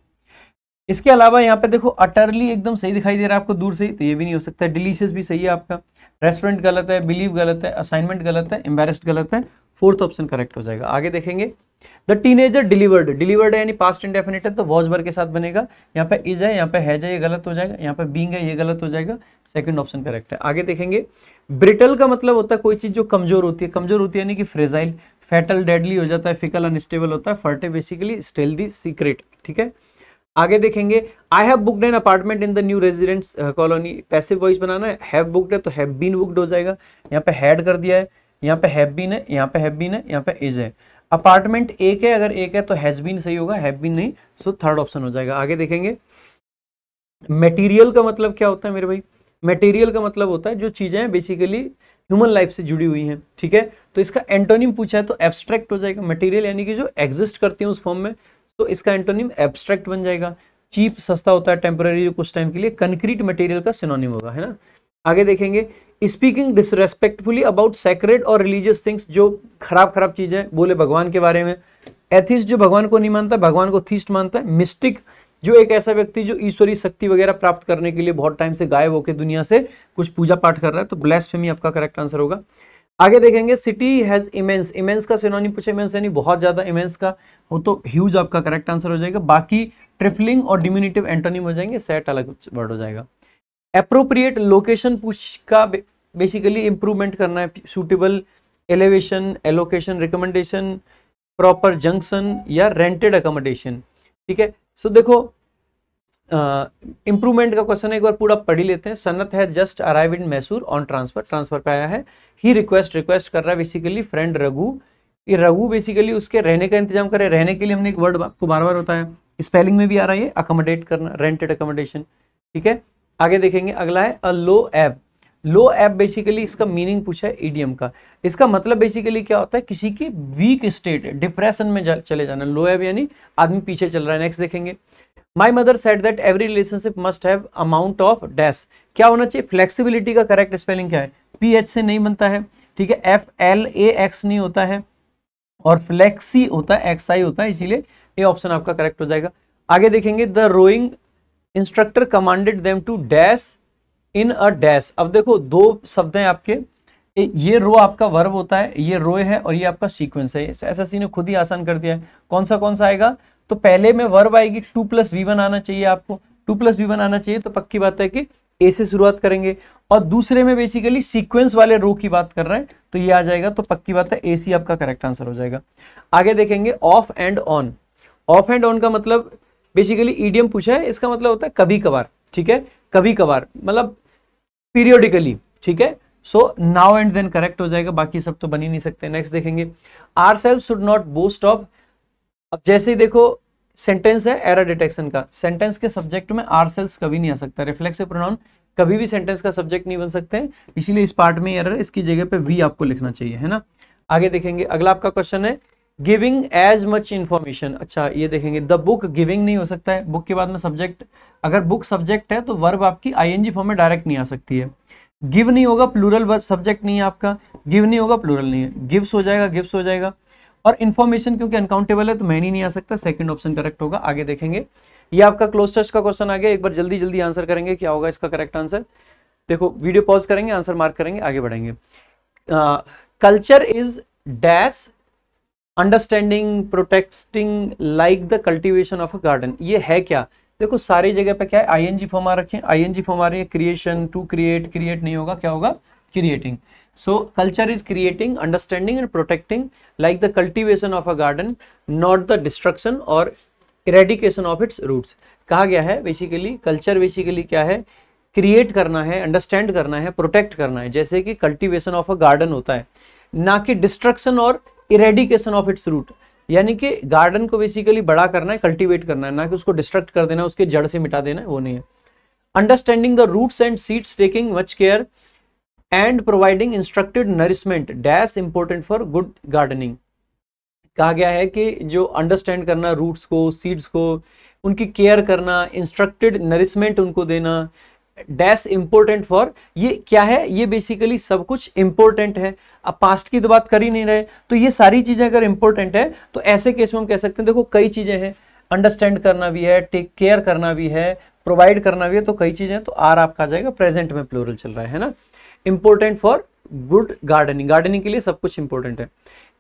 A: इसके अलावा यहाँ पे देखो अटरली एकदम सही दिखाई दे रहा है आपको दूर से ही तो ये भी नहीं हो सकता डिलीशियस भी सही है आपका रेस्टोरेंट गलत है बिलीव गलत है असाइनमेंट गलत है एम्बेस्ड गलत है फोर्थ ऑप्शन करेक्ट हो जाएगा आगे देखेंगे द टीनेजर डिलीवर्ड डिलीवर्ड है यानी पास्ट इंडेफिनेट है तो वॉज बर के साथ बनेगा यहाँ पे इज है यहाँ पे हैज है ये गलत हो जाएगा यहाँ पे बींग है ये गलत हो जाएगा सेकंड ऑप्शन करेक्ट है आगे देखेंगे ब्रिटल का मतलब होता है कोई चीज़ जो कमजोर होती है कमजोर होती है यानी कि फ्रेजाइल फैटल डेडली हो जाता है फिकल अनस्टेबल होता है फर्टे बेसिकली स्टेल दी सीक्रेट ठीक है आगे देखेंगे I have booked an apartment in the new resident colony passive voice बनाना है हैव बुकड है तो हैव बीन बुकड हो जाएगा यहाँ पे हैड कर दिया है यहाँ पे हैव बीन है यहाँ पे हैव बीन है यहाँ पे इज है अपार्टमेंट एक है अगर एक है तो हैज बीन सही होगा हैव बीन नहीं सो थर्ड ऑप्शन हो जाएगा आगे देखेंगे मटेरियल का मतलब क्या होता है मेरे भाई मटेरियल का मतलब होता है जो चीज़ें बेसिकली ह्यूमन लाइफ से जुड़ी हुई हैं ठीक है तो इसका एंटोनिम पूछा है तो एब्स्ट्रैक्ट हो जाएगा मटेरियल यानी कि जो एग्जिस्ट करती है उस फॉर्म में तो इसका एंटोनिम एब्स्ट्रैक्ट बन जाएगा चीप सस्ता होता है टेम्पररी कुछ टाइम के लिए कंक्रीट मटेरियल का सिनोनिम होगा है ना आगे देखेंगे स्पीकिंग डिसरेस्पेक्टफुली अबाउट सेक्रेट और रिलीजियस थिंग्स जो खराब खराब चीज़ें बोले भगवान के बारे में एथिस्ट जो भगवान को नहीं मानता भगवान को थीस्ट मानता है मिस्टिक जो एक ऐसा व्यक्ति जो ईश्वरी शक्ति वगैरह प्राप्त करने के लिए बहुत टाइम से गायब होकर दुनिया से कुछ पूजा पाठ कर रहा है तो ब्लैसफेमी आपका करेक्ट आंसर होगा आगे देखेंगे सिटी हैज इमेंस इमेंस का सिनोनिम पूछे इमेंस यानी बहुत ज्यादा इमेंस का वो तो ह्यूज आपका करेक्ट आंसर हो जाएगा बाकी ट्रिपलिंग और डिमिनेटिव एंटोनिम हो जाएंगे सेट अलग वर्ड हो जाएगा अप्रोप्रिएट लोकेशन पूछ का बेसिकली इंप्रूवमेंट करना है suitable elevation allocation recommendation proper junction या रेंटेड अकोमोडेशन ठीक है सो देखो इंप्रूवमेंट का क्वेश्चन एक बार पूरा पढ़ी लेते हैं सनत है just arrive in Mysore on transfer transfer पे आया है ही रिक्वेस्ट रिक्वेस्ट कर रहा है बेसिकली फ्रेंड रघु ये रघु बेसिकली उसके रहने का इंतजाम करे रहने के लिए हमने एक वर्ड आपको बार बार बताया स्पेलिंग में भी आ रहा है अकोमोडेट करना रेंटेड अकोमोडेशन ठीक है आगे देखेंगे अगला है a low ebb low ebb basically इसका मीनिंग पूछा है ईडीएम का इसका मतलब बेसिकली क्या होता है किसी की वीक स्टेट डिप्रेशन में चले जाना लो ऐप यानी आदमी पीछे चल रहा है नेक्स्ट देखेंगे my mother said that every relationship must have amount of dash क्या होना चाहिए फ्लेक्सीबिलिटी का करेक्ट स्पेलिंग क्या है पी एच से नहीं बनता है ठीक है एफ एल ए एक्स नहीं होता है और फ्लेक्सी होता है एक्स आई होता है इसीलिए ये ऑप्शन आपका करेक्ट हो जाएगा आगे देखेंगे the rowing instructor commanded them to dash in a dash अब देखो दो शब्द हैं आपके ये रो आपका वर्ब होता है ये रोय है और ये आपका सीक्वेंस है एसएससी ने खुद ही आसान कर दिया है कौन सा कौन सा आएगा तो पहले में वर्ब आएगी टू प्लस वी वन आना चाहिए आपको टू प्लस वी वन आना चाहिए तो पक्की बात है कि ए से शुरुआत करेंगे और दूसरे में बेसिकली सीक्वेंस वाले रो की बात कर रहे हैं तो ये आ जाएगा तो पक्की बात है ए सी आपका करेक्ट आंसर हो जाएगा आगे देखेंगे off and on off and on का मतलब बेसिकली ईडियम पूछा है इसका मतलब होता है कभी कभार ठीक है कभी कभार मतलब पीरियोडिकली ठीक है so now and then correct हो जाएगा बाकी सब तो बन ही नहीं सकते नेक्स्ट देखेंगे ourself should not boast of अब जैसे ही देखो सेंटेंस है एरर डिटेक्शन का सेंटेंस के सब्जेक्ट में आर सेल्स कभी नहीं आ सकता रिफ्लेक्सिव प्रोनाउन कभी भी सेंटेंस का सब्जेक्ट नहीं बन सकते इसीलिए इस पार्ट में एरर इसकी जगह पे वी आपको लिखना चाहिए है ना आगे देखेंगे अगला आपका क्वेश्चन है गिविंग एज मच इन्फॉर्मेशन अच्छा ये देखेंगे द बुक गिविंग नहीं हो सकता है बुक के बाद में सब्जेक्ट अगर बुक सब्जेक्ट है तो वर्ब आपकी आईएनजी फॉर्म में डायरेक्ट नहीं आ सकती है गिव नहीं होगा प्लूरल सब्जेक्ट नहीं है आपका गिव नहीं होगा प्लूरल नहीं है गिव्स हो जाएगा गिव्स हो जाएगा और इन्फॉर्मेशन क्योंकि अनकाउंटेबल है तो मैं नहीं आ सकता सेकंड ऑप्शन करेक्ट होगा आगे देखेंगे ये आपका क्लोज टेस्ट का क्वेश्चन आ गया एक बार जल्दी जल्दी आंसर करेंगे क्या होगा इसका करेक्ट आंसर देखो वीडियो पॉज करेंगे आंसर मार्क करेंगे आगे बढ़ेंगे culture is dash understanding protecting like the cultivation of a garden ये है क्या देखो सारी जगह पे क्या है आई एन जी फॉर्म आ रखे आई एन जी फॉर्म आ रही है क्रिएशन टू क्रिएट क्रिएट नहीं होगा क्या होगा creating So culture is creating, understanding and protecting like the cultivation of a garden, not the destruction or eradication of its roots कहा गया है बेसिकली कल्चर बेसिकली क्या है क्रिएट करना है अंडरस्टैंड करना है प्रोटेक्ट करना है जैसे कि कल्टीवेशन ऑफ अ गार्डन होता है ना कि डिस्ट्रक्शन और इरेडिकेशन ऑफ इट्स रूट यानी कि गार्डन को बेसिकली बड़ा करना है कल्टीवेट करना है ना कि उसको डिस्ट्रक्ट कर देना उसके जड़ से मिटा देना है वो नहीं है understanding the roots and seeds taking much care and providing instructed nourishment dash important for good gardening कहा गया है कि जो अंडरस्टैंड करना रूट्स को सीड्स को उनकी केयर करना इंस्ट्रक्टेड नरिशमेंट उनको देना डैश इंपोर्टेंट फॉर ये क्या है ये बेसिकली सब कुछ इंपोर्टेंट है अब पास्ट की तो बात कर ही नहीं रहे तो ये सारी चीज़ें अगर इंपोर्टेंट है तो ऐसे केस में हम कह सकते हैं देखो कई चीज़ें हैं अंडरस्टैंड करना भी है टेक केयर करना भी है प्रोवाइड करना भी है तो कई चीज़ें तो आर आपका आ जाएगा प्रेजेंट में प्लोरल चल रहा है ना important for good gardening gardening के लिए सब कुछ इंपॉर्टेंट है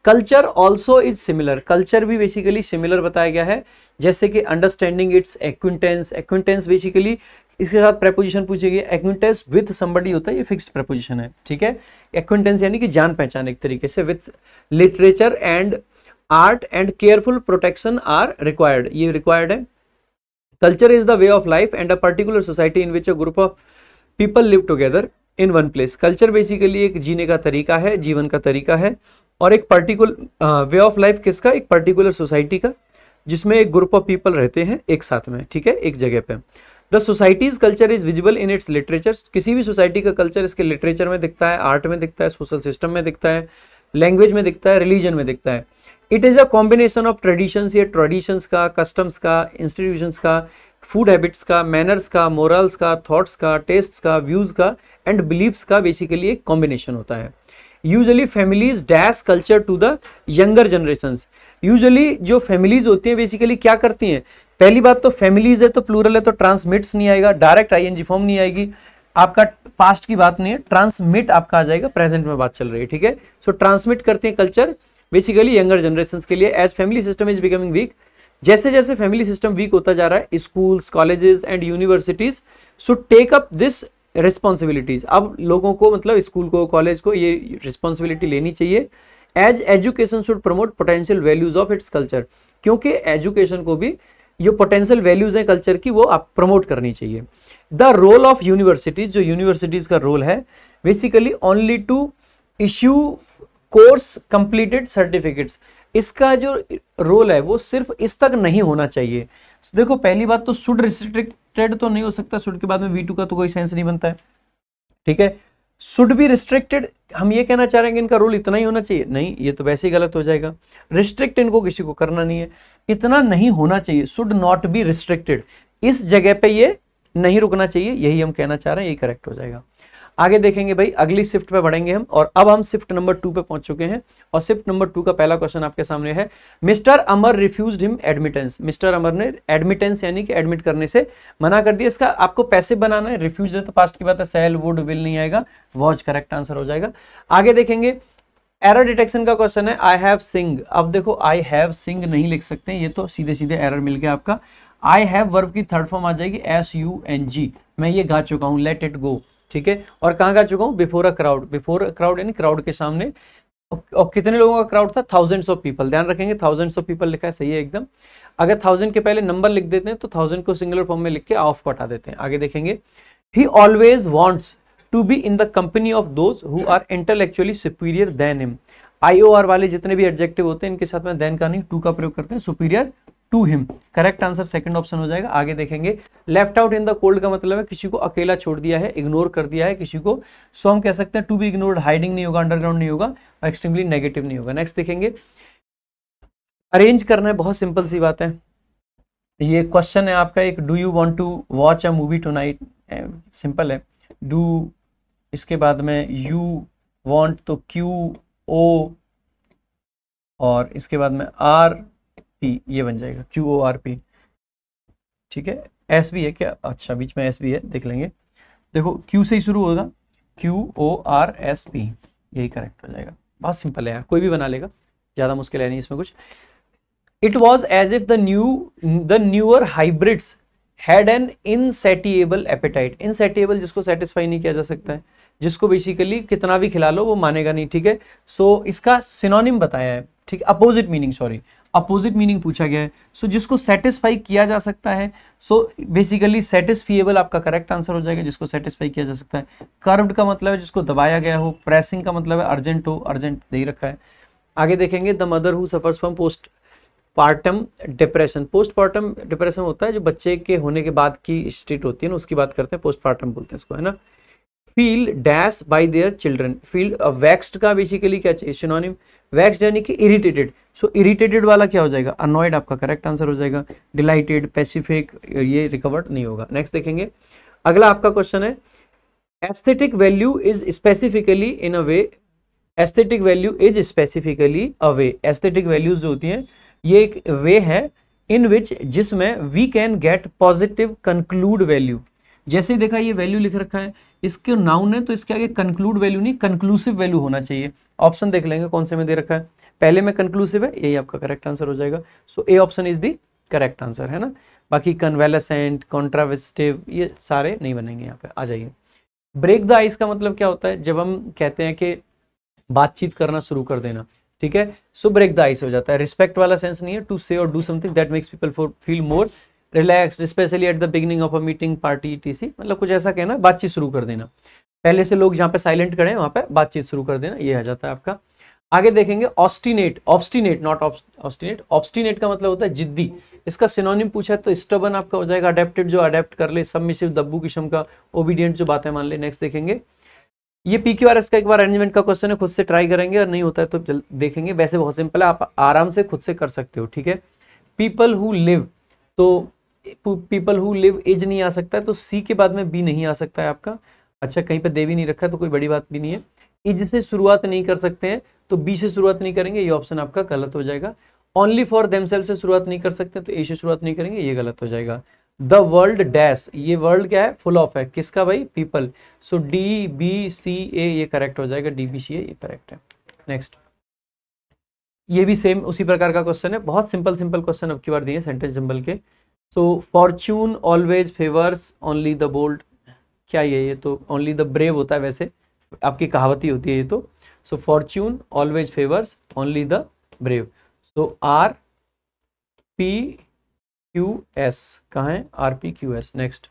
A: culture also is similar culture भी बेसिकली सिमिलर बताया गया है जैसे कि understanding its acquaintance acquaintance basically इसके साथ प्रेपोजिशन पूछेगी एक्विंटेंस विथ समबडी होता है ये फिक्स्ड प्रेपोजिशन है ठीक है एक्विंटेंस यानी कि जान पहचान एक तरीके से with literature and art and careful protection are required ये रिक्वायर्ड है culture is the way of life and a particular society in which a group of people live together in one place culture basically एक जीने का तरीका है जीवन का तरीका है और एक पर्टिकुलर वे ऑफ लाइफ किसका एक पर्टिकुलर सोसाइटी का जिसमें एक ग्रुप ऑफ पीपल रहते हैं एक साथ में ठीक है एक जगह पे the society's culture is visible in its literature किसी भी सोसाइटी का कल्चर इसके लिटरेचर में दिखता है आर्ट में दिखता है सोशल सिस्टम में दिखता है लैंग्वेज में दिखता है रिलीजन में दिखता है it is a combination of traditions या ट्रेडिशंस का कस्टम्स का इंस्टीट्यूशंस का फूड हैबिट्स का मैनर्स का मोरल्स का थॉट्स का टेस्ट्स का व्यूज़ का एंड बिलीव्स का बेसिकली एक कॉम्बिनेशन होता है usually families dash culture to the younger generation usually जो फैमिलीज होती हैं बेसिकली क्या करती हैं पहली बात तो फैमिलीज है तो प्लूरल है तो ट्रांसमिट्स नहीं आएगा डायरेक्ट जी फॉर्म नहीं आएगी आपका पास्ट की बात नहीं है ट्रांसमिट आपका आ जाएगा प्रेजेंट में बात चल रही है ठीक है सो ट्रांसमिट करते हैं कल्चर बेसिकली यंगर जनरेशन के लिए as family system is becoming weak जैसे जैसे फैमिली सिस्टम वीक होता जा रहा है schools colleges and universities so take up this responsibilities अब लोगों को मतलब स्कूल को कॉलेज को ये रिस्पॉन्सिबिलिटी लेनी चाहिए as education should promote potential values of its culture क्योंकि एजुकेशन को भी जो पोटेंशियल वैल्यूज हैं कल्चर की वो आप प्रमोट करनी चाहिए द रोल ऑफ यूनिवर्सिटीज़ जो यूनिवर्सिटीज़ का रोल है basically only to issue course completed certificates इसका जो रोल है वो सिर्फ इस तक नहीं होना चाहिए तो देखो पहली बात तो सुड रिस्ट्रिक्टेड तो नहीं हो सकता सुड के बाद में वी का तो कोई सेंस नहीं बनता है ठीक है सुड बी रिस्ट्रिक्टेड हम ये कहना चाह रहे हैं कि इनका रोल इतना ही होना चाहिए नहीं ये तो वैसे ही गलत हो जाएगा रिस्ट्रिक्ट इनको किसी को करना नहीं है इतना नहीं होना चाहिए सुड नॉट बी रिस्ट्रिक्टेड इस जगह पे ये नहीं रुकना चाहिए यही हम कहना चाह रहे हैं यही करेक्ट हो जाएगा आगे देखेंगे भाई अगली शिफ्ट पे बढ़ेंगे हम और अब हम शिफ्ट नंबर टू पे पहुंच चुके हैं और शिफ्ट नंबर टू का पहला क्वेश्चन आपके सामने है mister Amar refuse him admittance mister Amar ने एडमिटेंस यानी कि एडमिट करने से मना कर दिया इसका आपको पैसे बनाना है रिफ्यूज है तो पास्ट की बात है सेल वुड विल नहीं आएगा वॉज करेक्ट आंसर हो जाएगा आगे देखेंगे एरर डिटेक्शन का क्वेश्चन है आई हैव सिंग अब देखो आई हैव सिंग नहीं लिख सकते ये तो सीधे सीधे एरर मिल गया आपका आई हैव वर्ब की थर्ड फॉर्म आ जाएगी एस यू एन जी मैं ये गा चुका हूं लेट इट गो ठीक है और कहाँ गा चुका हूँ before a crowd before a crowd यानी क्राउड के सामने और कितने लोगों का क्राउड था थाउजेंड्स ऑफ पीपल ध्यान रखेंगे थाउजेंड्स ऑफ पीपल लिखा है सही है एकदम अगर थाउजेंड के पहले नंबर लिख देते हैं तो थाउजेंड को सिंगुलर फॉर्म में लिख के ऑफ कटा देते हैं आगे देखेंगे he always wants to be in the company of those who are intellectually superior than him I O R वाले जितने भी एडजेक्टिव होते हैं इनके साथ में देन का नहीं टू का प्रयोग करते हैं superior to him correct answer second option हो जाएगा आगे देखेंगे left out in the cold का मतलब है किसी को अकेला छोड़ दिया है इग्नोर कर दिया है किसी को सो हम कह सकते हैं टू बी इग्नोर हाइडिंग नहीं होगा अंडरग्राउंड नहीं होगा एक्सट्रीमली नेगेटिव नहीं होगा नेक्स्ट देखेंगे अरेंज करना है बहुत सिंपल सी बात है ये क्वेश्चन है आपका एक do you want to watch a movie too simple है डू इसके बाद में यू वॉन्ट तो क्यू ओ और इसके बाद में आर पी ये बन जाएगा क्यू ओ आर पी ठीक है एस भी है क्या अच्छा बीच में एस भी है देख लेंगे देखो क्यू से ही शुरू होगा Q O R S P यही करेक्ट हो जाएगा बहुत सिंपल है यार कोई भी बना लेगा ज़्यादा मुश्किल है नहीं इसमें कुछ it was as if the new the newer hybrids had an insatiable appetite insatiable जिसको सेटिस्फाई नहीं किया जा सकता है जिसको बेसिकली कितना भी खिला लो वो मानेगा नहीं ठीक है सो so, इसका सिनोनिम बताया है ठीक opposite meaning sorry opposite meaning पूछा गया है सो so, जिसको सेटिस्फाई किया जा सकता है सो बेसिकली सेटिस्फिएबल आपका करेक्ट आंसर हो जाएगा जिसको सेटिस्फाई किया जा सकता है कर्व्ड का मतलब है जिसको दबाया गया हो प्रेसिंग का मतलब है अर्जेंट हो अर्जेंट दे रखा है आगे देखेंगे the mother who suffers from postpartum depression postpartum depression होता है जो बच्चे के होने के बाद की स्टेट होती है ना उसकी बात करते हैं पोस्ट पार्टम बोलते हैं उसको है ना feel dash by their children feel vexed का बेसिकली क्या चाहिए सिनोनिम वैक्सड यानी कि इरिटेटेड सो इरिटेटेड वाला क्या हो जाएगा अनॉयड आपका करेक्ट आंसर हो जाएगा डिलाइटेड पैसिफिक uh, ये रिकवर्ड नहीं होगा नेक्स्ट देखेंगे अगला आपका क्वेश्चन है aesthetic value is specifically in a way aesthetic value is specifically a way aesthetic values जो होती हैं ये एक वे है इन विच जिसमें we can get positive conclude value जैसे ही देखा ये वैल्यू लिख रखा है इसके नाउन है तो इसके आगे कंक्लूड वैल्यू नहीं कंक्लूसिव वैल्यू होना चाहिए ऑप्शन देख लेंगे कौन से में दे रखा है पहले में कंक्लूसिव है यही आपका करेक्ट आंसर हो जाएगा so A option is the correct answer है ना बाकी कन्वेलसेंट कॉन्ट्रावेस्टिव ये सारे नहीं बनेंगे यहाँ पे आ जाइए ब्रेक द आइस का मतलब क्या होता है जब हम कहते हैं कि बातचीत करना शुरू कर देना ठीक है सो ब्रेक द आइस हो जाता है रिस्पेक्ट वाला सेंस नहीं है टू से और do something that makes people for feel more relax specially at the beginning of a meeting party C मतलब कुछ ऐसा कहना बातचीत शुरू कर देना पहले से लोग जहाँ पे साइलेंट करें वहाँ पे बातचीत शुरू कर देना ये आ जाता है आपका आगे देखेंगे obstinate obstinate not obstinate obstinate का मतलब होता है जिद्दी इसका सिनोनिम पूछा है तो स्टबन आपका हो जाएगा अडेप्टेड जो अडेप्ट कर ले सब दब्बू किस्म का ओबीडियंट जो बातें मान ले नेक्स्ट देखेंगे ये पी क्यू आर एस का एक बार अरेंजमेंट का क्वेश्चन है खुद से ट्राई करेंगे और नहीं होता है तो जल्द देखेंगे वैसे बहुत सिंपल है आप आराम से खुद से कर सकते हो ठीक है पीपल हु लिव तो पीपल हु लिव एज नहीं आ सकता है तो सी के बाद में बी नहीं आ सकता है आपका अच्छा कहीं पर देवी नहीं रखा तो कोई बड़ी बात भी नहीं है इज e से शुरुआत नहीं कर सकते हैं तो बी से शुरुआत नहीं करेंगे ये ऑप्शन आपका गलत हो जाएगा ओनली फॉर सेल्फ से शुरुआत नहीं कर सकते तो ए से शुरुआत नहीं करेंगे ये गलत हो जाएगा द वर्ल्ड डैश ये वर्ल्ड क्या है फुल ऑफ है किसका भाई people so D B C A ये करेक्ट हो जाएगा डी बी सी ए ये करेक्ट है नेक्स्ट ये भी सेम उसी प्रकार का क्वेश्चन है बहुत सिंपल सिंपल क्वेश्चन अब की बार दिए सेंटेंस जंबल के so fortune always favours only the bold क्या ये ये तो ओनली द ब्रेव होता है वैसे आपकी कहावती होती है ये तो so fortune always favours only the brave so R P Q S कहा है R P Q S next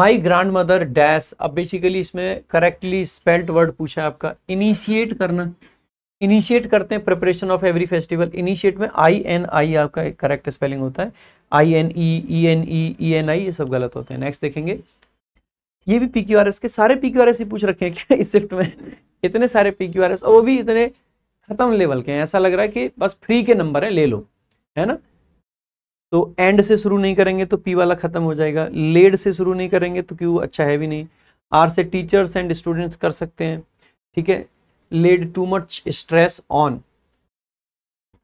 A: my grandmother dash अब बेसिकली इसमें करेक्टली स्पेल्ट वर्ड पूछा है आपका इनिशिएट करना इनिशिएट करते हैं preparation of every festival initiate में आई एन आई आपका करेक्ट स्पेलिंग होता है I N E E N E E N I ये सब गलत होते हैं नेक्स्ट देखेंगे ये भी पी क्यू आर एस के सारे पी क्यू आर एस ही पूछ रखे हैं क्या इस शिफ्ट में इतने सारे पी क्यू आर एस और वो भी इतने खत्म लेवल के हैं ऐसा लग रहा है कि बस फ्री के नंबर है ले लो है ना तो एंड से शुरू नहीं करेंगे तो पी वाला खत्म हो जाएगा लेड से शुरू नहीं करेंगे तो क्यू अच्छा है भी नहीं आर से टीचर्स एंड स्टूडेंट्स कर सकते हैं ठीक है led to much stress on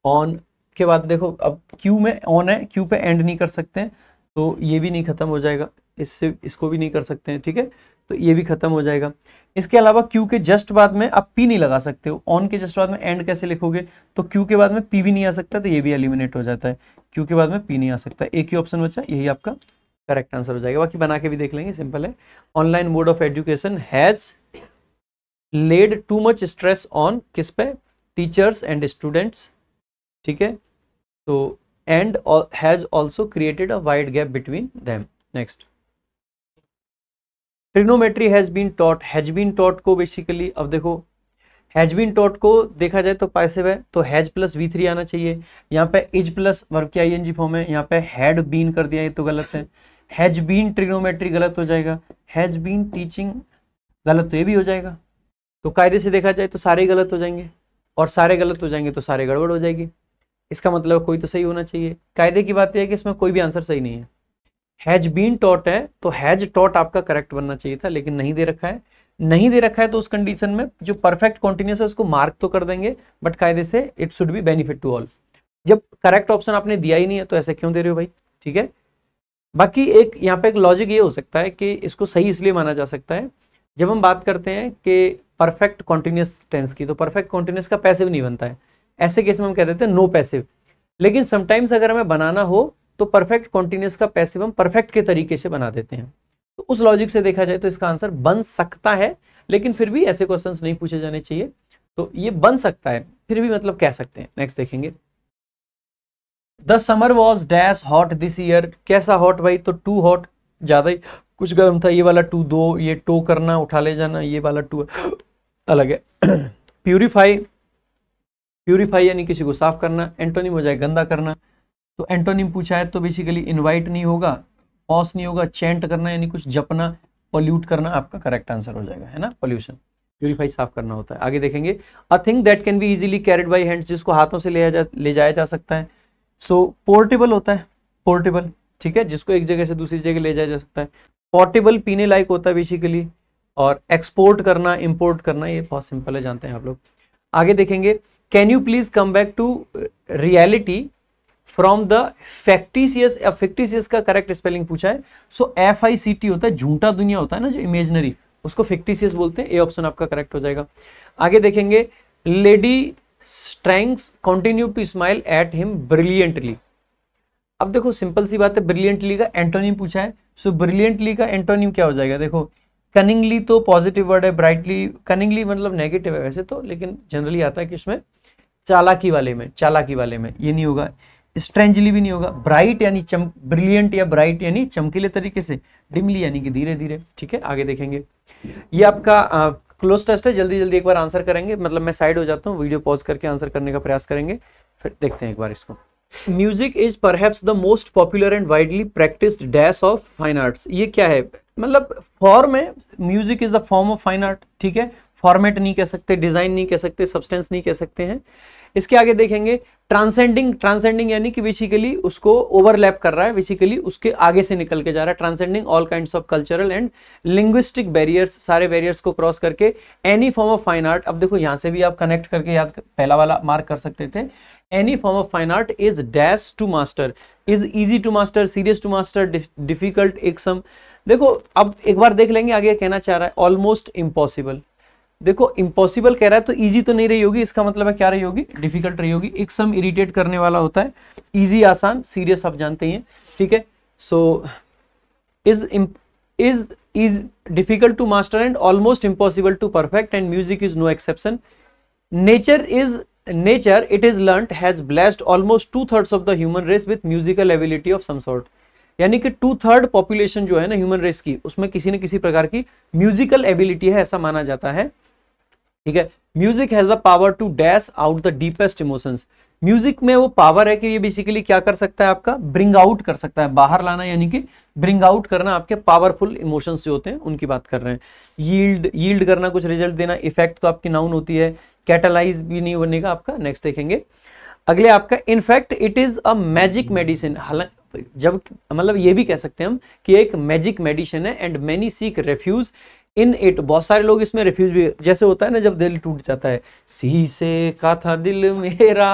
A: on के बाद देखो अब क्यू में ऑन है क्यू पे एंड नहीं कर सकते हैं तो ये भी नहीं खत्म हो जाएगा इससे इसको भी नहीं कर सकते हैं ठीक है तो ये भी खत्म हो जाएगा इसके अलावा क्यू के जस्ट बाद में आप पी नहीं लगा सकते हो ऑन के जस्ट बाद में एंड कैसे लिखोगे तो क्यू के बाद में पी भी नहीं आ सकता तो ये भी एलिमिनेट हो जाता है क्यू के बाद में पी नहीं आ सकता एक ही ऑप्शन बचा यही आपका करेक्ट आंसर हो जाएगा बाकी बना के भी देख लेंगे सिंपल है online mode of education has led to much stress on किस पे टीचर्स एंड स्टूडेंट्स ठीक है तो and has also created a wide gap between them next trigonometry has been taught has been taught को बेसिकली अब देखो हैज बीन टॉट को देखा जाए तो पैसे है तो हैज प्लस वी थ्री आना चाहिए यहाँ पे इज प्लस वर्क की आई एन जी फॉर्म है यहाँ पे हैड बीन कर दिया ये तो गलत है हैज बीन ट्रिग्नोमेट्री गलत हो जाएगा हैज बीन टीचिंग गलत तो ये भी हो जाएगा तो कायदे से देखा जाए तो सारे गलत हो जाएंगे और सारे गलत हो जाएंगे तो सारे गड़बड़ हो जाएगी इसका मतलब कोई तो सही होना चाहिए कायदे की बात यह है कि इसमें कोई भी आंसर सही नहीं है हैज बीन टॉट है तो हैज टॉट आपका करेक्ट बनना चाहिए था लेकिन नहीं दे रखा है नहीं दे रखा है तो उस कंडीशन में जो परफेक्ट कॉन्टिन्यूस है उसको मार्क तो कर देंगे बट कायदे से it should be benefit to all जब करेक्ट ऑप्शन आपने दिया ही नहीं है तो ऐसे क्यों दे रहे हो भाई ठीक है बाकी एक यहाँ पे एक लॉजिक ये हो सकता है कि इसको सही इसलिए माना जा सकता है जब हम बात करते हैं कि परफेक्ट कॉन्टीन्यूस टेंस की तो परफेक्ट कॉन्टीन्यूस का पैसिव नहीं बनता है ऐसे केस में हम कह देते हैं नो पैसिव लेकिन समटाइम्स अगर हमें बनाना हो तो परफेक्ट कॉन्टीन्यूस का पैसिव हम परफेक्ट के तरीके से बना देते हैं तो उस लॉजिक से देखा जाए तो इसका आंसर बन सकता है लेकिन फिर भी ऐसे क्वेश्चन नहीं पूछे जाने चाहिए तो ये बन सकता है फिर भी मतलब कह सकते हैं नेक्स्ट देखेंगे the summer was dash hot this year कैसा हॉट भाई तो टू हॉट ज़्यादा ही कुछ गर्म था ये वाला टू दो ये टो करना उठा ले जाना ये वाला टू अलग है प्यूरीफाई प्यूरीफाई यानी किसी को साफ करना एंटोनिम हो जाए गंदा करना तो एंटोनिम पूछा है तो बेसिकली इनवाइट नहीं होगा पॉस नहीं होगा चैंट करना यानी कुछ जपना पॉल्यूट करना आपका करेक्ट आंसर हो जाएगा है ना पॉल्यूशन प्यूरीफाई साफ करना होता है आगे देखेंगे a thing that can be easily carried by hand जिसको हाथों से ले जा ले जाया जा सकता है सो so, पोर्टेबल होता है पोर्टेबल ठीक है जिसको एक जगह से दूसरी जगह ले जाया जा सकता है पोर्टेबल पीने लायक होता है बेसिकली और एक्सपोर्ट करना इम्पोर्ट करना ये बहुत सिंपल है जानते हैं आप लोग आगे देखेंगे can you please come back to reality from the factitious factitious का करेक्ट स्पेलिंग पूछा है सो एफ आई सी टी होता है झूठा दुनिया होता है ना जो इमेजनरी उसको फैक्टिसियस बोलते हैं ए ऑप्शन आपका करेक्ट हो जाएगा आगे देखेंगे lady strengths continue to smile at him brilliantly अब देखो सिंपल सी बात है ब्रिलियंटली का एंटोनिम पूछा है सो ब्रिलियंटली का एंटोनियम क्या हो जाएगा देखो कनिंगली तो पॉजिटिव वर्ड है ब्राइटली कनिंगली मतलब नेगेटिव है वैसे तो लेकिन जनरली आता है कि इसमें चालाकी वाले में चालाकी वाले में ये नहीं होगा स्ट्रेंजली भी नहीं होगा ब्राइट यानी चम ब्रिलियंट या ब्राइट यानी चमकीले तरीके से डिमली यानी कि धीरे धीरे ठीक है आगे देखेंगे ये आपका क्लोज टेस्ट है जल्दी जल्दी एक बार आंसर करेंगे मतलब मैं साइड हो जाता हूँ वीडियो पॉज करके आंसर करने का प्रयास करेंगे फिर देखते हैं एक बार इसको music is perhaps the most popular and widely practice dash of fine arts ये क्या है मतलब फॉर्म है music is the form of fine art ठीक है फॉर्मेट नहीं कह सकते डिजाइन नहीं कह सकते सब्सटेंस नहीं कह सकते हैं इसके आगे देखेंगे ट्रांसेंडिंग ट्रांसेंडिंग यानी कि बेसिकली उसको ओवरलैप कर रहा है बेसिकली उसके आगे से निकल के जा रहा है transcending all kind of cultural and linguistic barriers सारे बैरियर्स को क्रॉस करके any form of fine art अब देखो यहां से भी आप कनेक्ट करके याद कर, पहला वाला मार्क कर सकते थे any form of fine art is dash to master is easy to master serious to master difficult एक सम देखो अब एक बार देख लेंगे आगे कहना चाह रहा है ऑलमोस्ट इम्पॉसिबल देखो इम्पॉसिबल कह रहा है तो ईजी तो नहीं रही होगी इसका मतलब है क्या रही होगी डिफिकल्ट रही होगी एक सम इरिटेट करने वाला होता है इजी आसान सीरियस आप जानते ही हैं ठीक है so is is is difficult to master and almost impossible to perfect and music is no exception nature is nature it is learn has blessed almost two thirds of the human race with musical ability of some sort यानी कि टू थर्ड पॉपुलेशन जो है ना ह्यूमन रेस की उसमें किसी न किसी प्रकार की म्यूजिकल एबिलिटी है ऐसा माना जाता है ठीक है music has the power to dash out the deepest emotions music में वो पावर है कि ये बेसिकली क्या कर सकता है आपका ब्रिंग आउट कर सकता है बाहर लाना यानी कि ब्रिंग आउट करना आपके पावरफुल इमोशंस जो होते हैं उनकी बात कर रहे हैं यील्ड यील्ड करना कुछ रिजल्ट देना इफेक्ट तो आपकी नाउन होती है कैटलाइज भी नहीं होने का आपका नेक्स्ट देखेंगे अगले आपका in fact it is a magic medicine जब मतलब ये भी कह सकते हैं हम कि एक मैजिक मेडिसिन है and many seek refuge in it बहुत सारे लोग इसमें रिफ्यूज भी जैसे होता है ना जब दिल टूट जाता है शीशे का था दिल मेरा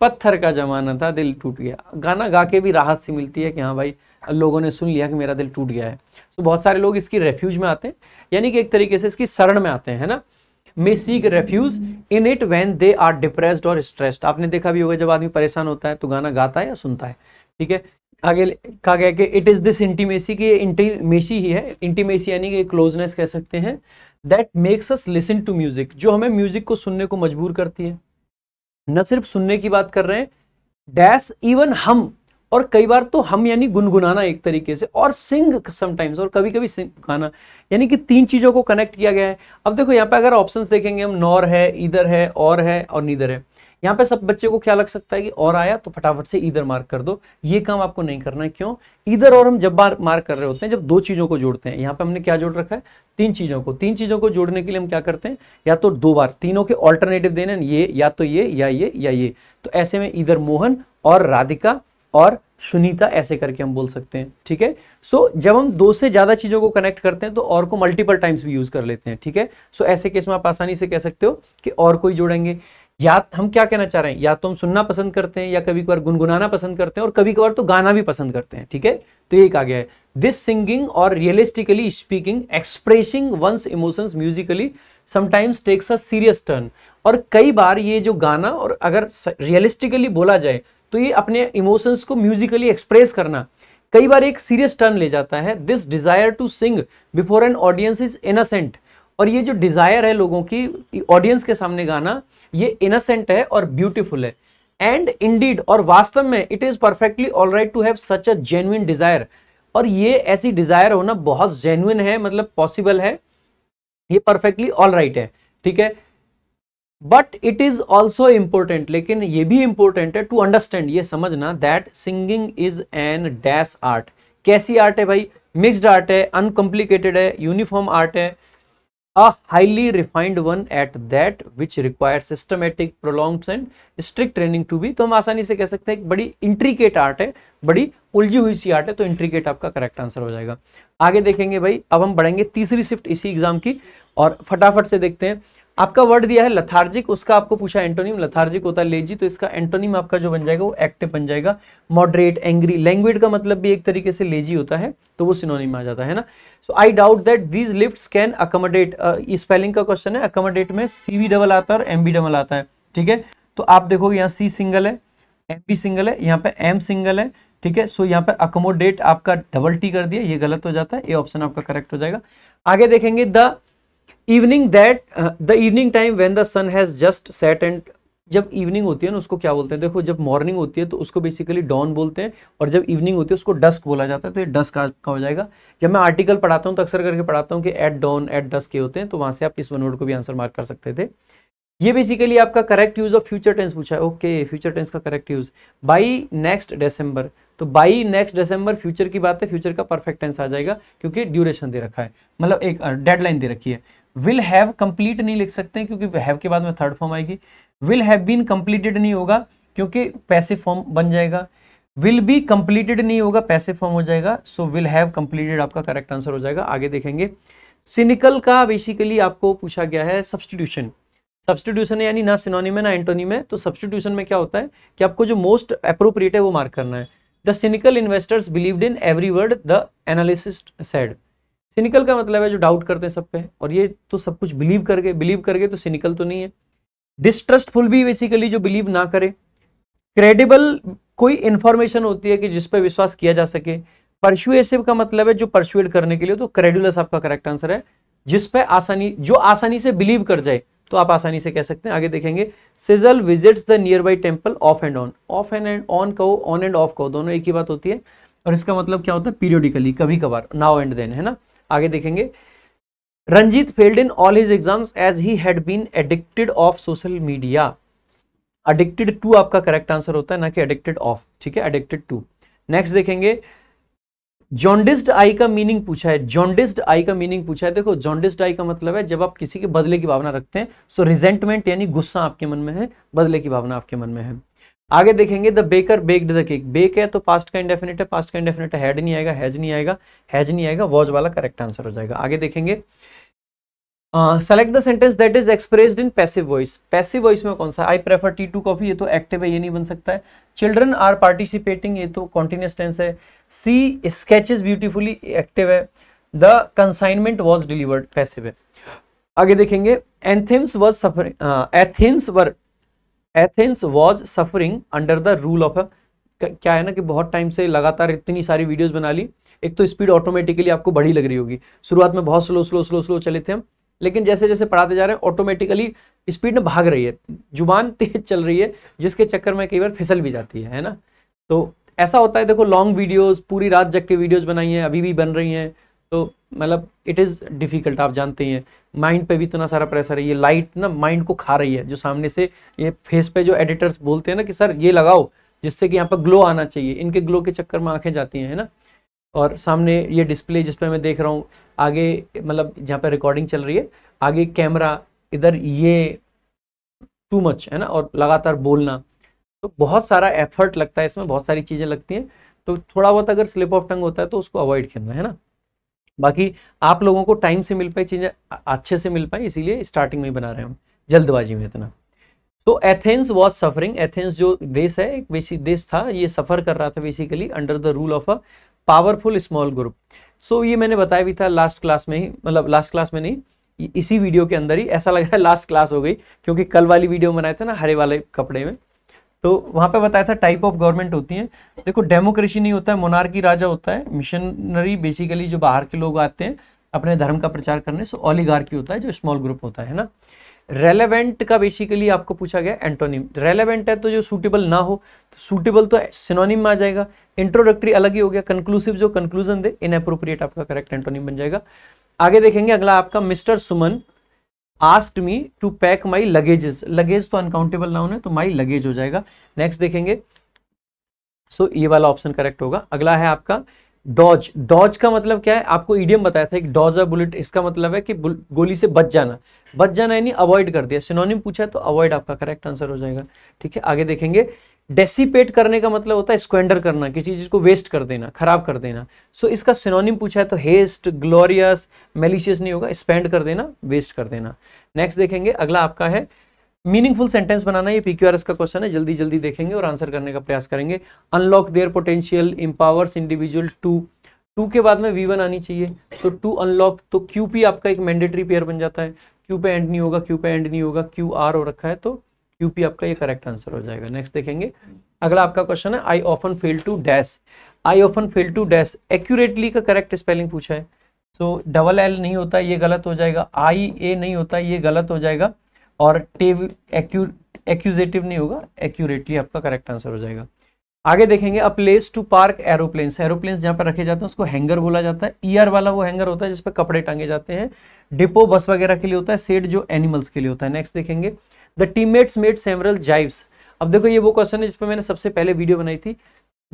A: पत्थर का जमाना था दिल टूट गया गाना गा के भी राहत सी मिलती है कि हाँ भाई लोगों ने सुन लिया कि मेरा दिल टूट गया है तो बहुत सारे लोग इसकी रेफ्यूज में आते हैं यानी कि एक तरीके से इसकी शरण में आते हैं है ना may seek refuge in it when they are depressed और स्ट्रेस्ड आपने देखा भी होगा जब आदमी परेशान होता है तो गाना गाता है या सुनता है ठीक है आगे कहा गया कि इट इज़ दिस इंटीमेसी की इंटीमेसी ही है इंटीमेसी यानी कि क्लोजनेस कह सकते हैं that makes us listen to music जो हमें म्यूज़िक को सुनने को मजबूर करती है न सिर्फ सुनने की बात कर रहे हैं डैश इवन हम और कई बार तो हम यानी गुनगुनाना एक तरीके से और सिंग समटाइम्स और कभी कभी सिंग गाना यानी कि तीन चीज़ों को कनेक्ट किया गया है अब देखो यहाँ पे अगर ऑप्शंस देखेंगे हम नॉर है इधर है और है और नीधर है यहाँ पे सब बच्चे को क्या लग सकता है कि और आया तो फटाफट से इधर मार्क कर दो ये काम आपको नहीं करना है क्यों इधर और हम जब बार मार्क कर रहे होते हैं जब दो चीज़ों को जोड़ते हैं यहाँ पे हमने क्या जोड़ रखा है तीन चीज़ों को तीन चीज़ों को जोड़ने के लिए हम क्या करते हैं या तो दो बार तीनों के ऑल्टरनेटिव देने ये या तो ये या ये या ये तो ऐसे में इधर मोहन और राधिका और सुनीता ऐसे करके हम बोल सकते हैं ठीक है सो जब हम दो से ज़्यादा चीज़ों को कनेक्ट करते हैं तो और को मल्टीपल टाइम्स भी यूज़ कर लेते हैं ठीक है सो ऐसे केस में आप आसानी से कह सकते हो कि और कोई जोड़ेंगे या हम क्या कहना चाह रहे हैं या तो हम सुनना पसंद करते हैं या कभी कभार गुनगुनाना पसंद करते हैं और कभी कभार तो गाना भी पसंद करते हैं ठीक है तो ये कहा गया है this singing or realistically speaking expressing one's emotions musically sometimes takes a serious turn और कई बार ये जो गाना और अगर रियलिस्टिकली बोला जाए तो ये अपने इमोशंस को म्यूजिकली एक्सप्रेस करना कई बार एक सीरियस टर्न ले जाता है this desire to sing before an audience is innocent और ये जो डिज़ायर है लोगों की ऑडियंस के सामने गाना ये इनोसेंट है और ब्यूटीफुल है एंड इंडीड और वास्तव में it is perfectly all right to have such a genuine desire और ये ऐसी डिज़ायर होना बहुत जेन्युन है मतलब पॉसिबल है ये परफेक्टली ऑल राइट है ठीक है but it is also important लेकिन ये भी इंपॉर्टेंट है टू अंडरस्टैंड ये समझना that singing is an dash art कैसी आर्ट है भाई मिक्सड आर्ट है अनकम्प्लिकेटेड है यूनिफॉर्म आर्ट है a highly refined one at that which requires systematic prolonged and strict training to be तो हम आसानी से कह सकते हैं बड़ी इंट्रीकेट आर्ट है बड़ी उलझी हुई सी आर्ट है तो इंट्रीकेट आपका करेक्ट आंसर हो जाएगा आगे देखेंगे भाई अब हम बढ़ेंगे तीसरी शिफ्ट इसी एग्जाम की और फटाफट से देखते हैं आपका वर्ड दिया है लथार्जिक उसका आपको पूछा एंटोनिम लथार्जिक होता है लेजी तो इसका एंटोनिम आपका जो बन जाएगा वो एक्टिव बन जाएगा मॉडरेट एंग्री लैंग्वेज का मतलब भी एक तरीके से लेजी होता है तो वो सिनोनिम आ जाता है ना so I doubt that these lift can accommodate spelling का क्वेश्चन है अकोमोडेट में सी डबल आता है और एम बी डबल आता है ठीक है तो आप देखोगे यहाँ सी सिंगल है एम बी सिंगल है यहाँ पे एम सिंगल है ठीक है सो यहाँ पे अकोमोडेट आपका डबल टी कर दिया ये गलत हो जाता है ये ऑप्शन आपका करेक्ट हो जाएगा आगे देखेंगे the evening that the evening time when the sun has just set and जब इवनिंग होती है ना उसको क्या बोलते हैं देखो जब मॉर्निंग होती है तो उसको बेसिकली डॉन बोलते हैं और जब इवनिंग होती है उसको डस्क बोला जाता है तो ये डस्क का हो जाएगा जब मैं आर्टिकल पढ़ाता हूँ तो अक्सर करके पढ़ाता हूँ कि एट डॉन एट डस्क के होते हैं तो वहाँ से आप इस वन वर्ड को भी आंसर मार्क कर सकते थे ये बेसिकली आपका correct use of future tense पूछा है ओके फ्यूचर टेंस का correct use by next December तो बाई नेक्स्ट डिसंबर फ्यूचर की बात है फ्यूचर का परफेक्ट टेंस आ जाएगा क्योंकि ड्यूरेशन दे रखा है मतलब एक डेडलाइन uh, दे रखी है विल हैव कंप्लीट नहीं लिख सकते क्योंकि हैव के बाद में थर्ड फॉर्म आएगी विल हैव बीन कंप्लीटेड नहीं होगा क्योंकि पैसे फॉर्म बन जाएगा विल बी कंप्लीटेड नहीं होगा पैसे फॉर्म हो जाएगा सो विल हैव कंप्लीटेड आपका करेक्ट आंसर हो जाएगा आगे देखेंगे सिनिकल का बेसिकली आपको पूछा गया है सब्सटीट्यूशन सब्सटीट्यूशन यानी ना सिनोनी में ना एंटोनी में तो सब्सटीट्यूशन में क्या होता है कि आपको जो मोस्ट अप्रोप्रिएट है वो मार्क करना है the cynical investors believed in every word the analyst said cynical का मतलब है जो डाउट करते हैं सब पे और ये तो सब कुछ बिलीव कर गए बिलीव कर गए तो सिनिकल तो नहीं है डिस्ट्रस्टफुल भी बेसिकली जो बिलीव ना करे क्रेडिबल कोई इंफॉर्मेशन होती है कि जिस पर विश्वास किया जा सके परसुएसिव का मतलब है जो परशुएट करने के लिए तो क्रेडुलस आपका करेक्ट आंसर है जिस पे आसानी जो आसानी से बिलीव कर जाए तो आप आसानी से कह सकते हैं आगे देखेंगे Sejal visits the nearby temple off and on off and and on कहो ऑन एंड ऑफ कहो दोनों एक ही बात होती है और इसका मतलब क्या होता है पीरियोडिकली कभी कभार नाउ एंड देन है ना आगे देखेंगे Ranjeet failed in all his exams as he had been addicted of social media addicted to आपका करेक्ट आंसर होता है ना कि एडिक्टेड ऑफ ठीक है एडिक्टेड टू नेक्स्ट देखेंगे जॉन्डिस्ड आई का मीनिंग पूछा है जॉन्डिस्ड आई का मीनिंग पूछा है देखो जॉन्डिस्ड आई का मतलब है जब आप किसी के बदले की भावना रखते हैं सो रिजेंटमेंट यानी गुस्सा आपके मन में है बदले की भावना आपके मन में है आगे देखेंगे the baker baked the cake bake है तो पास्ट का इंडेफिनेट है पास्ट का इंडेफिनिट हैड नहीं आएगा हैज नहीं आएगा हैज नहीं आएगा वॉज वाला करेक्ट आंसर हो जाएगा आगे देखेंगे select the sentence that is expressed in passive voice passive voice में कौन सा I prefer tea to coffee ये तो एक्टिव है ये नहीं बन सकता है चिल्ड्रन आर पार्टिसिपेटिंग ये तो कॉन्टिन्यूस टेंस है सी स्केचेस ब्यूटीफुली एक्टिव है the consignment was delivered passive है आगे देखेंगे anthems was suffering Athens were Athens was suffering under the rule of क्या है ना कि बहुत टाइम से लगातार इतनी सारी वीडियोज बना ली एक तो स्पीड ऑटोमेटिकली आपको बड़ी लग रही होगी शुरुआत में बहुत स्लो स्लो स्लो स्लो चले थे हम लेकिन जैसे जैसे पढ़ाते जा रहे हैं ऑटोमेटिकली स्पीड में भाग रही है जुबान तेज चल रही है जिसके चक्कर में कई बार फिसल भी जाती है है ना तो ऐसा होता है देखो लॉन्ग वीडियोस पूरी रात जग के वीडियोस बनाई हैं अभी भी बन रही हैं तो मतलब इट इज़ डिफ़िकल्ट आप जानते ही हैं माइंड पे भी इतना सारा प्रेशर है ये लाइट ना माइंड को खा रही है जो सामने से ये फेस पे जो एडिटर्स बोलते हैं ना कि सर ये लगाओ जिससे कि यहाँ पर ग्लो आना चाहिए इनके ग्लो के चक्कर में आँखें जाती हैं है ना और सामने ये डिस्प्ले जिसपे मैं देख रहा हूँ आगे मतलब जहाँ पर रिकॉर्डिंग चल रही है आगे कैमरा इधर ये टू मच है ना और लगातार बोलना तो बहुत सारा एफर्ट लगता है इसमें बहुत सारी चीज़ें लगती हैं तो थोड़ा बहुत अगर स्लिप ऑफ टंग होता है तो उसको अवॉइड करना है ना बाकी आप लोगों को टाइम से मिल पाई चीज़ें अच्छे से मिल पाई इसीलिए स्टार्टिंग में ही बना रहे हैं हम जल्दबाजी में इतना तो एथेंस वॉज सफरिंग एथेंस जो देश है एक देश था ये सफ़र कर रहा था basically under the rule of a powerful small group so ये मैंने बताया भी था लास्ट क्लास में ही मतलब लास्ट क्लास में नहीं इसी वीडियो के अंदर ही ऐसा लग रहा है लास्ट क्लास हो गई क्योंकि कल वाली वीडियो बनाए थे ना हरे वाले कपड़े में तो वहां पे बताया था टाइप ऑफ गवर्नमेंट होती है देखो डेमोक्रेसी नहीं होता है मोनार्की राजा होता है मिशनरी बेसिकली जो बाहर के लोग आते हैं अपने धर्म का प्रचार करने सो ऑलीगार्की होता है जो स्मॉल ग्रुप होता है ना रेलेवेंट का बेसिकली आपको पूछा गया एंटोनिम रेलेवेंट है तो जो सूटेबल ना हो तो सूटेबल तो सिनोनिम में आ जाएगा इंट्रोडक्टरी अलग ही हो गया कंक्लूसिव जो कंक्लूजन दे इनअप्रोप्रिएट आपका करेक्ट एंटोनिम बन जाएगा आगे देखेंगे अगला आपका mister Suman asked me to pack my luggages luggage तो अनकाउंटेबल नाउन है तो माई लगेज हो जाएगा नेक्स्ट देखेंगे सो so, ये वाला ऑप्शन करेक्ट होगा अगला है आपका डॉज डॉज का मतलब क्या है आपको ईडियम बताया था एक डॉज अ बुलेट इसका मतलब है कि गोली से बच जाना बच जाना यानी अवॉइड कर दिया सिनोनिम पूछा है तो अवॉइड आपका करेक्ट आंसर हो जाएगा ठीक है आगे देखेंगे डेसीपेट करने का मतलब होता है स्क्वेंडर करना किसी चीज़ को वेस्ट कर देना खराब कर देना सो so, इसका सिनोनिम पूछा है तो हेस्ट ग्लोरियस मेलिशियस नहीं होगा स्पेंड कर देना वेस्ट कर देना नेक्स्ट देखेंगे अगला आपका है मीनिंगफुल सेंटेंस बनाना ये पीक्यूआरएस का क्वेश्चन है जल्दी जल्दी देखेंगे और आंसर करने का प्रयास करेंगे unlock their potential empowers individual to to के बाद में वी वन आनी चाहिए सो टू अनलॉक तो क्यू पी आपका एक मैंडेटरी पेयर बन जाता है क्यू पे एंड नहीं होगा क्यू पे एंड नहीं होगा क्यू आर हो रखा है तो यूपी आपका ये करेक्ट आंसर हो जाएगा नेक्स्ट देखेंगे अगला आपका क्वेश्चन है I often fail to dash I often fail to dash accurately का करेक्ट स्पेलिंग पूछा है सो डबल एल नहीं होता ये गलत हो जाएगा आई ए नहीं होता ये गलत हो जाएगा और टेव एक्यूजेटिव नहीं होगा एक्यूरेटली आपका करेक्ट आंसर हो जाएगा आगे देखेंगे a place to park aeroplanes aeroplanes जहाँ पर रखे जाते हैं उसको हैंगर बोला जाता है ईयर e वाला वो हैंगर होता है जिसपे कपड़े टांगे जाते हैं डिपो बस वगैरह के लिए होता है सेड जो एनिमल्स के लिए होता है नेक्स्ट देखेंगे the teammates made several jives अब देखो ये वो क्वेश्चन है जिस पर मैंने सबसे पहले वीडियो बनाई थी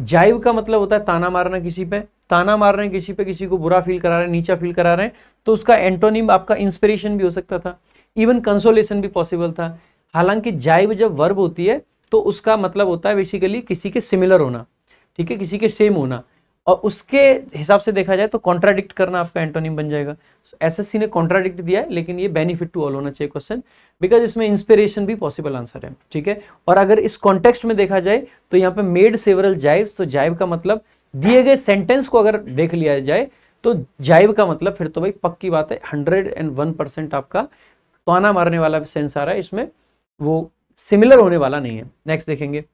A: जाइव का मतलब होता है ताना मारना किसी पे ताना मार रहे हैं किसी पे किसी को बुरा फील करा रहे हैं नीचा फील करा रहे हैं तो उसका एंटोनिम आपका इंस्पिरेशन भी हो सकता था इवन कंसोलेशन भी पॉसिबल था हालांकि जाइव जब वर्ब होती है तो उसका मतलब होता है बेसिकली किसी के सिमिलर होना ठीक है किसी के सेम होना और उसके हिसाब से देखा जाए तो कॉन्ट्राडिक्ट करना आपका एंटोनिम बन जाएगा एस एस सी ने कॉन्ट्राडिक्ट दिया है लेकिन ये बेनिफिट टू ऑल होना चाहिए क्वेश्चन बिकॉज इसमें इंस्पिरेशन भी पॉसिबल आंसर है ठीक है और अगर इस कॉन्टेक्स्ट में देखा जाए तो यहाँ पे मेड सेवरल जाइव तो जाइव का मतलब दिए गए सेंटेंस को अगर देख लिया जाए तो जाइव का मतलब फिर तो भाई पक्की बात है हंड्रेड एंड वन परसेंट आपका ताना मारने वाला सेंस आ रहा है इसमें वो सिमिलर होने वाला नहीं है नेक्स्ट देखेंगे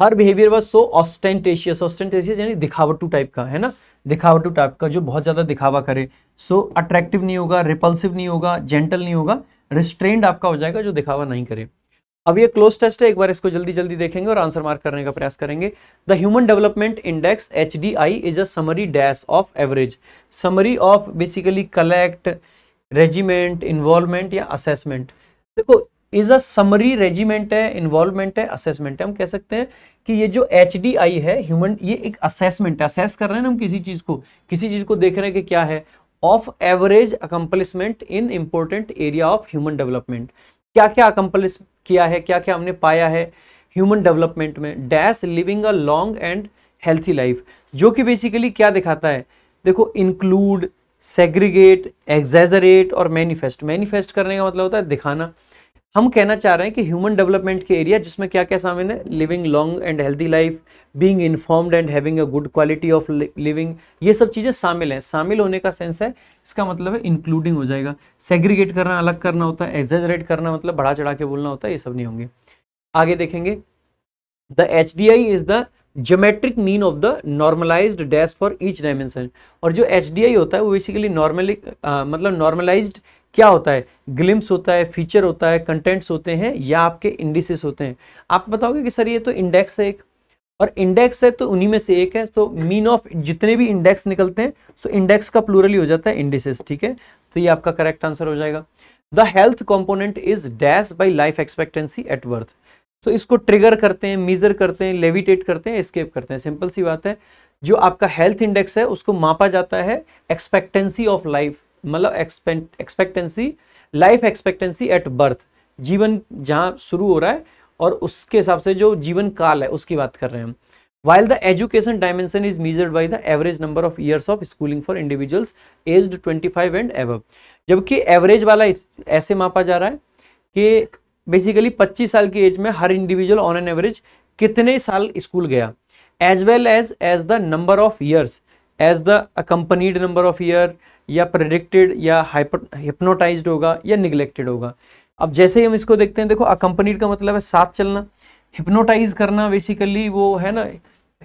A: हर बिहेवियर वॉज सो ऑस्टेंटेशियस ऑस्टेंटेशियस यानी दिखावटू टाइप का है ना दिखावटू टाइप का जो बहुत ज़्यादा दिखावा करे सो so, अट्रैक्टिव नहीं होगा रिपल्सिव नहीं होगा जेंटल नहीं होगा रिस्ट्रेंड आपका हो जाएगा जो दिखावा नहीं करे अब ये क्लोज टेस्ट है एक बार इसको जल्दी जल्दी देखेंगे और आंसर मार्क करने का प्रयास करेंगे the human development index H D I is a summary dash of average summary of basically collect regiment involvement या असेसमेंट देखो इज अ समरी रेजिमेंट है इन्वॉल्वमेंट है असेसमेंट है हम कह सकते हैं कि ये जो एच है ह्यूमन ये एक असेसमेंट है असेस कर रहे हैं ना हम किसी चीज़ को किसी चीज़ को देख रहे हैं कि क्या है of average accomplishment in important area of human development क्या क्या अकम्पलिस किया है क्या क्या हमने पाया है ह्यूमन डेवलपमेंट में dash living a long and healthy life जो कि बेसिकली क्या दिखाता है देखो इंक्लूड सेग्रीगेट एग्जेजरेट और मैनिफेस्ट मैनिफेस्ट करने का मतलब होता है दिखाना हम कहना चाह रहे हैं कि ह्यूमन डेवलपमेंट के एरिया जिसमें क्या क्या शामिल है living long and healthy life being informed and having a good quality of living ये सब चीज़ें शामिल हैं शामिल होने का सेंस है इसका मतलब है इंक्लूडिंग हो जाएगा सेग्रीगेट करना अलग करना होता है एग्जेजरेट करना मतलब बढ़ा चढ़ा के बोलना होता है ये सब नहीं होंगे आगे देखेंगे the H D I is the geometric mean of the normalize dash for each dimension और जो एच डी आई होता है वो बेसिकली नॉर्मली मतलब नॉर्मलाइज्ड क्या होता है ग्लिम्स होता है फीचर होता है कंटेंट्स होते हैं या आपके इंडिसेस होते हैं आप बताओगे कि सर ये तो इंडेक्स है एक और इंडेक्स है तो उन्हीं में से एक है सो मीन ऑफ जितने भी इंडेक्स निकलते हैं सो इंडेक्स का प्लूरली हो जाता है इंडिसेस ठीक है तो ये आपका करेक्ट आंसर हो जाएगा the health component is dash by life expectancy at birth तो इसको ट्रिगर करते हैं मीजर करते हैं लेविटेट करते हैं स्केप करते हैं सिंपल सी बात है जो आपका हेल्थ इंडेक्स है उसको मापा जाता है एक्सपेक्टेंसी ऑफ लाइफ मतलब expectancy life expectancy at birth जीवन जहाँ शुरू हो रहा है और उसके हिसाब से जो जीवन काल है उसकी बात कर रहे हैं हम while the education dimension is measured by the average number of years schooling for for individuals twenty 25 and एव जबकि एवरेज वाला ऐसे मापा जा रहा है कि बेसिकली 25 साल की एज में हर इंडिविजुअल ऑन एन एवरेज कितने साल स्कूल गया as well as as the number of years as the accompanied number of year या प्रेडिक्टेड या हाइपर हिप्नोटाइज होगा या निगलेक्टेड होगा अब जैसे ही हम इसको देखते हैं देखो अकम्पनीड का मतलब है साथ चलना हिप्नोटाइज करना बेसिकली वो है ना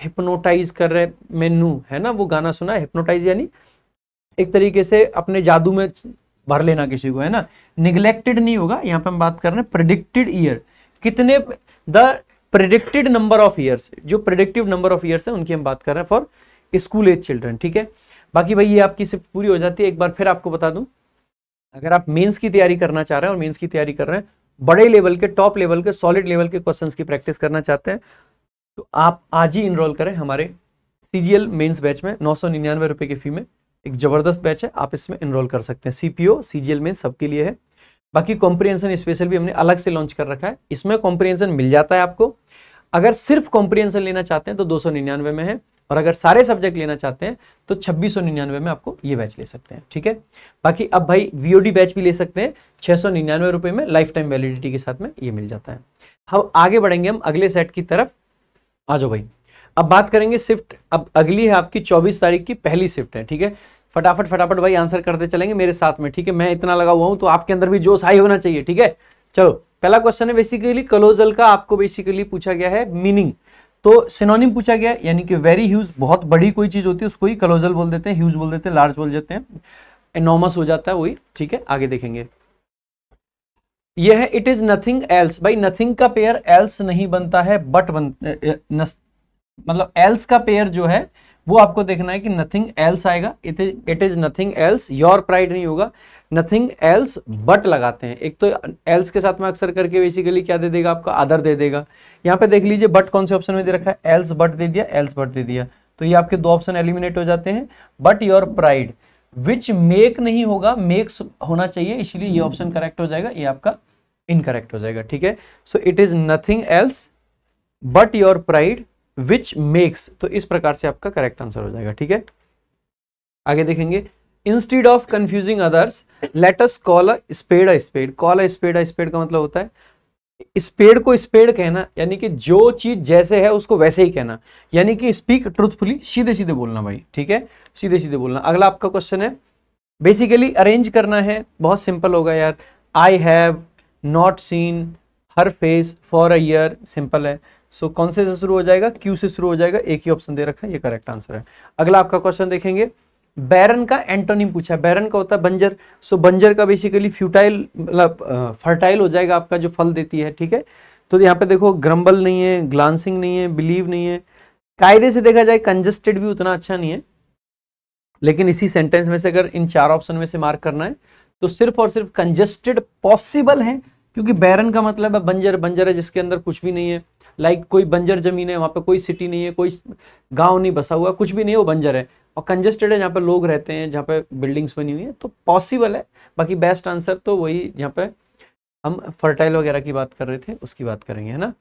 A: हिप्नोटाइज कर रहे मेनू है ना वो गाना सुना है हिप्नोटाइज यानी एक तरीके से अपने जादू में भर लेना किसी को है ना निगलेक्टेड नहीं होगा यहाँ पे हम बात कर रहे हैं प्रडिक्टेड ईयर कितने the predicted number of years जो प्रडिक्टिव नंबर ऑफ ईयर्स है उनकी हम बात कर रहे हैं फॉर स्कूल एज चिल्ड्रन ठीक है बाकी भाई ये आपकी सिर्फ पूरी हो जाती है एक बार फिर आपको बता दूं अगर आप मेंस की तैयारी करना चाह रहे हैं और मेंस की तैयारी कर रहे हैं बड़े लेवल के टॉप लेवल के सॉलिड लेवल के क्वेश्चंस की प्रैक्टिस करना चाहते हैं तो आप आज ही इनरोल करें हमारे सीजीएल मेन्स बैच में नौ सौ की फी में एक ज़बरदस्त बैच है आप इसमें इनरोल कर सकते हैं सीपीओ सीजीएल मेन्स सबके लिए है बाकी कॉम्प्रिहेंसन स्पेशल भी हमने अलग से लॉन्च कर रखा है इसमें कॉम्प्रिहेंसन मिल जाता है आपको अगर सिर्फ कॉम्प्रिहेंसन लेना चाहते हैं तो दो में है और अगर सारे सब्जेक्ट लेना चाहते हैं तो छब्बीस में आपको ये बैच ले सकते हैं ठीक है बाकी अब भाई वीओडी बैच भी ले सकते हैं छह सौ में लाइफ टाइम वैलिडिटी के साथ में ये मिल जाता है हम आगे बढ़ेंगे हम अगले सेट की तरफ आ जाओ भाई अब बात करेंगे शिफ्ट अब अगली है आपकी 24 तारीख की पहली शिफ्ट है ठीक है फटाफट फटाफट भाई आंसर करते चलेंगे मेरे साथ में ठीक है मैं इतना लगा हुआ हूं तो आपके अंदर भी जोश हाई होना चाहिए ठीक है चलो पहला क्वेश्चन है बेसिकली कलोजल का आपको बेसिकली पूछा गया है मीनिंग तो सिनोनिम पूछा गया यानी कि वेरी ह्यूज बहुत बड़ी कोई चीज़ होती है उसको ही कलोजल बोल देते हैं ह्यूज बोल देते हैं लार्ज बोल देते हैं एनोमस हो जाता है वही ठीक है आगे देखेंगे यह है इट इज नथिंग एल्स भाई नथिंग का पेयर एल्स नहीं बनता है बट बन मतलब एल्स का पेयर जो है वो आपको देखना है कि नथिंग एल्स आएगा it is nothing else your pride नहीं होगा नथिंग एल्स बट लगाते हैं एक तो एल्स के साथ में अक्सर करके बेसिकली क्या दे देगा आपका अदर दे देगा यहाँ पे देख लीजिए बट कौन से ऑप्शन में दे रखा है एल्स बट दे दिया एल्स बट दे दिया तो ये आपके दो ऑप्शन एलिमिनेट हो जाते हैं but your pride which make नहीं होगा मेक्स होना चाहिए इसलिए ये ऑप्शन करेक्ट हो जाएगा ये आपका इनकरेक्ट हो जाएगा ठीक है so it is nothing else but your pride which makes तो इस प्रकार से आपका करेक्ट आंसर हो जाएगा ठीक है आगे देखेंगे instead of confusing others let's call a spade a spade call a spade a spade का मतलब होता है स्पेड को स्पेड कहना यानी कि जो चीज जैसे है उसको वैसे ही कहना यानी कि स्पीक ट्रूथफुली सीधे सीधे बोलना भाई ठीक है सीधे सीधे बोलना अगला आपका क्वेश्चन है बेसिकली अरेंज करना है बहुत सिंपल होगा यार I have not seen her face for a year simple है सो so, कौन से से शुरू हो जाएगा क्यू से शुरू हो जाएगा एक ही ऑप्शन दे रखा है ये करेक्ट आंसर है अगला आपका क्वेश्चन देखेंगे बैरन का एंटोनिम पूछा है बैरन का होता है बंजर सो so, बंजर का बेसिकली फ्यूटाइल मतलब फर्टाइल हो जाएगा आपका जो फल देती है ठीक है तो यहाँ पे देखो ग्रम्बल नहीं है ग्लांसिंग नहीं है बिलीव नहीं है कायदे से देखा जाए कंजस्टेड भी उतना अच्छा नहीं है लेकिन इसी सेंटेंस में से अगर इन चार ऑप्शन में से मार्क करना है तो सिर्फ और सिर्फ कंजेस्टेड पॉसिबल है क्योंकि बैरन का मतलब है बंजर बंजर है जिसके अंदर कुछ भी नहीं है लाइक कोई बंजर जमीन है वहाँ पर कोई सिटी नहीं है कोई गाँव नहीं बसा हुआ कुछ भी नहीं है वो बंजर है और कंजेस्टेड है जहाँ पे लोग रहते हैं जहाँ पे बिल्डिंग्स बनी हुई है तो पॉसिबल है बाकी बेस्ट आंसर तो वही जहाँ पे हम फर्टाइल वगैरह की बात कर रहे थे उसकी बात करेंगे है ना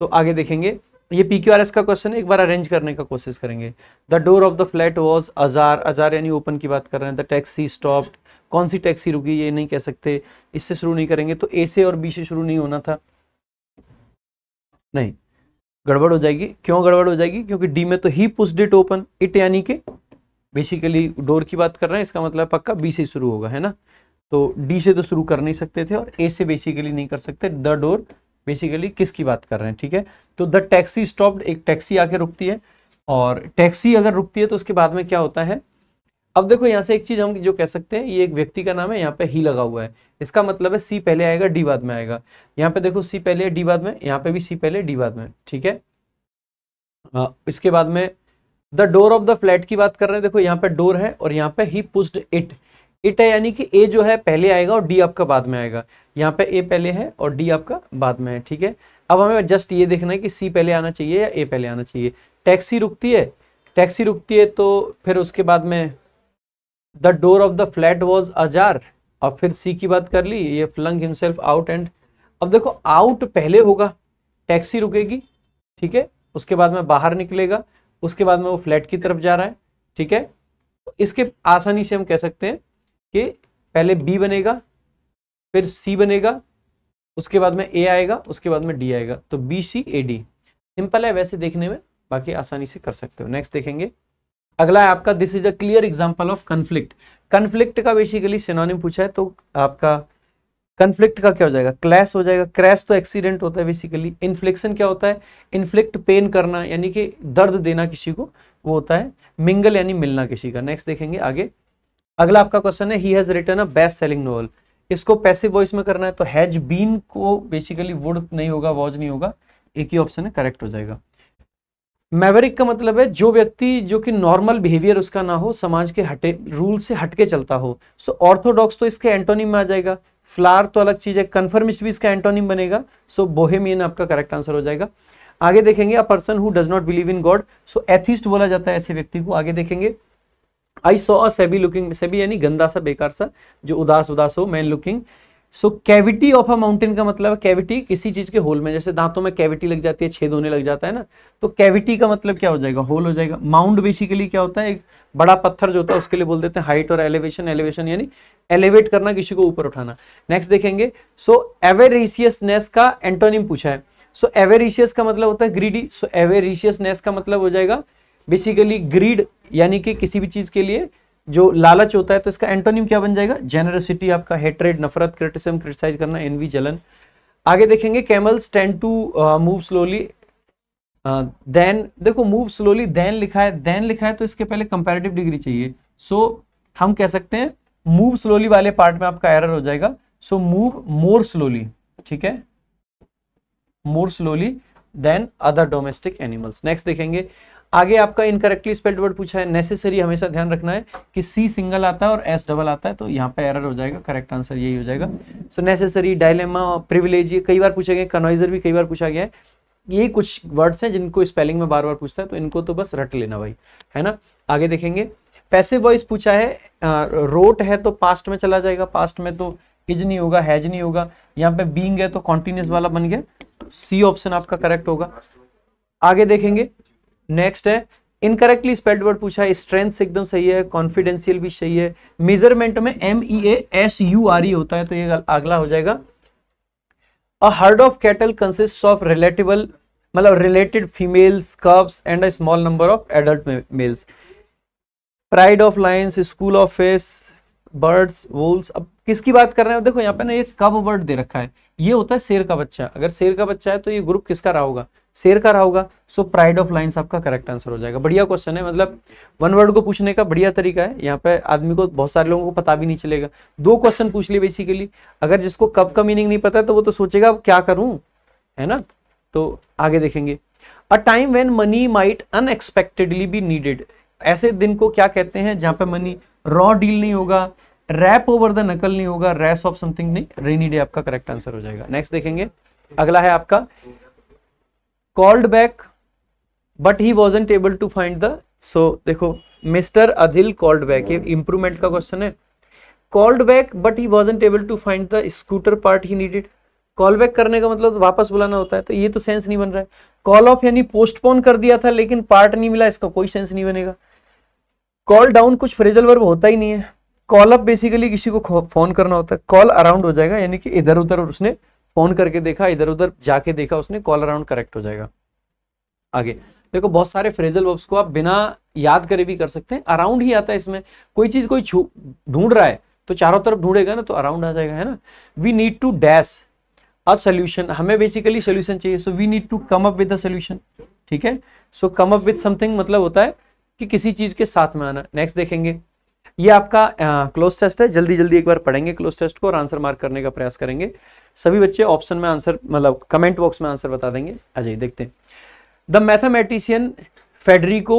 A: तो आगे देखेंगे ये पी क्यू आर एस का क्वेश्चन है एक बार अरेंज करने का कोशिश करेंगे the door of the flat was ajar ajar यानी ओपन की बात कर रहे हैं द टैक्सी स्टॉप कौन सी टैक्सी रुकी ये नहीं कह सकते इससे शुरू नहीं करेंगे तो ए से और बी से शुरू नहीं होना था नहीं गड़बड़ हो जाएगी क्यों गड़बड़ हो जाएगी क्योंकि डी में तो he pushed it open it यानी कि बेसिकली डोर की बात कर रहे हैं इसका मतलब पक्का बी से शुरू होगा है ना तो डी से तो शुरू कर नहीं सकते थे और ए से बेसिकली नहीं कर सकते द डोर बेसिकली किसकी बात कर रहे हैं ठीक है तो द टैक्सी स्टॉप्ड एक टैक्सी आके रुकती है और टैक्सी अगर रुकती है तो उसके बाद में क्या होता है अब देखो यहाँ से एक चीज हम जो कह सकते हैं ये एक व्यक्ति का नाम है यहाँ पे ही लगा हुआ है इसका मतलब है सी पहले आएगा डी बाद में आएगा यहाँ पे देखो सी पहले डी बाद में यहाँ पे भी सी पहले डी बाद में ठीक है इसके बाद में the door of the flat की बात कर रहे हैं देखो यहाँ पे डोर है और यहाँ पे ही पुस्ड इट इट है यानी कि ए जो है पहले आएगा और डी आपका बाद में आएगा यहाँ पे ए पहले है और डी आपका बाद में है ठीक है अब हमें जस्ट ये देखना है कि सी पहले आना चाहिए या ए पहले आना चाहिए टैक्सी रुकती है टैक्सी रुकती है तो फिर उसके बाद में the door of the flat was ajar और फिर सी की बात कर ली ये फ्लंग हिमसेल्फ आउट एंड अब देखो आउट पहले होगा टैक्सी रुकेगी ठीक है उसके बाद में बाहर निकलेगा उसके बाद में वो फ्लैट की तरफ जा रहा है ठीक है इसके आसानी से हम कह सकते हैं कि पहले बी बनेगा फिर सी बनेगा उसके बाद में ए आएगा उसके बाद में डी आएगा तो B C A D simple है वैसे देखने में बाकी आसानी से कर सकते हो नेक्स्ट देखेंगे अगला है आपका this is a clear example of conflict conflict का बेसिकली सिनोनिम पूछा है तो आपका कन्फ्लिक्ट का क्या हो जाएगा क्लैश हो जाएगा क्रैश तो एक्सीडेंट होता है बेसिकली इन्फ्लेक्शन क्या होता है इन्फ्लिक्ट पेन करना यानी कि दर्द देना किसी को वो होता है मिंगल यानी मिलना किसी का नेक्स्ट देखेंगे आगे अगला आपका क्वेश्चन है he has written a best selling novel इसको पैसे वॉइस में करना है तो हैज बीन को बेसिकली वुड नहीं होगा वॉज नहीं होगा एक ही ऑप्शन है करेक्ट हो जाएगा मैवरिक का मतलब है जो व्यक्ति जो कि नॉर्मल बिहेवियर उसका ना हो समाज के हटे रूल से हटके चलता हो सो ऑर्थोडॉक्स तो इसके एंटोनिम में आ जाएगा फ्लार तो अलग चीज है कन्फर्मिस्ट भी इसका एंटोनिम बनेगा सो बोहेमियन आपका करेक्ट आंसर हो जाएगा आगे देखेंगे a person who does not believe in God so atheist बोला जाता है ऐसे व्यक्ति को आगे देखेंगे I saw a shabby looking shabby यानी गंदा सा बेकार सा जो उदास उदास हो man looking so cavity of a mountain का मतलब कैविटी किसी चीज के होल में जैसे दांतों में कैविटी लग जाती है छेद होने लग जाता है ना तो कैविटी का मतलब क्या हो जाएगा होल हो जाएगा माउंट बेसिकली क्या होता है एक बड़ा पत्थर जो होता है उसके लिए बोल देते हैं हाइट और एलिवेशन एलिवेशन यानी एलिवेट करना किसी को ऊपर उठाना नेक्स्ट देखेंगे सो एवेरिशियसनेस का एंटोनिम पूछा है सो so, एवेरिशियस का मतलब होता है ग्रीडी सो एवेरिशियसनेस का मतलब हो जाएगा बेसिकली ग्रीड यानी कि किसी भी चीज के लिए जो लालच होता है तो इसका एंटोनियम क्या बन जाएगा जेनरसिटी आपका हेट्रेड नफरत क्रिटिसम क्रिटिसाइज करना एनवी जलन आगे देखेंगे camels tend to move slowly than देखो मूव स्लोली देन लिखा है देन लिखा है तो इसके पहले कंपेरेटिव डिग्री चाहिए सो so, हम कह सकते हैं मूव स्लोली वाले पार्ट में आपका एरर हो जाएगा सो मूव मोर स्लोली ठीक है more slowly than other domestic animals next देखेंगे आगे आपका इनकरेक्टली स्पेल्ड वर्ड पूछा है नेसेसरी हमेशा ध्यान रखना है कि सी सिंगल आता है और एस डबल आता है तो यहाँ पे एरर हो जाएगा करेक्ट आंसर यही हो जाएगा सो नेसेसरी डायलेमा प्रिविलेज ये कई बार पूछा गया कनोइजर भी कई बार पूछा गया है ये कुछ वर्ड्स हैं जिनको स्पेलिंग में बार बार पूछता है तो इनको तो बस रट लेना भाई है ना आगे देखेंगे पैसे वॉइस पूछा है रोट है तो पास्ट में चला जाएगा पास्ट में तो इज नहीं होगा हैज नहीं होगा यहाँ पे बींग है तो कॉन्टिन्यूस वाला बन गया सी तो ऑप्शन आपका करेक्ट होगा आगे देखेंगे नेक्स्ट है इनकरेक्टली स्पेल्ड वर्ड पूछा है स्ट्रेंथ एकदम सही है कॉन्फिडेंशियल भी सही है मेजरमेंट में M E A S U R E होता है तो ये अगला हो जाएगा a herd of cattle consist of relatable मतलब related females cubs and a small number of adult males pride of lions school of fish birds wolves अब किसकी बात कर रहे हैं देखो यहाँ पे ना ये कब वर्ड दे रखा है ये होता है शेर का बच्चा अगर शेर का बच्चा है तो ये ग्रुप किसका रहा होगा शेर का रहा होगा सो प्राइड ऑफ लाइन्स आपका करेक्ट आंसर हो जाएगा बढ़िया क्वेश्चन है मतलब वन वर्ड को पूछने का बढ़िया तरीका है यहाँ पे आदमी को बहुत सारे लोगों को पता भी नहीं चलेगा दो क्वेश्चन पूछ लिए बेसिकली अगर जिसको कब का मीनिंग नहीं पता तो वो तो सोचेगा क्या करूं है ना तो आगे देखेंगे a time when money might unexpectedly be needed ऐसे दिन को क्या कहते हैं जहां पे मनी रॉ डील नहीं होगा रैप ओवर द नकल नहीं होगा रैस ऑफ समथिंग नहीं रेनी डे आपका करेक्ट आंसर हो जाएगा नेक्स्ट देखेंगे अगला है आपका called back but he wasn't able to find the so देखो मिस्टर अधिल कॉल्ड बैक ये इंप्रूवमेंट का क्वेश्चन है called back but he wasn't able to find the scooter part he needed call back करने का मतलब तो वापस बुलाना होता है तो ये तो सेंस नहीं बन रहा है कॉल ऑफ यानी पोस्टपोन कर दिया था लेकिन पार्ट नहीं मिला इसका कोई सेंस नहीं बनेगा कॉल डाउन कुछ फ्रेजल वर्ब होता ही नहीं है कॉल अप बेसिकली किसी को फोन करना होता है कॉल अराउंड हो जाएगा यानी कि इधर उधर उसने फोन करके देखा इधर उधर जाके देखा उसने कॉल अराउंड करेक्ट हो जाएगा आगे देखो बहुत सारे फ्रेजल वर्ब्स को आप बिना याद करे भी कर सकते हैं अराउंड ही आता है इसमें कोई चीज कोई ढूंढ रहा है तो चारों तरफ ढूंढेगा ना तो अराउंड आ जाएगा है ना we need to dash a solution हमें बेसिकली सोल्यूशन चाहिए so we need to come up with a solution ठीक है so come up with something मतलब होता है कि किसी चीज के साथ में आना नेक्स्ट देखेंगे ये आपका क्लोज टेस्ट है जल्दी जल्दी एक बार पढ़ेंगे क्लोज टेस्ट को और आंसर मार्क करने का प्रयास करेंगे सभी बच्चे ऑप्शन में आंसर मतलब कमेंट बॉक्स में आंसर बता देंगे अजय देखते हैं the mathematician Federico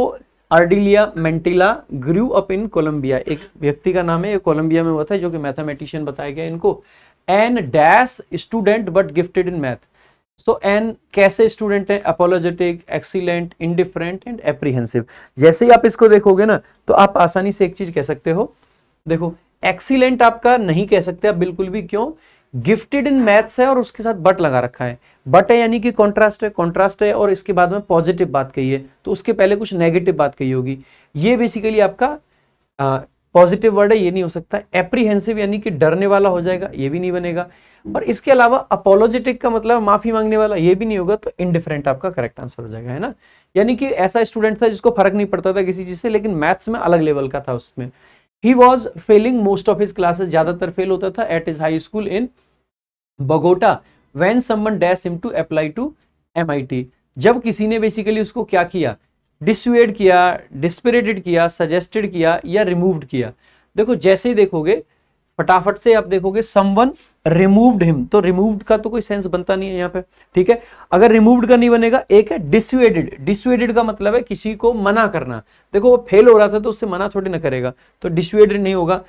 A: Ardila Mantilla grew up in Colombia एक व्यक्ति का नाम है ये कोलंबिया में हुआ था जो कि मैथमेटिशियन बताया गया इनको an dash student but gifted in math so so, an कैसे स्टूडेंट है apologetic excellent indifferent and apprehensive जैसे ही आप इसको देखोगे ना तो आप आसानी से एक चीज कह सकते हो देखो एक्सीलेंट आपका नहीं कह सकते आप बिल्कुल भी क्यों गिफ्टेड इन मैथ्स है और उसके साथ बट लगा रखा है बट है यानी कि कॉन्ट्रास्ट है कॉन्ट्रास्ट है और इसके बाद में पॉजिटिव बात कही है तो उसके पहले कुछ नेगेटिव बात कही होगी ये बेसिकली आपका पॉजिटिव वर्ड है ये नहीं हो सकता एप्रीहेंसिव यानी कि डरने वाला हो जाएगा ये भी नहीं बनेगा और इसके अलावा अपोलोजेटिक का मतलब माफी मांगने वाला ये भी नहीं होगा तो इनडिफरेंट आपका करेक्ट आंसर हो जाएगा है ना यानी कि ऐसा स्टूडेंट था जिसको फर्क नहीं पड़ता था किसी चीज से लेकिन मैथ्स में अलग लेवल का था उसमें he was failing most of his classes ज्यादातर फेल होता था at his high school in Bogota when someone dash him to apply to M जब किसी ने बेसिकली उसको क्या किया डिसुएड किया डिस्पिरेटेड किया सजेस्टेड किया या रिमूव्ड किया देखो जैसे ही देखोगे फटाफट से आप देखोगे समवन रिमूव्ड हिम तो रिमूव्ड का तो कोई सेंस बनता नहीं है यहाँ पे ठीक है अगर रिमूव्ड का नहीं बनेगा एक है डिसुएडेड डिसुएडेड का मतलब है किसी को मना करना देखो वो फेल हो रहा था तो उससे मना थोड़ी ना करेगा तो डिसुएडेड नहीं होगा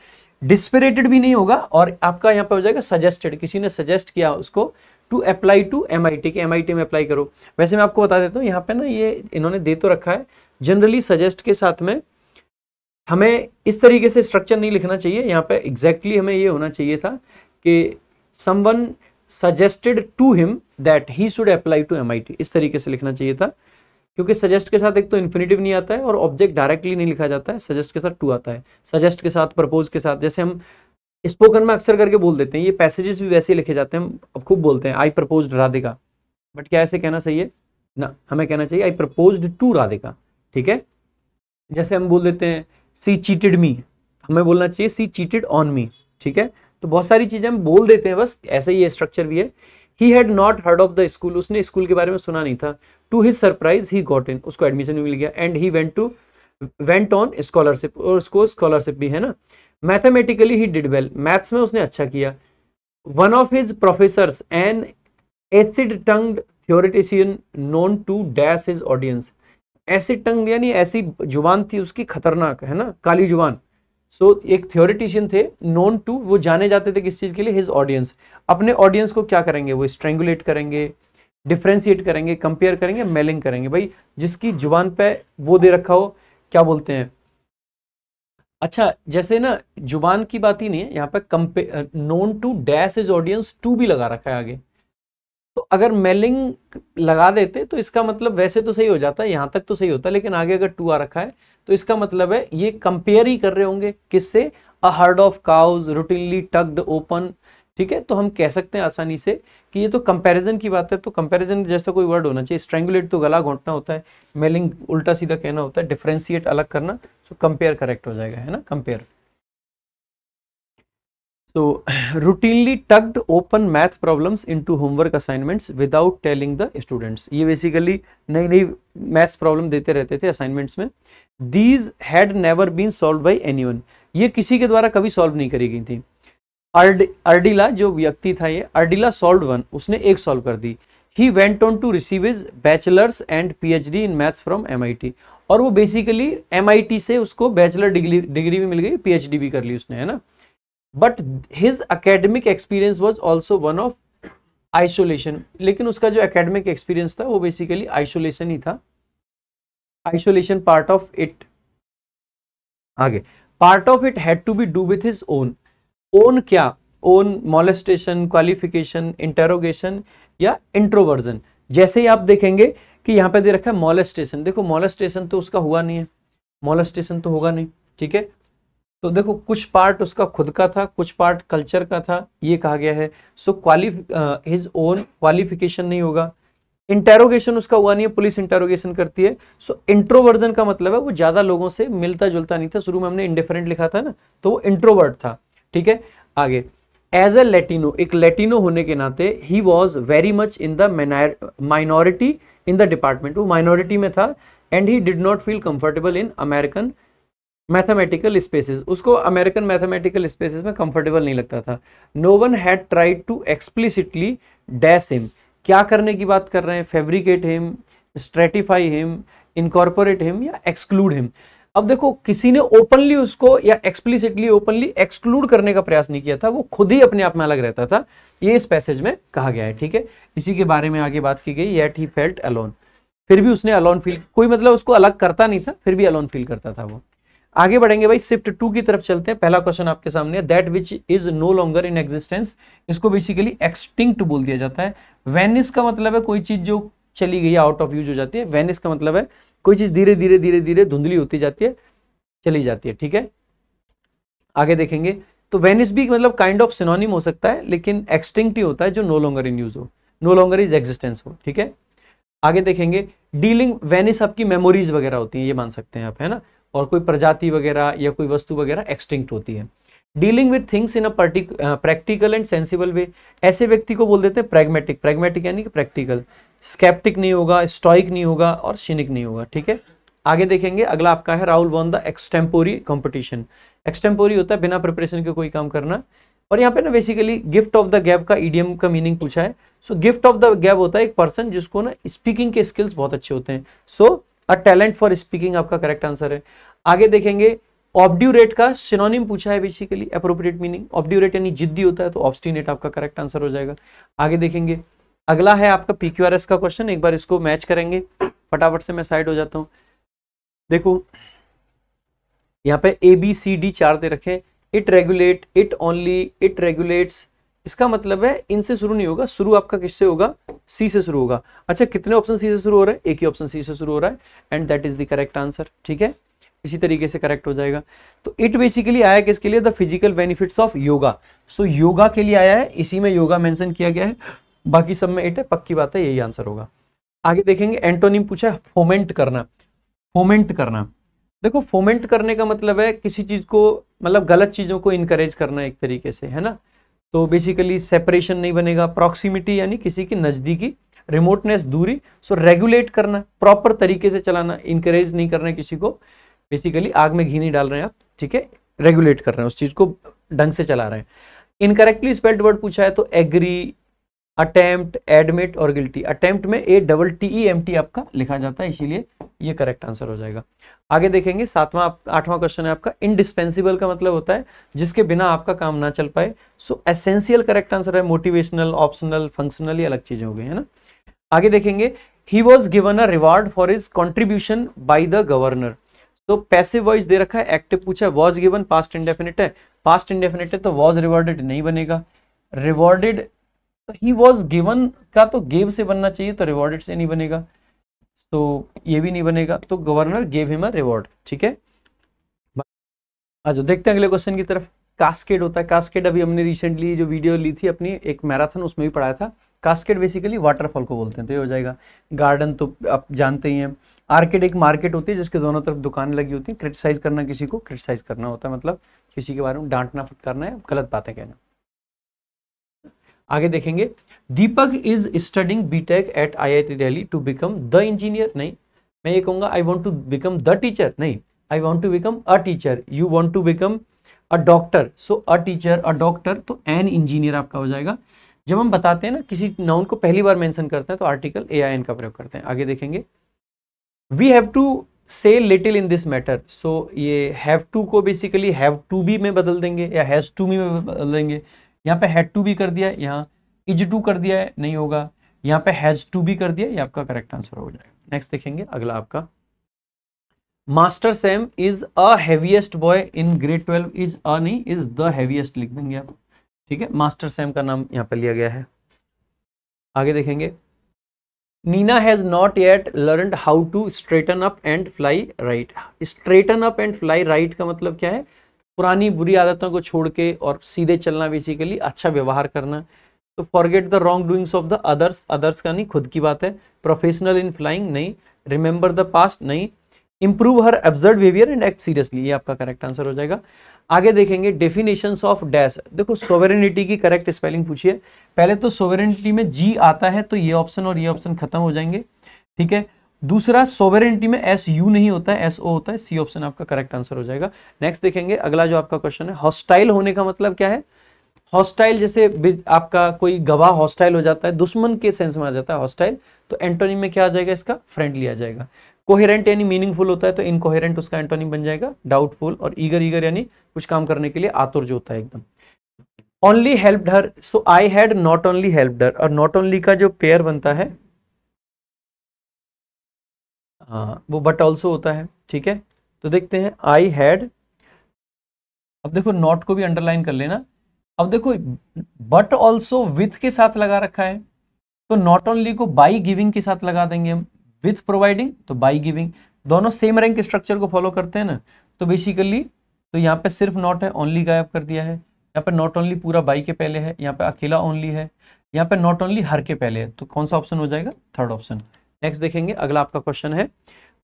A: डिस्पिरेटेड भी नहीं होगा और आपका यहाँ पे हो जाएगा सजेस्टेड किसी ने सजेस्ट किया उसको to apply to M I T के एम आई टी में अप्लाई करो वैसे मैं आपको बता देता हूँ यहाँ पे ना ये इन्होंने दे तो रखा है जनरली सजेस्ट के साथ में हमें इस तरीके से स्ट्रक्चर नहीं लिखना चाहिए यहाँ पे एग्जैक्टली exactly हमें ये होना चाहिए था कि someone suggested to him that he should apply to M इस तरीके से लिखना चाहिए था क्योंकि सजेस्ट के साथ एक तो इन्फिनेटिव नहीं आता है और ऑब्जेक्ट डायरेक्टली नहीं लिखा जाता है सजेस्ट के साथ टू आता है सजेस्ट के साथ प्रपोज के साथ जैसे हम स्पोकन में अक्सर करके बोल देते हैं ये पैसेजेस भी वैसे ही लिखे जाते हैं हम खूब बोलते हैं आई प्रपोज राधिका बट क्या ऐसे कहना चाहिए ना हमें कहना चाहिए आई प्रपोज टू राधिका ठीक है जैसे हम बोल देते हैं सी चीटेड मी हमें बोलना चाहिए सी चीटेड ऑन मी ठीक है तो बहुत सारी चीज़ें हम बोल देते हैं बस ऐसे ही स्ट्रक्चर भी है he had not heard of the school उसने स्कूल के बारे में सुना नहीं था to his surprise he got in उसको एडमिशन भी मिल गया and he went to went on scholarship और उसको स्कॉलरशिप भी है ना mathematically he did well maths में उसने अच्छा किया one of his professor an acid tongue theoretician known to dash his audience acid tongue यानी ऐसी जुबान थी उसकी खतरनाक है ना काली जुबान सो so, एक थियोरिटिशियन थे नोन टू वो जाने जाते थे किस चीज़ के लिए हिज ऑडियंस अपने ऑडियंस को क्या करेंगे वो स्ट्रेंगुलेट करेंगे डिफ्रेंशिएट करेंगे कंपेयर करेंगे मेलिंग करेंगे भाई जिसकी जुबान पे वो दे रखा हो क्या बोलते हैं अच्छा जैसे ना जुबान की बात ही नहीं है यहाँ पे कंपे known to dash his audience to भी लगा रखा है आगे तो अगर मेलिंग लगा देते तो इसका मतलब वैसे तो सही हो जाता है यहाँ तक तो सही होता है लेकिन आगे अगर टू आ रखा है तो इसका मतलब है ये कंपेयर ही कर रहे होंगे किससे a herd of cows routinely tugged open ठीक है तो हम कह सकते हैं आसानी से कि ये तो कंपैरिजन की बात है तो कंपैरिजन जैसा कोई वर्ड होना चाहिए स्ट्रेंगुलेट तो गला घोटना होता है मेलिंग उल्टा सीधा कहना होता है डिफ्रेंसिएट अलग करना सो कंपेयर करेक्ट हो जाएगा है ना कंपेयर तो routinely tugged open math problems into homework assignments without telling the students ये बेसिकली नई नई मैथ्स प्रॉब्लम देते रहते थे असाइनमेंट्स में these had never been solve by any ये किसी के द्वारा कभी सॉल्व नहीं करी गई थी अर्डिला जो व्यक्ति था ये अर्डिला सॉल्व वन उसने एक सॉल्व कर दी he went on to receive his bachelors and P H D in maths from M I T और वो बेसिकली एम आई टी से उसको बैचलर डिग्री डिग्री भी मिल गई पी एच डी भी कर ली उसने है ना but his academic experience was also one of isolation लेकिन उसका जो अकेडमिक एक्सपीरियंस था वो बेसिकली आइसोलेशन ही था आइसोलेशन पार्ट ऑफ इट आगे part of it had to be do with his own own क्या ओन मोलेस्टेशन क्वालिफिकेशन इंटेरोगेशन या इंट्रोवर्जन जैसे ही आप देखेंगे कि यहां पे दे रखा है मोलेस्टेशन देखो मोलेस्टेशन तो उसका हुआ नहीं है मोलेस्टेशन तो होगा नहीं ठीक है तो देखो कुछ पार्ट उसका खुद का था कुछ पार्ट कल्चर का था ये कहा गया है so qualify his own qualification नहीं होगा इंटेरोगेशन उसका हुआ नहीं है पुलिस इंटेरोगेशन करती है सो इंट्रोवर्जन का मतलब है वो ज़्यादा लोगों से मिलता जुलता नहीं था शुरू में हमने इंडिफरेंट लिखा था ना तो वो इंट्रोवर्ट था ठीक है आगे एज ए लेटिनो एक लेटिनो होने के नाते he was very much in the minority in the department वो माइनॉरिटी में था and he did not feel comfortable in American mathematical spaces उसको अमेरिकन मैथमेटिकल स्पेसिस में कंफर्टेबल नहीं लगता था no one had tried to explicitly dash him क्या करने की बात कर रहे हैं fabricate him stratify him incorporate him या एक्सक्लूड हिम अब देखो किसी ने ओपनली उसको या एक्सप्लिसिटली ओपनली एक्सक्लूड करने का प्रयास नहीं किया था वो खुद ही अपने आप में अलग रहता था ये इस पैसेज में कहा गया है ठीक है इसी के बारे में आगे बात की गई येट ही फेल्ट अलोन फिर भी उसने अलोन फील कोई मतलब उसको अलग करता नहीं था फिर भी अलोन फील करता था वो आगे बढ़ेंगे भाई शिफ्ट टू की तरफ चलते हैं पहला क्वेश्चन आपके सामने that which is no longer in existence इसको बेसिकली एक्सटिंक्ट बोल दिया जाता है वेनिस का मतलब है कोई चीज जो चली गई आउट ऑफ यूज हो जाती है वेनिस का मतलब है कोई चीज धीरे धीरे धीरे धीरे धुंधली होती जाती है चली जाती है ठीक है आगे देखेंगे तो वेनिस भी मतलब काइंड ऑफ सिनोनिम हो सकता है लेकिन एक्सटिंक्ट ही होता है जो नो लॉन्गर इन यूज हो नो लॉन्गर इज एग्जिस्टेंस हो ठीक है आगे देखेंगे डीलिंग वेनिस आपकी मेमोरीज वगैरह होती है ये मान सकते हैं आप है ना और कोई प्रजाति वगैरह या कोई वस्तु वगैरह एक्सटिंक्ट होती है dealing with things in a practical and sensible way ऐसे व्यक्ति को बोल देते हैं प्रैग्मेटिक प्रैग्मेटिक यानी कि प्रैक्टिकल स्केप्टिक नहीं होगा स्टॉइक नहीं होगा और शिनिक नहीं होगा ठीक है आगे देखेंगे अगला आपका है Rahul won the extempore competition extempore होता है बिना प्रिपरेशन के कोई काम करना और यहाँ पे ना basically gift of the gab का ईडीएम का मीनिंग पूछा है so gift of the gab होता है एक पर्सन जिसको ना स्पीकिंग के स्किल्स बहुत अच्छे होते हैं so a talent for speaking आपका करेक्ट आंसर है आगे देखेंगे ऑब्ड्यूरेट का सिनोनिम पूछा है बेसिकली अप्रोप्रिएट मीनिंग ऑब्ड्यूरेट यानी जिद्दी होता है तो ऑब्स्टिनेट आपका करेक्ट आंसर हो जाएगा आगे देखेंगे अगला है आपका पीक्यूआरएस का क्वेश्चन एक बार इसको मैच करेंगे फटाफट से मैं साइड हो जाता हूँ देखो यहाँ पे ए बी सी डी चार दे रखे it regulate it only it regulates इसका मतलब है इनसे शुरू नहीं होगा शुरू आपका किससे होगा सी से शुरू होगा अच्छा कितने ऑप्शन सी से शुरू हो रहा है एक ही ऑप्शन सी से शुरू हो रहा है and that is the correct answer ठीक है इसी तरीके से करेक्ट हो जाएगा तो इट बेसिकली आया किसके लिए the physical benefits of yoga so yoga के लिए आया है इसी में योगा मेंशन किया गया है बाकी सब में इट है पक्की बात है यही आंसर होगा आगे देखेंगे एंटोनिम पूछा है फोमेंट करना फोमेंट करना देखो फोमेंट करने का मतलब है किसी चीज़ को मतलब गलत चीज़ों को इनकरेज करना एक तरीके से है ना तो बेसिकली सेपरेशन नहीं बनेगा प्रॉक्सिमिटी यानी किसी की नज़दीकी रिमोटनेस दूरी सो रेगुलेट करना प्रॉपर तरीके से चलाना इनकरेज नहीं करना किसी को बेसिकली आग में घी नहीं डाल रहे हैं आप ठीक है रेगुलेट कर रहे हैं उस चीज़ को ढंग से चला रहे हैं इनकरेक्टली स्पेल्ड वर्ड पूछा है तो एग्री अटेम्प्ट एडमिट और गिल्टी अटेम्प्ट में A double T E M T आपका लिखा जाता है इसीलिए ये करेक्ट आंसर हो जाएगा आगे देखेंगे सातवां आठवां क्वेश्चन है आपका इंडिस्पेंसिबल का मतलब होता है जिसके बिना आपका काम ना चल पाए सो एसेंशियल करेक्ट आंसर है मोटिवेशनल ऑप्शनल फंक्शनल ये अलग चीजें हो गई है ना आगे देखेंगे he was given a reward for his contribution by the governor तो पैसे वॉइस दे रखा है एक्टिव पूछा है वॉज गिवन पास्ट इंडेफिनेट है पास्ट इंडेफिनेट है तो वॉज रिवॉर्डेड नहीं बनेगा रिवॉर्डेड ही वॉज गिवन का तो गेव से बनना चाहिए तो रिवॉर्डेड से नहीं बनेगा तो ये भी नहीं बनेगा तो गवर्नर गेव हिम रिवॉर्ड ठीक है अच्छा देखते हैं अगले क्वेश्चन की तरफ कास्केड होता है कास्केड अभी हमने रिसेंटली जो वीडियो ली थी अपनी एक मैराथन उसमें भी पढ़ाया था कास्केट बेसिकली वाटरफॉल को बोलते हैं तो ये हो जाएगा गार्डन तो आप जानते ही हैं आर्केड एक मार्केट होती है जिसके दोनों तरफ दुकानें लगी होती हैं क्रिटिसाइज करना किसी को क्रिटिसाइज करना होता है मतलब किसी के बारे में डांटना करना है गलत बातें कहना आगे देखेंगे Deepak is studying B Tech at IIT Delhi to become the engineer नहीं मैं ये कहूंगा I want to become the teacher नहीं I want to become a teacher you want to become a doctor so a teacher a doctor तो एन इंजीनियर आपका हो जाएगा जब हम बताते हैं ना किसी नाउन को पहली बार मेंशन करते हैं तो आर्टिकल ए आई एन का प्रयोग करते हैं आगे देखेंगे we have to say little in this matter so ये हैव टू को बेसिकली हैव टू बी में बदल देंगे या हैज़ टू बी में बदल देंगे यहाँ पे हैड टू बी कर दिया यहाँ इज टू कर दिया है नहीं होगा यहाँ पे हैज़ टू बी कर दिया ये आपका करेक्ट आंसर हो जाएगा नेक्स्ट देखेंगे अगला आपका master Sam is a heaviest boy in grade twelve is a नहीं इज द हैवीएस्ट लिख देंगे आप ठीक है मास्टर सैम का नाम यहाँ पर लिया गया है आगे देखेंगे Nina has not yet learn how to straighten up and fly right straighten up and fly right का मतलब क्या है पुरानी बुरी आदतों को छोड़ के और सीधे चलना बेसिकली अच्छा व्यवहार करना तो forget the wrong doings of the others others का नहीं खुद की बात है प्रोफेशनल इन फ्लाइंग नहीं रिमेंबर द पास्ट नहीं improve her absurd behaviour and act seriously ये आपका करेक्ट आंसर हो जाएगा आगे देखेंगे डेफिनेशन ऑफ डैश देखो सोवेरेनिटी की करेक्ट स्पेलिंग पूछिए पहले तो सोवेरेनिटी में जी आता है तो ये ऑप्शन और ये ऑप्शन खत्म हो जाएंगे ठीक है दूसरा सोवेरेनिटी में एस यू नहीं होता है एस ओ होता है सी ऑप्शन आपका करेक्ट आंसर हो जाएगा नेक्स्ट देखेंगे अगला जो आपका क्वेश्चन है हॉस्टाइल होने का मतलब क्या है हॉस्टाइल जैसे आपका कोई गवाह हॉस्टाइल हो जाता है दुश्मन के सेंस में आ जाता है हॉस्टाइल तो एंटोनी में क्या आ जाएगा इसका फ्रेंडली आ जाएगा कोहेरेंट यानी मीनिंगफुल होता है तो इनकोहेरेंट उसका एंटोनिम बन जाएगा डाउटफुल और ईगर ईगर यानी कुछ काम करने के लिए आतुर जो होता है एकदम only help her so I had not only help her और नॉट ओनली का जो पेयर बनता है आ, वो बट ऑल्सो होता है ठीक है तो देखते हैं आई हैड अब देखो नॉट को भी अंडरलाइन कर लेना अब देखो बट ऑल्सो विथ के साथ लगा रखा है तो नॉट ओनली को बाई गिविंग के साथ लगा देंगे हम विथ प्रोवाइडिंग तो बाई गिविंग दोनों सेम रैंक स्ट्रक्चर को फॉलो करते हैं ना तो बेसिकली तो यहाँ पे सिर्फ नॉट है ओनली गायब कर दिया है यहाँ पे नॉट ओनली पूरा बाई के पहले है यहाँ पे अकेला ओनली है यहाँ पे नॉट ओनली हर के पहले है तो कौन सा ऑप्शन हो जाएगा थर्ड ऑप्शन नेक्स्ट देखेंगे अगला आपका क्वेश्चन है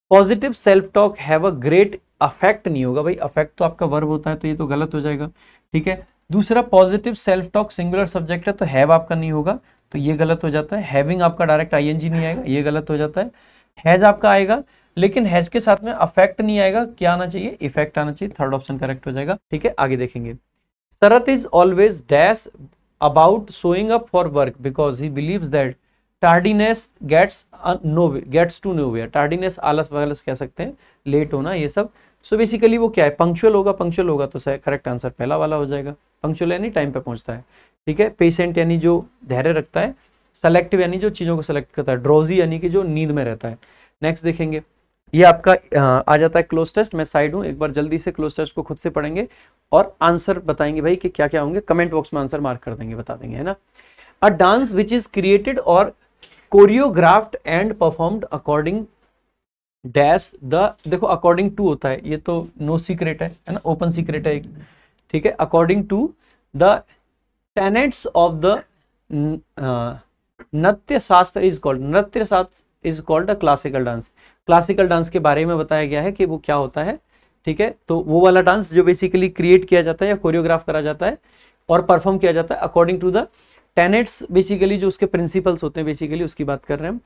A: positive self talk have a great affect नहीं होगा भाई अफेक्ट तो आपका वर्ब होता है तो ये तो गलत हो जाएगा ठीक है दूसरा positive self talk singular subject है तो हैव आपका नहीं होगा तो ये गलत हो जाता है हैविंग आपका डायरेक्ट आईएनजी नहीं आएगा ये गलत हो जाता है हैज आपका आएगा लेकिन हैज के साथ में अफेक्ट नहीं आएगा क्या आना चाहिए इफेक्ट आना चाहिए थर्ड ऑप्शन करेक्ट हो जाएगा ठीक है आगे देखेंगे Sharat is always dash about showing up for work because he believe that tardiness gets no gets to nowhere tardiness आलस वालस कह सकते हैं लेट होना ये सब सो so बेसिकली वो क्या है पंक्चुअल होगा पंक्चुअल होगा तो सर करेक्ट आंसर पहला वाला हो जाएगा पंक्चुअल यानी टाइम पे पहुंचता है ठीक है पेशेंट यानी जो धैर्य रखता है सेलेक्टिव यानी जो चीज़ों को सेलेक्ट करता है ड्रोजी यानी कि जो नींद में रहता है नेक्स्ट देखेंगे ये आपका आ जाता है क्लोज टेस्ट मैं साइड हूँ एक बार जल्दी से क्लोज टेस्ट को खुद से पढ़ेंगे और आंसर बताएंगे भाई कि क्या क्या होंगे कमेंट बॉक्स में आंसर मार्क कर देंगे बता देंगे है ना a dance which is created और choreographed and performed according dash the देखो अकॉर्डिंग टू होता है ये तो नो no सीक्रेट है है ना ओपन सीक्रेट है ठीक है according to the tenets of the Nritya Shastra is called Nritya Shastra is called a classical dance classical dance के बारे में बताया गया है कि वो क्या होता है ठीक है तो वो वाला डांस जो बेसिकली क्रिएट किया जाता है या कोरियोग्राफ करा जाता है और परफॉर्म किया जाता है according to the tenets basically जो उसके प्रिंसिपल्स होते हैं बेसिकली उसकी बात कर रहे हैं हम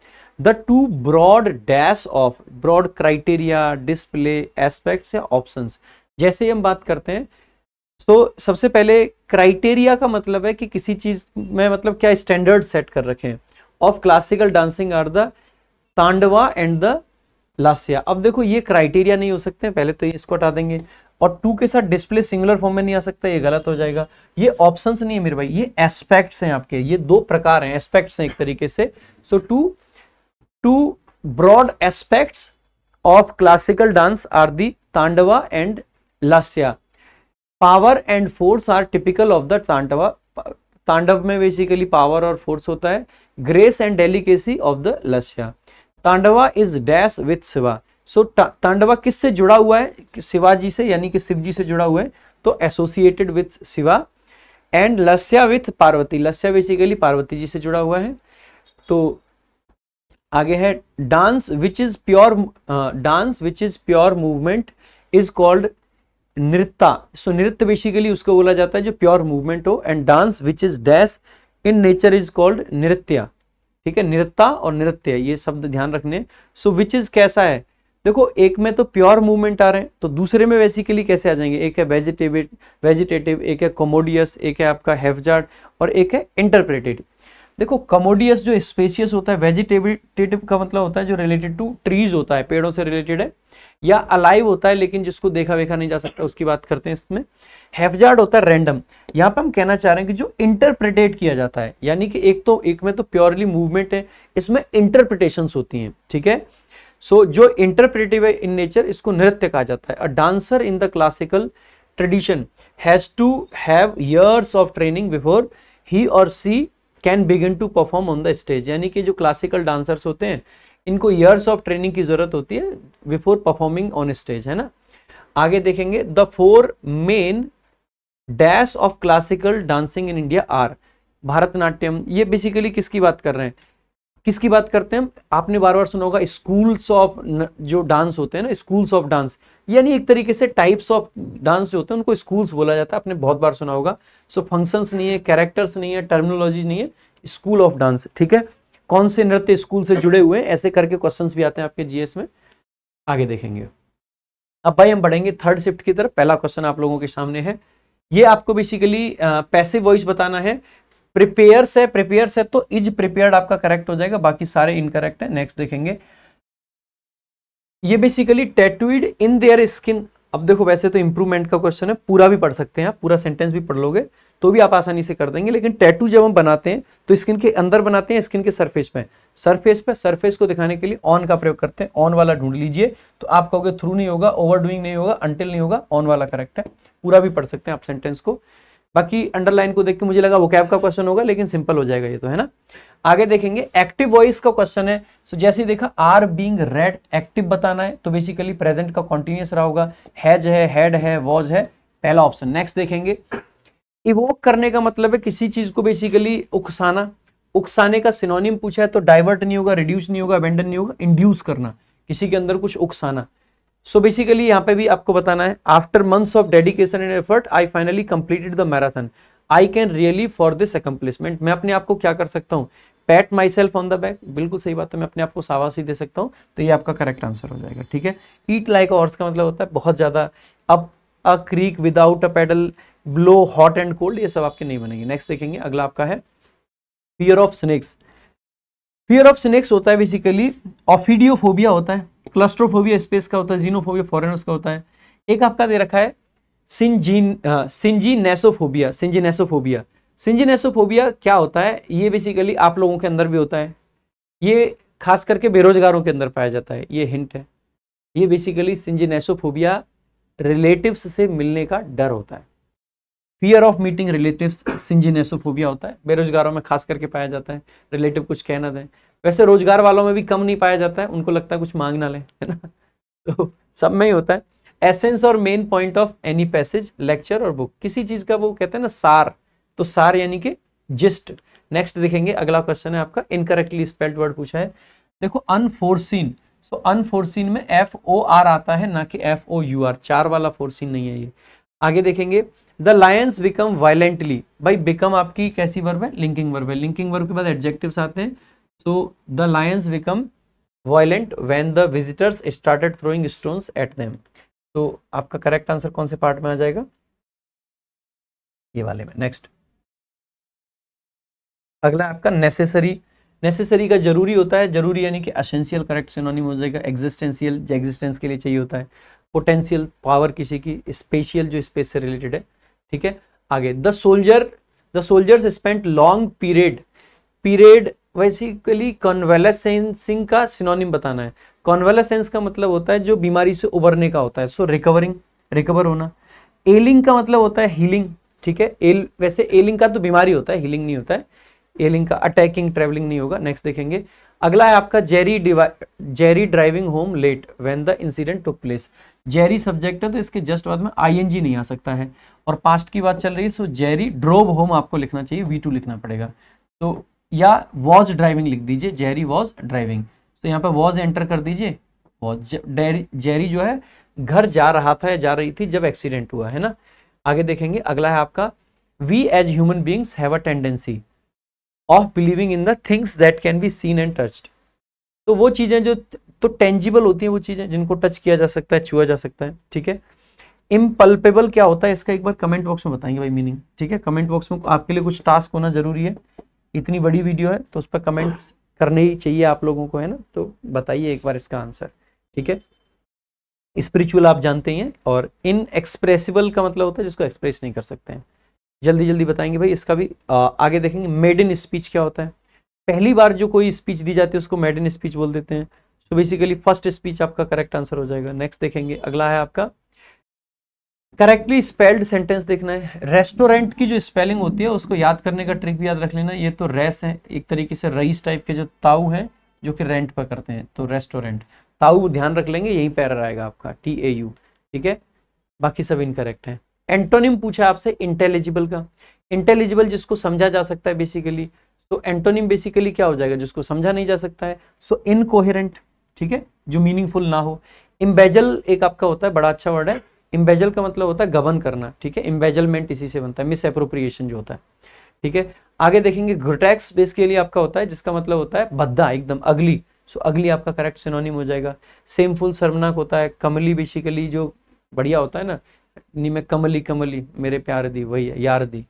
A: the two broad dash of broad criteria display aspects या ऑप्शंस जैसे ही हम बात करते हैं सो so, सबसे पहले क्राइटेरिया का मतलब है कि किसी चीज़ में मतलब क्या स्टैंडर्ड सेट कर रखे हैं of classical dancing are the tandava and the lasya अब देखो ये क्राइटेरिया नहीं हो सकते पहले तो इसको हटा देंगे और टू के साथ डिस्प्ले सिंगुलर फॉर्म में नहीं आ सकता ये गलत हो जाएगा ये ऑप्शंस नहीं है मेरे भाई ये एस्पेक्ट्स हैं आपके ये दो प्रकार हैं एस्पेक्ट्स हैं एक तरीके से so two two broad aspects of classical dance are the tandava and lasya power and force are typical of the tandava tandav में बेसिकली पावर और फोर्स होता है grace and delicacy of the lasya tandava is dash with Shiva so tandava किससे जुड़ा हुआ है शिवाजी से यानी कि जी से जुड़ा हुआ है तो associated with Shiva and lasya with Parvati lasya basically Parvati ji से जुड़ा हुआ है तो आगे है dance which is pure dance which is pure movement is called nritta so nritya basically उसको बोला जाता है जो प्योर मूवमेंट हो and dance which is dash in nature is called nritya ठीक है नृत्ता और नृत्य ये शब्द ध्यान रखने सो विच इज कैसा है देखो एक में तो प्योर मूवमेंट आ रहे हैं तो दूसरे में बेसिकली कैसे आ जाएंगे एक है वेजिटेबिट वेजिटेटिव एक है कमोडियस एक है आपका हेफजार्ड और एक है इंटरप्रेटेटिव देखो कमोडियस जो स्पेशियस होता है वेजिटेबिटेटिव का मतलब होता है जो रिलेटेड टू ट्रीज होता है पेड़ों से रिलेटेड है या अलाइव होता है लेकिन जिसको देखा वेखा नहीं जा सकता उसकी बात करते हैं इसमें हेफजार्ड होता है रैंडम यहाँ पे हम कहना चाह रहे हैं कि जो इंटरप्रिटेट किया जाता है यानी कि एक तो एक में तो प्योरली मूवमेंट है इसमें इंटरप्रिटेशन होती हैं ठीक है सो जो इंटरप्रिटिव इन नेचर इसको नृत्य कहा जाता है a dancer in the classical tradition has to have years of training before he or she can begin to perform on the stage यानी कि जो क्लासिकल डांसर्स होते हैं इनको ईयर्स ऑफ ट्रेनिंग की जरूरत होती है बिफोर परफॉर्मिंग ऑन स्टेज है ना आगे देखेंगे the four main dash of classical dancing in India are Bharatanatyam ये बेसिकली किसकी बात कर रहे हैं किसकी बात करते हैं आपने बार बार सुना होगा स्कूल्स ऑफ जो डांस होते हैं ना स्कूल्स ऑफ डांस यानी एक तरीके से टाइप्स ऑफ डांस जो होते हैं उनको स्कूल्स बोला जाता है आपने बहुत बार सुना होगा सो so, फंक्शंस नहीं है कैरेक्टर्स नहीं है टर्मिनोलॉजी नहीं है स्कूल ऑफ डांस ठीक है कौन से नृत्य स्कूल से जुड़े हुए हैं ऐसे करके क्वेश्चंस भी आते हैं आपके जीएस में आगे देखेंगे अब भाई हम बढ़ेंगे थर्ड शिफ्ट की तरफ पहला क्वेश्चन आप लोगों के सामने है ये आपको बेसिकली पैसिव वॉइस बताना है प्रिपेयर से प्रिपेयर से तो इज प्रिपेयर्ड आपका करेक्ट हो जाएगा बाकी सारे इनकरेक्ट है नेक्स्ट देखेंगे ये basically tattooed in their skin अब देखो वैसे तो इंप्रूवमेंट का क्वेश्चन है पूरा भी पढ़ सकते हैं आप पूरा सेंटेंस भी पढ़ लोगे तो भी आप आसानी से कर देंगे लेकिन टैटू जब हम बनाते हैं तो स्किन के अंदर बनाते हैं स्किन के सरफेस पे सरफेस पे सरफेस को दिखाने के लिए ऑन का प्रयोग करते हैं ऑन वाला ढूंढ लीजिए तो आप कहोगे थ्रू नहीं होगा ओवर डूइंग नहीं होगा अंटिल नहीं होगा ऑन वाला करेक्ट है पूरा भी पढ़ सकते हैं आप सेंटेंस को बाकी अंडरलाइन को देख के मुझे लगा वो कैब का क्वेश्चन होगा लेकिन सिंपल हो जाएगा ये तो है ना आगे देखेंगे एक्टिव वॉइस का क्वेश्चन है सो जैसे ही देखा आर बींग रेड एक्टिव बताना है तो बेसिकली प्रेजेंट का कॉन्टिन्यूस रहा होगा हैज है हेड है वॉज है पहला ऑप्शन नेक्स्ट देखेंगे इवोक करने का मतलब है किसी चीज को बेसिकली उकसाना उकसाने का सिनोनिम पूछा है तो डाइवर्ट नहीं होगा रिड्यूस नहीं होगा अबेंडन नहीं होगा इंड्यूस करना किसी के अंदर कुछ उकसाना सो बेसिकली यहाँ पे भी आपको बताना है after months of dedication and effort I finally completed the marathon I can really for this accomplishment मैं अपने आप को क्या कर सकता हूँ pat myself on the back बिल्कुल सही बात है मैं अपने आप को सावासी दे सकता हूँ तो ये आपका करेक्ट आंसर हो जाएगा ठीक है ईट लाइक ऑर्स का मतलब होता है बहुत ज़्यादा up a creek without a paddle blow hot and cold ये सब आपके नहीं बनेंगे नेक्स्ट देखेंगे अगला आपका है fear of snakes fear of snakes होता है बेसिकली ऑफिडियोफोबिया होता है क्लस्ट्रोफोबिया स्पेस का होता है जीनोफोबिया फॉरेनर्स का होता है एक आपका दे रखा है सिंजीन नेसोफोबिया सिंजी नेसोफोबिया क्या होता है ये बेसिकली आप लोगों के अंदर भी होता है ये खास करके बेरोजगारों के अंदर पाया जाता है ये हिंट है ये बेसिकली नेसोफोबिया रिलेटिव्स से मिलने का डर होता है fear of meeting relative syngenesophobia होता है बेरोजगारों में खास करके पाया जाता है रिलेटिव कुछ कहना दें वैसे रोजगार वालों में भी कम नहीं पाया जाता है उनको लगता है कुछ मांग ना लें है ना तो सब में ही होता है एसेंस और main point of any passage lecture और बुक किसी चीज का वो कहते हैं ना सार तो सार यानी कि जिस्ट नेक्स्ट देखेंगे अगला क्वेश्चन है आपका इनकरेक्टली स्पेल्ड वर्ड पूछा है देखो अनफोर्सिन सो अनफोर्सिन में एफ ओ आर आता है ना कि एफ ओ यू आर चार वाला फोर्सिन नहीं है ये आगे देखेंगे द लायंस बिकम वायलेंटली भाई बिकम आपकी कैसी वर्ब है लिंकिंग वर्ब है लिंकिंग वर्ब के बाद एडजेक्टिव आते हैं so the lions become violent when the visitors started throwing stones at them तो आपका करेक्ट आंसर कौन से पार्ट में आ जाएगा ये वाले में नेक्स्ट अगला आपका नेसेसरी नेसेसरी का जरूरी होता है जरूरी यानी कि असेंशियल करेक्ट सिनोनिम हो जाएगा एग्जिस्टेंशियल एग्जिस्टेंस के लिए चाहिए होता है पोटेंशियल पावर किसी की स्पेशियल जो स्पेस से रिलेटेड है ठीक है आगे the soldier the soldiers spent long period period basically convalescing का सिनोनिम बताना है कॉन्वेलेसेंस का मतलब होता है जो बीमारी से उबरने का होता है सो रिकवरिंग रिकवर होना एलिंग का मतलब होता है हीलिंग ठीक है एल वैसे एलिंग का तो बीमारी होता है हीलिंग नहीं होता है एलिंग का अटैकिंग ट्रेवलिंग नहीं होगा नेक्स्ट देखेंगे अगला है आपका Jerry Jerry driving home late when the incident took place Jerry subject है तो इसके जस्ट बाद में आईएनजी नहीं आ सकता है और पास्ट की बात चल रही है सो जेरी ड्रोव होम आपको लिखना चाहिए वी टू लिखना पड़ेगा तो या वॉज ड्राइविंग लिख दीजिए जेरी वॉज ड्राइविंग तो यहाँ पर वॉज एंटर कर दीजिए वॉज जेरी जो है घर जा रहा था या जा रही थी जब एक्सीडेंट हुआ है ना आगे देखेंगे अगला है आपका we as human beings have a tendency of believing in the things that can be seen and touched तो वो चीज़ें जो तो टेंजिबल होती है वो चीज़ें जिनको टच किया जा सकता है छुआ जा सकता है ठीक है इम्पल्पेबल क्या होता है इसका एक बार कमेंट बॉक्स में बताएंगे भाई मीनिंग ठीक है कमेंट बॉक्स में आपके लिए कुछ टास्क होना जरूरी है इतनी बड़ी वीडियो है तो उस पर कमेंट करने ही चाहिए आप लोगों को है ना तो बताइए एक बार इसका आंसर ठीक है स्पिरिचुअल आप जानते ही हैं और इनएक्सप्रेसिबल का मतलब होता है जिसको एक्सप्रेस नहीं कर सकते हैं जल्दी जल्दी बताएंगे भाई इसका भी आ, आगे देखेंगे मेड इन स्पीच क्या होता है पहली बार जो कोई स्पीच दी जाती है उसको मेड इन स्पीच बोल देते हैं सो बेसिकली फर्स्ट स्पीच आपका करेक्ट आंसर हो जाएगा नेक्स्ट देखेंगे अगला है आपका करेक्टली स्पेल्ड सेंटेंस देखना है रेस्टोरेंट की जो स्पेलिंग होती है उसको याद करने का ट्रिक भी याद रख लेना ये तो रेस है एक तरीके से रईस टाइप के जो ताऊ है जो कि रेंट पर करते हैं तो रेस्टोरेंट ताऊ ध्यान रख लेंगे यही पैरर आएगा आपका टी ए यू ठीक है बाकी सब इनकरेक्ट है एंटोनिम पूछा आपसे इंटेलिजिबल का इंटेलिजिबल जिसको समझा जा सकता है बेसिकली तो एंटोनिम बेसिकली क्या हो जाएगा जिसको समझा नहीं जा सकता है सो इनकोहरेंट ठीक है जो मीनिंगफुल ना हो इम्बेजल एक आपका होता है बड़ा अच्छा वर्ड है इम्बेजल का मतलब होता है गबन करना ठीक है इम्बेजलमेंट इसी से बनता है मिस एप्रोप्रिएशन जो होता है ठीक है आगे देखेंगे के बेसिकली आपका होता है जिसका मतलब होता है भद्दा एकदम अगली सो अगली आपका करेक्ट सिनोनिम हो जाएगा सेम फुल सर्वनाक होता है कमली बेसिकली जो बढ़िया होता है ना नी में कमली कमली मेरे प्यार दी वही है यार दी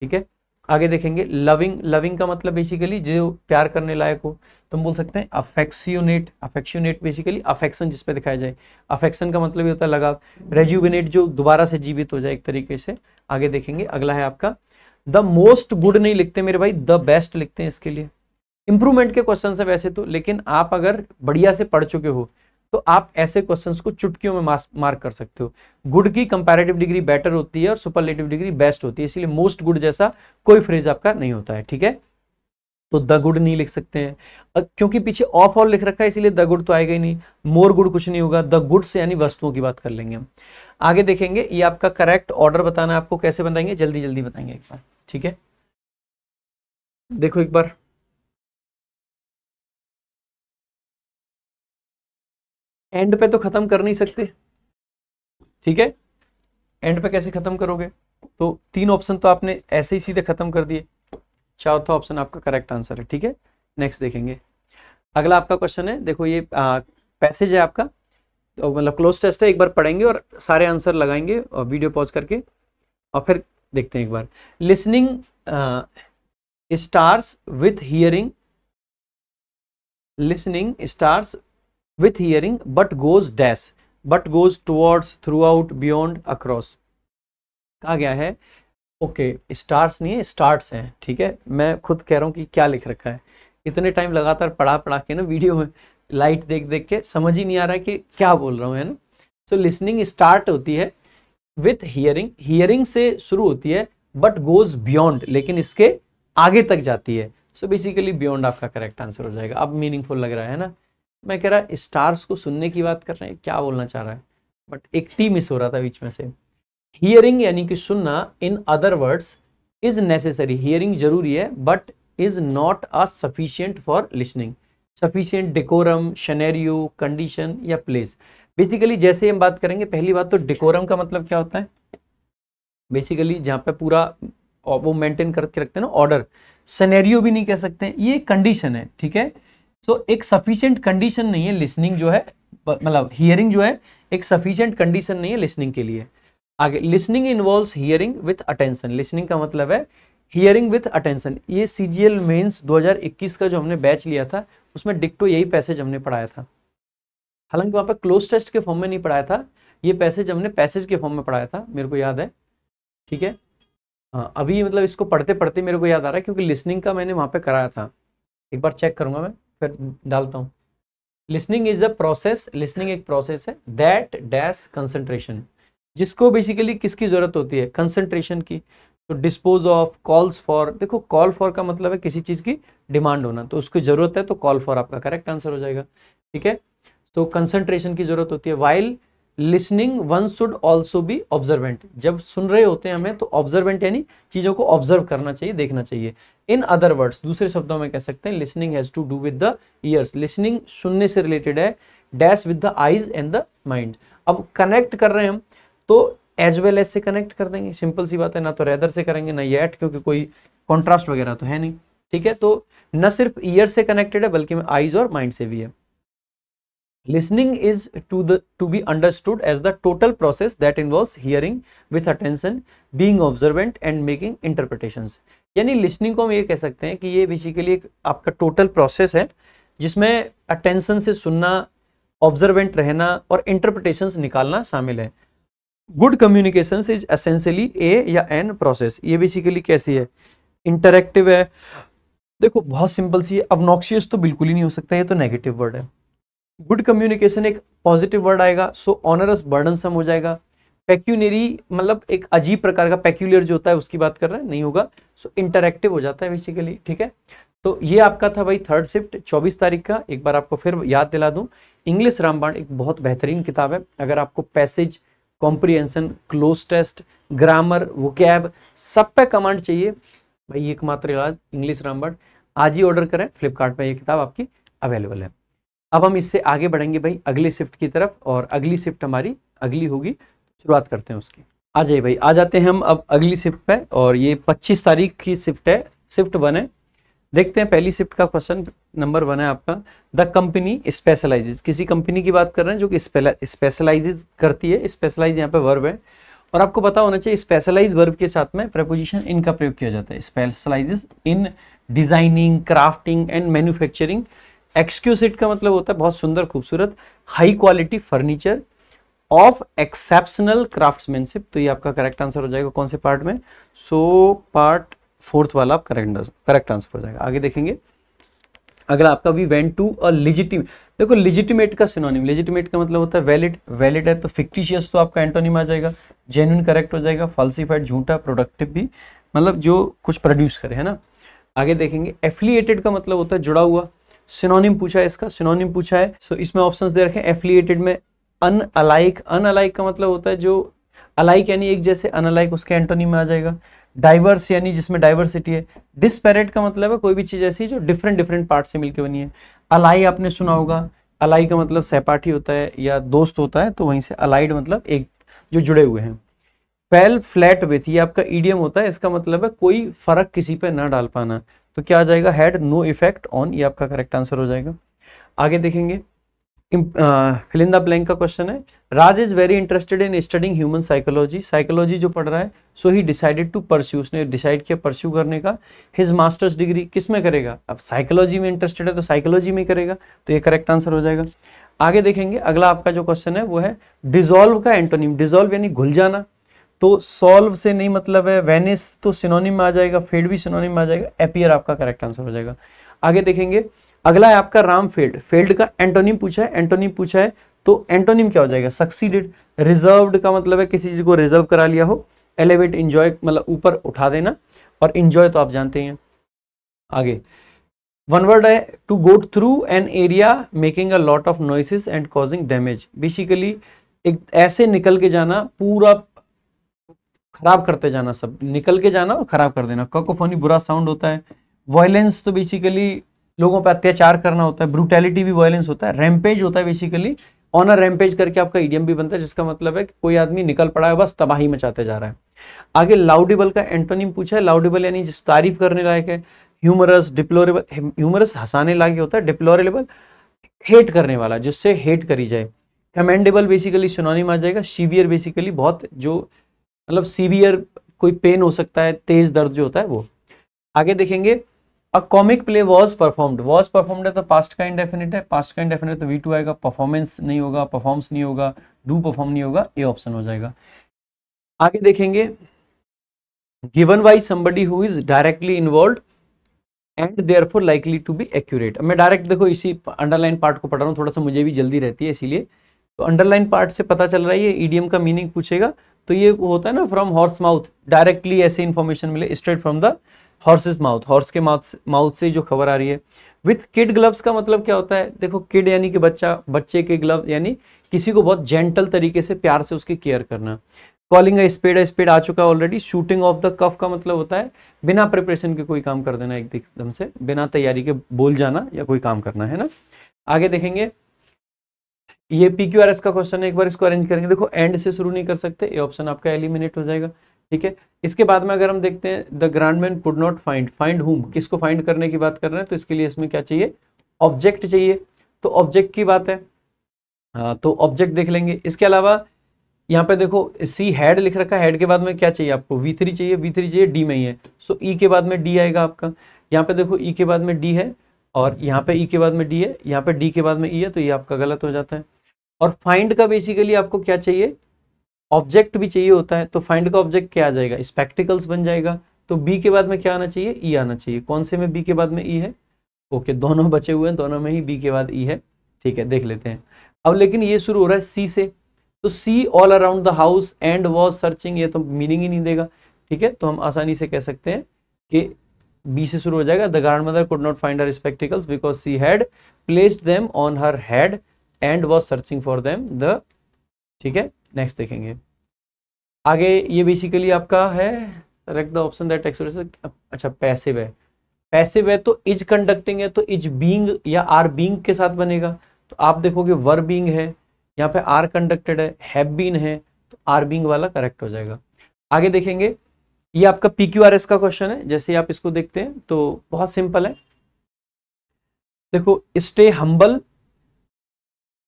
A: ठीक है आगे देखेंगे लविंग लविंग का मतलब बेसिकली जो प्यार करने लायक हो तो हम बोल सकते हैं अफेक्सियोनेट अफेक्सियोनेट बेसिकली अफेक्शन जिसपे दिखाया जाए अफेक्शन का मतलब ये होता है लगाव रेज्यूबिनेट जो दोबारा से जीवित हो जाए एक तरीके से आगे देखेंगे अगला है आपका द मोस्ट गुड नहीं लिखते मेरे भाई द बेस्ट लिखते हैं इसके लिए इंप्रूवमेंट के क्वेश्चन है वैसे तो लेकिन आप अगर बढ़िया से पढ़ चुके हो तो आप ऐसे क्वेश्चंस को चुटकियों में मार्क कर सकते हो गुड की कंपैरेटिव डिग्री बेटर होती है और सुपरलेटिव डिग्री बेस्ट होती है इसलिए मोस्ट गुड जैसा कोई फ्रेज आपका नहीं होता है ठीक है तो द गुड नहीं लिख सकते हैं क्योंकि पीछे ऑफ ऑल लिख रखा है इसलिए द गुड तो आएगा ही नहीं मोर गुड कुछ नहीं होगा द गुड से यानी वस्तुओं की बात कर लेंगे हम आगे देखेंगे ये आपका करेक्ट ऑर्डर बताना आपको कैसे बताएंगे जल्दी जल्दी बताएंगे एक बार ठीक है देखो एक बार एंड पे तो खत्म कर नहीं सकते ठीक है एंड पे कैसे खत्म करोगे तो तीन ऑप्शन तो आपने ऐसे ही सीधे खत्म कर दिए चौथा ऑप्शन आपका करेक्ट आंसर है ठीक है नेक्स्ट देखेंगे अगला आपका क्वेश्चन है देखो ये पैसेज है आपका तो मतलब क्लोज टेस्ट है एक बार पढ़ेंगे और सारे आंसर लगाएंगे और वीडियो पॉज करके और फिर देखते हैं एक बार listening starts with hearing listening starts with hearing but goes dash but goes towards throughout beyond across कहा गया है ओके okay, स्टार्स नहीं है स्टार्ट्स हैं ठीक है मैं खुद कह रहा हूँ कि क्या लिख रखा है इतने टाइम लगातार पढ़ा पढ़ा के ना वीडियो में लाइट देख देख के समझ ही नहीं आ रहा है कि क्या बोल रहा हूँ है ना सो लिसनिंग स्टार्ट होती है विथ हियरिंग हियरिंग से शुरू होती है बट गोज बियॉन्ड लेकिन इसके आगे तक जाती है सो बेसिकली बियॉन्ड आपका करेक्ट आंसर हो जाएगा अब मीनिंगफुल लग रहा है ना मैं कह रहा स्टार्स को सुनने की बात कर रहे हैं क्या बोलना चाह रहा है बट एक टी मिस हो रहा था बीच में से हियरिंग यानी कि सुनना in other words is necessary hearing जरूरी है but is not a sufficient for listening sufficient decorum scenario condition या प्लेस बेसिकली जैसे हम बात करेंगे पहली बात तो डिकोरम का मतलब क्या होता है बेसिकली जहाँ पे पूरा वो मेंटेन करके रखते हैं ना ऑर्डर सनेरियो भी नहीं कह सकते ये कंडीशन है ठीक है सो so, एक सफिशियंट कंडीशन नहीं है लिसनिंग जो है मतलब हियरिंग जो है एक सफिशियंट कंडीशन नहीं है लिसनिंग के लिए आगे listening involve hearing with attention listening का मतलब है हियरिंग विथ अटेंशन ये सी जी एल मेन्स दो हजार इक्कीस का जो हमने बैच लिया था उसमें डिक्टो यही पैसेज हमने पढ़ाया था हालांकि वहां पर क्लोज टेस्ट के फॉर्म में नहीं पढ़ाया था ये पैसेज हमने पैसेज के फॉर्म में पढ़ाया था मेरे को याद है ठीक है हाँ अभी मतलब इसको पढ़ते पढ़ते मेरे को याद आ रहा है क्योंकि लिसनिंग का मैंने वहां पर कराया था एक बार चेक करूंगा मैं फिर डालता हूँ listening is a process listening एक प्रोसेस है दैट डैश कंसनट्रेशन जिसको बेसिकली किसकी ज़रूरत होती है कंसनट्रेशन की तो डिस्पोज ऑफ कॉल्स फॉर देखो कॉल फॉर का मतलब है किसी चीज़ की डिमांड होना तो उसकी ज़रूरत है तो कॉल फॉर आपका करेक्ट आंसर हो जाएगा ठीक है तो कंसनट्रेशन की ज़रूरत होती है while listening one should also be observant जब सुन रहे होते हैं हमें तो ऑब्जर्वेंट यानी चीज़ों को ऑब्जर्व करना चाहिए देखना चाहिए इन अदर वर्ड्स दूसरे शब्दों में कह सकते हैं listening has to do with the ears listening सुनने से रिलेटेड है dash with the eyes and the mind अब कनेक्ट कर रहे हैं हम तो एज वेल एज से कनेक्ट कर देंगे सिंपल सी बात है ना तो रेदर से करेंगे ना येट क्योंकि कोई कॉन्ट्रास्ट वगैरह तो है नहीं ठीक है तो न सिर्फ ईयर से कनेक्टेड है बल्कि आइज और माइंड से भी है listening is to the to be understood as the total process that involves hearing with attention being observant and making interpretations यानी listening को हम ये कह सकते हैं कि ये बेसिकली एक आपका total process है जिसमें attention से सुनना observant रहना और interpretations निकालना शामिल है good communication is essentially a या एन प्रोसेस ये बेसिकली कैसी है इंटरेक्टिव है देखो बहुत सिंपल सी है अब तो बिल्कुल ही नहीं हो सकता ये तो नेगेटिव वर्ड है गुड कम्युनिकेशन एक पॉजिटिव वर्ड आएगा सो ऑनरस बर्डन सम हो जाएगा पैक्यूनरी मतलब एक अजीब प्रकार का पैक्यूलियर जो होता है उसकी बात कर रहे हैं नहीं होगा सो so, इंटरक्टिव हो जाता है बेसिकली ठीक है तो ये आपका था भाई थर्ड शिफ्ट 24 तारीख का एक बार आपको फिर याद दिला दूं इंग्लिश रामबाण एक बहुत बेहतरीन किताब है अगर आपको passage comprehension cloze test grammar vocab सब पे कमांड चाहिए भाई एकमात्र इलाज इंग्लिश रामबाण आज ही ऑर्डर करें फ्लिपकार्ट ये यह किताब आपकी अवेलेबल है अब हम इससे आगे बढ़ेंगे भाई अगले शिफ्ट की तरफ और अगली शिफ्ट हमारी अगली होगी शुरुआत करते हैं उसकी आ जाइए भाई आ जाते हैं हम अब अगली शिफ्ट पे और ये 25 तारीख की शिफ्ट है शिफ्ट वन है देखते हैं पहली शिफ्ट का क्वेश्चन नंबर वन है आपका द कंपनी स्पेशलाइजेज किसी कंपनी की बात कर रहे हैं जो कि स्पेशलाइजेज करती है स्पेशलाइज यहाँ पे वर्ब है और आपको पता होना चाहिए स्पेशलाइज वर्ब के साथ में प्रपोजिशन इनका प्रयोग किया जाता है specialises in designing crafting and manufacturing exquisite का मतलब होता है बहुत सुंदर खूबसूरत high quality furniture of exceptional craftsmanship तो ये आपका करेक्ट आंसर हो जाएगा कौन से पार्ट में सो पार्ट फोर्थ वाला आप करेक्ट करेक्ट आंसर हो जाएगा आगे देखेंगे अगला आपका वी वेंट टू अ लिजिटिव देखो लिजिटिमेट का सिनोनिम लिजिटिमेट का मतलब होता है वैलिड वैलिड है तो फिक्टिशियस तो आपका एंटोनिम आ जाएगा जेन्यून करेक्ट हो जाएगा फॉल्सिफाइड झूठा प्रोडक्टिव भी मतलब जो कुछ प्रोड्यूस करे है ना आगे देखेंगे एफिलिएटेड का मतलब होता है जुड़ा हुआ सिनोनिम पूछा है इसका सिनोनिम पूछा है सो so, इसमें ऑप्शंस दे रखे एफिलिएटेड में अन अलाइक अन अलाइक का मतलब होता है जो अलाइक यानी एक जैसे अन अलाइक उसके एंटोनी में आ जाएगा डाइवर्स यानी जिसमें डाइवर्सिटी है डिस्पेरेट का मतलब है कोई भी चीज़ ऐसी जो डिफरेंट डिफरेंट पार्ट से मिलकर बनी है अलाई आपने सुना होगा अलाई का मतलब सहपाठी होता है या दोस्त होता है तो वहीं से अलाइड मतलब एक जो जुड़े हुए हैं फेल फ्लैट विथ ये आपका ईडीएम होता है इसका मतलब है कोई फर्क किसी पे ना डाल पाना तो क्या आ जाएगा हैड नो इफेक्ट ऑन ये आपका करेक्ट आंसर हो जाएगा आगे देखेंगे फिलिंदा ब्लैंक का क्वेश्चन है Raj is very interested in studying human psychology psychology जो पढ़ रहा है so he decided to pursue उसने डिसाइड किया परस्यू करने का हिज मास्टर्स डिग्री किस में करेगा अब साइकोलॉजी में इंटरेस्टेड है तो साइकोलॉजी में करेगा तो ये करेक्ट आंसर हो जाएगा आगे देखेंगे अगला आपका जो क्वेश्चन है वो है डिजोल्व का एंटोनिम डिजोल्व यानी घुल जाना तो सॉल्व से नहीं मतलब है वेनिस तो सिनोनिम आ जाएगा फेड भी सिनोनिम आ जाएगा एपियर आपका करेक्ट आंसर हो जाएगा आगे देखेंगे अगला है आपका राम फेल्ड फेल्ड का एंटोनिम पूछा है एंटोनिम पूछा है तो एंटोनिम क्या हो जाएगा सक्सीडेड रिजर्व्ड का मतलब है किसी चीज को रिजर्व करा लिया हो एलिवेट इंजॉय मतलब ऊपर उठा देना और इंजॉय तो आप जानते हैं आगे वन वर्ड है to go through an area making a lot of noises and causing damage basically एक ऐसे निकल के जाना पूरा खराब करते जाना सब निकल के जाना और खराब कर देना ककोफोनी बुरा साउंड होता है वायलेंस तो बेसिकली लोगों पर अत्याचार करना होता है ब्रूटैलिटी भी वायलेंस होता है रैम्पेज होता है बेसिकली ऑनर रैम्पेज करके आपका ईडीएम भी बनता है जिसका मतलब है कि कोई आदमी निकल पड़ा है बस तबाही मचाते जा रहा है आगे लाउडेबल का एंटोनिम पूछा है लाउडेबल यानी जिस तारीफ करने लायक है ह्यूमरस डिप्लोरेबल ह्यूमरस हंसाने लायक होता है डिप्लोरेबल हेट करने वाला जिससे हेट करी जाए कमेंडेबल बेसिकली सुनोनिम आ जाएगा सीवियर बेसिकली बहुत जो मतलब सीवियर कोई पेन हो सकता है तेज दर्द जो होता है वो आगे देखेंगे a comic play was performed was performed है तो पास्ट का इंडेफिनेट है पास्ट का इंडेफिनेट तो वी टू आएगा परफॉर्मेंस नहीं होगा परफॉर्म्स नहीं होगा डू परफॉर्म नहीं होगा ए ऑप्शन हो जाएगा आगे देखेंगे given by somebody who is directly involve and therefore likely to be accurate मैं डायरेक्ट देखो इसी अंडरलाइन पार्ट को पढ़ रहा हूँ थोड़ा सा मुझे भी जल्दी रहती है इसीलिए तो अंडरलाइन पार्ट से पता चल रहा है ये ईडीएम का मीनिंग पूछेगा तो ये होता है ना फ्रॉम हॉर्स माउथ डायरेक्टली ऐसे इन्फॉर्मेशन मिले straight from the horse's mouth horse के माउथ माउथ से जो खबर आ रही है विथ किड ग्लव्स का मतलब क्या होता है देखो किड यानी कि बच्चा बच्चे के ग्लव यानी किसी को बहुत जेंटल तरीके से प्यार से उसकी केयर करना कॉलिंग अ स्पेड स्पेड आ चुका है already shooting off the cuff का मतलब होता है बिना प्रिपरेशन के कोई काम कर देना एकदम से बिना तैयारी के बोल जाना या कोई काम करना है ना आगे देखेंगे ये पी क्यू आर एस का क्वेश्चन है एक बार इसको अरेंज करेंगे देखो एंड से शुरू नहीं कर सकते ये ऑप्शन आपका एलिमिनेट हो जाएगा ठीक है इसके बाद में अगर हम देखते हैं the grand man could not find find whom किसको फाइंड करने की बात कर रहे हैं तो इसके लिए इसमें क्या चाहिए ऑब्जेक्ट चाहिए तो ऑब्जेक्ट की बात है आ, तो ऑब्जेक्ट देख लेंगे इसके अलावा यहाँ पे देखो सी हेड लिख रखा है हेड के बाद में क्या चाहिए आपको वी थ्री चाहिए वी थ्री चाहिए डी में ही है सो ई e के बाद में डी आएगा आपका यहाँ पे देखो ई e के बाद में डी है और यहाँ पे ई e के बाद में डी है यहाँ पे डी के बाद में ई e है तो ये आपका गलत हो जाता है और फाइंड का बेसिकली आपको क्या चाहिए ऑब्जेक्ट भी चाहिए होता है तो फाइंड का ऑब्जेक्ट क्या आ जाएगा स्पेक्टिकल्स बन जाएगा तो बी के बाद में क्या आना चाहिए ई e आना चाहिए कौन से में बी के बाद में ई है ओके दोनों बचे हुए हैं दोनों में ही बी के बाद ई है ठीक है देख लेते हैं अब लेकिन ये शुरू हो रहा है सी से तो C all around the house and was searching ये तो मीनिंग ही नहीं देगा ठीक है तो हम आसानी से कह सकते हैं कि बी से शुरू हो जाएगा the grandmother could not find her spectacles because she had placed them on her head and was searching for them the ठीक है नेक्स्ट देखेंगे आगे ये बेसिकली आपका है select the option that express अच्छा पैसिव है पैसिव है तो इज कंडक्टिंग है तो इज बींग या आर बींग के साथ बनेगा तो आप देखोगे वर बींग है यहाँ पे आर कंडक्टेड है हैव बीन है तो आर बींग वाला करेक्ट हो जाएगा आगे देखेंगे ये आपका पी क्यू आर एस का क्वेश्चन है जैसे आप इसको देखते हैं तो बहुत सिंपल है देखो स्टे हम्बल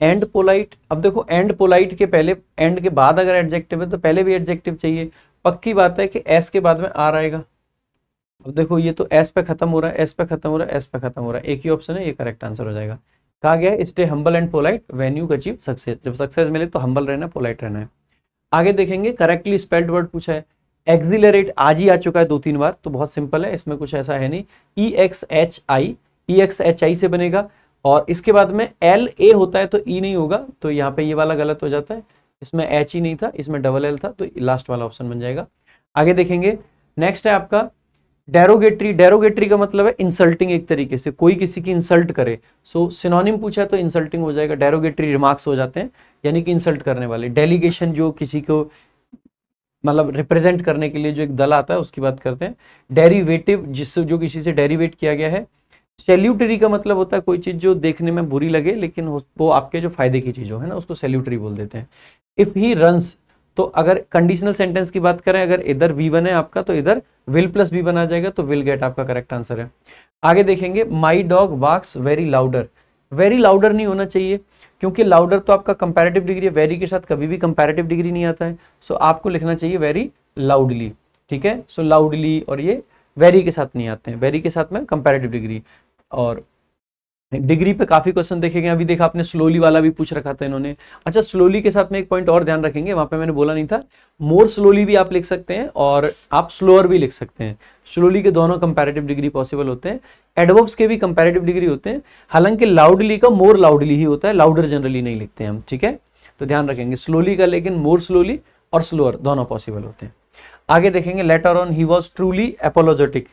A: एंड पोलाइट अब देखो एंड पोलाइट के पहले एंड के बाद अगर एडजेक्टिव है तो पहले भी एडजेक्टिव चाहिए पक्की बात है कि एस के बाद में आर आएगा अब देखो ये तो एस पे खत्म हो रहा है एस पे खत्म हो रहा है एस पे खत्म हो रहा है एक ही ऑप्शन है ये करेक्ट आंसर हो जाएगा कहा गया है stay humble and polite when you achieve success जब सक्सेस मिले तो हम्बल रहना पोलाइट रहना है आगे देखेंगे करेक्टली स्पेल्ड वर्ड पूछा है एक्सिलरेट आज ही आ चुका है दो तीन बार तो बहुत सिंपल है इसमें कुछ ऐसा है नहीं E X H I E X H I से बनेगा और इसके बाद में एल ए होता है तो ई e नहीं होगा तो यहाँ पे ये वाला गलत हो जाता है इसमें एच ई नहीं था इसमें डबल एल था तो लास्ट वाला ऑप्शन बन जाएगा आगे देखेंगे नेक्स्ट है आपका डेरोगेटरी डेरोगेटरी का मतलब है इंसल्टिंग एक तरीके से कोई किसी की इंसल्ट करे सो so, सिनोनिम पूछा है तो इंसल्टिंग हो जाएगा डेरोगेटरी रिमार्क्स हो जाते हैं यानी कि इंसल्ट करने वाले डेलीगेशन जो किसी को मतलब रिप्रेजेंट करने के लिए जो एक दल आता है उसकी बात करते हैं डेरिवेटिव जिससे जो किसी से डेरिवेट किया गया है सेल्यूटरी का मतलब होता है कोई चीज़ जो देखने में बुरी लगे लेकिन वो आपके जो फायदे की चीज़ हो है ना उसको सेल्यूटरी बोल देते हैं इफ़ ही रन्स तो अगर कंडीशनल सेंटेंस की बात करें अगर इधर वी वन है आपका तो इधर विल प्लस वी बना जाएगा तो विल गेट आपका करेक्ट आंसर है आगे देखेंगे my dog walks very louder very louder नहीं होना चाहिए क्योंकि लाउडर तो आपका कंपेरेटिव डिग्री है वेरी के साथ कभी भी कंपेरेटिव डिग्री नहीं आता है सो so, आपको लिखना चाहिए वेरी लाउडली ठीक है सो so, लाउडली और ये वेरी के साथ नहीं आते हैं वेरी के साथ में कंपेरेटिव डिग्री और डिग्री पे काफी क्वेश्चन देखे गए अभी देखा आपने स्लोली वाला भी पूछ रखा था इन्होंने अच्छा स्लोली के साथ में एक पॉइंट और ध्यान रखेंगे वहां पे मैंने बोला नहीं था मोर स्लोली भी आप लिख सकते हैं और आप स्लोअर भी लिख सकते हैं स्लोली के दोनों कंपेरेटिव डिग्री पॉसिबल होते हैं एडवर्ब्स के भी कंपेरेटिव डिग्री होते हैं हालांकि लाउडली का मोर लाउडली ही होता है लाउडर जनरली नहीं लिखते हैं हम ठीक है तो ध्यान रखेंगे स्लोली का लेकिन मोर स्लोली और स्लोअर दोनों पॉसिबल होते हैं आगे देखेंगे later on he was truly apologetic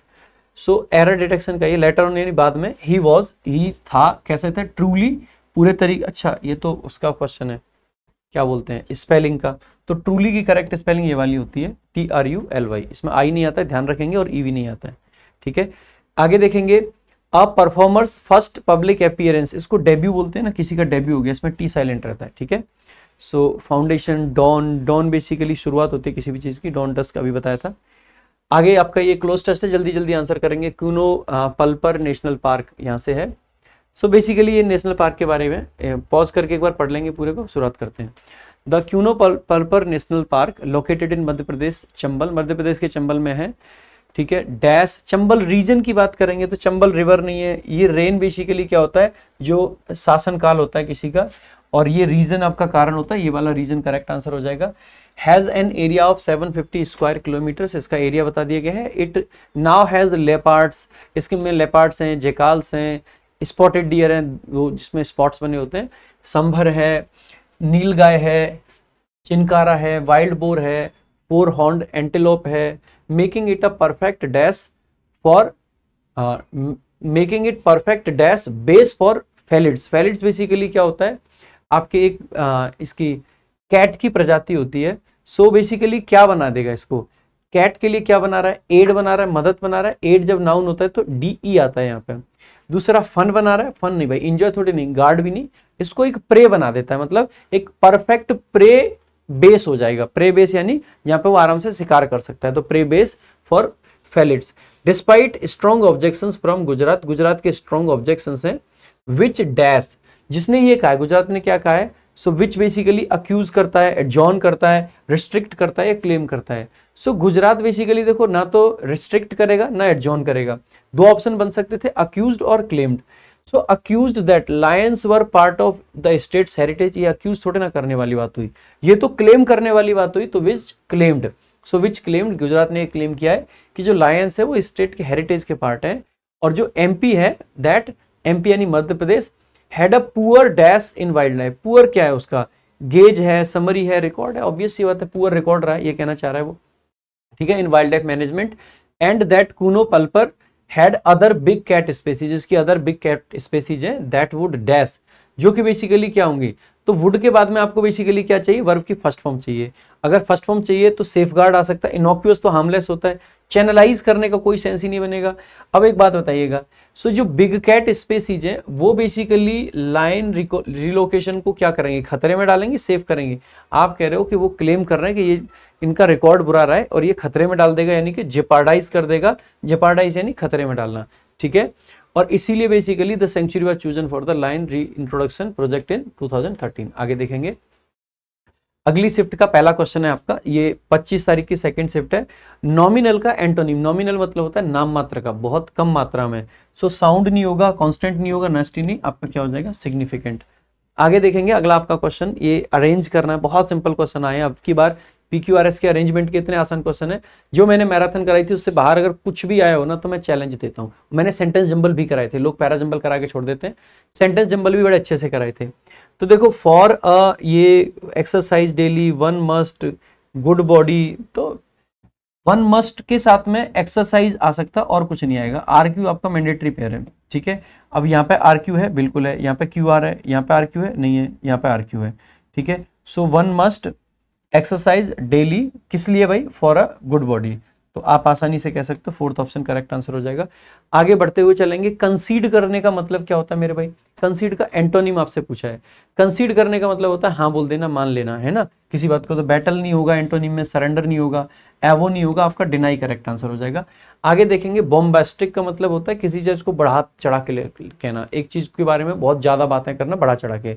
A: so error detection का ये लेटर ऑन यानी बाद में ही वॉज ही था कैसे थे ट्रूली पूरे तरीके अच्छा ये तो उसका क्वेश्चन है क्या बोलते हैं स्पेलिंग का तो ट्रूली की करेक्ट स्पेलिंग ये वाली होती है T R U L Y इसमें आई नहीं आता है ध्यान रखेंगे और ई e भी नहीं आता है ठीक है आगे देखेंगे a performers first public appearance इसको डेब्यू बोलते हैं ना किसी का डेब्यू हो गया इसमें टी साइलेंट रहता है ठीक है so foundation dawn dawn basically शुरुआत होती है किसी भी चीज़ की डॉन डस्क का भी बताया था आगे आपका ये क्लोज टेस्ट है जल्दी जल्दी आंसर करेंगे क्यूनो पलपर नेशनल पार्क यहाँ से है सो so बेसिकली ये नेशनल पार्क के बारे में पॉज करके एक बार पढ़ लेंगे पूरे को शुरुआत करते हैं the Kuno Palpur national park located in Madhya Pradesh Chambal Madhya Pradesh के चंबल में है ठीक है डैश चंबल रीजन की बात करेंगे तो चंबल रिवर नहीं है ये रेन बेसिकली क्या होता है जो शासनकाल होता है किसी का और ये रीजन आपका कारण होता है ये वाला रीजन करेक्ट आंसर हो जाएगा has an area of 750 square kilometre इसका एरिया बता दिया गया है इट नाव हैज़ लेपार्ड्स इसके में लेपार्ड्स हैं जेकाल्स हैं स्पॉटेड डियर हैं वो जिसमें स्पॉट्स बने होते हैं संभर है नील गाय है चिनकारा है वाइल्ड बोर है फोर हॉर्न एंटेलोप है making it a perfect dash for making it perfect dash base for felids felids basically क्या होता है आपके एक uh, इसकी कैट की प्रजाति होती है सो so बेसिकली क्या बना देगा इसको कैट के लिए क्या बना रहा है एड बना रहा है मदद बना रहा है एड जब नाउन होता है तो डी ई e आता है यहाँ पे दूसरा फन बना रहा है फन नहीं भाई इंजॉय थोड़ी नहीं गार्ड भी नहीं इसको एक प्रे बना देता है मतलब एक परफेक्ट प्रे बेस हो जाएगा प्रे बेस यानी यहाँ पे वो आराम से शिकार कर सकता है तो prey base for felids despite strong objection from Gujarat Gujarat के स्ट्रॉन्ग ऑब्जेक्शन है विच डैश जिसने ये कहा गुजरात ने क्या कहा है सो विच बेसिकली अक्यूज करता है एडजॉन करता है रिस्ट्रिक्ट करता है या क्लेम करता है सो so, गुजरात बेसिकली देखो ना तो रिस्ट्रिक्ट करेगा ना एडजॉन करेगा दो ऑप्शन बन सकते थे अक्यूज और claimed so accused that lions were part of the state's heritage ये अक्यूज थोड़े ना करने वाली बात हुई ये तो क्लेम करने वाली बात हुई तो which claimed so which claimed Gujarat ने क्लेम किया है कि जो लायंस है वो स्टेट के हेरिटेज के पार्ट है और जो एमपी है दैट एमपी यानी Madhya Pradesh had a poor dash in wild life poor क्या है उसका गेज है समरी है रिकॉर्ड है ऑब्वियस ये बात है पुअर रिकॉर्ड रहा है ये कहना चाह रहा है वो ठीक है in wild life management and that Kuno Palpur had other big cat species इसकी अदर बिग कैट स्पेसीज है दैट वुड डैश जो कि बेसिकली क्या होंगी तो वुड के बाद में आपको बेसिकली क्या चाहिए वर्ब की फर्स्ट फॉर्म चाहिए अगर फर्स्ट फॉर्म चाहिए तो सेफ गार्ड आ सकता है इनोक्यूस तो हार्मलेस होता है चैनलाइज करने का कोई सेंस ही नहीं बनेगा अब एक बात बताइएगा सो so, जो बिग कैट स्पेसीज है वो बेसिकली लाइन रिलोकेशन को क्या करेंगे खतरे में डालेंगे सेव करेंगे आप कह रहे हो कि वो क्लेम कर रहे हैं कि ये इनका रिकॉर्ड बुरा रहा है और ये खतरे में डाल देगा यानी कि जेपार्डाइज कर देगा जेपार्डाइज यानी खतरे में डालना ठीक है और इसीलिए basically the sanctuary was chosen for the lion reintroduction project in two आगे देखेंगे अगली शिफ्ट का पहला क्वेश्चन है आपका ये 25 तारीख की सेकंड शिफ्ट है नॉमिनल का एंटोनिम नॉमिनल मतलब होता है नाम मात्र का बहुत कम मात्रा में सो so, साउंड नहीं होगा कांस्टेंट नहीं होगा नस्टी नहीं आपका क्या हो जाएगा सिग्निफिकेंट आगे देखेंगे अगला आपका क्वेश्चन ये अरेंज करना है बहुत सिंपल क्वेश्चन आए अब की बार पीक्यूआरएस के अरेंजमेंट के इतने आसान क्वेश्चन है जो मैंने मैराथन कराई थी उससे बाहर अगर कुछ भी आया हो ना तो मैं चैलेंज देता हूँ मैंने सेंटेंस जंबल भी कराए थे लोग पैरा जंबल करा के छोड़ देते हैं सेंटेंस जंबल भी बड़े अच्छे से कराए थे तो देखो फॉर अ ये exercise daily one must good body तो वन मस्ट के साथ में एक्सरसाइज आ सकता और कुछ नहीं आएगा आर क्यू आपका मैंडेटरी पेयर है ठीक है अब यहाँ पे आर क्यू है बिल्कुल है यहाँ पे क्यू आर है यहाँ पे आर क्यू है नहीं है यहाँ पे आर क्यू है ठीक है so one must exercise daily किस लिए भाई फॉर अ गुड बॉडी तो आप आसानी से कह सकते हो फोर्थ ऑप्शन करेक्ट आंसर हो जाएगा आगे बढ़ते हुए चलेंगे कंसीड करने का मतलब क्या होता है मेरे भाई कंसीड का एंटोनिम आपसे पूछा है कंसीड करने का मतलब होता है हाँ बोल देना मान लेना है ना किसी बात को तो बैटल नहीं होगा एंटोनिम में सरेंडर नहीं होगा एवो नहीं होगा आपका डिनाई करेक्ट आंसर हो जाएगा आगे देखेंगे बॉम्बेस्टिक का मतलब होता है किसी चीज़ को बढ़ा चढ़ा के कहना एक चीज़ के बारे में बहुत ज़्यादा बातें करना बढ़ा चढ़ा के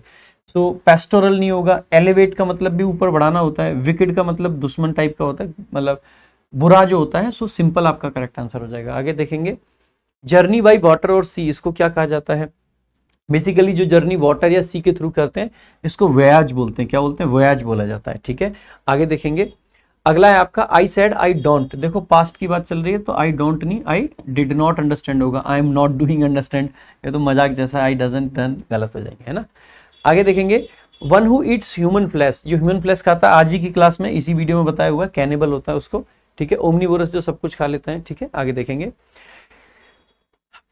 A: सो so, पेस्टोरल नहीं होगा एलिवेट का मतलब भी ऊपर बढ़ाना होता है विकेट का मतलब दुश्मन टाइप का होता है मतलब बुरा जो होता है सो सिंपल आपका करेक्ट आंसर हो जाएगा आगे देखेंगे जर्नी बाई वाटर और सी इसको क्या कहा जाता है बेसिकली जो जर्नी वाटर या सी के थ्रू करते हैं इसको व्याज बोलते हैं क्या बोलते हैं व्याज बोला जाता है ठीक है आगे देखेंगे अगला है आपका आई सैड आई डोंट देखो पास्ट की बात चल रही है तो आई डोंट नहीं आई डिड नॉट अंडरस्टैंड होगा I am not doing understand ये तो मजाक जैसा आई डजेंट डन गलत हो जाएंगे है ना आगे देखेंगे one who eats human flesh जो ह्यूमन फ्लैश खाता है आज ही की क्लास में इसी वीडियो में बताया हुआ कैनेबल होता है उसको ठीक है ओमनीवोरस जो सब कुछ खा लेते हैं ठीक है आगे देखेंगे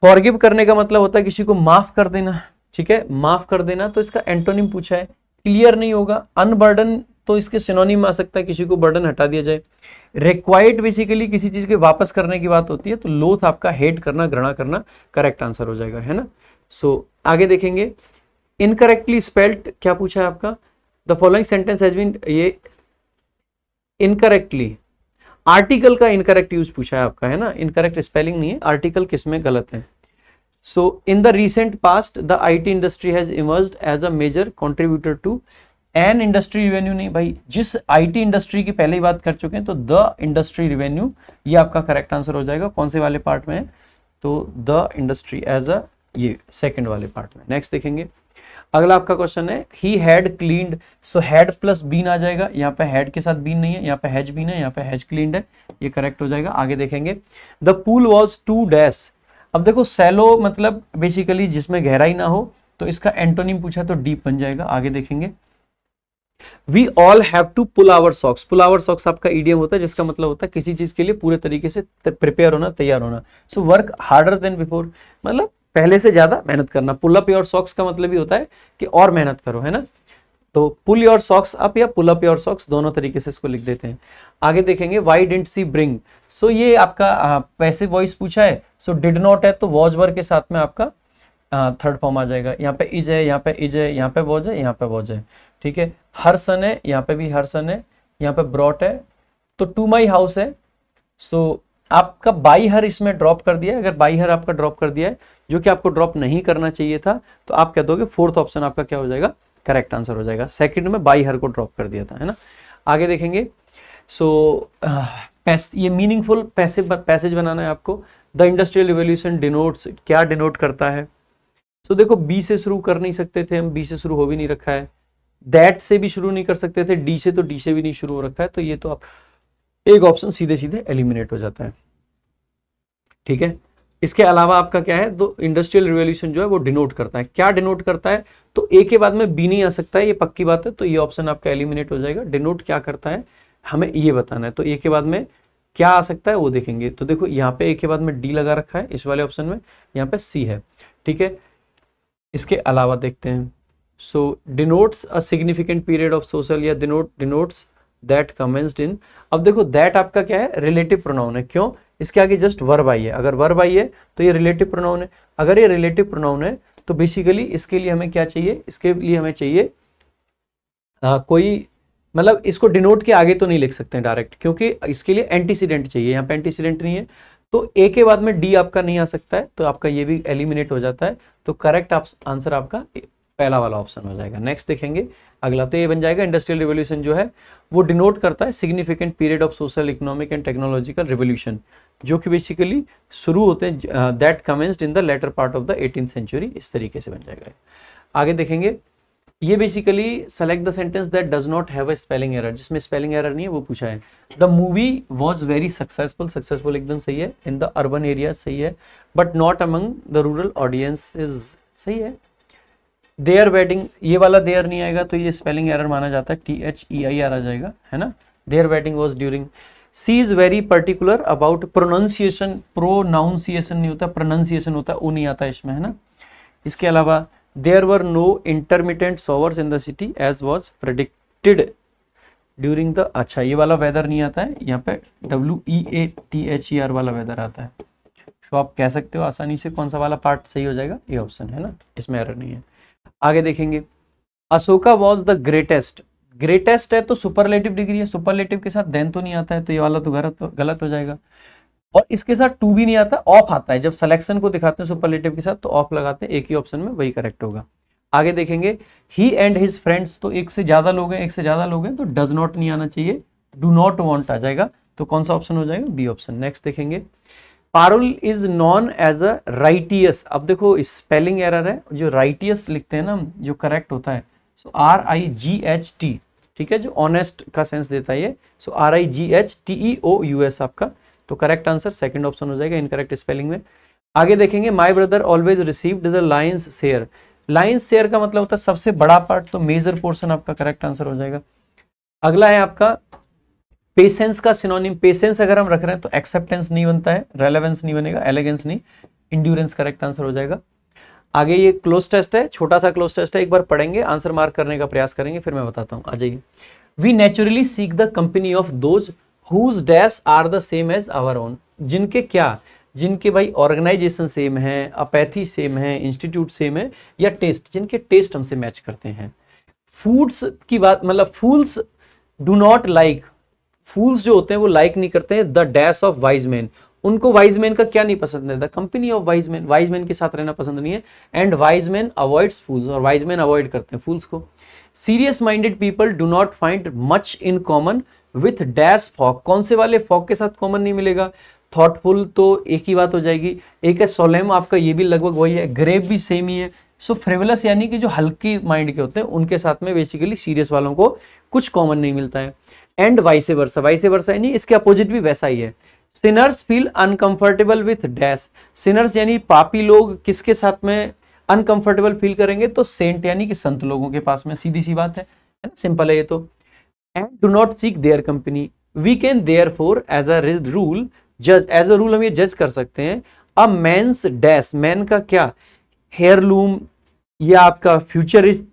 A: फॉरगिव करने का मतलब होता है किसी को माफ कर देना ठीक है माफ कर देना तो इसका एंटोनिम पूछा है क्लियर नहीं होगा अनबर्डन तो इसके सिनोनिम आ सकता है किसी को बर्डन हटा दिया जाए रिक्वायर्ड बेसिकली किसी चीज के वापस करने की बात होती है तो लोथ आपका हेट करना घृणा करना करेक्ट आंसर हो जाएगा है ना सो so, आगे देखेंगे इनकरेक्टली स्पेल्ट क्या पूछा है आपका the following sentence has been ये इनकरेक्टली आर्टिकल का इनकरेक्ट यूज पूछा है आपका है ना इनकरेक्ट स्पेलिंग नहीं है आर्टिकल किसमें गलत है so in the recent past the IT industry has emerge as a major contributor to an industry revenue नहीं भाई जिस आईटी इंडस्ट्री की पहले ही बात कर चुके हैं तो द इंडस्ट्री रिवेन्यू ये आपका करेक्ट आंसर हो जाएगा कौन से वाले पार्ट में है तो द इंडस्ट्री एज अ ये सेकेंड वाले पार्ट में नेक्स्ट देखेंगे अगला आपका क्वेश्चन है he had cleaned so had plus been आ जाएगा यहाँ पे हैड के साथ बीन नहीं है यहाँ पे हैज बीन है यहाँ पे हैज क्लीन्ड है ये करेक्ट हो जाएगा आगे देखेंगे the pool was too dash अब देखो सेलो मतलब बेसिकली जिसमें गहराई ना हो तो इसका एंटोनिम पूछा तो डीप बन जाएगा आगे देखेंगे we all have to pull our socks pull our socks आपका ईडियम होता है जिसका मतलब होता है किसी चीज के लिए पूरे तरीके से प्रिपेयर होना तैयार होना so work harder than before मतलब पहले से ज्यादा मेहनत करना पुल अप योर सॉक्स का मतलब ही होता है कि और मेहनत करो है ना तो पुल योर सॉक्स अप या पुल अप योर सॉक्स दोनों तरीके से इसको लिख देते हैं आगे देखेंगे why didn't she bring so ये आपका पैसे वॉइस पूछा है सो डिड नॉट है तो वॉज वर के साथ में आपका थर्ड फॉर्म आ जाएगा यहाँ पे इज है यहाँ पे इज है यहाँ पे वॉज है यहाँ पे वॉज है ठीक है हर सन है यहाँ पे भी हर सन है यहाँ पे ब्रॉट है तो टू माई हाउस है सो so, आपका बाई हर इसमें ड्रॉप कर दिया है अगर बाई हर आपका ड्रॉप कर दिया है जो कि आपको ड्रॉप नहीं करना चाहिए था तो आप कह दोगे फोर्थ ऑप्शन आपका क्या हो जाएगा करेक्ट आंसर हो जाएगा सेकंड में बाई हर को ड्रॉप कर दिया था है ना आगे देखेंगे सो so, ये मीनिंगफुल पैसेज बनाना है आपको द इंडस्ट्रियल रिवोल्यूशन डिनोट्स क्या डिनोट करता है सो so, देखो बी से शुरू कर नहीं सकते थे हम बी से शुरू हो भी नहीं रखा है दैट से भी शुरू नहीं कर सकते थे डी से तो डी से भी नहीं शुरू हो रखा है तो ये तो आप एक ऑप्शन सीधे सीधे एलिमिनेट हो जाता है ठीक है इसके अलावा आपका क्या है तो इंडस्ट्रियल रिवोल्यूशन जो है वो डिनोट करता है क्या डिनोट करता है तो ए के बाद में बी नहीं आ सकता है ये पक्की बात है तो ये ऑप्शन आपका एलिमिनेट हो जाएगा डिनोट क्या करता है हमें ये बताना है तो ए के बाद में क्या आ सकता है वो देखेंगे तो देखो यहाँ पे ए के बाद में डी लगा रखा है इस वाले ऑप्शन में यहाँ पे सी है ठीक है इसके अलावा देखते हैं so denotes a significant period of social या denote denotes that commenced in अब देखो दैट आपका क्या है रिलेटिव प्रोनाउन है क्यों इसके आगे जस्ट वर्ब आई है अगर वर्ब आई है तो ये रिलेटिव प्रोनाउन है अगर ये रिलेटिव प्रोनाउन है तो बेसिकली इसके लिए हमें क्या चाहिए इसके लिए हमें चाहिए आ, कोई मतलब इसको डिनोट के आगे तो नहीं लिख सकते डायरेक्ट क्योंकि इसके लिए एंटीसीडेंट चाहिए यहाँ पे एंटीसीडेंट नहीं है तो ए के बाद में डी आपका नहीं आ सकता है तो आपका ये भी एलिमिनेट हो जाता है तो करेक्ट आप आंसर आपका पहला वाला ऑप्शन हो जाएगा नेक्स्ट देखेंगे अगला तो ये बन जाएगा इंडस्ट्रियल रिवोल्यूशन जो है वो डिनोट करता है significant period of social economic and technological revolution जो कि बेसिकली शुरू होते हैं that commenced in the later part of the eighteen century इस तरीके से बन जाएगा आगे देखेंगे ये basically select the sentence that does not have a spelling error जिसमें स्पेलिंग एरर नहीं है वो पूछा है the movie was very successful successful एकदम सही है इन द अर्बन एरिया सही है but not among the rural audience is सही है देयर वेडिंग ये वाला देयर नहीं आएगा तो ये स्पेलिंग एरर माना जाता है T H E I R आ जाएगा है ना their wedding was during she is very particular about pronunciation pronunciation नहीं होता प्रोनाउंसिएशन होता वो नहीं आता इसमें है ना इसके अलावा there were no intermediate showers in the city as was predicted during the अच्छा ये वाला वेदर नहीं आता है यहाँ पे W E A T H E R वाला वेदर आता है तो आप कह सकते हो आसानी से कौन सा वाला पार्ट सही हो जाएगा ये ऑप्शन है ना इसमें एरर नहीं है आगे देखेंगे Ashoka was the greatest greatest है तो सुपरलेटिव डिग्री है सुपरलेटिव के साथ देन तो नहीं आता है तो ये वाला तो गलत गलत हो जाएगा और इसके साथ टू भी नहीं आता ऑफ आता है जब सिलेक्शन को दिखाते हैं सुपरलेटिव के साथ तो ऑफ लगाते हैं एक ही ऑप्शन में वही करेक्ट होगा आगे देखेंगे ही एंड हिज फ्रेंड्स तो एक से ज्यादा लोग हैं एक से ज्यादा लोग हैं तो डज नॉट नहीं आना चाहिए डू नॉट वॉन्ट आ जाएगा तो कौन सा ऑप्शन हो जाएगा बी ऑप्शन नेक्स्ट देखेंगे Parul is known as a righteous अब देखो स्पेलिंग एरर है जो राइटियस लिखते हैं ना जो करेक्ट होता है so R I G H T ठीक है जो ऑनेस्ट का सेंस देता है ये so R I G H T E O U S आपका तो करेक्ट आंसर सेकंड ऑप्शन हो जाएगा इनकरेक्ट स्पेलिंग में आगे देखेंगे my brother always received the lion's share lion's share का मतलब होता है सबसे बड़ा पार्ट तो मेजर पोर्शन आपका करेक्ट आंसर हो जाएगा अगला है आपका पेशेंस का सिनोनिम पेशेंस अगर हम रख रहे हैं तो एक्सेप्टेंस नहीं बनता है रेलेवेंस नहीं बनेगा एलेगेंस नहीं इंड्यूरेंस करेक्ट आंसर हो जाएगा आगे ये क्लोज टेस्ट है छोटा सा क्लोज टेस्ट है एक बार पढ़ेंगे आंसर मार्क करने का प्रयास करेंगे फिर मैं बताता हूँ आ जाइए we naturally seek the company of those whose dash are the same as our own जिनके क्या जिनके भाई ऑर्गेनाइजेशन सेम है अपैथी सेम है इंस्टीट्यूट सेम है या टेस्ट जिनके टेस्ट हमसे मैच करते हैं फूड्स की बात मतलब fools do not like fools जो होते हैं वो लाइक नहीं करते हैं the dash of wise man उनको वाइज मैन का क्या नहीं पसंद है the company of wise man wise man के साथ रहना पसंद नहीं है and wise man avoids fools और वाइज मैन अवॉइड करते हैं फूल्स को serious minded people do not find much in common with dash folk कौन से वाले फॉक के साथ कॉमन नहीं मिलेगा थॉटफुल तो एक ही बात हो जाएगी एक है सोलेम आपका ये भी लगभग वही है ग्रेव भी सेम ही है सो फ्रेवलस यानी कि जो हल्की माइंड के होते हैं उनके साथ में बेसिकली सीरियस वालों को कुछ कॉमन नहीं मिलता है and vice versa vice versa यानी इसके अपोजिट भी वैसा ही है sinners feel uncomfortable with dash sinners यानी पापी लोग किसके साथ में अनकंफर्टेबल फील करेंगे तो सेंट यानी कि संत लोगों के पास में सीधी सी बात है सिंपल है ये तो and do not seek their company we can therefore as a rule जज एज अ रूल हम ये जज कर सकते हैं अ मैंस डैश मैन का क्या हेयरलूम ये आपका फ्यूचरिस्ट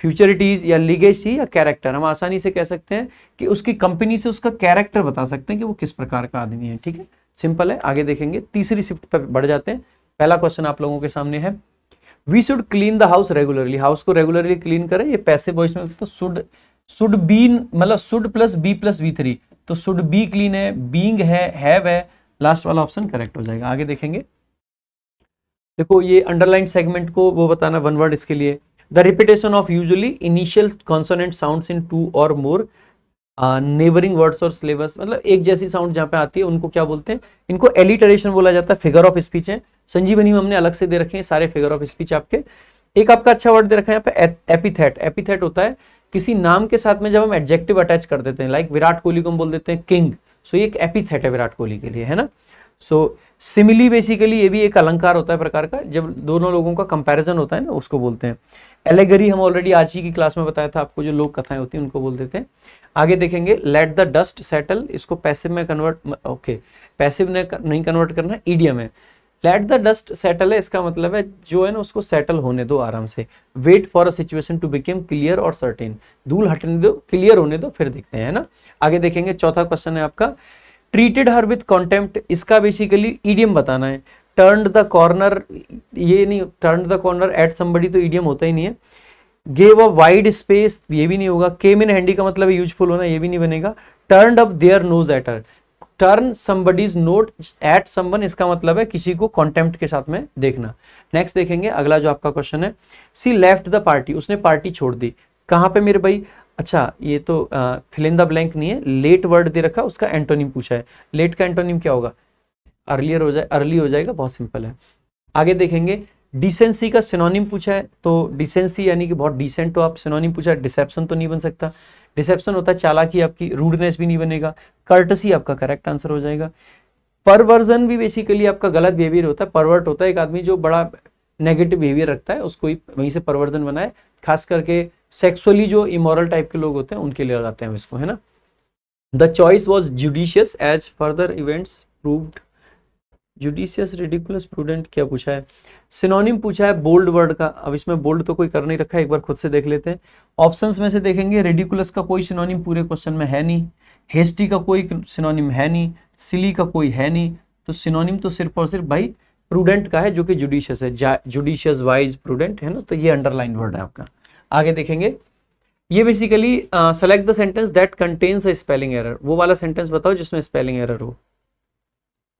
A: फ्यूचरिटीज या लीगेसी या कैरेक्टर हम आसानी से कह सकते हैं कि उसकी कंपनी से उसका कैरेक्टर बता सकते हैं कि वो किस प्रकार का आदमी है ठीक है सिंपल है आगे देखेंगे तीसरी शिफ्ट पर बढ़ जाते हैं पहला क्वेश्चन आप लोगों के सामने है we should clean the house regularly house को रेगुलरली क्लीन करें ये पैसे वॉइस में तो शुड शुड बी मतलब should plus be plus V three तो शुड बी क्लीन है बींग है है लास्ट वाला ऑप्शन करेक्ट हो जाएगा आगे देखेंगे देखो ये अंडरलाइन सेगमेंट को वो बताना वन वर्ड इसके लिए the repetition of usually initial consonant sound in two और मोर नेबरिंग वर्ड्स और सिलेबस मतलब एक जैसी साउंड जहाँ पे आती है उनको क्या बोलते हैं इनको एलिटरेशन बोला जाता है फिगर ऑफ स्पीच है संजीवनी में हमने अलग से दे रखे हैं सारे फिगर ऑफ स्पीच आपके एक आपका अच्छा वर्ड दे रखा है यहाँ पे एपिथेट एपिथेट होता है किसी नाम के साथ में जब हम एडजेक्टिव अटैच कर देते हैं लाइक विराट कोहली को हम बोल देते हैं किंग सो ये एक एपिथेट है विराट कोहली के लिए है ना सो सिमिली बेसिकली ये भी एक अलंकार होता है प्रकार का जब दोनों लोगों का कंपैरिजन होता है ना उसको बोलते हैं एलेगरी हम ऑलरेडी आज ही की क्लास में बताया था आपको जो लोक कथाएं होती हैं उनको बोल देते हैं आगे देखेंगे लेट द डस्ट सेटल इसको पैसिव में कन्वर्ट ओके पैसिव ने नहीं कन्वर्ट करना ईडीएम है लेट द डस्ट सेटल है इसका मतलब है जो है ना उसको सेटल होने दो आराम से wait for a situation to became clear और सर्टेन धूल हटने दो क्लियर होने दो फिर देखते हैं ना आगे देखेंगे चौथा क्वेश्चन है आपका ट्रीटेड हर विथ कॉन्टेम्प्ट इसका बेसिकली ईडियम बताना है टर्न द कॉर्नर ये नहीं turn the corner at somebody तो ईडियम होता ही नहीं है गेव अ वाइड स्पेस ये भी नहीं होगा केम इन हैंडी का मतलब यूजफुल होना ये भी नहीं बनेगा turn up their nose at uh turn somebody's note at someone इसका मतलब है किसी को कॉन्टेम्प्ट के साथ में देखना नेक्स्ट देखेंगे अगला जो आपका क्वेश्चन है सी लेफ्ट द पार्टी उसने पार्टी छोड़ दी कहाँ पे मेरे भाई अच्छा ये तो फिलिंदा ब्लैंक नहीं है लेट वर्ड दे रखा उसका एंटोनिम पूछा है लेट का एंटोनिम क्या होगा अर्लियर हो जाए अर्ली हो जाएगा बहुत सिंपल है आगे देखेंगे डिसेंसी का सिनोनिम पूछा है तो डिसेंसी यानी कि बहुत डिसेंट हो आप सिनोनिम पूछा है डिसेप्शन तो नहीं बन सकता डिसेप्शन होता है चालाकी आपकी रूडनेस भी नहीं बनेगा कर्टसी आपका करेक्ट आंसर हो जाएगा परवर्जन भी बेसिकली आपका गलत बिहेवियर होता है परवर्ट होता है एक आदमी जो बड़ा नेगेटिव बिहेवियर रखता है उसको वहीं से परवर्जन बनाए खास करके सेक्सुअली जो इमोरल टाइप के लोग होते हैं उनके लिए लगाते हैं इसको है ना the choice was judicious as further events proved judicious ridiculous prudent क्या पूछा है सिनोनिम पूछा है बोल्ड वर्ड का अब इसमें बोल्ड तो कोई कर नहीं रखा है एक बार खुद से देख लेते हैं ऑप्शंस में से देखेंगे रेडिकुलस का कोई सिनोनिम पूरे क्वेश्चन में है नहीं हेस्टी का कोई सिनोनिम है नहीं सिली का कोई है नहीं तो सिनोनिम तो सिर्फ और सिर्फ भाई प्रूडेंट का है जो कि जुडिशियस है जुडिशियस वाइज प्रूडेंट है ना तो ये अंडरलाइन वर्ड है आपका आगे देखेंगे ये basically select the sentence that contains a spelling error वो वाला सेंटेंस बताओ जिसमें स्पेलिंग एरर हो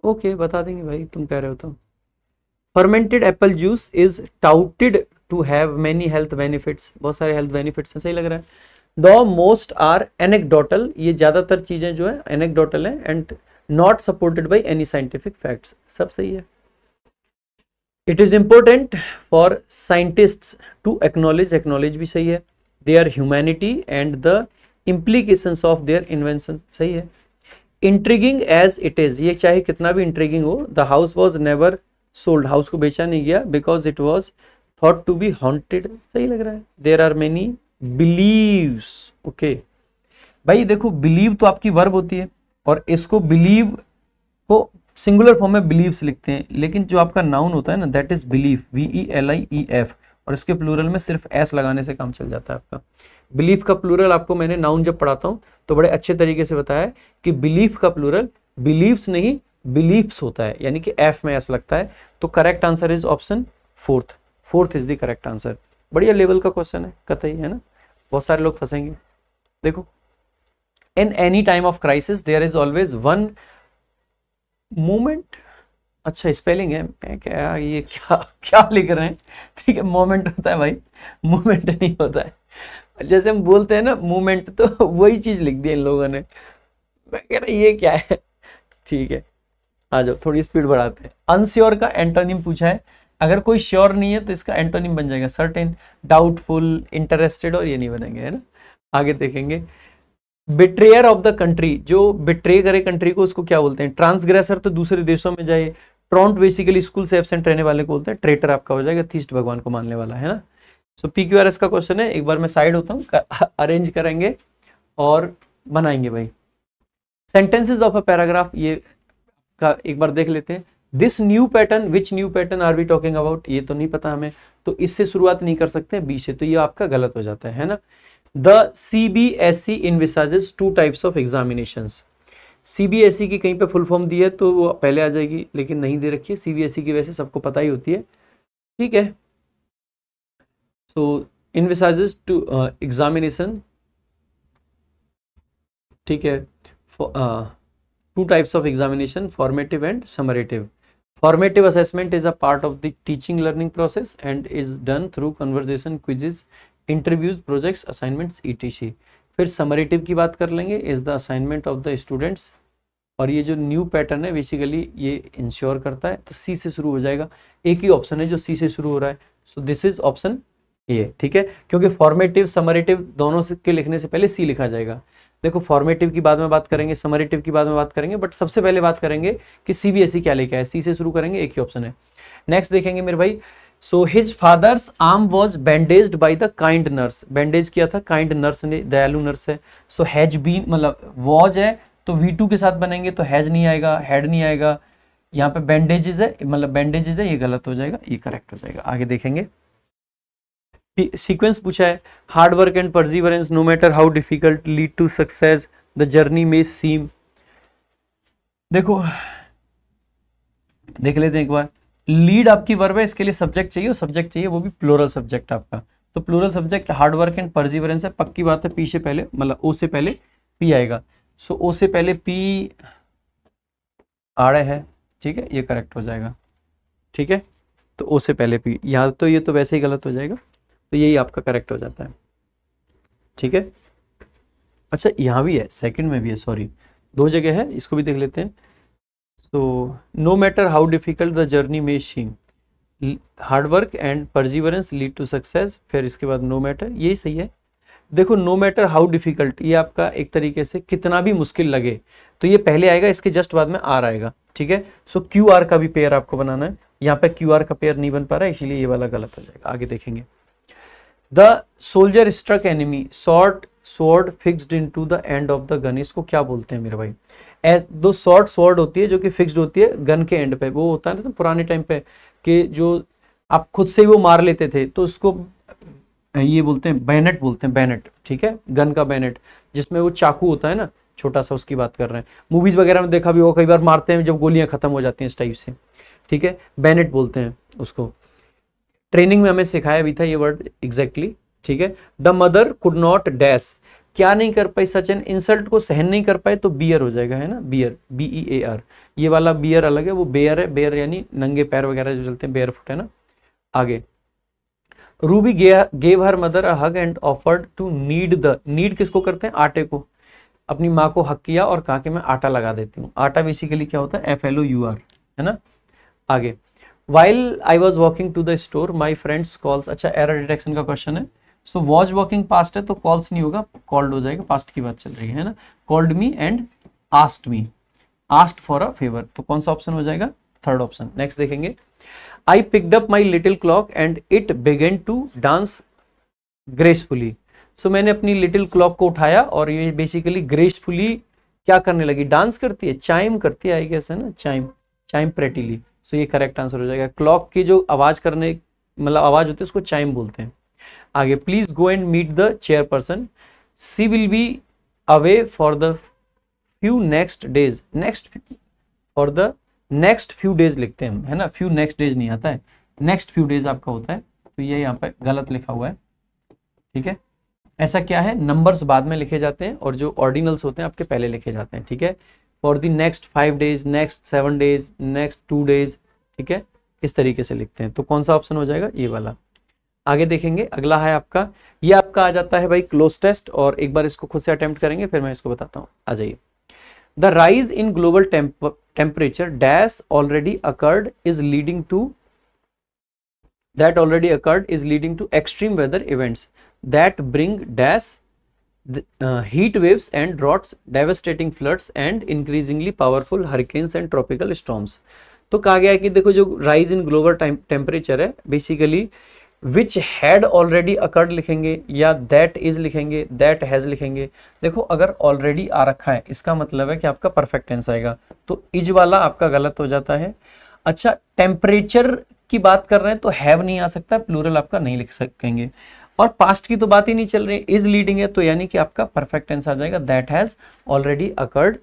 A: ओके okay, बता देंगे भाई तुम कह रहे हो तो fermented apple juice is touted to have many health benefits बहुत सारे हेल्थ बेनिफिट्स हैं सही लग रहा है द मोस्ट आर एनेकडोटल ये ज़्यादातर चीज़ें जो है एनेकडोटल है and not supported by any scientific facts सब सही है it is important for scientist to acknowledge acknowledge भी सही है they are humanity and the implication of their invention सही है इंट्रीगिंग एज इट इज़ ये चाहे कितना भी इंट्रीगिंग हो the house was never sold house को बेचा नहीं गया because it was thought to be haunted सही लग रहा है there are many believe okay भाई देखो बिलीव तो आपकी वर्ब होती है और इसको बिलीव को सिंगुलर फॉर्म में बिलीव्स लिखते हैं लेकिन जो आपका नाउन होता है ना that is belief B E L I E F और इसके प्लूरल में सिर्फ एस लगाने से काम चल जाता है आपका बिलीफ का प्लूरल आपको मैंने नाउन जब पढ़ाता हूँ तो बड़े अच्छे तरीके से बताया कि बिलीफ का प्लूरल बिलीव्स नहीं बिलीफ्स होता है यानी कि एफ में एस लगता है तो correct answer is option fourth fourth is the correct answer बढ़िया लेवल का क्वेश्चन है कतई है ना बहुत सारे लोग फंसेंगे देखो in any time of crisis there is always one moment अच्छा स्पेलिंग है मैं क्या ये क्या क्या लिख रहे हैं ठीक है मोमेंट होता है भाई मोमेंट नहीं होता है जैसे हम बोलते हैं ना मोमेंट तो वही चीज़ लिख दी इन लोगों ने मैं कह रहा ये क्या है ठीक है आ जाओ थोड़ी स्पीड बढ़ाते हैं अनश्योर का एंटोनिम पूछा है अगर कोई श्योर नहीं है तो इसका एंटोनिम बन जाएगा सर्टेन डाउटफुल इंटरेस्टेड और ये नहीं बनेंगे है ना आगे देखेंगे बिट्रेयर ऑफ द कंट्री जो बिट्रे करे कंट्री को उसको क्या बोलते हैं ट्रांसग्रेसर तो दूसरे देशों में जाए ट्रॉन्ट बेसिकली स्कूल से एबसेंट रहने वाले को बोलते हैं ट्रेटर आपका हो जाएगा थीस्ट भगवान को मानने वाला है ना so P Q R S का क्वेश्चन है एक बार मैं साइड होता हूँ अरेंज करेंगे और बनाएंगे भाई सेंटेंसेज ऑफ अ पैराग्राफ ये का एक बार देख लेते हैं this new pattern which new pattern are we talking about ये तो नहीं पता हमें तो इससे शुरुआत नहीं कर सकते बी से तो ये आपका गलत हो जाता है, है ना the C B S C envisages two types of examination C B S C की कहीं पे फुल फॉर्म दी है तो वो पहले आ जाएगी लेकिन नहीं दे रखी है सी बी एस सी की वैसे सबको पता ही होती है ठीक है सो इनविसाजेस टू एग्जामिनेशन ठीक है two types of examination formative and summative formative assessment is a part of the teaching learning process and is done through conversation quizzes interviews projects assignments ETC फिर समरेटिव की बात कर लेंगे is the assignment of the students और ये जो न्यू पैटर्न है बेसिकली ये इंश्योर करता है तो सी से शुरू हो जाएगा एक ही ऑप्शन है जो सी से शुरू हो रहा है सो दिस इज ऑप्शन ये ठीक है क्योंकि फॉर्मेटिव समरेटिव दोनों के लिखने से पहले सी लिखा जाएगा देखो फॉर्मेटिव की बाद में बात करेंगे समरेटिव की बाद में बात करेंगे बट सबसे पहले बात करेंगे कि सी e क्या लेके आए सी से शुरू करेंगे एक ही ऑप्शन है नेक्स्ट देखेंगे मेरे भाई so his father's arm was bandage by the kind nurse bandage किया था काइंड नर्स ने दयालु नर्स है सो हैज बीन मतलब वॉज है तो वी टू के साथ बनेंगे तो हैज नहीं आएगा हैड नहीं आएगा यहाँ पे बैंडेजेज है मतलब बैंडेजेज है ये गलत हो जाएगा ये करेक्ट हो जाएगा आगे देखेंगे सीक्वेंस पूछा है hard work and perseverance no matter how difficult lead to success the journey may seem देखो देख लेते हैं एक बार लीड आपकी वर्ब है इसके लिए सब्जेक्ट चाहिए और सब्जेक्ट चाहिए वो भी प्लोरल सब्जेक्ट आपका तो plural subject hard work and perseverance है पक्की बात है पी से पहले मतलब ओ से पहले पी आएगा सो ओ से पहले पी आड़े है ठीक है ये करेक्ट हो जाएगा ठीक है तो ओ से पहले पी यहाँ तो ये तो वैसे ही गलत हो जाएगा तो यही आपका करेक्ट हो जाता है ठीक है अच्छा यहाँ भी है सेकंड में भी है सॉरी दो जगह है इसको भी देख लेते हैं so no matter how difficult the journey may seem, hard work and perseverance lead to फिर इसके बाद नो मैटर यही सही है देखो नो मैटर हाउ डिफिकल्ट ये आपका एक तरीके से कितना भी मुश्किल लगे तो ये पहले आएगा इसके जस्ट बाद में आर आएगा ठीक है सो क्यू आर का भी पेयर आपको बनाना है यहाँ पे क्यू आर का पेयर नहीं बन पा रहा है इसीलिए ये वाला गलत हो जाएगा आगे देखेंगे the soldier struck enemy short sword fixed in to the end of the gun इसको क्या बोलते हैं मेरे भाई दो शॉर्ट स्वॉर्ड होती है जो कि फिक्स्ड होती है गन के एंड पे वो होता है ना तो पुराने टाइम पे कि जो आप खुद से ही वो मार लेते थे तो उसको ये बोलते हैं बैनेट बोलते हैं बैनेट ठीक है गन का बैनेट जिसमें वो चाकू होता है ना छोटा सा उसकी बात कर रहे हैं मूवीज वगैरह में देखा भी होगा कई बार मारते हैं जब गोलियां खत्म हो जाती हैं इस टाइप से ठीक है बैनेट बोलते हैं उसको ट्रेनिंग में हमें सिखाया भी था ये वर्ड एग्जैक्टली exactly, ठीक है the mother could not dash क्या नहीं कर पाई सचिन इंसल्ट को सहन नहीं कर पाए तो बियर हो जाएगा है ना bear B E A R ये वाला बियर अलग है वो बेयर है बेयर यानी नंगे पैर वगैरह जो चलते हैं बेयर फुट है ना आगे Ruby gave her mother a hug and offered to need the need किसको करते हैं आटे को अपनी माँ को हक किया और कहा कि मैं आटा लगा देती हूँ आटा बेसिकली क्या होता है F L O U R है ना आगे while I was walking to the store my friends calls अच्छा एरर डिटेक्शन का क्वेश्चन है सो वॉज वॉकिंग पास्ट है तो कॉल्स नहीं होगा कॉल्ड हो जाएगा पास्ट की बात चल रही है ना called me and asked me asked for a favour तो कौन सा ऑप्शन हो जाएगा थर्ड ऑप्शन नेक्स्ट देखेंगे I picked up my little clock and it began to dance gracefully so मैंने अपनी लिटिल क्लॉक को उठाया और ये बेसिकली ग्रेसफुली क्या करने लगी डांस करती है चाइम करती है आई गेस है ना चाइम चाइम प्रेटिली सो ये करेक्ट आंसर हो जाएगा क्लॉक की जो आवाज करने मतलब आवाज होती है उसको चाइम बोलते हैं आगे please go and meet the chairperson she will be away for the few next days next for the next few days लिखते हैं है ना फ्यू नेक्स्ट डेज नहीं आता है नेक्स्ट फ्यू डेज आपका होता है तो ये यहाँ पे गलत लिखा हुआ है ठीक है ऐसा क्या है नंबर्स बाद में लिखे जाते हैं और जो ऑर्डिनल्स होते हैं आपके पहले लिखे जाते हैं ठीक है for the next five days next seven days next two days ठीक है इस तरीके से लिखते हैं तो कौन सा ऑप्शन हो जाएगा ये वाला आगे देखेंगे अगला है आपका ये आपका आ जाता है भाई क्लोज टेस्ट और एक बार इसको खुद से अटेम्प्ट करेंगे फिर मैं इसको बताता हूं आ जाइए the rise in global temperature dash already occurred is leading to that already occurred is leading to extreme weather events that bring dash heat waves and droughts devastating floods and increasingly powerful hurricanes and tropical storms तो कहा गया है कि देखो जो राइज इन ग्लोबल टेम्परेचर है basically which had already occurred लिखेंगे या दैट इज लिखेंगे दैट हैज़ लिखेंगे देखो अगर ऑलरेडी आ रखा है इसका मतलब है कि आपका परफेक्ट टेंस आएगा तो इज वाला आपका गलत हो जाता है अच्छा टेम्परेचर की बात कर रहे हैं तो हैव नहीं आ सकता प्लूरल आपका नहीं लिख सकेंगे और पास्ट की तो बात ही नहीं चल रही इज लीडिंग है तो यानी कि आपका परफेक्ट टेंस आ जाएगा that has already occurred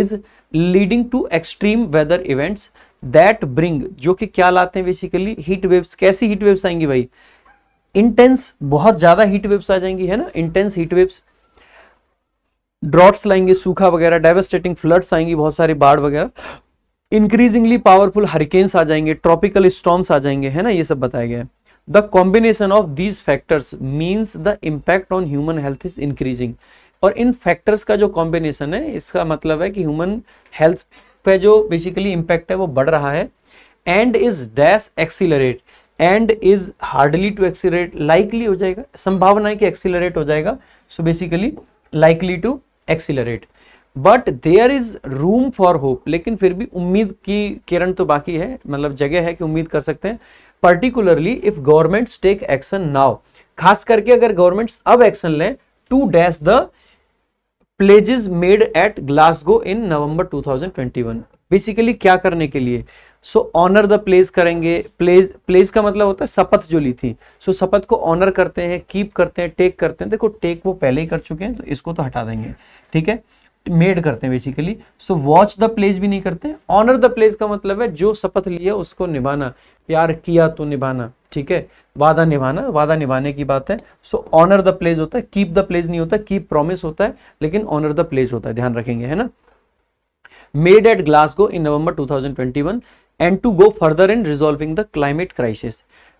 A: is leading to extreme weather events that bring जो कि क्या लाते हैं बेसिकली हीट वेव्स कैसी हीट वेव्स आएंगी भाई इंटेंस बहुत ज्यादा हीट वेव्स आ जाएंगी है ना इंटेंस हीट वेव्स ड्रॉट्स लाएंगे सूखा वगैरह डेवेस्टेटिंग फ्लड्स आएंगी बहुत सारी बाढ़ वगैरह इंक्रीजिंगली पावरफुल हरिकेन्स आ जाएंगे ट्रॉपिकल स्टॉम्स आ जाएंगे है ना ये सब बताया गया the combination of these factors means the impact on human health is increasing और इन फैक्टर्स का जो कॉम्बिनेशन है इसका मतलब है कि ह्यूमन हेल्थ पे जो बेसिकली इम्पैक्ट है वो बढ़ रहा है and is dash accelerate and is hardly to accelerate likely हो जाएगा संभावना है कि एक्सीलरेट हो जाएगा so basically likely to accelerate but there is room for hope लेकिन फिर भी उम्मीद की किरण तो बाकी है मतलब जगह है कि उम्मीद कर सकते हैं particularly if governments take action now खास करके अगर गवर्नमेंट्स अब एक्शन लें to dash the pledges made at Glasgow in November 2021 basically क्या करने के लिए सो ऑनर द प्लेस करेंगे प्लेज प्लेज का मतलब होता है शपथ जो ली थी सो so, शपथ को ऑनर करते हैं कीप करते हैं टेक करते हैं देखो टेक वो पहले ही कर चुके हैं तो इसको तो हटा देंगे ठीक है मेड करते हैं basically so watch the place भी नहीं करते ऑनर द प्लेस का मतलब है जो शपथ लिया उसको निभाना प्यार किया तो निभाना ठीक है वादा निभाना वादा निभाने की बात है सो ऑनर द प्लेस होता है कीप द प्लेस नहीं होता कीप प्रॉमिस होता है लेकिन ऑनर द प्लेस होता है ध्यान रखेंगे है ना made at Glasgow in November 2021 and to go further in resolving the climate crisis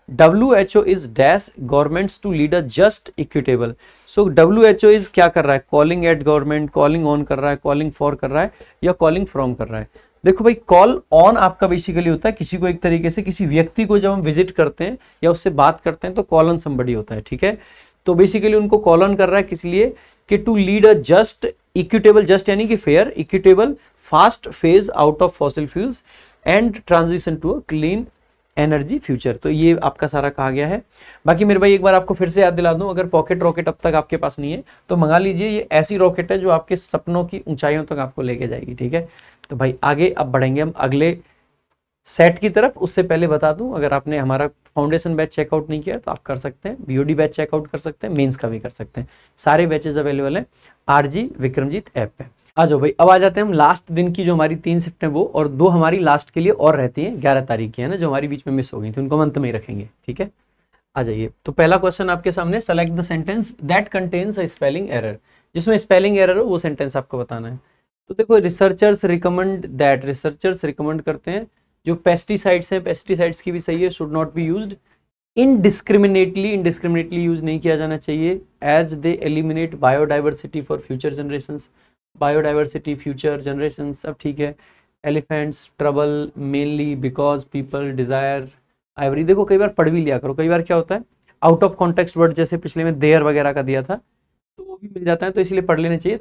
A: W H O is dash government to lead a just equitable so W H O is क्या कर रहा है calling at government calling on कर रहा है कॉलिंग फॉर कर रहा है या कॉलिंग फ्रॉम कर रहा है देखो भाई कॉल ऑन आपका बेसिकली होता है किसी को एक तरीके से किसी व्यक्ति को जब हम विजिट करते हैं या उससे बात करते हैं तो कॉल ऑन संबड़ी होता है ठीक है तो बेसिकली उनको कॉल ऑन कर रहा है किस लिए कि to lead a just equitable just यानी कि fair equitable fast phase out of fossil fuels and transition to a clean energy future तो ये आपका सारा कहा गया है बाकी मेरे भाई एक बार आपको फिर से याद दिला दूं अगर पॉकेट रॉकेट अब तक आपके पास नहीं है तो मंगा लीजिए ये ऐसी रॉकेट है जो आपके सपनों की ऊंचाइयों तक आपको लेके जाएगी ठीक है तो भाई आगे अब बढ़ेंगे हम अगले सेट की तरफ उससे पहले बता दूं अगर आपने हमारा फाउंडेशन बैच चेकआउट नहीं किया तो आप कर सकते हैं बीओडी बैच चेकआउट कर सकते हैं मेंस का भी कर सकते हैं सारे बैचेस अवेलेबल हैं आरजी विक्रमजीत ऐप पे आ जाओ भाई अब आ जाते हैं हम लास्ट दिन की जो हमारी तीन शिफ्ट है वो और दो हमारी लास्ट के लिए और रहती हैं ग्यारह तारीख की है ना जो हमारी बीच में मिस हो गई थी उनको अंत में ही रखेंगे ठीक है आ जाइए तो पहला क्वेश्चन आपके सामने select the sentence that contains a spelling error जिसमें स्पेलिंग एरर हो वो सेंटेंस आपको बताना है तो देखो researchers recommend that researchers recommend करते हैं जो पेस्टिसाइड्स हैं पेस्टिसाइड्स की भी सही है should not be use indiscriminately indiscriminately use नहीं किया जाना चाहिए as they eliminate biodiversity for future generation biodiversity future generation सब ठीक है elephants trouble mainly because people desire ivory देखो कई बार पढ़ भी लिया करो कई बार क्या होता है आउट ऑफ कॉन्टेक्स्ट वर्ड जैसे पिछले में देयर वगैरह का दिया था तो वो भी मिल जाता है तो इसलिए पढ़ लेना चाहिए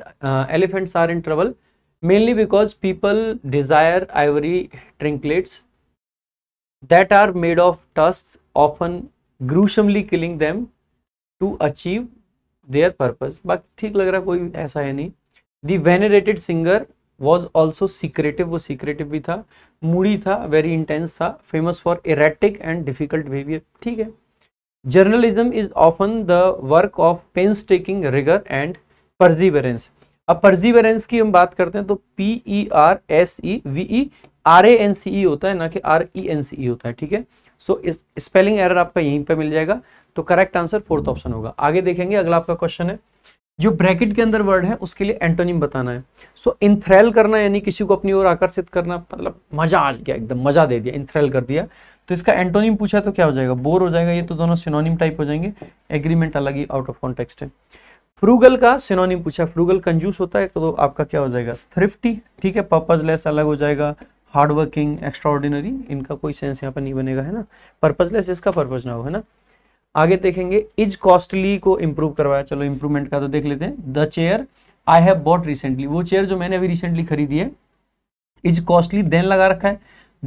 A: elephants are in trouble mainly because people desire ivory trinkets that are made of tusks often gruesomely killing them to achieve their purpose बाकी ठीक लग रहा कोई ऐसा है नहीं the venerated singer was also secretive वो सीक्रेटिव भी था मूडी था वेरी इंटेंस था famous for erratic and difficult behaviour ठीक है journalism is often the work of pains taking rigour and perseverance अब परजीवरेंस की हम बात करते हैं तो P E R S E V E R A N C E होता है ना कि are E N C E होता है ठीक है सो स्पेलिंग एरर आपका यहीं पे मिल जाएगा तो करेक्ट आंसर फोर्थ ऑप्शन होगा आगे देखेंगे अगला आपका क्वेश्चन है जो ब्रैकेट के अंदर वर्ड है उसके लिए एंटोनिम बताना है सो so, इंथ्रेल करना यानी किसी को अपनी ओर आकर्षित करना मतलब मजा आ गया एकदम मजा दे दिया इंथ्रेल कर दिया तो इसका एंटोनिम पूछा तो क्या हो जाएगा बोर हो जाएगा ये तो दोनों सिनोनिम टाइप हो जाएंगे एग्रीमेंट अलग ही आउट ऑफ कॉन्टेक्स्ट है फ्रूगल का सिनोनिम पूछा फ्रूगल कंजूस होता है तो आपका क्या हो जाएगा थ्रिफ्टी ठीक है पर्पजलेस अलग हो जाएगा हार्डवर्किंग एक्स्ट्रा इनका कोई सेंस यहाँ पर नहीं बनेगा है ना पर्पजलेस इसका पर्पज ना हो है ना आगे देखेंगे इज कॉस्टली को इम्प्रूव करवाया चलो इंप्रूवमेंट का तो देख लेते हैं the chair I have bought recently वो चेयर जो मैंने अभी रिसेंटली खरीदी है इज कॉस्टली देन लगा रखा है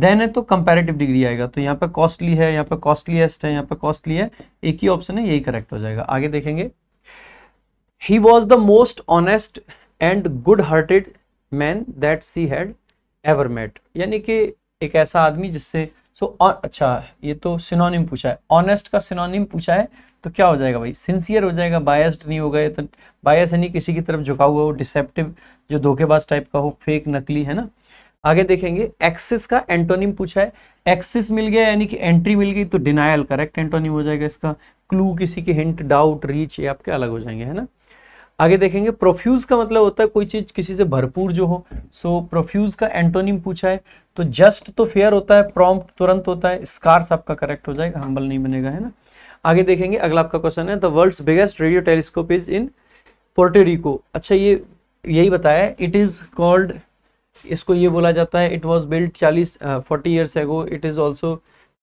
A: देन है तो कंपेरेटिव डिग्री आएगा तो यहाँ पे कॉस्टली है यहाँ पे कॉस्टलीस्ट है यहाँ पर कॉस्टली है एक ही ऑप्शन है यही करेक्ट हो जाएगा आगे देखेंगे he was the most honest and good hearted man that she had ever met यानी कि एक ऐसा आदमी जिससे तो और अच्छा ये तो सिनोनिम पूछा है ऑनेस्ट का सिनोनिम पूछा है तो क्या हो जाएगा भाई सिंसियर हो जाएगा बायस्ड नहीं होगा ये तो बायस यानी किसी की तरफ झुका हुआ हो डिसेप्टिव जो धोखेबाज टाइप का हो फेक नकली है ना आगे देखेंगे एक्सिस का एंटोनिम पूछा है एक्सिस मिल गया यानी कि एंट्री मिल गई तो डिनायल करेक्ट एंटोनिम हो जाएगा इसका क्लू किसी की हिंट डाउट रीच ये आपके अलग हो जाएंगे है ना आगे देखेंगे प्रोफ्यूज का मतलब होता है कोई चीज किसी से भरपूर जो हो सो so, प्रोफ्यूज का एंटोनिम पूछा है तो जस्ट तो फेयर होता है प्रॉम्प्ट तुरंत होता है स्कार्स आपका करेक्ट हो जाएगा हम्बल नहीं बनेगा है ना आगे देखेंगे अगला आपका क्वेश्चन है the world biggest radio telescope is in Puerto Rico अच्छा ये यही बताया इट इज कॉल्ड इसको ये बोला जाता है इट वॉज बिल्ड चालीस forty years ago it is also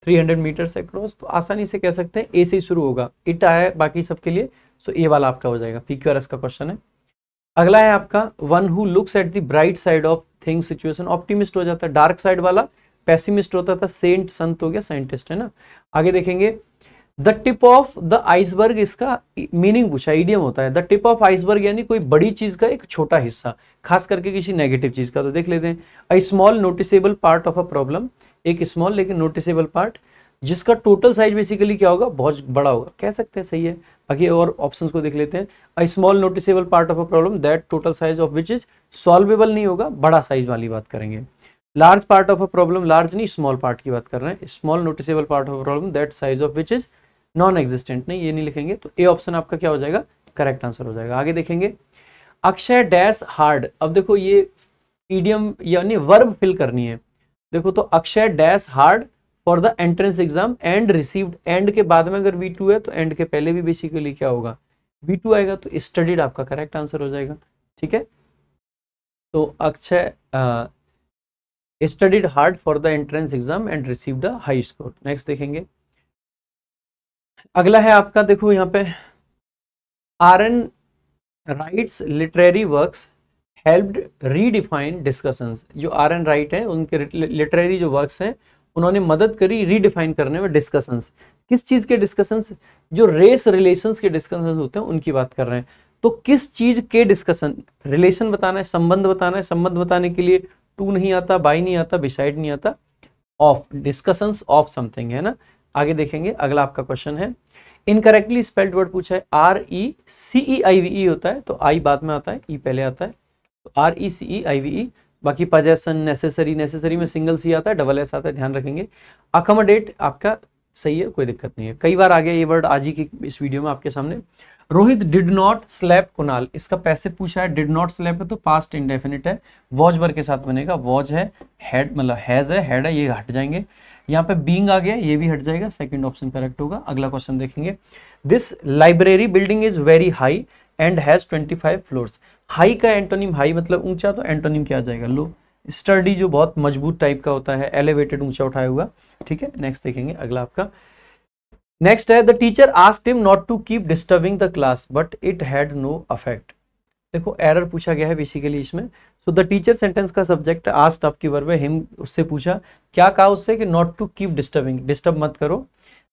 A: three hundred metres across तो आसानी से कह सकते हैं ए से ही शुरू होगा इट आया बाकी सबके लिए सो ए वाला आपका हो जाएगा पी क्यू का क्वेश्चन है अगला है आपका one who looks at the bright side of thing situation optimist हो जाता है डार्क साइड वाला पैसिमिस्ट होता था सेंट संत हो गया साइंटिस्ट है ना आगे देखेंगे the tip of the iceberg इसका मीनिंग पूछा ईडियम होता है द टिप ऑफ आइसबर्ग यानी कोई बड़ी चीज का एक छोटा हिस्सा खास करके किसी नेगेटिव चीज का तो देख लेते हैं a small noticeable part of a problem एक स्मॉल लेकिन नोटिसेबल पार्ट जिसका टोटल साइज बेसिकली क्या होगा बहुत बड़ा होगा कह सकते हैं सही है बाकी और ऑप्शन को देख लेते हैं a small noticeable part of a problem that total size of which is solvable नहीं होगा बड़ा साइज वाली बात करेंगे large part of a problem large नहीं स्मॉल पार्ट की बात कर रहे हैं small noticeable part of problem that size of which is non existent नहीं ये नहीं लिखेंगे तो ए ऑप्शन आपका क्या हो जाएगा करेक्ट आंसर हो जाएगा आगे देखेंगे अक्षय डैश हार्ड अब देखो ये ईडियम यानी वर्ब फिल करनी है देखो तो Akshay dash hard for the entrance exam and received and के बाद में अगर वी टू है तो एंड के पहले भी बेसिकली क्या होगा वी टू आएगा तो स्टडीड आपका करेक्ट आंसर हो जाएगा ठीक है तो Akshay studied hard for the entrance exam and receive the high score next देखेंगे अगला है आपका देखो यहाँ पे R N Wright's literary works helped redefine discussions जो आर एन राइट है उनके लिटरेरी जो वर्क्स हैं उन्होंने मदद करी रीडिफाइन करने में डिस्कशंस किस चीज़ के डिस्कशंस जो रेस रिलेशंस के डिस्कशंस होते हैं उनकी बात कर रहे हैं तो किस चीज़ के डिस्कशन रिलेशन बताना है संबंध बताना है संबंध बताने के लिए टू नहीं आता बाई नहीं आता बिसाइड नहीं आता ऑफ डिस्कशंस ऑफ समथिंग है ना आगे देखेंगे अगला आपका क्वेश्चन है इनकरेक्टली स्पेल्ड वर्ड पूछा है R E C E I V E होता है तो आई बाद में आता है ई e पहले आता है तो R E C E I V E बाकी पजेसन नेसेसरी नेसेसरी में सिंगल सी आता है डबल एस आता है ध्यान रखेंगे अकोमोडेट आपका सही है कोई दिक्कत नहीं है कई बार आ गया ये वर्ड आज ही की इस वीडियो में आपके सामने Rohit did not slap Kunal इसका पैसे पूछा है डिड नॉट स्लैप है तो पास्ट इंडेफिनिट है वॉच बर के साथ बनेगा वॉच है हेड मतलब हैज है हेड है ये हट जाएंगे यहाँ पे बींग आ गया ये भी हट जाएगा सेकेंड ऑप्शन करेक्ट होगा अगला क्वेश्चन देखेंगे this library building is very high and has 25 floors high का एंटोनिम हाई मतलब ऊंचा तो एंटोनिम क्या आ जाएगा लो स्टडी जो बहुत मजबूत टाइप का होता है एलिवेटेड ऊंचा उठाया हुआ ठीक है नेक्स्ट देखेंगे अगला आपका नेक्स्ट है the teacher asked him not to keep disturbing the class but it had no affect देखो एरर पूछा गया है बेसिकली इसमें सो द टीचर सेंटेंस का सब्जेक्ट आस्ट आपकी वर्ब हिम उससे पूछा क्या कहा उससे कि not to keep disturbing disturb मत करो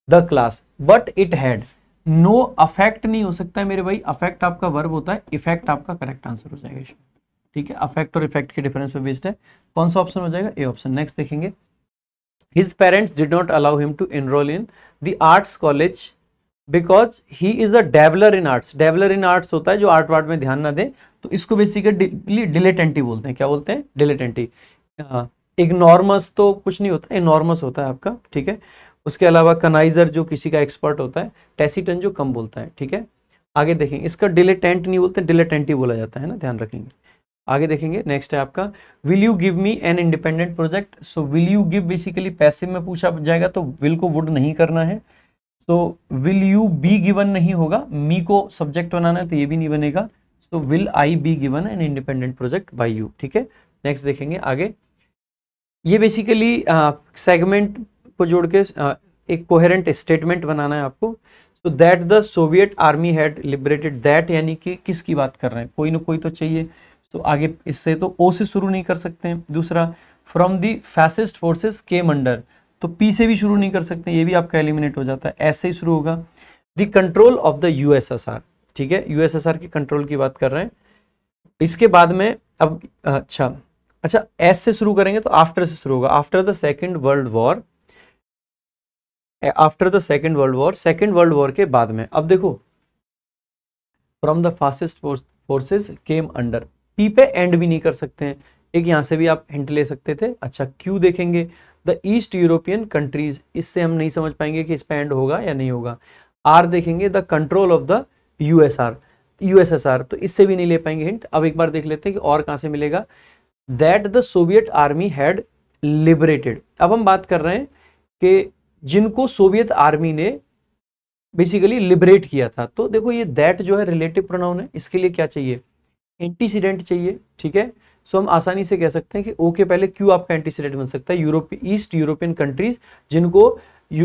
A: the class but it had no affect नहीं हो सकता है मेरे भाई अफेक्ट आपका वर्ब होता है इफेक्ट आपका करेक्ट आंसर हो जाएगा इसमें ठीक है अफेक्ट और इफेक्ट के डिफरेंस पे बेस्ड है कौन सा ऑप्शन हो जाएगा ए ऑप्शन नेक्स्ट देखेंगे his parents did not allow him to enroll in the arts college because he is a dweller in arts dweller in arts होता है जो आर्ट वार्ट में ध्यान ना दे तो इसको बेसिकली डिलेटेंटी बोलते हैं क्या बोलते हैं डिलेटेंटी इग्नॉर्मस तो कुछ नहीं होता इनॉर्मस होता है आपका ठीक है उसके अलावा कनाइजर जो किसी का एक्सपर्ट होता है टेसीटन जो कम बोलता है ठीक है आगे देखेंगे इसका डिलेटेंट नहीं बोलते डिलेटेंट ही बोला जाता है ना ध्यान रखेंगे आगे देखेंगे नेक्स्ट है आपका will you give me an independent project so will you give basically पैसे में पूछा जाएगा तो विल को वुड नहीं करना है so will you be given नहीं होगा मी को सब्जेक्ट बनाना है तो ये भी नहीं बनेगा so will I be given an independent project by you ठीक है नेक्स्ट देखेंगे आगे ये बेसिकली सेगमेंट को जोड़ के एक कोहेरेंट स्टेटमेंट बनाना है आपको so that the Soviet army had liberated that यानी कि किसकी बात कर रहे हैं कोई ना कोई तो चाहिए तो आगे इससे तो ओ से शुरू नहीं कर सकते हैं दूसरा from the fascist forces came under तो पी से भी शुरू नहीं कर सकते ये भी आपका एलिमिनेट हो जाता है ऐसे ही शुरू होगा the control of the USSR ठीक है यूएसएसआर के कंट्रोल की बात कर रहे हैं इसके बाद में अब अच्छा अच्छा एस से शुरू करेंगे तो आफ्टर से शुरू होगा after the second world war after the second world war second world war के बाद में अब देखो from the fastest forces came under P पे एंड भी नहीं कर सकते हैं एक यहां से भी आप हिंट ले सकते थे अच्छा क्यू देखेंगे द ईस्ट यूरोपियन कंट्रीज इससे हम नहीं समझ पाएंगे कि इस पे एंड होगा या नहीं होगा आर देखेंगे the control of the USR USSR तो इससे भी नहीं ले पाएंगे हिंट अब एक बार देख लेते हैं कि और कहां से मिलेगा that the Soviet army had liberated अब हम बात कर रहे हैं कि जिनको सोवियत आर्मी ने बेसिकली लिबरेट किया था तो देखो ये दैट जो है रिलेटिव प्रोनाउन है इसके लिए क्या चाहिए एंटीसीडेंट चाहिए ठीक है सो हम आसानी से कह सकते हैं कि ओ के पहले क्यू आपका एंटीसीडेंट बन सकता है यूरोप ईस्ट यूरोपियन कंट्रीज जिनको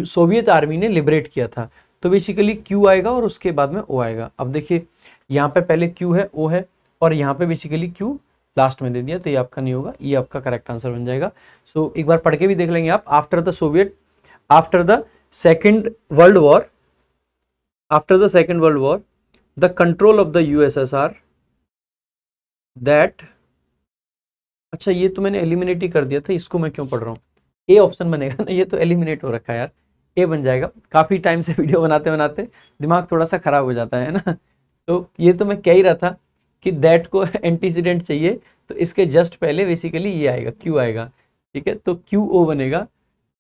A: सोवियत आर्मी ने लिबरेट किया था तो बेसिकली क्यू आएगा और उसके बाद में ओ आएगा अब देखिए यहाँ पे पहले क्यू है ओ है और यहाँ पे बेसिकली क्यू लास्ट में दे दिया तो ये आपका नहीं होगा ये आपका करेक्ट आंसर बन जाएगा सो so, एक बार पढ़ के भी देख लेंगे आप after the Soviet after the second world war after the second world war the control of the ussr that अच्छा ये तो मैंने एलिमिनेट ही कर दिया था इसको मैं क्यों पढ़ रहा हूँ ए ऑप्शन बनेगा ना ये तो एलिमिनेट हो रखा है यार ए बन जाएगा काफ़ी टाइम से वीडियो बनाते बनाते दिमाग थोड़ा सा ख़राब हो जाता है ना तो ये तो मैं कह ही रहा था कि दैट को एंटीसीडेंट चाहिए तो इसके जस्ट पहले बेसिकली ये आएगा क्यू आएगा ठीक है तो क्यू ओ बनेगा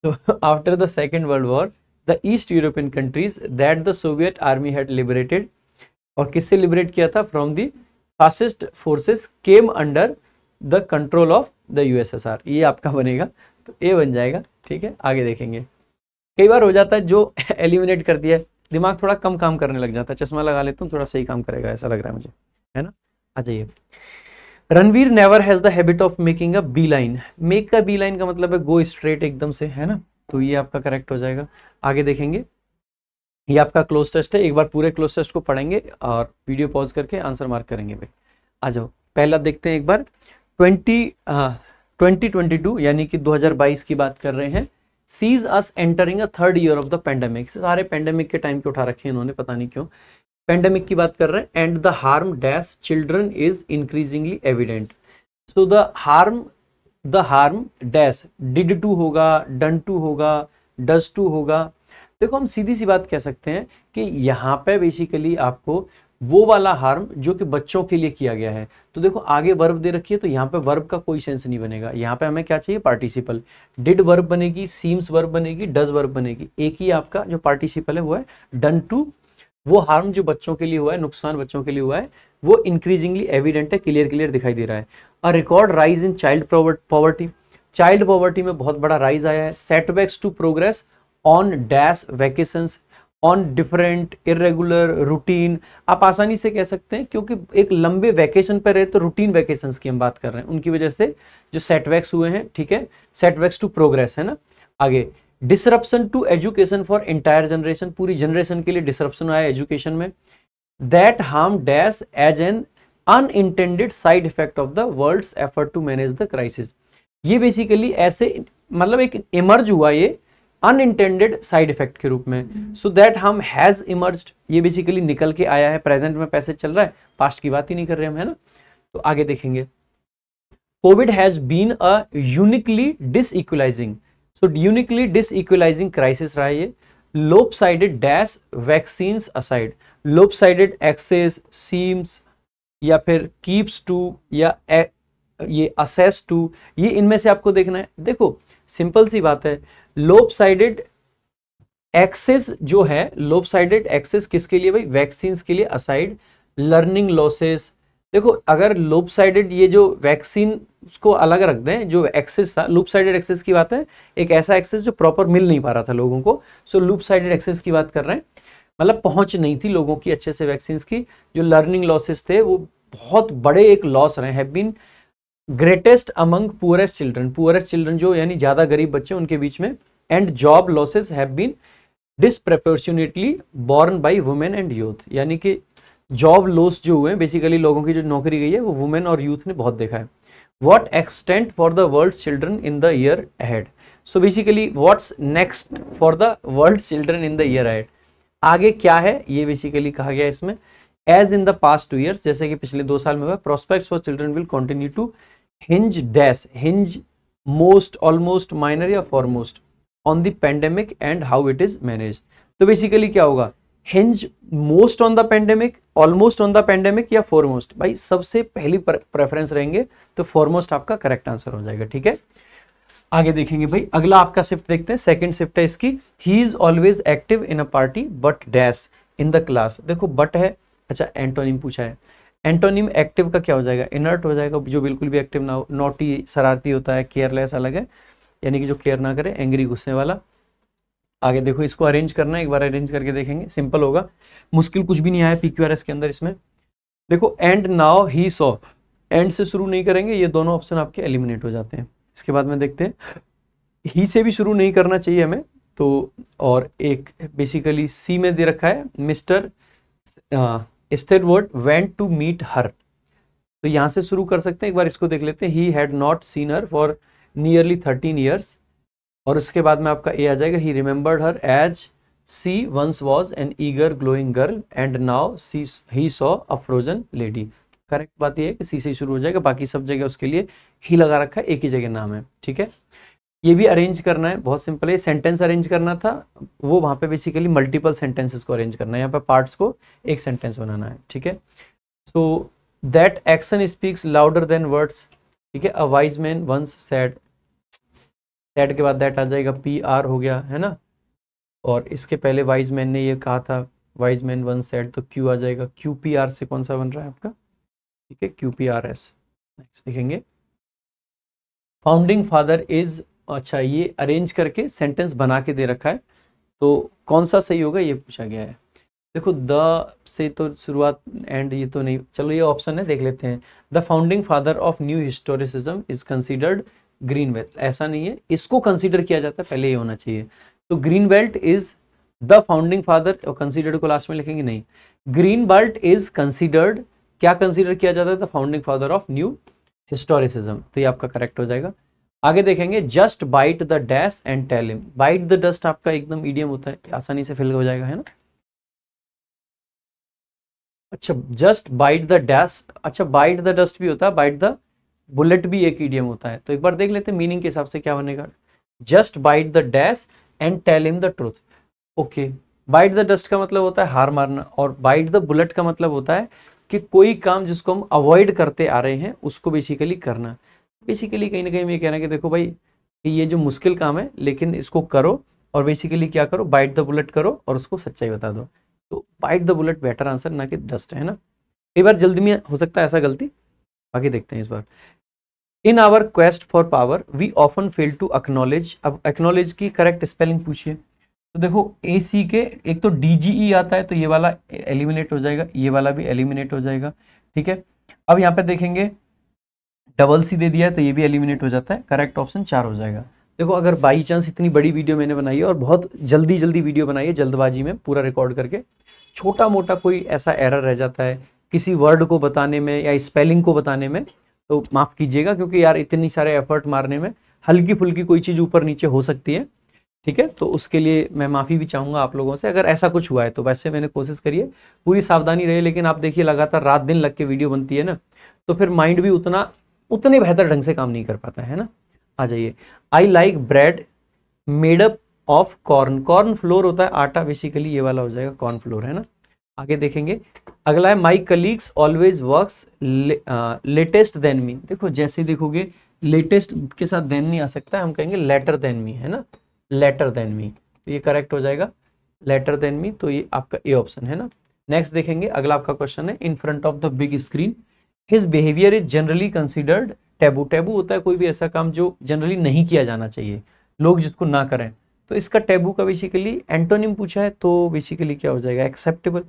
A: So after the Second World War, the East European countries that the Soviet army had liberated और किससे लिबरेट किया था from the fascist forces came under the control of the USSR ये आपका बनेगा तो ए बन जाएगा ठीक है आगे देखेंगे कई बार हो जाता है जो एलिमिनेट कर दिया दिमाग थोड़ा कम काम करने लग जाता है चश्मा लगा लेता हूँ थोड़ा सही काम करेगा ऐसा लग रहा है मुझे है ना आ जाइए Ranveer never has the habit of making a B line make का बी लाइन का मतलब है गो स्ट्रेट एकदम से है ना तो ये आपका करेक्ट हो जाएगा आगे देखेंगे ये आपका क्लोज टेस्ट है एक बार पूरे क्लोज टेस्ट को पढ़ेंगे और वीडियो पॉज करके आंसर मार्क करेंगे भाई आ जाओ पहला देखते हैं एक बार ट्वेंटी ट्वेंटी ट्वेंटी टू यानी कि 2022 की बात कर रहे हैं sees us entering a third year of the pandemic सारे पेंडेमिक के टाइम के उठा रखे हैं इन्होंने पता नहीं क्यों पेंडेमिक की बात कर रहे हैं and the harm dash children is increasingly evident so the harm the harm dash did to होगा डन टू होगा डज टू होगा देखो हम सीधी सी बात कह सकते हैं कि यहाँ पे बेसिकली आपको वो वाला हार्म जो कि बच्चों के लिए किया गया है तो देखो आगे वर्ब दे रखिए तो यहाँ पे वर्ब का कोई सेंस नहीं बनेगा यहाँ पे हमें क्या चाहिए पार्टिसिपल डिड वर्ब बनेगी सीम्स वर्ब बनेगी डज वर्ब बनेगी एक ही आपका जो पार्टिसिपल है वो है डन टू वो हार्म जो बच्चों के लिए हुआ है नुकसान बच्चों के लिए हुआ है वो इंक्रीजिंगली एविडेंट है क्लियर क्लियर दिखाई दे रहा है a record rise in child poverty child poverty में बहुत बड़ा राइज आया है setbacks to progress on dash vacation on different irregular routine आप आसानी से कह सकते हैं क्योंकि एक लंबे वैकेशन पर रहे तो रूटीन वैकेशन की हम बात कर रहे हैं उनकी वजह से जो सेटबैक्स हुए हैं ठीक है सेटबैक्स टू प्रोग्रेस है ना आगे disruption to education for entire generation पूरी जनरेशन के लिए डिसरप्शन आया एजुकेशन में that harm dash as an unintended side effect of the world effort to manage the crisis ये बेसिकली ऐसे मतलब एक इमर्ज हुआ ये अनइंटेंडेड साइड इफेक्ट के रूप में सो दैट हम हैज इमर्ज्ड ये बेसिकली निकल के आया है प्रेजेंट में पैसे चल रहा है पास्ट की बात ही नहीं कर रहे हम है ना तो आगे देखेंगे Covid has been a uniquely dis so uniquely dis equalizing crisis रहा ये lop sided dash vaccine aside lop sided access seems या फिर कीप्स टू या ए, ये असेस टू ये इनमें से आपको देखना है देखो सिंपल सी बात है लोप साइडेड एक्सेस जो है लोप साइडेड एक्सेस किसके लिए भाई वैक्सीन के लिए असाइड लर्निंग लॉसेस देखो अगर लूप साइडेड ये जो वैक्सीन को अलग रख दें जो एक्सेस था लूप साइडेड एक्सेस की बात है एक ऐसा एक्सेस जो प्रॉपर मिल नहीं पा रहा था लोगों को सो लूप साइडेड एक्सेस की बात कर रहे हैं मतलब पहुंच नहीं थी लोगों की अच्छे से वैक्सीन की जो लर्निंग लॉसेस थे वो बहुत बड़े एक लॉस रहे have been greatest among poorest children poorest children जो यानी ज़्यादा गरीब बच्चे उनके बीच में and job losses have been disproportionately borne by women and youth यानी कि जॉब लॉस जो हुए हैं बेसिकली लोगों की जो नौकरी गई है वो वुमेन और यूथ ने बहुत देखा है what extent for the world children in the year ahead so basically what's next for the world children in the year ahead आगे क्या है ये बेसिकली कहा गया इसमें as in the past two years जैसे कि पिछले दो साल में हुआ prospect for children will continue to hinge dash hinge most almost minor या foremost on the pandemic and how it is manage तो बेसिकली क्या होगा hinge most on the pandemic almost on the pandemic या फॉरमोस्ट भाई सबसे पहली प्रेफरेंस रहेंगे तो फॉरमोस्ट आपका करेक्ट आंसर हो जाएगा ठीक है आगे देखेंगे भाई अगला आपका शिफ्ट देखते हैं सेकंड शिफ्ट है इसकी he is always active in a party but dash in the class देखो बट है अच्छा एंटोनिम पूछा है एंटोनिम एक्टिव का क्या हो जाएगा इनर्ट हो जाएगा जो बिल्कुल भी एक्टिव ना हो नोटी शरारती होता है केयरलेस अलग है यानी कि जो केयर ना करे एंग्री गुस्से वाला आगे देखो इसको अरेंज करना है एक बार अरेंज करके देखेंगे सिंपल होगा मुश्किल कुछ भी नहीं आया पी के अंदर इसमें देखो and now he so and से शुरू नहीं करेंगे ये दोनों ऑप्शन आपके एलिमिनेट हो जाते हैं इसके बाद में देखते हैं ही से भी शुरू नहीं करना चाहिए हमें तो और एक बेसिकली सी में दे रखा है mister word went to meet her तो यहाँ से शुरू कर सकते हैं एक बार इसको देख लेते हैं he had not seen her for nearly thirteen years और उसके बाद में आपका ए आ जाएगा he remembered her as she once was an eager glowing girl and now she he saw a frozen lady correct बात यह है कि सी से शुरू हो जाएगा बाकी सब जगह उसके लिए ही लगा रखा है एक ही जगह नाम है ठीक है ये भी अरेंज करना है बहुत सिंपल है सेंटेंस अरेंज करना था वो वहाँ पे बेसिकली मल्टीपल सेंटेंसेस को अरेंज करना है यहाँ पे पार्ट्स को एक सेंटेंस बनाना है ठीक है so that action speaks louder than words ठीक है a wise man once said that के बाद दैट आ जाएगा पी आर हो गया है ना और इसके पहले वाइज मैन ने ये कहा था वाइज मैन वन सेट तो क्यू आ जाएगा क्यू पी आर से कौन सा बन रहा है आपका ठीक है Q P R S next देखेंगे फाउंडिंग फादर इज अच्छा ये अरेंज करके सेंटेंस बना के दे रखा है तो कौन सा सही होगा ये पूछा गया है देखो द से तो शुरुआत एंड ये तो नहीं चलो ये ऑप्शन है देख लेते हैं the founding father of new historicism is considered Greenblatt ऐसा नहीं है इसको कंसिडर किया जाता है पहले ये होना चाहिए तो Greenblatt is the founding father और कंसिडर्ड को लास्ट में लिखेंगे नहीं ग्रीन बेल्ट इज कंसिडर्ड क्या कंसिडर किया जाता है the founding father of new historicism तो ये आपका करेक्ट हो जाएगा आगे देखेंगे just bite the dash and tell him bite the dust आपका एकदम ईडियम होता है आसानी से फिल हो जाएगा है ना अच्छा जस्ट बाइट द डैश अच्छा बाइट द डस्ट भी होता है बाइट द बुलेट भी एक ईडीएम होता है तो एक बार देख लेते हैं मीनिंग के हिसाब से क्या बनेगा just bite the dash and tell him the truth okay bite the dust का मतलब होता है हार मारना और बाइट द बुलेट का मतलब होता है कि कोई काम जिसको हम अवॉइड करते आ रहे हैं उसको बेसिकली करना बेसिकली कहीं ना कहीं मैं कहना कि देखो भाई कि ये जो मुश्किल काम है लेकिन इसको करो और बेसिकली क्या करो बाइट द बुलेट करो और उसको सच्चाई बता दो तो bite the bullet better answer ना कि डस्ट है ना कई बार जल्दी में हो सकता है ऐसा गलती बाकी देखते हैं इस बार in our quest for power we often fail to acknowledge अब एक्नोलेज की करेक्ट स्पेलिंग पूछिए तो देखो ए सी के एक तो डी जी ई आता है तो ये वाला एलिमिनेट हो जाएगा ये वाला भी एलिमिनेट हो जाएगा ठीक है अब यहाँ पे देखेंगे डबल सी दे दिया है तो ये भी एलिमिनेट हो जाता है करेक्ट ऑप्शन चार हो जाएगा देखो अगर बाई चांस इतनी बड़ी वीडियो मैंने बनाई है और बहुत जल्दी जल्दी वीडियो बनाई है जल्दबाजी में पूरा रिकॉर्ड करके छोटा मोटा कोई ऐसा एरर रह जाता है किसी वर्ड को बताने में या स्पेलिंग को बताने में तो माफ़ कीजिएगा क्योंकि यार इतनी सारे एफर्ट मारने में हल्की फुल्की कोई चीज़ ऊपर नीचे हो सकती है ठीक है तो उसके लिए मैं माफ़ी भी चाहूँगा आप लोगों से अगर ऐसा कुछ हुआ है तो वैसे मैंने कोशिश करी है पूरी सावधानी रहे लेकिन आप देखिए लगातार रात दिन लग के वीडियो बनती है ना तो फिर माइंड भी उतना उतने बेहतर ढंग से काम नहीं कर पाता है ना आ जाइए I like bread made up of corn corn flour होता है आटा बेसिकली ये वाला हो जाएगा कॉर्न फ्लोर है ना आगे देखेंगे अगला है my colleagues always work latest then me देखो जैसे देखोगे लेटेस्ट के साथ देन नहीं आ सकता हम कहेंगे लेटर देन मी है ना लेटर देन मी तो ये करेक्ट हो जाएगा लेटर देन मी तो ये आपका ए ऑप्शन है ना नेक्स्ट देखेंगे अगला आपका क्वेश्चन है in front of the big screen his behaviour is generally considered taboo taboo होता है कोई भी ऐसा काम जो जनरली नहीं किया जाना चाहिए लोग जिसको ना करें तो इसका टैबू का बेसिकली एंटोनिम पूछा है तो बेसिकली क्या हो जाएगा एक्सेप्टेबल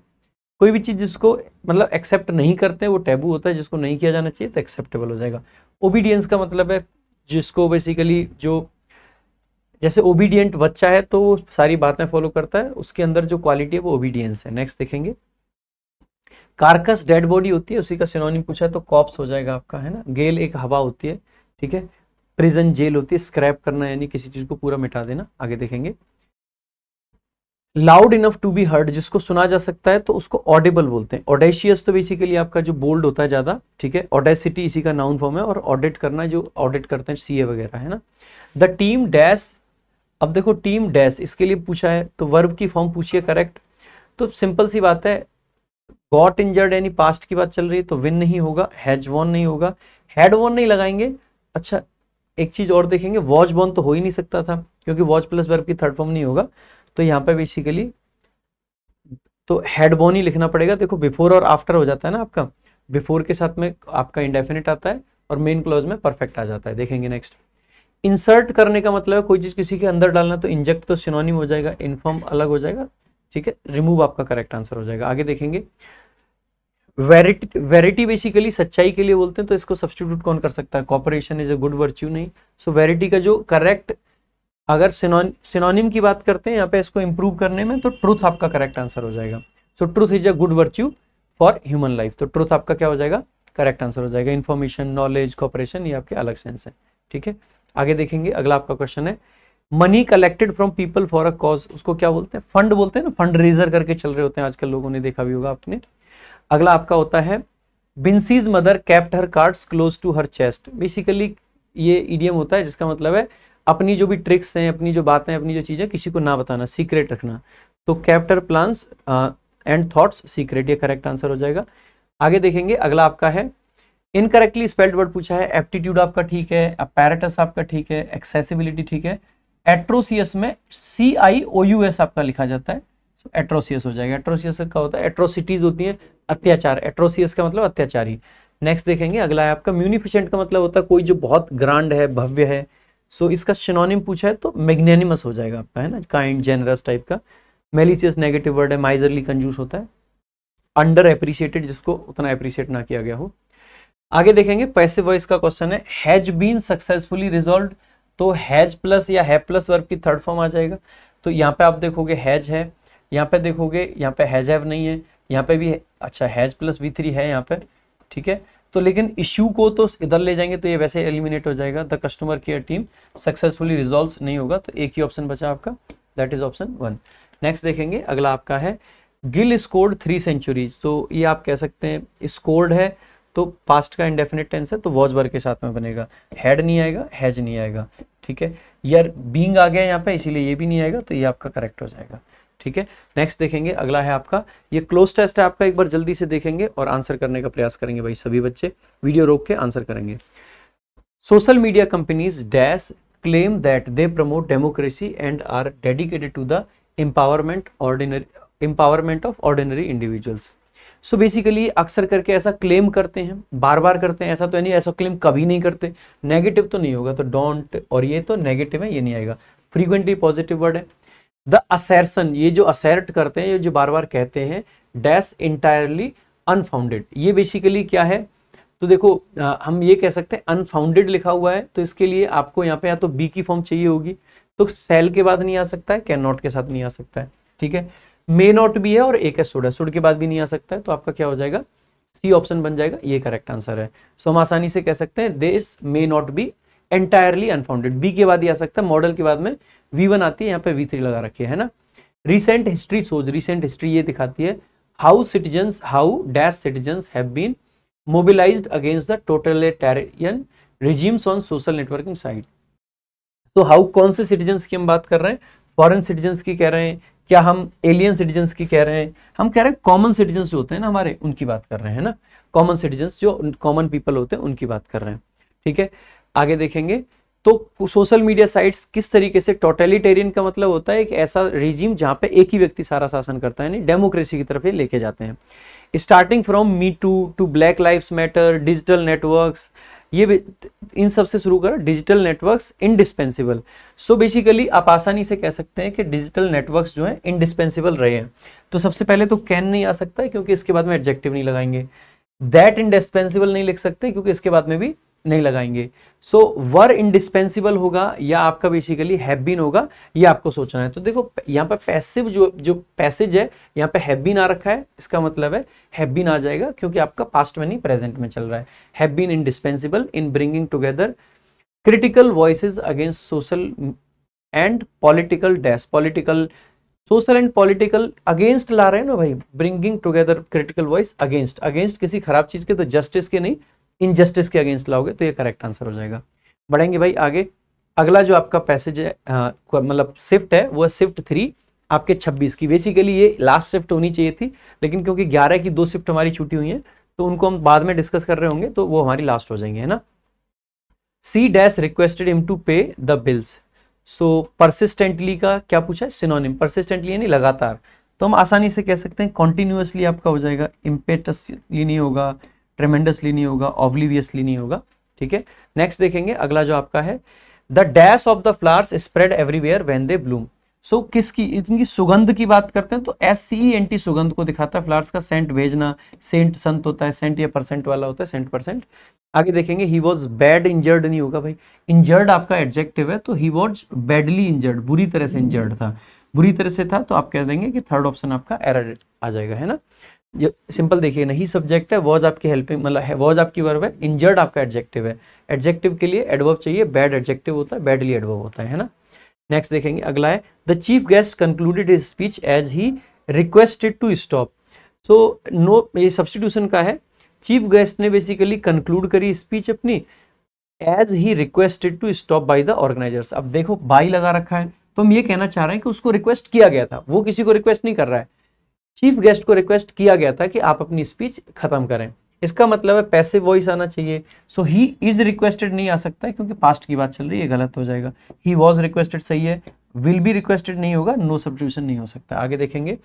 A: कोई भी चीज़ जिसको मतलब एक्सेप्ट नहीं करते वो टैबू होता है जिसको नहीं किया जाना चाहिए तो एक्सेप्टेबल हो जाएगा ओबीडियंस का मतलब है जिसको बेसिकली जो जैसे ओबीडियंट बच्चा है तो सारी बातें फॉलो करता है उसके अंदर जो क्वालिटी है वो ओबीडियंस है नेक्स्ट देखेंगे कार्कस डेड बॉडी होती है उसी का सिनोनिम पूछा है तो कॉप्स हो जाएगा आपका है ना गेल एक हवा होती है ठीक है प्रिजन जेल होती है स्क्रैप करना यानी किसी चीज़ को पूरा मिटा देना आगे देखेंगे loud enough to be heard जिसको सुना जा सकता है तो उसको ऑडेबल बोलते हैं ऑडेशियस तो बेसिकली आपका जो बोल्ड होता है ज़्यादा ठीक है ऑडेसिटी इसी का नाउन फॉर्म है और ऑडिट करना जो ऑडिट करते हैं सीए वगैरह है ना द टीम डैश अब देखो टीम डैश इसके लिए पूछा है तो वर्ब की फॉर्म पूछिए करेक्ट तो सिंपल सी बात है गॉट इंजर्ड यानी पास्ट की बात चल रही है तो विन नहीं होगा हैज वॉन नहीं होगा हैड वॉन नहीं लगाएंगे अच्छा एक चीज और देखेंगे वॉच बॉन तो हो ही नहीं सकता था क्योंकि वॉच प्लस वर्ब की थर्ड फॉर्म नहीं होगा तो यहाँ पे बेसिकली तो हेडबोन ही लिखना पड़ेगा देखो बिफोर और आफ्टर हो जाता है ना आपका बिफोर के साथ में आपका इंडेफिनिट आता है और मेन क्लॉज में परफेक्ट आ जाता है देखेंगे नेक्स्ट इंसर्ट करने का मतलब है कोई चीज किसी के अंदर डालना तो इंजेक्ट तो सिनोनिम हो जाएगा इनफॉर्म अलग हो जाएगा ठीक है रिमूव आपका करेक्ट आंसर हो जाएगा आगे देखेंगे वेरिटी वेरिटी बेसिकली सच्चाई के लिए बोलते हैं तो इसको सब्सटीट्यूट कौन कर सकता है cooperation is a good virtue नहीं सो so, वेरिटी का जो करेक्ट अगर सिनोनिम की बात करते हैं यहाँ पे इसको इम्प्रूव करने में तो ट्रूथ आपका करेक्ट आंसर हो जाएगा so truth is a good virtue for human life तो ट्रूथ आपका क्या हो जाएगा करेक्ट आंसर हो जाएगा इन्फॉर्मेशन नॉलेज कॉपरेशन ये आपके अलग सेंस है ठीक है आगे देखेंगे अगला आपका क्वेश्चन है money collected from people for a cause उसको क्या बोलते हैं फंड बोलते हैं ना फंड रेजर करके चल रहे होते हैं आजकल लोगों ने देखा भी होगा आपने अगला आपका होता है Binsy's mother kept her cards close to her chest basically ये ईडियम होता है जिसका मतलब है अपनी जो भी ट्रिक्स हैं अपनी जो बातें अपनी जो चीज़ें किसी को ना बताना सीक्रेट रखना तो kept her plans and thoughts secret ये करेक्ट आंसर हो जाएगा आगे देखेंगे अगला आपका है इनकरेक्टली स्पेल्ड वर्ड पूछा है एप्टीट्यूड आपका ठीक है अपैरेटस आपका ठीक है एक्सेसिबिलिटी ठीक है एट्रोसियस में सी आई ओ यू एस आपका लिखा जाता है सो एट्रोसियस हो जाएगा एट्रोसियस का होता है एट्रोसिटीज होती हैं अत्याचार एट्रोसियस का मतलब अत्याचारी नेक्स्ट देखेंगे अगला है आपका म्यूनिफिशेंट का मतलब होता है कोई जो बहुत ग्रांड है भव्य है सो इसका शिनोनिम पूछा है तो मैग्नेनिमस हो जाएगा आपका है ना काइंड जेनरस टाइप का मेलिशियस नेगेटिव वर्ड है माइजरली कंजूस होता है अंडर एप्रिशिएटेड जिसको उतना एप्रिशिएट ना किया गया हो आगे देखेंगे पैसे वॉइस का क्वेश्चन है हैज बीन सक्सेसफुली रिजोल्व तो हैज प्लस या है प्लस वर्ब की थर्ड फॉर्म आ जाएगा तो यहाँ पे आप देखोगे हैज है यहाँ पे देखोगे यहाँ पे हैज हैव नहीं है यहाँ पे भी अच्छा हैज प्लस वी थ्री है यहाँ पे ठीक है तो लेकिन इश्यू को तो इधर ले जाएंगे तो ये वैसे एलिमिनेट हो जाएगा the customer care team successfully resolve नहीं होगा तो एक ही ऑप्शन बचा आपका that is option one next देखेंगे अगला आपका है गिल स्कोर्ड थ्री सेंचुरीज तो ये आप कह सकते हैं स्कोर्ड है तो पास्ट का इंडेफिनेट टेंस है तो वॉजबर के साथ में बनेगा हेड नहीं आएगा हैज नहीं आएगा ठीक है यार बींग आ गया यहाँ पे इसीलिए ये भी नहीं आएगा तो ये आपका करेक्ट हो जाएगा ठीक है नेक्स्ट देखेंगे अगला है आपका ये क्लोज टेस्ट है आपका एक बार जल्दी से देखेंगे और आंसर करने का प्रयास करेंगे भाई सभी बच्चे वीडियो रोक के आंसर करेंगे social media companies dash claim that they promote democracy and are dedicated to the empowerment ordinary empowerment of ordinary individuals so basically अक्सर करके ऐसा क्लेम करते हैं बार बार करते हैं ऐसा तो यानी ऐसा क्लेम कभी नहीं करते नेगेटिव तो नहीं होगा तो डोंट और ये तो नेगेटिव है ये नहीं आएगा फ्रीक्वेंटली पॉजिटिव वर्ड है द असैरसन ये जो असैर्ट करते हैं ये जो बार बार कहते हैं डैश इंटायरली अनफाउंडेड ये बेसिकली क्या है तो देखो आ, हम ये कह सकते हैं अनफाउंडेड लिखा हुआ है तो इसके लिए आपको यहाँ पे या तो बी की फॉर्म चाहिए होगी तो सेल के बाद नहीं आ सकता है कैन नॉट के साथ नहीं आ सकता है ठीक है मे नॉट भी है और एक है सुड है सुड के बाद भी नहीं आ सकता है तो आपका क्या हो जाएगा सी ऑप्शन बन जाएगा ये करेक्ट आंसर है सो हम आसानी से कह सकते हैं this may not be entirely unfounded be के बाद ही आ सकता है मॉडल के बाद में वी वन आती है यहाँ पे वी थ्री लगा रखी है ना रिसेंट हिस्ट्री सोच रिसेंट हिस्ट्री ये दिखाती है how citizen how dash citizen have been mobilised against the totalitarian regimes on social networking site तो हाउ कौन से सिटीजन की हम बात कर रहे हैं फॉरन सिटीजन की कह रहे हैं क्या हम एलियन सिटीजन की कह रहे हैं हम कह रहे हैं कॉमन सिटीजन जो होते हैं ना हमारे उनकी बात कर रहे हैं ना कॉमन सिटीजन जो कॉमन पीपल होते हैं उनकी बात कर रहे हैं ठीक है आगे देखेंगे तो सोशल मीडिया साइट्स किस तरीके से टोटलिटेरियन का मतलब होता है एक ऐसा रिजीम जहां पे एक ही व्यक्ति सारा शासन करता है यानी डेमोक्रेसी की तरफ लेके जाते हैं starting from me too to black life matter digital networks ये इन सब से शुरू करो digital networks indispensable so basically आप आसानी से कह सकते हैं कि डिजिटल नेटवर्क्स जो हैं इंडिस्पेंसिबल रहे हैं तो सबसे पहले तो कैन नहीं आ सकता है क्योंकि इसके बाद में एडजेक्टिव नहीं लगाएंगे दैट इंडिस्पेंसिबल नहीं लिख सकते क्योंकि इसके बाद में भी नहीं लगाएंगे सो वर इंडिस्पेंसिबल होगा या आपका बेसिकली हैबिन होगा ये आपको सोचना है तो देखो यहाँ पर पैसिव जो जो पैसेज है यहाँ पे हैबिन आ रखा है इसका मतलब है हैबिन आ जाएगा क्योंकि आपका पास्ट में नहीं प्रेजेंट में चल रहा है have been indispensable in bringing together critical voice against social and political dash political social and political against ला रहे हैं ना भाई bringing together critical voice against against किसी खराब चीज के तो जस्टिस के नहीं इनजस्टिस के अगेंस्ट लाओगे तो ये करेक्ट आंसर हो जाएगा बढ़ेंगे भाई आगे अगला जो आपका पैसेज है मतलब शिफ्ट है वो शिफ्ट थ्री आपके 26 की बेसिकली ये लास्ट शिफ्ट होनी चाहिए थी लेकिन क्योंकि 11 की दो शिफ्ट हमारी छुट्टी हुई है तो उनको हम बाद में डिस्कस कर रहे होंगे तो वो हमारी लास्ट हो जाएंगे है ना she dash requested him to pay the bills so persistently का क्या पूछा है सिनोनिम परसिस्टेंटली यानी लगातार तो हम आसानी से कह सकते हैं कॉन्टिन्यूसली आपका हो जाएगा इम्पेटस ये नहीं होगा ट्रेमेंडसली नहीं होगा ऑब्लिवियसली नहीं होगा ठीक है नेक्स्ट देखेंगे अगला जो आपका है the dash of the flowers spread everywhere when they bloom so किसकी इनकी सुगंध की बात करते हैं तो एस सी एन टी सुगंध को दिखाता है फ्लावर्स का सेंट भेजना सेंट संत होता है सेंट या परसेंट वाला होता है सेंट परसेंट आगे देखेंगे ही वॉज बैड इंजर्ड नहीं होगा भाई इंजर्ड आपका एडजेक्टिव है तो ही वॉज बैडली इंजर्ड बुरी तरह से इंजर्ड था बुरी तरह से था तो आप कह देंगे कि थर्ड ऑप्शन आपका एरर आ जाएगा है ना सिंपल देखिए ना ही सब्जेक्ट है वॉज आपकी हेल्पिंग मतलब वॉज आपकी वर्ब है इंजर्ड आपका एडजेक्टिव है एडजेक्टिव के लिए एडवर्ब चाहिए बैड एडजेक्टिव होता है बैडली एडवर्ब होता है है ना नेक्स्ट देखेंगे अगला है the chief guest concluded is speech as he requested to stop so no ये सब्सटीट्यूशन का है चीफ गेस्ट ने बेसिकली कंक्लूड करी स्पीच अपनी as he requested to stop by the organisers अब देखो बाई लगा रखा है तो हम ये कहना चाह रहे हैं कि उसको रिक्वेस्ट किया गया था वो किसी को रिक्वेस्ट नहीं कर रहा है चीफ गेस्ट को रिक्वेस्ट किया गया था कि आप अपनी स्पीच खत्म करें इसका मतलब है पैसे वॉइस आना चाहिए सो ही इज रिक्वेस्टेड नहीं आ सकता है क्योंकि पास्ट की बात चल रही है गलत हो जाएगा ही वॉज रिक्वेस्टेड सही है विल बी रिक्वेस्टेड नहीं होगा नो सब्सटीट्यूशन नहीं हो सकता आगे देखेंगे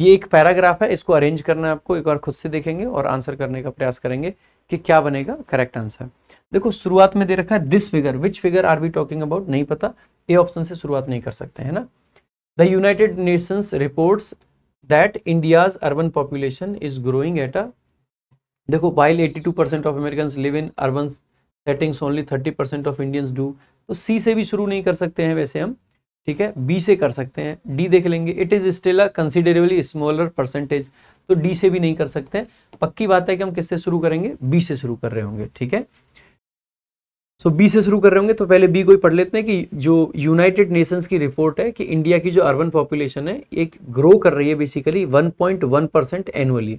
A: ये एक पैराग्राफ है इसको अरेंज करना है आपको एक बार खुद से देखेंगे और आंसर करने का प्रयास करेंगे कि क्या बनेगा करेक्ट आंसर देखो शुरुआत में दे रखा है this figure which figure are we talking about नहीं पता ए ऑप्शन से शुरुआत नहीं कर सकते है ना the United Nations reports that India's urban population is growing at a देखो while 82% of American live in urban settings only 30% of Indians do तो सी से भी शुरू नहीं कर सकते हैं वैसे हम ठीक है बी से कर सकते हैं डी देख लेंगे it is still a considerably smaller percentage तो डी से भी नहीं कर सकते पक्की बात है कि हम किससे शुरू करेंगे बी से शुरू कर रहे होंगे ठीक है सो बी से शुरू कर रहे होंगे तो पहले बी को ही पढ़ लेते हैं कि जो यूनाइटेड नेशंस की रिपोर्ट है कि इंडिया की जो अर्बन पॉपुलेशन है एक ग्रो कर रही है basically 1.1 percent annually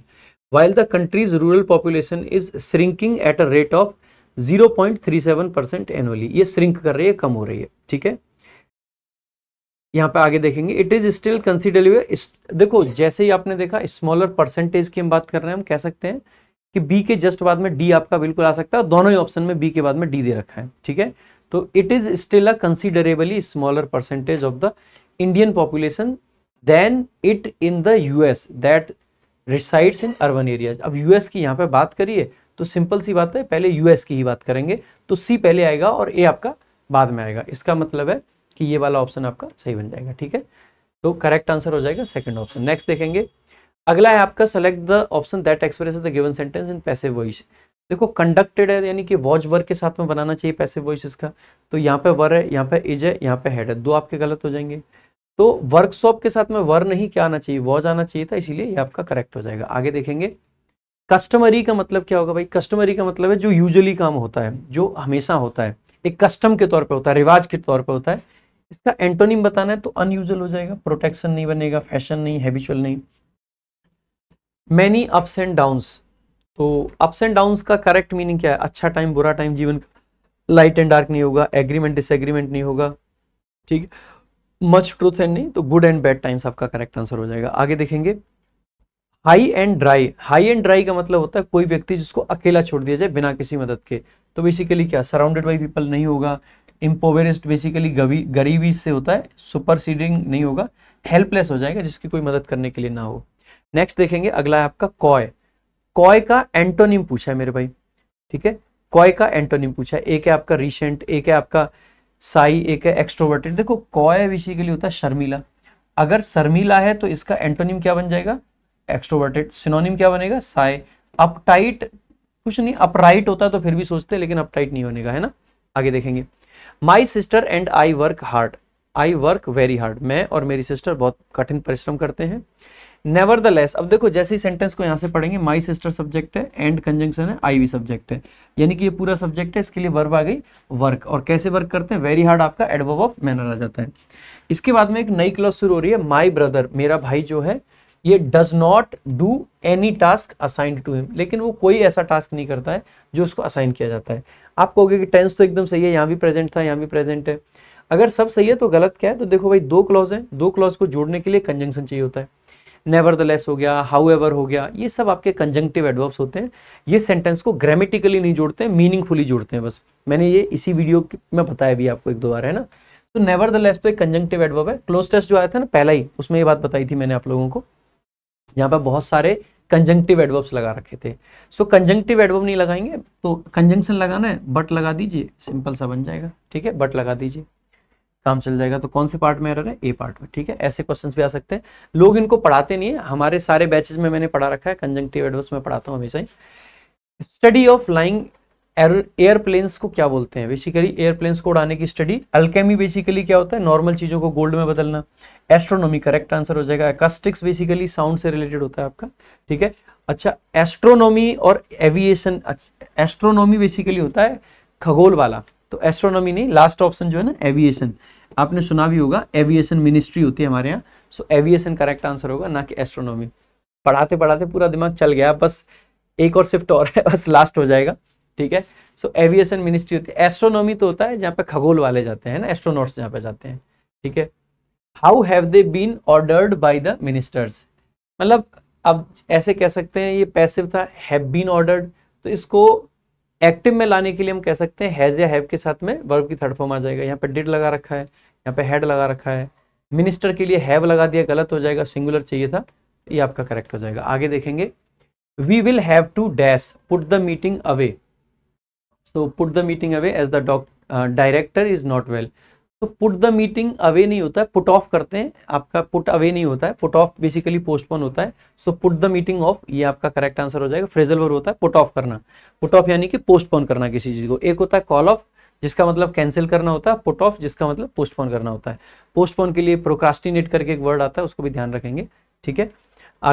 A: while the country's rural population is shrinking at a rate of 0.37 percent annually ये श्रिंक कर रही है कम हो रही है ठीक है यहाँ पे आगे देखेंगे इट इज स्टिल कंसिडर देखो जैसे ही आपने देखा स्मॉलर परसेंटेज की हम बात कर रहे हैं हम कह सकते हैं कि बी के जस्ट बाद में डी आपका बिल्कुल आ सकता है दोनों ही ऑप्शन में बी के बाद में डी दे रखा है ठीक है तो it is still a considerably smaller percentage of the Indian population than it in the US that resides in urban areas अब यूएस की यहाँ पे बात करिए तो सिंपल सी बात है पहले यूएस की ही बात करेंगे तो सी पहले आएगा और ए आपका बाद में आएगा इसका मतलब है कि ये वाला ऑप्शन आपका सही बन जाएगा ठीक है तो करेक्ट आंसर हो जाएगा सेकंड ऑप्शन नेक्स्ट देखेंगे अगला है आपका select the option that express the given sentence in passive voice देखो कंडक्टेड है यानी कि वॉच वर्क के साथ में बनाना चाहिए पैसिव वॉइस इसका तो यहाँ पे वर है यहाँ पे इज है यहाँ पे हेड है दो आपके गलत हो जाएंगे तो वर्कशॉप के साथ में वर नहीं क्या आना चाहिए वॉज आना चाहिए था इसीलिए ये आपका करेक्ट हो जाएगा आगे देखेंगे कस्टमरी का मतलब क्या होगा भाई कस्टमरी का मतलब है जो यूजली काम होता है जो हमेशा होता है एक कस्टम के तौर पर होता है रिवाज के तौर पर होता है इसका एंटोनिम बताना है तो अनयूजल हो जाएगा प्रोटेक्शन नहीं बनेगा फैशन नहीं हैबिचुअल नहीं मैनी अप्स एंड डाउन्स तो अप्स एंड डाउन्स का करेक्ट मीनिंग क्या है अच्छा टाइम बुरा टाइम जीवन का लाइट एंड डार्क नहीं होगा एग्रीमेंट डिसएग्रीमेंट नहीं होगा ठीक मच ट्रूथ एंड नहीं तो गुड एंड बैड टाइम्स आपका करेक्ट आंसर हो जाएगा आगे देखेंगे high and dry high and dry का मतलब होता है कोई व्यक्ति जिसको अकेला छोड़ दिया जाए बिना किसी मदद के तो बेसिकली क्या सराउंडेड बाई पीपल नहीं होगा इम्पोवेरिस्ट बेसिकली गरीबी से होता है सुपर नहीं होगा हेल्पलेस हो जाएगा जिसकी कोई मदद करने के लिए ना हो नेक्स्ट देखेंगे अगला है आपका कॉय कॉय का एंटोनिम पूछा है मेरे भाई ठीक है कॉय का एंटोनिम पूछा है एक है आपका रिसेंट एक है आपका साई एक है एक्सट्रोवर्टेड देखो कॉय लिए होता है शर्मिला अगर शर्मिला है तो इसका एंटोनिम क्या बन जाएगा एक्सट्रोवर्टेड सिनोनिम क्या बनेगा साय अपटाइट कुछ नहीं अपराइट होता तो फिर भी सोचते लेकिन अपटाइट नहीं बनेगा है ना आगे देखेंगे my sister and I work hard I work very hard मैं और मेरी सिस्टर बहुत कठिन परिश्रम करते हैं नेवर द लेस अब देखो जैसे ही सेंटेंस को यहाँ से पढ़ेंगे माई सिस्टर सब्जेक्ट है एंड कंजंक्शन है आई वी सब्जेक्ट है यानी कि ये पूरा सब्जेक्ट है इसके लिए वर्ब आ गई वर्क और कैसे वर्क करते हैं वेरी हार्ड आपका एडवर्ब ऑफ मैनर आ जाता है इसके बाद में एक नई क्लॉज शुरू हो रही है माई ब्रदर मेरा भाई जो है ये does not do any task assigned to him लेकिन वो कोई ऐसा टास्क नहीं करता है जो उसको असाइन किया जाता है आप कहोगे कि टेंस तो एकदम सही है यहाँ भी प्रेजेंट था यहाँ भी प्रेजेंट है अगर सब सही है तो गलत क्या है तो देखो भाई दो क्लॉज है दो क्लॉज को जोड़ने के लिए कंजंक्शन चाहिए होता है नेवर द लेस हो गया हाउ एवर हो गया ये सब आपके कंजंक्टिव एडवर्ब्स होते हैं ये सेंटेंस को ग्रामेटिकली नहीं जोड़ते हैं मीनिंगफुली जोड़ते हैं बस मैंने ये इसी वीडियो में बताया भी आपको एक दो बार है ना तो नेवर द लेस तो एक कंजंक्टिव एडवर्ब है क्लोज टेस्ट जो आया था ना पहला ही उसमें ये बात बताई थी मैंने आप लोगों को यहाँ पर बहुत सारे कंजंक्टिव एडवर्ब्स लगा रखे थे सो कंजंक्टिव एडवर्ब नहीं लगाएंगे तो कंजंक्शन लगाना है बट लगा दीजिए सिंपल सा बन जाएगा ठीक है बट लगा दीजिए काम चल जाएगा तो कौन से पार्ट में एरर है ए पार्ट में ठीक है ऐसे क्वेश्चंस भी आ सकते हैं लोग इनको पढ़ाते नहीं है हमारे सारे बैचेस में मैंने पढ़ा रखा है कंजंक्टिव एडवर्स में पढ़ाता हूँ हमेशा ही स्टडी ऑफ लाइंग एयरप्लेन्स को क्या बोलते हैं बेसिकली एयरप्लेन्स को उड़ाने की स्टडी अल्केमी बेसिकली क्या होता है नॉर्मल चीज़ों को गोल्ड में बदलना एस्ट्रोनॉमी करेक्ट आंसर हो जाएगा एकस्टिक्स बेसिकली साउंड से रिलेटेड होता है आपका ठीक है अच्छा एस्ट्रोनॉमी और एविएशन एस्ट्रोनॉमी बेसिकली होता है खगोल वाला तो एस्ट्रोनॉमी नहीं लास्ट ऑप्शन जो है ना एविएशन आपने सुना भी होगा एविएशन मिनिस्ट्री होती है हमारे यहाँ सो एविएशन करेक्ट आंसर होगा ना कि एस्ट्रोनॉमी पढ़ाते पढ़ाते पूरा दिमाग चल गया बस एक और शिफ्ट और है बस लास्ट हो जाएगा ठीक है सो एविएशन मिनिस्ट्री होती है एस्ट्रोनॉमी तो होता है जहाँ पे खगोल वाले जाते हैं ना एस्ट्रोनॉट्स जहाँ पे जाते हैं ठीक है how have they been ordered by the ministers मतलब अब ऐसे कह सकते हैं ये पैसिव था हैव बीन ऑर्डर्ड तो इसको एक्टिव में लाने के लिए हम कह सकते हैं हैज़ या हैव के साथ में वर्ब की थर्ड फॉर्म आ जाएगा यहाँ पे डिड लगा रखा है यहाँ पे हेड लगा रखा है मिनिस्टर के लिए हैव लगा दिया गलत हो जाएगा सिंगुलर चाहिए था ये आपका करेक्ट हो जाएगा आगे देखेंगे we will have to dash put the meeting away so put the meeting away as the doctor director is not well तो पुट द मीटिंग अवे नहीं होता है पुट ऑफ करते हैं आपका पुट अवे नहीं होता है पुट ऑफ बेसिकली पोस्टपोन होता है so put the meeting off ये आपका करेक्ट आंसर हो जाएगा फ्रेजल वर्ब होता है पुट ऑफ करना पुट ऑफ यानी कि पोस्टपोन करना किसी चीज को एक होता है कॉल ऑफ जिसका मतलब कैंसिल करना होता है पुट ऑफ जिसका मतलब पोस्टपोन करना होता है पोस्टपोन के लिए प्रोकास्टिनेट करके एक वर्ड आता है उसको भी ध्यान रखेंगे ठीक है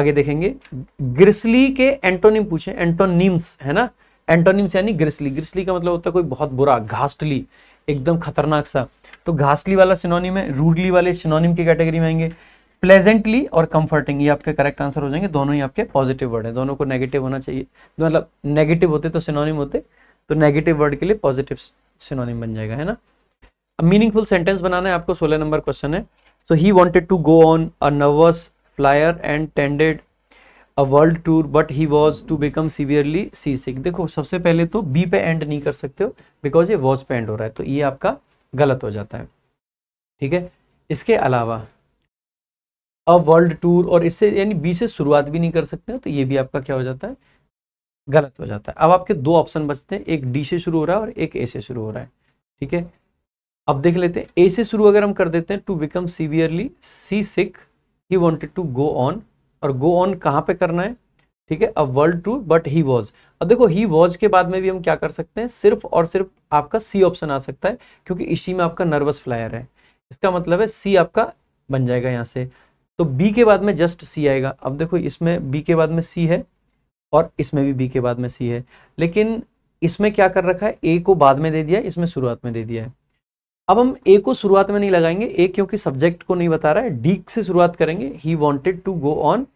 A: आगे देखेंगे ग्रिसली के एंटोनिम पूछे एंटोनिम्स है ना एंटोनिम्स यानी ग्रिसली ग्रिसली का मतलब होता है कोई बहुत बुरा घास्टली एकदम खतरनाक सा तो घासली वाला सिनोनिम है रूडली वाले सिनोनिम की कैटेगरी में आएंगे प्लेजेंटली और कंफर्टिंग ये आपके करेक्ट आंसर हो जाएंगे दोनों ही आपके पॉजिटिव वर्ड है दोनों को नेगेटिव होना चाहिए तो मतलब नेगेटिव होते तो सिनोनिम होते तो नेगेटिव वर्ड के लिए पॉजिटिव सिनोनिम बन जाएगा है ना अब मीनिंगफुल सेंटेंस बनाना है आपको सोलह नंबर क्वेश्चन है so he wanted to go on a nervous flyer and tended a world tour but he was to become severely seasick देखो सबसे पहले तो बी पे एंड नहीं कर सकते हो बिकॉज ये वॉज पे एंड हो रहा है तो ये आपका गलत हो जाता है ठीक है इसके अलावा अ वर्ल्ड टूर और इससे यानी बी से शुरुआत भी नहीं कर सकते हो तो ये भी आपका क्या हो जाता है गलत हो जाता है अब आपके दो ऑप्शन बचते हैं एक डी से शुरू हो रहा है और एक ए से शुरू हो रहा है ठीक है अब देख लेते हैं ए से शुरू अगर हम कर देते हैं to become severely seasick he wanted to go on और गो ऑन कहाँ पे करना है ठीक है a world to but he was अब देखो ही वॉज के बाद में भी हम क्या कर सकते हैं सिर्फ और सिर्फ आपका सी ऑप्शन आ सकता है क्योंकि इसी में आपका नर्वस फ्लायर है इसका मतलब है सी आपका बन जाएगा यहाँ से तो बी के बाद में जस्ट सी आएगा अब देखो इसमें बी के बाद में सी है और इसमें भी बी के बाद में सी है लेकिन इसमें क्या कर रखा है ए को बाद में दे दिया इसमें शुरुआत में दे दिया है अब हम ए को शुरुआत में नहीं लगाएंगे ए क्योंकि सब्जेक्ट को नहीं बता रहा है डी से शुरुआत करेंगे he wanted to go on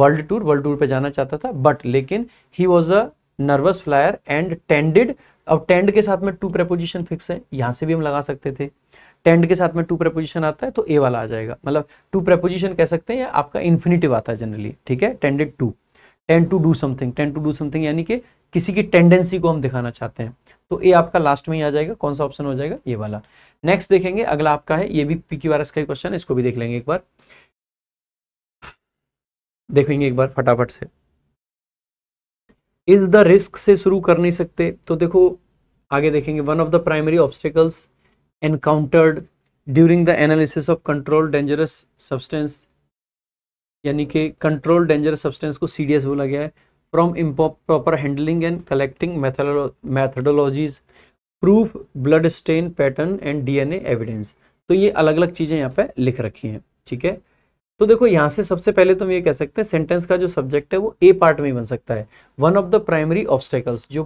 A: world tour world tour पे जाना चाहता था बट लेकिन he was a nervous flyer and tended अब टेंड के साथ में टू प्रेपोजिशन फिक्स है यहां से भी हम लगा सकते थे टेंड के साथ में टू प्रेपोजिशन आता है तो ए वाला आ जाएगा मतलब टू प्रेपोजिशन कह सकते हैं या आपका इन्फिनिटिव आता है जनरली ठीक है tended to tend to do something tend to do something यानी कि किसी की टेंडेंसी को हम दिखाना चाहते हैं तो ये आपका लास्ट में ही आ जाएगा कौन सा ऑप्शन हो जाएगा ये वाला नेक्स्ट देखेंगे अगला आपका है ये भी पी क्यू आर एस का क्वेश्चन इसको भी देख लेंगे एक बार देखेंगे एक बार फटाफट से इज द रिस्क से शुरू कर नहीं सकते तो देखो आगे देखेंगे one of the primary obstacles encountered during the analysis of control dangerous substance यानी कि कंट्रोल डेंजरस सब्सटेंस को सीडीएस बोला गया है from improper handling and collecting methodologies proof blood stain pattern and and DNA तो ये अलग अलग चीज़ें यहाँ पे लिख रखी हैं ठीक है तो देखो यहाँ से सबसे पहले तो हम ये कह सकते हैं सेंटेंस का जो सब्जेक्ट है वो ए पार्ट में बन सकता है one of the primary obstacles जो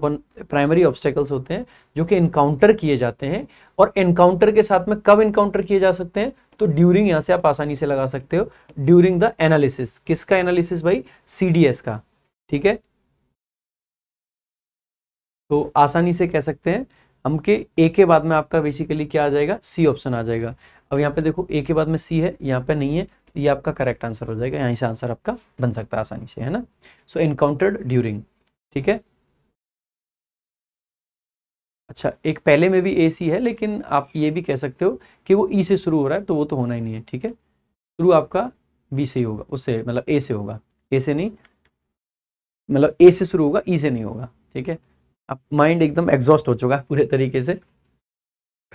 A: प्राइमरी ऑब्स्टेकल्स होते हैं जो कि इनकाउंटर किए जाते हैं और इनकाउंटर के साथ में कब इनकाउंटर किए जा सकते हैं तो ड्यूरिंग यहाँ से आप आसानी से लगा सकते हो ड्यूरिंग द एनालिसिस किसका एनालिसिस भाई सी का ठीक है तो आसानी से कह सकते हैं हम के ए के बाद में आपका बेसिकली क्या आ जाएगा सी ऑप्शन आ जाएगा अब यहाँ पे देखो ए के बाद में सी है यहाँ पे नहीं है तो ये आपका करेक्ट आंसर हो जाएगा यहीं से आंसर आपका बन सकता है आसानी से है ना सो इनकाउंटर्ड ड्यूरिंग ठीक है अच्छा एक पहले में भी ए सी है लेकिन आप ये भी कह सकते हो कि वो ई e से शुरू हो रहा है तो वो तो होना ही नहीं है ठीक है शुरू आपका बी से ही होगा उससे मतलब ए से होगा ए से नहीं मतलब ए से शुरू होगा ई e से नहीं होगा ठीक है अब माइंड एकदम एग्जॉस्ट हो चुका पूरे तरीके से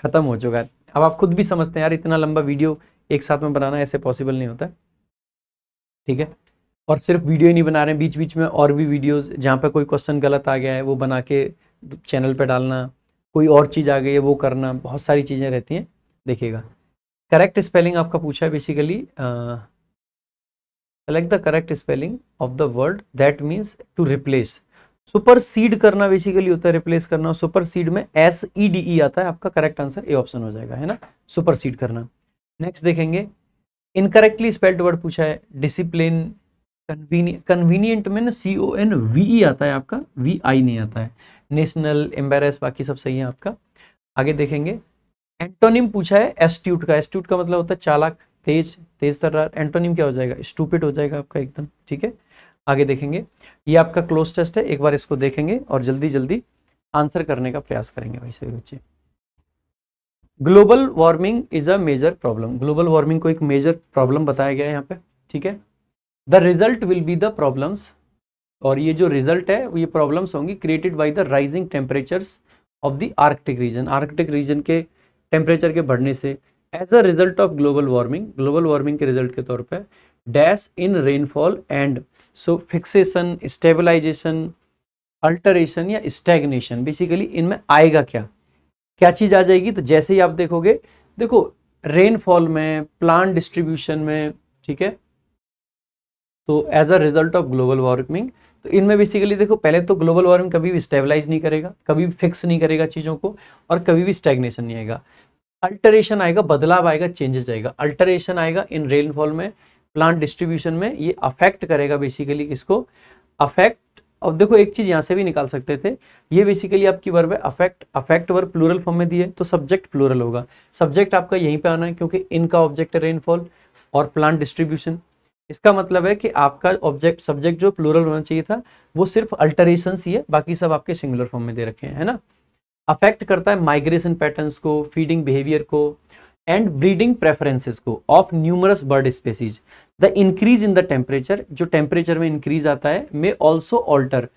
A: ख़त्म हो चुका है अब आप खुद भी समझते हैं यार इतना लंबा वीडियो एक साथ में बनाना ऐसे पॉसिबल नहीं होता ठीक है और सिर्फ वीडियो ही नहीं बना रहे हैं बीच बीच में और भी वीडियोस जहाँ पर कोई क्वेश्चन गलत आ गया है वो बना के चैनल पर डालना कोई और चीज़ आ गई है वो करना बहुत सारी चीज़ें रहती हैं देखिएगा करेक्ट स्पेलिंग आपका पूछा है basically select the correct spelling of the word that means to replace supersede करना बेसिकली होता है रिप्लेस करना सुपर सीड में एस ई डी ई आता है आपका करेक्ट आंसर ए ऑप्शन हो जाएगा है ना सुपर सीड करना नेक्स्ट देखेंगे इनकरेक्टली स्पेल्ड वर्ड पूछा है डिसिप्लिन कन्वीनियंट में ना सी ओ एन वी ई आता है आपका वी आई नहीं आता है नेशनल एम्बेरस बाकी सब सही है आपका आगे देखेंगे एंटोनिम पूछा है एस्ट्यूट का एस्ट्यूट का मतलब होता है चालाक तेज तेज तर्रार एंटोनिम क्या हो जाएगा स्टूपिट हो जाएगा आपका एकदम ठीक है आगे देखेंगे ये आपका क्लोज टेस्ट है एक बार इसको देखेंगे और जल्दी जल्दी आंसर करने का प्रयास करेंगे भाई सभी बच्चे global warming is a major problem global warming को एक मेजर प्रॉब्लम बताया गया है यहाँ पे ठीक है the result will be the problems और ये जो रिजल्ट है ये प्रॉब्लम्स होंगी created by the rising temperature of the Arctic region Arctic region के टेम्परेचर के बढ़ने से as a result of global warming global warming के रिजल्ट के तौर पे dash in rainfall and so fixation stabilisation alteration या स्टेगनेशन बेसिकली इनमें आएगा क्या क्या चीज़ आ जाएगी तो जैसे ही आप देखोगे देखो रेनफॉल में प्लांट डिस्ट्रीब्यूशन में ठीक है तो as a result of global warming तो इनमें बेसिकली देखो पहले तो ग्लोबल वार्मिंग कभी भी स्टेबलाइज नहीं करेगा कभी भी फिक्स नहीं करेगा चीज़ों को और कभी भी स्टेगनेशन नहीं आएगा अल्टरेशन आएगा बदलाव आएगा चेंजेस आएगा अल्टरेशन आएगा इन रेनफॉल में प्लांट डिस्ट्रीब्यूशन में ये अफेक्ट करेगा बेसिकली किसको अफेक्ट और देखो एक चीज यहाँ से भी निकाल सकते थे ये बेसिकली आपकी वर्ब है affect affect verb plural form में दिए तो सब्जेक्ट प्लूरल होगा सब्जेक्ट आपका यहीं पर आना है क्योंकि इनका ऑब्जेक्ट है रेनफॉल और प्लांट डिस्ट्रीब्यूशन इसका मतलब है कि आपका ऑब्जेक्ट सब्जेक्ट जो प्लूरल होना चाहिए था वो सिर्फ अल्टरेशन ही है बाकी सब आपके सिंगुलर फॉर्म में दे रखे हैं है ना अफेक्ट करता है माइग्रेशन पैटर्न्स को फीडिंग बिहेवियर को एंड ब्रीडिंग प्रेफरेंसेस को of numerous bird species the increase in the temperature जो टेम्परेचर में इंक्रीज आता है may also alter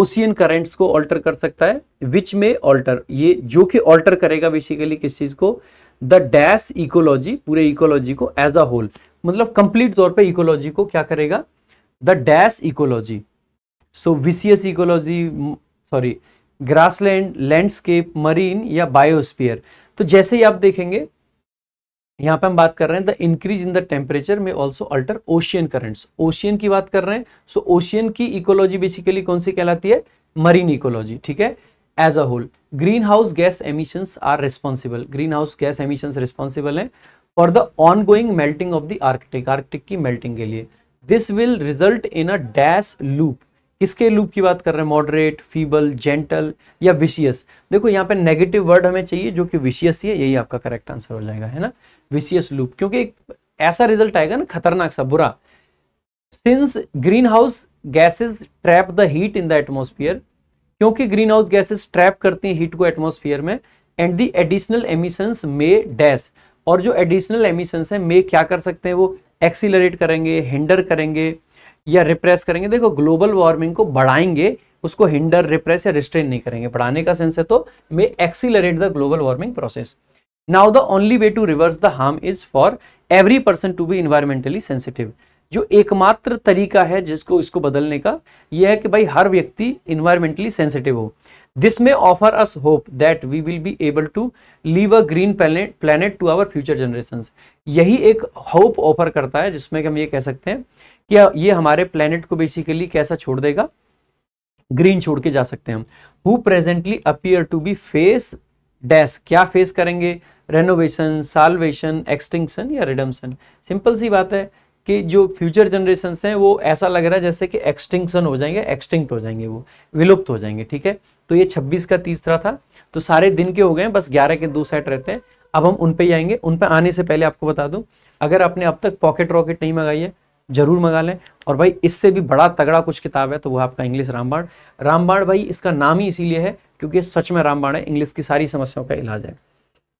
A: ocean currents को ऑल्टर कर सकता है विच में ऑल्टर ये जो कि ऑल्टर करेगा बेसिकली किस चीज़ को द डैश इकोलॉजी पूरे इकोलॉजी को एज अ होल मतलब कंप्लीट तौर पे इकोलॉजी को क्या करेगा the dash ecology so vicious ecology sorry grassland landscape marine या बायोस्फीयर तो जैसे ही आप देखेंगे यहां पे हम बात कर रहे हैं the increase in the temperature में also alter ocean currents ocean की बात कर रहे हैं सो so, ओशियन की इकोलॉजी बेसिकली कौन सी कहलाती है मरीन इकोलॉजी ठीक है as a whole greenhouse gas emissions are responsible greenhouse gas emissions responsible है for the ongoing melting of the Arctic Arctic की मेल्टिंग के लिए this will result in a dash loop किसके लूप की बात कर रहे हैं मॉडरेट फीबल जेंटल या विशियस देखो यहाँ पे नेगेटिव वर्ड हमें चाहिए जो कि विशियस ही है यही आपका करेक्ट आंसर हो जाएगा है ना विशियस लूप क्योंकि एक ऐसा रिजल्ट आएगा ना खतरनाक सा बुरा since greenhouse gases trap the heat in the atmosphere क्योंकि ग्रीन हाउस गैसेज ट्रैप करती है हीट को एटमोसफियर में and the additional emissions may dash और जो एडिशनल एमिशंस है मे क्या कर सकते हैं वो एक्सीलरेट करेंगे हिंडर करेंगे या रिप्रेस करेंगे देखो ग्लोबल वार्मिंग को बढ़ाएंगे उसको हिंडर रिप्रेस या रिस्ट्रेन नहीं करेंगे बढ़ाने का सेंस है तो may accelerate the global warming process now the only way to reverse the harm is for every person to be environmentally sensitive जो एकमात्र तरीका है जिसको इसको बदलने का यह है कि भाई हर व्यक्ति इन्वायरमेंटली सेंसिटिव हो this may offer us hope that we will be able to leave a green planet planet to our future generation यही एक होप ऑफर करता है जिसमें कि हम ये कह सकते हैं कि ये हमारे प्लेनेट को बेसिकली कैसा छोड़ देगा ग्रीन छोड़ के जा सकते हैं हम who presently appear to be face dash क्या फेस करेंगे रेनोवेशन साल्वेशन एक्सटिंक्शन या रिडम्सन सिंपल सी बात है कि जो फ्यूचर जनरेशन हैं वो ऐसा लग रहा है जैसे कि एक्सटिंक्शन हो जाएंगे एक्सटिंक्ट हो जाएंगे वो विलुप्त हो जाएंगे ठीक है तो ये 26 का तीसरा था तो सारे दिन के हो गए बस 11 के दो सेट रहते हैं अब हम उन पे ही आएंगे उन पे आने से पहले आपको बता दूं अगर आपने अब तक पॉकेट रॉकेट नहीं मंगाई है जरूर मंगा लें और भाई इससे भी बड़ा तगड़ा कुछ किताब है तो वो आपका इंग्लिश रामबाण रामबाण भाई इसका नाम ही इसीलिए है क्योंकि सच में रामबाण है इंग्लिश की सारी समस्याओं का इलाज है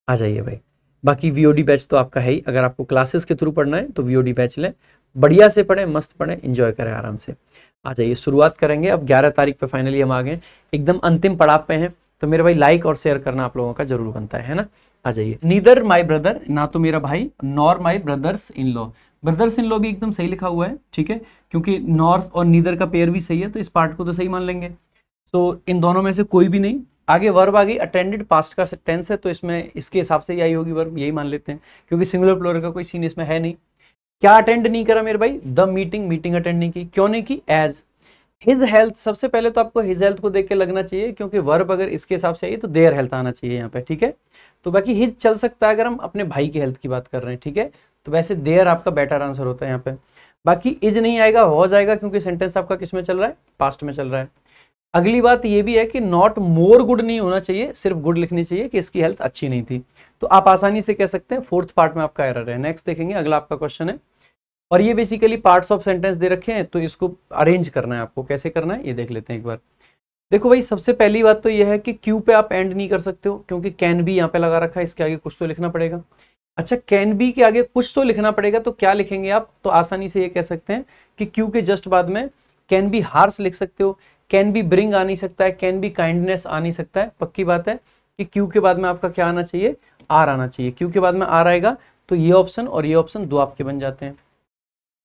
A: आ जाइए भाई बाकी वी बैच तो आपका है ही अगर आपको क्लासेस के थ्रू पढ़ना है तो वी बैच लें बढ़िया से पढ़ें मस्त पढ़ें इंजॉय करें आराम से आ जाइए शुरुआत करेंगे अब ग्यारह तारीख पे फाइनली हम आ गए एकदम अंतिम पड़ाव पे हैं तो मेरे भाई लाइक और शेयर करना आप लोगों का जरूर बनता है ना आ जाइए नीदर माई ब्रदर ना तो मेरा भाई nor my brothers in law brothers in law भी एकदम सही लिखा हुआ है ठीक है क्योंकि नॉर्थ और नीदर का पेयर भी सही है तो इस पार्ट को तो सही मान लेंगे तो इन दोनों में से कोई भी नहीं आगे वर्ब आ गई अटेंडेड पास्ट का टेंस है तो इसमें इसके हिसाब से यही होगी वर्ब यही मान लेते हैं क्योंकि सिंगुलर प्लोर का कोई सीन इसमें है नहीं क्या अटेंड नहीं करा मेरे भाई द मीटिंग मीटिंग अटेंड नहीं की क्यों नहीं की एज हिज हेल्थ सबसे पहले तो आपको हिज हेल्थ को देख के लगना चाहिए क्योंकि वर्ब अगर इसके हिसाब से आई तो देयर हेल्थ आना चाहिए यहाँ पे ठीक है तो बाकी हिज चल सकता है अगर हम अपने भाई की हेल्थ की बात कर रहे हैं ठीक है तो वैसे देयर आपका बेटर आंसर होता है यहाँ पे बाकी इज नहीं आएगा वॉज आएगा क्योंकि सेंटेंस आपका किस में चल रहा है पास्ट में चल रहा है अगली बात ये भी है कि नॉट मोर गुड नहीं होना चाहिए सिर्फ गुड लिखनी चाहिए कि इसकी हेल्थ अच्छी नहीं थी तो आप आसानी से कह सकते हैं फोर्थ पार्ट में आपका एरर है नेक्स्ट देखेंगे अगला आपका क्वेश्चन है और ये बेसिकली पार्ट्स ऑफ सेंटेंस दे रखे हैं तो इसको अरेंज करना है आपको कैसे करना है ये देख लेते हैं एक बार देखो भाई सबसे पहली बात तो यह है कि क्यू पे आप एंड नहीं कर सकते हो क्योंकि कैन भी यहाँ पे लगा रखा है इसके आगे कुछ तो लिखना पड़ेगा अच्छा कैन बी के आगे कुछ तो लिखना पड़ेगा तो क्या लिखेंगे आप तो आसानी से ये कह सकते हैं कि क्यू के जस्ट बाद में कैन बी हार्स लिख सकते हो कैन बी ब्रिंग आ नहीं सकता है कैन बी काइंडनेस आ नहीं सकता है पक्की बात है कि क्यू के बाद में आपका क्या आना चाहिए आर आना चाहिए क्यू के बाद में आर आएगा तो ये ऑप्शन और ये ऑप्शन दो आपके बन जाते हैं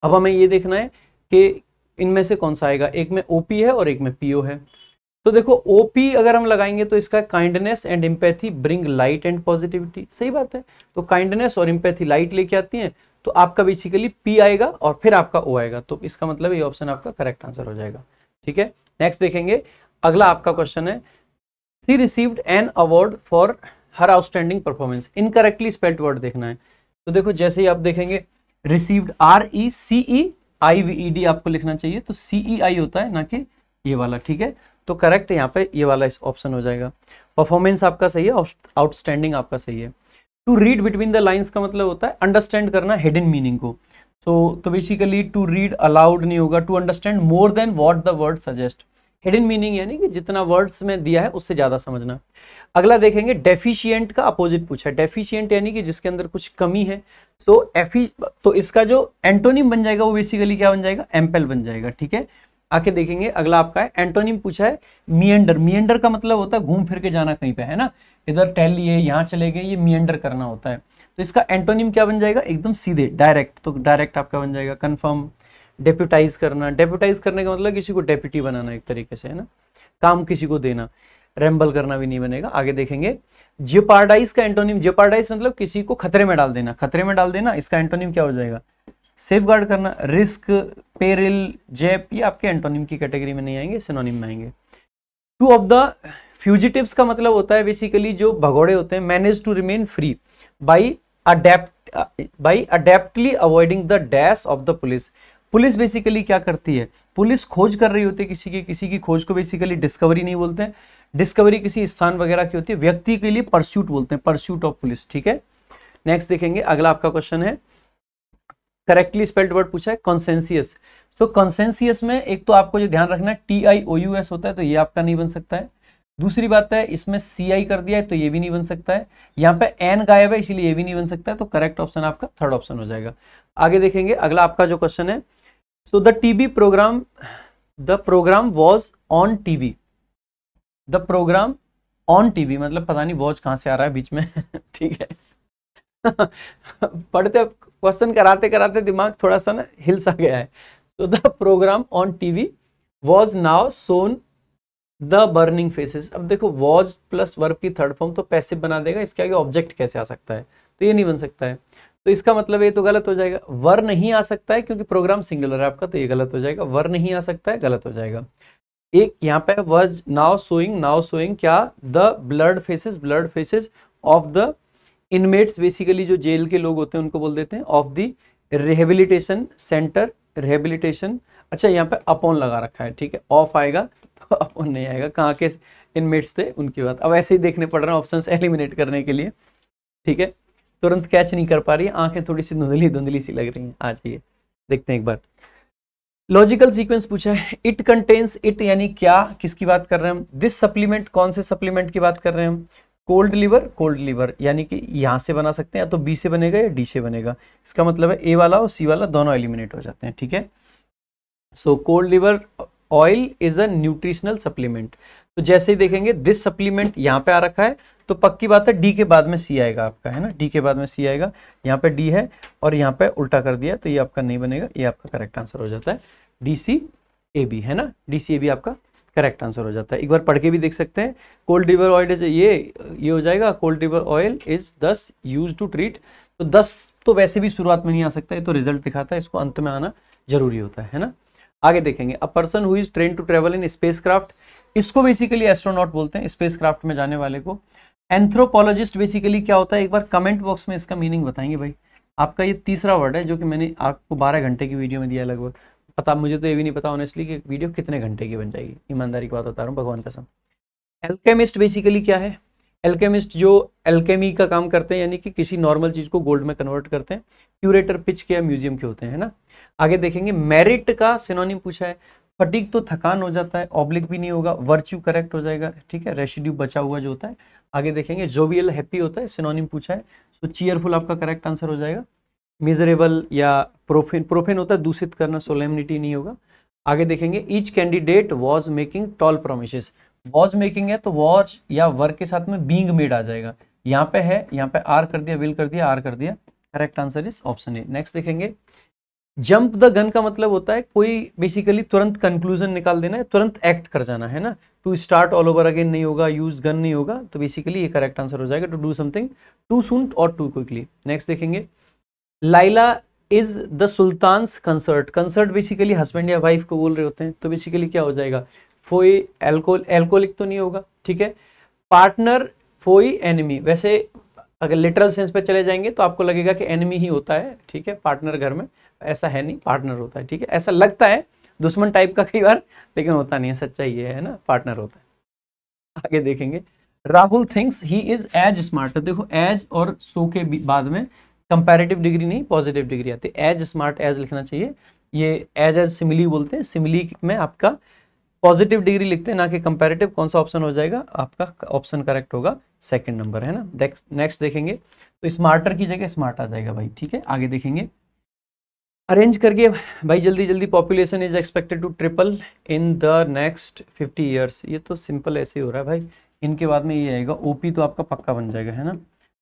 A: अब हमें ये देखना है कि इनमें से कौन सा आएगा एक में ओपी है और एक में पीओ है तो देखो ओपी अगर हम लगाएंगे तो इसका kindness and empathy bring light and positivity सही बात है तो काइंडनेस और इम्पैथी लाइट लेके आती हैं तो आपका बेसिकली पी आएगा और फिर आपका ओ आएगा तो इसका मतलब ये ऑप्शन आपका करेक्ट आंसर हो जाएगा ठीक है नेक्स्ट देखेंगे अगला आपका क्वेश्चन है she received an award for her outstanding performance incorrectly spelled word देखना है तो देखो जैसे ही आप देखेंगे received R E C E I V E D आपको लिखना चाहिए तो सीई आई e होता है ना कि ये वाला ठीक है तो करेक्ट यहाँ पे ये वाला ऑप्शन हो जाएगा परफॉर्मेंस आपका सही है आउटस्टैंडिंग आपका सही है to read between the lines का मतलब होता है अंडरस्टैंड करना इन मीनिंग को सो तो बेसिकली टू रीड अलाउड नहीं होगा to understand more than what the word suggest in meaning यानी कि जितना वर्ड्स में दिया है उससे ज़्यादा समझना अगला देखेंगे डेफिशियंट का अपोजिट पूछा डेफिशियंट यानी कि जिसके अंदर कुछ कमी है सो so, एफी तो इसका जो एंटोनिम बन जाएगा वो बेसिकली क्या बन जाएगा एम्पल बन जाएगा ठीक है आके देखेंगे अगला आपका है एंटोनिम पूछा है मियंडर मियंडर का मतलब होता है घूम फिर के जाना कहीं पे है ना इधर टहल लिए यहाँ चले गए ये मियंडर करना होता है तो इसका एंटोनिम क्या बन जाएगा एकदम सीधे डायरेक्ट तो डायरेक्ट आपका बन जाएगा कन्फर्म डेप्यूटाइज करना डेप्यूटाइज करने का मतलब किसी को डेप्यूटी बनाना एक तरीके से है ना काम किसी को देना रेम्बल करना भी नहीं बनेगा आगे देखेंगे जियोपार्डाइज का एंटोनिम जियोपार्डाइज मतलब किसी को खतरे में डाल देना खतरे में डाल देना इसका एंटोनिम क्या हो जाएगा सेफ गार्ड करना रिस्क पेरिल जेप ये आपके एंटोनिम की कैटेगरी में नहीं आएंगे सिनोनिम में आएंगे टू ऑफ द फ्यूजिटिव्स का मतलब होता है बेसिकली जो भगोड़े होते हैं manage to remain free by adept by adeptly avoiding the dash of the police police basically क्या करती है पुलिस खोज कर रही होती है किसी की किसी की खोज को बेसिकली डिस्कवरी नहीं बोलते हैं डिस्कवरी किसी स्थान वगैरह की होती है व्यक्ति के लिए परस्यूट बोलते हैं परस्यूट ऑफ पुलिस ठीक है नेक्स्ट देखेंगे अगला आपका क्वेश्चन है करेक्टली स्पेल्ड वर्ड पूछा है कॉन्सेंसियस सो कॉन्सेंसियस में एक तो आपको जो ध्यान रखना है T I O U S होता है तो ये आपका नहीं बन सकता है दूसरी बात है इसमें सी आई कर दिया है तो ये भी नहीं बन सकता है यहाँ पे एन गायब है इसलिए ये भी नहीं बन सकता है तो करेक्ट ऑप्शन आपका थर्ड ऑप्शन हो जाएगा आगे देखेंगे अगला आपका जो क्वेश्चन है so the TV programme the programme was on TV the programme on TV मतलब पता नहीं वॉज कहाँ से आ रहा है बीच में ठीक है पढ़ते क्वेश्चन कराते कराते दिमाग थोड़ा सा ना हिल सा गया है तो the programme on TV was now shown the burning faces अब देखो वॉज प्लस वर्ब की थर्ड फॉर्म तो पैसे बना देगा इसके आगे ऑब्जेक्ट कैसे आ सकता है तो ये नहीं बन सकता है तो इसका मतलब ये तो गलत हो जाएगा वर नहीं आ सकता है क्योंकि प्रोग्राम सिंगुलर है आपका तो ये गलत हो जाएगा वर नहीं आ सकता है गलत हो जाएगा एक यहाँ पे was now showing now showing क्या the blood faces blood faces of the inmates basically जो जेल के लोग होते हैं उनको बोल देते हैं of the rehabilitation centre rehabilitation अच्छा यहाँ पे अपॉन लगा रखा है ठीक है ऑफ आएगा तो अपॉन नहीं आएगा कहाँ के इनमेट्स थे उनकी बात अब ऐसे ही देखने पड़ रहे हैं ऑप्शन एलिमिनेट करने के लिए ठीक है तुरंत कैच नहीं कर पा रही आंखें थोड़ी सी धुंधली धुंधली सी लग रही हैं आ जाइए देखते हैं एक बार लॉजिकल सीक्वेंस पूछा है इट कंटेन्स इट यानी क्या किसकी बात कर रहे हैं हम दिस सप्लीमेंट कौन से सप्लीमेंट की बात कर रहे हैं हम कोल्ड लीवर कोल्ड लीवर यानी कि यहाँ से बना सकते हैं या तो बी से बनेगा या डी से बनेगा इसका मतलब है ए वाला और सी वाला दोनों एलिमिनेट हो जाते हैं ठीक है so cold liver oil is a nutritional supplement तो जैसे ही देखेंगे दिस सप्लीमेंट यहाँ पे आ रखा है तो पक्की बात है डी के बाद में सी आएगा आपका है ना डी के बाद में सी आएगा यहाँ पे डी है और यहाँ पे उल्टा कर दिया तो ये आपका नहीं बनेगा ये आपका करेक्ट आंसर हो जाता है डी सी ए बी है ना डी सी ए बी आपका करेक्ट आंसर हो जाता है एक बार पढ़ के भी देख सकते हैं कोल्ड रिवर ऑयल इज ये ये हो जाएगा cold river oil is thus used to treat तो दस तो वैसे भी शुरुआत में नहीं आ सकता है तो रिजल्ट दिखाता है इसको अंत में आना जरूरी होता है ना आगे देखेंगे a person who is train to travel in space इसको बेसिकली एस्ट्रोनॉट बोलते हैं स्पेस में जाने वाले को एंथ्रोपोलॉजिस्ट बेसिकली क्या होता है एक बार कमेंट बॉक्स में इसका मीनिंग बताएंगे भाई आपका ये तीसरा वर्ड है जो कि मैंने आपको 12 घंटे की वीडियो में दिया लगभग पता मुझे तो ये भी नहीं पता ऑनेस्टली कि वीडियो कितने घंटे की बन जाएगी ईमानदारी की बात बता रहा हूँ भगवान कसम एल्केमिस्ट बेसिकली क्या है एल्केमिस्ट जो एल्केमी का काम करते हैं यानी कि किसी नॉर्मल चीज़ को गोल्ड में कन्वर्ट करते हैं क्यूरेटर पिच के या म्यूजियम के होते हैं ना आगे देखेंगे मेरिट का सिनोनिम पूछा है फटीक तो थकान हो जाता है ऑब्लिक भी नहीं होगा वर्च्यू करेक्ट हो जाएगा ठीक है रेशिड्यू बचा हुआ जो होता है आगे देखेंगे जोवियल हैप्पी होता है सिनोनिम पूछा है सो चीयरफुल आपका करेक्ट आंसर हो जाएगा मिजरेबल या प्रोफेन प्रोफेन होता है दूषित करना सोलेमनिटी नहीं होगा आगे देखेंगे each candidate was making tall promise was making है तो वॉज या वर्क के साथ में बींग मेड आ जाएगा यहाँ पे है यहाँ पे आर कर दिया विल कर दिया आर कर दिया correct answer is option A next देखेंगे जंप द गन का मतलब होता है कोई बेसिकली तुरंत कंक्लूजन निकाल देना है तुरंत एक्ट कर जाना है ना to start all over again नहीं होगा यूज गन नहीं होगा तो बेसिकली ये करेक्ट आंसर हो जाएगा to do something too soon or too quickly next देखेंगे Laila is the sultan consort consort basically husband या वाइफ को बोल रहे होते हैं तो बेसिकली क्या हो जाएगा फोई एल्कोल एल्कोहलिक तो नहीं होगा ठीक है पार्टनर फोई एनिमी वैसे अगर लिटरल सेंस पे चले जाएंगे तो आपको लगेगा कि एनिमी ही होता है ठीक है पार्टनर घर में ऐसा है नहीं पार्टनर होता है ठीक है ऐसा लगता है दुश्मन टाइप का कई बार लेकिन होता नहीं है सच्चाई ये है ना पार्टनर होता है आगे देखेंगे Rahul thinks he is as smart देखो एज और सो के बाद में कंपेरेटिव डिग्री नहीं पॉजिटिव डिग्री आती है एज स्मार्ट एज लिखना चाहिए ये एज एज सिमिली बोलते हैं सिमिली में आपका पॉजिटिव डिग्री लिखते हैं ना कि कंपेरेटिव कौन सा ऑप्शन हो जाएगा आपका ऑप्शन करेक्ट होगा सेकंड नंबर है ना नेक्स्ट देखेंगे तो स्मार्टर की जगह स्मार्ट आ जाएगा भाई ठीक है आगे देखेंगे अरेंज करके भाई जल्दी जल्दी population is expected to triple in the next fifty years ये तो सिंपल ऐसे ही हो रहा है भाई इनके बाद में ये आएगा ओपी तो आपका पक्का बन जाएगा है ना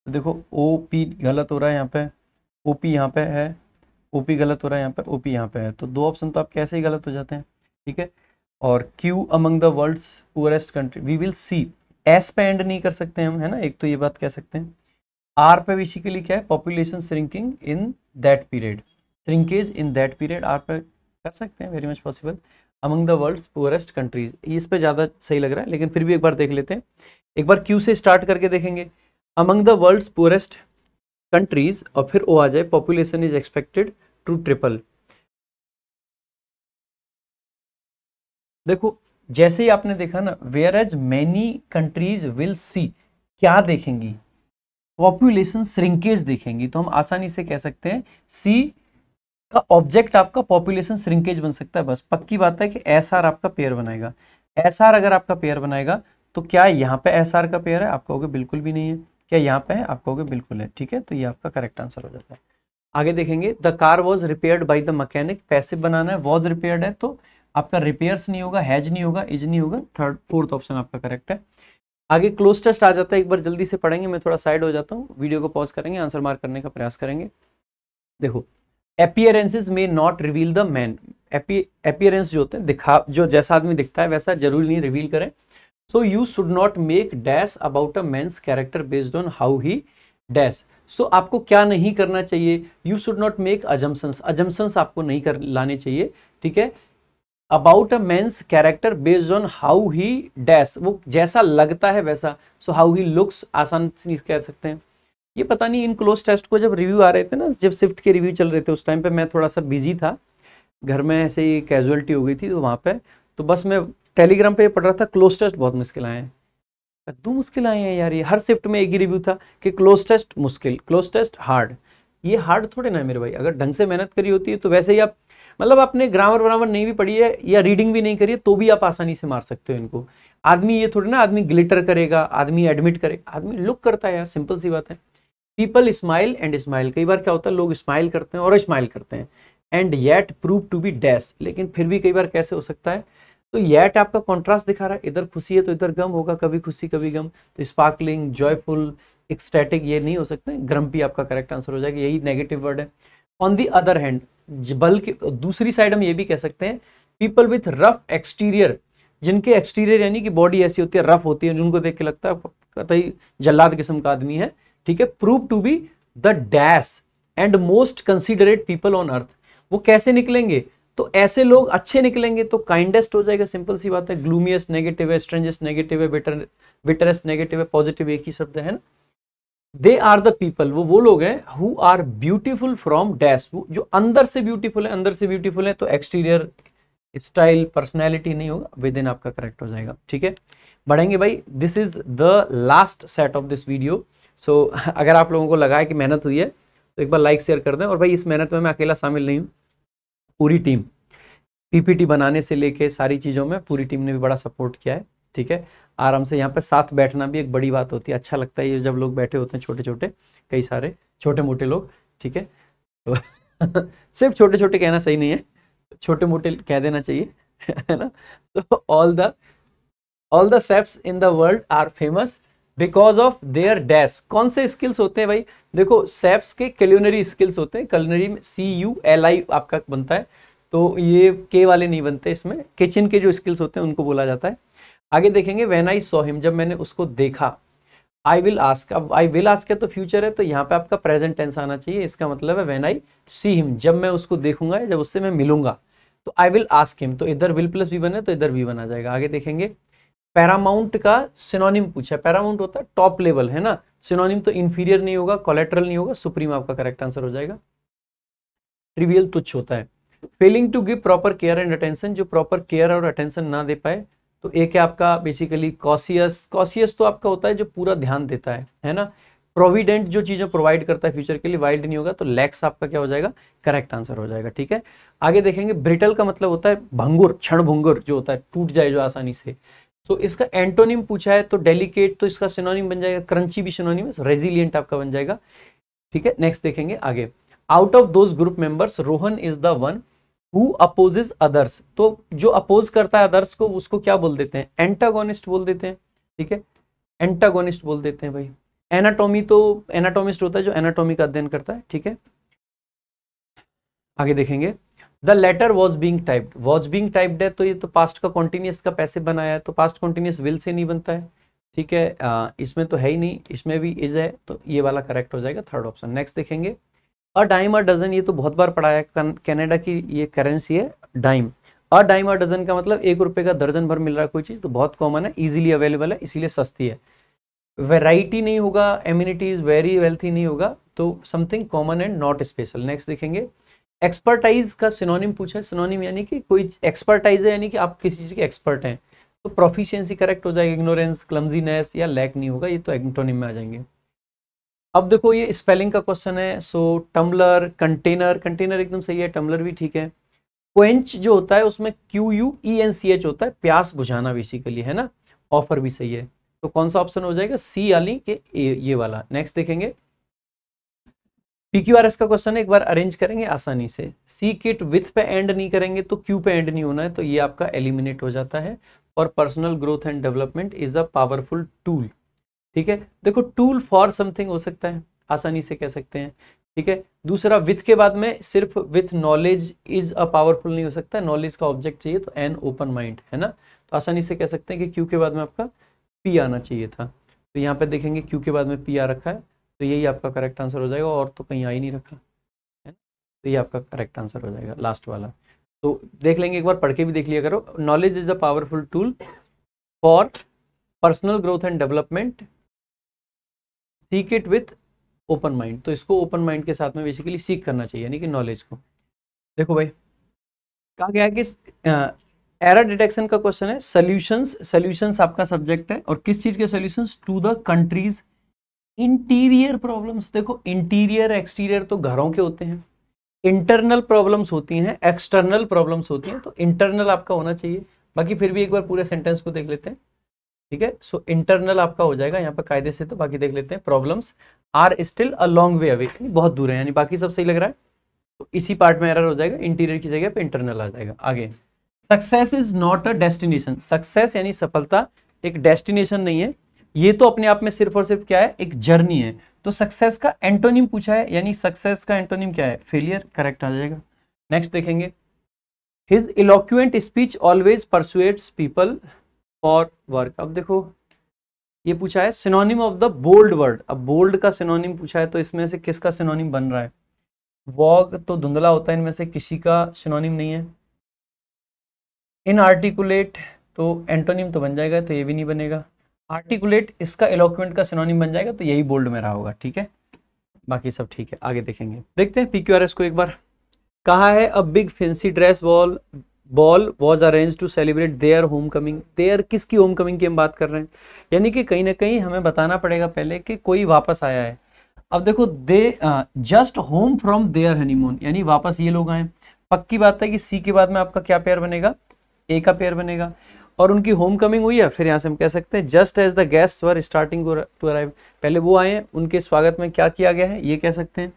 A: तो देखो ओ पी गलत हो रहा है यहाँ पे ओ पी यहाँ पे है ओ पी गलत हो रहा है यहाँ पे ओ पी यहाँ पे है तो दो ऑप्शन तो आप कैसे ही गलत हो जाते हैं ठीक है और क्यू among the world's poorest country we will see S पे एंड नहीं कर सकते हम है ना एक तो ये बात कह सकते हैं आर पे बेसिकली क्या है population shrinking in that period shrinkage in that period R पे कर सकते हैं very much possible among the world's poorest countries इस पे ज़्यादा सही लग रहा है लेकिन फिर भी एक बार देख लेते हैं एक बार क्यू से स्टार्ट करके देखेंगे among the world's poorest countries और फिर वो आ जाए population is expected to triple देखो जैसे ही आपने देखा ना whereas many countries will see क्या देखेंगी पॉपुलेशन श्रिंकेज देखेंगी तो हम आसानी से कह सकते हैं सी का ऑब्जेक्ट आपका पॉपुलेशन श्रिंकेज बन सकता है बस पक्की बात है कि एस आर आपका पेयर बनाएगा एस आर अगर आपका पेयर बनाएगा तो क्या यहाँ पे एस आर का पेयर है आप कहोगे बिल्कुल भी नहीं है क्या यहाँ पे है आप कहोगे बिल्कुल है ठीक है तो ये आपका करेक्ट आंसर हो जाता है आगे देखेंगे the car was repair by the mechanic पैसे बनाना है वॉज रिपेयर है तो आपका रिपेयर्स नहीं होगा हैज नहीं होगा इज नहीं होगा थर्ड फोर्थ ऑप्शन आपका करेक्ट है आगे क्लोज टेस्ट आ जाता है एक बार जल्दी से पढ़ेंगे मैं थोड़ा साइड हो जाता हूँ वीडियो को पॉज करेंगे आंसर मार्क करने का प्रयास करेंगे देखो appearances may not reveal the man appearance जो होते हैं दिखा जो जैसा आदमी दिखता है वैसा जरूरी नहीं रिवील करें so you should not make dash about a man's character based on how he dash so आपको क्या नहीं करना चाहिए you should not make assumptions assumptions आपको नहीं कर लाने चाहिए ठीक है about a man's character based on how he dash वो जैसा लगता है वैसा सो हाउ ही लुक्स आसान कह सकते हैं ये पता नहीं इन क्लोज टेस्ट को जब रिव्यू आ रहे थे ना जब शिफ्ट के रिव्यू चल रहे थे उस टाइम पे मैं थोड़ा सा बिजी था घर में ऐसे ही कैजुअलिटी हो गई थी तो वहाँ पे तो बस मैं टेलीग्राम पे पढ़ रहा था क्लोज टेस्ट बहुत मुश्किल आए हैं दो मुश्किल आए हैं यार ये हर शिफ्ट में एक ही रिव्यू था कि क्लोज टेस्ट मुश्किल क्लोज टेस्ट हार्ड ये हार्ड थोड़े ना मेरे भाई अगर ढंग से मेहनत करी होती है तो वैसे ही आप मतलब आपने ग्रामर वरामर नहीं भी पढ़ी है या रीडिंग भी नहीं करी है तो भी आप आसानी से मार सकते हो इनको आदमी ये थोड़ी ना आदमी ग्लिटर करेगा आदमी एडमिट करेगा आदमी लुक करता है यार सिंपल सी बात है पीपल स्माइल एंड स्माइल कई बार क्या होता है लोग स्माइल करते हैं और स्माइल करते हैं and yet prove to be dash लेकिन फिर भी कई बार कैसे हो सकता है तो टाइप आपका कॉन्ट्रास्ट दिखा रहा है इधर खुशी है तो इधर गम होगा कभी खुशी कभी गम तो स्पार्कलिंग जॉयफुल एक्सटैटिक ये नहीं हो सकते ग्रम्पी आपका करेक्ट आंसर हो जाएगा यही नेगेटिव वर्ड है ऑन दी अदर हैंड बल्कि दूसरी साइड हम ये भी कह सकते हैं पीपल विथ रफ एक्सटीरियर जिनके एक्सटीरियर यानी कि बॉडी ऐसी होती है रफ होती है जिनको देख के लगता है कतई जल्लाद किस्म का आदमी है ठीक है prove to be the dash and most considerate people on earth वो कैसे निकलेंगे तो ऐसे लोग अच्छे निकलेंगे तो काइंडेस्ट हो जाएगा सिंपल सी बात है ग्लूमियस नेगेटिव है स्ट्रेंजेस्ट नेगेटिव है बिटर बिटरेस्ट नेगेटिव है पॉजिटिव एक ही शब्द है ना दे आर द पीपल वो वो लोग हैं who are beautiful from dash जो अंदर से ब्यूटीफुल है अंदर से ब्यूटीफुल है तो एक्सटीरियर स्टाइल पर्सनैलिटी नहीं होगा विद इन आपका करेक्ट हो जाएगा ठीक है बढ़ेंगे भाई this is the last set of this video so अगर आप लोगों को लगा है कि मेहनत हुई है तो एक बार लाइक शेयर कर दें और भाई इस मेहनत में मैं अकेला शामिल नहीं हूँ पूरी टीम पीपीटी बनाने से लेके सारी चीज़ों में पूरी टीम ने भी बड़ा सपोर्ट किया है ठीक है आराम से यहाँ पर साथ बैठना भी एक बड़ी बात होती है अच्छा लगता है ये जब लोग बैठे होते हैं छोटे छोटे कई सारे छोटे मोटे लोग ठीक है तो सिर्फ छोटे छोटे कहना सही नहीं है छोटे मोटे कह देना चाहिए है ना तो all the all the chefs in the world are famous because of their dash कौन से स्किल्स होते हैं भाई देखो सेप्स के कल्यूनरी स्किल्स होते हैं कल्यूनरी में सी यू एल आई आपका बनता है तो ये के वाले नहीं बनते इसमें किचन के जो स्किल्स होते हैं उनको बोला जाता है आगे देखेंगे वेन आई सो हिम जब मैंने उसको देखा आई विल आस्क अब आई विल आस्क है तो फ्यूचर है तो यहाँ पे आपका प्रेजेंट टेंस आना चाहिए इसका मतलब है वेन आई सी हिम जब मैं उसको देखूंगा जब उससे मैं मिलूंगा तो आई विल आस्क हिम तो इधर विल प्लस वी बन है तो इधर वी बना जाएगा आगे देखेंगे पैरामाउंट का सिनोनिम पूछा पैरामाउंट होता है टॉप लेवल है ना सिनोनिम तो इन्फीरियर नहीं होगा कोलेट्रल नहीं होगा सुप्रीम आपका करेक्ट आंसर हो जाएगा ट्रिवियल तुच्छ होता है failing to give proper care and attention जो प्रॉपर केयर और अटेंशन ना दे पाए तो एक है आपका बेसिकली कॉसियस कॉसियस तो आपका होता है जो पूरा ध्यान देता है है ना प्रोविडेंट जो चीज़ें प्रोवाइड करता है फ्यूचर के लिए वाइल्ड नहीं होगा तो लैक्स आपका क्या हो जाएगा करेक्ट आंसर हो जाएगा ठीक है आगे देखेंगे ब्रिटल का मतलब होता है भंगुर क्षण भंगुर जो होता है टूट जाए जो आसानी से तो इसका एंटोनिम पूछा है तो डेलिकेट तो इसका सिनोनिम बन जाएगा क्रंची भी सिनोनिम है रेजिलियंट आपका बन जाएगा ठीक है नेक्स्ट देखेंगे आगे out of those group members Rohan is the one who opposes others तो जो अपोज करता है अदर्स को उसको क्या बोल देते हैं एंटागोनिस्ट बोल देते हैं ठीक है एंटागोनिस्ट बोल देते हैं भाई एनाटोमी तो एनाटोमिस्ट होता है जो एनाटोमी का अध्ययन करता है ठीक है आगे देखेंगे the letter was being typed was being typed है तो ये तो पास्ट का कॉन्टिन्यूस का पैसे बनाया है तो पास्ट कॉन्टिन्यूस विल से नहीं बनता है ठीक है आ, इसमें तो है ही नहीं इसमें भी इज है तो ये वाला करेक्ट हो जाएगा थर्ड ऑप्शन नेक्स्ट देखेंगे अ डाइम अ डजन ये तो बहुत बार पढ़ाया कैनेडा की ये करेंसी है dime a dime a dozen का मतलब एक रुपये का दर्जन भर मिल रहा है कोई चीज़ तो बहुत कॉमन है इजिली अवेलेबल है इसीलिए सस्ती है वेराइटी नहीं होगा इज वेरी वेल्थी नहीं होगा तो something common and not special next देखेंगे एक्सपर्टाइज का सिनोनिम पूछा है सिनोनिम यानी कि कोई एक्सपर्टाइज है यानी कि आप किसी चीज़ के एक्सपर्ट हैं तो प्रोफिशियंसी करेक्ट हो जाएगी इग्नोरेंस क्लमजीनेस या लैक नहीं होगा ये तो एग्टोनिम में आ जाएंगे अब देखो ये स्पेलिंग का क्वेश्चन है सो टम्बलर कंटेनर कंटेनर एकदम सही है टम्बलर भी ठीक है क्वेंच जो होता है उसमें Q U E N C H होता है प्यास बुझाना बेसिकली है ना ऑफर भी सही है तो कौन सा ऑप्शन हो जाएगा सी यानी के ए, ये वाला नेक्स्ट देखेंगे पीक्यूआरएस का क्वेश्चन एक बार अरेंज करेंगे आसानी से सी किट विथ पे एंड नहीं करेंगे तो क्यू पे एंड नहीं होना है तो ये आपका एलिमिनेट हो जाता है और personal growth and development is a powerful tool ठीक है देखो टूल फॉर समथिंग हो सकता है आसानी से कह सकते हैं ठीक है दूसरा विथ के बाद में सिर्फ with knowledge is a powerful नहीं हो सकता नॉलेज का ऑब्जेक्ट चाहिए तो एन ओपन माइंड है ना तो आसानी से कह सकते हैं कि क्यू के बाद में आपका पी आना चाहिए था तो यहाँ पे देखेंगे क्यू के बाद में पी आ रखा है तो यही आपका करेक्ट आंसर हो जाएगा और तो कहीं आ ही नहीं रखा है तो ये आपका करेक्ट आंसर हो जाएगा लास्ट वाला तो देख लेंगे एक बार पढ़ के भी देख लिया करो knowledge is a powerful tool for personal growth and development seek it with open mind तो इसको ओपन माइंड के साथ में बेसिकली सीख करना चाहिए यानी कि नॉलेज को देखो भाई कहा गया है कि एरर डिटेक्शन का क्वेश्चन है सॉल्यूशंस सॉल्यूशंस आपका सब्जेक्ट है और किस चीज के solutions to the country's interior problems देखो इंटीरियर एक्सटीरियर तो घरों के होते हैं इंटरनल प्रॉब्लम्स होती हैं एक्सटर्नल प्रॉब्लम्स होती हैं तो इंटरनल आपका होना चाहिए बाकी फिर भी एक बार पूरे सेंटेंस को देख लेते हैं ठीक है सो इंटरनल आपका हो जाएगा यहाँ पर कायदे से तो बाकी देख लेते हैं problems are still a long way away बहुत दूर है यानी बाकी सब सही लग रहा है तो इसी पार्ट में एरर हो जाएगा इंटीरियर की जगह पर इंटरनल आ जाएगा आगे success is not a destination success यानी सफलता एक डेस्टिनेशन नहीं है ये तो अपने आप में सिर्फ और सिर्फ क्या है एक जर्नी है तो सक्सेस का एंटोनिम पूछा है यानी सक्सेस का एंटोनिम क्या है फेलियर करेक्ट आ जाएगा नेक्स्ट देखेंगे his eloquent speech always persuades people for work अब देखो ये पूछा है synonym of the bold word अब बोल्ड का सिनोनिम पूछा है तो इसमें से किसका सिनोनिम बन रहा है वॉग तो धुंधला होता है इनमें से किसी का सिनोनिम नहीं है इन आर्टिकुलेट तो एंटोनिम तो बन जाएगा तो ये भी नहीं बनेगा आर्टिकुलेट इसका एलोक्वेंट का सिनोनिम बन जाएगा तो यही बोल्ड में रहा होगा ठीक है बाकी सब ठीक है आगे देखेंगे देखते हैं पी को एक बार कहा है a big fancy dress ball ball was arrange to celebrate their homecoming their किसकी होम कमिंग की हम बात कर रहे हैं यानी कि कहीं ना कहीं हमें बताना पड़ेगा पहले कि कोई वापस आया है अब देखो they just home from their honeymoon यानी वापस ये लोग आए पक्की बात है कि सी के बाद में आपका क्या पेयर बनेगा ए का पेयर बनेगा और उनकी होम कमिंग हुई है फिर यहाँ से हम कह सकते हैं just as the guest were starting to arrive पहले वो आए हैं उनके स्वागत में क्या किया गया है ये कह सकते हैं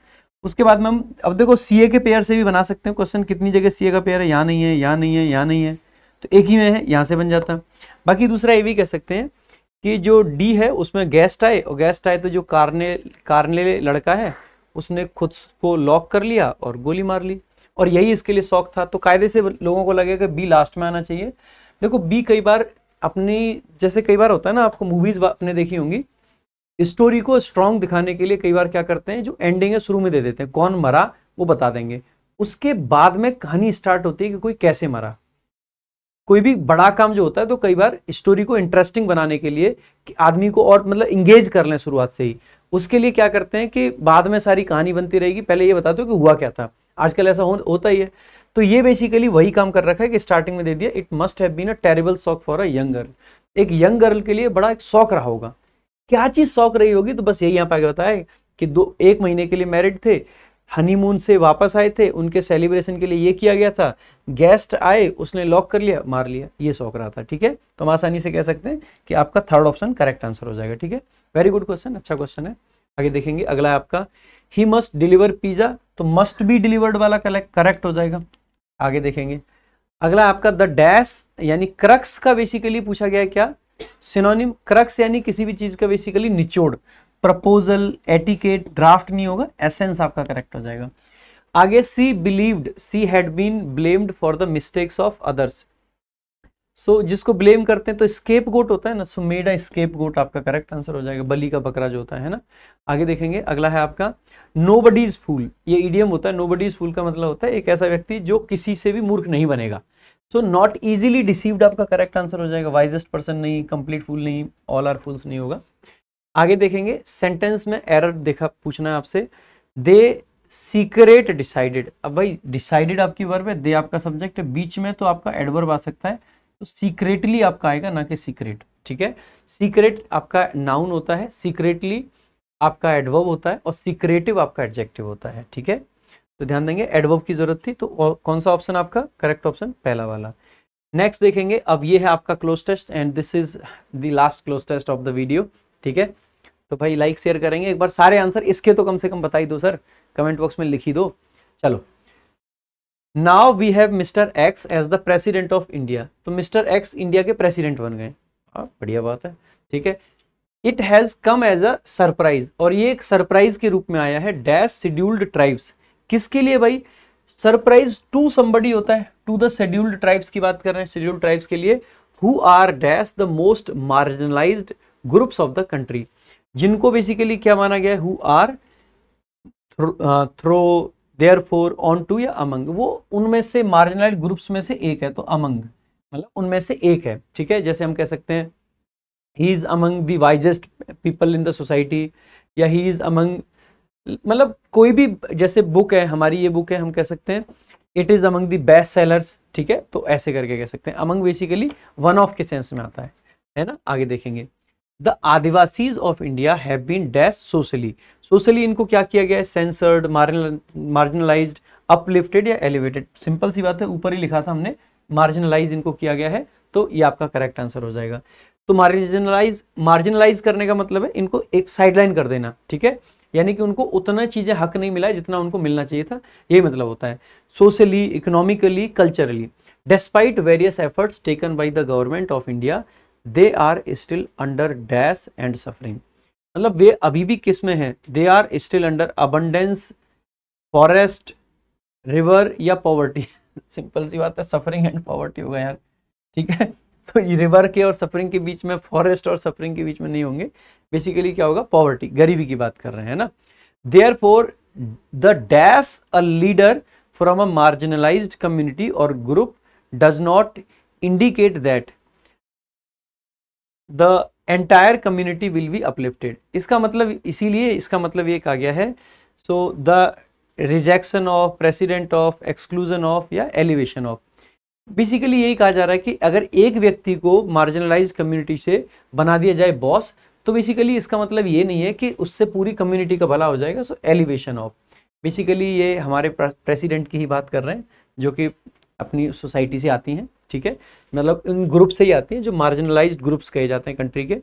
A: उसके बाद में हम अब देखो सी के पेयर से भी बना सकते हैं क्वेश्चन कितनी जगह सी का पेयर है यहाँ नहीं है यहाँ नहीं है यहाँ नहीं है तो एक ही में है यहाँ से बन जाता है बाकी दूसरा ये भी कह सकते हैं कि जो डी है उसमें गेस्ट आए और गेस्ट आए तो जो कारने कारने लड़का है उसने खुद को लॉक कर लिया और गोली मार ली और यही इसके लिए शौक था तो कायदे से लोगों को लगेगा बी लास्ट में आना चाहिए देखो बी कई बार अपनी जैसे कई बार होता है ना आपको मूवीज आपने देखी होंगी स्टोरी को स्ट्रांग दिखाने के लिए कई बार क्या करते हैं जो एंडिंग है शुरू में दे देते हैं कौन मरा वो बता देंगे उसके बाद में कहानी स्टार्ट होती है कि कोई कैसे मरा कोई भी बड़ा काम जो होता है तो कई बार स्टोरी को इंटरेस्टिंग बनाने के लिए कि आदमी को और मतलब इंगेज कर लें शुरुआत से ही उसके लिए क्या करते हैं कि बाद में सारी कहानी बनती रहेगी पहले ये बता दो कि हुआ क्या था आजकल ऐसा हो, होता ही है तो ये बेसिकली वही काम कर रखा है कि स्टार्टिंग में दे दिया it must have been a terrible shock for a young girl एक यंग गर्ल के लिए बड़ा एक शौक रहा होगा क्या चीज़ शौक रही होगी तो बस यही यहाँ पे बताया कि दो एक महीने के लिए मैरिड थे हनीमून से वापस आए थे उनके सेलिब्रेशन के लिए ये किया गया था गेस्ट आए उसने लॉक कर लिया मार लिया ये शौक रहा था ठीक है तो हम आसानी से कह सकते हैं कि आपका थर्ड ऑप्शन करेक्ट आंसर हो जाएगा ठीक है वेरी गुड क्वेश्चन अच्छा क्वेश्चन है आगे देखेंगे अगला है आपका ही मस्ट डिलीवर पिज्जा तो मस्ट बी डिलीवर्ड वाला करेक्ट हो जाएगा आगे देखेंगे अगला आपका द डैश यानी क्रक्स का बेसिकली पूछा गया क्या सिनोनिम क्रक्स यानी किसी भी चीज का बेसिकली निचोड़ प्रपोजल एटिकेट ड्राफ्ट नहीं होगा एसेंस आपका करेक्ट हो जाएगा आगे she believed she had been blamed for the mistakes of others so so, जिसको ब्लेम करते हैं तो स्केप गोट होता है ना सो मेड अ स्केप गोट आपका करेक्ट आंसर हो जाएगा बली का बकरा जो होता है ना आगे देखेंगे अगला है आपका नो बडीज फूल ये इडियम होता है नो बडीज फूल का मतलब होता है एक ऐसा व्यक्ति जो किसी से भी मूर्ख नहीं बनेगा सो नॉट इजीली डिसीव्ड आपका करेक्ट आंसर हो जाएगा वाइजेस्ट पर्सन नहीं कंप्लीट फूल नहीं ऑल आर फूल्स नहीं होगा आगे देखेंगे सेंटेंस में एरर देखा पूछना है आपसे दे सीक्रेट डिसाइडेड अब भाई डिसाइडेड आपकी वर्ब है दे आपका सब्जेक्ट है बीच में तो आपका एडवर्ब आ सकता है तो सीक्रेटली आपका आएगा ना कि सीक्रेट ठीक है सीक्रेट आपका नाउन होता है सीक्रेटली आपका एडवर्ब होता है और सीक्रेटिव आपका एडजेक्टिव होता है ठीक है तो ध्यान देंगे एडवर्ब की जरूरत थी तो कौन सा ऑप्शन आपका करेक्ट ऑप्शन पहला वाला नेक्स्ट देखेंगे अब ये है आपका cloze test and this is the last cloze test of the video ठीक है तो भाई लाइक शेयर करेंगे एक बार सारे आंसर इसके तो कम से कम बताई दो सर कमेंट बॉक्स में लिखी दो चलो now we have mister X as the president of India तो मिस्टर एक्स इंडिया के प्रेसिडेंट बन गए हाँ, बढ़िया बात है ठीक है it has come as a surprise और ये एक सरप्राइज के रूप में आया है डैश शेड्यूल्ड ट्राइब्स किसके लिए भाई सरप्राइज टू समबडी होता है टू द शेड्यूल्ड ट्राइब्स की बात कर रहे हैं शेड्यूल्ड ट्राइब्स के लिए who are dash the most marginalise groups of the country जिनको बेसिकली क्या माना गया who are through their for on to या अमंग वो उनमें से मार्जिनलाइज ग्रुप्स में से एक है तो अमंग मतलब उनमें से एक है ठीक है जैसे हम कह सकते हैं he is among the wisest people in the society या ही इज़ अमंग मतलब कोई भी जैसे बुक है हमारी ये बुक है हम कह सकते हैं it is among the best sellers ठीक है तो ऐसे करके कह सकते हैं अमंग बेसिकली वन ऑफ के सेंस में आता है है ना आगे देखेंगे the Adivasis of India have been dash socially socially इनको क्या किया गया है सेंसर्ड मार्जिनलाइज अपलिफ्टेड या एलिवेटेड सिंपल सी बात है ऊपर ही लिखा था हमने मार्जिनलाइज इनको किया गया है तो ये आपका करेक्ट आंसर हो जाएगा तो मार्जिनलाइज मार्जिनलाइज करने का मतलब है इनको एक साइडलाइन कर देना ठीक है यानी कि उनको उतना चीज़ें हक नहीं मिला है जितना उनको मिलना चाहिए था यही मतलब होता है socially economically culturally despite various efforts taken by the government of India they are still under dash and suffering मतलब वे अभी भी किस में हैं they are still under abundance forest river या पॉवर्टी सिंपल सी बात है सफरिंग एंड पॉवर्टी होगा यार ठीक है तो रिवर के और सफरिंग के बीच में फॉरेस्ट और सफरिंग के बीच में नहीं होंगे बेसिकली क्या होगा पॉवर्टी गरीबी की बात कर रहे हैं ना therefore the dash a leader from a marginalised community और group does not indicate that the entire community will be uplifted इसका मतलब इसीलिए इसका मतलब ये कहा गया है so the rejection of president of exclusion of या एलिवेशन ऑफ बेसिकली यही कहा जा रहा है कि अगर एक व्यक्ति को मार्जिनलाइज कम्युनिटी से बना दिया जाए बॉस तो बेसिकली इसका मतलब ये नहीं है कि उससे पूरी कम्युनिटी का भला हो जाएगा सो एलिवेशन ऑफ बेसिकली ये हमारे प्रेसिडेंट की ही बात कर रहे हैं जो कि अपनी सोसाइटी से आती हैं ठीक है मतलब इन ग्रुप से ही आती हैं जो मार्जिनलाइज ग्रुप्स कहे जाते हैं कंट्री के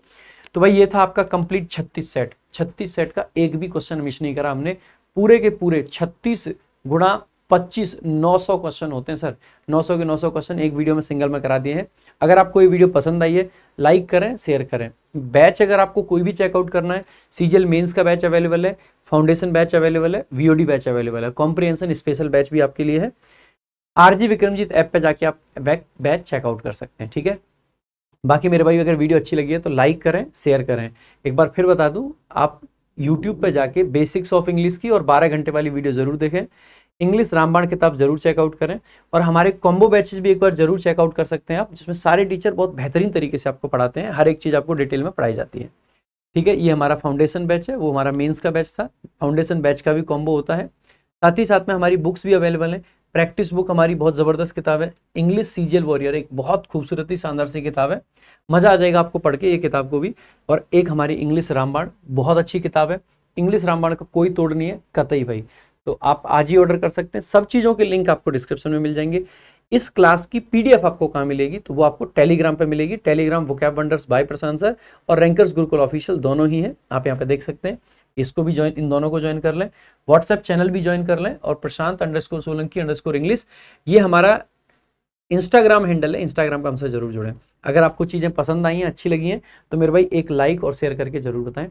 A: तो भाई ये था आपका कंप्लीट छत्तीस सेट छत्तीस सेट का एक भी क्वेश्चन मिस नहीं करा हमने पूरे के पूरे छत्तीस गुणा पच्चीस नौ सौ क्वेश्चन होते हैं सर नौ सौ के नौ सौ क्वेश्चन एक वीडियो में सिंगल में करा दिए हैं अगर आपको ये वीडियो पसंद आई है लाइक करें शेयर करें बैच अगर आपको कोई भी चेकआउट करना है सीजीएल मेन्स का बैच अवेलेबल है फाउंडेशन बैच अवेलेबल है वीओडी बैच अवेलेबल है कॉम्प्रीहेंशन स्पेशल बैच भी आपके लिए है आर जी विक्रमजीत ऐप पे जाके आप बैच चेकआउट कर सकते हैं ठीक है बाकी मेरे भाई अगर वीडियो अच्छी लगी है तो लाइक करें शेयर करें एक बार फिर बता दूं आप यूट्यूब पे जाके बेसिक्स ऑफ इंग्लिश की और 12 घंटे वाली वीडियो जरूर देखें इंग्लिश रामबाण किताब जरूर चेकआउट करें और हमारे कॉम्बो बैचेज भी एक बार जरूर चेकआउट कर सकते हैं आप जिसमें सारे टीचर बहुत बेहतरीन तरीके से आपको पढ़ाते हैं हर एक चीज़ आपको डिटेल में पढ़ाई जाती है ठीक है ये हमारा फाउंडेशन बैच है वो हमारा मेंस का बैच था फाउंडेशन बैच का भी कॉम्बो होता है साथ ही साथ में हमारी बुक्स भी अवेलेबल हैं प्रैक्टिस बुक हमारी बहुत ज़बरदस्त किताब है इंग्लिश सीजियल वॉरियर एक बहुत खूबसूरती शानदार सी किताब है मज़ा आ जाएगा आपको पढ़ के ये किताब को भी और एक हमारी इंग्लिश रामबाण बहुत अच्छी किताब है इंग्लिश रामबाण का कोई तोड़ नहीं है कतई भाई तो आप आज ही ऑर्डर कर सकते हैं सब चीज़ों के लिंक आपको डिस्क्रिप्शन में मिल जाएंगे इस क्लास की पीडीएफ आपको कहाँ मिलेगी तो वो आपको टेलीग्राम पे मिलेगी Telegram vocab wonders by Prashant sir और रैंकर्स गुरुकुल ऑफिशियल दोनों ही हैं आप यहाँ पे देख सकते हैं इसको भी ज्वाइन इन दोनों को ज्वाइन कर लें व्हाट्सएप चैनल भी ज्वाइन कर लें और Prashant underscore Solanki underscore English ये हमारा इंस्टाग्राम हैंडल है इंस्टाग्राम पर हमसे जरूर जुड़ें अगर आपको चीज़ें पसंद आई हैं अच्छी लगी हैं तो मेरे भाई एक लाइक और शेयर करके जरूर बताएं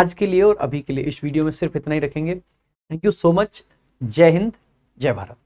A: आज के लिए और अभी के लिए इस वीडियो में सिर्फ इतना ही रखेंगे थैंक यू सो मच
B: जय हिंद जय भारत